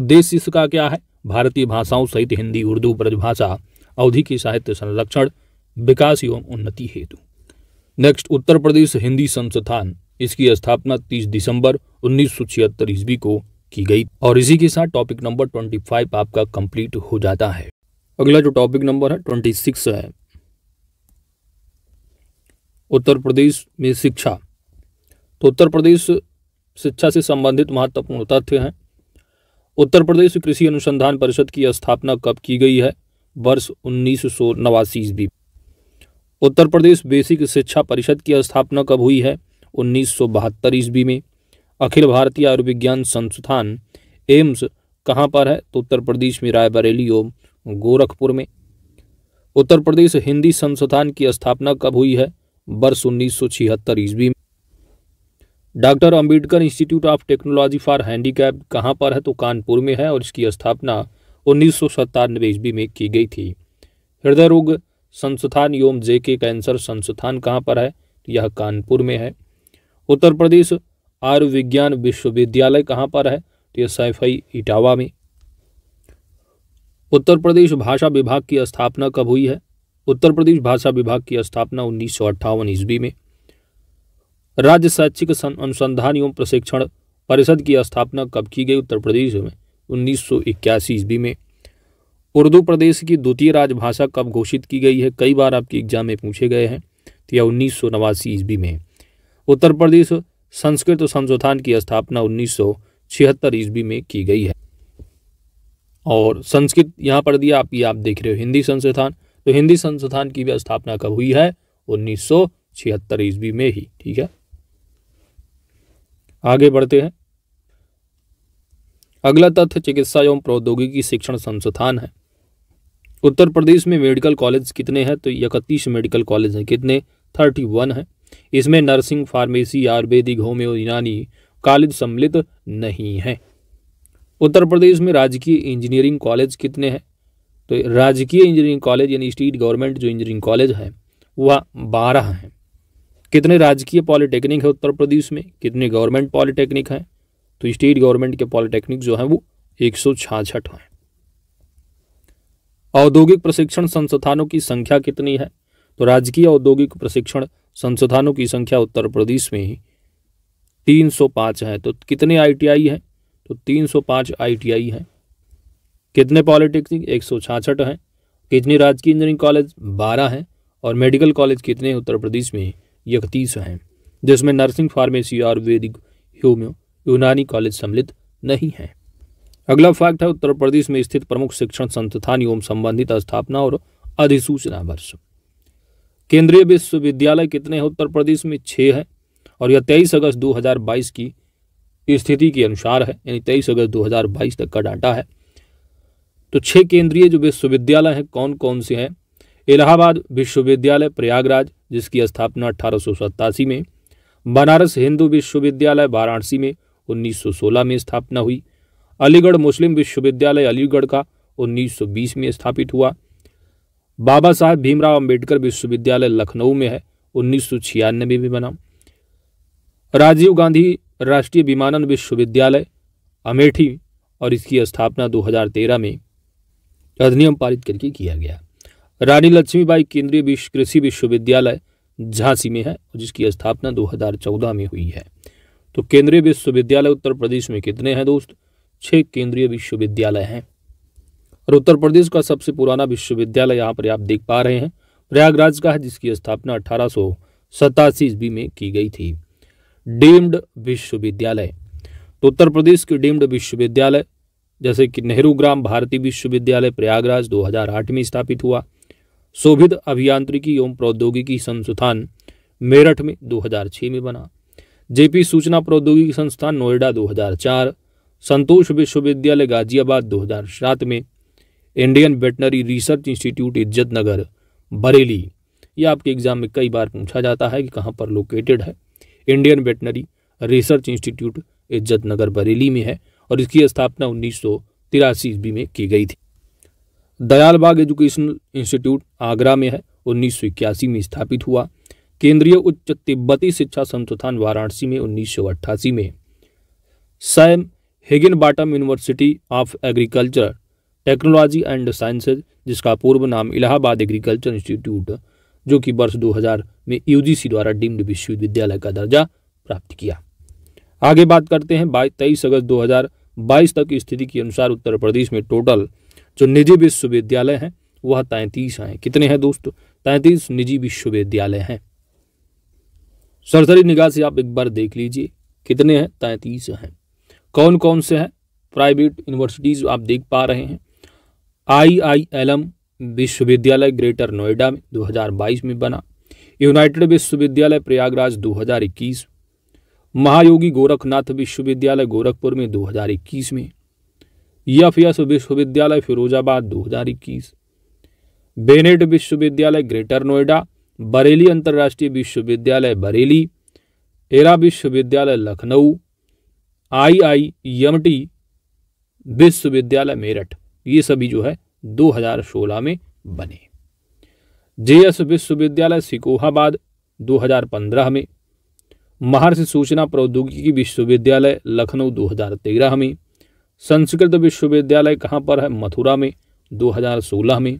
उद्देश्य इसका क्या है भारतीय भाषाओं सहित हिंदी उर्दू ब्रजभाषा अवधि की साहित्य संरक्षण विकास एवं उन्नति हेतु नेक्स्ट उत्तर प्रदेश हिंदी संस्थान इसकी स्थापना 30 दिसंबर उन्नीस ईस्वी को की गई और इसी के साथ टॉपिक नंबर 25 आपका कंप्लीट हो जाता है अगला जो टॉपिक नंबर है 26 है उत्तर प्रदेश में शिक्षा तो उत्तर प्रदेश शिक्षा से संबंधित महत्वपूर्ण तथ्य हैं उत्तर प्रदेश कृषि अनुसंधान परिषद की स्थापना कब की गई है वर्ष उन्नीस सौ नवासी ईस्वी उत्तर प्रदेश बेसिक शिक्षा परिषद की स्थापना कब हुई है उन्नीस सौ बहत्तर ईस्वी में अखिल भारतीय आयुर्विज्ञान संस्थान एम्स कहाँ पर है तो उत्तर प्रदेश में रायबरेली और गोरखपुर में उत्तर प्रदेश हिंदी संस्थान की स्थापना कब हुई है वर्ष उन्नीस सौ छिहत्तर ईस्वी में doctor Ambedkar institute of technology for handicap कहाँ पर है तो कानपुर में है और इसकी स्थापना उन्नीस सौ ईस्वी में की गई थी हृदय रोग संस्थान एवं जे के कैंसर संस्थान कहाँ पर है यह कानपुर में है उत्तर प्रदेश आयुर्विज्ञान विश्वविद्यालय कहाँ पर है तो यह सैफई इटावा में उत्तर प्रदेश भाषा विभाग की स्थापना कब हुई है उत्तर प्रदेश भाषा विभाग की स्थापना उन्नीस सौ अट्ठावन ईस्वी में राज्य शैक्षिक अनुसंधान एवं प्रशिक्षण परिषद की स्थापना कब की गई उत्तर प्रदेश में उन्नीस सौ इक्यासी ईस्वी में उर्दू प्रदेश की द्वितीय राजभाषा कब घोषित की गई है कई बार आपके एग्जाम में पूछे गए हैं तो यह उन्नीस सौ नवासी ईस्वी में उत्तर प्रदेश संस्कृत संशोधन की स्थापना उन्नीस सौ छिहत्तर ईस्वी में की गई है और संस्कृत यहाँ पर दिया आप ये आप देख रहे हो हिंदी संस्थान तो हिंदी संस्थान की भी स्थापना कब हुई है उन्नीस सौ छिहत्तर ईस्वी में ही ठीक है आगे बढ़ते हैं अगला तथ्य चिकित्सा एवं प्रौद्योगिकी शिक्षण संस्थान है उत्तर प्रदेश में मेडिकल कॉलेज कितने हैं तो इकतीस मेडिकल कॉलेज हैं कितने थर्टी वन है इसमें nursing pharmacy ayurvedic homoeo Unani college सम्मिलित नहीं हैं उत्तर प्रदेश में राजकीय इंजीनियरिंग कॉलेज कितने हैं तो राजकीय इंजीनियरिंग कॉलेज यानी स्टेट गवर्नमेंट जो इंजीनियरिंग कॉलेज है वह बारह हैं कितने राजकीय पॉलिटेक्निक है उत्तर प्रदेश में कितने गवर्नमेंट पॉलिटेक्निक हैं तो स्टेट गवर्नमेंट के पॉलिटेक्निक जो है वो एक सौ छियासठ हैं औद्योगिक प्रशिक्षण संस्थानों की संख्या कितनी है तो राजकीय औद्योगिक प्रशिक्षण संस्थानों की संख्या उत्तर प्रदेश में ही 305 है तो कितने आईटीआई हैं तो 305 आईटीआई हैं कितने पॉलिटेक्निक एक सौ छाछठ हैं कितने राजकीय इंजीनियरिंग कॉलेज बारह हैं और मेडिकल कॉलेज कितने उत्तर प्रदेश में इकतीस हैं जिसमें नर्सिंग फार्मेसी आयुर्वेदिक ह्यूमियो यूनानी कॉलेज सम्मिलित नहीं है अगला फैक्ट है उत्तर प्रदेश में स्थित प्रमुख शिक्षण संस्थान एवं संबंधित स्थापना और अधिसूचना वर्ष केंद्रीय विश्वविद्यालय कितने हैं उत्तर प्रदेश में छः है और यह तेईस अगस्त 2022 की स्थिति के अनुसार है यानी तेईस अगस्त 2022 तक का डाटा है तो छः केंद्रीय जो विश्वविद्यालय हैं कौन कौन से हैं इलाहाबाद विश्वविद्यालय प्रयागराज जिसकी स्थापना अठारह में बनारस हिंदू विश्वविद्यालय वाराणसी में 1916 में स्थापना हुई अलीगढ़ मुस्लिम विश्वविद्यालय अलीगढ़ का 1920 में स्थापित हुआ बाबा साहब भीमराव अंबेडकर विश्वविद्यालय लखनऊ में है उन्नीस में भी बना राजीव गांधी राष्ट्रीय विमानन विश्वविद्यालय अमेठी और इसकी स्थापना 2013 में अधिनियम पारित करके किया गया रानी लक्ष्मीबाई केंद्रीय विश्व कृषि विश्वविद्यालय झांसी में है जिसकी स्थापना 2014 में हुई है तो केंद्रीय विश्वविद्यालय उत्तर प्रदेश में कितने हैं दोस्त छह केंद्रीय विश्वविद्यालय हैं और उत्तर प्रदेश का सबसे पुराना विश्वविद्यालय यहाँ पर आप देख पा रहे हैं प्रयागराज का है जिसकी स्थापना अठारह सौ सतासी ईस्वी में की गई थी डीम्ड विश्वविद्यालय तो उत्तर प्रदेश के डीम्ड विश्वविद्यालय जैसे कि नेहरू ग्राम भारतीय विश्वविद्यालय प्रयागराज 2008 में स्थापित हुआ शोभित अभियांत्रिकी एवं प्रौद्योगिकी संस्थान मेरठ में 2006 में बना जेपी सूचना प्रौद्योगिकी संस्थान नोएडा 2004 संतोष विश्वविद्यालय गाजियाबाद 2007 में इंडियन वेटनरी रिसर्च इंस्टीट्यूट इज्जत नगर बरेली यह आपके एग्जाम में कई बार पूछा जाता है कि कहाँ पर लोकेटेड है इंडियन वेटनरी रिसर्च इंस्टीट्यूट इज्जत नगर बरेली में है और इसकी स्थापना उन्नीस सौ तिरासी ईस्वी में की गई थी दयालबाग एजुकेशनल इंस्टीट्यूट आगरा में है उन्नीस में स्थापित हुआ केंद्रीय उच्च तिब्बती शिक्षा संस्थान वाराणसी में उन्नीस में Sam Higginbottom university of agriculture technology and sciences जिसका पूर्व नाम इलाहाबाद एग्रीकल्चर इंस्टीट्यूट जो कि वर्ष 2000 में यूजीसी द्वारा डीम्ड विश्वविद्यालय का दर्जा प्राप्त किया आगे बात करते हैं बाईस तेईस अगस्त दो तक की स्थिति के अनुसार उत्तर प्रदेश में टोटल जो निजी विश्वविद्यालय हैं वह तैंतीस हैं कितने हैं दोस्तों तैंतीस निजी विश्वविद्यालय हैं सरसरी निगाह से आप एक बार देख लीजिए कितने हैं तैंतीस हैं कौन कौन से हैं प्राइवेट यूनिवर्सिटीज़ आप देख पा रहे हैं आई आई एल एम विश्वविद्यालय ग्रेटर नोएडा में 2022 में बना यूनाइटेड विश्वविद्यालय प्रयागराज 2021 महायोगी गोरखनाथ विश्वविद्यालय गोरखपुर में 2021 में यफ यस विश्वविद्यालय फिरोजाबाद 2021 बेनेट विश्वविद्यालय ग्रेटर नोएडा बरेली अंतर्राष्ट्रीय विश्वविद्यालय बरेली एरा विश्वविद्यालय Lucknow I I M T विश्वविद्यालय मेरठ ये सभी जो है 2016 में बने जे एस विश्वविद्यालय सिकोहाबाद 2015 में महर्षि सूचना प्रौद्योगिकी विश्वविद्यालय लखनऊ 2013 में संस्कृत विश्वविद्यालय कहाँ पर है मथुरा में 2016 में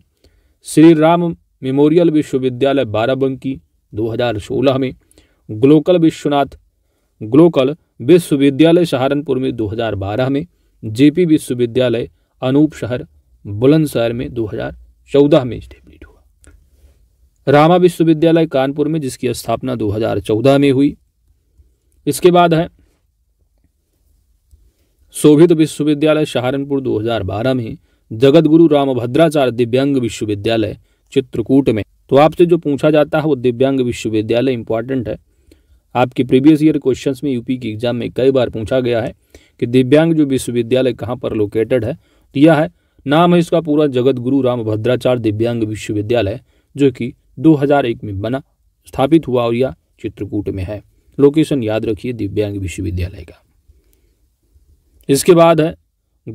श्री राम मेमोरियल विश्वविद्यालय बाराबंकी 2016 में ग्लोकल विश्वनाथ ग्लोकल विश्वविद्यालय सहारनपुर में 2012 में जेपी विश्वविद्यालय अनूप शहर बुलंदशहर में 2014 में स्टेब्लिश हुआ रामा विश्वविद्यालय कानपुर में जिसकी स्थापना 2014 में हुई इसके बाद है शोभित विश्वविद्यालय सहारनपुर 2012 में जगत गुरु रामभद्राचार्य दिव्यांग विश्वविद्यालय चित्रकूट में तो आपसे जो पूछा जाता है वो दिव्यांग विश्वविद्यालय इंपॉर्टेंट है आपके प्रीवियस ईयर क्वेश्चंस में यूपी के एग्जाम में कई बार पूछा गया है कि दिव्यांग जो विश्वविद्यालय कहाँ पर लोकेटेड है तो यह है नाम है इसका पूरा जगत गुरु राम भद्राचार्य दिव्यांग विश्वविद्यालय जो कि 2001 में बना स्थापित हुआ और यह चित्रकूट में है लोकेशन याद रखिए दिव्यांग विश्वविद्यालय का इसके बाद है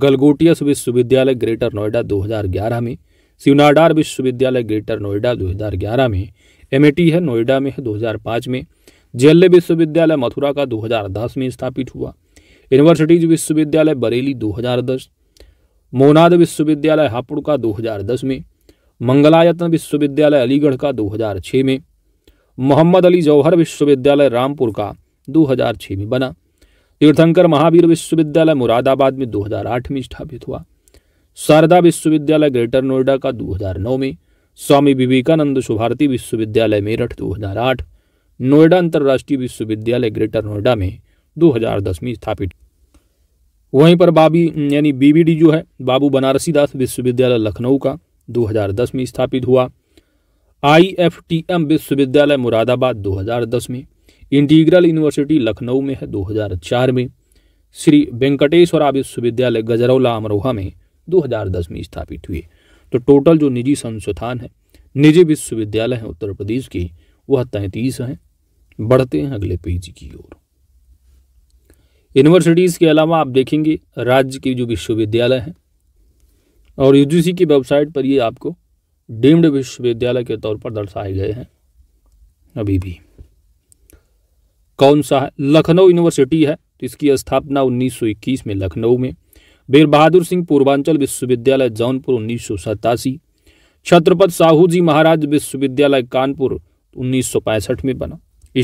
गलगोटियस विश्वविद्यालय ग्रेटर नोएडा 2011 में सिवनाडार विश्वविद्यालय ग्रेटर नोएडा 2011 में एमएटी है नोएडा में है 2005 में जेएलए विश्वविद्यालय मथुरा का 2010 में स्थापित हुआ यूनिवर्सिटीज विश्वविद्यालय बरेली 2010 मोनाद विश्वविद्यालय हापुड़ का 2010 में मंगलायतन विश्वविद्यालय अलीगढ़ का 2006 में मोहम्मद अली जौहर विश्वविद्यालय रामपुर का 2006 में बना तीर्थंकर महावीर विश्वविद्यालय मुरादाबाद में 2008 में स्थापित हुआ शारदा विश्वविद्यालय ग्रेटर नोएडा का 2009 में स्वामी विवेकानंद सुभारती विश्वविद्यालय मेरठ 2008 नोएडा अंतर्राष्ट्रीय विश्वविद्यालय ग्रेटर नोएडा में 2010 में स्थापित वहीं पर बाबी यानी बीबीडी जो है बाबू बनारसी दास विश्वविद्यालय लखनऊ का 2010 में स्थापित हुआ आईएफटीएम विश्वविद्यालय मुरादाबाद 2010 में इंटीग्रल यूनिवर्सिटी लखनऊ में है 2004 में श्री वेंकटेश्वरा विश्वविद्यालय गजरौला अमरोहा में 2010 में स्थापित हुए तो टोटल जो निजी संस्थान है निजी विश्वविद्यालय हैं उत्तर प्रदेश के वह तैंतीस हैं बढ़ते हैं अगले पेज की ओर यूनिवर्सिटीज़ के अलावा आप देखेंगे राज्य के जो विश्वविद्यालय हैं और यूजीसी की वेबसाइट पर ये आपको डीम्ड विश्वविद्यालय के तौर पर दर्शाए गए हैं अभी भी कौन सा है लखनऊ यूनिवर्सिटी है इसकी स्थापना 1921 में लखनऊ में वीर बहादुर सिंह पूर्वांचल विश्वविद्यालय जौनपुर उन्नीस सौ सतासी छत्रपत साहू जी महाराज विश्वविद्यालय कानपुर उन्नीस में बना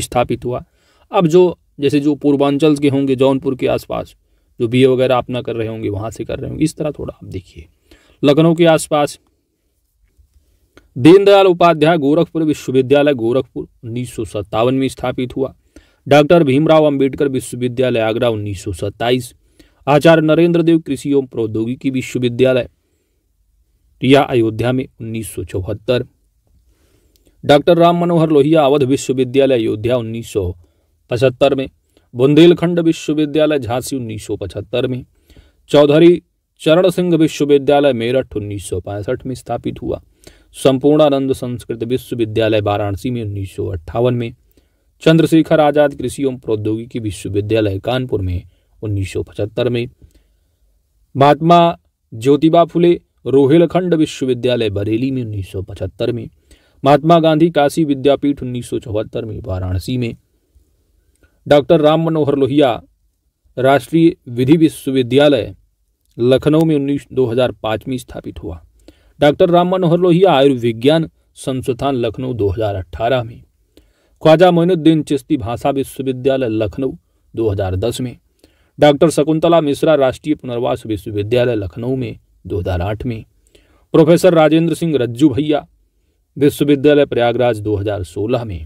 स्थापित हुआ अब जो जैसे जो पूर्वांचल के होंगे जौनपुर के आसपास जो बी वगैरह आप ना कर रहे होंगे वहाँ से कर रहे होंगे इस तरह थोड़ा आप देखिए लखनऊ के आसपास दीनदयाल उपाध्याय गोरखपुर विश्वविद्यालय गोरखपुर उन्नीस में स्थापित हुआ डॉक्टर भीमराव अंबेडकर विश्वविद्यालय आगरा उन्नीस आचार्य नरेंद्र देव कृषि एवं प्रौद्योगिकी विश्वविद्यालय रिया अयोध्या में उन्नीस सौ चौहत्तर डॉक्टर राम मनोहर लोहिया अवध विश्वविद्यालय अयोध्या उन्नीस सौ पचहत्तर में बुंदेलखंड विश्वविद्यालय झांसी उन्नीस सौ पचहत्तर में चौधरी चरण सिंह विश्वविद्यालय मेरठ उन्नीस सौ पैंसठ में स्थापित हुआ संपूर्णानंद संस्कृत विश्वविद्यालय वाराणसी में उन्नीस सौ अट्ठावन में चंद्रशेखर आजाद कृषि एवं प्रौद्योगिकी विश्वविद्यालय कानपुर में पचहत्तर में महात्मा ज्योतिबा फुले रोहिलखंड विश्वविद्यालय बरेली में पचहत्तर में महात्मा गांधी काशी विद्यापीठ चौहत्तर में वाराणसी में डॉक्टर राम मनोहर लोहिया राष्ट्रीय विधि विश्वविद्यालय लखनऊ में उन्नीस 2005 में स्थापित हुआ डॉक्टर राम मनोहर लोहिया आयुर्विज्ञान संस्थान लखनऊ 2018 में ख्वाजा मोइनुद्दीन चिश्ती भाषा विश्वविद्यालय लखनऊ 2010 में डॉक्टर शकुंतला मिश्रा राष्ट्रीय पुनर्वास विश्वविद्यालय लखनऊ में दो में प्रोफेसर राजेंद्र सिंह रज्जू भैया विश्वविद्यालय प्रयागराज 2016 में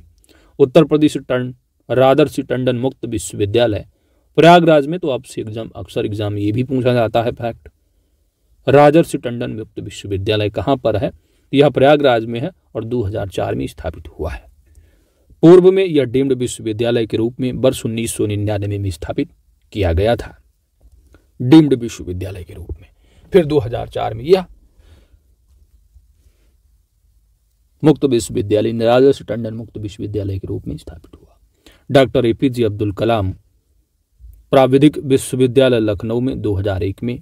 उत्तर प्रदेश टन रादर्शी टंडन मुक्त विश्वविद्यालय प्रयागराज में तो आपसे एग्जाम अक्सर एग्जाम ये भी पूछा जाता है फैक्ट राजर्षि टंडन मुक्त विश्वविद्यालय कहाँ पर है यह प्रयागराज में है और 2004 में स्थापित हुआ है पूर्व में यह डीम्ड विश्वविद्यालय के रूप में वर्ष उन्नीस में स्थापित किया गया था डीम्ड विश्वविद्यालय के रूप में फिर 2004 में यह मुक्त विश्वविद्यालय निरादर्श टंडन मुक्त विश्वविद्यालय के रूप में स्थापित हुआ डॉक्टर एपीजे अब्दुल कलाम प्राविधिक विश्वविद्यालय लखनऊ में 2001 में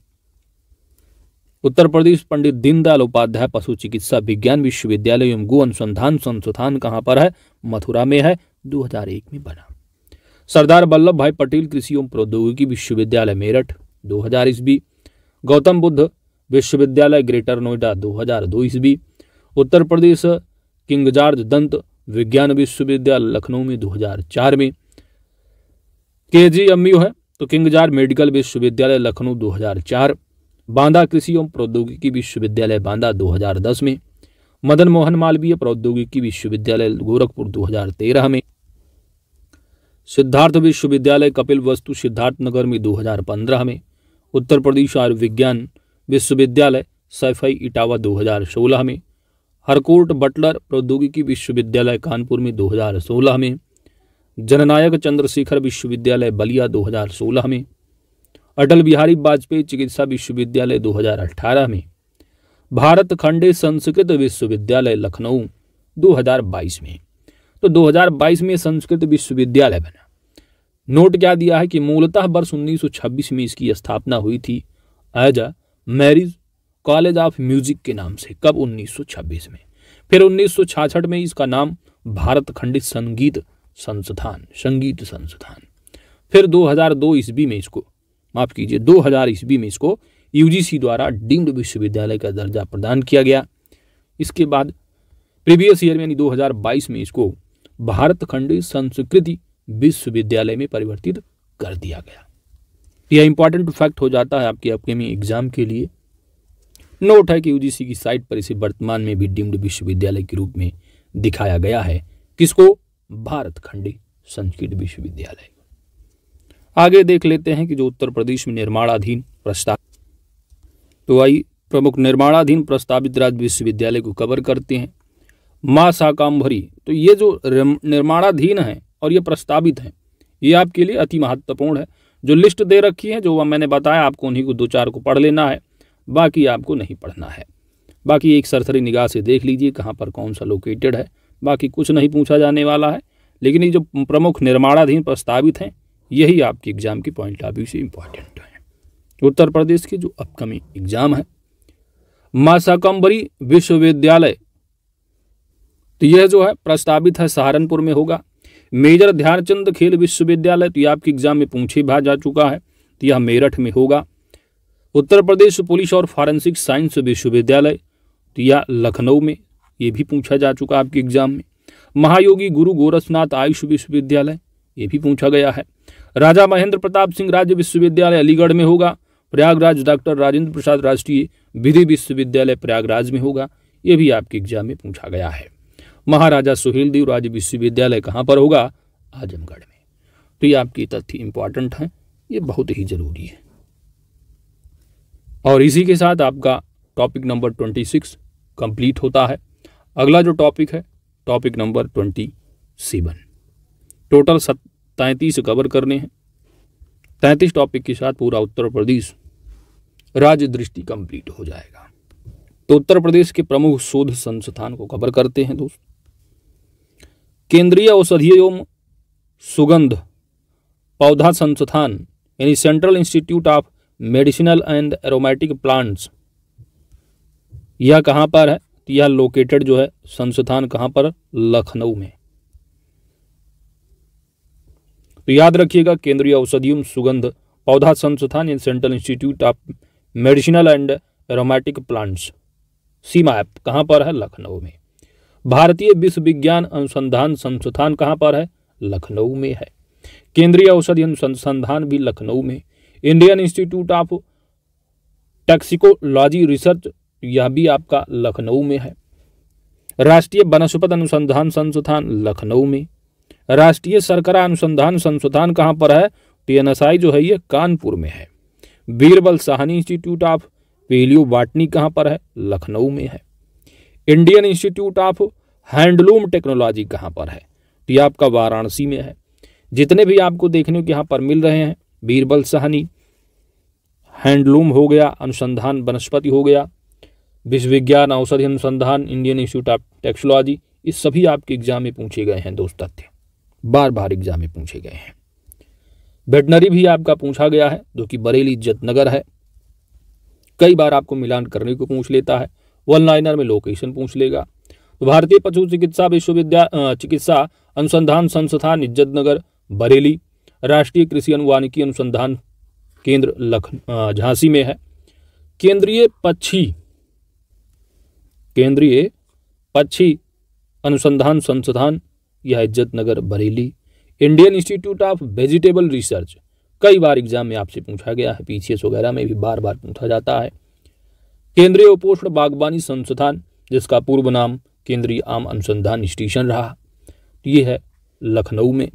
उत्तर प्रदेश पंडित दीनदयाल उपाध्याय पशु चिकित्सा विज्ञान विश्वविद्यालय एवं गो अनुसंधान संस्थान कहां पर है मथुरा में है 2001 में बना सरदार वल्लभ भाई पटेल कृषि एवं प्रौद्योगिकी विश्वविद्यालय मेरठ दो हज़ार ईस्वी गौतम बुद्ध विश्वविद्यालय ग्रेटर नोएडा दो हज़ार दो ईस्वी उत्तर प्रदेश किंग जॉर्ज दंत विज्ञान विश्वविद्यालय लखनऊ में दो हजार चार में के जी एम यू है तो किंग जॉर्ज मेडिकल विश्वविद्यालय लखनऊ दो हजार चार बांदा कृषि एवं प्रौद्योगिकी विश्वविद्यालय बांदा दो हजार दस में मदन मोहन मालवीय प्रौद्योगिकी विश्वविद्यालय गोरखपुर दो हजार तेरह में सिद्धार्थ विश्वविद्यालय कपिल वस्तु सिद्धार्थनगर में 2015 में उत्तर प्रदेश आयुर्विज्ञान विश्वविद्यालय सैफई इटावा 2016 में हरकोट बटलर प्रौद्योगिकी विश्वविद्यालय कानपुर में 2016 में जननायक चंद्रशेखर विश्वविद्यालय बलिया 2016 में अटल बिहारी वाजपेयी चिकित्सा विश्वविद्यालय 2018 में भारत खंडे संस्कृत विश्वविद्यालय लखनऊ 2022 में तो 2022 में संस्कृत विश्वविद्यालय बना नोट क्या दिया है कि मूलतः वर्ष 1926 में इसकी स्थापना हुई थी as a Marris college of music के नाम से कब 1926 में फिर 1966 में इसका नाम भारत खंडित संगीत संस्थान संगीत संस्थान फिर 2002 ईस्वी में इसको माफ कीजिए 2000 ईस्वी में इसको यूजीसी द्वारा डीम्ड विश्वविद्यालय का दर्जा प्रदान किया गया इसके बाद प्रीवियस ईयर यानी 2022 में इसको भारत खंड संस्कृति विश्वविद्यालय में परिवर्तित कर दिया गया यह इंपॉर्टेंट फैक्ट हो जाता है आपके अपकेमिंग एग्जाम के लिए नोट है कि यूजीसी की साइट पर इसे वर्तमान में भी डीम्ड विश्वविद्यालय के रूप में दिखाया गया है किसको भारत खंडी संस्कृत विश्वविद्यालय आगे देख लेते हैं कि जो उत्तर प्रदेश में निर्माणाधीन प्रस्ताव तो आई प्रमुख निर्माणाधीन प्रस्तावित राज्य विश्वविद्यालय को कवर करते हैं माँ शाकाम्भरी तो ये जो निर्माणाधीन है और ये प्रस्तावित हैं ये आपके लिए अति महत्वपूर्ण है जो लिस्ट दे रखी है जो मैंने बताया आपको उन्हीं को दो चार को पढ़ लेना है बाकी आपको नहीं पढ़ना है बाकी एक सरसरी निगाह से देख लीजिए कहाँ पर कौन सा लोकेटेड है बाकी कुछ नहीं पूछा जाने वाला है लेकिन ये जो प्रमुख निर्माणाधीन प्रस्तावित हैं यही आपके एग्ज़ाम की पॉइंट ऑफ व्यू से इम्पॉर्टेंट है उत्तर प्रदेश के जो अपकमिंग एग्ज़ाम है मासाकम्बरी विश्वविद्यालय तो यह जो है प्रस्तावित है सहारनपुर में होगा मेजर ध्यानचंद खेल विश्वविद्यालय तो यह आपके एग्जाम में पूछे भा जा चुका है तो यह मेरठ में होगा उत्तर प्रदेश पुलिस और फॉरेंसिक साइंस विश्वविद्यालय तो यह लखनऊ में ये भी पूछा जा चुका है आपके एग्जाम में महायोगी गुरु गोरखनाथ आयुष विश्वविद्यालय ये भी पूछा गया है राजा महेंद्र प्रताप सिंह राज्य विश्वविद्यालय अलीगढ़ में होगा प्रयागराज डॉक्टर राजेंद्र प्रसाद राष्ट्रीय विधि विश्वविद्यालय प्रयागराज में होगा ये भी आपके एग्जाम में पूछा गया है महाराजा सुहेलदेव राज्य विश्वविद्यालय कहाँ पर होगा आजमगढ़ में तो ये आपकी तथ्य इंपॉर्टेंट है ये बहुत ही जरूरी है और इसी के साथ आपका topic number twenty six complete होता है अगला जो टॉपिक है topic number twenty seven total तैंतीस कवर करने हैं तैंतीस टॉपिक के साथ पूरा उत्तर प्रदेश राज्य दृष्टि कंप्लीट हो जाएगा तो उत्तर प्रदेश के प्रमुख शोध संस्थान को कवर करते हैं दोस्तों केंद्रीय औषधि एवं सुगंध पौधा संस्थान यानी central institute of medicinal and aromatic plants यह कहाँ पर है तो यह लोकेटेड जो है संस्थान कहाँ पर लखनऊ में तो याद रखिएगा केंद्रीय औषधि एवं सुगंध पौधा संस्थान यानी central institute of medicinal and aromatic plants CIMAP कहाँ पर है लखनऊ में भारतीय विश्वविज्ञान अनुसंधान संस्थान कहाँ पर है लखनऊ में है केंद्रीय औषधि अनुसंधान भी लखनऊ में Indian institute of toxicology research यह भी आपका लखनऊ में है राष्ट्रीय वनस्पत अनुसंधान संस्थान लखनऊ में राष्ट्रीय सरकरा अनुसंधान संस्थान कहाँ पर है टीएनएसआई जो है ये कानपुर में है Birbal Sahni institute of palaeo botany कहाँ पर है लखनऊ में है Indian institute of handloom technology कहाँ पर है तो ये आपका वाराणसी में है जितने भी आपको देखने को यहाँ पर मिल रहे हैं बीरबल सहनी हैंडलूम हो गया अनुसंधान वनस्पति हो गया विश्वविज्ञान औषधि अनुसंधान इंडियन इंस्टीट्यूट ऑफ टेक्सोलॉजी इस सभी आपके एग्जाम में पूछे गए हैं दोस्त तथ्य बार बार एग्जाम में पूछे गए हैं वेटनरी भी आपका पूछा गया है जो कि बरेली इज्जत नगर है कई बार आपको मिलान करने को पूछ लेता है वन लाइनर में लोकेशन पूछ लेगा तो भारतीय पशु चिकित्सा विश्वविद्यालय चिकित्सा अनुसंधान संस्थान इज्जत नगर बरेली राष्ट्रीय कृषि अनुवानिकी अनुसंधान केंद्र लखनऊ झांसी में है केंद्रीय पक्षी केंद्रीय पक्षी अनुसंधान संस्थान यह Izzatnagar Bareilly Indian institute of vegetable research कई बार एग्जाम में आपसे पूछा गया है पीसीएस वगैरह में भी बार बार पूछा जाता है केंद्रीय उपोषण बागवानी संस्थान जिसका पूर्व नाम केंद्रीय आम अनुसंधान स्टेशन रहा ये है लखनऊ में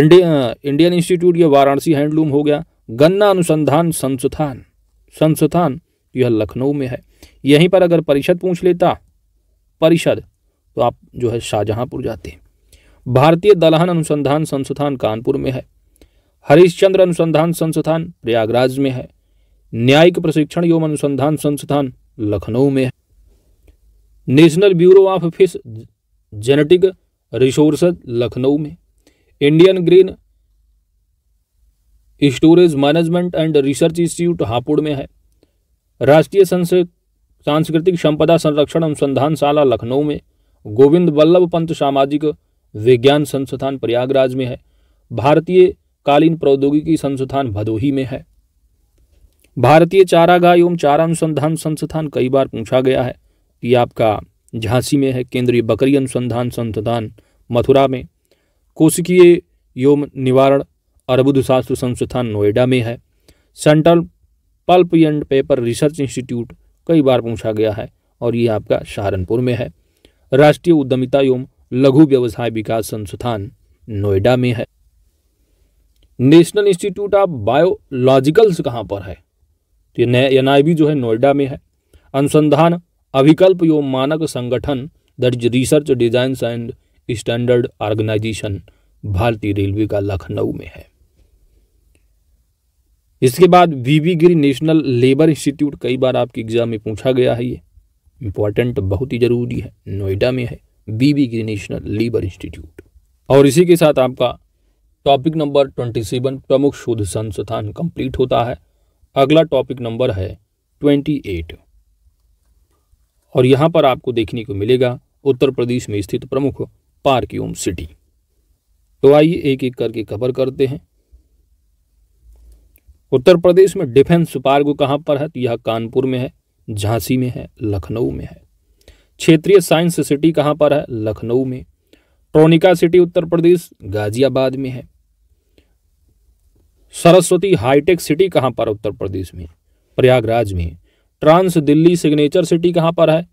इंडिया इंडियन इंस्टीट्यूट यह वाराणसी हैंडलूम हो गया गन्ना अनुसंधान संस्थान संस्थान यह लखनऊ में है यहीं पर अगर परिषद पूछ लेता परिषद तो आप जो है शाहजहांपुर जाते हैं भारतीय दलहन अनुसंधान संस्थान कानपुर में है हरिश्चंद्र अनुसंधान संस्थान प्रयागराज में है न्यायिक प्रशिक्षण एवं अनुसंधान संस्थान लखनऊ में है national bureau of fish genetic resource Lucknow में Indian green storage management and research institute Hapur में है राष्ट्रीय सांस्कृतिक संपदा संरक्षण अनुसंधान शाला लखनऊ में गोविंद वल्लभ पंत सामाजिक विज्ञान संस्थान प्रयागराज में है भारतीय कालीन प्रौद्योगिकी संस्थान भदोही में है भारतीय चारागाह एवं चारा अनुसंधान संस्थान कई बार पूछा गया है कि आपका झांसी में है केंद्रीय बकरी अनुसंधान संस्थान मथुरा में कोशिकीय एवं निवारण अर्बुद शास्त्र संस्थान नोएडा में है central pulp and paper research institute कई बार पूछा गया है और ये आपका सहारनपुर में है राष्ट्रीय उद्यमिता एवं लघु व्यवसाय विकास संस्थान नोएडा में है नेशनल इंस्टीट्यूट ऑफ बायोलॉजिकल्स कहाँ पर है ये एन जो है नोएडा में है अनुसंधान अभिकल्प एवं मानक संगठन दर्ज research design and standard organisation भारतीय रेलवे का लखनऊ में है इसके बाद VV Giri national labour institute कई बार आपके एग्जाम में पूछा गया है ये इंपॉर्टेंट बहुत ही जरूरी है नोएडा में है VV Giri national labour institute और इसी के साथ आपका टॉपिक नंबर ट्वेंटी सेवन प्रमुख शोध संस्थान कंप्लीट होता है अगला टॉपिक नंबर है ट्वेंटी एट और यहाँ पर आपको देखने को मिलेगा उत्तर प्रदेश में स्थित प्रमुख ओम सिटी तो आइए एक एक करके कवर करते हैं उत्तर प्रदेश में डिफेंस पार्क कहाँ पर है तो यह कानपुर में है झांसी में है लखनऊ में है क्षेत्रीय साइंस सिटी कहाँ पर है लखनऊ में ट्रोनिका सिटी उत्तर प्रदेश गाजियाबाद में है सरस्वती हाईटेक सिटी कहाँ पर उत्तर प्रदेश में प्रयागराज में ट्रांस दिल्ली सिग्नेचर सिटी कहाँ पर है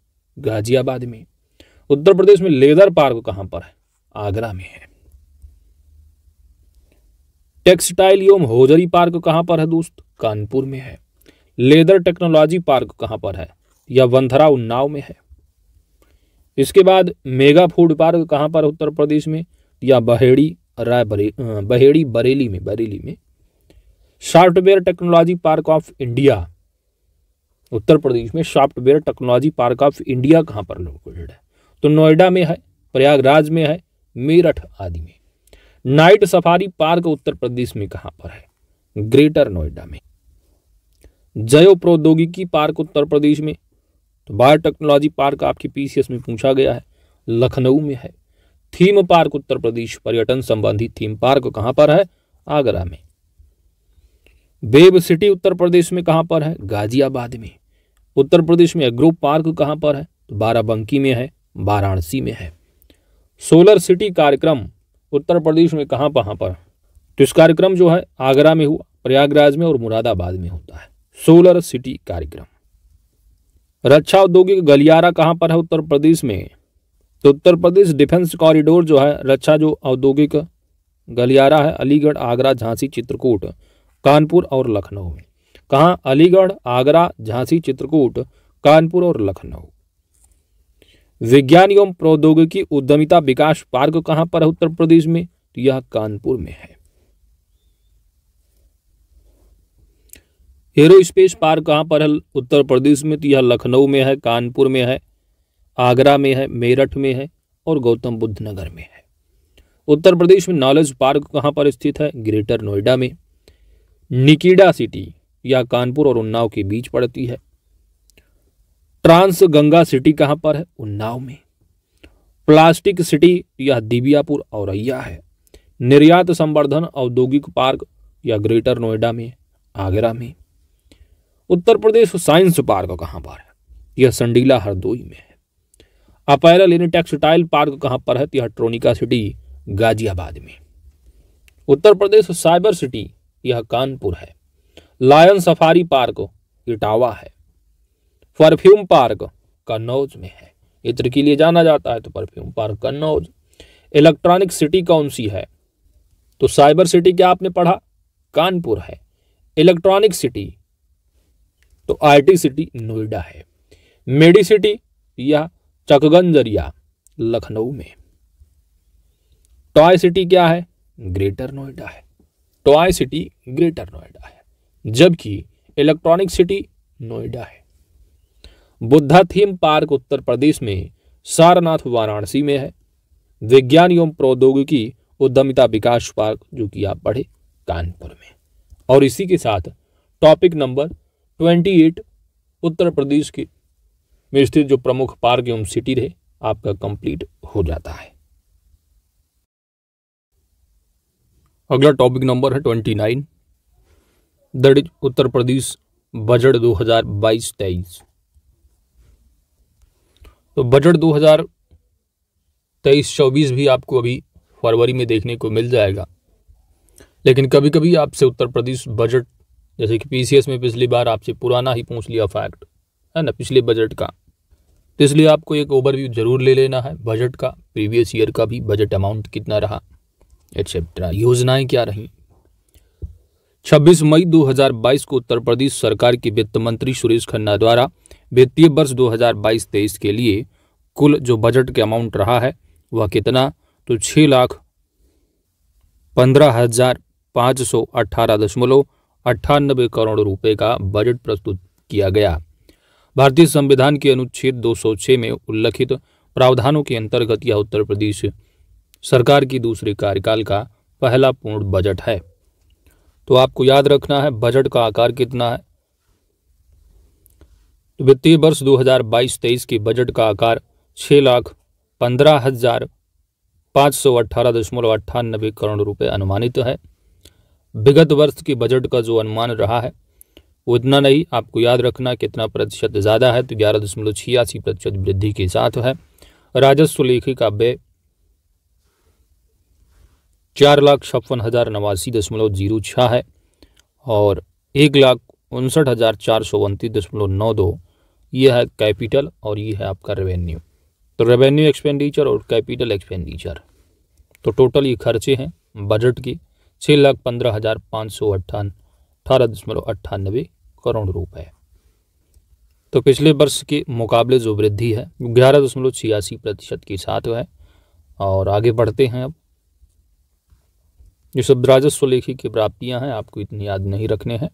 गाजियाबाद में उत्तर प्रदेश में लेदर पार्क कहाँ पर है आगरा में है टेक्सटाइल एवं होजरी पार्क कहाँ पर है दोस्त कानपुर में है लेदर टेक्नोलॉजी पार्क कहाँ पर है या वंथरा उन्नाव में है इसके बाद मेगा फूड पार्क कहाँ पर उत्तर प्रदेश में या बहेड़ी राय बरे, बहेड़ी बरेली में बरेली में software technology park of India Uttar Pradesh में software technology park of India कहाँ पर लोकेटेड है तो नोएडा में है प्रयागराज में है मेरठ आदि में night safari park Uttar Pradesh में कहाँ पर है ग्रेटर नोएडा में जयो प्रौद्योगिकी पार्क उत्तर प्रदेश में तो बायोटेक्नोलॉजी पार्क आपके पीसीएस में पूछा गया है लखनऊ में है थीम पार्क उत्तर प्रदेश पर्यटन संबंधी थीम पार्क कहाँ पर है आगरा में बेब सिटी उत्तर प्रदेश में कहाँ पर है गाजियाबाद में उत्तर प्रदेश में एग्रो पार्क कहाँ पर है तो बाराबंकी में है वाराणसी में है सोलर सिटी कार्यक्रम उत्तर प्रदेश में कहाँ कहाँ पर तो इस कार्यक्रम जो है आगरा में हुआ प्रयागराज में और मुरादाबाद में होता है सोलर सिटी कार्यक्रम रक्षा औद्योगिक गलियारा कहाँ पर है उत्तर प्रदेश में तो उत्तर प्रदेश डिफेंस कॉरिडोर जो है रक्षा जो औद्योगिक गलियारा है अलीगढ़ आगरा झांसी चित्रकूट कानपुर और लखनऊ में कहा अलीगढ़ आगरा झांसी चित्रकूट कानपुर और लखनऊ विज्ञान एवं प्रौद्योगिकी उद्यमिता विकास पार्क कहां पर है उत्तर प्रदेश में तो यह कानपुर में है एरोस्पेस पार्क कहां पर है उत्तर प्रदेश में तो यह लखनऊ में है कानपुर में है आगरा में है मेरठ में है और गौतम बुद्ध नगर में है उत्तर प्रदेश में नॉलेज पार्क कहां पर स्थित है ग्रेटर नोएडा में निकिडा सिटी या कानपुर और उन्नाव के बीच पड़ती है ट्रांस गंगा सिटी कहां पर है उन्नाव में प्लास्टिक सिटी यह दिबियापुर औरैया है निर्यात संवर्धन औद्योगिक पार्क या ग्रेटर नोएडा में आगरा में उत्तर प्रदेश साइंस पार्क कहां पर है यह संडीला हरदोई में है अपैरल यानी टेक्सटाइल पार्क कहाँ पर है यह ट्रोनिका सिटी गाजियाबाद में उत्तर प्रदेश साइबर सिटी यह कानपुर है लायन सफारी पार्क इटावा है परफ्यूम पार्क कन्नौज में है इत्र के लिए जाना जाता है तो perfume park Kannauj electronic city कौन सी है तो साइबर सिटी क्या आपने पढ़ा कानपुर है इलेक्ट्रॉनिक सिटी तो आईटी सिटी नोएडा है मेडी सिटी या चकगंजरिया लखनऊ में टॉय सिटी क्या है ग्रेटर नोएडा है टॉय सिटी ग्रेटर नोएडा है जबकि इलेक्ट्रॉनिक सिटी नोएडा है बुद्धा थीम पार्क उत्तर प्रदेश में सारनाथ वाराणसी में है विज्ञान एवं प्रौद्योगिकी उद्यमिता विकास पार्क जो कि आप पढ़े कानपुर में और इसी के साथ topic number twenty eight Uttar Pradesh के में स्थित जो प्रमुख पार्क एवं सिटी रहे आपका कंप्लीट हो जाता है अगला टॉपिक नंबर है twenty nine that is Uttar Pradesh budget 2022-23 तो बजट 2023-24 भी आपको अभी फरवरी में देखने को मिल जाएगा लेकिन कभी कभी आपसे उत्तर प्रदेश बजट जैसे कि पीसीएस में पिछली बार आपसे पुराना ही पूछ लिया फैक्ट है ना पिछले बजट का तो इसलिए आपको एक ओवरव्यू जरूर ले लेना है बजट का प्रीवियस ईयर का भी बजट अमाउंट कितना रहा एक्सेट्रा योजनाएं क्या रहीं 26 मई 2022 को उत्तर प्रदेश सरकार के वित्त मंत्री सुरेश खन्ना द्वारा वित्तीय वर्ष 2022-23 के लिए कुल जो बजट के अमाउंट रहा है वह कितना तो छः लाख पंद्रह हजार पाँच सौ अट्ठारह दशमलव अट्ठानबे करोड़ रुपए का बजट प्रस्तुत किया गया भारतीय संविधान के अनुच्छेद 206 में उल्लिखित प्रावधानों के अंतर्गत यह उत्तर प्रदेश सरकार की दूसरे कार्यकाल का पहला पूर्ण बजट है तो आपको याद रखना है बजट का आकार कितना है तो वित्तीय वर्ष 2022-23 के बजट का आकार छः लाख पंद्रह हजार पाँच सौ अट्ठारह दशमलव अट्ठानबे करोड़ रुपए अनुमानित है विगत वर्ष के बजट का जो अनुमान रहा है वो इतना नहीं आपको याद रखना कितना प्रतिशत ज़्यादा है तो ग्यारह दशमलव छियासी प्रतिशत वृद्धि के साथ है राजस्व लेखी का व्यय चार लाख छप्पन हज़ार नवासी दशमलव जीरो छः है और एक लाख उनसठ हज़ार चार सौ उनतीस दशमलव नौ दो ये है कैपिटल और ये है आपका रेवेन्यू तो रेवेन्यू एक्सपेंडिचर और कैपिटल एक्सपेंडिचर तो टोटल ये खर्चे हैं बजट के छः लाख पंद्रह हज़ार पाँच सौ अट्ठान अठारह दशमलव अट्ठानबे करोड़ रुपए तो पिछले वर्ष के मुकाबले जो वृद्धि है ग्यारह दशमलव छियासी प्रतिशत के साथ है और आगे बढ़ते हैं अब ये सब राजस्व लेखी की प्राप्तियां हैं आपको इतनी याद नहीं रखने हैं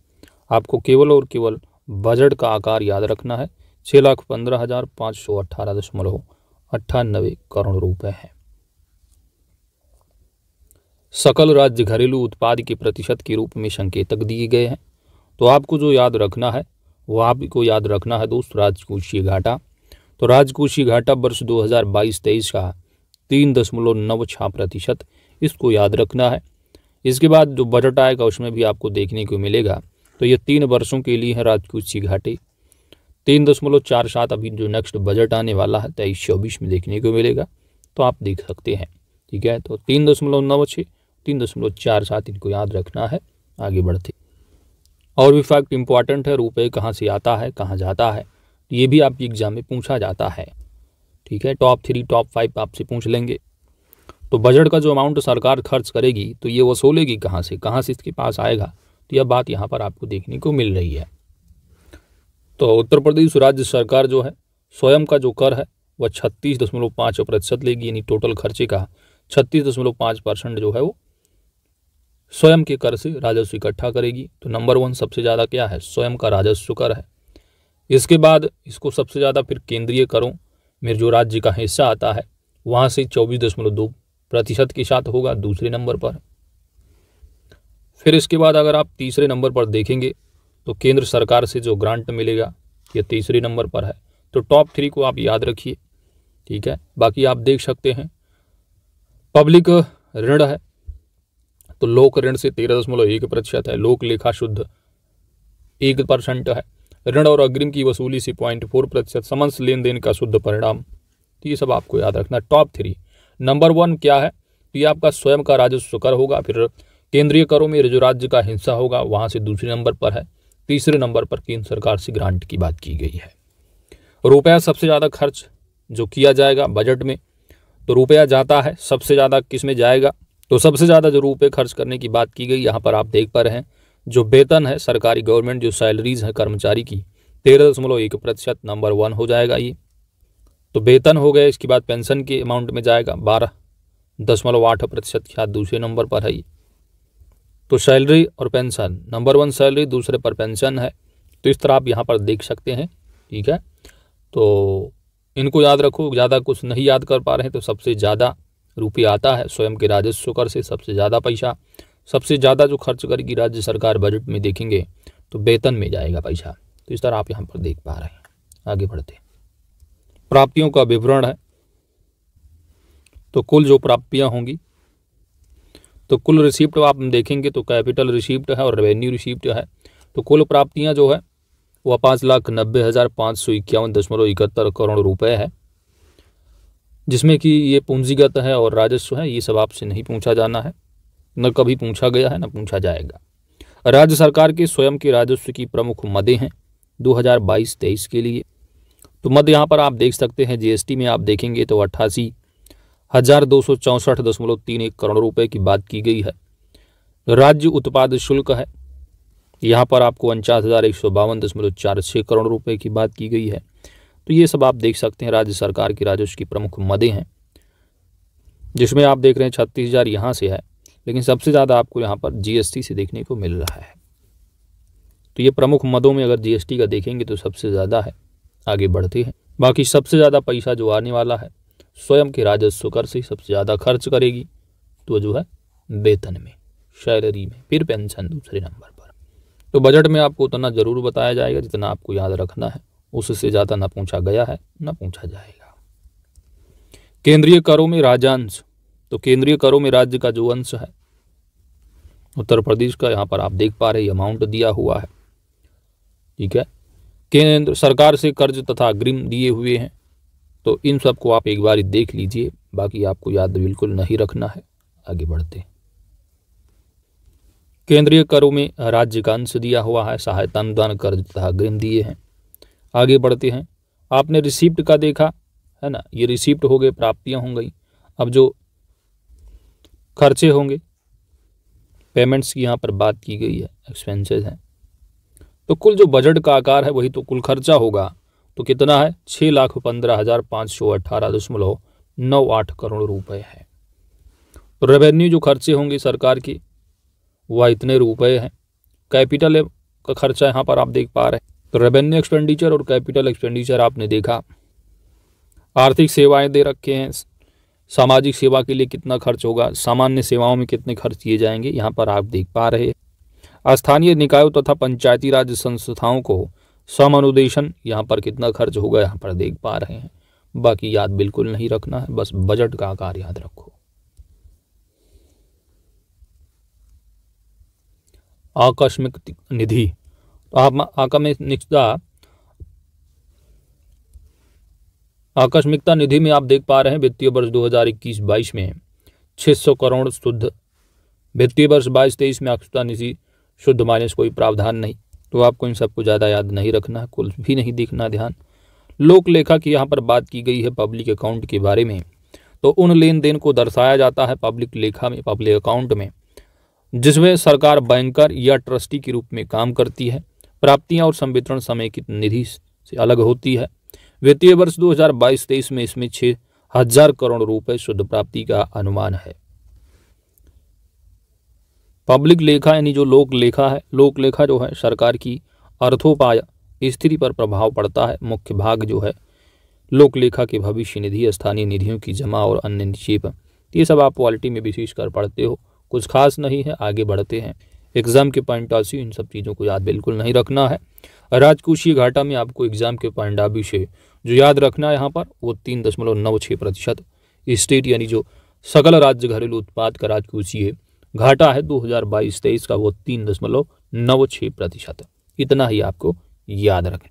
आपको केवल और केवल बजट का आकार याद रखना है छः लाख पंद्रह हज़ार पाँच सौ अट्ठारह दशमलव अट्ठानबे करोड़ रुपए हैं सकल राज्य घरेलू उत्पाद के प्रतिशत के रूप में संकेतक दिए गए हैं तो आपको जो याद रखना है वो आपको याद रखना है दोस्त राजकोषीय घाटा तो राजकोषीय घाटा वर्ष 2022-23 का तीन दशमलव नौ छः प्रतिशत इसको याद रखना है इसके बाद जो बजट आएगा उसमें भी आपको देखने को मिलेगा तो ये तीन वर्षों के लिए है राजकूत सी घाटी तीन दशमलव चार सात अभी जो नेक्स्ट बजट आने वाला है तेईस चौबीस में देखने को मिलेगा तो आप देख सकते हैं ठीक है तो तीन दशमलव नौ छः तीन दशमलव चार सात इनको याद रखना है आगे बढ़ते और भी फैक्ट इम्पॉर्टेंट है रुपये कहाँ से आता है कहाँ जाता है ये भी आपकी एग्ज़ाम में पूछा जाता है ठीक है टॉप थ्री टॉप फाइव आपसे पूछ लेंगे तो बजट का जो अमाउंट सरकार खर्च करेगी तो ये वसूलेगी कहाँ से कहाँ से इसके पास आएगा तो यह बात यहाँ पर आपको देखने को मिल रही है तो उत्तर प्रदेश राज्य सरकार जो है स्वयं का जो कर है वह छत्तीस दशमलव पाँच प्रतिशत लेगी यानी टोटल खर्चे का छत्तीस दशमलव पाँच परसेंट जो है वो स्वयं के कर से राजस्व इकट्ठा करेगी तो नंबर वन सबसे ज़्यादा क्या है स्वयं का राजस्व कर है इसके बाद इसको सबसे ज़्यादा फिर केंद्रीय करों में जो राज्य का हिस्सा आता है वहाँ से चौबीस दशमलव दो प्रतिशत के साथ होगा दूसरे नंबर पर फिर इसके बाद अगर आप तीसरे नंबर पर देखेंगे तो केंद्र सरकार से जो ग्रांट मिलेगा ये तीसरे नंबर पर है तो टॉप थ्री को आप याद रखिए ठीक है बाकी आप देख सकते हैं पब्लिक ऋण है तो लोक ऋण से तेरह दशमलव एक प्रतिशत है लोक लेखा शुद्ध एक परसेंट है ऋण और अग्रिम की वसूली से पॉइंट फोर प्रतिशत समंस लेन देन का शुद्ध परिणाम तो ये सब आपको याद रखना टॉप थ्री नंबर वन क्या है तो ये आपका स्वयं का राजस्व कर होगा फिर केंद्रीय करों में जो राज्य का हिंसा होगा वहाँ से दूसरे नंबर पर है तीसरे नंबर पर केंद्र सरकार से ग्रांट की बात की गई है रुपया सबसे ज़्यादा खर्च जो किया जाएगा बजट में तो रुपया जाता है सबसे ज़्यादा किस में जाएगा तो सबसे ज़्यादा जो रुपये खर्च करने की बात की गई यहाँ पर आप देख पा रहे हैं जो वेतन है सरकारी गवर्नमेंट जो सैलरीज है कर्मचारी की तेरह दशमलव एक प्रतिशत नंबर वन हो जाएगा ये तो वेतन हो गए इसके बाद पेंशन के अमाउंट में जाएगा बारह दशमलव आठ प्रतिशत क्या दूसरे नंबर पर है ये तो सैलरी और पेंशन नंबर वन सैलरी दूसरे पर पेंशन है तो इस तरह आप यहाँ पर देख सकते हैं ठीक है तो इनको याद रखो ज़्यादा कुछ नहीं याद कर पा रहे हैं तो सबसे ज़्यादा रुपये आता है स्वयं के राजस्व कर से सबसे ज़्यादा पैसा सबसे ज़्यादा जो खर्च करेगी राज्य सरकार बजट में देखेंगे तो वेतन में जाएगा पैसा तो इस तरह आप यहाँ पर देख पा रहे हैं आगे बढ़ते हैं प्राप्तियों का विवरण है तो कुल जो प्राप्तियां होंगी तो कुल रिसिप्ट आप देखेंगे तो कैपिटल रिसिप्ट है और रेवेन्यू रिसिप्ट है तो कुल प्राप्तियां जो है वह पाँच लाख नब्बे हज़ार पाँच सौ इक्यावन दशमलव इकहत्तर करोड़ रुपए है जिसमें कि ये पूंजीगत है और राजस्व है ये सब आपसे नहीं पूछा जाना है न कभी पूछा गया है न पूछा जाएगा राज्य सरकार के स्वयं के राजस्व की प्रमुख मदें हैं दो हज़ार के लिए तो मध्य यहाँ पर आप देख सकते हैं जीएसटी में आप देखेंगे तो अट्ठासी हज़ार दो सौ चौंसठ दशमलव तीन एक करोड़ रुपए की बात की गई है राज्य उत्पाद शुल्क है यहाँ पर आपको उनचास हज़ार एक सौ बावन दशमलव चार छः करोड़ रुपए की बात की गई है तो ये सब आप देख सकते हैं राज्य सरकार की राजस्व की प्रमुख मदें हैं जिसमें आप देख रहे हैं छत्तीस हज़ार यहाँ से है लेकिन सबसे ज़्यादा आपको यहाँ पर जीएसटी से देखने को मिल रहा है तो ये प्रमुख मदों में अगर जीएसटी का देखेंगे तो सबसे ज़्यादा है आगे बढ़ती है बाकी सबसे ज़्यादा पैसा जो आने वाला है स्वयं के राजस्व कर से सबसे ज़्यादा खर्च करेगी तो जो है वेतन में सैलरी में फिर पेंशन दूसरे नंबर पर तो बजट में आपको उतना ज़रूर बताया जाएगा जितना आपको याद रखना है उससे ज़्यादा ना पूछा गया है ना पूछा जाएगा केंद्रीय करों में राजांश तो केंद्रीय करों में राज्य का जो अंश है उत्तर प्रदेश का यहाँ पर आप देख पा रहे अमाउंट दिया हुआ है ठीक है केंद्र सरकार से कर्ज तथा अग्रिम दिए हुए हैं तो इन सब को आप एक बार देख लीजिए बाकी आपको याद बिल्कुल नहीं रखना है आगे बढ़ते हैं केंद्रीय करों में राज्य का अंश दिया हुआ है सहायता अनुदान कर्ज तथा अग्रिम दिए हैं आगे बढ़ते हैं आपने रिसिप्ट का देखा है ना ये रिसिप्ट हो गए प्राप्तियाँ हो गई अब जो खर्चे होंगे पेमेंट्स की यहाँ पर बात की गई है एक्सपेंसेस हैं तो कुल जो बजट का आकार है वही तो कुल खर्चा होगा तो कितना है छः लाख पंद्रह हज़ार पाँच सौ अट्ठारह दशमलव नौ आठ करोड़ रुपए है तो रेवेन्यू जो खर्चे होंगे सरकार की वह इतने रुपए हैं कैपिटल का खर्चा यहाँ पर आप देख पा रहे हैं तो रेवेन्यू एक्सपेंडिचर और कैपिटल एक्सपेंडिचर आपने देखा आर्थिक सेवाएं दे रखे हैं सामाजिक सेवा के लिए कितना खर्च होगा सामान्य सेवाओं में कितने खर्च किए जाएंगे यहाँ पर आप देख पा रहे हैं स्थानीय निकायों तथा पंचायती राज संस्थाओं को सम अनुदेशन यहाँ पर कितना खर्च होगा यहाँ पर देख पा रहे हैं बाकी याद बिल्कुल नहीं रखना है बस बजट का आकार याद रखो आकस्मिक निधि आप आकस्मिकता आकस्मिकता निधि में आप देख पा रहे हैं वित्तीय वर्ष 2021-22 में 600 करोड़ शुद्ध वित्तीय वर्ष 22-23 में आकस्मिकता निधि शुद्ध माइनस कोई प्रावधान नहीं तो आपको इन सबको ज़्यादा याद नहीं रखना कुछ भी नहीं दिखना ध्यान लोक लेखा की यहाँ पर बात की गई है पब्लिक अकाउंट के बारे में तो उन लेन देन को दर्शाया जाता है पब्लिक लेखा में पब्लिक अकाउंट में जिसमें सरकार बैंकर या ट्रस्टी के रूप में काम करती है प्राप्तियां और संवितरण समेकित निधि से अलग होती है वित्तीय वर्ष 2022-23 में इसमें छः हजार करोड़ रुपए शुद्ध प्राप्ति का अनुमान है पब्लिक लेखा यानी जो लोक लेखा है लोक लेखा जो है सरकार की अर्थोपाय स्थिति पर प्रभाव पड़ता है मुख्य भाग जो है लोक लेखा के भविष्य निधि स्थानीय निधियों की जमा और अन्य निक्षेप ये सब आप पॉलिटी में विशेष कर पढ़ते हो कुछ खास नहीं है आगे बढ़ते हैं एग्जाम के पॉइंट ऑफ व्यू इन सब चीज़ों को याद बिल्कुल नहीं रखना है राजकोषीय घाटा में आपको एग्जाम के पॉइंट ऑफ व्यू से जो याद रखना है यहाँ पर वो तीन दशमलव नौ छः प्रतिशत स्टेट यानी जो सकल राज्य घरेलू उत्पाद का राजकोषीय घाटा है 2022-23 का वो तीन दशमलव नौ छः प्रतिशत है इतना ही आपको याद रखें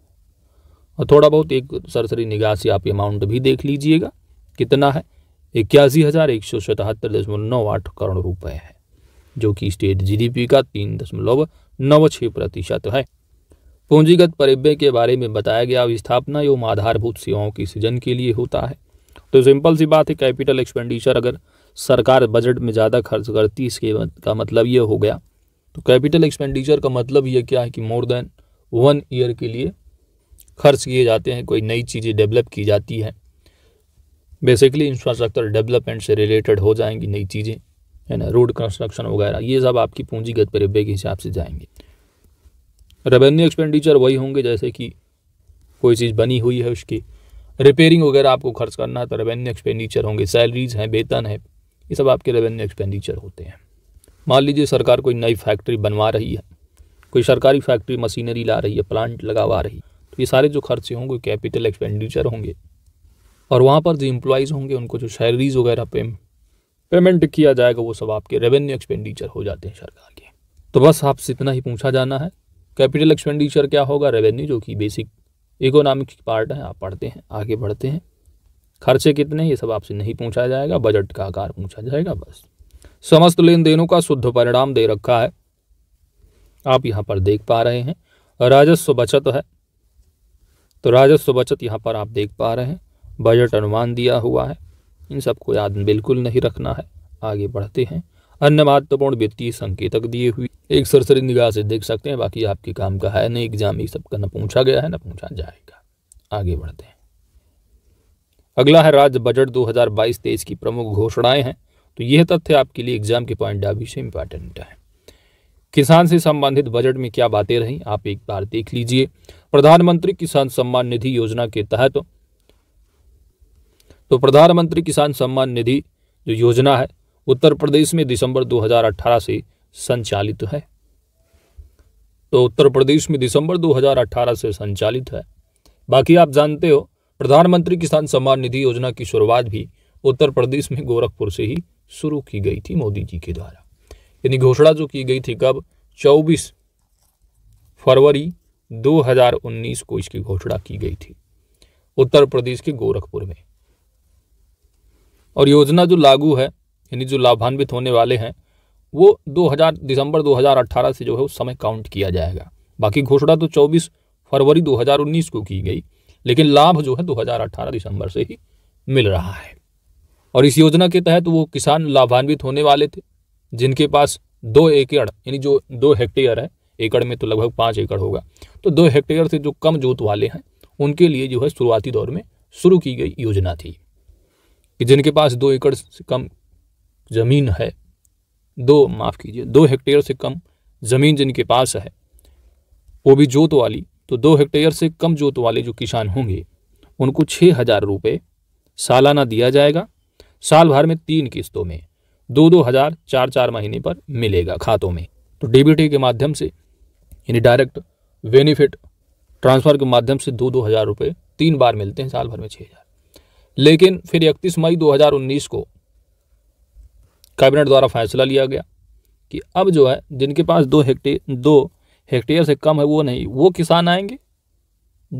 और थोड़ा बहुत एक सरसरी निगाह से आप अमाउंट भी देख लीजिएगा कितना है इक्यासी हज़ार एक सौ सतहत्तर दशमलव नौ आठ करोड़ रुपए है जो कि स्टेट जीडीपी का तीन दशमलव नौ छः प्रतिशत है पूंजीगत परिव्य के बारे में बताया गया स्थापना एवं आधारभूत सेवाओं की सृजन के लिए होता है तो सिंपल सी बात है कैपिटल एक्सपेंडिचर अगर सरकार बजट में ज़्यादा खर्च करती इसके का मतलब ये हो गया तो कैपिटल एक्सपेंडिचर का मतलब ये क्या है कि मोर देन वन ईयर के लिए खर्च किए जाते हैं कोई नई चीज़ें डेवलप की जाती है बेसिकली इंफ्रास्ट्रक्चर डेवलपमेंट से रिलेटेड हो जाएंगी नई चीज़ें है ना रोड कंस्ट्रक्शन वगैरह ये सब आपकी पूंजीगत परिव्यय के हिसाब से जाएंगे रेवेन्यू एक्सपेंडिचर वही होंगे जैसे कि कोई चीज़ बनी हुई है उसकी रिपेयरिंग वगैरह आपको खर्च करना है तो रेवेन्यू एक्सपेंडिचर होंगे सैलरीज हैं वेतन है ये सब आपके रेवेन्यू एक्सपेंडिचर होते हैं मान लीजिए सरकार कोई नई फैक्ट्री बनवा रही है कोई सरकारी फैक्ट्री मशीनरी ला रही है प्लांट लगावा रही है तो ये सारे जो खर्चे होंगे कैपिटल एक्सपेंडिचर होंगे और वहाँ पर जो इम्प्लॉयज़ होंगे उनको जो सैलरीज वगैरह पे पेमेंट किया जाएगा वो सब आपके रेवेन्यू एक्सपेंडिचर हो जाते हैं सरकार के तो बस आपसे इतना ही पूछा जाना है कैपिटल एक्सपेंडिचर क्या होगा रेवेन्यू जो कि बेसिक इकोनॉमिक पार्ट है आप पढ़ते हैं आगे बढ़ते हैं खर्चे कितने ये सब आपसे नहीं पूछा जाएगा बजट का आकार पूछा जाएगा बस समस्त लेन देनों का शुद्ध परिणाम दे रखा है आप यहाँ पर देख पा रहे हैं राजस्व बचत है तो राजस्व बचत यहाँ पर आप देख पा रहे हैं बजट अनुमान दिया हुआ है इन सबको याद बिल्कुल नहीं रखना है आगे बढ़ते हैं अन्य महत्वपूर्ण वित्तीय संकेतक दिए हुए एक सरसरी निगाह से देख सकते हैं बाकी आपके काम का है नहीं एग्जाम ये सब का न पूछा गया है न पूछा जाएगा आगे बढ़ते हैं अगला है राज्य बजट 2022-23 की प्रमुख घोषणाएं हैं तो यह तथ्य आपके लिए एग्जाम के पॉइंट ऑफ व्यू से इम्पॉर्टेंट है किसान से संबंधित बजट में क्या बातें रहीं आप एक बार देख लीजिए प्रधानमंत्री किसान सम्मान निधि योजना के तहत तो, तो प्रधानमंत्री किसान सम्मान निधि जो योजना है उत्तर प्रदेश में दिसंबर 2018 से संचालित है तो उत्तर प्रदेश में दिसंबर 2018 से संचालित है बाकी आप जानते हो प्रधानमंत्री किसान सम्मान निधि योजना की शुरुआत भी उत्तर प्रदेश में गोरखपुर से ही शुरू की गई थी मोदी जी के द्वारा यानी घोषणा जो की गई थी कब 24 फरवरी 2019 को इसकी घोषणा की गई थी उत्तर प्रदेश के गोरखपुर में और योजना जो लागू है यानी जो लाभान्वित होने वाले हैं वो 2000 दिसंबर 2018 से जो है उस समय काउंट किया जाएगा बाकी घोषणा तो 24 फरवरी 2019 को की गई लेकिन लाभ जो है 2018 दिसंबर से ही मिल रहा है और इस योजना के तहत वो किसान लाभान्वित होने वाले थे जिनके पास दो एकड़ यानी जो दो हेक्टेयर है एकड़ में तो लगभग पाँच एकड़ होगा तो दो हेक्टेयर से जो कम जोत वाले हैं उनके लिए जो है शुरुआती दौर में शुरू की गई योजना थी कि जिनके पास दो एकड़ से कम ज़मीन है दो माफ़ कीजिए दो हेक्टेयर से कम ज़मीन जिनके पास है वो भी जोत वाली तो दो हेक्टेयर से कम जोत वाले जो किसान होंगे उनको छः हज़ार रुपये सालाना दिया जाएगा साल भर में तीन किस्तों में दो दो हज़ार चार चार महीने पर मिलेगा खातों में तो डीबीटी के माध्यम से यानी डायरेक्ट बेनिफिट ट्रांसफ़र के माध्यम से दो दो हज़ार रुपये तीन बार मिलते हैं साल भर में छः हज़ार लेकिन फिर इकतीस मई दो हजार उन्नीस को कैबिनेट द्वारा फैसला लिया गया कि अब जो है जिनके पास दो हेक्टे दो हेक्टेयर से कम है वो नहीं वो किसान आएंगे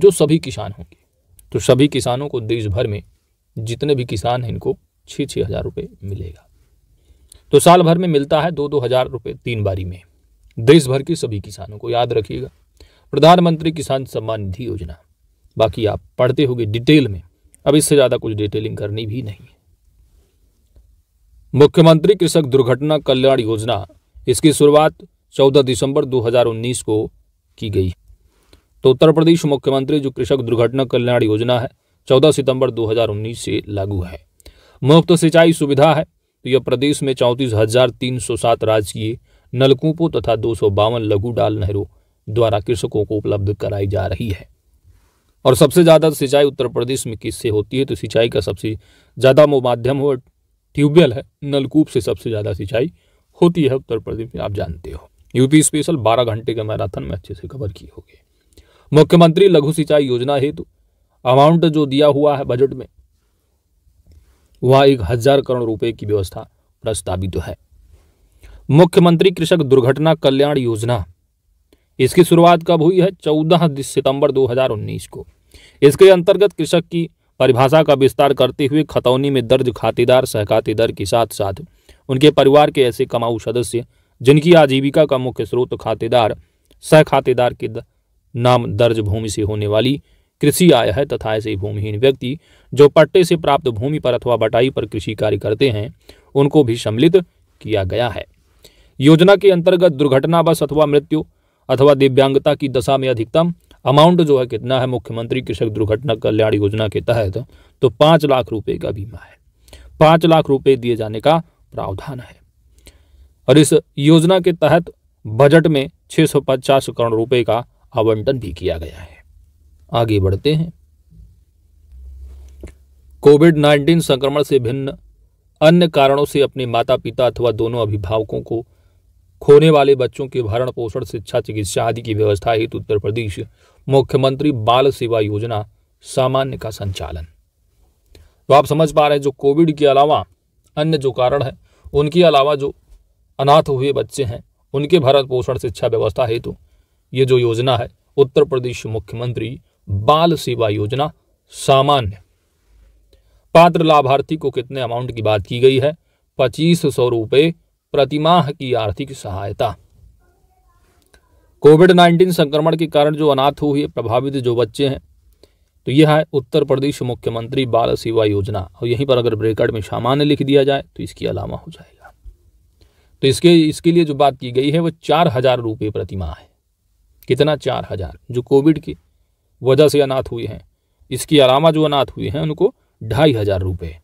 जो सभी किसान होंगे तो सभी किसानों को देश भर में जितने भी किसान हैं इनको छः छः हज़ार रुपये मिलेगा तो साल भर में मिलता है दो दो हज़ार रुपये तीन बारी में देश भर के सभी किसानों को याद रखिएगा प्रधानमंत्री किसान सम्मान निधि योजना बाकी आप पढ़ते होंगे डिटेल में अब इससे ज़्यादा कुछ डिटेलिंग करनी भी नहीं है मुख्यमंत्री कृषक दुर्घटना कल्याण योजना इसकी शुरुआत 14 दिसंबर 2019 को की गई तो उत्तर प्रदेश मुख्यमंत्री जो कृषक दुर्घटना कल्याण योजना है 14 सितंबर 2019 से लागू है मुफ्त सिंचाई सुविधा है तो यह प्रदेश में चौंतीस हजार तीन सौ सात राजकीय नलकूपों तथा दो सौ बावन लघु डाल नहरों द्वारा कृषकों को उपलब्ध कराई जा रही है और सबसे ज़्यादा सिंचाई उत्तर प्रदेश में किससे होती है तो सिंचाई का सबसे ज़्यादा माध्यम हो ट्यूबवेल है नलकूप से सबसे ज़्यादा सिंचाई होती है उत्तर प्रदेश में आप जानते हो यूपी स्पेशल 12 घंटे के मैराथन में अच्छे से कवर की होगी मुख्यमंत्री लघु सिंचाई योजना हेतु अमाउंट जो दिया हुआ है बजट में वह एक हजार करोड़ रुपए की व्यवस्था प्रस्तावित तो है मुख्यमंत्री कृषक दुर्घटना कल्याण योजना इसकी शुरुआत कब हुई है चौदह सितंबर 2019 को इसके अंतर्गत कृषक की परिभाषा का विस्तार करते हुए खतौनी में दर्ज खातेदार दर के साथ साथ उनके परिवार के ऐसे कमाऊ सदस्य जिनकी आजीविका का मुख्य स्रोत खातेदार सह खातेदार के नाम दर्ज भूमि से होने वाली कृषि आय है तथा ऐसे भूमिहीन व्यक्ति जो पट्टे से प्राप्त भूमि पर अथवा बटाई पर कृषि कार्य करते हैं उनको भी सम्मिलित किया गया है योजना के अंतर्गत दुर्घटनावश अथवा मृत्यु अथवा दिव्यांगता की दशा में अधिकतम अमाउंट जो है कितना है मुख्यमंत्री कृषक दुर्घटना कल्याण योजना के तहत तो पांच लाख रुपए का बीमा है पांच लाख रुपए दिए जाने का प्रावधान है और इस योजना के तहत बजट में 650 करोड़ रुपए का आवंटन भी किया गया है आगे बढ़ते हैं कोविड 19 संक्रमण से भिन्न अन्य कारणों से अपने माता पिता अथवा दोनों अभिभावकों को खोने वाले बच्चों के भरण पोषण शिक्षा चिकित्सा आदि की व्यवस्था हेतु उत्तर प्रदेश मुख्यमंत्री बाल सेवा योजना सामान्य का संचालन तो आप समझ पा रहे हैं जो कोविड के अलावा अन्य जो कारण है उनके अलावा जो अनाथ हुए बच्चे हैं उनके भरण पोषण शिक्षा व्यवस्था हेतु ये जो योजना है उत्तर प्रदेश मुख्यमंत्री बाल सेवा योजना सामान्य पात्र लाभार्थी को कितने अमाउंट की बात की गई है पच्चीस सौ रुपये प्रतिमाह की आर्थिक सहायता कोविड नाइन्टीन संक्रमण के कारण जो अनाथ हुए प्रभावित जो बच्चे हैं तो यह है उत्तर प्रदेश मुख्यमंत्री बाल सेवा योजना और यहीं पर अगर ब्रेकआउट में सामान्य लिख दिया जाए तो इसकी अलामा हो जाएगा तो इसके इसके लिए जो बात की गई है वो चार हजार रुपये प्रतिमाह है कितना चार हजार जो कोविड की वजह से अनाथ हुए हैं इसके अलावा जो अनाथ हुए हैं उनको ढाई हजार रुपये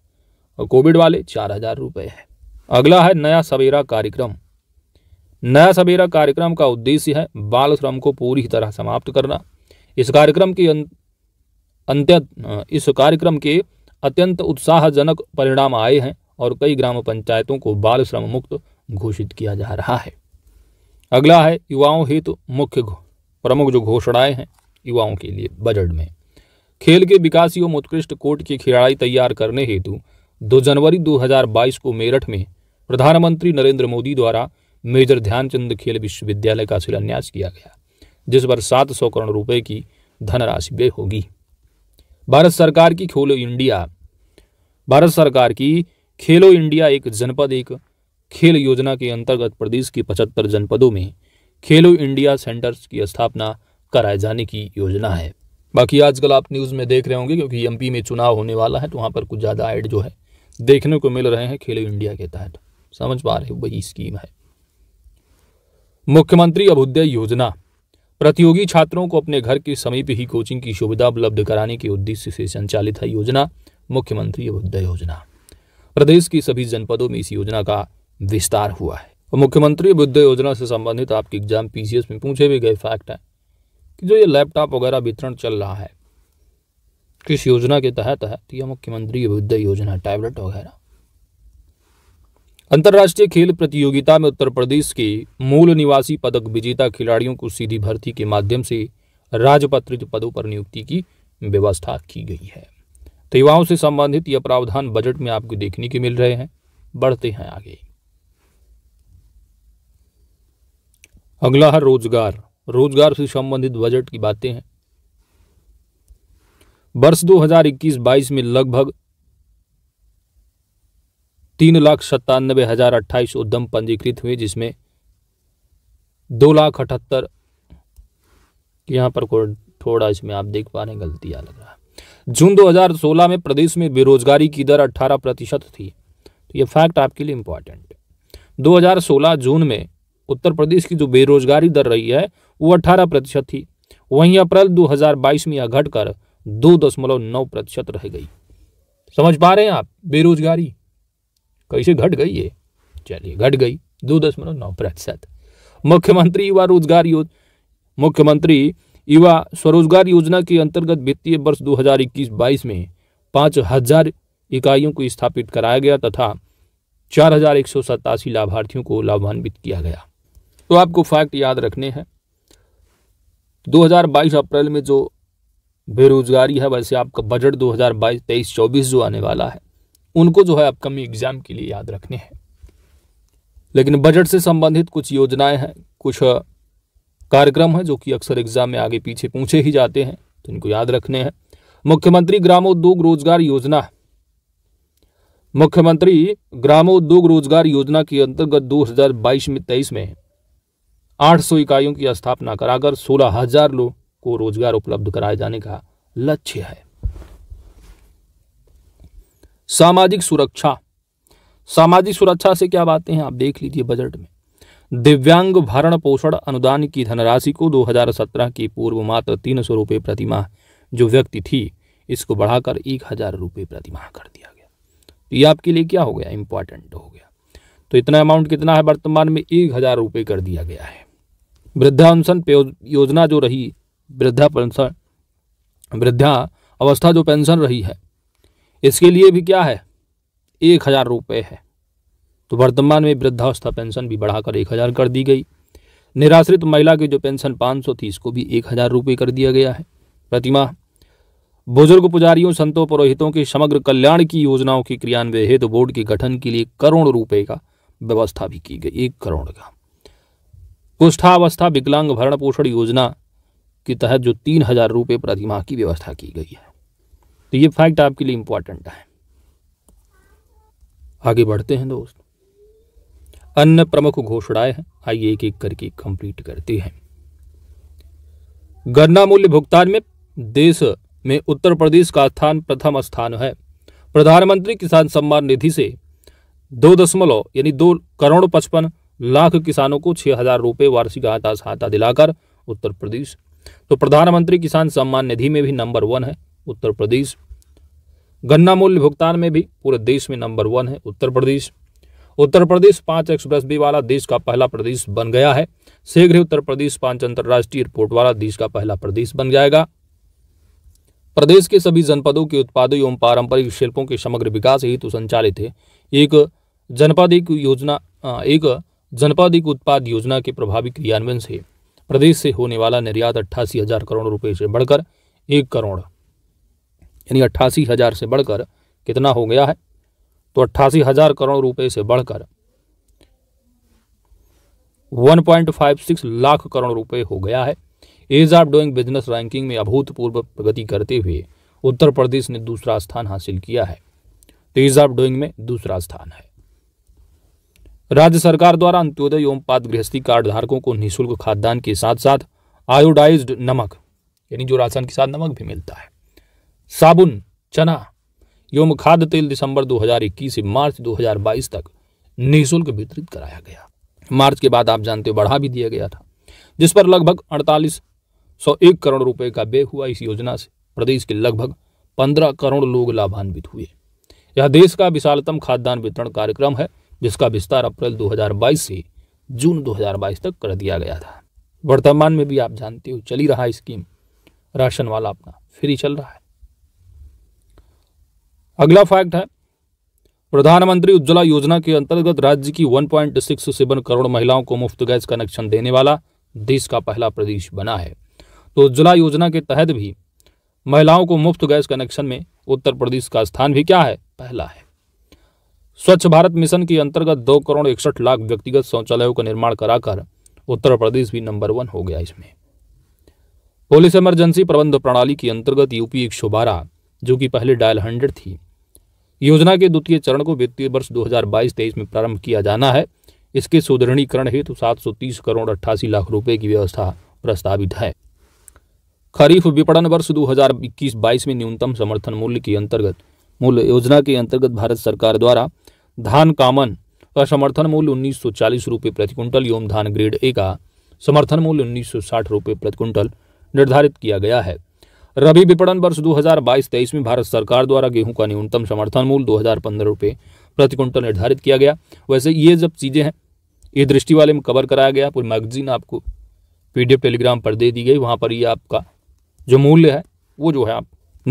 और कोविड वाले चार हजार रुपये है अगला है नया सवेरा कार्यक्रम नया सवेरा कार्यक्रम का उद्देश्य है बाल श्रम को पूरी तरह समाप्त करना इस कार्यक्रम के अं-, अंत्य इस कार्यक्रम के अत्यंत उत्साहजनक परिणाम आए हैं और कई ग्राम पंचायतों को बाल श्रम मुक्त घोषित किया जा रहा है अगला है युवाओं हेतु तो मुख्य प्रमुख जो घोषणाएं हैं युवाओं के लिए बजट में खेल के विकास एवं उत्कृष्ट कोट के खिलाड़ी तैयार करने हेतु दो जनवरी 2022 को मेरठ में प्रधानमंत्री नरेंद्र मोदी द्वारा मेजर ध्यानचंद खेल विश्वविद्यालय का शिलान्यास किया गया जिस पर सात सौ करोड़ रुपए की धनराशि व्यय होगी भारत सरकार की खेलो इंडिया भारत सरकार की खेलो इंडिया एक जनपद एक खेल योजना के अंतर्गत प्रदेश के पचहत्तर जनपदों में खेलो इंडिया सेंटर्स की स्थापना कराए जाने की योजना है बाकी आजकल आप न्यूज़ में देख रहे होंगे क्योंकि एमपी में चुनाव होने वाला है तो वहाँ पर कुछ ज़्यादा एड जो है देखने को मिल रहे हैं खेलो इंडिया के तहत समझ पा रहे वही स्कीम है मुख्यमंत्री अभुदय योजना प्रतियोगी छात्रों को अपने घर के समीप ही कोचिंग की सुविधा उपलब्ध कराने के उद्देश्य से संचालित है योजना मुख्यमंत्री अभुदय योजना प्रदेश के सभी जनपदों में इस योजना का विस्तार हुआ है और मुख्यमंत्री बुद्ध योजना से संबंधित आपके एग्जाम पीसीएस में पूछे भी गए फैक्ट हैं कि जो ये लैपटॉप वगैरह वितरण चल रहा है किस योजना के तहत है तो यह मुख्यमंत्री बुद्ध योजना टैबलेट वगैरह अंतर्राष्ट्रीय खेल प्रतियोगिता में उत्तर प्रदेश के मूल निवासी पदक विजेता खिलाड़ियों को सीधी भर्ती के माध्यम से राजपत्रित पदों पर नियुक्ति की व्यवस्था की गई है तो युवाओं से संबंधित यह प्रावधान बजट में आपको देखने के मिल रहे हैं बढ़ते हैं आगे अगला है रोजगार रोजगार से संबंधित बजट की बातें हैं वर्ष 2021-22 में लगभग तीन लाख सत्तानबे हजार अट्ठाईस उद्यम पंजीकृत हुए जिसमें दो लाख अठहत्तर यहां पर थोड़ा इसमें आप देख पा रहे हैं आ लग रहा है जून 2016 में प्रदेश में बेरोजगारी की दर 18 प्रतिशत थी तो ये फैक्ट आपके लिए इंपॉर्टेंट है 2016 जून में उत्तर प्रदेश की जो बेरोजगारी दर रही है वो अठारह प्रतिशत थी वहीं अप्रैल 2022 में यह घटकर दो दशमलव नौ प्रतिशत रह गई समझ पा रहे हैं आप बेरोजगारी कैसे घट गई ये चलिए घट गई दो दशमलव नौ प्रतिशत मुख्यमंत्री युवा रोजगार योजना मुख्यमंत्री युवा स्वरोजगार योजना के अंतर्गत वित्तीय वर्ष दो हजार में पाँच इकाइयों को स्थापित कराया गया तथा चार हजार एक सौ सतासी लाभार्थियों को लाभान्वित किया गया तो आपको फैक्ट याद रखने हैं 2022 अप्रैल में जो बेरोजगारी है वैसे आपका बजट 2022 23 24 जो आने वाला है उनको जो है अपकमिंग एग्जाम के लिए याद रखने हैं लेकिन बजट से संबंधित कुछ योजनाएं हैं कुछ कार्यक्रम हैं जो कि अक्सर एग्जाम में आगे पीछे पूछे ही जाते हैं तो इनको याद रखने हैं मुख्यमंत्री ग्रामोद्योग रोजगार योजना मुख्यमंत्री ग्रामोद्योग रोजगार योजना के अंतर्गत 2022 में 23 में 800 इकाइयों की स्थापना कराकर सोलह हजार लोग को रोजगार उपलब्ध कराए जाने का लक्ष्य है सामाजिक सुरक्षा सामाजिक सुरक्षा से क्या बातें हैं आप देख लीजिए बजट में दिव्यांग भरण पोषण अनुदान की धनराशि को 2017 की पूर्व मात्र तीन सौ रुपये प्रतिमाह जो व्यक्ति थी इसको बढ़ाकर एक हजार रुपये प्रतिमाह कर दिया गया तो ये आपके लिए क्या हो गया इंपॉर्टेंट हो गया तो इतना अमाउंट कितना है वर्तमान में एक हजार रुपये कर दिया गया है वृद्धांसन योजना जो रही वृद्धा पेंशन वृद्धा अवस्था जो पेंशन रही है इसके लिए भी क्या है एक हज़ार रुपये है तो वर्तमान में वृद्धावस्था पेंशन भी बढ़ाकर एक हज़ार कर दी गई निराश्रित महिला की जो पेंशन पाँच सौ थी इसको भी एक हज़ार रुपये कर दिया गया है प्रतिमा बुजुर्ग पुजारियों संतों पुरोहितों के समग्र कल्याण की योजनाओं के क्रियान्वयन हेतु तो बोर्ड के गठन के लिए करोड़ रुपये का व्यवस्था भी की गई एक करोड़ का कुष्ठावस्था विकलांग भरण पोषण योजना के तहत जो तीन हजार रुपये प्रतिमाह की व्यवस्था की गई है तो ये फैक्ट आपके लिए इंपॉर्टेंट है आगे बढ़ते हैं दोस्त अन्य प्रमुख घोषणाएं हैं आइए एक एक करके कंप्लीट करते हैं गन्ना मूल्य भुगतान में देश में उत्तर प्रदेश का स्थान प्रथम स्थान है प्रधानमंत्री किसान सम्मान निधि से दो दशमलव यानी दो करोड़ पचपन लाख किसानों को छह हजार रुपये वार्षिक आता सहायता दिलाकर उत्तर प्रदेश तो प्रधानमंत्री किसान सम्मान निधि में भी नंबर वन है उत्तर प्रदेश गन्ना मूल्य भुगतान में भी पूरे देश में नंबर वन है उत्तर प्रदेश उत्तर प्रदेश पांच एक्सप्रेस वे वाला देश का पहला प्रदेश बन गया है शीघ्र ही उत्तर प्रदेश पांच अंतर्राष्ट्रीय एयरपोर्ट वाला देश का पहला प्रदेश बन जाएगा प्रदेश के सभी जनपदों के उत्पादों एवं पारंपरिक शिल्पों के समग्र विकास हेतु संचालित है एक जनपद एक योजना एक जनपदिक उत्पाद योजना के प्रभावी क्रियान्वयन से प्रदेश से होने वाला निर्यात अट्ठासी हजार करोड़ रुपए से बढ़कर एक करोड़ यानी अट्ठासी हजार से बढ़कर कितना हो गया है तो अट्ठासी हजार करोड़ रुपए से बढ़कर 1.56 लाख करोड़ रुपए हो गया है ease of doing business ranking में अभूतपूर्व प्रगति करते हुए उत्तर प्रदेश ने दूसरा स्थान हासिल किया है तो एज ऑफ डूइंग में दूसरा स्थान है राज्य सरकार द्वारा अंत्योदय एवं पाद गृहस्थी कार्ड धारकों को निःशुल्क खाद्यान्न के साथ साथ आयोडाइज नमक यानी जो राशन के साथ नमक भी मिलता है साबुन चना एवं खाद्य तेल दिसंबर 2021 से मार्च 2022 तक निःशुल्क वितरित कराया गया मार्च के बाद आप जानते हो बढ़ा भी दिया गया था जिस पर लगभग अड़तालीस सौ एक करोड़ रुपए का व्यय हुआ इस योजना से प्रदेश के लगभग पंद्रह करोड़ लोग लाभान्वित हुए यह देश का विशालतम खाद्यान्न वितरण कार्यक्रम है जिसका विस्तार अप्रैल 2022 से जून 2022 तक कर दिया गया था वर्तमान में भी आप जानते हो चली रहा स्कीम राशन वाला अपना फ्री चल रहा है अगला फैक्ट है प्रधानमंत्री उज्ज्वला योजना के अंतर्गत राज्य की 1.67 करोड़ महिलाओं को मुफ्त गैस कनेक्शन देने वाला देश का पहला प्रदेश बना है तो उज्ज्वला योजना के तहत भी महिलाओं को मुफ्त गैस कनेक्शन में उत्तर प्रदेश का स्थान भी क्या है पहला है स्वच्छ भारत मिशन के अंतर्गत दो करोड़ इकसठ लाख व्यक्तिगत शौचालयों का निर्माण कराकर उत्तर प्रदेश भी नंबर वन हो गया इसमें पुलिस इमरजेंसी प्रबंध प्रणाली के अंतर्गत यूपी एक जो कि पहले डायल हंड्रेड थी योजना के द्वितीय चरण को वित्तीय वर्ष 2022-23 में प्रारंभ किया जाना है इसके सुदृढ़ीकरण हेतु 730 करोड़ अट्ठासी लाख रुपए की व्यवस्था प्रस्तावित है खरीफ विपणन वर्ष 2021-22 में न्यूनतम समर्थन मूल्य के अंतर्गत मूल्य योजना के अंतर्गत भारत सरकार द्वारा धान कामन का समर्थन मूल्य उन्नीस सौ चालीस रुपये प्रति क्विंटल एवं धान ग्रेड ए का समर्थन मूल्य उन्नीस सौ साठ रुपये प्रति क्विंटल निर्धारित किया गया है रबी विपणन वर्ष 2022-23 में भारत सरकार द्वारा गेहूं का न्यूनतम समर्थन मूल्य दो हजार रुपये प्रति क्विंटल निर्धारित किया गया वैसे ये जब चीज़ें हैं ये दृष्टि वाले में कवर कराया गया पूरी मैगजीन आपको पीडीएफ टेलीग्राम पर दे दी गई वहाँ पर ये आपका जो मूल्य है वो जो है आप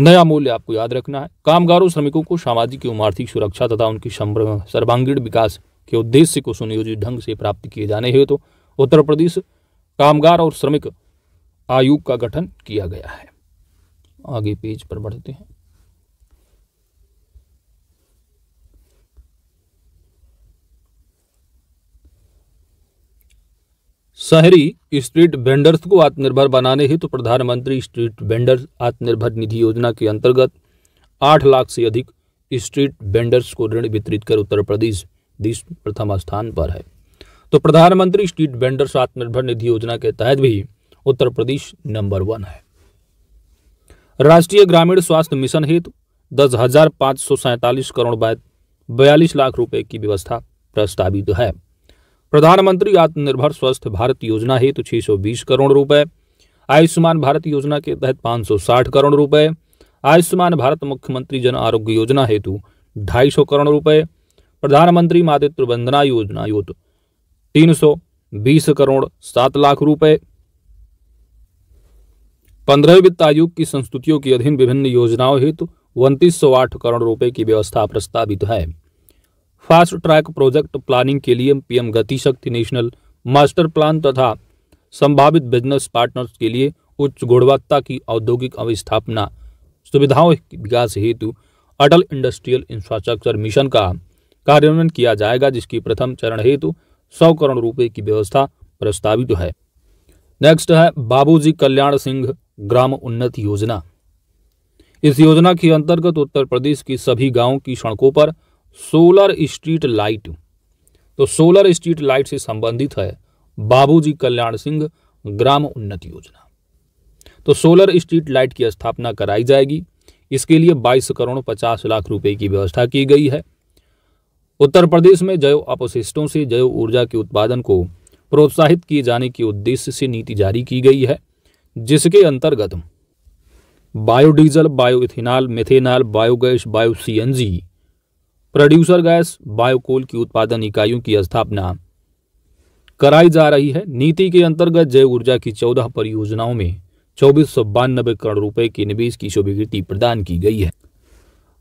नया मूल्य आपको याद रखना है कामगारों श्रमिकों को सामाजिक एवं आर्थिक सुरक्षा तथा उनकी सर्वांगीण विकास के उद्देश्य को सुनियोजित ढंग से प्राप्त किए जाने हेतु तो उत्तर प्रदेश कामगार और श्रमिक आयोग का गठन किया गया है आगे पेज पर बढ़ते हैं शहरी स्ट्रीट वेंडर्स को आत्मनिर्भर बनाने हेतु तो प्रधानमंत्री स्ट्रीट वेंडर्स आत्मनिर्भर निधि योजना के अंतर्गत आठ लाख से अधिक स्ट्रीट वेंडर्स को ऋण वितरित कर उत्तर प्रदेश देश प्रथम स्थान पर है तो प्रधानमंत्री स्ट्रीट वेंडर्स आत्मनिर्भर निधि योजना के तहत भी उत्तर प्रदेश नंबर वन है राष्ट्रीय ग्रामीण स्वास्थ्य मिशन हेतु दस हजार पांच सौ सैतालीस करोड़ बयालीस लाख रुपए की व्यवस्था प्रस्तावित है प्रधानमंत्री आत्मनिर्भर स्वस्थ भारत योजना हेतु सौ बीस करोड़ रुपए आयुष्मान भारत योजना के तहत सौ साठ करोड़ रुपए आयुष्मान भारत मुख्यमंत्री जन आरोग्य योजना हेतु ढाई सौ करोड़ रुपए प्रधानमंत्री मातृत्व वंदना योजना योत तीन सौ बीस करोड़ सात लाख रुपए पंद्रह वित्त आयोग की संस्तुतियों के अधीन विभिन्न योजनाओं हेतु उनतीस सौ आठ करोड़ रुपए की व्यवस्था प्रस्तावित है फास्ट ट्रैक प्रोजेक्ट प्लानिंग के लिए PM Gati Shakti national master plan तथा संभावित बिजनेस पार्टनर्स के लिए उच्च गुणवत्ता की औद्योगिक अवस्थापना सुविधाओं के विकास हेतु अटल इंडस्ट्रियल इंफ्रास्ट्रक्चर मिशन का कार्यान्वयन किया जाएगा जिसकी प्रथम चरण हेतु सौ करोड़ रुपए की व्यवस्था प्रस्तावित है नेक्स्ट है बाबूजी कल्याण सिंह ग्राम उन्नति योजना इस योजना के अंतर्गत उत्तर प्रदेश की सभी गांवों की सड़कों पर सोलर स्ट्रीट लाइट तो सोलर स्ट्रीट लाइट से संबंधित है बाबूजी कल्याण सिंह ग्राम उन्नति योजना तो सोलर स्ट्रीट लाइट की स्थापना कराई जाएगी इसके लिए 22 करोड़ 50 लाख रुपए की व्यवस्था की गई है उत्तर प्रदेश में जैव अपशिष्टों से जैव ऊर्जा के उत्पादन को प्रोत्साहित किए जाने के उद्देश्य से नीति जारी की गई है जिसके अंतर्गत biodiesel bioethanol methanol biogas bio C producer gas biocoal की उत्पादन इकाइयों की स्थापना कराई जा रही है नीति के अंतर्गत जैव ऊर्जा की चौदह परियोजनाओं में चौबीस सौ बानबे करोड़ रुपए के निवेश की स्वीकृति प्रदान की गई है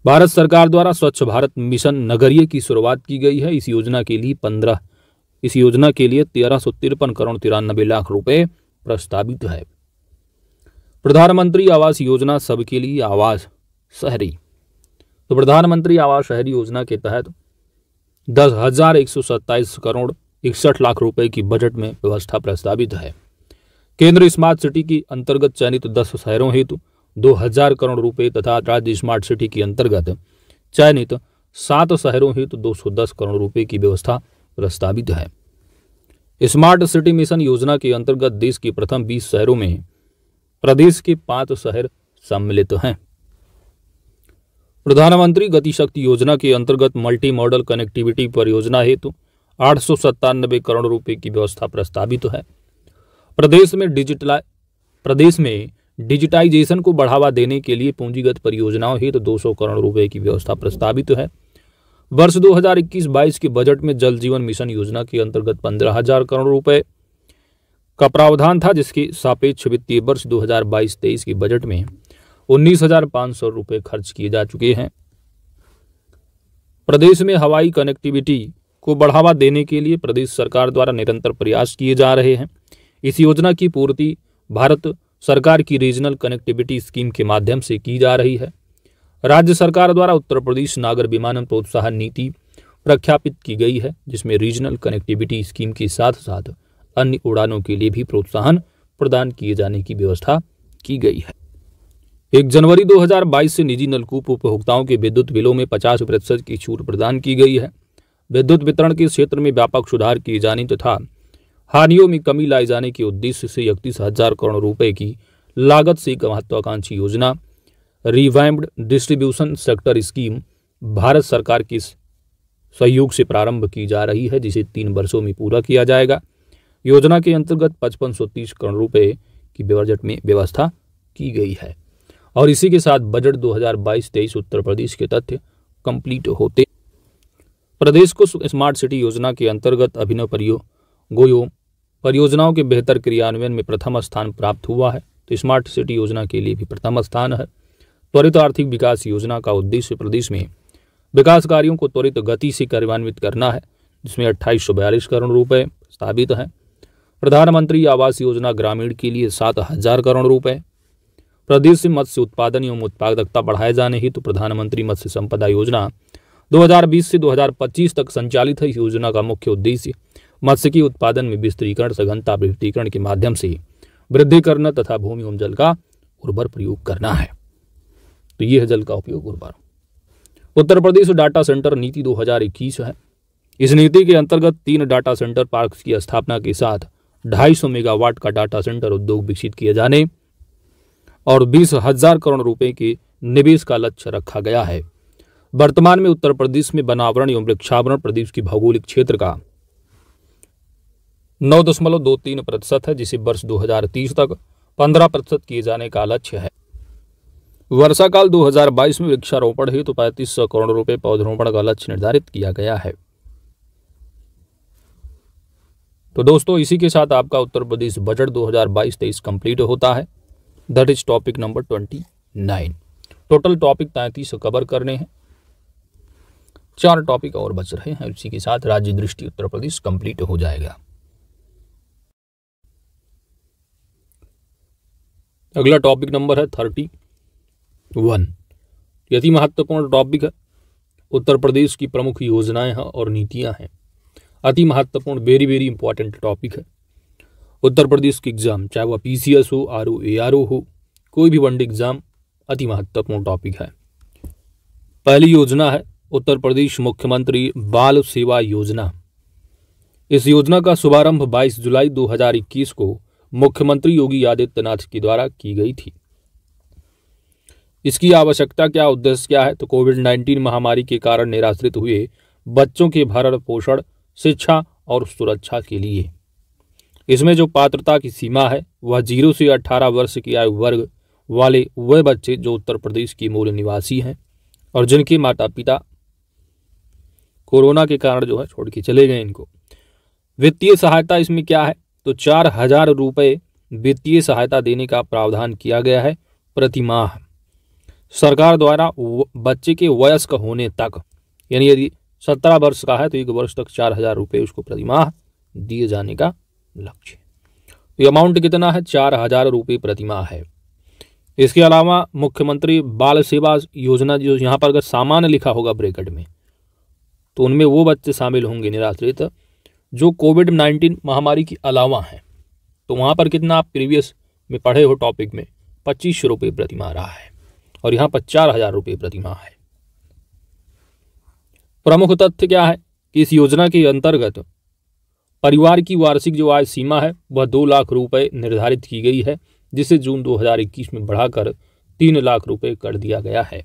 भारत सरकार द्वारा स्वच्छ भारत मिशन नगरीय की शुरुआत की गई है इस योजना के लिए पंद्रह इस योजना के लिए तेरह सौ तिरपन करोड़ तिरानबे लाख रुपए प्रस्तावित है प्रधानमंत्री आवास योजना सबके लिए आवास शहरी तो प्रधानमंत्री आवास शहरी योजना के तहत दस हजार एक सौ सत्ताईस करोड़ इकसठ लाख रुपए की बजट में व्यवस्था प्रस्तावित है केंद्र स्मार्ट सिटी की अंतर्गत चयनित दस शहरों हेतु दो हजार करोड़ रुपए तथा राज्य स्मार्ट सिटी के अंतर्गत चयनित सात शहरों हेतु दो सौ दस करोड़ रुपए की व्यवस्था प्रस्तावित है स्मार्ट सिटी मिशन योजना के अंतर्गत देश के प्रथम बीस शहरों में प्रदेश के पांच शहर सम्मिलित हैं प्रधानमंत्री गतिशक्ति योजना के अंतर्गत मल्टी मॉडल कनेक्टिविटी परियोजना हेतु आठ सौ करोड़ रुपए की व्यवस्था प्रस्तावित तो है प्रदेश में डिजिटला प्रदेश में डिजिटाइजेशन को बढ़ावा देने के लिए पूंजीगत परियोजनाओं हेतु दो सौ करोड़ रुपए की व्यवस्था प्रस्तावित तो है वर्ष 2021-22 के बजट में जल जीवन मिशन योजना के अंतर्गत पंद्रह हजार करोड़ रुपए का प्रावधान था जिसके सापेक्ष वित्तीय वर्ष 2022-23 के बजट में उन्नीस हजार पाँच सौ रुपये खर्च किए जा चुके हैं प्रदेश में हवाई कनेक्टिविटी को बढ़ावा देने के लिए प्रदेश सरकार द्वारा निरंतर प्रयास किए जा रहे हैं इस योजना की पूर्ति भारत सरकार की रीजनल कनेक्टिविटी स्कीम के माध्यम से की जा रही है राज्य सरकार द्वारा उत्तर प्रदेश नागर विमानन प्रोत्साहन नीति प्रख्यापित की गई है जिसमें रीजनल कनेक्टिविटी स्कीम के साथ साथ अन्य उड़ानों के लिए भी प्रोत्साहन प्रदान किए जाने की व्यवस्था की गई है एक जनवरी 2022 से निजी नलकूप उपभोक्ताओं के विद्युत बिलों में 50 प्रतिशत की छूट प्रदान की गई है विद्युत वितरण के क्षेत्र में व्यापक सुधार किए जाने तथा हानियों में कमी लाए जाने के उद्देश्य से इकतीस हजार करोड़ रुपए की लागत से एक महत्वाकांक्षी योजना revamped distribution sector scheme Bharat सरकार के सहयोग से प्रारंभ की जा रही है जिसे तीन वर्षों में पूरा किया जाएगा योजना के अंतर्गत पचपन करोड़ रुपये की बजट में व्यवस्था की गई है और इसी के साथ बजट 2022-23 उत्तर प्रदेश के तथ्य कंप्लीट होते प्रदेश को स्मार्ट सिटी योजना के अंतर्गत अभिनव परियो गोयो परियोजनाओं के बेहतर क्रियान्वयन में प्रथम स्थान प्राप्त हुआ है तो स्मार्ट सिटी योजना के लिए भी प्रथम स्थान है त्वरित आर्थिक विकास योजना का उद्देश्य प्रदेश में विकास कार्यों को त्वरित गति से कार्यान्वित करना है जिसमें अट्ठाईस करोड़ रुपए प्रस्तावित हैं प्रधानमंत्री आवास योजना ग्रामीण के लिए सात हजार करोड़ रुपए प्रदेश से मत्स्य उत्पादन एवं उत्पादकता बढ़ाए जाने हेतु तो प्रधानमंत्री मत्स्य संपदा योजना 2020 से 2025 तक संचालित है योजना का मुख्य उद्देश्य मत्स्य के उत्पादन में विस्तृतीकरण सघनता विविधीकरण के माध्यम से वृद्धि करना तथा भूमि एवं जल का उर्वर प्रयोग करना है तो यह जल का उपयोग उर्वर उत्तर प्रदेश डाटा सेंटर नीति 2021 है इस नीति के अंतर्गत तीन डाटा सेंटर पार्क की स्थापना के साथ 250 मेगावाट का डाटा सेंटर उद्योग विकसित किए जाने और बीस हजार करोड़ रुपए की निवेश का लक्ष्य रखा गया है वर्तमान में उत्तर प्रदेश में बनावरण एवं वृक्षावरण प्रदेश की भौगोलिक क्षेत्र का नौ दशमलव दो तीन प्रतिशत है जिसे वर्ष 2030 तक पंद्रह प्रतिशत किए जाने का लक्ष्य है वर्षा काल 2022 में वृक्षारोपण हेतु तो पैंतीस सौ करोड़ रुपए पौधरोपण का लक्ष्य निर्धारित किया गया है तो दोस्तों इसी के साथ आपका उत्तर प्रदेश बजट 2022-23 कंप्लीट होता है that is topic number twenty nine total topic तैंतीस कवर करने हैं चार टॉपिक और बच रहे हैं उसी के साथ राज्य दृष्टि उत्तर प्रदेश कंप्लीट हो जाएगा अगला टॉपिक नंबर है थर्टी वन यदि महत्वपूर्ण टॉपिक है उत्तर प्रदेश की प्रमुख योजनाएं हैं और नीतियां हैं अति महत्वपूर्ण वेरी वेरी इंपॉर्टेंट टॉपिक है उत्तर प्रदेश के एग्ज़ाम चाहे वह पी हो आर ओ ए आर ओ हो कोई भी वनडे एग्ज़ाम अति महत्वपूर्ण टॉपिक है पहली योजना है उत्तर प्रदेश मुख्यमंत्री बाल सेवा योजना इस योजना का शुभारंभ 22 जुलाई 2021 को मुख्यमंत्री योगी आदित्यनाथ के द्वारा की गई थी इसकी आवश्यकता क्या उद्देश्य क्या है तो कोविड 19 महामारी के कारण निराश्रित हुए बच्चों के भरण पोषण शिक्षा और सुरक्षा के लिए इसमें जो पात्रता की सीमा है वह जीरो से अठारह वर्ष की आयु वर्ग वाले वह बच्चे जो उत्तर प्रदेश की मूल निवासी हैं और जिनके माता पिता कोरोना के कारण जो है छोड़ के चले गए इनको वित्तीय सहायता इसमें क्या है तो चार हजार रुपये वित्तीय सहायता देने का प्रावधान किया गया है प्रतिमाह सरकार द्वारा बच्चे के वयस्क होने तक यानी यदि सत्रह वर्ष का है तो एक वर्ष तक चार हजार रुपये उसको प्रतिमाह दिए जाने का लक्ष्य तो अमाउंट कितना है चार हजार रुपये प्रतिमा है इसके अलावा मुख्यमंत्री बाल सेवा योजना जो यहाँ पर अगर सामान लिखा होगा ब्रेकेट में तो उनमें वो बच्चे शामिल होंगे निराश्रित जो कोविड नाइन्टीन महामारी के अलावा हैं तो वहाँ पर कितना आप प्रीवियस में पढ़े हो टॉपिक में पच्चीस रुपये प्रतिमा रहा है और यहाँ पर चार हजार रुपये प्रतिमा है प्रमुख तथ्य क्या है कि इस योजना के अंतर्गत परिवार की वार्षिक जो आय सीमा है वह दो लाख रुपए निर्धारित की गई है जिसे जून 2021 में बढ़ाकर तीन लाख रुपए कर दिया गया है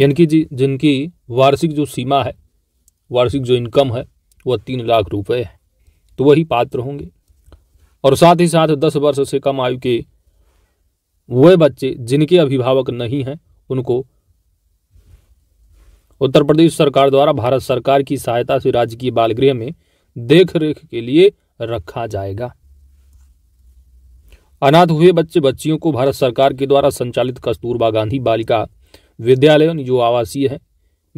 यानी कि जिनकी वार्षिक जो सीमा है वार्षिक जो इनकम है वह तीन लाख रुपए है तो वही पात्र होंगे और साथ ही साथ दस वर्ष से कम आयु के वे बच्चे जिनके अभिभावक नहीं हैं उनको उत्तर प्रदेश सरकार द्वारा भारत सरकार की सहायता से राजकीय बाल गृह में देख रेख के लिए रखा जाएगा अनाथ हुए बच्चे बच्चियों को भारत सरकार के द्वारा संचालित कस्तूरबा गांधी बालिका विद्यालय जो आवासीय है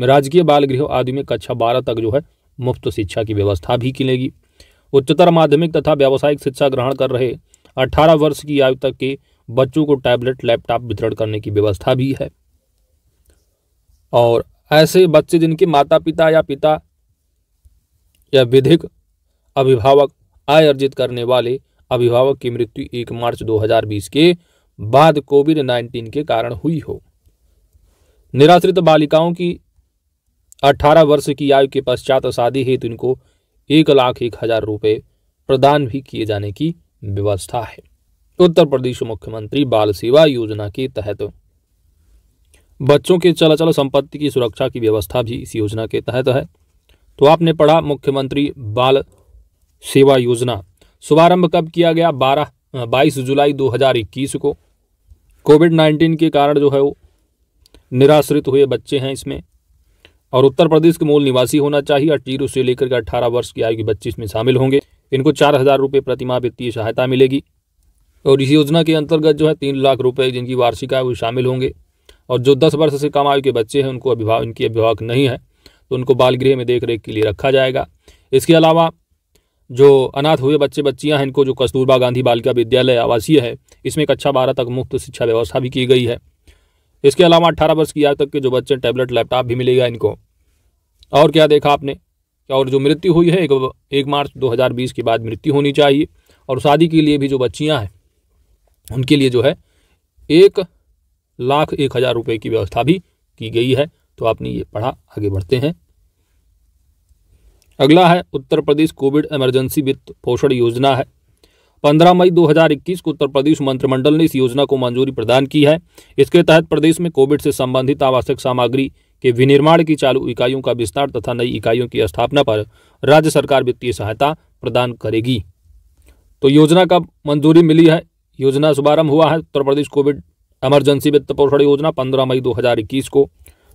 राजकीय बाल गृह आदि में कक्षा बारह तक जो है मुफ्त शिक्षा की व्यवस्था भी लेगी उच्चतर माध्यमिक तथा व्यावसायिक शिक्षा ग्रहण कर रहे 18 वर्ष की आयु तक के बच्चों को टैबलेट लैपटॉप वितरण करने की व्यवस्था भी है और ऐसे बच्चे जिनके माता पिता या पिता या विधिक अभिभावक आय अर्जित करने वाले अभिभावक की मृत्यु 1 मार्च 2020 के बाद कोविड 19 के कारण हुई हो निराश्रित बालिकाओं की 18 वर्ष की आयु के पश्चात शादी हेतु इनको एक लाख एक हजार रुपये प्रदान भी किए जाने की व्यवस्था है उत्तर प्रदेश मुख्यमंत्री बाल सेवा योजना के तहत बच्चों के चलाचल संपत्ति की सुरक्षा की व्यवस्था भी इस योजना के तहत है तो आपने पढ़ा मुख्यमंत्री बाल सेवा योजना शुभारंभ कब किया गया बारह बाईस जुलाई 2021 को कोविड 19 के कारण जो है वो निराश्रित हुए बच्चे हैं इसमें और उत्तर प्रदेश के मूल निवासी होना चाहिए और जीरो से लेकर के अट्ठारह वर्ष की आयु के बच्चे इसमें शामिल होंगे इनको चार हज़ार रुपये प्रतिमा वित्तीय सहायता मिलेगी और इस योजना के अंतर्गत जो है तीन लाख रुपये जिनकी वार्षिक आय वो शामिल होंगे और जो दस वर्ष से कम आयु के बच्चे हैं उनको अभिभावक इनकी अभिभावक नहीं है तो उनको बाल गृह में देख रेख के लिए रखा जाएगा इसके अलावा जो अनाथ हुए बच्चे बच्चियां हैं इनको जो कस्तूरबा गांधी बालिका विद्यालय आवासीय है इसमें कक्षा अच्छा बारह तक मुफ्त शिक्षा व्यवस्था भी की गई है इसके अलावा अट्ठारह वर्ष की आयु तक के जो बच्चे टैबलेट लैपटॉप भी मिलेगा इनको और क्या देखा आपने और जो मृत्यु हुई है एक, एक मार्च 2020 के बाद मृत्यु होनी चाहिए और शादी के लिए भी जो बच्चियां हैं उनके लिए जो है एक लाख एक हज़ार रुपये की व्यवस्था भी की गई है तो आपने ये पढ़ा आगे बढ़ते हैं अगला है उत्तर प्रदेश कोविड इमरजेंसी वित्त पोषण योजना है 15 मई 2021 को उत्तर प्रदेश मंत्रिमंडल ने इस योजना को मंजूरी प्रदान की है इसके तहत प्रदेश में कोविड से संबंधित आवश्यक सामग्री के विनिर्माण की चालू इकाइयों का विस्तार तथा नई इकाइयों की स्थापना पर राज्य सरकार वित्तीय सहायता प्रदान करेगी तो योजना का मंजूरी मिली है योजना शुभारंभ हुआ है उत्तर प्रदेश कोविड इमरजेंसी वित्त पोषण योजना पंद्रह मई 2021 को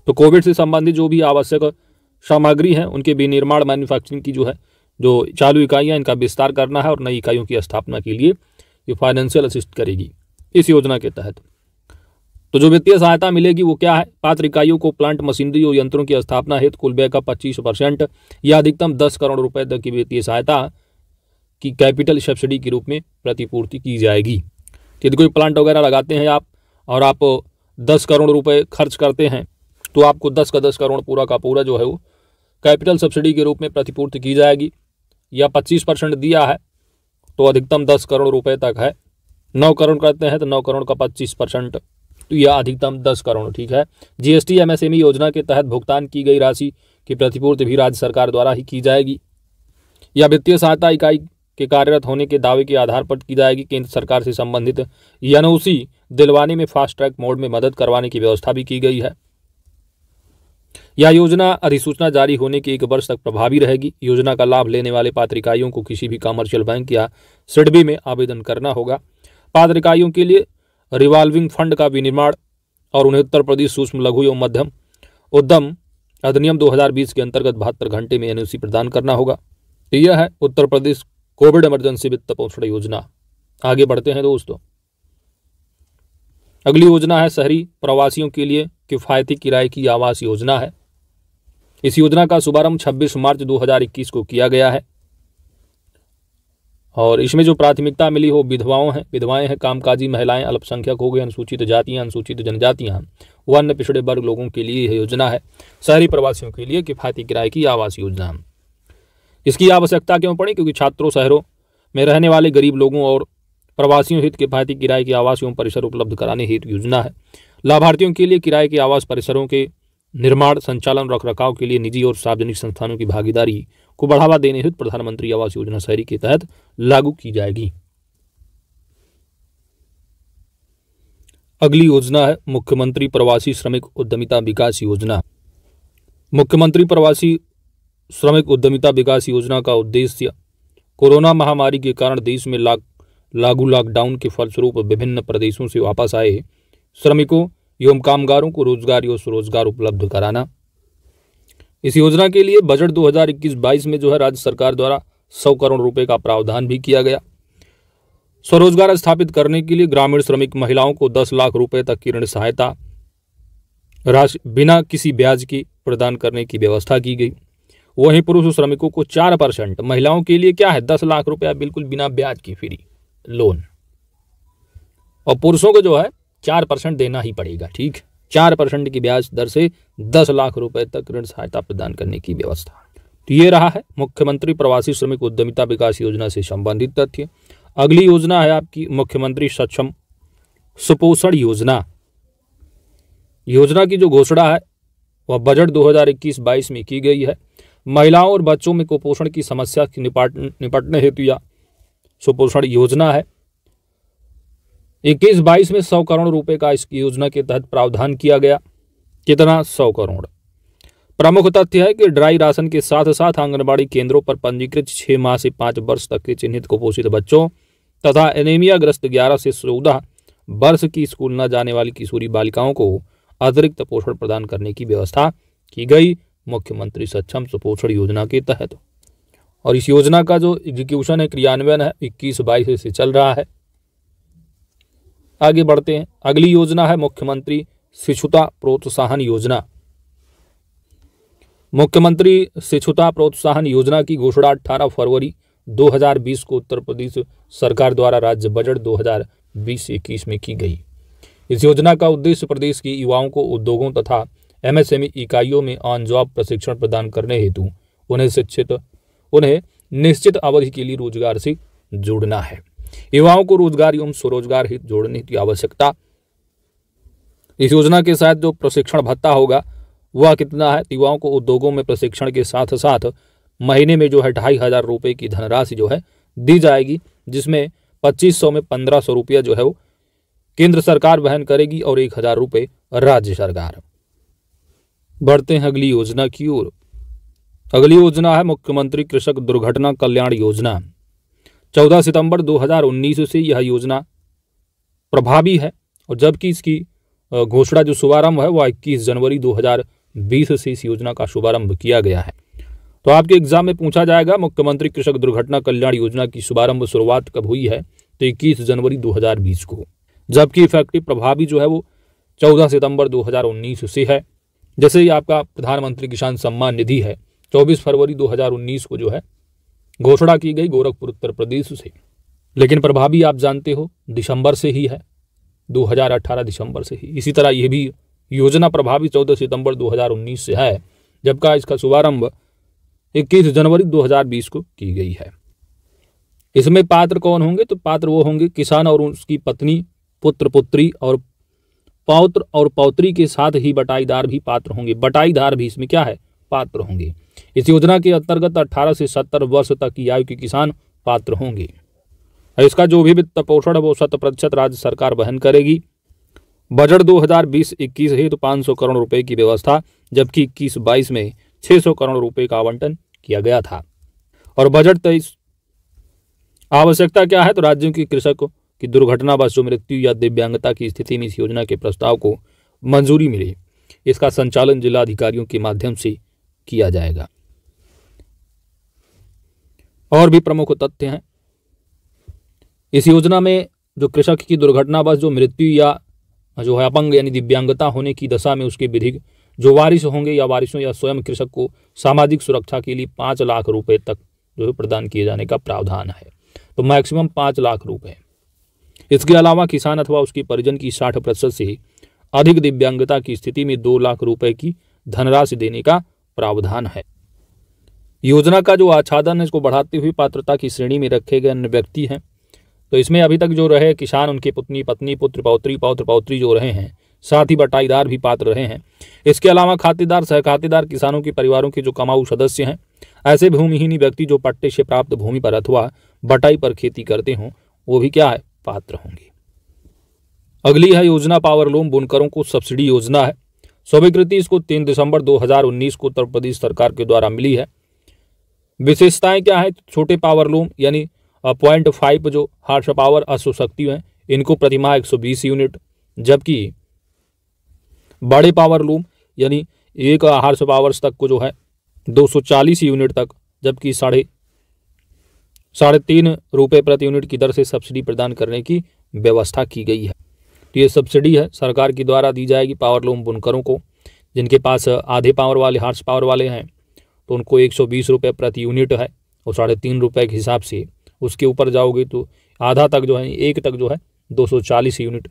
तो कोविड से संबंधित जो भी आवश्यक सामग्री हैं उनके विनिर्माण मैन्युफैक्चरिंग की जो है जो चालू इकाइयाँ इनका विस्तार करना है और नई इकाइयों की स्थापना के लिए ये फाइनेंशियल असिस्ट करेगी इस योजना के तहत तो जो वित्तीय सहायता मिलेगी वो क्या है पात्र इकाइयों को प्लांट मशीनरी और यंत्रों की स्थापना हेतु कुल व्यय का पच्चीस परसेंट या अधिकतम दस करोड़ रुपए तक की वित्तीय सहायता की कैपिटल सब्सिडी के रूप में प्रतिपूर्ति की जाएगी तो यदि कोई प्लांट वगैरह लगाते हैं आप और आप दस करोड़ रुपये खर्च करते हैं तो आपको दस का दस करोड़ पूरा का पूरा जो है वो कैपिटल सब्सिडी के रूप में प्रतिपूर्ति की जाएगी या पच्चीस परसेंट दिया है तो अधिकतम दस करोड़ रुपए तक है नौ करोड़ करते हैं तो नौ करोड़ का पच्चीस परसेंट तो यह अधिकतम दस करोड़ ठीक है जीएसटी एमएसएमई e योजना के तहत भुगतान की गई राशि की प्रतिपूर्ति भी राज्य सरकार द्वारा ही की जाएगी या वित्तीय सहायता इकाई के कार्यरत होने के दावे के आधार पर की जाएगी केंद्र सरकार से संबंधित एनओसी दिलवाने में फास्ट ट्रैक मोड में मदद करवाने की व्यवस्था भी की गई है यह योजना अधिसूचना जारी होने के एक वर्ष तक प्रभावी रहेगी योजना का लाभ लेने वाले पात्रिकाइयों को किसी भी कॉमर्शियल बैंक या सिडबी में आवेदन करना होगा पात्रिकाइयों के लिए रिवॉल्विंग फंड का विनिर्माण और उन्हें उत्तर प्रदेश सूक्ष्म लघु एवं मध्यम उद्यम अधिनियम 2020 के अंतर्गत बहत्तर घंटे में एनओसी प्रदान करना होगा तो यह है उत्तर प्रदेश कोविड इमरजेंसी वित्त पोषण योजना आगे बढ़ते हैं दोस्तों अगली योजना है शहरी प्रवासियों के लिए किफ़ायती किराए की आवास योजना है इस योजना का शुभारंभ 26 मार्च 2021 को किया गया है और इसमें जो प्राथमिकता मिली हो विधवाओं हैं विधवाएं हैं कामकाजी महिलाएं अल्पसंख्यक हो गए अनुसूचित जातियां अनुसूचित जनजातियां व अन्य पिछड़े वर्ग लोगों के लिए यह योजना है शहरी प्रवासियों के लिए किफायती किराए की आवास योजना इसकी आवश्यकता क्यों पड़ी क्योंकि छात्रों शहरों में रहने वाले गरीब लोगों और प्रवासियों हित किफायती किराए की आवास एवं परिसर उपलब्ध कराने हित योजना है लाभार्थियों के लिए किराए के आवास परिसरों के निर्माण संचालन रख रखाव के लिए निजी और सार्वजनिक संस्थानों की भागीदारी को बढ़ावा देने हेतु प्रधानमंत्री आवास योजना शहरी के तहत लागू की जाएगी अगली योजना है मुख्यमंत्री प्रवासी श्रमिक उद्यमिता विकास योजना मुख्यमंत्री प्रवासी श्रमिक उद्यमिता विकास योजना का उद्देश्य कोरोना महामारी के कारण देश में लागू लॉकडाउन के फलस्वरूप विभिन्न प्रदेशों से वापस आए श्रमिकों एवं कामगारों को रोजगार एवं स्वरोजगार उपलब्ध कराना इस योजना के लिए बजट 2021-22 में जो है राज्य सरकार द्वारा सौ करोड़ रुपए का प्रावधान भी किया गया स्वरोजगार स्थापित करने के लिए ग्रामीण श्रमिक महिलाओं को दस लाख रुपए तक की ऋण सहायता राशि बिना किसी ब्याज की प्रदान करने की व्यवस्था की गई वहीं पुरुष श्रमिकों को चार परसेंट महिलाओं के लिए क्या है दस लाख रुपया बिल्कुल बिना ब्याज की फ्री लोन और पुरुषों को जो है चार परसेंट देना ही पड़ेगा ठीक चार परसेंट की ब्याज दर से दस लाख रुपए तक ऋण सहायता प्रदान करने की व्यवस्था तो ये रहा है मुख्यमंत्री प्रवासी श्रमिक उद्यमिता विकास योजना से संबंधित तथ्य अगली योजना है आपकी मुख्यमंत्री सक्षम सुपोषण योजना योजना की जो घोषणा है वह बजट 2021-22 में की गई है महिलाओं और बच्चों में कुपोषण की समस्या की निपट निपटने हेतु या सुपोषण योजना है इक्कीस बाईस में सौ करोड़ रुपए का इस योजना के तहत प्रावधान किया गया कितना सौ करोड़ प्रमुख तथ्य है कि ड्राई राशन के साथ साथ आंगनबाड़ी केंद्रों पर पंजीकृत छह माह से पांच वर्ष तक के चिन्हित कुपोषित बच्चों तथा एनेमिया ग्रस्त ग्यारह से चौदह वर्ष की स्कूल न जाने वाली किशोरी बालिकाओं को अतिरिक्त पोषण प्रदान करने की व्यवस्था की गई मुख्यमंत्री सक्षम सुपोषण योजना के तहत और इस योजना का जो एग्जीक्यूशन है क्रियान्वयन है इक्कीस बाईस से चल रहा है आगे बढ़ते हैं अगली योजना है मुख्यमंत्री शिक्षुता प्रोत्साहन योजना मुख्यमंत्री शिक्षुता प्रोत्साहन योजना की घोषणा 18 फरवरी 2020 को उत्तर प्रदेश सरकार द्वारा राज्य बजट 2020-21 में की गई इस योजना का उद्देश्य प्रदेश की युवाओं को उद्योगों तथा एमएसएमई इकाइयों में ऑन जॉब प्रशिक्षण प्रदान करने हेतु उन्हें शिक्षित उन्हें निश्चित अवधि के लिए रोजगार से जुड़ना है युवाओं को रोजगार एवं स्वरोजगार हित जोड़ने की आवश्यकता इस योजना के साथ जो प्रशिक्षण भत्ता होगा वह कितना है युवाओं को उद्योगों में प्रशिक्षण के साथ साथ महीने में जो है ढाई हजार रुपये की धनराशि जो है दी जाएगी जिसमें पच्चीस सौ में पंद्रह सौ रुपया जो है वो केंद्र सरकार वहन करेगी और एक हजार रुपये राज्य सरकार बढ़ते हैं अगली योजना की ओर अगली योजना है मुख्यमंत्री कृषक दुर्घटना कल्याण योजना 14 सितंबर 2019 से यह योजना प्रभावी है और जबकि इसकी घोषणा जो शुभारंभ है वह इक्कीस जनवरी 2020 से इस योजना का शुभारंभ किया गया है तो आपके एग्जाम में पूछा जाएगा मुख्यमंत्री कृषक दुर्घटना कल्याण योजना की शुभारंभ शुरुआत कब हुई है तो इक्कीस जनवरी दो को जबकि इफेक्टिव प्रभावी जो है वो चौदह सितंबर दो से है जैसे ही आपका प्रधानमंत्री किसान सम्मान निधि है 24 फरवरी 2019 को जो है घोषणा की गई गोरखपुर उत्तर प्रदेश से लेकिन प्रभावी आप जानते हो दिसंबर से ही है 2018 दिसंबर से ही इसी तरह यह भी योजना प्रभावी 14 सितंबर 2019 से है जबकि इसका शुभारंभ 21 जनवरी 2020 को की गई है इसमें पात्र कौन होंगे तो पात्र वो होंगे किसान और उसकी पत्नी पुत्र पुत्री और पौत्र और पौत्री के साथ ही बटाईदार भी पात्र होंगे बटाईदार भी इसमें क्या है पात्र होंगे इस योजना के अंतर्गत 18 से 70 वर्ष तक की आयु के किसान पात्र होंगे इसका जो भी वित्त पोषण है वो शत प्रतिशत राज्य सरकार वहन करेगी बजट 2020-21 हेतु तो 500 करोड़ रुपए की व्यवस्था जबकि इक्कीस बाईस में 600 करोड़ रुपए का आवंटन किया गया था और बजट तेईस आवश्यकता क्या है तो राज्यों के कृषक की दुर्घटना दुर्घटनावश मृत्यु या दिव्यांगता की स्थिति में इस योजना के प्रस्ताव को मंजूरी मिले इसका संचालन जिला अधिकारियों के माध्यम से किया जाएगा और भी प्रमुख तथ्य हैं इस योजना में जो कृषक की दुर्घटनावश जो मृत्यु या जो है अपंग यानी दिव्यांगता होने की दशा में उसके विधि जो वारिस होंगे या वारिसों या स्वयं कृषक को सामाजिक सुरक्षा के लिए पांच लाख रुपए तक जो है प्रदान किए जाने का प्रावधान है तो मैक्सिमम पांच लाख रुपए इसके अलावा किसान अथवा उसके परिजन की साठ प्रतिशत से अधिक दिव्यांगता की स्थिति में दो लाख रुपए की धनराशि देने का प्रावधान है योजना का जो आच्छादन है इसको बढ़ाती हुई पात्रता की श्रेणी में रखे गए अन्य व्यक्ति हैं तो इसमें अभी तक जो रहे किसान उनकी पत्नी पत्नी पुत्र पौत्री पौत्र पौत्री जो रहे हैं साथ ही बटाईदार भी पात्र रहे हैं इसके अलावा खातेदार सहखातेदार किसानों के परिवारों के जो कमाऊ सदस्य हैं ऐसे भूमिहीन व्यक्ति जो पट्टे से प्राप्त भूमि पर अथवा बटाई पर खेती करते हों वो भी क्या है पात्र होंगे अगली है योजना पावर लोम बुनकरों को सब्सिडी योजना है स्वीकृति इसको तीन दिसंबर 2019 को उत्तर प्रदेश सरकार के द्वारा मिली है विशेषताएं क्या है छोटे पावर लूम यानी पॉइंट फाइव जो हार्श पावर अश्वशक्ति हैं इनको प्रतिमा 120 यूनिट जबकि बड़े पावर लूम यानी एक हार्स पावर्स तक को जो है 240 यूनिट तक जबकि साढ़े साढ़े तीन रुपये प्रति यूनिट की दर से सब्सिडी प्रदान करने की व्यवस्था की गई है ये सब्सिडी है सरकार की द्वारा दी जाएगी पावर लूम बुनकरों को जिनके पास आधे पावर वाले हार्स पावर वाले हैं तो उनको एक सौ प्रति यूनिट है और साढ़े तीन रुपये के हिसाब से उसके ऊपर जाओगे तो आधा तक जो है एक तक जो है 240 यूनिट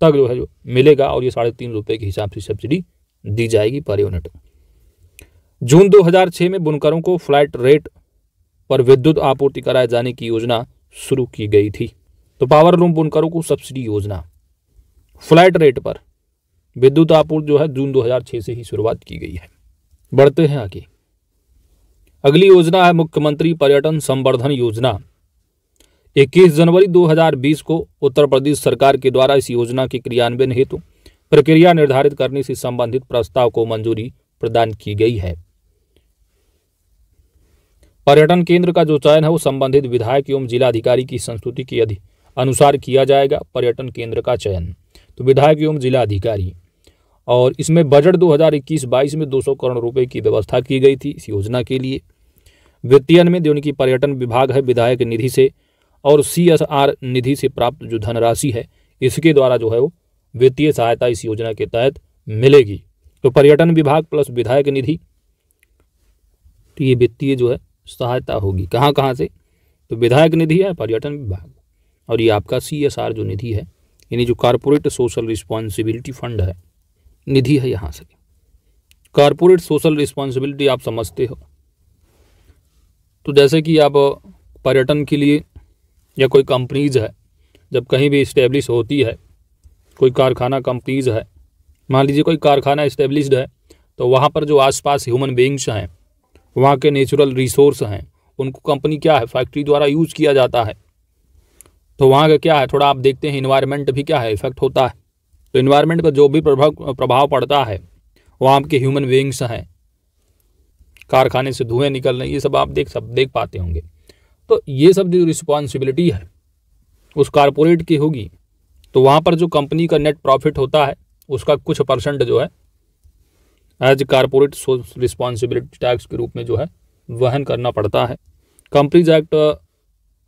तक जो है जो मिलेगा और ये साढ़े तीन रुपये के हिसाब से सब्सिडी दी जाएगी पर यूनिट जून 2006 में बुनकरों को फ्लैट रेट पर विद्युत आपूर्ति कराए जाने की योजना शुरू की गई थी तो पावर रूम बुनकरों को सब्सिडी योजना फ्लैट रेट पर विद्युत आपूर्ति जो है जून 2006 से ही शुरुआत की गई है बढ़ते हैं आगे अगली योजना है मुख्यमंत्री पर्यटन संवर्धन योजना 21 जनवरी 2020 को उत्तर प्रदेश सरकार के द्वारा इस योजना के क्रियान्वयन हेतु प्रक्रिया निर्धारित करने से संबंधित प्रस्ताव को मंजूरी प्रदान की गई है पर्यटन केंद्र का जो चयन है वो संबंधित विधायक एवं जिलाधिकारी की संस्तुति के अनुसार किया जाएगा पर्यटन केंद्र का चयन तो विधायक एवं जिला अधिकारी और इसमें बजट 2021-22 में 200 करोड़ रुपए की व्यवस्था की गई थी इस योजना के लिए वित्तीयन में जो उनकी पर्यटन विभाग है विधायक निधि से और सी निधि से प्राप्त जो धनराशि है इसके द्वारा जो है वो वित्तीय सहायता इस योजना के तहत मिलेगी तो पर्यटन विभाग प्लस विधायक निधि तो ये वित्तीय जो है सहायता होगी कहाँ कहाँ से तो विधायक निधि है पर्यटन विभाग और ये आपका सी जो निधि है यानी जो कारपोरेट सोशल रिस्पॉन्सिबिलिटी फंड है निधि है यहाँ से कारपोरेट सोशल रिस्पॉन्सिबिलिटी आप समझते हो तो जैसे कि आप पर्यटन के लिए या कोई कंपनीज है जब कहीं भी इस्टेब्लिश होती है कोई कारखाना कंपनीज है मान लीजिए कोई कारखाना इस्टेब्लिश्ड है तो वहाँ पर जो आसपास ह्यूमन बींग्स हैं वहाँ के नेचुरल रिसोर्स हैं उनको कंपनी क्या है फैक्ट्री द्वारा यूज किया जाता है तो वहाँ का क्या है थोड़ा आप देखते हैं इन्वायरमेंट भी क्या है इफेक्ट होता है तो इन्वायरमेंट का जो भी प्रभाव प्रभाव पड़ता है वहाँ आपके ह्यूमन बींग्स हैं कारखाने से धुएं निकल रहे ये सब आप देख सब देख पाते होंगे तो ये सब जो रिस्पॉन्सिबिलिटी है उस कारपोरेट की होगी तो वहाँ पर जो कंपनी का नेट प्रॉफिट होता है उसका कुछ परसेंट जो है एज कारपोरेट रिस्पॉन्सिबिलिटी टैक्स के रूप में जो है वहन करना पड़ता है कंपनीज एक्ट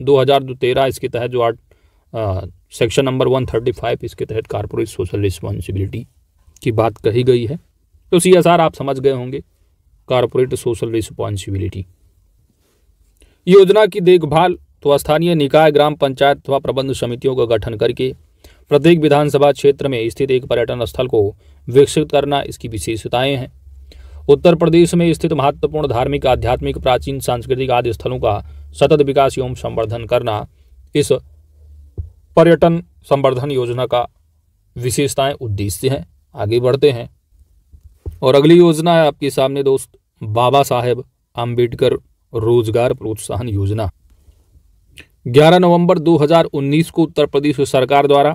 2013 इसके तहत जो आर्ट सेक्शन नंबर 135 इसके तहत कारपोरेट सोशल रिस्पॉन्सिबिलिटी की बात कही गई है तो सी आप समझ गए होंगे कारपोरेट सोशल रिस्पॉन्सिबिलिटी योजना की देखभाल तो स्थानीय निकाय ग्राम पंचायत अथवा प्रबंध समितियों का गठन करके प्रत्येक विधानसभा क्षेत्र में स्थित एक पर्यटन स्थल को विकसित करना इसकी विशेषताएं हैं उत्तर प्रदेश में स्थित महत्वपूर्ण धार्मिक आध्यात्मिक प्राचीन सांस्कृतिक आदि स्थलों का सतत विकास एवं संवर्धन करना इस पर्यटन संवर्धन योजना का विशेषताएं उद्देश्य हैं आगे बढ़ते हैं और अगली योजना है आपके सामने दोस्त बाबा साहेब आम्बेडकर रोजगार प्रोत्साहन योजना 11 नवंबर 2019 को उत्तर प्रदेश सरकार द्वारा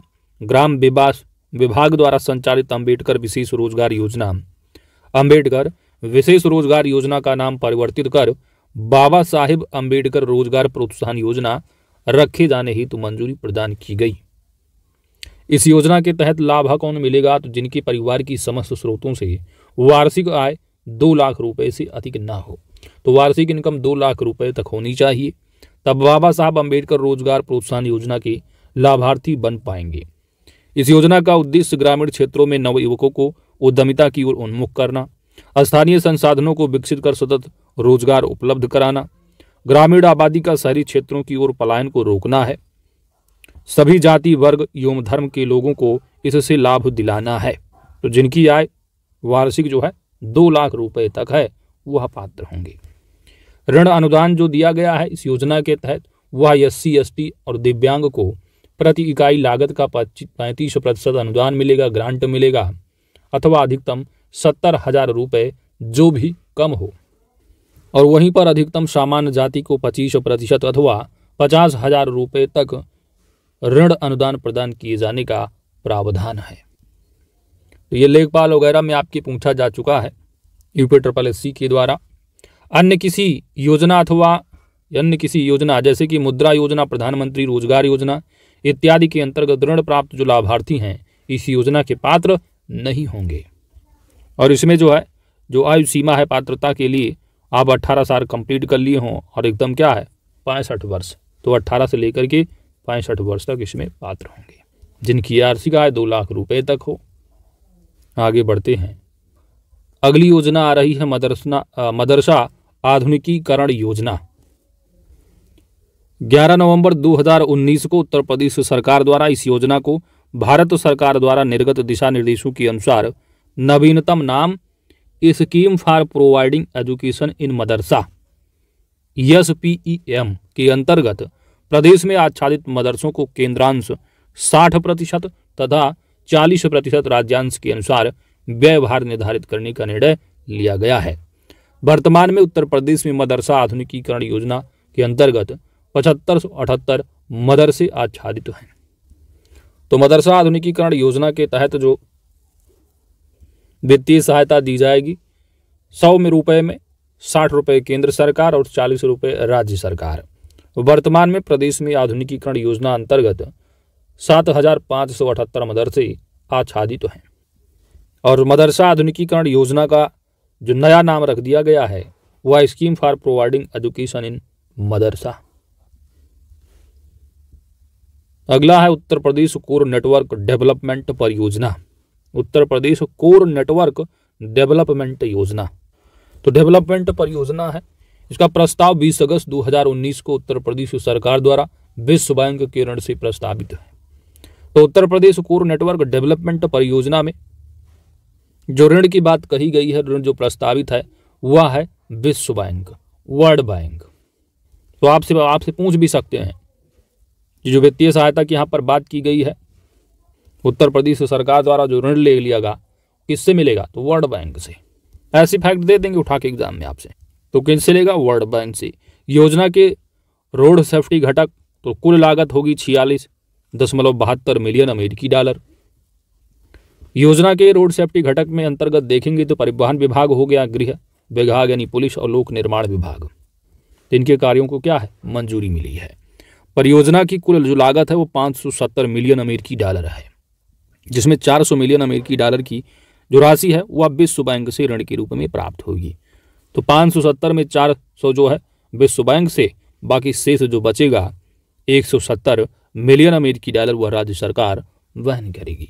ग्राम विवास विभाग द्वारा संचालित अंबेडकर विशेष रोजगार योजना अंबेडकर विशेष रोजगार योजना का नाम परिवर्तित कर बाबा साहिब अंबेडकर रोजगार प्रोत्साहन योजना रखे जाने तो मंजूरी प्रदान की गई इस योजना के तहत लाभ कौन मिलेगा तो जिनके परिवार की समस्त स्रोतों से वार्षिक आय दो लाख रुपए से अधिक ना हो तो वार्षिक इनकम दो लाख रुपए तक होनी चाहिए तब बाबा साहब अम्बेडकर रोजगार प्रोत्साहन योजना के लाभार्थी बन पाएंगे इस योजना का उद्देश्य ग्रामीण क्षेत्रों में नवयुवकों को उद्यमिता की ओर उन्मुख करना स्थानीय संसाधनों को विकसित कर सतत रोजगार उपलब्ध कराना ग्रामीण आबादी का शहरी क्षेत्रों की ओर पलायन को रोकना है सभी जाति वर्ग एवं धर्म के लोगों को इससे लाभ दिलाना है तो जिनकी आय वार्षिक जो है दो लाख रुपए तक है वह पात्र होंगे ऋण अनुदान जो दिया गया है इस योजना के तहत वह एस सी और दिव्यांग को प्रति इकाई लागत का पैंतीस प्रतिशत अनुदान मिलेगा ग्रांट मिलेगा अथवा अधिकतम सत्तर हजार रुपये जो भी कम हो और वहीं पर अधिकतम सामान्य जाति को पच्चीस प्रतिशत अथवा पचास हजार रुपये तक ऋण अनुदान प्रदान किए जाने का प्रावधान है तो ये लेखपाल वगैरह में आपके पूछा जा चुका है यूपी ट्रिपल एस के द्वारा अन्य किसी योजना अथवा अन्य किसी योजना जैसे कि मुद्रा योजना प्रधानमंत्री रोजगार योजना इत्यादि के अंतर्गत ऋण प्राप्त जो लाभार्थी हैं इस योजना के पात्र नहीं होंगे और इसमें जो है जो आयु सीमा है पात्रता के लिए आप अट्ठारह साल कंप्लीट कर लिए हों और एकदम क्या है पैंसठ वर्ष तो अट्ठारह से लेकर के पैंसठ वर्ष तक इसमें पात्र होंगे जिनकी आर्थिक का आय दो लाख रुपए तक हो आगे बढ़ते हैं अगली योजना आ रही है मदरसना मदरसा आधुनिकीकरण योजना 11 नवंबर 2019 को उत्तर प्रदेश सरकार द्वारा इस योजना को भारत सरकार द्वारा निर्गत दिशा निर्देशों के अनुसार नवीनतम नाम scheme for providing education in madrasas के अंतर्गत प्रदेश में आच्छादित मदरसों को केंद्रांश साठ प्रतिशत तथा चालीस प्रतिशत राज्यांश के अनुसार व्यवहार निर्धारित करने का निर्णय लिया गया है वर्तमान में उत्तर प्रदेश में मदरसा आधुनिकीकरण योजना के अंतर्गत पचहत्तर सौ अठहत्तर मदरसे आच्छादित हैं तो मदरसा आधुनिकीकरण योजना के तहत जो वित्तीय सहायता दी जाएगी सौ में रुपये में साठ रुपये केंद्र सरकार और चालीस रुपये राज्य सरकार वर्तमान में प्रदेश में आधुनिकीकरण योजना अंतर्गत सात हजार पाँच सौ अठहत्तर मदरसे आच्छादित तो हैं और मदरसा आधुनिकीकरण योजना का जो नया नाम रख दिया गया है वह scheme for providing education in madrasa अगला है Uttar Pradesh core network development परियोजना Uttar Pradesh core network development योजना तो डेवलपमेंट परियोजना है इसका प्रस्ताव 20 अगस्त 2019 को उत्तर प्रदेश सरकार द्वारा विश्व बैंक के ऋण से प्रस्तावित है तो Uttar Pradesh core network development परियोजना में जो ऋण की बात कही गई है ऋण जो प्रस्तावित है वह है विश्व बैंक वर्ल्ड बैंक तो आपसे आपसे पूछ भी सकते हैं जो वित्तीय सहायता की यहाँ पर बात की गई है उत्तर प्रदेश सरकार द्वारा जो ऋण ले लिया गया किससे मिलेगा तो वर्ल्ड बैंक से ऐसी फैक्ट दे देंगे उठा के एग्जाम में आपसे तो किनसे लेगा वर्ल्ड बैंक से योजना के रोड सेफ्टी घटक तो कुल लागत होगी छियालीस दशमलव बहत्तर मिलियन अमेरिकी डॉलर योजना के रोड सेफ्टी घटक में अंतर्गत देखेंगे तो परिवहन विभाग हो गया गृह विभाग यानी पुलिस और लोक निर्माण विभाग तो इनके कार्यों को क्या है मंजूरी मिली है परियोजना की कुल जो लागत है वो 570 मिलियन अमेरिकी डॉलर है जिसमें 400 मिलियन अमेरिकी डॉलर की जो राशि है वह विश्व बैंक से ऋण के रूप में प्राप्त होगी तो 570 में 400 जो है विश्व बैंक से बाकी शेष जो बचेगा 170 मिलियन अमेरिकी डॉलर वह राज्य सरकार वहन करेगी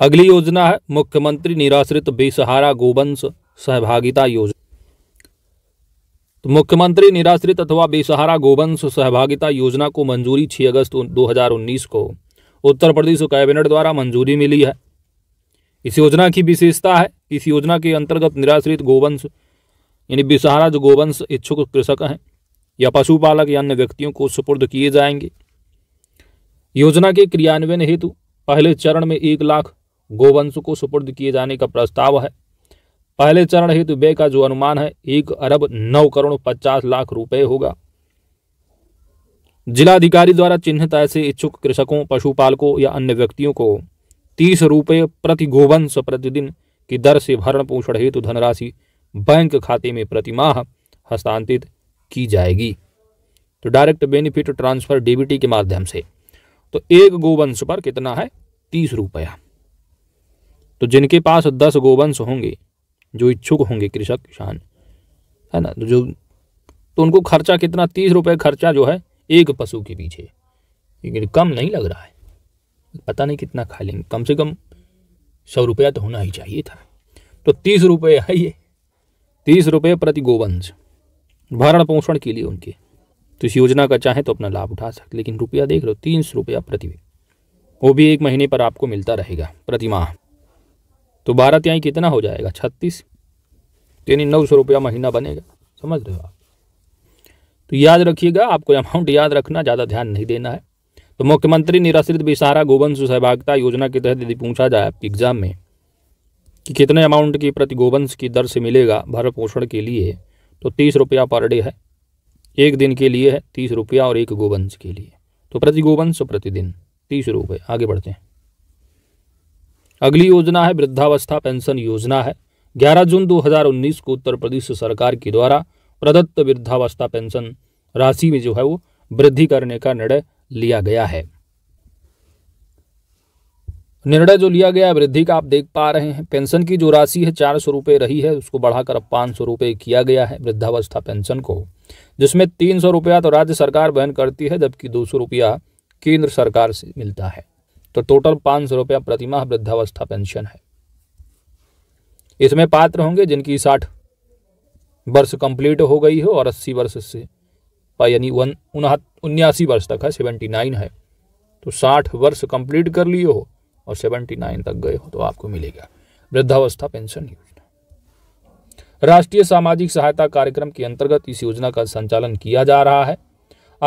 अगली योजना है मुख्यमंत्री निराश्रित बेसहारा गोवंश सहभागिता योजना तो मुख्यमंत्री निराश्रित अथवा बेसहारा गोवंश सहभागिता योजना को मंजूरी 6 अगस्त 2019 को उत्तर प्रदेश कैबिनेट द्वारा मंजूरी मिली है इस योजना की विशेषता है इस योजना के अंतर्गत निराश्रित गोवंश यानी बिसहारा जो गोवंश इच्छुक कृषक हैं या पशुपालक या अन्य व्यक्तियों को सुपुर्द किए जाएंगे योजना के क्रियान्वयन हेतु पहले चरण में एक लाख गोवंश को सुपुर्द किए जाने का प्रस्ताव है पहले चरण हेतु व्यय का जो अनुमान है एक अरब नौ करोड़ पचास लाख रुपए होगा जिलाधिकारी द्वारा चिन्हित ऐसे इच्छुक कृषकों पशुपालकों या अन्य व्यक्तियों को तीस रुपये प्रति गोवंश प्रतिदिन की दर से भरण पोषण हेतु धनराशि बैंक खाते में प्रतिमाह हस्तांतरित की जाएगी तो डायरेक्ट बेनिफिट ट्रांसफर डीबीटी के माध्यम से तो एक गोवंश पर कितना है तीस रुपया तो जिनके पास दस गोवंश होंगे जो इच्छुक होंगे कृषक किसान है ना तो जो तो उनको खर्चा कितना तीस रुपये खर्चा जो है एक पशु के पीछे लेकिन कम नहीं लग रहा है पता नहीं कितना खा लेंगे कम से कम सौ रुपया तो होना ही चाहिए था तो तीस रुपये है ये तीस रुपये प्रति गोवंश भरण पोषण के लिए उनके तो इस योजना का चाहे तो अपना लाभ उठा सकते लेकिन रुपया देख लो तीन सौ रुपया प्रति वो भी एक महीने पर आपको मिलता रहेगा प्रति माह तो भारत यहाँ कितना हो जाएगा छत्तीस तो यानी नौ सौ रुपया महीना बनेगा समझ रहे हो आप तो याद रखिएगा आपको अमाउंट याद रखना ज़्यादा ध्यान नहीं देना है तो मुख्यमंत्री निराश्रित विसहारा गोवंश सहभागिता योजना के तहत यदि पूछा जाए आपके एग्ज़ाम में कि कितने अमाउंट की प्रति गोवंश की दर से मिलेगा भरण पोषण के लिए तो तीस रुपया पर डे है एक दिन के लिए है तीस रुपया और एक गोवंश के लिए तो प्रति गोवंश प्रतिदिन तीस रुपये आगे बढ़ते हैं अगली योजना है वृद्धावस्था पेंशन योजना है 11 जून 2019 को उत्तर प्रदेश सरकार के द्वारा प्रदत्त वृद्धावस्था पेंशन राशि में जो है वो वृद्धि करने का निर्णय लिया गया है निर्णय जो लिया गया वृद्धि का आप देख पा रहे हैं पेंशन की जो राशि है चार सौ रुपये रही है उसको बढ़ाकर अब पाँच सौ रुपये किया गया है वृद्धावस्था पेंशन को जिसमें तीन सौ रुपया तो राज्य सरकार वहन करती है जबकि दो सौ रुपया केंद्र सरकार से मिलता है तो टोटल पाँच सौ रुपया प्रतिमाह वृद्धावस्था पेंशन है इसमें पात्र होंगे जिनकी साठ वर्ष कंप्लीट हो गई हो और अस्सी वर्ष से यानी उन्यासी वर्ष तक है सेवेंटी नाइन है तो साठ वर्ष कंप्लीट कर लिए हो और सेवेंटी नाइन तक गए हो तो आपको मिलेगा वृद्धावस्था पेंशन योजना राष्ट्रीय सामाजिक सहायता कार्यक्रम के अंतर्गत इस योजना का संचालन किया जा रहा है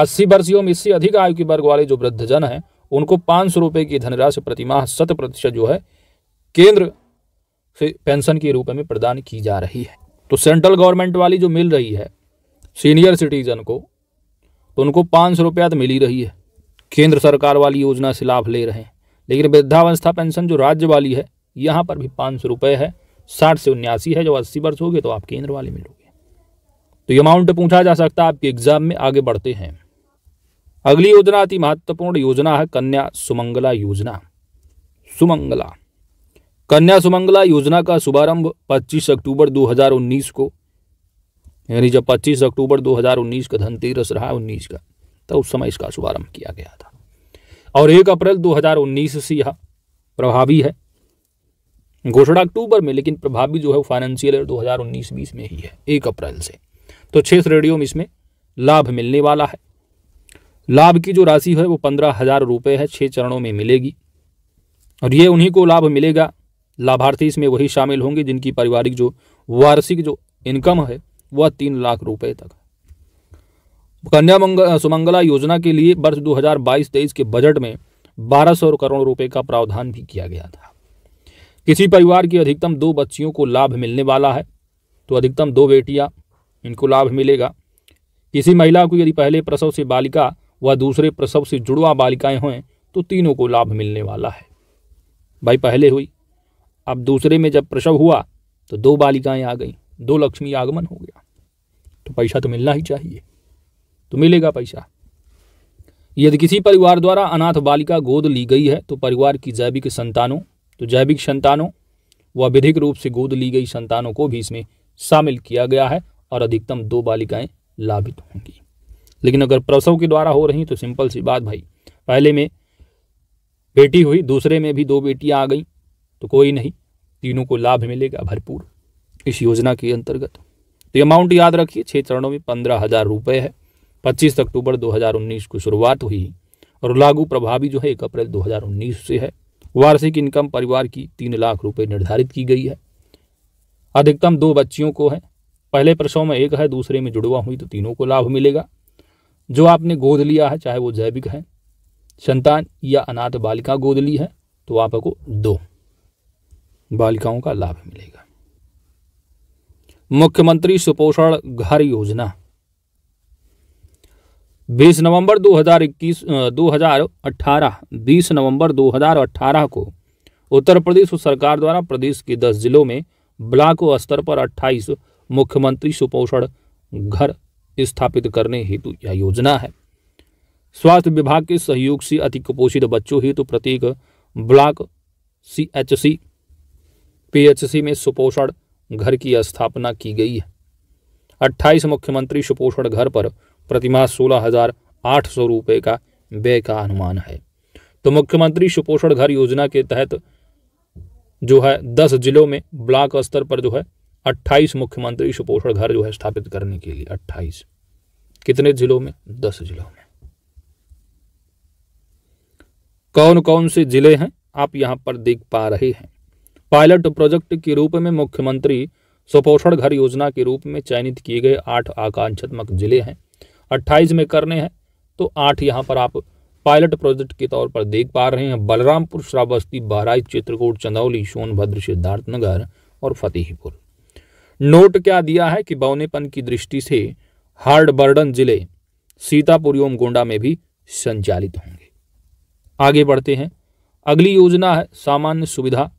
अस्सी वर्षियों में इससे अधिक आयु के वर्ग वाले जो वृद्धजन हैं उनको पांच सौ रुपए की धनराशि प्रतिमाह शत प्रतिशत जो है केंद्र से पेंशन के रूप में प्रदान की जा रही है तो सेंट्रल गवर्नमेंट वाली जो मिल रही है सीनियर सिटीजन को तो उनको पाँच सौ रुपया तो मिल ही रही है केंद्र सरकार वाली योजना से लाभ ले रहे हैं लेकिन वृद्धावस्था पेंशन जो राज्य वाली है यहाँ पर भी पाँच सौ रुपये है साठ से उन्यासी है जब अस्सी वर्ष हो गए तो आप केंद्र वाले मिलोगे तो ये अमाउंट पूछा जा सकता है आपके एग्जाम में आगे बढ़ते हैं अगली योजना अति महत्वपूर्ण योजना है कन्या सुमंगला योजना सुमंगला कन्या सुमंगला योजना का शुभारंभ 25 अक्टूबर 2019 को यानी जब 25 अक्टूबर 2019 का धनतेरस रहा उन्नीस का तो उस समय इसका शुभारंभ किया गया था और एक अप्रैल 2019 से यह प्रभावी है घोषणा अक्टूबर में लेकिन प्रभावी जो है वो फाइनेंशियल ईयर 2019-20 में ही है एक अप्रैल से तो छह श्रेणियों में इसमें लाभ मिलने वाला है लाभ की जो राशि है वो पंद्रह हजार रुपये है छह चरणों में मिलेगी और ये उन्हीं को लाभ मिलेगा लाभार्थी इसमें वही शामिल होंगे जिनकी पारिवारिक जो वार्षिक जो इनकम है वह तीन लाख रुपए तक कन्या सुमंगला योजना के लिए वर्ष 2022-23 के बजट में बारह सौ करोड़ रुपए का प्रावधान भी किया गया था किसी परिवार की अधिकतम दो बच्चियों को लाभ मिलने वाला है तो अधिकतम दो बेटियां इनको लाभ मिलेगा किसी महिला को यदि पहले प्रसव से बालिका व दूसरे प्रसव से जुड़वा बालिकाएं हों तो तीनों को लाभ मिलने वाला है भाई पहले हुई अब दूसरे में जब प्रसव हुआ तो दो बालिकाएं आ गईं दो लक्ष्मी आगमन हो गया तो पैसा तो मिलना ही चाहिए तो मिलेगा पैसा यदि किसी परिवार द्वारा अनाथ बालिका गोद ली गई है तो परिवार की जैविक संतानों तो जैविक संतानों व विधिक रूप से गोद ली गई संतानों को भी इसमें शामिल किया गया है और अधिकतम दो बालिकाएं लाभित होंगी लेकिन अगर प्रसव के द्वारा हो रही तो सिंपल सी बात भाई पहले में बेटी हुई दूसरे में भी दो बेटियां आ गई तो कोई नहीं तीनों को लाभ मिलेगा भरपूर इस योजना के अंतर्गत तो अमाउंट याद रखिए छः चरणों में पंद्रह हज़ार रुपये है पच्चीस अक्टूबर 2019 को शुरुआत हुई और लागू प्रभावी जो है एक अप्रैल 2019 से है वार्षिक इनकम परिवार की तीन लाख रुपये निर्धारित की गई है अधिकतम दो बच्चियों को है पहले प्रसव में एक है दूसरे में जुड़वा हुई तो तीनों को लाभ मिलेगा जो आपने गोद लिया है चाहे वो जैविक है संतान या अनाथ बालिका गोद ली है तो आपको दो बालिकाओं का लाभ मिलेगा मुख्यमंत्री सुपोषण घर योजना 20 नवंबर 2021 2018 20 नवंबर 2018 को उत्तर प्रदेश सरकार द्वारा प्रदेश के 10 जिलों में ब्लॉक स्तर पर 28 मुख्यमंत्री सुपोषण घर स्थापित करने हेतु यह योजना है स्वास्थ्य विभाग के सहयोग से अति कुपोषित बच्चों हेतु प्रत्येक ब्लॉक सी पीएचसी में सुपोषण घर की स्थापना की गई है 28 मुख्यमंत्री सुपोषण घर पर प्रतिमाह सोलह हजार आठ सौ रुपये का व्यय का अनुमान है तो मुख्यमंत्री सुपोषण घर योजना के तहत जो है दस जिलों में ब्लॉक स्तर पर जो है अट्ठाईस मुख्यमंत्री सुपोषण घर जो है स्थापित करने के लिए अट्ठाईस कितने जिलों में दस जिलों में कौन कौन से जिले हैं आप यहां पर देख पा रहे हैं पायलट प्रोजेक्ट के रूप में मुख्यमंत्री सुपोषण घर योजना के रूप में चयनित किए गए आठ आकांक्षात्मक जिले हैं अट्ठाईस में करने हैं तो आठ यहाँ पर आप पायलट प्रोजेक्ट के तौर पर देख पा रहे हैं बलरामपुर श्रावस्ती बहराइच चित्रकूट चंदौली सोनभद्र सिद्धार्थनगर और फतेहपुर नोट क्या दिया है कि बौनेपन की दृष्टि से हार्ड बर्डन जिले सीतापुर एवं गोंडा में भी संचालित होंगे आगे बढ़ते हैं अगली योजना है सामान्य सुविधा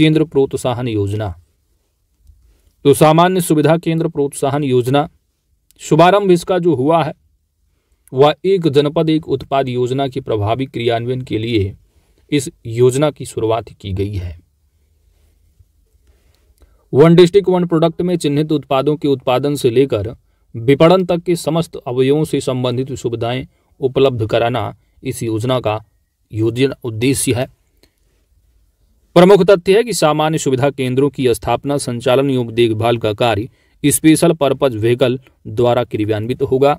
केंद्र प्रोत्साहन योजना तो सामान्य सुविधा केंद्र प्रोत्साहन योजना शुभारंभ इसका जो हुआ है वह एक जनपद एक उत्पाद योजना के प्रभावी क्रियान्वयन के लिए इस योजना की शुरुआत की गई है वन डिस्ट्रिक्ट वन प्रोडक्ट में चिन्हित उत्पादों के उत्पादन से लेकर विपणन तक के समस्त अवयवों से संबंधित सुविधाएं उपलब्ध कराना इस योजना का योजना उद्देश्य है प्रमुख तथ्य है कि सामान्य सुविधा केंद्रों की स्थापना संचालन एवं देखभाल का कार्य स्पेशल पर्पज व्हीकल द्वारा क्रियान्वित होगा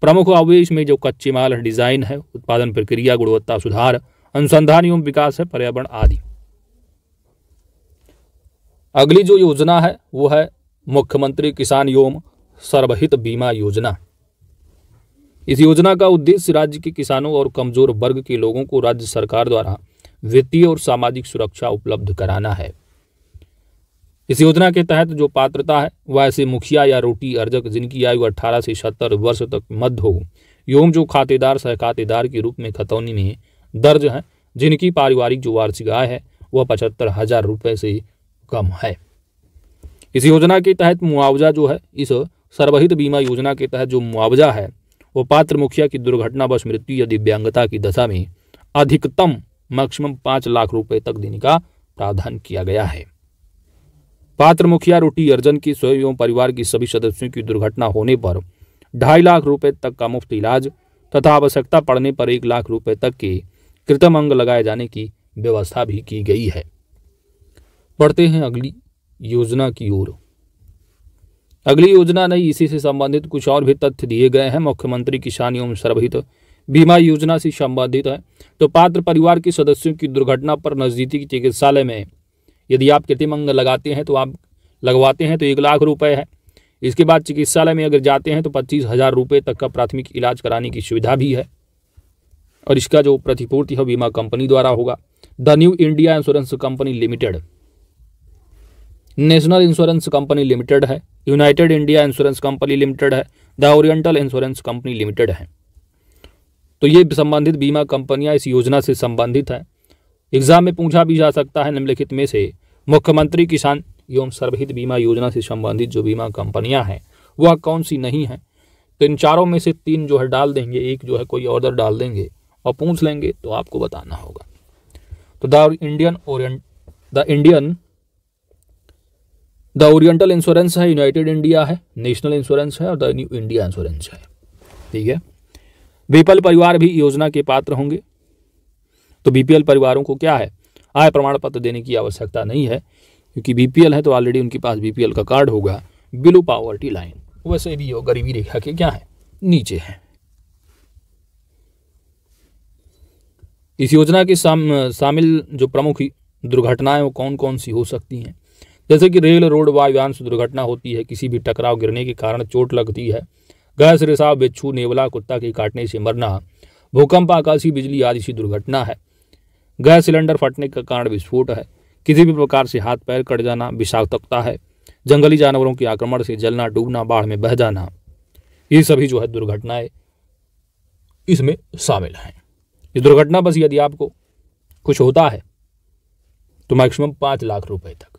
प्रमुख आवेश में जो कच्चे माल डिजाइन है उत्पादन प्रक्रिया गुणवत्ता सुधार अनुसंधान एवं विकास है पर्यावरण आदि अगली जो योजना है वो है मुख्यमंत्री किसान एवं सर्वहित बीमा योजना इस योजना का उद्देश्य राज्य के किसानों और कमजोर वर्ग के लोगों को राज्य सरकार द्वारा वित्तीय और सामाजिक सुरक्षा उपलब्ध कराना है इस योजना के तहत जो पात्रता है वह ऐसे मुखिया या रोटी अर्जक जिनकी आयु अठारह से सत्तर वर्ष तक मध्य हो योग जो खातेदार सह के रूप में खतौनी में दर्ज हैं जिनकी पारिवारिक जो वार्षिक आय है वह पचहत्तर हजार रुपये से कम है इस योजना के तहत मुआवजा जो है इस सर्वहित बीमा योजना के तहत जो मुआवजा है वह पात्र मुखिया की दुर्घटनावश मृत्यु या दिव्यांगता की दशा में अधिकतम मैक्सिमम पांच लाख रुपए तक देने का प्रावधान किया गया है पात्र मुखिया रोटी अर्जन की स्वयं एवं परिवार की सभी सदस्यों की दुर्घटना होने पर ढाई लाख रुपए तक का मुफ्त इलाज तथा आवश्यकता पड़ने पर एक लाख रुपए तक के कृतम अंग लगाए जाने की व्यवस्था भी की गई है बढ़ते हैं अगली योजना की ओर अगली योजना नहीं इसी से संबंधित कुछ और भी तथ्य दिए गए हैं मुख्यमंत्री किसान एवं सर्वहित बीमा योजना से संबंधित है तो पात्र परिवार के सदस्यों की दुर्घटना पर नज़दीकी चिकित्सालय में यदि आप कृतिमंग लगाते हैं तो आप लगवाते हैं तो एक लाख रुपये है इसके बाद चिकित्सालय में अगर जाते हैं तो पच्चीस हज़ार रुपये तक का प्राथमिक इलाज कराने की सुविधा भी है और इसका जो प्रतिपूर्ति है बीमा कंपनी द्वारा होगा the new India insurance company limited national insurance company limited है united India insurance company limited है the oriental insurance company limited है तो ये संबंधित बीमा कंपनियां इस योजना से संबंधित हैं एग्जाम में पूछा भी जा सकता है निम्नलिखित में से मुख्यमंत्री किसान एवं सर्वहित बीमा योजना से संबंधित जो बीमा कंपनियां हैं वह कौन सी नहीं है तो इन चारों में से तीन जो है डाल देंगे एक जो है कोई ऑर्डर डाल देंगे और पूछ लेंगे तो आपको बताना होगा तो the Indian orient the Indian the oriental insurance है यूनाइटेड इंडिया है नेशनल इंश्योरेंस है और द न्यू इंडिया इंश्योरेंस है ठीक है बीपीएल परिवार भी योजना के पात्र होंगे तो बीपीएल परिवारों को क्या है आय प्रमाण पत्र देने की आवश्यकता नहीं है क्योंकि बीपीएल है तो ऑलरेडी उनके पास बीपीएल का कार्ड होगा बिलो पावर्टी लाइन वैसे भी हो गरीबी रेखा के क्या है नीचे है इस योजना के साम, शामिल जो प्रमुख दुर्घटनाएं वो कौन कौन सी हो सकती हैं जैसे कि रेल रोड वायुयान से दुर्घटना होती है किसी भी टकराव गिरने के कारण चोट लगती है गैस रिसाव बिच्छू नेवला कुत्ता के काटने से मरना भूकंप आकाशीय बिजली आदि सी दुर्घटना है गैस सिलेंडर फटने का कारण विस्फोट है किसी भी प्रकार से हाथ पैर कट जाना विषाक्तकता है जंगली जानवरों के आक्रमण से जलना डूबना बाढ़ में बह जाना ये सभी जो है दुर्घटनाएं इसमें शामिल हैं इस दुर्घटना बस यदि आपको कुछ होता है तो मैक्सिमम पाँच लाख रुपए तक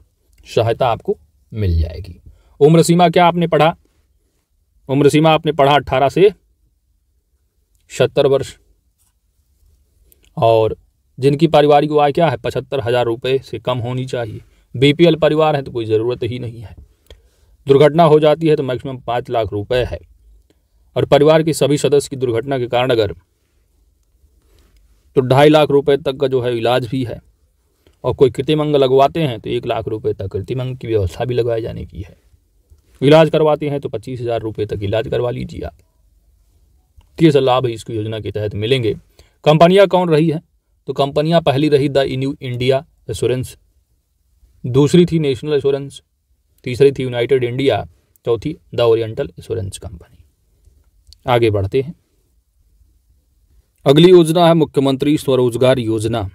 सहायता आपको मिल जाएगी उम्र सीमा क्या आपने पढ़ा उम्र सीमा आपने पढ़ा अट्ठारह से सत्तर वर्ष और जिनकी पारिवारिक आय क्या है पचहत्तर हज़ार रुपये से कम होनी चाहिए बीपीएल परिवार है तो कोई ज़रूरत ही नहीं है दुर्घटना हो जाती है तो मैक्सिमम पाँच लाख रुपए है और परिवार के सभी सदस्य की दुर्घटना के कारण अगर तो ढाई लाख रुपए तक का जो है इलाज भी है और कोई कृत्रिम अंग लगवाते हैं तो एक लाख रुपए तक कृतिमंग की व्यवस्था भी लगवाए जाने की है इलाज करवाते हैं तो पच्चीस हज़ार रुपये तक इलाज करवा लीजिए आप किस लाभ इस योजना के तहत मिलेंगे कंपनियां कौन रही हैं तो कंपनियां पहली रही द न्यू इंडिया इंश्योरेंस दूसरी थी नेशनल इंश्योरेंस तीसरी थी यूनाइटेड इंडिया चौथी द ओरिएंटल इंश्योरेंस कंपनी आगे बढ़ते हैं अगली योजना है मुख्यमंत्री स्वरोजगार योजना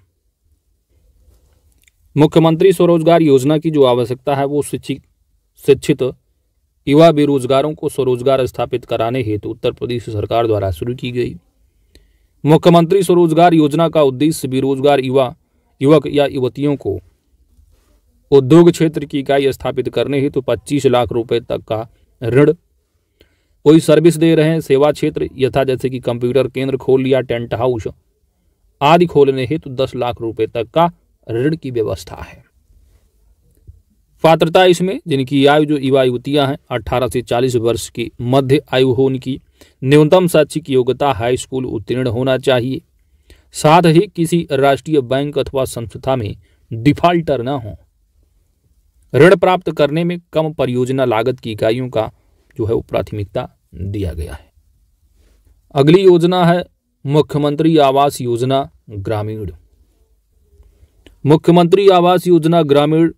मुख्यमंत्री स्वरोजगार योजना की जो आवश्यकता है वो शिक्षित शिक्षित युवा बेरोजगारों को स्वरोजगार स्थापित कराने हेतु उत्तर प्रदेश सरकार द्वारा शुरू की गई मुख्यमंत्री स्वरोजगार योजना का उद्देश्य बेरोजगार युवा युवक या युवतियों को उद्योग क्षेत्र की इकाई स्थापित करने हेतु तो लाख रुपए तक का ऋण कोई सर्विस दे रहे हैं सेवा क्षेत्र यथा जैसे कि कंप्यूटर केंद्र खोल लिया टेंट हाउस आदि खोलने हेतु तो दस लाख रुपए तक का ऋण की व्यवस्था है पात्रता इसमें जिनकी आयु जो युवा युवतियाँ हैं अट्ठारह से चालीस वर्ष की मध्य आयु हो उनकी न्यूनतम शैक्षिक योग्यता हाई स्कूल उत्तीर्ण होना चाहिए साथ ही किसी राष्ट्रीय बैंक अथवा संस्था में डिफॉल्टर न हो ऋण प्राप्त करने में कम परियोजना लागत की इकाइयों का जो है वो प्राथमिकता दिया गया है अगली योजना है मुख्यमंत्री आवास योजना ग्रामीण मुख्यमंत्री आवास योजना ग्रामीण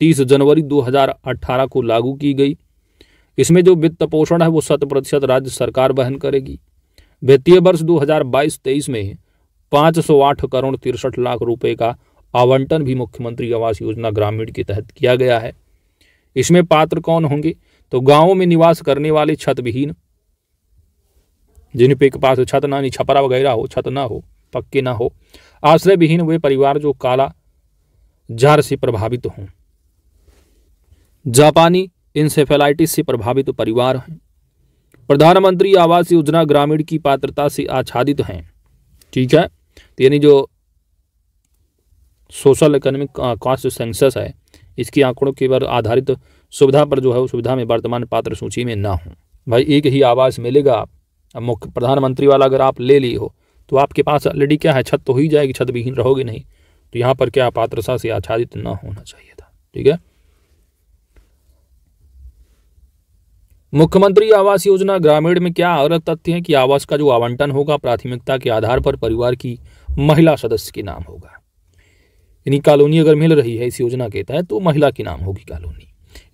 तीस जनवरी 2018 को लागू की गई इसमें जो वित्त पोषण है वो शत प्रतिशत राज्य सरकार वहन करेगी वित्तीय वर्ष 2022-23 में 508 करोड़ तिरसठ लाख रुपए का आवंटन भी मुख्यमंत्री आवास योजना ग्रामीण के तहत किया गया है इसमें पात्र कौन होंगे तो गांवों में निवास करने वाले छत विहीन जिनपे के पास छत ना नहीं छपरा वगैरह हो छत ना हो पक्के ना हो आश्रय विहीन वे परिवार जो काला जार से प्रभावित हों जापानी इंसेफेलाइटिस से प्रभावित तो परिवार हैं प्रधानमंत्री आवास योजना ग्रामीण की पात्रता से आच्छादित हैं ठीक है तो यानी जो सोशल इकोनॉमिक कॉस्ट सेंसस है इसके आंकड़ों के पर आधारित तो सुविधा पर जो है वो सुविधा में वर्तमान पात्र सूची में ना हो भाई एक ही आवास मिलेगा आप अब मुख्य प्रधानमंत्री वाला अगर आप ले लिए हो तो आपके पास ऑलरेडी क्या है छत तो ही जाएगी छत विहीन रहोगे नहीं तो यहाँ पर क्या पात्रता से आच्छादित ना होना चाहिए था ठीक है मुख्यमंत्री आवास योजना ग्रामीण में क्या अलग तथ्य है कि आवास का जो आवंटन होगा प्राथमिकता के आधार पर परिवार की महिला सदस्य के नाम होगा यानी कॉलोनी अगर मिल रही है इस योजना के तहत तो महिला के नाम होगी कॉलोनी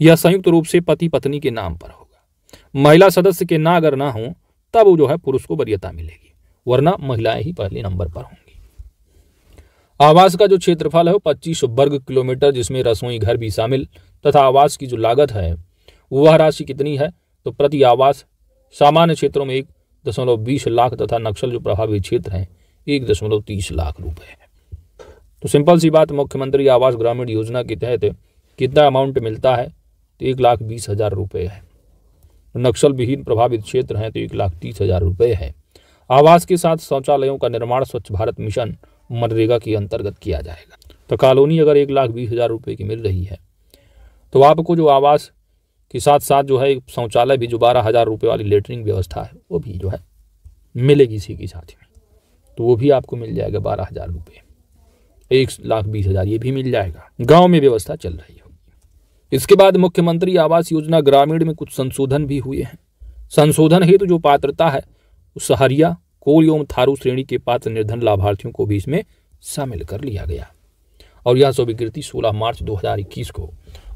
यह संयुक्त रूप से पति पत्नी के नाम पर होगा महिला सदस्य के ना अगर ना हो तब वो जो है पुरुष को वरीयता मिलेगी वरना महिलाएं ही पहले नंबर पर होंगी आवास का जो क्षेत्रफल है वो पच्चीस वर्ग किलोमीटर जिसमें रसोई घर भी शामिल तथा आवास की जो लागत है वह राशि कितनी है तो प्रति आवास सामान्य क्षेत्रों में एक दशमलव बीस लाख तथा नक्सल जो प्रभावित क्षेत्र हैं एक दशमलव तीस लाख रुपए है तो सिंपल सी बात मुख्यमंत्री आवास ग्रामीण योजना के तहत कितना अमाउंट मिलता है तो एक लाख बीस हज़ार रुपये है नक्सल विहीन प्रभावित क्षेत्र हैं तो एक लाख तीस हज़ार रुपये है आवास के साथ शौचालयों का निर्माण स्वच्छ भारत मिशन मनरेगा के अंतर्गत किया जाएगा तो कॉलोनी अगर एक लाख बीस हज़ार रुपये की मिल रही है तो आपको जो आवास के साथ साथ जो है शौचालय भी जो बारह हज़ार रुपये वाली लेटरिन व्यवस्था है वो भी जो है मिलेगी इसी के साथ में तो वो भी आपको मिल जाएगा बारह हज़ार रुपये एक लाख बीस हज़ार ये भी मिल जाएगा गाँव में व्यवस्था चल रही होगी इसके बाद मुख्यमंत्री आवास योजना ग्रामीण में कुछ संशोधन भी हुए हैं संशोधन हेतु तो जो पात्रता है सहरिया कोल एवं थारू श्रेणी के पात्र निर्धन लाभार्थियों को भी इसमें शामिल कर लिया गया और यह स्वीकृति 16 मार्च 2021 को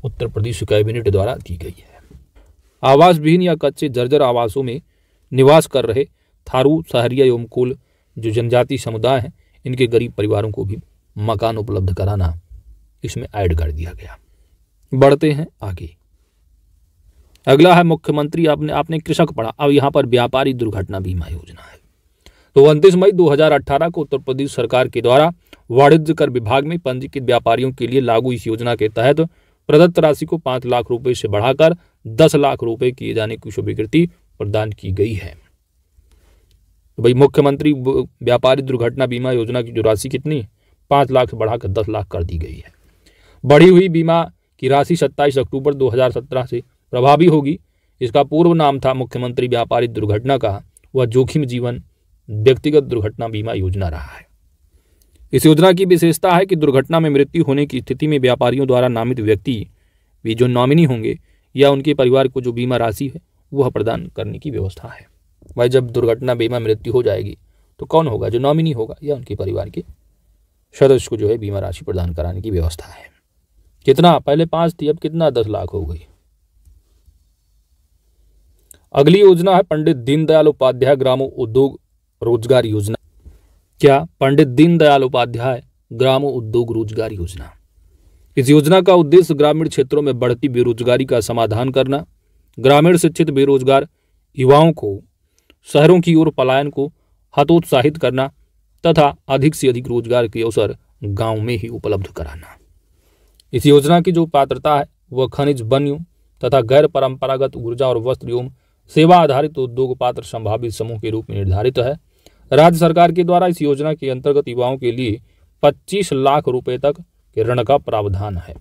उत्तर प्रदेश कैबिनेट द्वारा दी गई है आवास विहीन या कच्चे जर्जर आवासों में निवास कर रहे थारू सहरिया एवं कुल जो जनजाति समुदाय हैं इनके गरीब परिवारों को भी मकान उपलब्ध कराना इसमें ऐड कर दिया गया बढ़ते हैं आगे अगला है मुख्यमंत्री आपने आपने कृषक पढ़ा अब यहाँ पर व्यापारी दुर्घटना बीमा योजना है तो उनतीस मई 2018 को उत्तर प्रदेश सरकार के द्वारा वाणिज्य कर विभाग में पंजीकृत व्यापारियों के लिए लागू इस योजना के तहत तो प्रदत्त राशि को पांच लाख रुपए से बढ़ाकर दस लाख रुपए किए जाने की स्वीकृति प्रदान की गई है तो भाई मुख्यमंत्री व्यापारी दुर्घटना बीमा योजना की जो राशि कितनी पांच लाख से बढ़ाकर दस लाख कर दी गई है बढ़ी हुई बीमा की राशि सत्ताईस अक्टूबर दो से प्रभावी होगी इसका पूर्व नाम था मुख्यमंत्री व्यापारी दुर्घटना का वह जोखिम जीवन व्यक्तिगत दुर्घटना बीमा योजना रहा है इस योजना की विशेषता है कि दुर्घटना में मृत्यु होने की स्थिति में व्यापारियों द्वारा नामित व्यक्ति भी जो नॉमिनी होंगे या उनके परिवार को जो बीमा राशि है वह प्रदान करने की व्यवस्था है भाई जब दुर्घटना बीमा मृत्यु हो जाएगी तो कौन होगा जो नॉमिनी होगा या उनके परिवार के सदस्य को जो है बीमा राशि प्रदान कराने की व्यवस्था है कितना पहले पाँच थी अब कितना दस लाख हो गई अगली योजना है पंडित दीनदयाल उपाध्याय उद्योग रोजगार योजना क्या पंडित दीनदयाल उपाध्याय ग्राम उद्योग रोजगार योजना इस योजना का उद्देश्य ग्रामीण क्षेत्रों में बढ़ती बेरोजगारी का समाधान करना ग्रामीण शिक्षित बेरोजगार युवाओं को शहरों की ओर पलायन को हतोत्साहित करना तथा अधिक से अधिक रोजगार के अवसर गांव में ही उपलब्ध कराना इस योजना की जो पात्रता है वह खनिज वन्यु तथा गैर परंपरागत ऊर्जा और वस्त्र एवं सेवा आधारित उद्योग पात्र संभावित समूह के रूप में निर्धारित है राज्य सरकार के द्वारा इस योजना के अंतर्गत युवाओं के लिए 25 लाख रुपए तक के ऋण का प्रावधान है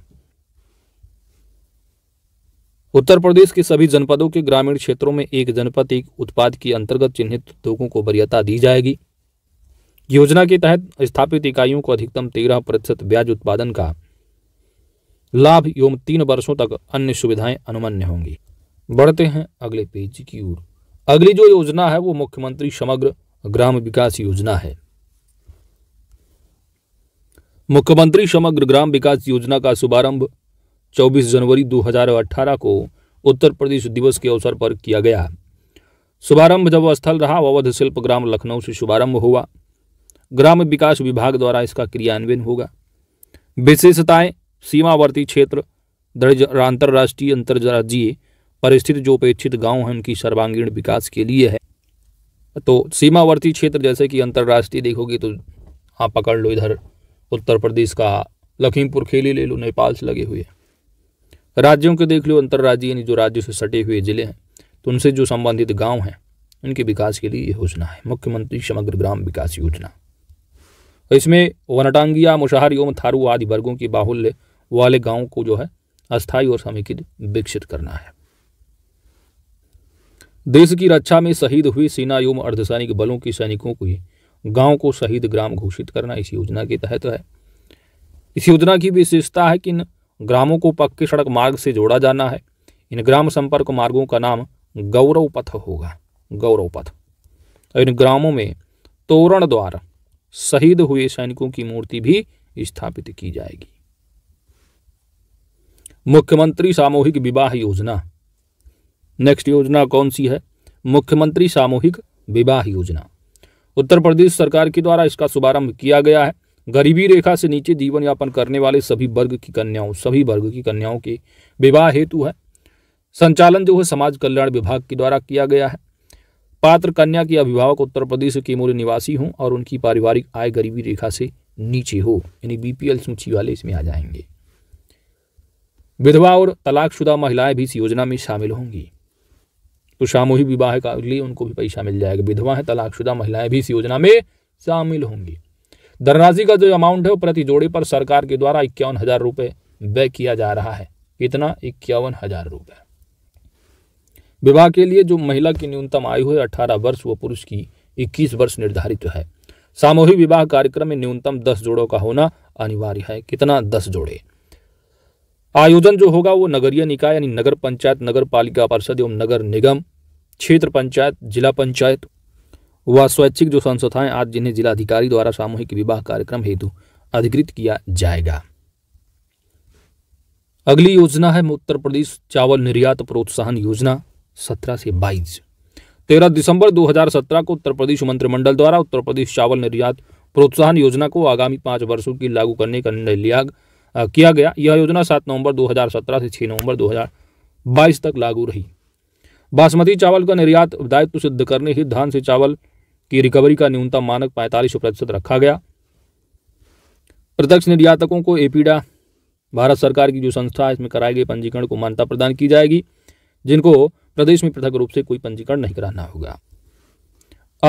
उत्तर प्रदेश के सभी जनपदों के ग्रामीण क्षेत्रों में एक जनपद एक उत्पाद के अंतर्गत चिन्हित उद्योगों को वरीयता दी जाएगी योजना के तहत स्थापित इकाइयों को अधिकतम तेरह प्रतिशत ब्याज उत्पादन का लाभ एवं तीन वर्षों तक अन्य सुविधाएं अनुमन्य होंगी बढ़ते हैं अगले पेज की ओर अगली जो योजना है वो मुख्यमंत्री समग्र ग्राम विकास योजना है मुख्यमंत्री समग्र ग्राम विकास योजना का शुभारंभ 24 जनवरी 2018 को उत्तर प्रदेश दिवस के अवसर पर किया गया शुभारंभ जब स्थल रहा अवध शिल्प ग्राम लखनऊ से शुभारंभ हुआ ग्राम विकास विभाग द्वारा इसका क्रियान्वयन होगा विशेषताएं सीमावर्ती क्षेत्र अंतर्राष्ट्रीय अंतर्राज्यीय पर स्थित जो अपेक्षित गांव हैं उनकी सर्वांगीण विकास के लिए है तो सीमावर्ती क्षेत्र जैसे कि अंतर्राष्ट्रीय देखोगे तो हाँ पकड़ लो इधर उत्तर प्रदेश का लखीमपुर खेली ले लो नेपाल से लगे हुए राज्यों के देख लो अंतर्राज्यीय यानी जो राज्यों से सटे हुए जिले हैं तो उनसे जो संबंधित गांव हैं उनके विकास के लिए ये योजना है मुख्यमंत्री समग्र ग्राम विकास योजना इसमें वनटांगिया मुशहर एवं थारू आदि वर्गों के बाहुल्य वाले गाँव को जो है अस्थायी और समेकित विकसित करना है देश की रक्षा में शहीद हुए सेना एवं अर्धसैनिक बलों के सैनिकों को गांव को शहीद ग्राम घोषित करना इस योजना के तहत है इस योजना की विशेषता है कि इन ग्रामों को पक्के सड़क मार्ग से जोड़ा जाना है इन ग्राम संपर्क मार्गों का नाम गौरव पथ होगा गौरव पथ इन ग्रामों में तोरण द्वार शहीद हुए सैनिकों की मूर्ति भी स्थापित की जाएगी मुख्यमंत्री सामूहिक विवाह योजना नेक्स्ट योजना कौन सी है मुख्यमंत्री सामूहिक विवाह योजना उत्तर प्रदेश सरकार के द्वारा इसका शुभारंभ किया गया है गरीबी रेखा से नीचे जीवन यापन करने वाले सभी वर्ग की कन्याओं सभी वर्ग की कन्याओं के विवाह हेतु है संचालन जो है समाज कल्याण विभाग के द्वारा किया गया है पात्र कन्या के अभिभावक उत्तर प्रदेश के मूल निवासी हों और उनकी पारिवारिक आय गरीबी रेखा से नीचे हो यानी बीपीएल सूची वाले इसमें आ जाएंगे विधवा और तलाकशुदा महिलाएं भी इस योजना में शामिल होंगी तो सामूहिक विवाह का लिए उनको भी पैसा मिल जाएगा विधवा है तलाकशुदा महिलाएं भी इस योजना में शामिल होंगी धनराशि का जो अमाउंट है वो प्रति जोड़े पर सरकार के द्वारा इक्यावन हज़ार रुपये व्यय किया जा रहा है कितना इक्यावन हज़ार रुपये विवाह के लिए जो महिला की न्यूनतम आयु है अठारह वर्ष व पुरुष की इक्कीस वर्ष निर्धारित है सामूहिक विवाह कार्यक्रम में न्यूनतम दस जोड़ों का होना अनिवार्य है कितना दस जोड़े आयोजन जो होगा वो नगरीय निकाय यानी नगर पंचायत नगर पालिका परिषद एवं नगर निगम क्षेत्र पंचायत जिला पंचायत व स्वैच्छिक जो संस्थाएं आज जिन्हें जिलाधिकारी द्वारा सामूहिक विवाह कार्यक्रम हेतु अधिकृत किया जाएगा अगली योजना है उत्तर प्रदेश चावल निर्यात प्रोत्साहन योजना सत्रह से बाईस तेरह दिसंबर 2017 को उत्तर प्रदेश मंत्रिमंडल द्वारा उत्तर प्रदेश चावल निर्यात प्रोत्साहन योजना को आगामी पांच वर्षों की लागू करने का निर्णय लिया किया गया यह योजना सात नवंबर 2017 से छः नवंबर 2022 तक लागू रही बासमती चावल का निर्यात दायित्व सिद्ध करने ही धान से चावल की रिकवरी का न्यूनतम मानक पैंतालीस प्रतिशत रखा गया प्रत्यक्ष निर्यातकों को एपीडा भारत सरकार की जो संस्था है इसमें कराए गए पंजीकरण को मान्यता प्रदान की जाएगी जिनको प्रदेश में पृथक रूप से कोई पंजीकरण नहीं कराना होगा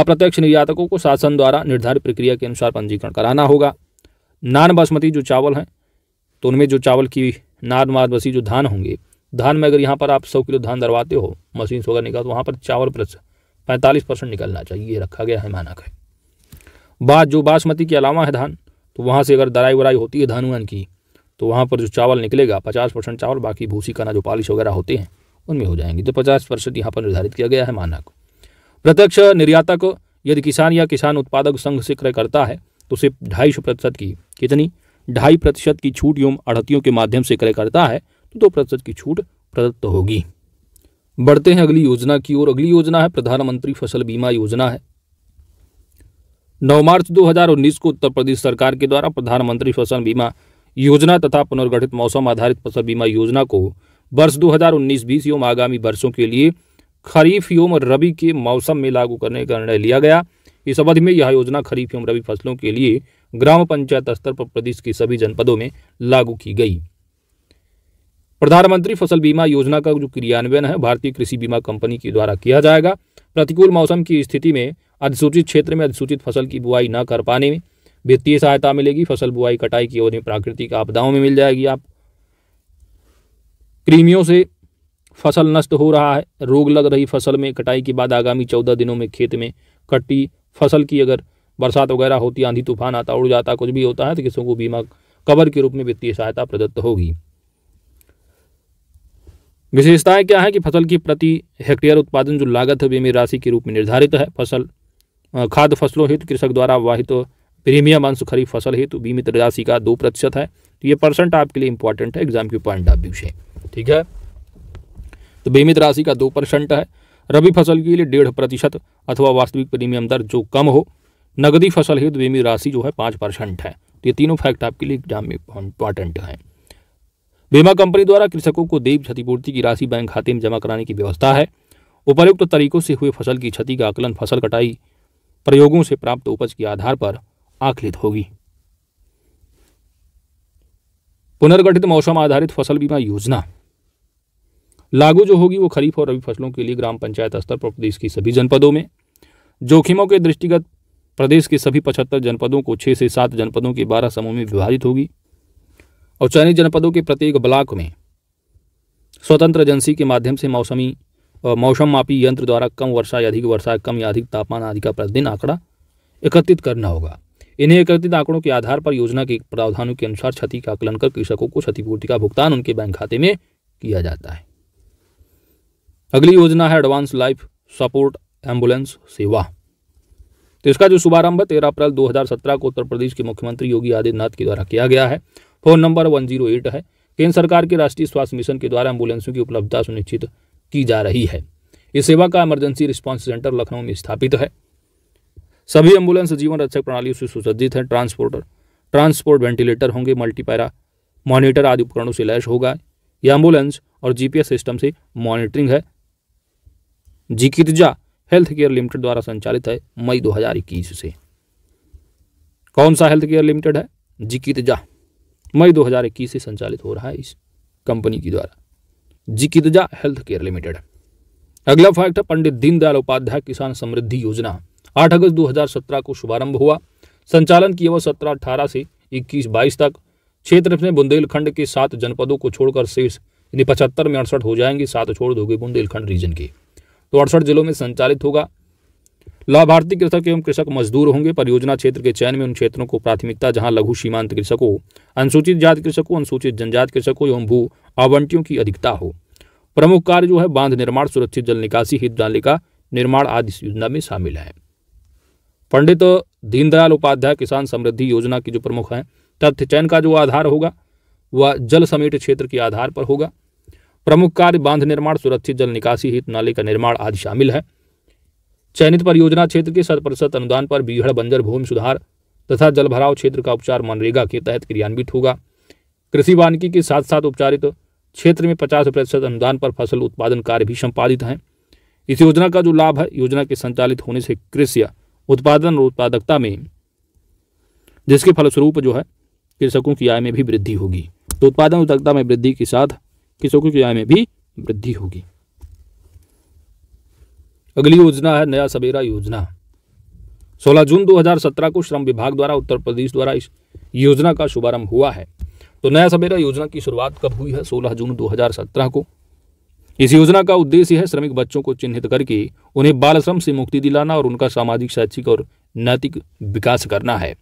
अप्रत्यक्ष निर्यातकों को शासन द्वारा निर्धारित प्रक्रिया के अनुसार पंजीकरण कराना होगा नान बासमती जो चावल हैं तो उनमें जो चावल की नाद माद बसी जो धान होंगे धान में अगर यहाँ पर आप सौ किलो धान दरवाते हो मशीन से वगैरह निकाल तो वहाँ पर चावल प्लस पैंतालीस परसेंट निकलना चाहिए ये रखा गया है मानक है बात जो बासमती के अलावा है धान तो वहाँ से अगर दराई वराई होती है धान वन की तो वहाँ पर जो चावल निकलेगा पचास परसेंट चावल बाकी भूसी कना जो पालिश वगैरह होते हैं उनमें हो जाएंगे तो पचास परसेंट यहाँ पर निर्धारित किया गया है मानक प्रत्यक्ष निर्यातक यदि किसान या किसान उत्पादक संघ से क्रय करता है तो सिर्फ ढाई सौ प्रतिशत की कितनी ढाई प्रतिशत की छूट एवं अड़तियों के माध्यम से क्रय करता है तो दो प्रतिशत की छूट प्रदत्त होगी बढ़ते हैं अगली योजना की ओर अगली योजना है प्रधानमंत्री फसल बीमा योजना है 9 मार्च 2019 को उत्तर प्रदेश सरकार के द्वारा प्रधानमंत्री फसल बीमा योजना तथा पुनर्गठित मौसम आधारित फसल बीमा योजना को वर्ष 2019-20 एवं आगामी वर्षों के लिए खरीफ एवं रबी के मौसम में लागू करने का निर्णय लिया गया इस अवधि में यह योजना खरीफ एवं रबी फसलों के लिए ग्राम पंचायत स्तर पर प्रदेश के सभी जनपदों में लागू की गई प्रधानमंत्री फसल बीमा योजना का जो क्रियान्वयन है भारतीय कृषि बीमा कंपनी के द्वारा किया जाएगा प्रतिकूल मौसम की स्थिति में अधिसूचित क्षेत्र में अधिसूचित फसल की बुआई न कर पाने में वित्तीय सहायता मिलेगी फसल बुआई कटाई की अवधि प्राकृतिक आपदाओं में मिल जाएगी आप कृमियों से फसल नष्ट हो रहा है रोग लग रही फसल में कटाई के बाद आगामी चौदह दिनों में खेत में कटी फसल की अगर बरसात वगैरह होती आंधी तूफान आता उड़ जाता कुछ भी होता है तो किसी को बीमा कवर के रूप में वित्तीय सहायता प्रदत्त होगी विशेषताएं क्या है कि फसल की प्रति हेक्टेयर उत्पादन जो लागत है बीमित राशि के रूप में निर्धारित है फसल खाद्य फसलों हेतु कृषक द्वारा वाहित तो प्रीमियम अंश खरीफ फसल हेतु बीमित राशि का दो प्रतिशत है तो ये परसेंट आपके लिए इंपॉर्टेंट है एग्जाम के पॉइंट ऑफ व्यू से ठीक है तो बीमित राशि का दो परसेंट है रबी फसल के लिए डेढ़ प्रतिशत अथवा वास्तविक प्रीमियम दर जो कम हो नगदी फसल हित बीमी राशि जो है पाँच परसेंट है तो ये तीनों फैक्ट आपके लिए एग्जाम में इंपॉर्टेंट हैं बीमा कंपनी द्वारा कृषकों को देव क्षतिपूर्ति की राशि बैंक खाते में जमा कराने की व्यवस्था है उपयुक्त तो तरीकों से हुए फसल की क्षति का आकलन फसल कटाई प्रयोगों से प्राप्त उपज के आधार पर आकलित होगी पुनर्गठित मौसम आधारित फसल बीमा योजना लागू जो होगी वो खरीफ और रबी फसलों के लिए ग्राम पंचायत स्तर पर प्रदेश की सभी जनपदों में जोखिमों के दृष्टिगत प्रदेश के सभी पचहत्तर जनपदों को छह से सात जनपदों के बारह समूह में विभाजित होगी और चयनित जनपदों के प्रत्येक ब्लॉक में स्वतंत्र एजेंसी के माध्यम से मौसमी मौसम मापी यंत्र द्वारा कम वर्षा या अधिक वर्षा कम या अधिक तापमान आदि का प्रतिदिन आंकड़ा एकत्रित करना होगा इन्हें एकत्रित आंकड़ों के आधार पर योजना के प्रावधानों के अनुसार क्षति का आकलन कर कृषकों को क्षतिपूर्ति का भुगतान उनके बैंक खाते में किया जाता है अगली योजना है एडवांस लाइफ सपोर्ट एम्बुलेंस सेवा तो इसका जो शुभारंभ है तेरह अप्रैल 2017 को उत्तर प्रदेश के मुख्यमंत्री योगी आदित्यनाथ के द्वारा किया गया है फोन नंबर 108 है केंद्र सरकार के राष्ट्रीय स्वास्थ्य मिशन के द्वारा एम्बुलेंसों की उपलब्धता सुनिश्चित की जा रही है इस सेवा का इमरजेंसी रिस्पॉन्स सेंटर लखनऊ में स्थापित है सभी एम्बुलेंस जीवन रक्षक प्रणालियों से सुसज्जित हैं ट्रांसपोर्टर ट्रांसपोर्ट वेंटिलेटर होंगे मल्टीपैरा मॉनिटर आदि उपकरणों से लैस होगा यह एम्बुलेंस और जीपीएस सिस्टम से मॉनिटरिंग है जिकिरजा हेल्थ केयर लिमिटेड द्वारा संचालित है मई 2021 से कौन सा हेल्थ केयर लिमिटेड है जा मई 2021 से संचालित हो रहा है इस कंपनी के द्वारा जा हेल्थ केयर लिमिटेड अगला फैक्ट है पंडित दीनदयाल उपाध्याय किसान समृद्धि योजना 8 अगस्त 2017 को शुभारंभ हुआ संचालन की वह सत्रह अठारह से इक्कीस बाईस तक क्षेत्र में बुंदेलखंड के सात जनपदों को छोड़कर शेष यानी पचहत्तर में अड़सठ हो जाएंगे सात छोड़ दोगे बुंदेलखंड रीजन के तो अड़सठ जिलों में संचालित होगा लाभार्थी कृषक एवं कृषक मजदूर होंगे परियोजना क्षेत्र के चयन में उन क्षेत्रों को प्राथमिकता जहां लघु सीमांत कृषकों अनुसूचित जाति कृषकों अनुसूचित जनजाति कृषकों एवं भू आवंटियों की अधिकता हो प्रमुख कार्य जो है बांध निर्माण सुरक्षित जल निकासी हित का निर्माण आदि इस योजना में शामिल है पंडित दीनदयाल उपाध्याय किसान समृद्धि योजना की जो प्रमुख है तथ्य चयन का जो आधार होगा वह जल समेट क्षेत्र के आधार पर होगा प्रमुख कार्य बांध निर्माण सुरक्षित जल निकासी हित नाले का निर्माण आदि शामिल है चयनित परियोजना क्षेत्र के शत प्रतिशत अनुदान पर बीहड़ बंजर भूमि सुधार तथा जलभराव क्षेत्र का उपचार मनरेगा के तहत क्रियान्वित होगा कृषि वानिकी के साथ साथ उपचारित क्षेत्र में पचास प्रतिशत अनुदान पर फसल उत्पादन कार्य भी संपादित हैं इस योजना का जो लाभ है योजना के संचालित होने से कृषि उत्पादन और उत्पादकता में जिसके फलस्वरूप जो है कृषकों की आय में भी वृद्धि होगी तो उत्पादन उत्पादकता में वृद्धि के साथ कृषकों की आय में भी वृद्धि होगी अगली योजना है नया सबेरा योजना 16 जून 2017 को श्रम विभाग द्वारा उत्तर प्रदेश द्वारा इस योजना का शुभारंभ हुआ है तो नया सबेरा योजना की शुरुआत कब हुई है 16 जून 2017 को इस योजना का उद्देश्य है श्रमिक बच्चों को चिन्हित करके उन्हें बाल श्रम से मुक्ति दिलाना और उनका सामाजिक शैक्षिक और नैतिक विकास करना है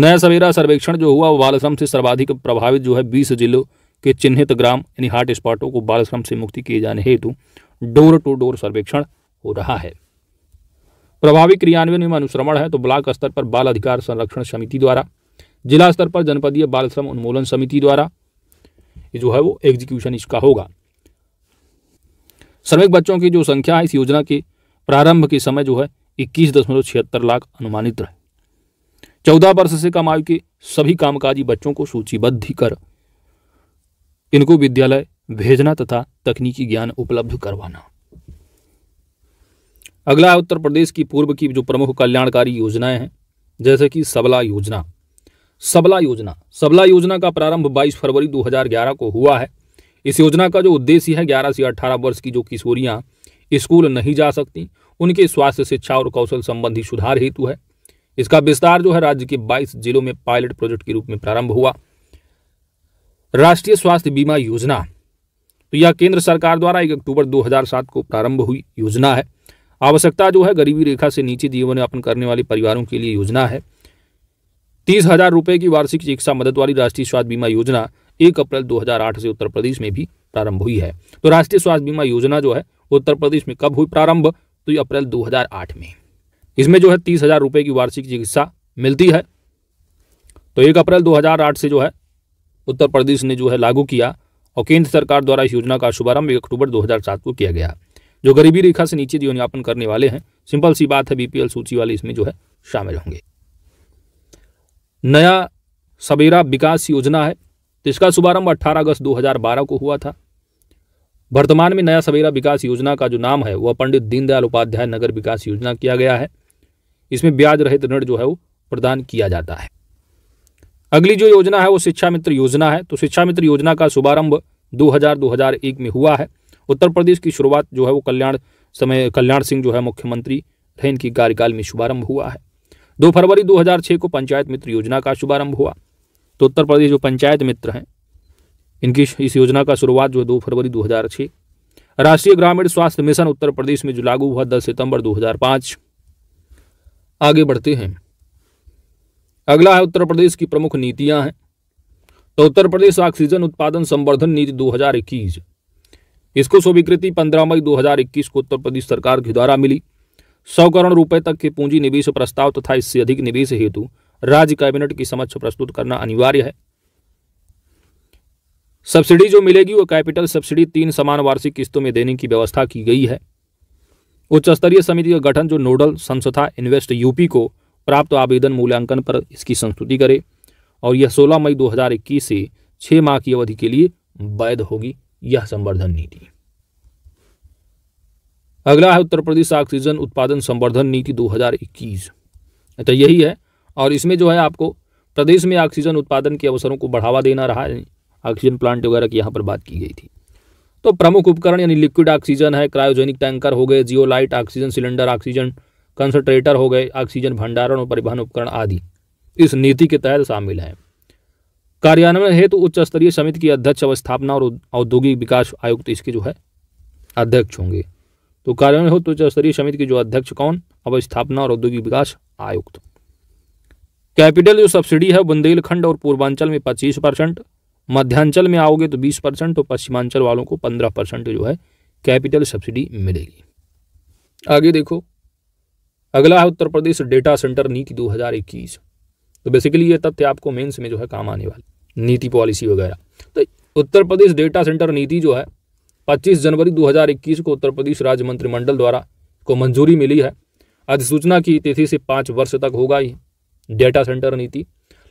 नया सवेरा सर्वेक्षण जो हुआ वो बाल श्रम से सर्वाधिक प्रभावित जो है बीस जिलों के चिन्हित ग्राम यानी हॉट स्पॉटों को बाल श्रम से मुक्ति किए जाने हेतु डोर टू डोर सर्वेक्षण हो रहा है प्रभावी क्रियान्वयन एवं अनुश्रवण है तो ब्लॉक स्तर पर बाल अधिकार संरक्षण समिति द्वारा जिला स्तर पर जनपदीय बाल श्रम उन्मूलन समिति द्वारा जो है वो एग्जीक्यूशन इसका होगा श्रमिक बच्चों की जो संख्या है इस योजना के प्रारंभ के समय जो है इक्कीस दशमलव छिहत्तर लाख अनुमानित रहे चौदह वर्ष से कम आयु के सभी कामकाजी बच्चों को सूचीबद्ध कर इनको विद्यालय भेजना तथा तकनीकी ज्ञान उपलब्ध करवाना अगला है उत्तर प्रदेश की पूर्व की जो प्रमुख कल्याणकारी योजनाएं हैं जैसे कि सबला योजना सबला योजना सबला योजना का प्रारंभ 22 फरवरी 2011 को हुआ है इस योजना का जो उद्देश्य है 11 से 18 वर्ष की जो किशोरियां स्कूल नहीं जा सकती उनके स्वास्थ्य शिक्षा और कौशल संबंधी सुधार हेतु है इसका विस्तार जो है राज्य के 22 जिलों में पायलट प्रोजेक्ट के रूप में प्रारंभ हुआ राष्ट्रीय स्वास्थ्य बीमा योजना तो यह केंद्र सरकार द्वारा एक अक्टूबर 2007 को प्रारंभ हुई योजना है आवश्यकता जो है गरीबी रेखा से नीचे जीवन यापन करने वाले परिवारों के लिए योजना है तीस हजार रुपए की वार्षिक चिकित्सा मदद वाली राष्ट्रीय स्वास्थ्य बीमा योजना एक अप्रैल 2008 से उत्तर प्रदेश में भी प्रारंभ हुई है तो राष्ट्रीय स्वास्थ्य बीमा योजना जो है उत्तर प्रदेश में कब हुई प्रारंभ तो ये अप्रैल दो में इसमें जो है तीस हज़ार रुपये की वार्षिक चिकित्सा मिलती है तो एक अप्रैल 2008 से जो है उत्तर प्रदेश ने जो है लागू किया और केंद्र सरकार द्वारा इस योजना का शुभारंभ एक अक्टूबर 2007 को किया गया जो गरीबी रेखा से नीचे जीवन यापन करने वाले हैं सिंपल सी बात है बीपीएल सूची वाले इसमें जो है शामिल होंगे नया सबेरा विकास योजना है तो इसका शुभारंभ अट्ठारह अगस्त दो को हुआ था वर्तमान में नया सवेरा विकास योजना का जो नाम है वह पंडित दीनदयाल उपाध्याय नगर विकास योजना किया गया है इसमें ब्याज रहित ऋण जो है वो प्रदान किया जाता है अगली जो योजना है वो शिक्षा मित्र योजना है तो शिक्षा मित्र योजना का शुभारंभ 2000-2001 में हुआ है उत्तर प्रदेश की शुरुआत जो है वो कल्याण समय कल्याण सिंह जो है मुख्यमंत्री रहे इनकी कार्यकाल में शुभारंभ हुआ है दो फरवरी 2006 को पंचायत मित्र योजना का शुभारंभ हुआ तो उत्तर प्रदेश जो पंचायत मित्र हैं इनकी इस योजना का शुरुआत जो है दो फरवरी 2006 राष्ट्रीय ग्रामीण स्वास्थ्य मिशन उत्तर प्रदेश में जो लागू हुआ दस सितंबर 2005 आगे बढ़ते हैं अगला है उत्तर प्रदेश की प्रमुख नीतियां हैं तो उत्तर प्रदेश ऑक्सीजन उत्पादन संवर्धन नीति 2021 इसको स्वीकृति 15 मई 2021 को उत्तर प्रदेश सरकार के द्वारा मिली सौ करोड़ रुपए तक के पूंजी निवेश प्रस्ताव तथा इससे अधिक निवेश हेतु राज्य कैबिनेट की समक्ष प्रस्तुत करना अनिवार्य है सब्सिडी जो मिलेगी वो कैपिटल सब्सिडी तीन समान वार्षिक किस्तों में देने की व्यवस्था की गई है उच्च स्तरीय समिति का गठन जो नोडल संस्था इन्वेस्ट यूपी को प्राप्त आवेदन मूल्यांकन पर इसकी संस्तुति करे और यह 16 मई 2021 से 6 माह की अवधि के लिए वैध होगी यह संवर्धन नीति अगला है उत्तर प्रदेश ऑक्सीजन उत्पादन संवर्धन नीति 2021 तो यही है और इसमें जो है आपको प्रदेश में ऑक्सीजन उत्पादन के अवसरों को बढ़ावा देना रहा ऑक्सीजन प्लांट वगैरह की यहाँ पर बात की गई थी तो प्रमुख उपकरण यानी लिक्विड ऑक्सीजन है क्रायोजेनिक टैंकर हो गए zeolite oxygen cylinder oxygen concentrator हो गए ऑक्सीजन भंडारण और परिवहन उपकरण आदि इस नीति के तहत शामिल हैं कार्यान्वयन हेतु तो उच्च स्तरीय समिति की अध्यक्ष अवस्थापना और औद्योगिक विकास आयुक्त इसके जो है अध्यक्ष होंगे तो कार्यान्वयन हेतु तो उच्च स्तरीय समिति की जो अध्यक्ष कौन अवस्थापना और औद्योगिक विकास आयुक्त कैपिटल जो सब्सिडी है बुंदेलखंड और पूर्वांचल में पच्चीस परसेंट मध्यांचल में आओगे तो बीस परसेंट और पश्चिमांचल वालों को पंद्रह परसेंट जो है कैपिटल सब्सिडी मिलेगी आगे देखो अगला है उत्तर प्रदेश डेटा सेंटर नीति 2021 तो बेसिकली ये तथ्य आपको मेंस में जो है काम आने वाले नीति पॉलिसी वगैरह तो उत्तर प्रदेश डेटा सेंटर नीति जो है 25 जनवरी 2021 को उत्तर प्रदेश राज्य मंत्रिमंडल द्वारा को मंजूरी मिली है अधिसूचना की तिथि से पाँच वर्ष तक होगा ही डेटा सेंटर नीति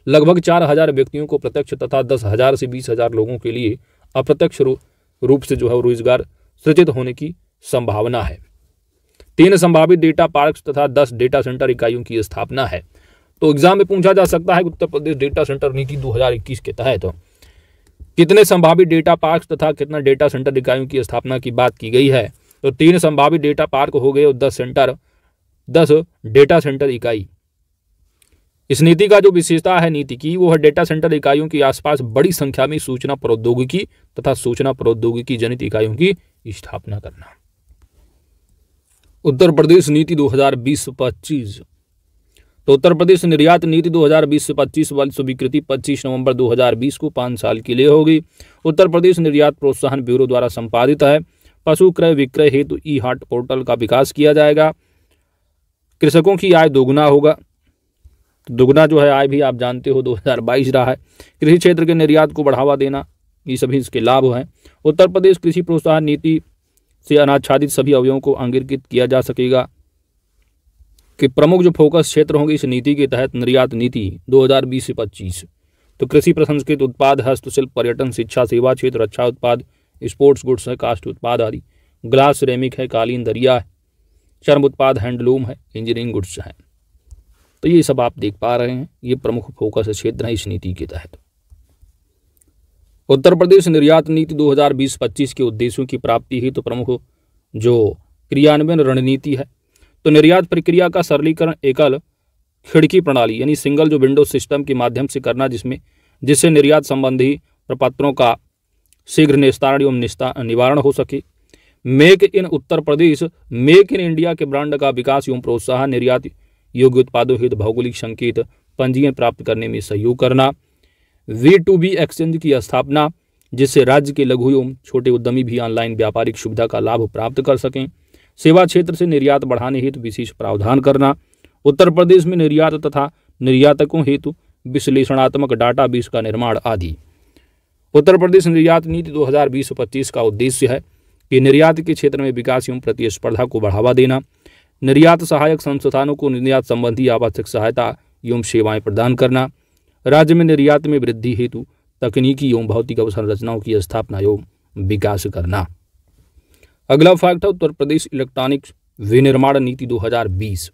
लगभग चार हजार व्यक्तियों को प्रत्यक्ष तथा दस हजार से बीस हजार लोगों के लिए अप्रत्यक्ष रूप से जो है रोजगार सृजित होने की संभावना है तीन संभावित डेटा पार्क तथा दस डेटा सेंटर इकाइयों की स्थापना है तो एग्जाम में पूछा जा सकता है उत्तर प्रदेश डेटा सेंटर नीति 2021 के तहत तो। कितने संभावित डेटा पार्क तथा कितना डेटा सेंटर इकाइयों की स्थापना की बात की गई है तो तीन संभावित डेटा पार्क हो गए और दस सेंटर दस डेटा सेंटर इकाई इस नीति का जो विशेषता है नीति की वो है डेटा सेंटर इकाइयों के आसपास बड़ी संख्या में सूचना प्रौद्योगिकी तथा सूचना प्रौद्योगिकी जनित इकाइयों की स्थापना करना उत्तर प्रदेश नीति 2020-25 तो उत्तर प्रदेश निर्यात नीति 2020 से 25 वाली स्वीकृति 25 नवंबर 2020 को पाँच साल के लिए होगी उत्तर प्रदेश निर्यात प्रोत्साहन ब्यूरो द्वारा संपादित है पशु क्रय विक्रय हेतु ई हाट पोर्टल का विकास किया जाएगा कृषकों की आय दोगुना होगा दुगना जो है आय भी आप जानते हो 2022 रहा है कृषि क्षेत्र के निर्यात को बढ़ावा देना ये सभी इसके लाभ हैं उत्तर प्रदेश कृषि प्रोत्साहन नीति से अनाच्छादित सभी अवयवों को अंगीकृत किया जा सकेगा कि प्रमुख जो फोकस क्षेत्र होंगे इस नीति के तहत निर्यात नीति 2020 से 25 तो कृषि प्रसंस्कृत उत्पाद हस्तशिल्प पर्यटन शिक्षा सेवा क्षेत्र रक्षा उत्पाद स्पोर्ट्स गुड्स है कास्ट उत्पाद आदि ग्लास रेमिक है कालीन दरिया है चर्म उत्पाद हैंडलूम है इंजीनियरिंग गुड्स हैं तो ये सब आप देख पा रहे हैं ये प्रमुख फोकस क्षेत्र है इस नीति के तहत उत्तर प्रदेश निर्यात नीति 2020-25 के उद्देश्यों की प्राप्ति ही तो प्रमुख जो क्रियान्वयन रणनीति है तो निर्यात प्रक्रिया का सरलीकरण एकल खिड़की प्रणाली यानी सिंगल जो विंडो सिस्टम के माध्यम से करना जिसमें जिससे निर्यात संबंधी प्रपत्रों का शीघ्र निस्तारण एवं निवारण हो सके make in Uttar Pradesh make in India के ब्रांड का विकास एवं प्रोत्साहन निर्यात योग्य उत्पादों हित भौगोलिक संकेत पंजीयन प्राप्त करने में सहयोग करना वी टू बी एक्सचेंज की स्थापना जिससे राज्य के लघु एवं छोटे उद्यमी भी ऑनलाइन व्यापारिक सुविधा का लाभ प्राप्त कर सकें सेवा क्षेत्र से निर्यात बढ़ाने हेतु विशेष प्रावधान करना उत्तर प्रदेश में निर्यात तथा निर्यातकों हेतु विश्लेषणात्मक डाटा बेस का निर्माण आदि उत्तर प्रदेश निर्यात नीति 2020-25 का उद्देश्य है कि निर्यात के क्षेत्र में विकास एवं प्रतिस्पर्धा को बढ़ावा देना निर्यात सहायक संस्थानों को निर्यात संबंधी आवश्यक सहायता एवं सेवाएं प्रदान करना राज्य में निर्यात में वृद्धि हेतु तकनीकी एवं भौतिक अवसंरचनाओं की स्थापना एवं विकास करना अगला फैक्ट है उत्तर प्रदेश इलेक्ट्रॉनिक्स विनिर्माण नीति 2020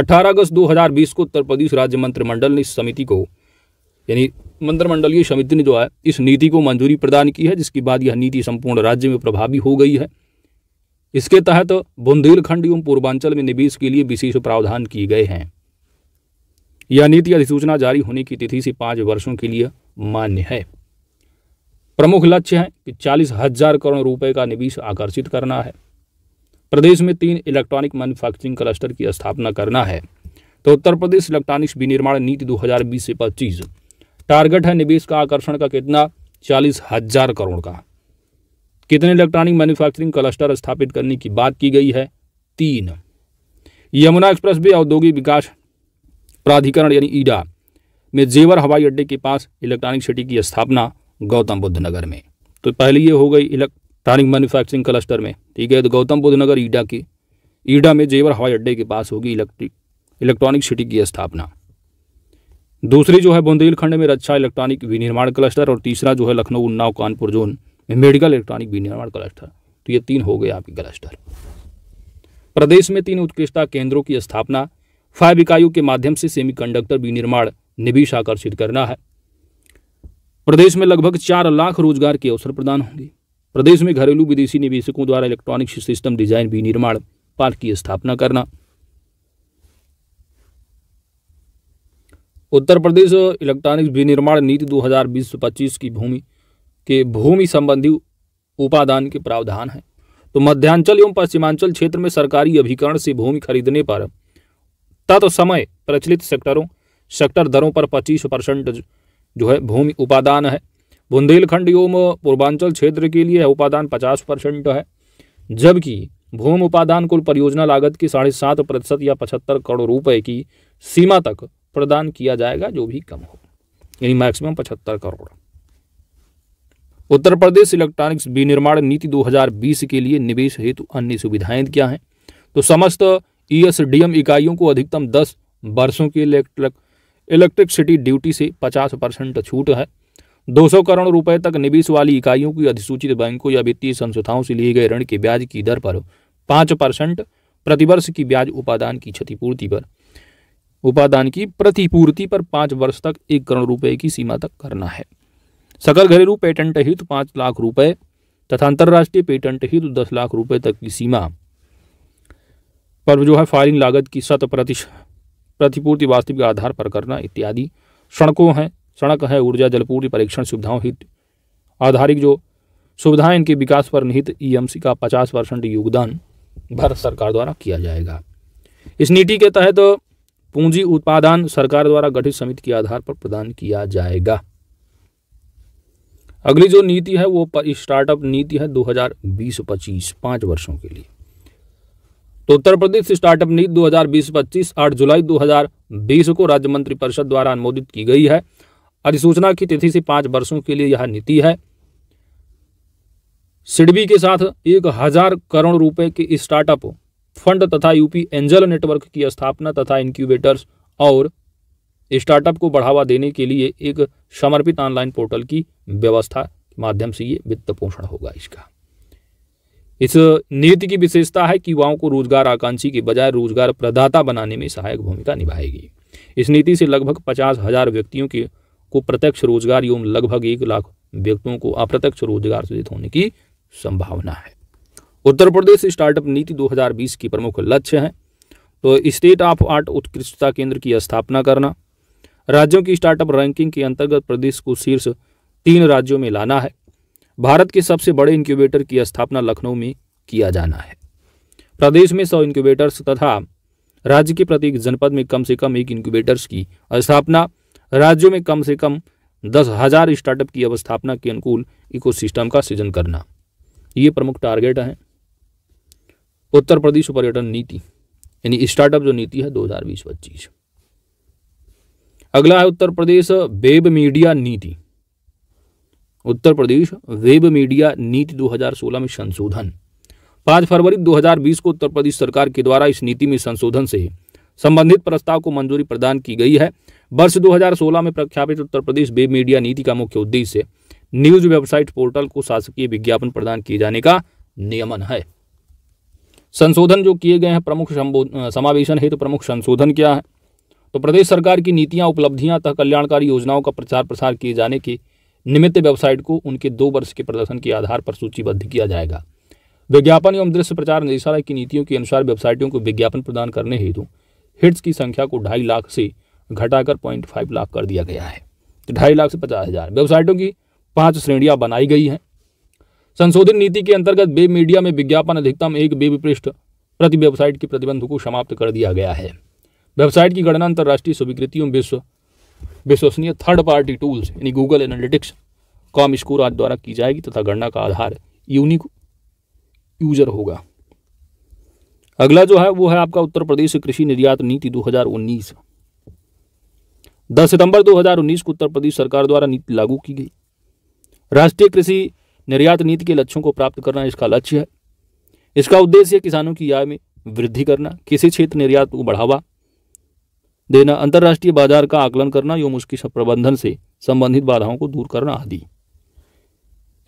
18 अगस्त 2020 को उत्तर प्रदेश राज्य मंत्रिमंडल ने इस समिति को यानी मंत्रिमंडलीय समिति ने जो है इस नीति को मंजूरी प्रदान की है जिसके बाद यह नीति संपूर्ण राज्य में प्रभावी हो गई है इसके तहत बुंदेलखंड एवं पूर्वांचल में निवेश के लिए विशेष प्रावधान किए गए हैं यह नीति अधिसूचना जारी होने की तिथि से पांच वर्षों के लिए मान्य है प्रमुख लक्ष्य है कि चालीस हजार करोड़ रुपए का निवेश आकर्षित करना है प्रदेश में तीन इलेक्ट्रॉनिक मैन्युफैक्चरिंग क्लस्टर की स्थापना करना है तो उत्तर प्रदेश इलेक्ट्रॉनिक्स विनिर्माण नीति 2020 से 25 टारगेट है निवेश का आकर्षण का कितना चालीस हजार करोड़ का कितने इलेक्ट्रॉनिक मैन्युफैक्चरिंग क्लस्टर स्थापित करने की बात की गई है तीन यमुना एक्सप्रेस वे औद्योगिक विकास प्राधिकरण यानी ईडा में जेवर हवाई अड्डे के पास इलेक्ट्रॉनिक सिटी की स्थापना गौतम बुद्ध नगर में तो पहले ये हो गई इलेक्ट्रॉनिक मैन्युफैक्चरिंग क्लस्टर में ठीक है तो गौतम बुद्ध नगर ईडा की ईडा में जेवर हवाई अड्डे के पास होगी इलेक्ट्रिक इलेक्ट्रॉनिक सिटी की स्थापना दूसरी जो है बुंदेलखंड में रक्षा इलेक्ट्रॉनिक विनिर्माण क्लस्टर और तीसरा जो है Lucknow Unnao Kanpur zone medical electronic विनिर्माण क्लस्टर तो ये तीन हो गए आपके क्लस्टर प्रदेश में तीन उत्कृष्टता केंद्रों की स्थापना फाइव इकाइयों के माध्यम से सेमीकंडक्टर विनिर्माण निवेश आकर्षित करना है प्रदेश में लगभग चार लाख रोजगार के अवसर प्रदान होंगे प्रदेश में घरेलू विदेशी निवेशकों द्वारा इलेक्ट्रॉनिक सिस्टम डिजाइन विनिर्माण पार्क की स्थापना करना उत्तर प्रदेश इलेक्ट्रॉनिक्स विनिर्माण नीति 2020-25 की भूमि के भूमि संबंधी उपादान के प्रावधान हैं तो मध्यांचल एवं पश्चिमांचल क्षेत्र में सरकारी अभिकरण से भूमि खरीदने पर तत्समय प्रचलित सेक्टरों सेक्टर दरों पर 25 परसेंट जो है भूमि उपादान है बुंदेलखंड एवं पूर्वांचल क्षेत्र के लिए उपादान 50 परसेंट है जबकि भूमि उपादान कुल परियोजना लागत की साढ़े सात प्रतिशत या पचहत्तर करोड़ रुपए की सीमा तक प्रदान किया जाएगा जो भी कम हो यानी मैक्सिमम पचहत्तर करोड़ उत्तर प्रदेश इलेक्ट्रॉनिक्स विनिर्माण नीति 2020 के लिए निवेश हेतु अन्य सुविधाएं क्या हैं तो समस्त ईएसडीएम e इकाइयों को अधिकतम 10 वर्षों की इलेक्ट्रिक इलेक्ट्रिकसिटी ड्यूटी से 50 परसेंट छूट है 200 करोड़ रुपए तक निवेश वाली इकाइयों की अधिसूचित बैंकों या वित्तीय संस्थाओं से लिए गए ऋण के ब्याज की दर पर पाँच परसेंट प्रतिवर्ष की ब्याज उपादान की क्षतिपूर्ति पर उपादान की प्रतिपूर्ति पर पाँच वर्ष तक एक करोड़ रुपए की सीमा तक करना है सकल घरेलू पेटेंट हित पाँच लाख रुपए तथा अंतर्राष्ट्रीय पेटेंट हित दस लाख रुपए तक की सीमा पर जो है फायरिंग लागत की शत प्रतिश प्रतिपूर्ति वास्तविक आधार पर करना इत्यादि सड़कों हैं सड़क है ऊर्जा जलपूर्ति परीक्षण सुविधाओं हित आधारित जो सुविधाएं इनके विकास पर निहित ईएमसी e का 50 परसेंट योगदान भारत सरकार द्वारा किया जाएगा इस नीति के तहत तो पूंजी उत्पादन सरकार द्वारा गठित समिति के आधार पर प्रदान किया जाएगा अगली जो नीति है वो स्टार्टअप नीति है 2020-25 पांच वर्षों के लिए तो उत्तर प्रदेश स्टार्टअप नीति 2020-25 8 जुलाई 2020 को राज्य मंत्री परिषद द्वारा अनुमोदित की गई है अधिसूचना की तिथि से पांच वर्षों के लिए यह नीति है सिडबी के साथ एक हजार करोड़ रुपए के स्टार्टअप फंड तथा यूपी एंजल नेटवर्क की स्थापना तथा इंक्यूबेटर्स और स्टार्टअप को बढ़ावा देने के लिए एक समर्पित ऑनलाइन पोर्टल की व्यवस्था के माध्यम से ये वित्त पोषण होगा इसका इस नीति की विशेषता है कि युवाओं को रोजगार आकांक्षी के बजाय रोजगार प्रदाता बनाने में सहायक भूमिका निभाएगी इस नीति से लगभग पचास हजार व्यक्तियों के को प्रत्यक्ष रोजगार एवं लगभग एक लाख व्यक्तियों को अप्रत्यक्ष रोजगार सृजित होने की संभावना है उत्तर प्रदेश स्टार्टअप नीति 2020 की प्रमुख लक्ष्य हैं तो स्टेट ऑफ आर्ट उत्कृष्टता केंद्र की स्थापना करना राज्यों की स्टार्टअप रैंकिंग के अंतर्गत प्रदेश को शीर्ष तीन राज्यों में लाना है भारत के सबसे बड़े इंक्यूबेटर की स्थापना लखनऊ में किया जाना है प्रदेश में सौ इंक्यूबेटर्स तथा राज्य के प्रत्येक जनपद में कम से कम एक इंक्यूबेटर्स की स्थापना राज्यों में कम से कम दस हजार स्टार्टअप की अवस्थापना के अनुकूल इकोसिस्टम का सृजन करना ये प्रमुख टारगेट है उत्तर प्रदेश पर्यटन नीति यानी स्टार्टअप जो नीति है दो हज़ार बीस पच्चीस अगला है उत्तर प्रदेश वेब मीडिया नीति उत्तर प्रदेश वेब मीडिया नीति 2016 में संशोधन पांच फरवरी 2020 को उत्तर प्रदेश सरकार के द्वारा इस नीति में संशोधन से संबंधित प्रस्ताव को मंजूरी प्रदान की गई है वर्ष 2016 में प्रख्यापित उत्तर प्रदेश वेब मीडिया नीति का मुख्य उद्देश्य न्यूज वेबसाइट पोर्टल को शासकीय विज्ञापन प्रदान किए जाने का नियमन है संशोधन जो किए गए हैं प्रमुख समावेशन हेतु तो प्रमुख संशोधन क्या है तो प्रदेश सरकार की नीतियां उपलब्धियां तथा कल्याणकारी योजनाओं का प्रचार प्रसार किए जाने के निमित्त वेबसाइट को उनके दो वर्ष के प्रदर्शन के आधार पर सूचीबद्ध किया जाएगा विज्ञापन एवं दृश्य प्रचार निदेशालय की नीतियों के अनुसार वेबसाइटों को विज्ञापन प्रदान करने हेतु हिट्स की संख्या को ढाई लाख से घटाकर पॉइंट फाइव लाख कर दिया गया है तो ढाई लाख से पचास हज़ार वेबसाइटों की पांच श्रेणियां बनाई गई हैं संशोधन नीति के अंतर्गत वेब मीडिया में विज्ञापन अधिकतम एक वेब पृष्ठ प्रति वेबसाइट के प्रतिबंध को समाप्त कर दिया गया है वेबसाइट की गणना अंतर्राष्ट्रीय स्वीकृतियों विश्व विश्वसनीय थर्ड पार्टी टूल्स यानी गूगल एनालिटिक्स कॉम स्कोर आदि द्वारा की जाएगी तथा गणना का आधार यूनिक यूजर होगा अगला जो है वो है आपका उत्तर प्रदेश कृषि निर्यात नीति 2019 दस सितंबर 2019 को उत्तर प्रदेश सरकार द्वारा नीति लागू की गई राष्ट्रीय कृषि निर्यात नीति के लक्ष्यों को प्राप्त करना इसका लक्ष्य है इसका उद्देश्य किसानों की आय में वृद्धि करना किसी क्षेत्र निर्यात को बढ़ावा देना अंतर्राष्ट्रीय बाजार का आकलन करना एवं उसकी प्रबंधन से संबंधित बाधाओं को दूर करना आदि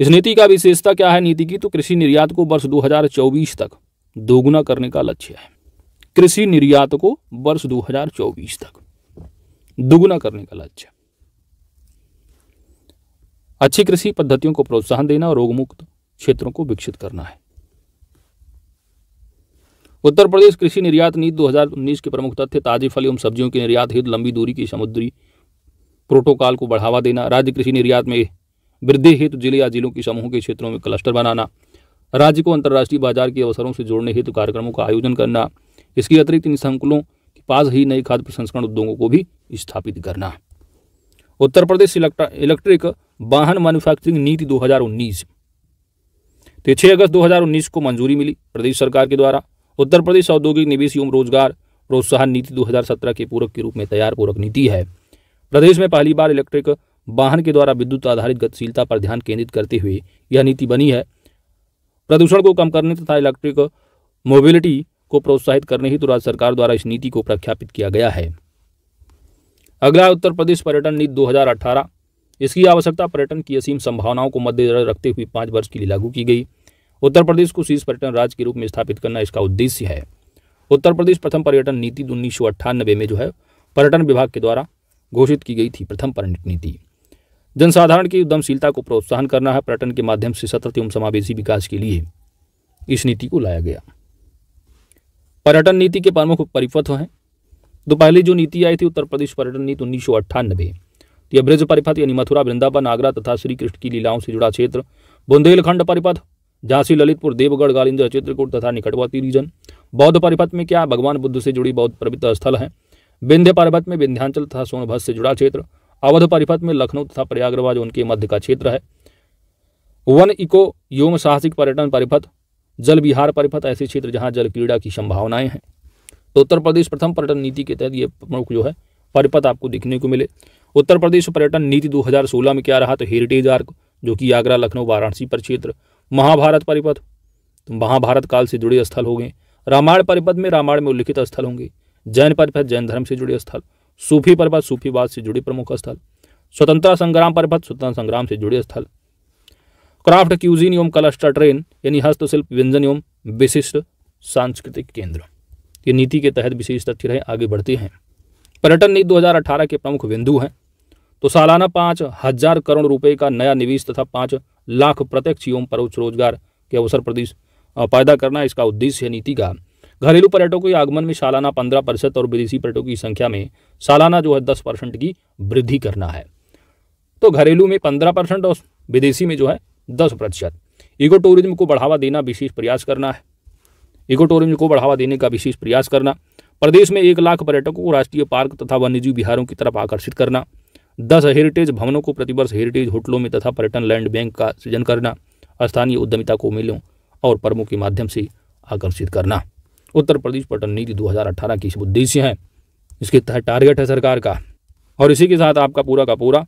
इस नीति का विशेषता क्या है नीति की तो कृषि निर्यात को वर्ष 2024 तक दोगुना करने का लक्ष्य है कृषि निर्यात को वर्ष 2024 तक दोगुना करने का लक्ष्य अच्छी कृषि पद्धतियों को प्रोत्साहन देना और रोगमुक्त क्षेत्रों को विकसित करना है उत्तर प्रदेश कृषि निर्यात नीति 2019 के प्रमुख तथ्य ताजी फल एवं सब्जियों की निर्यात हित लंबी दूरी की समुद्री प्रोटोकॉल को बढ़ावा देना राज्य कृषि निर्यात में वृद्धि हेतु जिले या जिलों के समूहों के क्षेत्रों में क्लस्टर बनाना राज्य को अंतर्राष्ट्रीय बाजार के अवसरों से जोड़ने हेतु कार्यक्रमों का आयोजन करना इसके अतिरिक्त इन संकुलों के पास ही नए खाद्य प्रसंस्करण उद्योगों को भी स्थापित करना उत्तर प्रदेश इलेक्ट्रिक वाहन मैन्युफैक्चरिंग नीति 2019 हजार तो छह अगस्त 2019 को मंजूरी मिली प्रदेश सरकार के द्वारा उत्तर प्रदेश औद्योगिक निवेश एवं रोजगार प्रोत्साहन नीति 2017 के पूरक के रूप में तैयार पूरक नीति है प्रदेश में पहली बार इलेक्ट्रिक वाहन के द्वारा विद्युत आधारित गतिशीलता पर ध्यान केंद्रित करते हुए यह नीति बनी है प्रदूषण को कम करने तथा इलेक्ट्रिक मोबिलिटी को प्रोत्साहित करने हेतु तो राज्य सरकार द्वारा इस नीति को प्रख्यापित किया गया है अगला उत्तर प्रदेश पर्यटन नीति 2018 इसकी आवश्यकता पर्यटन की असीम संभावनाओं को मद्देनजर रखते हुए पाँच वर्ष के लिए लागू की गई उत्तर प्रदेश को शीर्ष पर्यटन राज्य के रूप में स्थापित करना इसका उद्देश्य है उत्तर प्रदेश प्रथम पर्यटन नीति उन्नीस में जो है पर्यटन विभाग के द्वारा घोषित की गई थी प्रथम पर्यटन नीति जनसाधारण की उद्यमशीलता को प्रोत्साहन करना है पर्यटन के माध्यम से सतत एवं समावेशी विकास के लिए इस नीति को लाया गया पर्यटन नीति के प्रमुख परिपथ हैं तो पहले जो नीति आई थी उत्तर प्रदेश पर्यटन नीति उन्नीस सौ अट्ठानबे तो यह ब्रज परिपथ यानी मथुरा वृंदावन आगरा तथा श्रीकृष्ण की लीलाओं से जुड़ा क्षेत्र बुंदेलखंड परिपथ झांसी ललितपुर देवगढ़ गालिंदर चित्रकूट तथा निकटवर्ती रीजन बौद्ध परिपथ में क्या भगवान बुद्ध से जुड़ी बौद्ध पवित्र स्थल है विंध्य पर्वत में विंध्यांचल तथा सोनभद्र से जुड़ा क्षेत्र अवध परिपथ में लखनऊ तथा प्रयागराज उनके मध्य का क्षेत्र है वन इको योम साहसिक पर्यटन परिपथ जल विहार परिपथ ऐसे क्षेत्र जहां जल क्रीड़ा की संभावनाएं हैं तो उत्तर प्रदेश प्रथम पर्यटन नीति के तहत ये प्रमुख जो है परिपथ आपको देखने को मिले उत्तर प्रदेश पर्यटन नीति 2016 में क्या रहा तो हेरिटेज आर्क जो कि आगरा लखनऊ वाराणसी पर क्षेत्र महाभारत परिपथ तो महाभारत काल से जुड़े स्थल होंगे रामायण परिपथ में रामायण में उल्लिखित स्थल होंगे जैन परिपथ जैन धर्म से जुड़े स्थल सूफी परिपथ सूफीवाद से जुड़े प्रमुख स्थल स्वतंत्रता संग्राम परिपथ स्वतंत्रता संग्राम से जुड़े स्थल क्राफ्ट क्यूजिन एवं क्लस्टर ट्रेन यानी हस्तशिल्प व्यंजन एवं विशिष्ट सांस्कृतिक केंद्र ये नीति के तहत विशेष तथ्य रहे आगे बढ़ते हैं पर्यटन नीति 2018 के प्रमुख बिंदु हैं तो सालाना पाँच हजार करोड़ रुपए का नया निवेश तथा पाँच लाख प्रत्यक्ष एवं परोक्ष रोजगार के अवसर प्रदेश पैदा करना इसका उद्देश्य है नीति का घरेलू पर्यटकों के आगमन में सालाना पंद्रह प्रतिशत और विदेशी पर्यटकों की संख्या में सालाना जो है दस परसेंट की वृद्धि करना है तो घरेलू में पंद्रह परसेंट और विदेशी में जो है दस प्रतिशत इको टूरिज्म को बढ़ावा देना विशेष प्रयास करना है इको टूरिज्म को बढ़ावा देने का विशेष प्रयास करना प्रदेश में एक लाख पर्यटकों को राष्ट्रीय पार्क तथा वन्यजीव बिहारों की तरफ आकर्षित करना दस हेरिटेज भवनों को प्रतिवर्ष हेरिटेज होटलों में तथा पर्यटन लैंड बैंक का सृजन करना स्थानीय उद्यमिता को मिलों और पर्वों के माध्यम से आकर्षित करना उत्तर प्रदेश पर्यटन नीति 2018 की उद्देश्य है इसके तहत टारगेट है सरकार का और इसी के साथ आपका पूरा का पूरा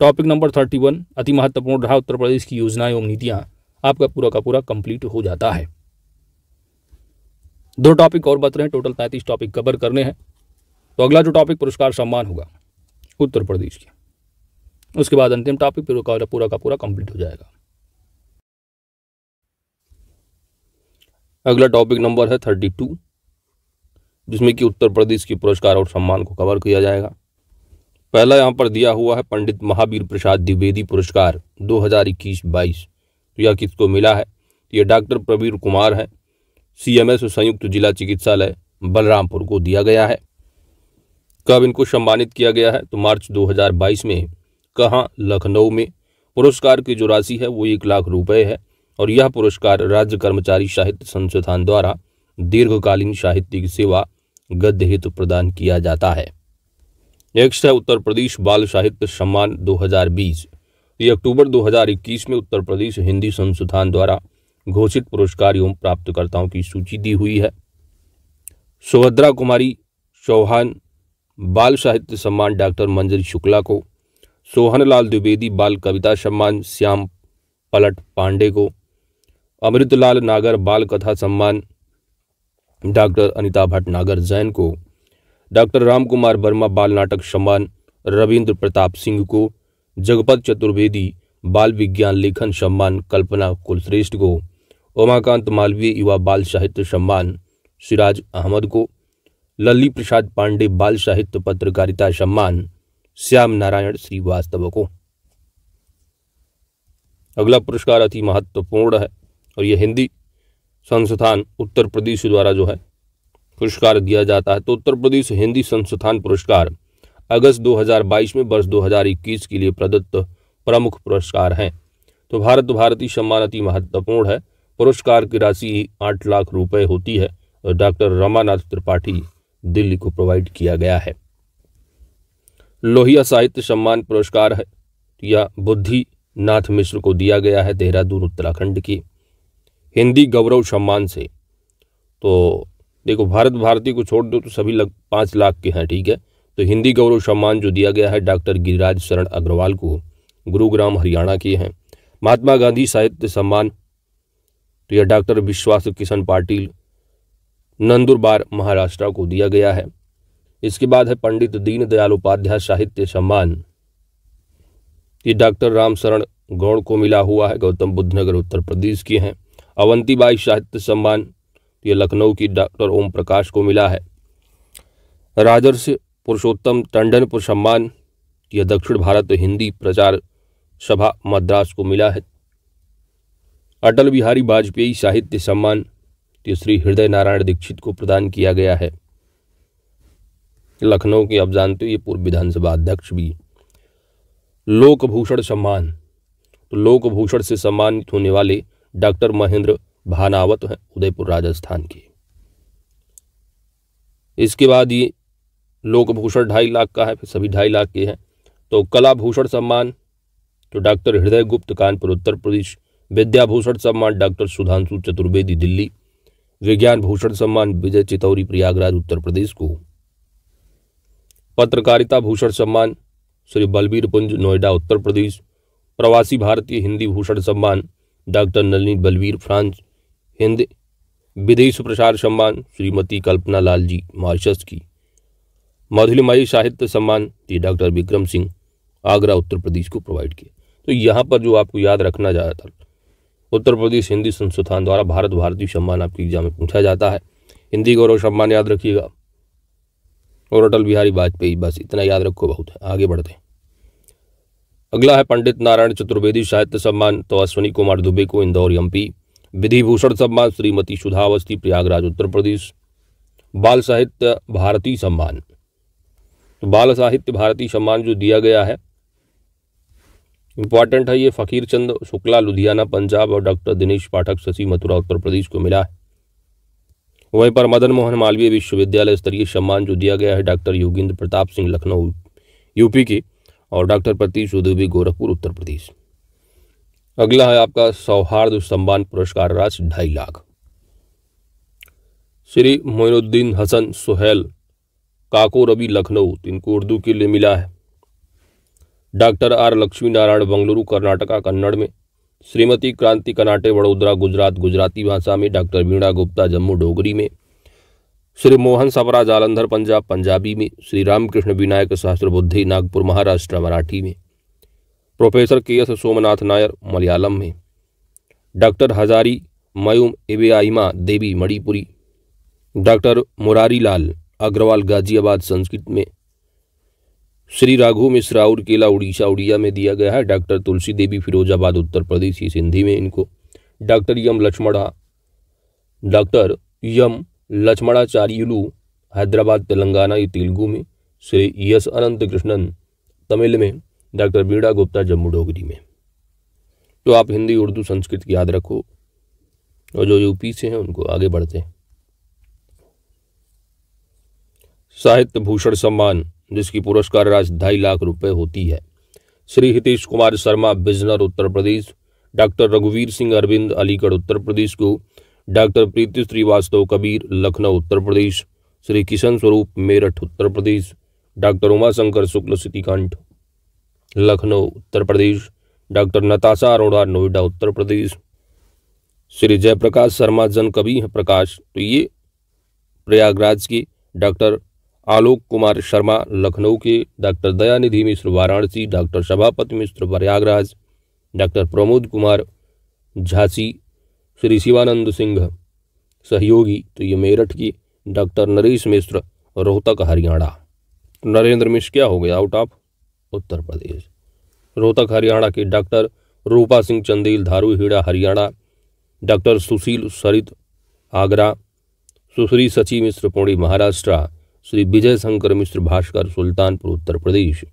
टॉपिक नंबर थर्टी वन अति महत्वपूर्ण रहा उत्तर प्रदेश की योजनाएं एवं नीतियां आपका पूरा का पूरा कंप्लीट हो जाता है दो टॉपिक और बच रहे हैं टोटल तैंतीस टॉपिक कवर करने हैं तो अगला जो टॉपिक पुरस्कार सम्मान होगा उत्तर प्रदेश की उसके बाद अंतिम टॉपिक फिर पूरा पूरा का पूरा कंप्लीट हो जाएगा अगला टॉपिक नंबर है थर्टी टू जिसमें कि उत्तर प्रदेश के पुरस्कार और सम्मान को कवर किया जाएगा पहला यहाँ पर दिया हुआ है पंडित महावीर प्रसाद द्विवेदी पुरस्कार 2021-22 तो यह किसको मिला है यह डॉक्टर प्रवीर कुमार हैं सीएमएस संयुक्त जिला चिकित्सालय बलरामपुर को दिया गया है कब इनको सम्मानित किया गया है तो मार्च 2022 में कहाँ लखनऊ में पुरस्कार की जो राशि है वो एक लाख रुपए है और यह पुरस्कार राज्य कर्मचारी साहित्य संस्थान द्वारा दीर्घकालीन साहित्यिक सेवा गद्य हेतु प्रदान किया जाता है नेक्स्ट है उत्तर प्रदेश बाल साहित्य सम्मान 2020 ये अक्टूबर 2021 में उत्तर प्रदेश हिंदी संस्थान द्वारा घोषित पुरस्कार एवं प्राप्तकर्ताओं की सूची दी हुई है सुभद्रा कुमारी चौहान बाल साहित्य सम्मान डॉक्टर मंजरी शुक्ला को सोहनलाल द्विवेदी बाल कविता सम्मान श्याम पलट पांडे को अमृतलाल नागर बाल कथा सम्मान डॉक्टर अनिता भट्ट नागर जैन को डॉक्टर राम कुमार वर्मा बाल नाटक सम्मान रविंद्र प्रताप सिंह को जगपत चतुर्वेदी बाल विज्ञान लेखन सम्मान कल्पना कुलश्रेष्ठ को उमाकांत मालवीय युवा बाल साहित्य सम्मान सिराज अहमद को लल्ली प्रसाद पांडे बाल साहित्य पत्रकारिता सम्मान श्याम नारायण श्रीवास्तव को अगला पुरस्कार अति महत्वपूर्ण है और यह हिंदी संस्थान उत्तर प्रदेश द्वारा जो है पुरस्कार दिया जाता है तो उत्तर प्रदेश हिंदी संस्थान पुरस्कार अगस्त 2022 में वर्ष 2021 के लिए प्रदत्त प्रमुख पुरस्कार हैं तो भारत भारती सम्मान अति महत्वपूर्ण है पुरस्कार की राशि आठ लाख रुपए होती है और डॉक्टर रमानाथ त्रिपाठी दिल्ली को प्रोवाइड किया गया है लोहिया साहित्य सम्मान पुरस्कार है यह बुद्धि नाथ मिश्र को दिया गया है देहरादून उत्तराखंड की हिंदी गौरव सम्मान से तो देखो भारत भारती को छोड़ दो तो सभी लग पाँच लाख के हैं ठीक है तो हिंदी गौरव सम्मान जो दिया गया है डॉक्टर गिरिराज शरण अग्रवाल को गुरुग्राम हरियाणा के हैं महात्मा गांधी साहित्य सम्मान तो यह डॉक्टर विश्वास किशन पाटिल नंदुरबार महाराष्ट्र को दिया गया है इसके बाद है पंडित दीनदयाल उपाध्याय साहित्य सम्मान ये डॉक्टर राम शरण गौड़ को मिला हुआ है गौतम बुद्ध नगर उत्तर प्रदेश की हैं अवंतीबाई साहित्य सम्मान ये लखनऊ की डॉक्टर ओम प्रकाश को मिला है राजर्ष पुरुषोत्तम टंडन सम्मान यह दक्षिण भारत हिंदी प्रचार सभा मद्रास को मिला है अटल बिहारी वाजपेयी साहित्य सम्मान व्यक्ति श्री हृदय नारायण दीक्षित को प्रदान किया गया है लखनऊ के आप जानते हो ये पूर्व विधानसभा अध्यक्ष भी लोकभूषण सम्मान तो लोकभूषण से सम्मानित होने वाले डॉक्टर महेंद्र भानावत हैं उदयपुर राजस्थान के इसके बाद ये लोकभूषण ढाई लाख का है फिर सभी ढाई लाख के हैं तो कलाभूषण सम्मान तो डॉक्टर हृदय गुप्त कानपुर उत्तर प्रदेश विद्याभूषण सम्मान डॉक्टर सुधांशु चतुर्वेदी दिल्ली विज्ञान भूषण सम्मान विजय चितौरी प्रयागराज उत्तर प्रदेश को पत्रकारिता भूषण सम्मान श्री बलबीर पुंज नोएडा उत्तर प्रदेश प्रवासी भारतीय हिंदी भूषण सम्मान डॉक्टर नलनी बलबीर फ्रांस हिंद विदेश प्रसार सम्मान श्रीमती कल्पना लाल जी मॉरिशस की मधुलिमाई साहित्य सम्मान ये डॉक्टर विक्रम सिंह आगरा उत्तर प्रदेश को प्रोवाइड किया तो यहाँ पर जो आपको याद रखना ज़्यादातर उत्तर प्रदेश हिंदी संस्थान द्वारा भारत भारती सम्मान आपके एग्जाम में पूछा जाता है हिंदी गौरव सम्मान याद रखिएगा और अटल बिहारी वाजपेयी बस इतना याद रखो बहुत है आगे बढ़ते हैं अगला है पंडित नारायण चतुर्वेदी साहित्य सम्मान तो अश्विनी कुमार दुबे को इंदौर एमपी विधि भूषण सम्मान श्रीमती सुधा अवस्थी प्रयागराज उत्तर प्रदेश बाल साहित्य भारती सम्मान तो बाल साहित्य भारती सम्मान जो दिया गया है इंपॉर्टेंट है ये फ़कीर चंद शुक्ला लुधियाना पंजाब और डॉक्टर दिनेश पाठक शशि मथुरा उत्तर प्रदेश को मिला है वहीं पर मदन मोहन मालवीय विश्वविद्यालय स्तरीय सम्मान जो दिया गया है डॉक्टर योगेंद्र प्रताप सिंह लखनऊ यूपी के और डॉक्टर प्रतीश उधवी गोरखपुर उत्तर प्रदेश अगला है आपका सौहार्द सम्मान पुरस्कार राशि ढाई लाख श्री मोइनुद्दीन हसन सुहेल काको रबी लखनऊ इनको उर्दू के लिए मिला है डॉक्टर आर लक्ष्मी नारायण बंगलुरु कर्नाटका कन्नड़ में श्रीमती क्रांति कनाटे वडोदरा गुजरात गुजराती भाषा में डॉक्टर वीणा गुप्ता जम्मू डोगरी में श्री मोहन सबरा जालंधर पंजाब पंजाबी में श्री रामकृष्ण विनायक शास्त्र बुद्धि नागपुर महाराष्ट्र मराठी में प्रोफेसर के एस सोमनाथ नायर मलयालम में डॉक्टर हजारी मयूम एवेआईमा देवी मणिपुरी डॉक्टर मुरारी लाल अग्रवाल गाजियाबाद संस्कृत में श्री राघव मिश्रा और केला उड़ीसा उड़िया में दिया गया है डॉक्टर तुलसी देवी फिरोजाबाद उत्तर प्रदेश इस हिंदी में इनको doctor M Lakshmana doctor M Lakshmanacharyulu Hyderabad Telangana ये तेलुगु में श्री यस अनंत कृष्णन तमिल में डॉक्टर बीड़ा गुप्ता जम्मू डोगरी में तो आप हिंदी उर्दू संस्कृत याद रखो और जो यूपी से हैं उनको आगे बढ़ते हैं साहित्य भूषण सम्मान जिसकी पुरस्कार राशि ढाई लाख रुपए होती है श्री हितेश कुमार शर्मा बिजनर उत्तर प्रदेश डॉक्टर रघुवीर सिंह अरविंद अलीगढ़ उत्तर प्रदेश को doctor Preeti Srivastava Kabir Lucknow Uttar Pradesh Shri Kishan Swaroop Meerut Uttar Pradesh doctor Umashankar Shukla Sitikanth Lucknow Uttar Pradesh doctor Natasha Arora Noida Uttar Pradesh Shri Jayaprakash Sharma जन कवि हैं प्रकाश तो ये प्रयागराज की डॉक्टर आलोक कुमार शर्मा लखनऊ के doctor Dayanidhi Mishra Varanasi doctor Sabhapati Mishra Prayagraj doctor Pramod Kumar Jhansi Shri Shivanand Singh सहयोगी तो ये मेरठ की डॉक्टर नरेश मिश्र रोहतक हरियाणा नरेंद्र मिश्र क्या हो गया आउट ऑफ उत्तर प्रदेश रोहतक हरियाणा के doctor Rupa Singh Chandel Dharuhera Haryana doctor Sushil Sarit Agra Sushri Sachi Mishra Pauri Maharashtra Shri Vijay Shankar Mishra Bhaskar Sultanpur Uttar Pradesh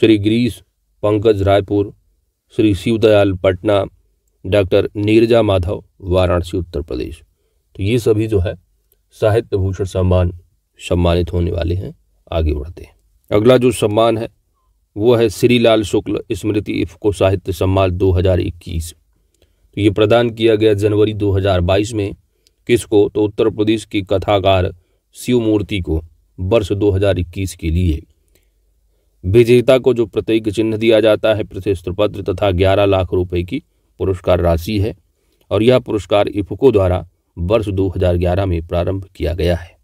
Shri Girish Pankaj Raipur Shri Shivdayal Patna doctor Neerja Madhav Varanasi Uttar Pradesh तो ये सभी जो है साहित्य भूषण सम्मान सम्मानित होने वाले हैं आगे बढ़ते हैं अगला जो सम्मान है वो है श्री लाल शुक्ल स्मृति इफ्को साहित्य सम्मान 2021 तो ये प्रदान किया गया जनवरी 2022 में किसको तो उत्तर प्रदेश की कथाकार शिव मूर्ति को वर्ष 2021 के लिए विजेता को जो प्रत्येक चिन्ह दिया जाता है प्रतिष्ठ पत्र तथा 11 लाख रुपए की पुरस्कार राशि है और यह पुरस्कार इफको द्वारा वर्ष 2011 में प्रारंभ किया गया है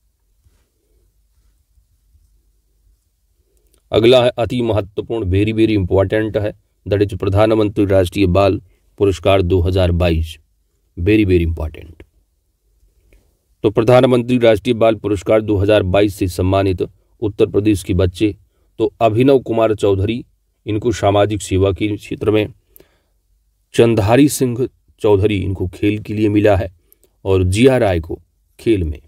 अगला है अति महत्वपूर्ण वेरी वेरी इंपॉर्टेंट है दैट प्रधानमंत्री राष्ट्रीय बाल पुरस्कार 2022 वेरी वेरी इंपॉर्टेंट तो प्रधानमंत्री राष्ट्रीय बाल पुरस्कार 2022 से सम्मानित तो उत्तर प्रदेश के बच्चे तो अभिनव कुमार चौधरी इनको सामाजिक सेवा के क्षेत्र में चंदारी सिंह चौधरी इनको खेल के लिए मिला है और जिया राय को खेल में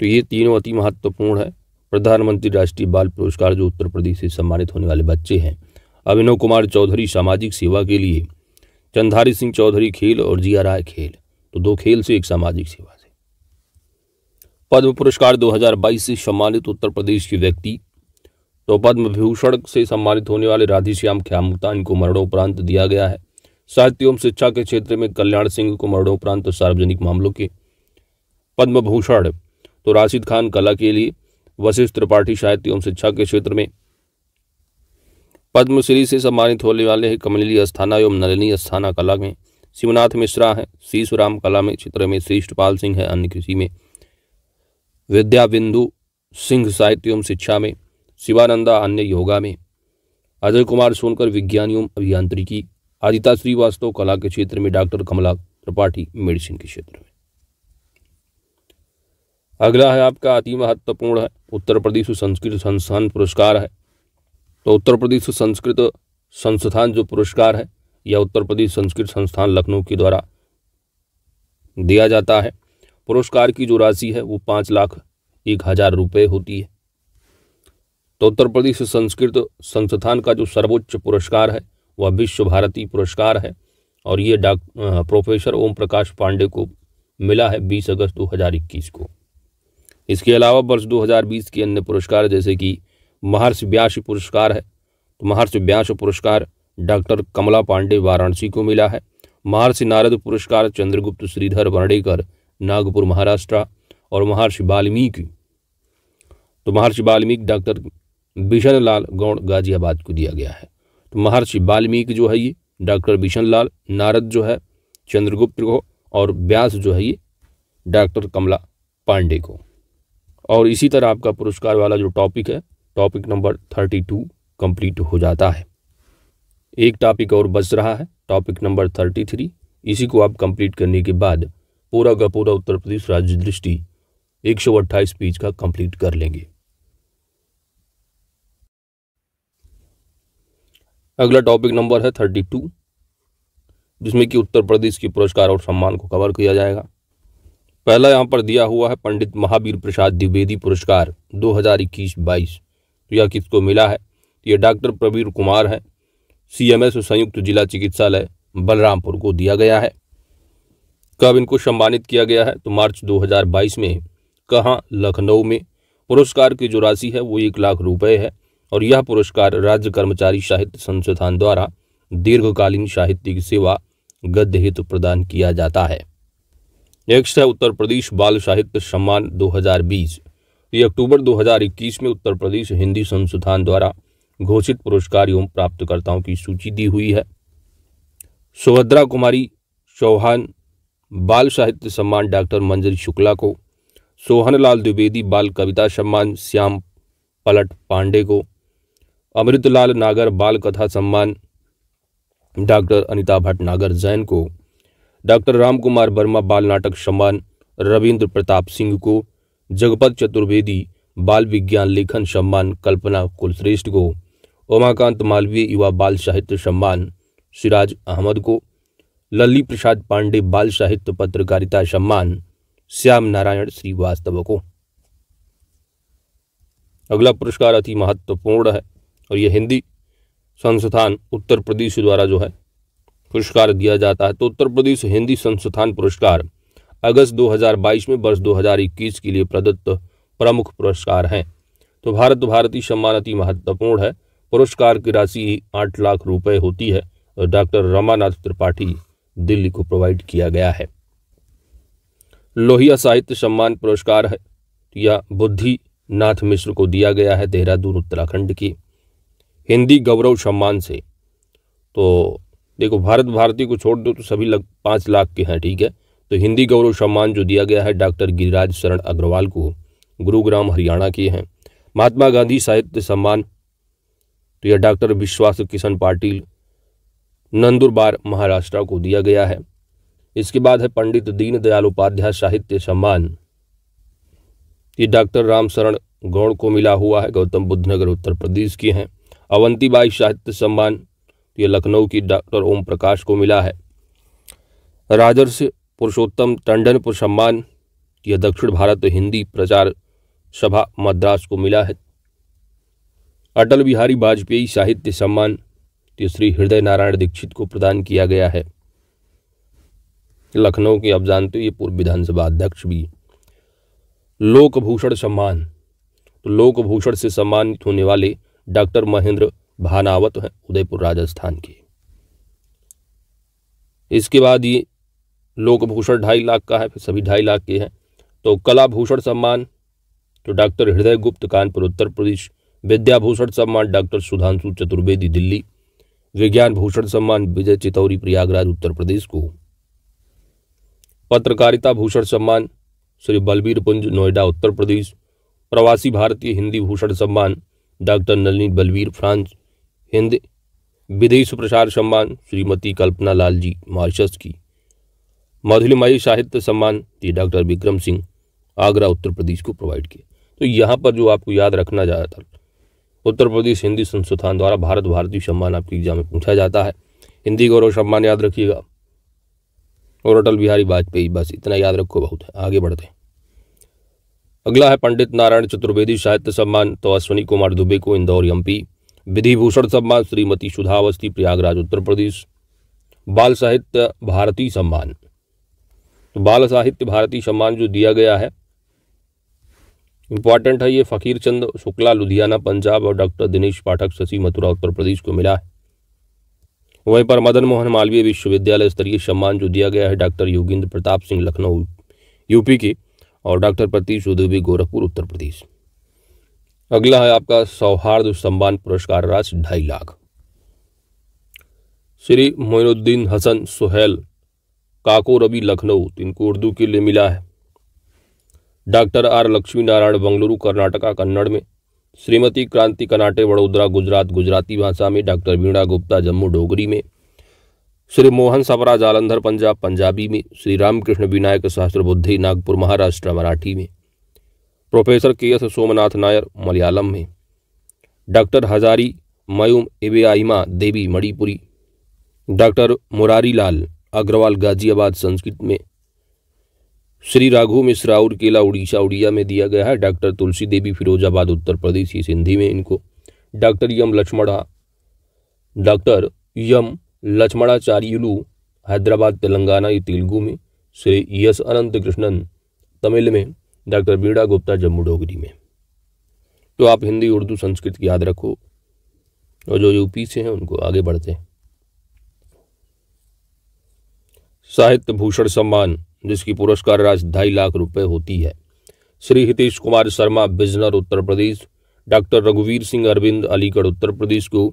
तो ये तीनों अति महत्वपूर्ण है प्रधानमंत्री राष्ट्रीय बाल पुरस्कार जो उत्तर प्रदेश से सम्मानित होने वाले बच्चे हैं अभिनव कुमार चौधरी सामाजिक सेवा के लिए चंदारी सिंह चौधरी खेल और जिया राय खेल तो दो खेल से एक सामाजिक सेवा पद्म पुरस्कार 2022 से सम्मानित उत्तर प्रदेश की व्यक्ति तो पद्म भूषण से सम्मानित होने वाले राधेश्याम ख्यामुक्तान को मरणोपरांत दिया गया है साहित्य एवं शिक्षा के क्षेत्र में कल्याण सिंह को मरणोपरांत सार्वजनिक मामलों के पद्म भूषण तो राशिद खान कला के लिए वशिष्ठ त्रिपाठी साहित्य एवं शिक्षा के क्षेत्र में पद्मश्री से सम्मानित होने वाले हैं कमलिली अस्थाना एवं नलिनी अस्थाना कला में शिवनाथ मिश्रा है शीशुराम कला में चित्र में श्रेष्ठ पाल सिंह है अन्य किसी में विद्या बिंदु सिंह साहित्य एवं शिक्षा में शिवानंदा अन्य योगा में अजय कुमार सोनकर विज्ञान एवं अभियांत्रिकी आदिता श्रीवास्तव कला के क्षेत्र में डॉक्टर कमला त्रिपाठी मेडिसिन के क्षेत्र में अगला है आपका अति महत्वपूर्ण है उत्तर प्रदेश संस्कृत संस्थान पुरस्कार है तो उत्तर प्रदेश संस्कृत संस्थान जो पुरस्कार है यह उत्तर प्रदेश संस्कृत संस्थान लखनऊ के द्वारा दिया जाता है पुरस्कार की जो राशि है वो पाँच लाख एक हजार रुपये होती है तो उत्तर प्रदेश संस्कृत संस्थान का जो सर्वोच्च पुरस्कार है वह विश्व भारती पुरस्कार है और ये डॉ प्रोफेसर ओम प्रकाश पांडे को मिला है 20 अगस्त 2021 को इसके अलावा वर्ष 2020 के अन्य पुरस्कार जैसे कि महर्षि व्यास पुरस्कार है तो महर्षि व्यास पुरस्कार डॉक्टर कमला पांडे वाराणसी को मिला है महर्षि नारद पुरस्कार चंद्रगुप्त श्रीधर वर्णेकर नागपुर महाराष्ट्र और महर्षि वाल्मीकि तो महर्षि वाल्मीकि डॉक्टर बिशन लाल गौड़ गाजियाबाद को दिया गया है तो महर्षि वाल्मीकि जो है ये डॉक्टर बिशन लाल नारद जो है चंद्रगुप्त को और व्यास जो है ये डॉक्टर कमला पांडे को और इसी तरह आपका पुरस्कार वाला जो टॉपिक है topic number thirty two complete हो जाता है एक टॉपिक और बच रहा है टॉपिक नंबर थर्टी थ्री इसी को आप कंप्लीट करने के बाद पूरा का पूरा उत्तर प्रदेश राज्य दृष्टि अट्ठाईस पेज का कंप्लीट कर लेंगे अगला टॉपिक नंबर है टू जिसमें कि उत्तर प्रदेश के पुरस्कार और सम्मान को कवर किया जाएगा पहला यहाँ पर दिया हुआ है पंडित महावीर प्रसाद द्विवेदी पुरस्कार दो हजार इक्कीस तो यह किसको मिला है तो यह डॉक्टर प्रवीर कुमार है सीएमएस संयुक्त जिला चिकित्सालय बलरामपुर को दिया गया है कब इनको सम्मानित किया गया है तो मार्च 2022 में कहाँ लखनऊ में पुरस्कार की जो राशि है वो एक लाख रुपए है और यह पुरस्कार राज्य कर्मचारी साहित्य संस्थान द्वारा दीर्घकालीन साहित्यिक सेवा गद्य हेतु प्रदान किया जाता है नेक्स्ट है उत्तर प्रदेश बाल साहित्य सम्मान 2020 ये अक्टूबर 2021 में उत्तर प्रदेश हिंदी संस्थान द्वारा घोषित पुरस्कार एवं प्राप्तकर्ताओं की सूची दी हुई है सुभद्रा कुमारी चौहान बाल साहित्य सम्मान डॉक्टर मंजरी शुक्ला को सोहनलाल द्विवेदी बाल कविता सम्मान श्याम पलट पांडे को अमृतलाल नागर बाल कथा सम्मान डॉक्टर अनिता भट्ट नागर जैन को डॉक्टर राम कुमार वर्मा बाल नाटक सम्मान रविंद्र प्रताप सिंह को जगपत चतुर्वेदी बाल विज्ञान लेखन सम्मान कल्पना कुलश्रेष्ठ को उमाकांत मालवीय युवा बाल साहित्य सम्मान सिराज अहमद को लल्ली प्रसाद पांडे बाल साहित्य पत्रकारिता सम्मान श्याम नारायण श्रीवास्तव को अगला पुरस्कार अति महत्वपूर्ण है और यह हिंदी संस्थान उत्तर प्रदेश द्वारा जो है पुरस्कार दिया जाता है तो उत्तर प्रदेश हिंदी संस्थान पुरस्कार अगस्त 2022 में वर्ष 2021 के लिए प्रदत्त प्रमुख पुरस्कार हैं तो भारत भारती सम्मान अति महत्वपूर्ण है पुरस्कार की राशि आठ लाख रुपए होती है और डॉक्टर रमानाथ त्रिपाठी दिल्ली को प्रोवाइड किया गया है लोहिया साहित्य सम्मान पुरस्कार है या बुद्धि नाथ मिश्र को दिया गया है देहरादून उत्तराखंड की हिंदी गौरव सम्मान से तो देखो भारत भारती को छोड़ दो तो सभी लग पाँच लाख के हैं ठीक है तो हिंदी गौरव सम्मान जो दिया गया है डॉक्टर गिरिराज शरण अग्रवाल को गुरुग्राम हरियाणा के हैं महात्मा गांधी साहित्य सम्मान तो यह डॉक्टर विश्वास किशन पाटिल नंदुरबार महाराष्ट्र को दिया गया है इसके बाद है पंडित दीनदयाल उपाध्याय साहित्य सम्मान ये डॉक्टर रामशरण गौड़ को मिला हुआ है गौतम बुद्ध नगर उत्तर प्रदेश की हैं अवंतीबाई साहित्य सम्मान ये लखनऊ की डॉक्टर ओम प्रकाश को मिला है राजर्ष पुरुषोत्तम टंडनपुर सम्मान यह दक्षिण भारत हिंदी प्रचार सभा मद्रास को मिला है अटल बिहारी वाजपेयी साहित्य सम्मान मुक्ति श्री हृदय नारायण दीक्षित को प्रदान किया गया है लखनऊ के आप जानते हो ये पूर्व विधानसभा अध्यक्ष भी लोकभूषण सम्मान तो लोकभूषण से सम्मानित होने वाले डॉक्टर महेंद्र भानावत हैं उदयपुर राजस्थान के इसके बाद ये लोकभूषण ढाई लाख का है फिर सभी ढाई लाख के हैं तो कलाभूषण सम्मान तो डॉक्टर हृदय गुप्त कानपुर उत्तर प्रदेश विद्याभूषण सम्मान डॉक्टर सुधांशु चतुर्वेदी दिल्ली विज्ञान भूषण सम्मान विजय चितौरी प्रयागराज उत्तर प्रदेश को पत्रकारिता भूषण सम्मान श्री बलबीर पुंज नोएडा उत्तर प्रदेश प्रवासी भारतीय हिंदी भूषण सम्मान डॉक्टर नलनी बलबीर फ्रांस हिंद विदेश प्रसार सम्मान श्रीमती कल्पना लाल जी मॉरिशस की मधुलिमाई साहित्य सम्मान ये डॉक्टर विक्रम सिंह आगरा उत्तर प्रदेश को प्रोवाइड किया तो यहाँ पर जो आपको याद रखना ज़्यादातर उत्तर प्रदेश हिंदी संस्थान द्वारा भारत भारती सम्मान आपके एग्जाम में पूछा जाता है हिंदी गौरव सम्मान याद रखिएगा और अटल बिहारी वाजपेयी बस इतना याद रखो बहुत है आगे बढ़ते हैं अगला है पंडित नारायण चतुर्वेदी साहित्य सम्मान तो अश्विनी कुमार दुबे को इंदौर एमपी विधि भूषण सम्मान श्रीमती सुधावस्ती प्रयागराज उत्तर प्रदेश बाल साहित्य भारती सम्मान तो बाल साहित्य भारती सम्मान जो दिया गया है इंपॉर्टेंट है ये फ़कीर चंद शुक्ला लुधियाना पंजाब और डॉक्टर दिनेश पाठक शशि मथुरा उत्तर प्रदेश को मिला है वहीं पर मदन मोहन मालवीय विश्वविद्यालय स्तरीय सम्मान जो दिया गया है डॉक्टर योगेंद्र प्रताप सिंह लखनऊ यूपी के और डॉक्टर प्रतीश उदूबी गोरखपुर उत्तर प्रदेश अगला है आपका सौहार्द सम्मान पुरस्कार राशि ढाई लाख श्री मोइनुद्दीन हसन सुहेल काको रबी लखनऊ इनको उर्दू के लिए मिला है डॉक्टर आर लक्ष्मी नारायण बंगलुरु कर्नाटका कन्नड़ में श्रीमती क्रांति कनाटे वडोदरा गुजरात गुजराती भाषा में डॉक्टर वीणा गुप्ता जम्मू डोगरी में श्री मोहन सवरा जालंधर पंजाब पंजाबी में श्री रामकृष्ण विनायक शास्त्र बुद्धि नागपुर महाराष्ट्र मराठी में प्रोफेसर के एस सोमनाथ नायर मलयालम में डॉक्टर हजारी मयूम एबेआईमा देवी मणिपुरी डॉक्टर मुरारी लाल अग्रवाल गाजियाबाद संस्कृत में श्री राघु मिश्रा और केला उड़ीसा उड़िया में दिया गया है डॉक्टर तुलसी देवी फिरोजाबाद उत्तर प्रदेश इस हिंदी में इनको doctor M Lakshmana doctor M Lakshmanacharyulu Hyderabad Telangana ये तेलुगु में श्री यस अनंत कृष्णन तमिल में डॉक्टर बीड़ा गुप्ता जम्मू डोगरी में तो आप हिंदी उर्दू संस्कृत की याद रखो और जो यूपी से हैं उनको आगे बढ़ते हैं साहित्य भूषण सम्मान जिसकी पुरस्कार राशि ढाई लाख रुपए होती है श्री हितेश कुमार शर्मा बिजनर उत्तर प्रदेश डॉक्टर रघुवीर सिंह अरविंद अलीगढ़ उत्तर प्रदेश को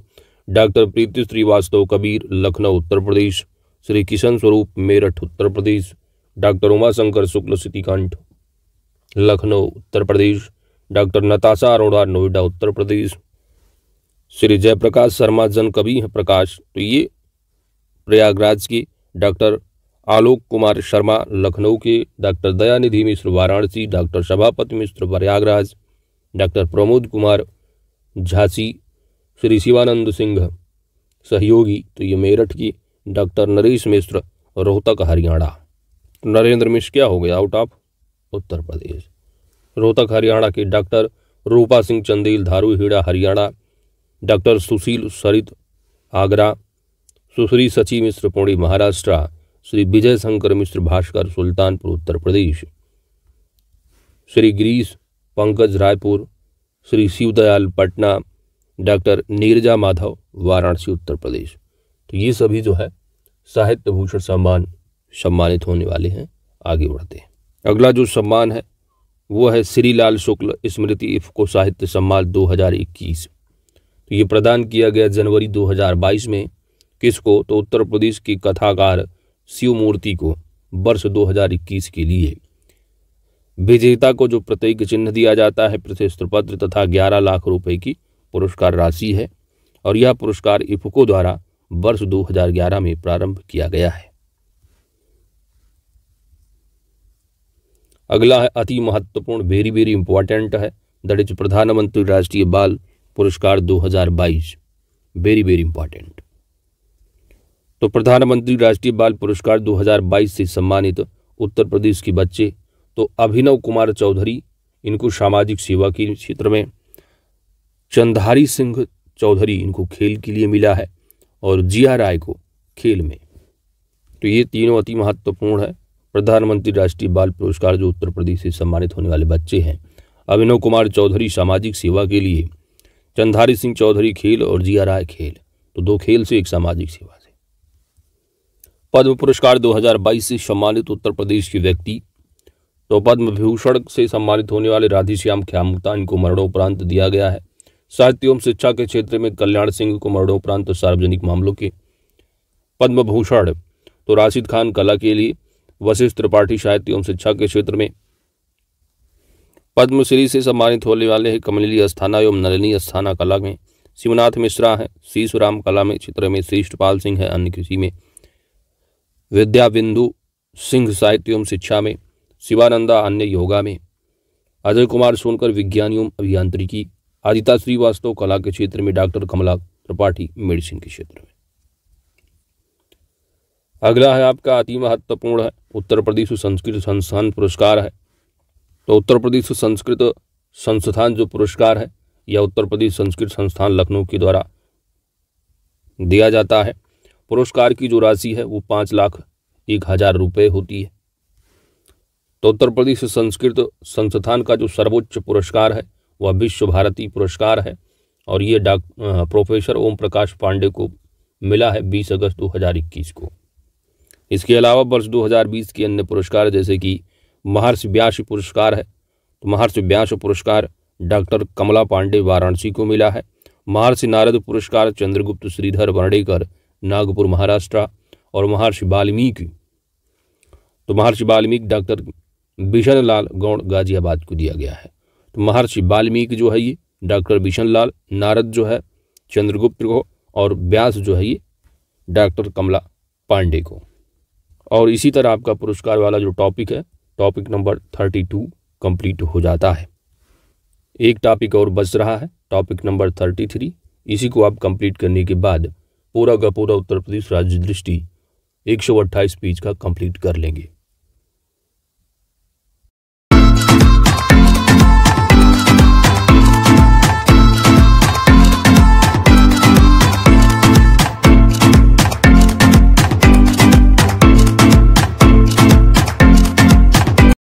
डॉक्टर प्रीति श्रीवास्तव कबीर लखनऊ उत्तर प्रदेश श्री किशन स्वरूप मेरठ उत्तर प्रदेश डॉक्टर उमाशंकर शुक्ल सिटीकांठ लखनऊ उत्तर प्रदेश डॉक्टर नताशा अरोड़ा नोएडा उत्तर प्रदेश श्री जयप्रकाश शर्मा जन कवि हैं प्रकाश तो ये प्रयागराज की डॉक्टर आलोक कुमार शर्मा लखनऊ के doctor Dayanidhi Mishra Varanasi doctor Sabhapati Mishra Prayagraj doctor Pramod Kumar Jhansi Shri Shivanand Singh सहयोगी तो ये मेरठ की डॉक्टर नरेश मिश्र रोहतक हरियाणा नरेंद्र मिश्र क्या हो गया आउट ऑफ उत्तर प्रदेश रोहतक हरियाणा के doctor Rupa Singh Chandel Dharuhera Haryana doctor Sushil Sarit Agra Sushri Sachi Mishra Pauri Maharashtra Shri Vijay Shankar Mishra Bhaskar Sultanpur Uttar Pradesh Shri Girish Pankaj Raipur Shri Shivdayal Patna doctor Neerja Madhav Varanasi Uttar Pradesh तो ये सभी जो है साहित्य भूषण सम्मान सम्मानित होने वाले हैं आगे बढ़ते हैं अगला जो सम्मान है वो है श्री लाल शुक्ल स्मृति इफको साहित्य सम्मान 2021 तो ये प्रदान किया गया जनवरी 2022 में किसको तो उत्तर प्रदेश की कथाकार शिव मूर्ति को वर्ष 2021 के लिए विजेता को जो प्रत्येक चिन्ह दिया जाता है प्रतिष्ठ पत्र तथा 11 लाख रुपए की पुरस्कार राशि है और यह पुरस्कार इफको द्वारा वर्ष 2011 में प्रारंभ किया गया है अगला है अति महत्वपूर्ण वेरी वेरी इंपॉर्टेंट है दैट इज प्रधानमंत्री राष्ट्रीय बाल पुरस्कार 2022 वेरी वेरी इंपॉर्टेंट तो प्रधानमंत्री राष्ट्रीय बाल पुरस्कार 2022 से सम्मानित उत्तर प्रदेश के बच्चे तो अभिनव कुमार चौधरी इनको सामाजिक सेवा के क्षेत्र में चंदारी सिंह चौधरी इनको खेल के लिए मिला है और जिया राय को खेल में तो ये तीनों अति महत्वपूर्ण है प्रधानमंत्री राष्ट्रीय बाल पुरस्कार जो उत्तर प्रदेश से सम्मानित होने वाले बच्चे हैं अभिनव कुमार चौधरी सामाजिक सेवा के लिए चंदारी सिंह चौधरी खेल और जिया राय खेल तो दो खेल से एक सामाजिक सेवा पद्म पुरस्कार 2022 से सम्मानित उत्तर प्रदेश के व्यक्ति तो पद्म विभूषण से सम्मानित होने वाले राधेश्याम ख्यामुक्ता इनको मरणोपरांत दिया गया है साहित्य एवं शिक्षा के क्षेत्र में कल्याण सिंह को मरणोपरांत सार्वजनिक मामलों के पद्म भूषण तो राशिद खान कला के लिए वशिष्ठ त्रिपाठी साहित्य एवं शिक्षा के क्षेत्र में पद्मश्री से सम्मानित होने वाले हैं कमलिली अस्थाना एवं नलिनी अस्थाना कला में शिवनाथ मिश्रा हैं शीशुराम कला में चित्र में श्रेष्ठ पाल सिंह है अन्य किसी में विद्या बिंदु सिंह साहित्य एवं शिक्षा में शिवानंदा अन्य योगा में अजय कुमार सोनकर विज्ञान एवं अभियांत्रिकी आदिता श्रीवास्तव कला के क्षेत्र में डॉक्टर कमला त्रिपाठी मेडिसिन के क्षेत्र में अगला है आपका अति महत्वपूर्ण है उत्तर प्रदेश संस्कृत संस्थान पुरस्कार है तो उत्तर प्रदेश संस्कृत संस्थान जो पुरस्कार है यह उत्तर प्रदेश संस्कृत संस्थान लखनऊ के द्वारा दिया जाता है पुरस्कार की जो राशि है वो पाँच लाख एक हजार रुपये होती है तो उत्तर प्रदेश संस्कृत संस्थान का जो सर्वोच्च पुरस्कार है वह विश्व भारती पुरस्कार है और ये डॉ प्रोफेसर ओम प्रकाश पांडे को मिला है 20 अगस्त 2021 को इसके अलावा वर्ष 2020 के अन्य पुरस्कार जैसे कि महर्षि व्यास पुरस्कार है तो महर्षि व्यास पुरस्कार डॉक्टर कमला पांडे वाराणसी को मिला है महर्षि नारद पुरस्कार चंद्रगुप्त श्रीधर वर्णेकर नागपुर महाराष्ट्र और महर्षि वाल्मीकि तो महर्षि वाल्मीकि डॉक्टर बिशन लाल गौड़ गाजियाबाद को दिया गया है तो महर्षि वाल्मीकि जो है ये डॉक्टर बिशन लाल नारद जो है चंद्रगुप्त को और व्यास जो है ये डॉक्टर कमला पांडे को और इसी तरह आपका पुरस्कार वाला जो टॉपिक है topic number thirty two complete हो जाता है एक टॉपिक और बच रहा है टॉपिक नंबर थर्टी थ्री इसी को आप कंप्लीट करने के बाद पूरा का पूरा उत्तर प्रदेश राज्य दृष्टि 128 पेज का कंप्लीट कर लेंगे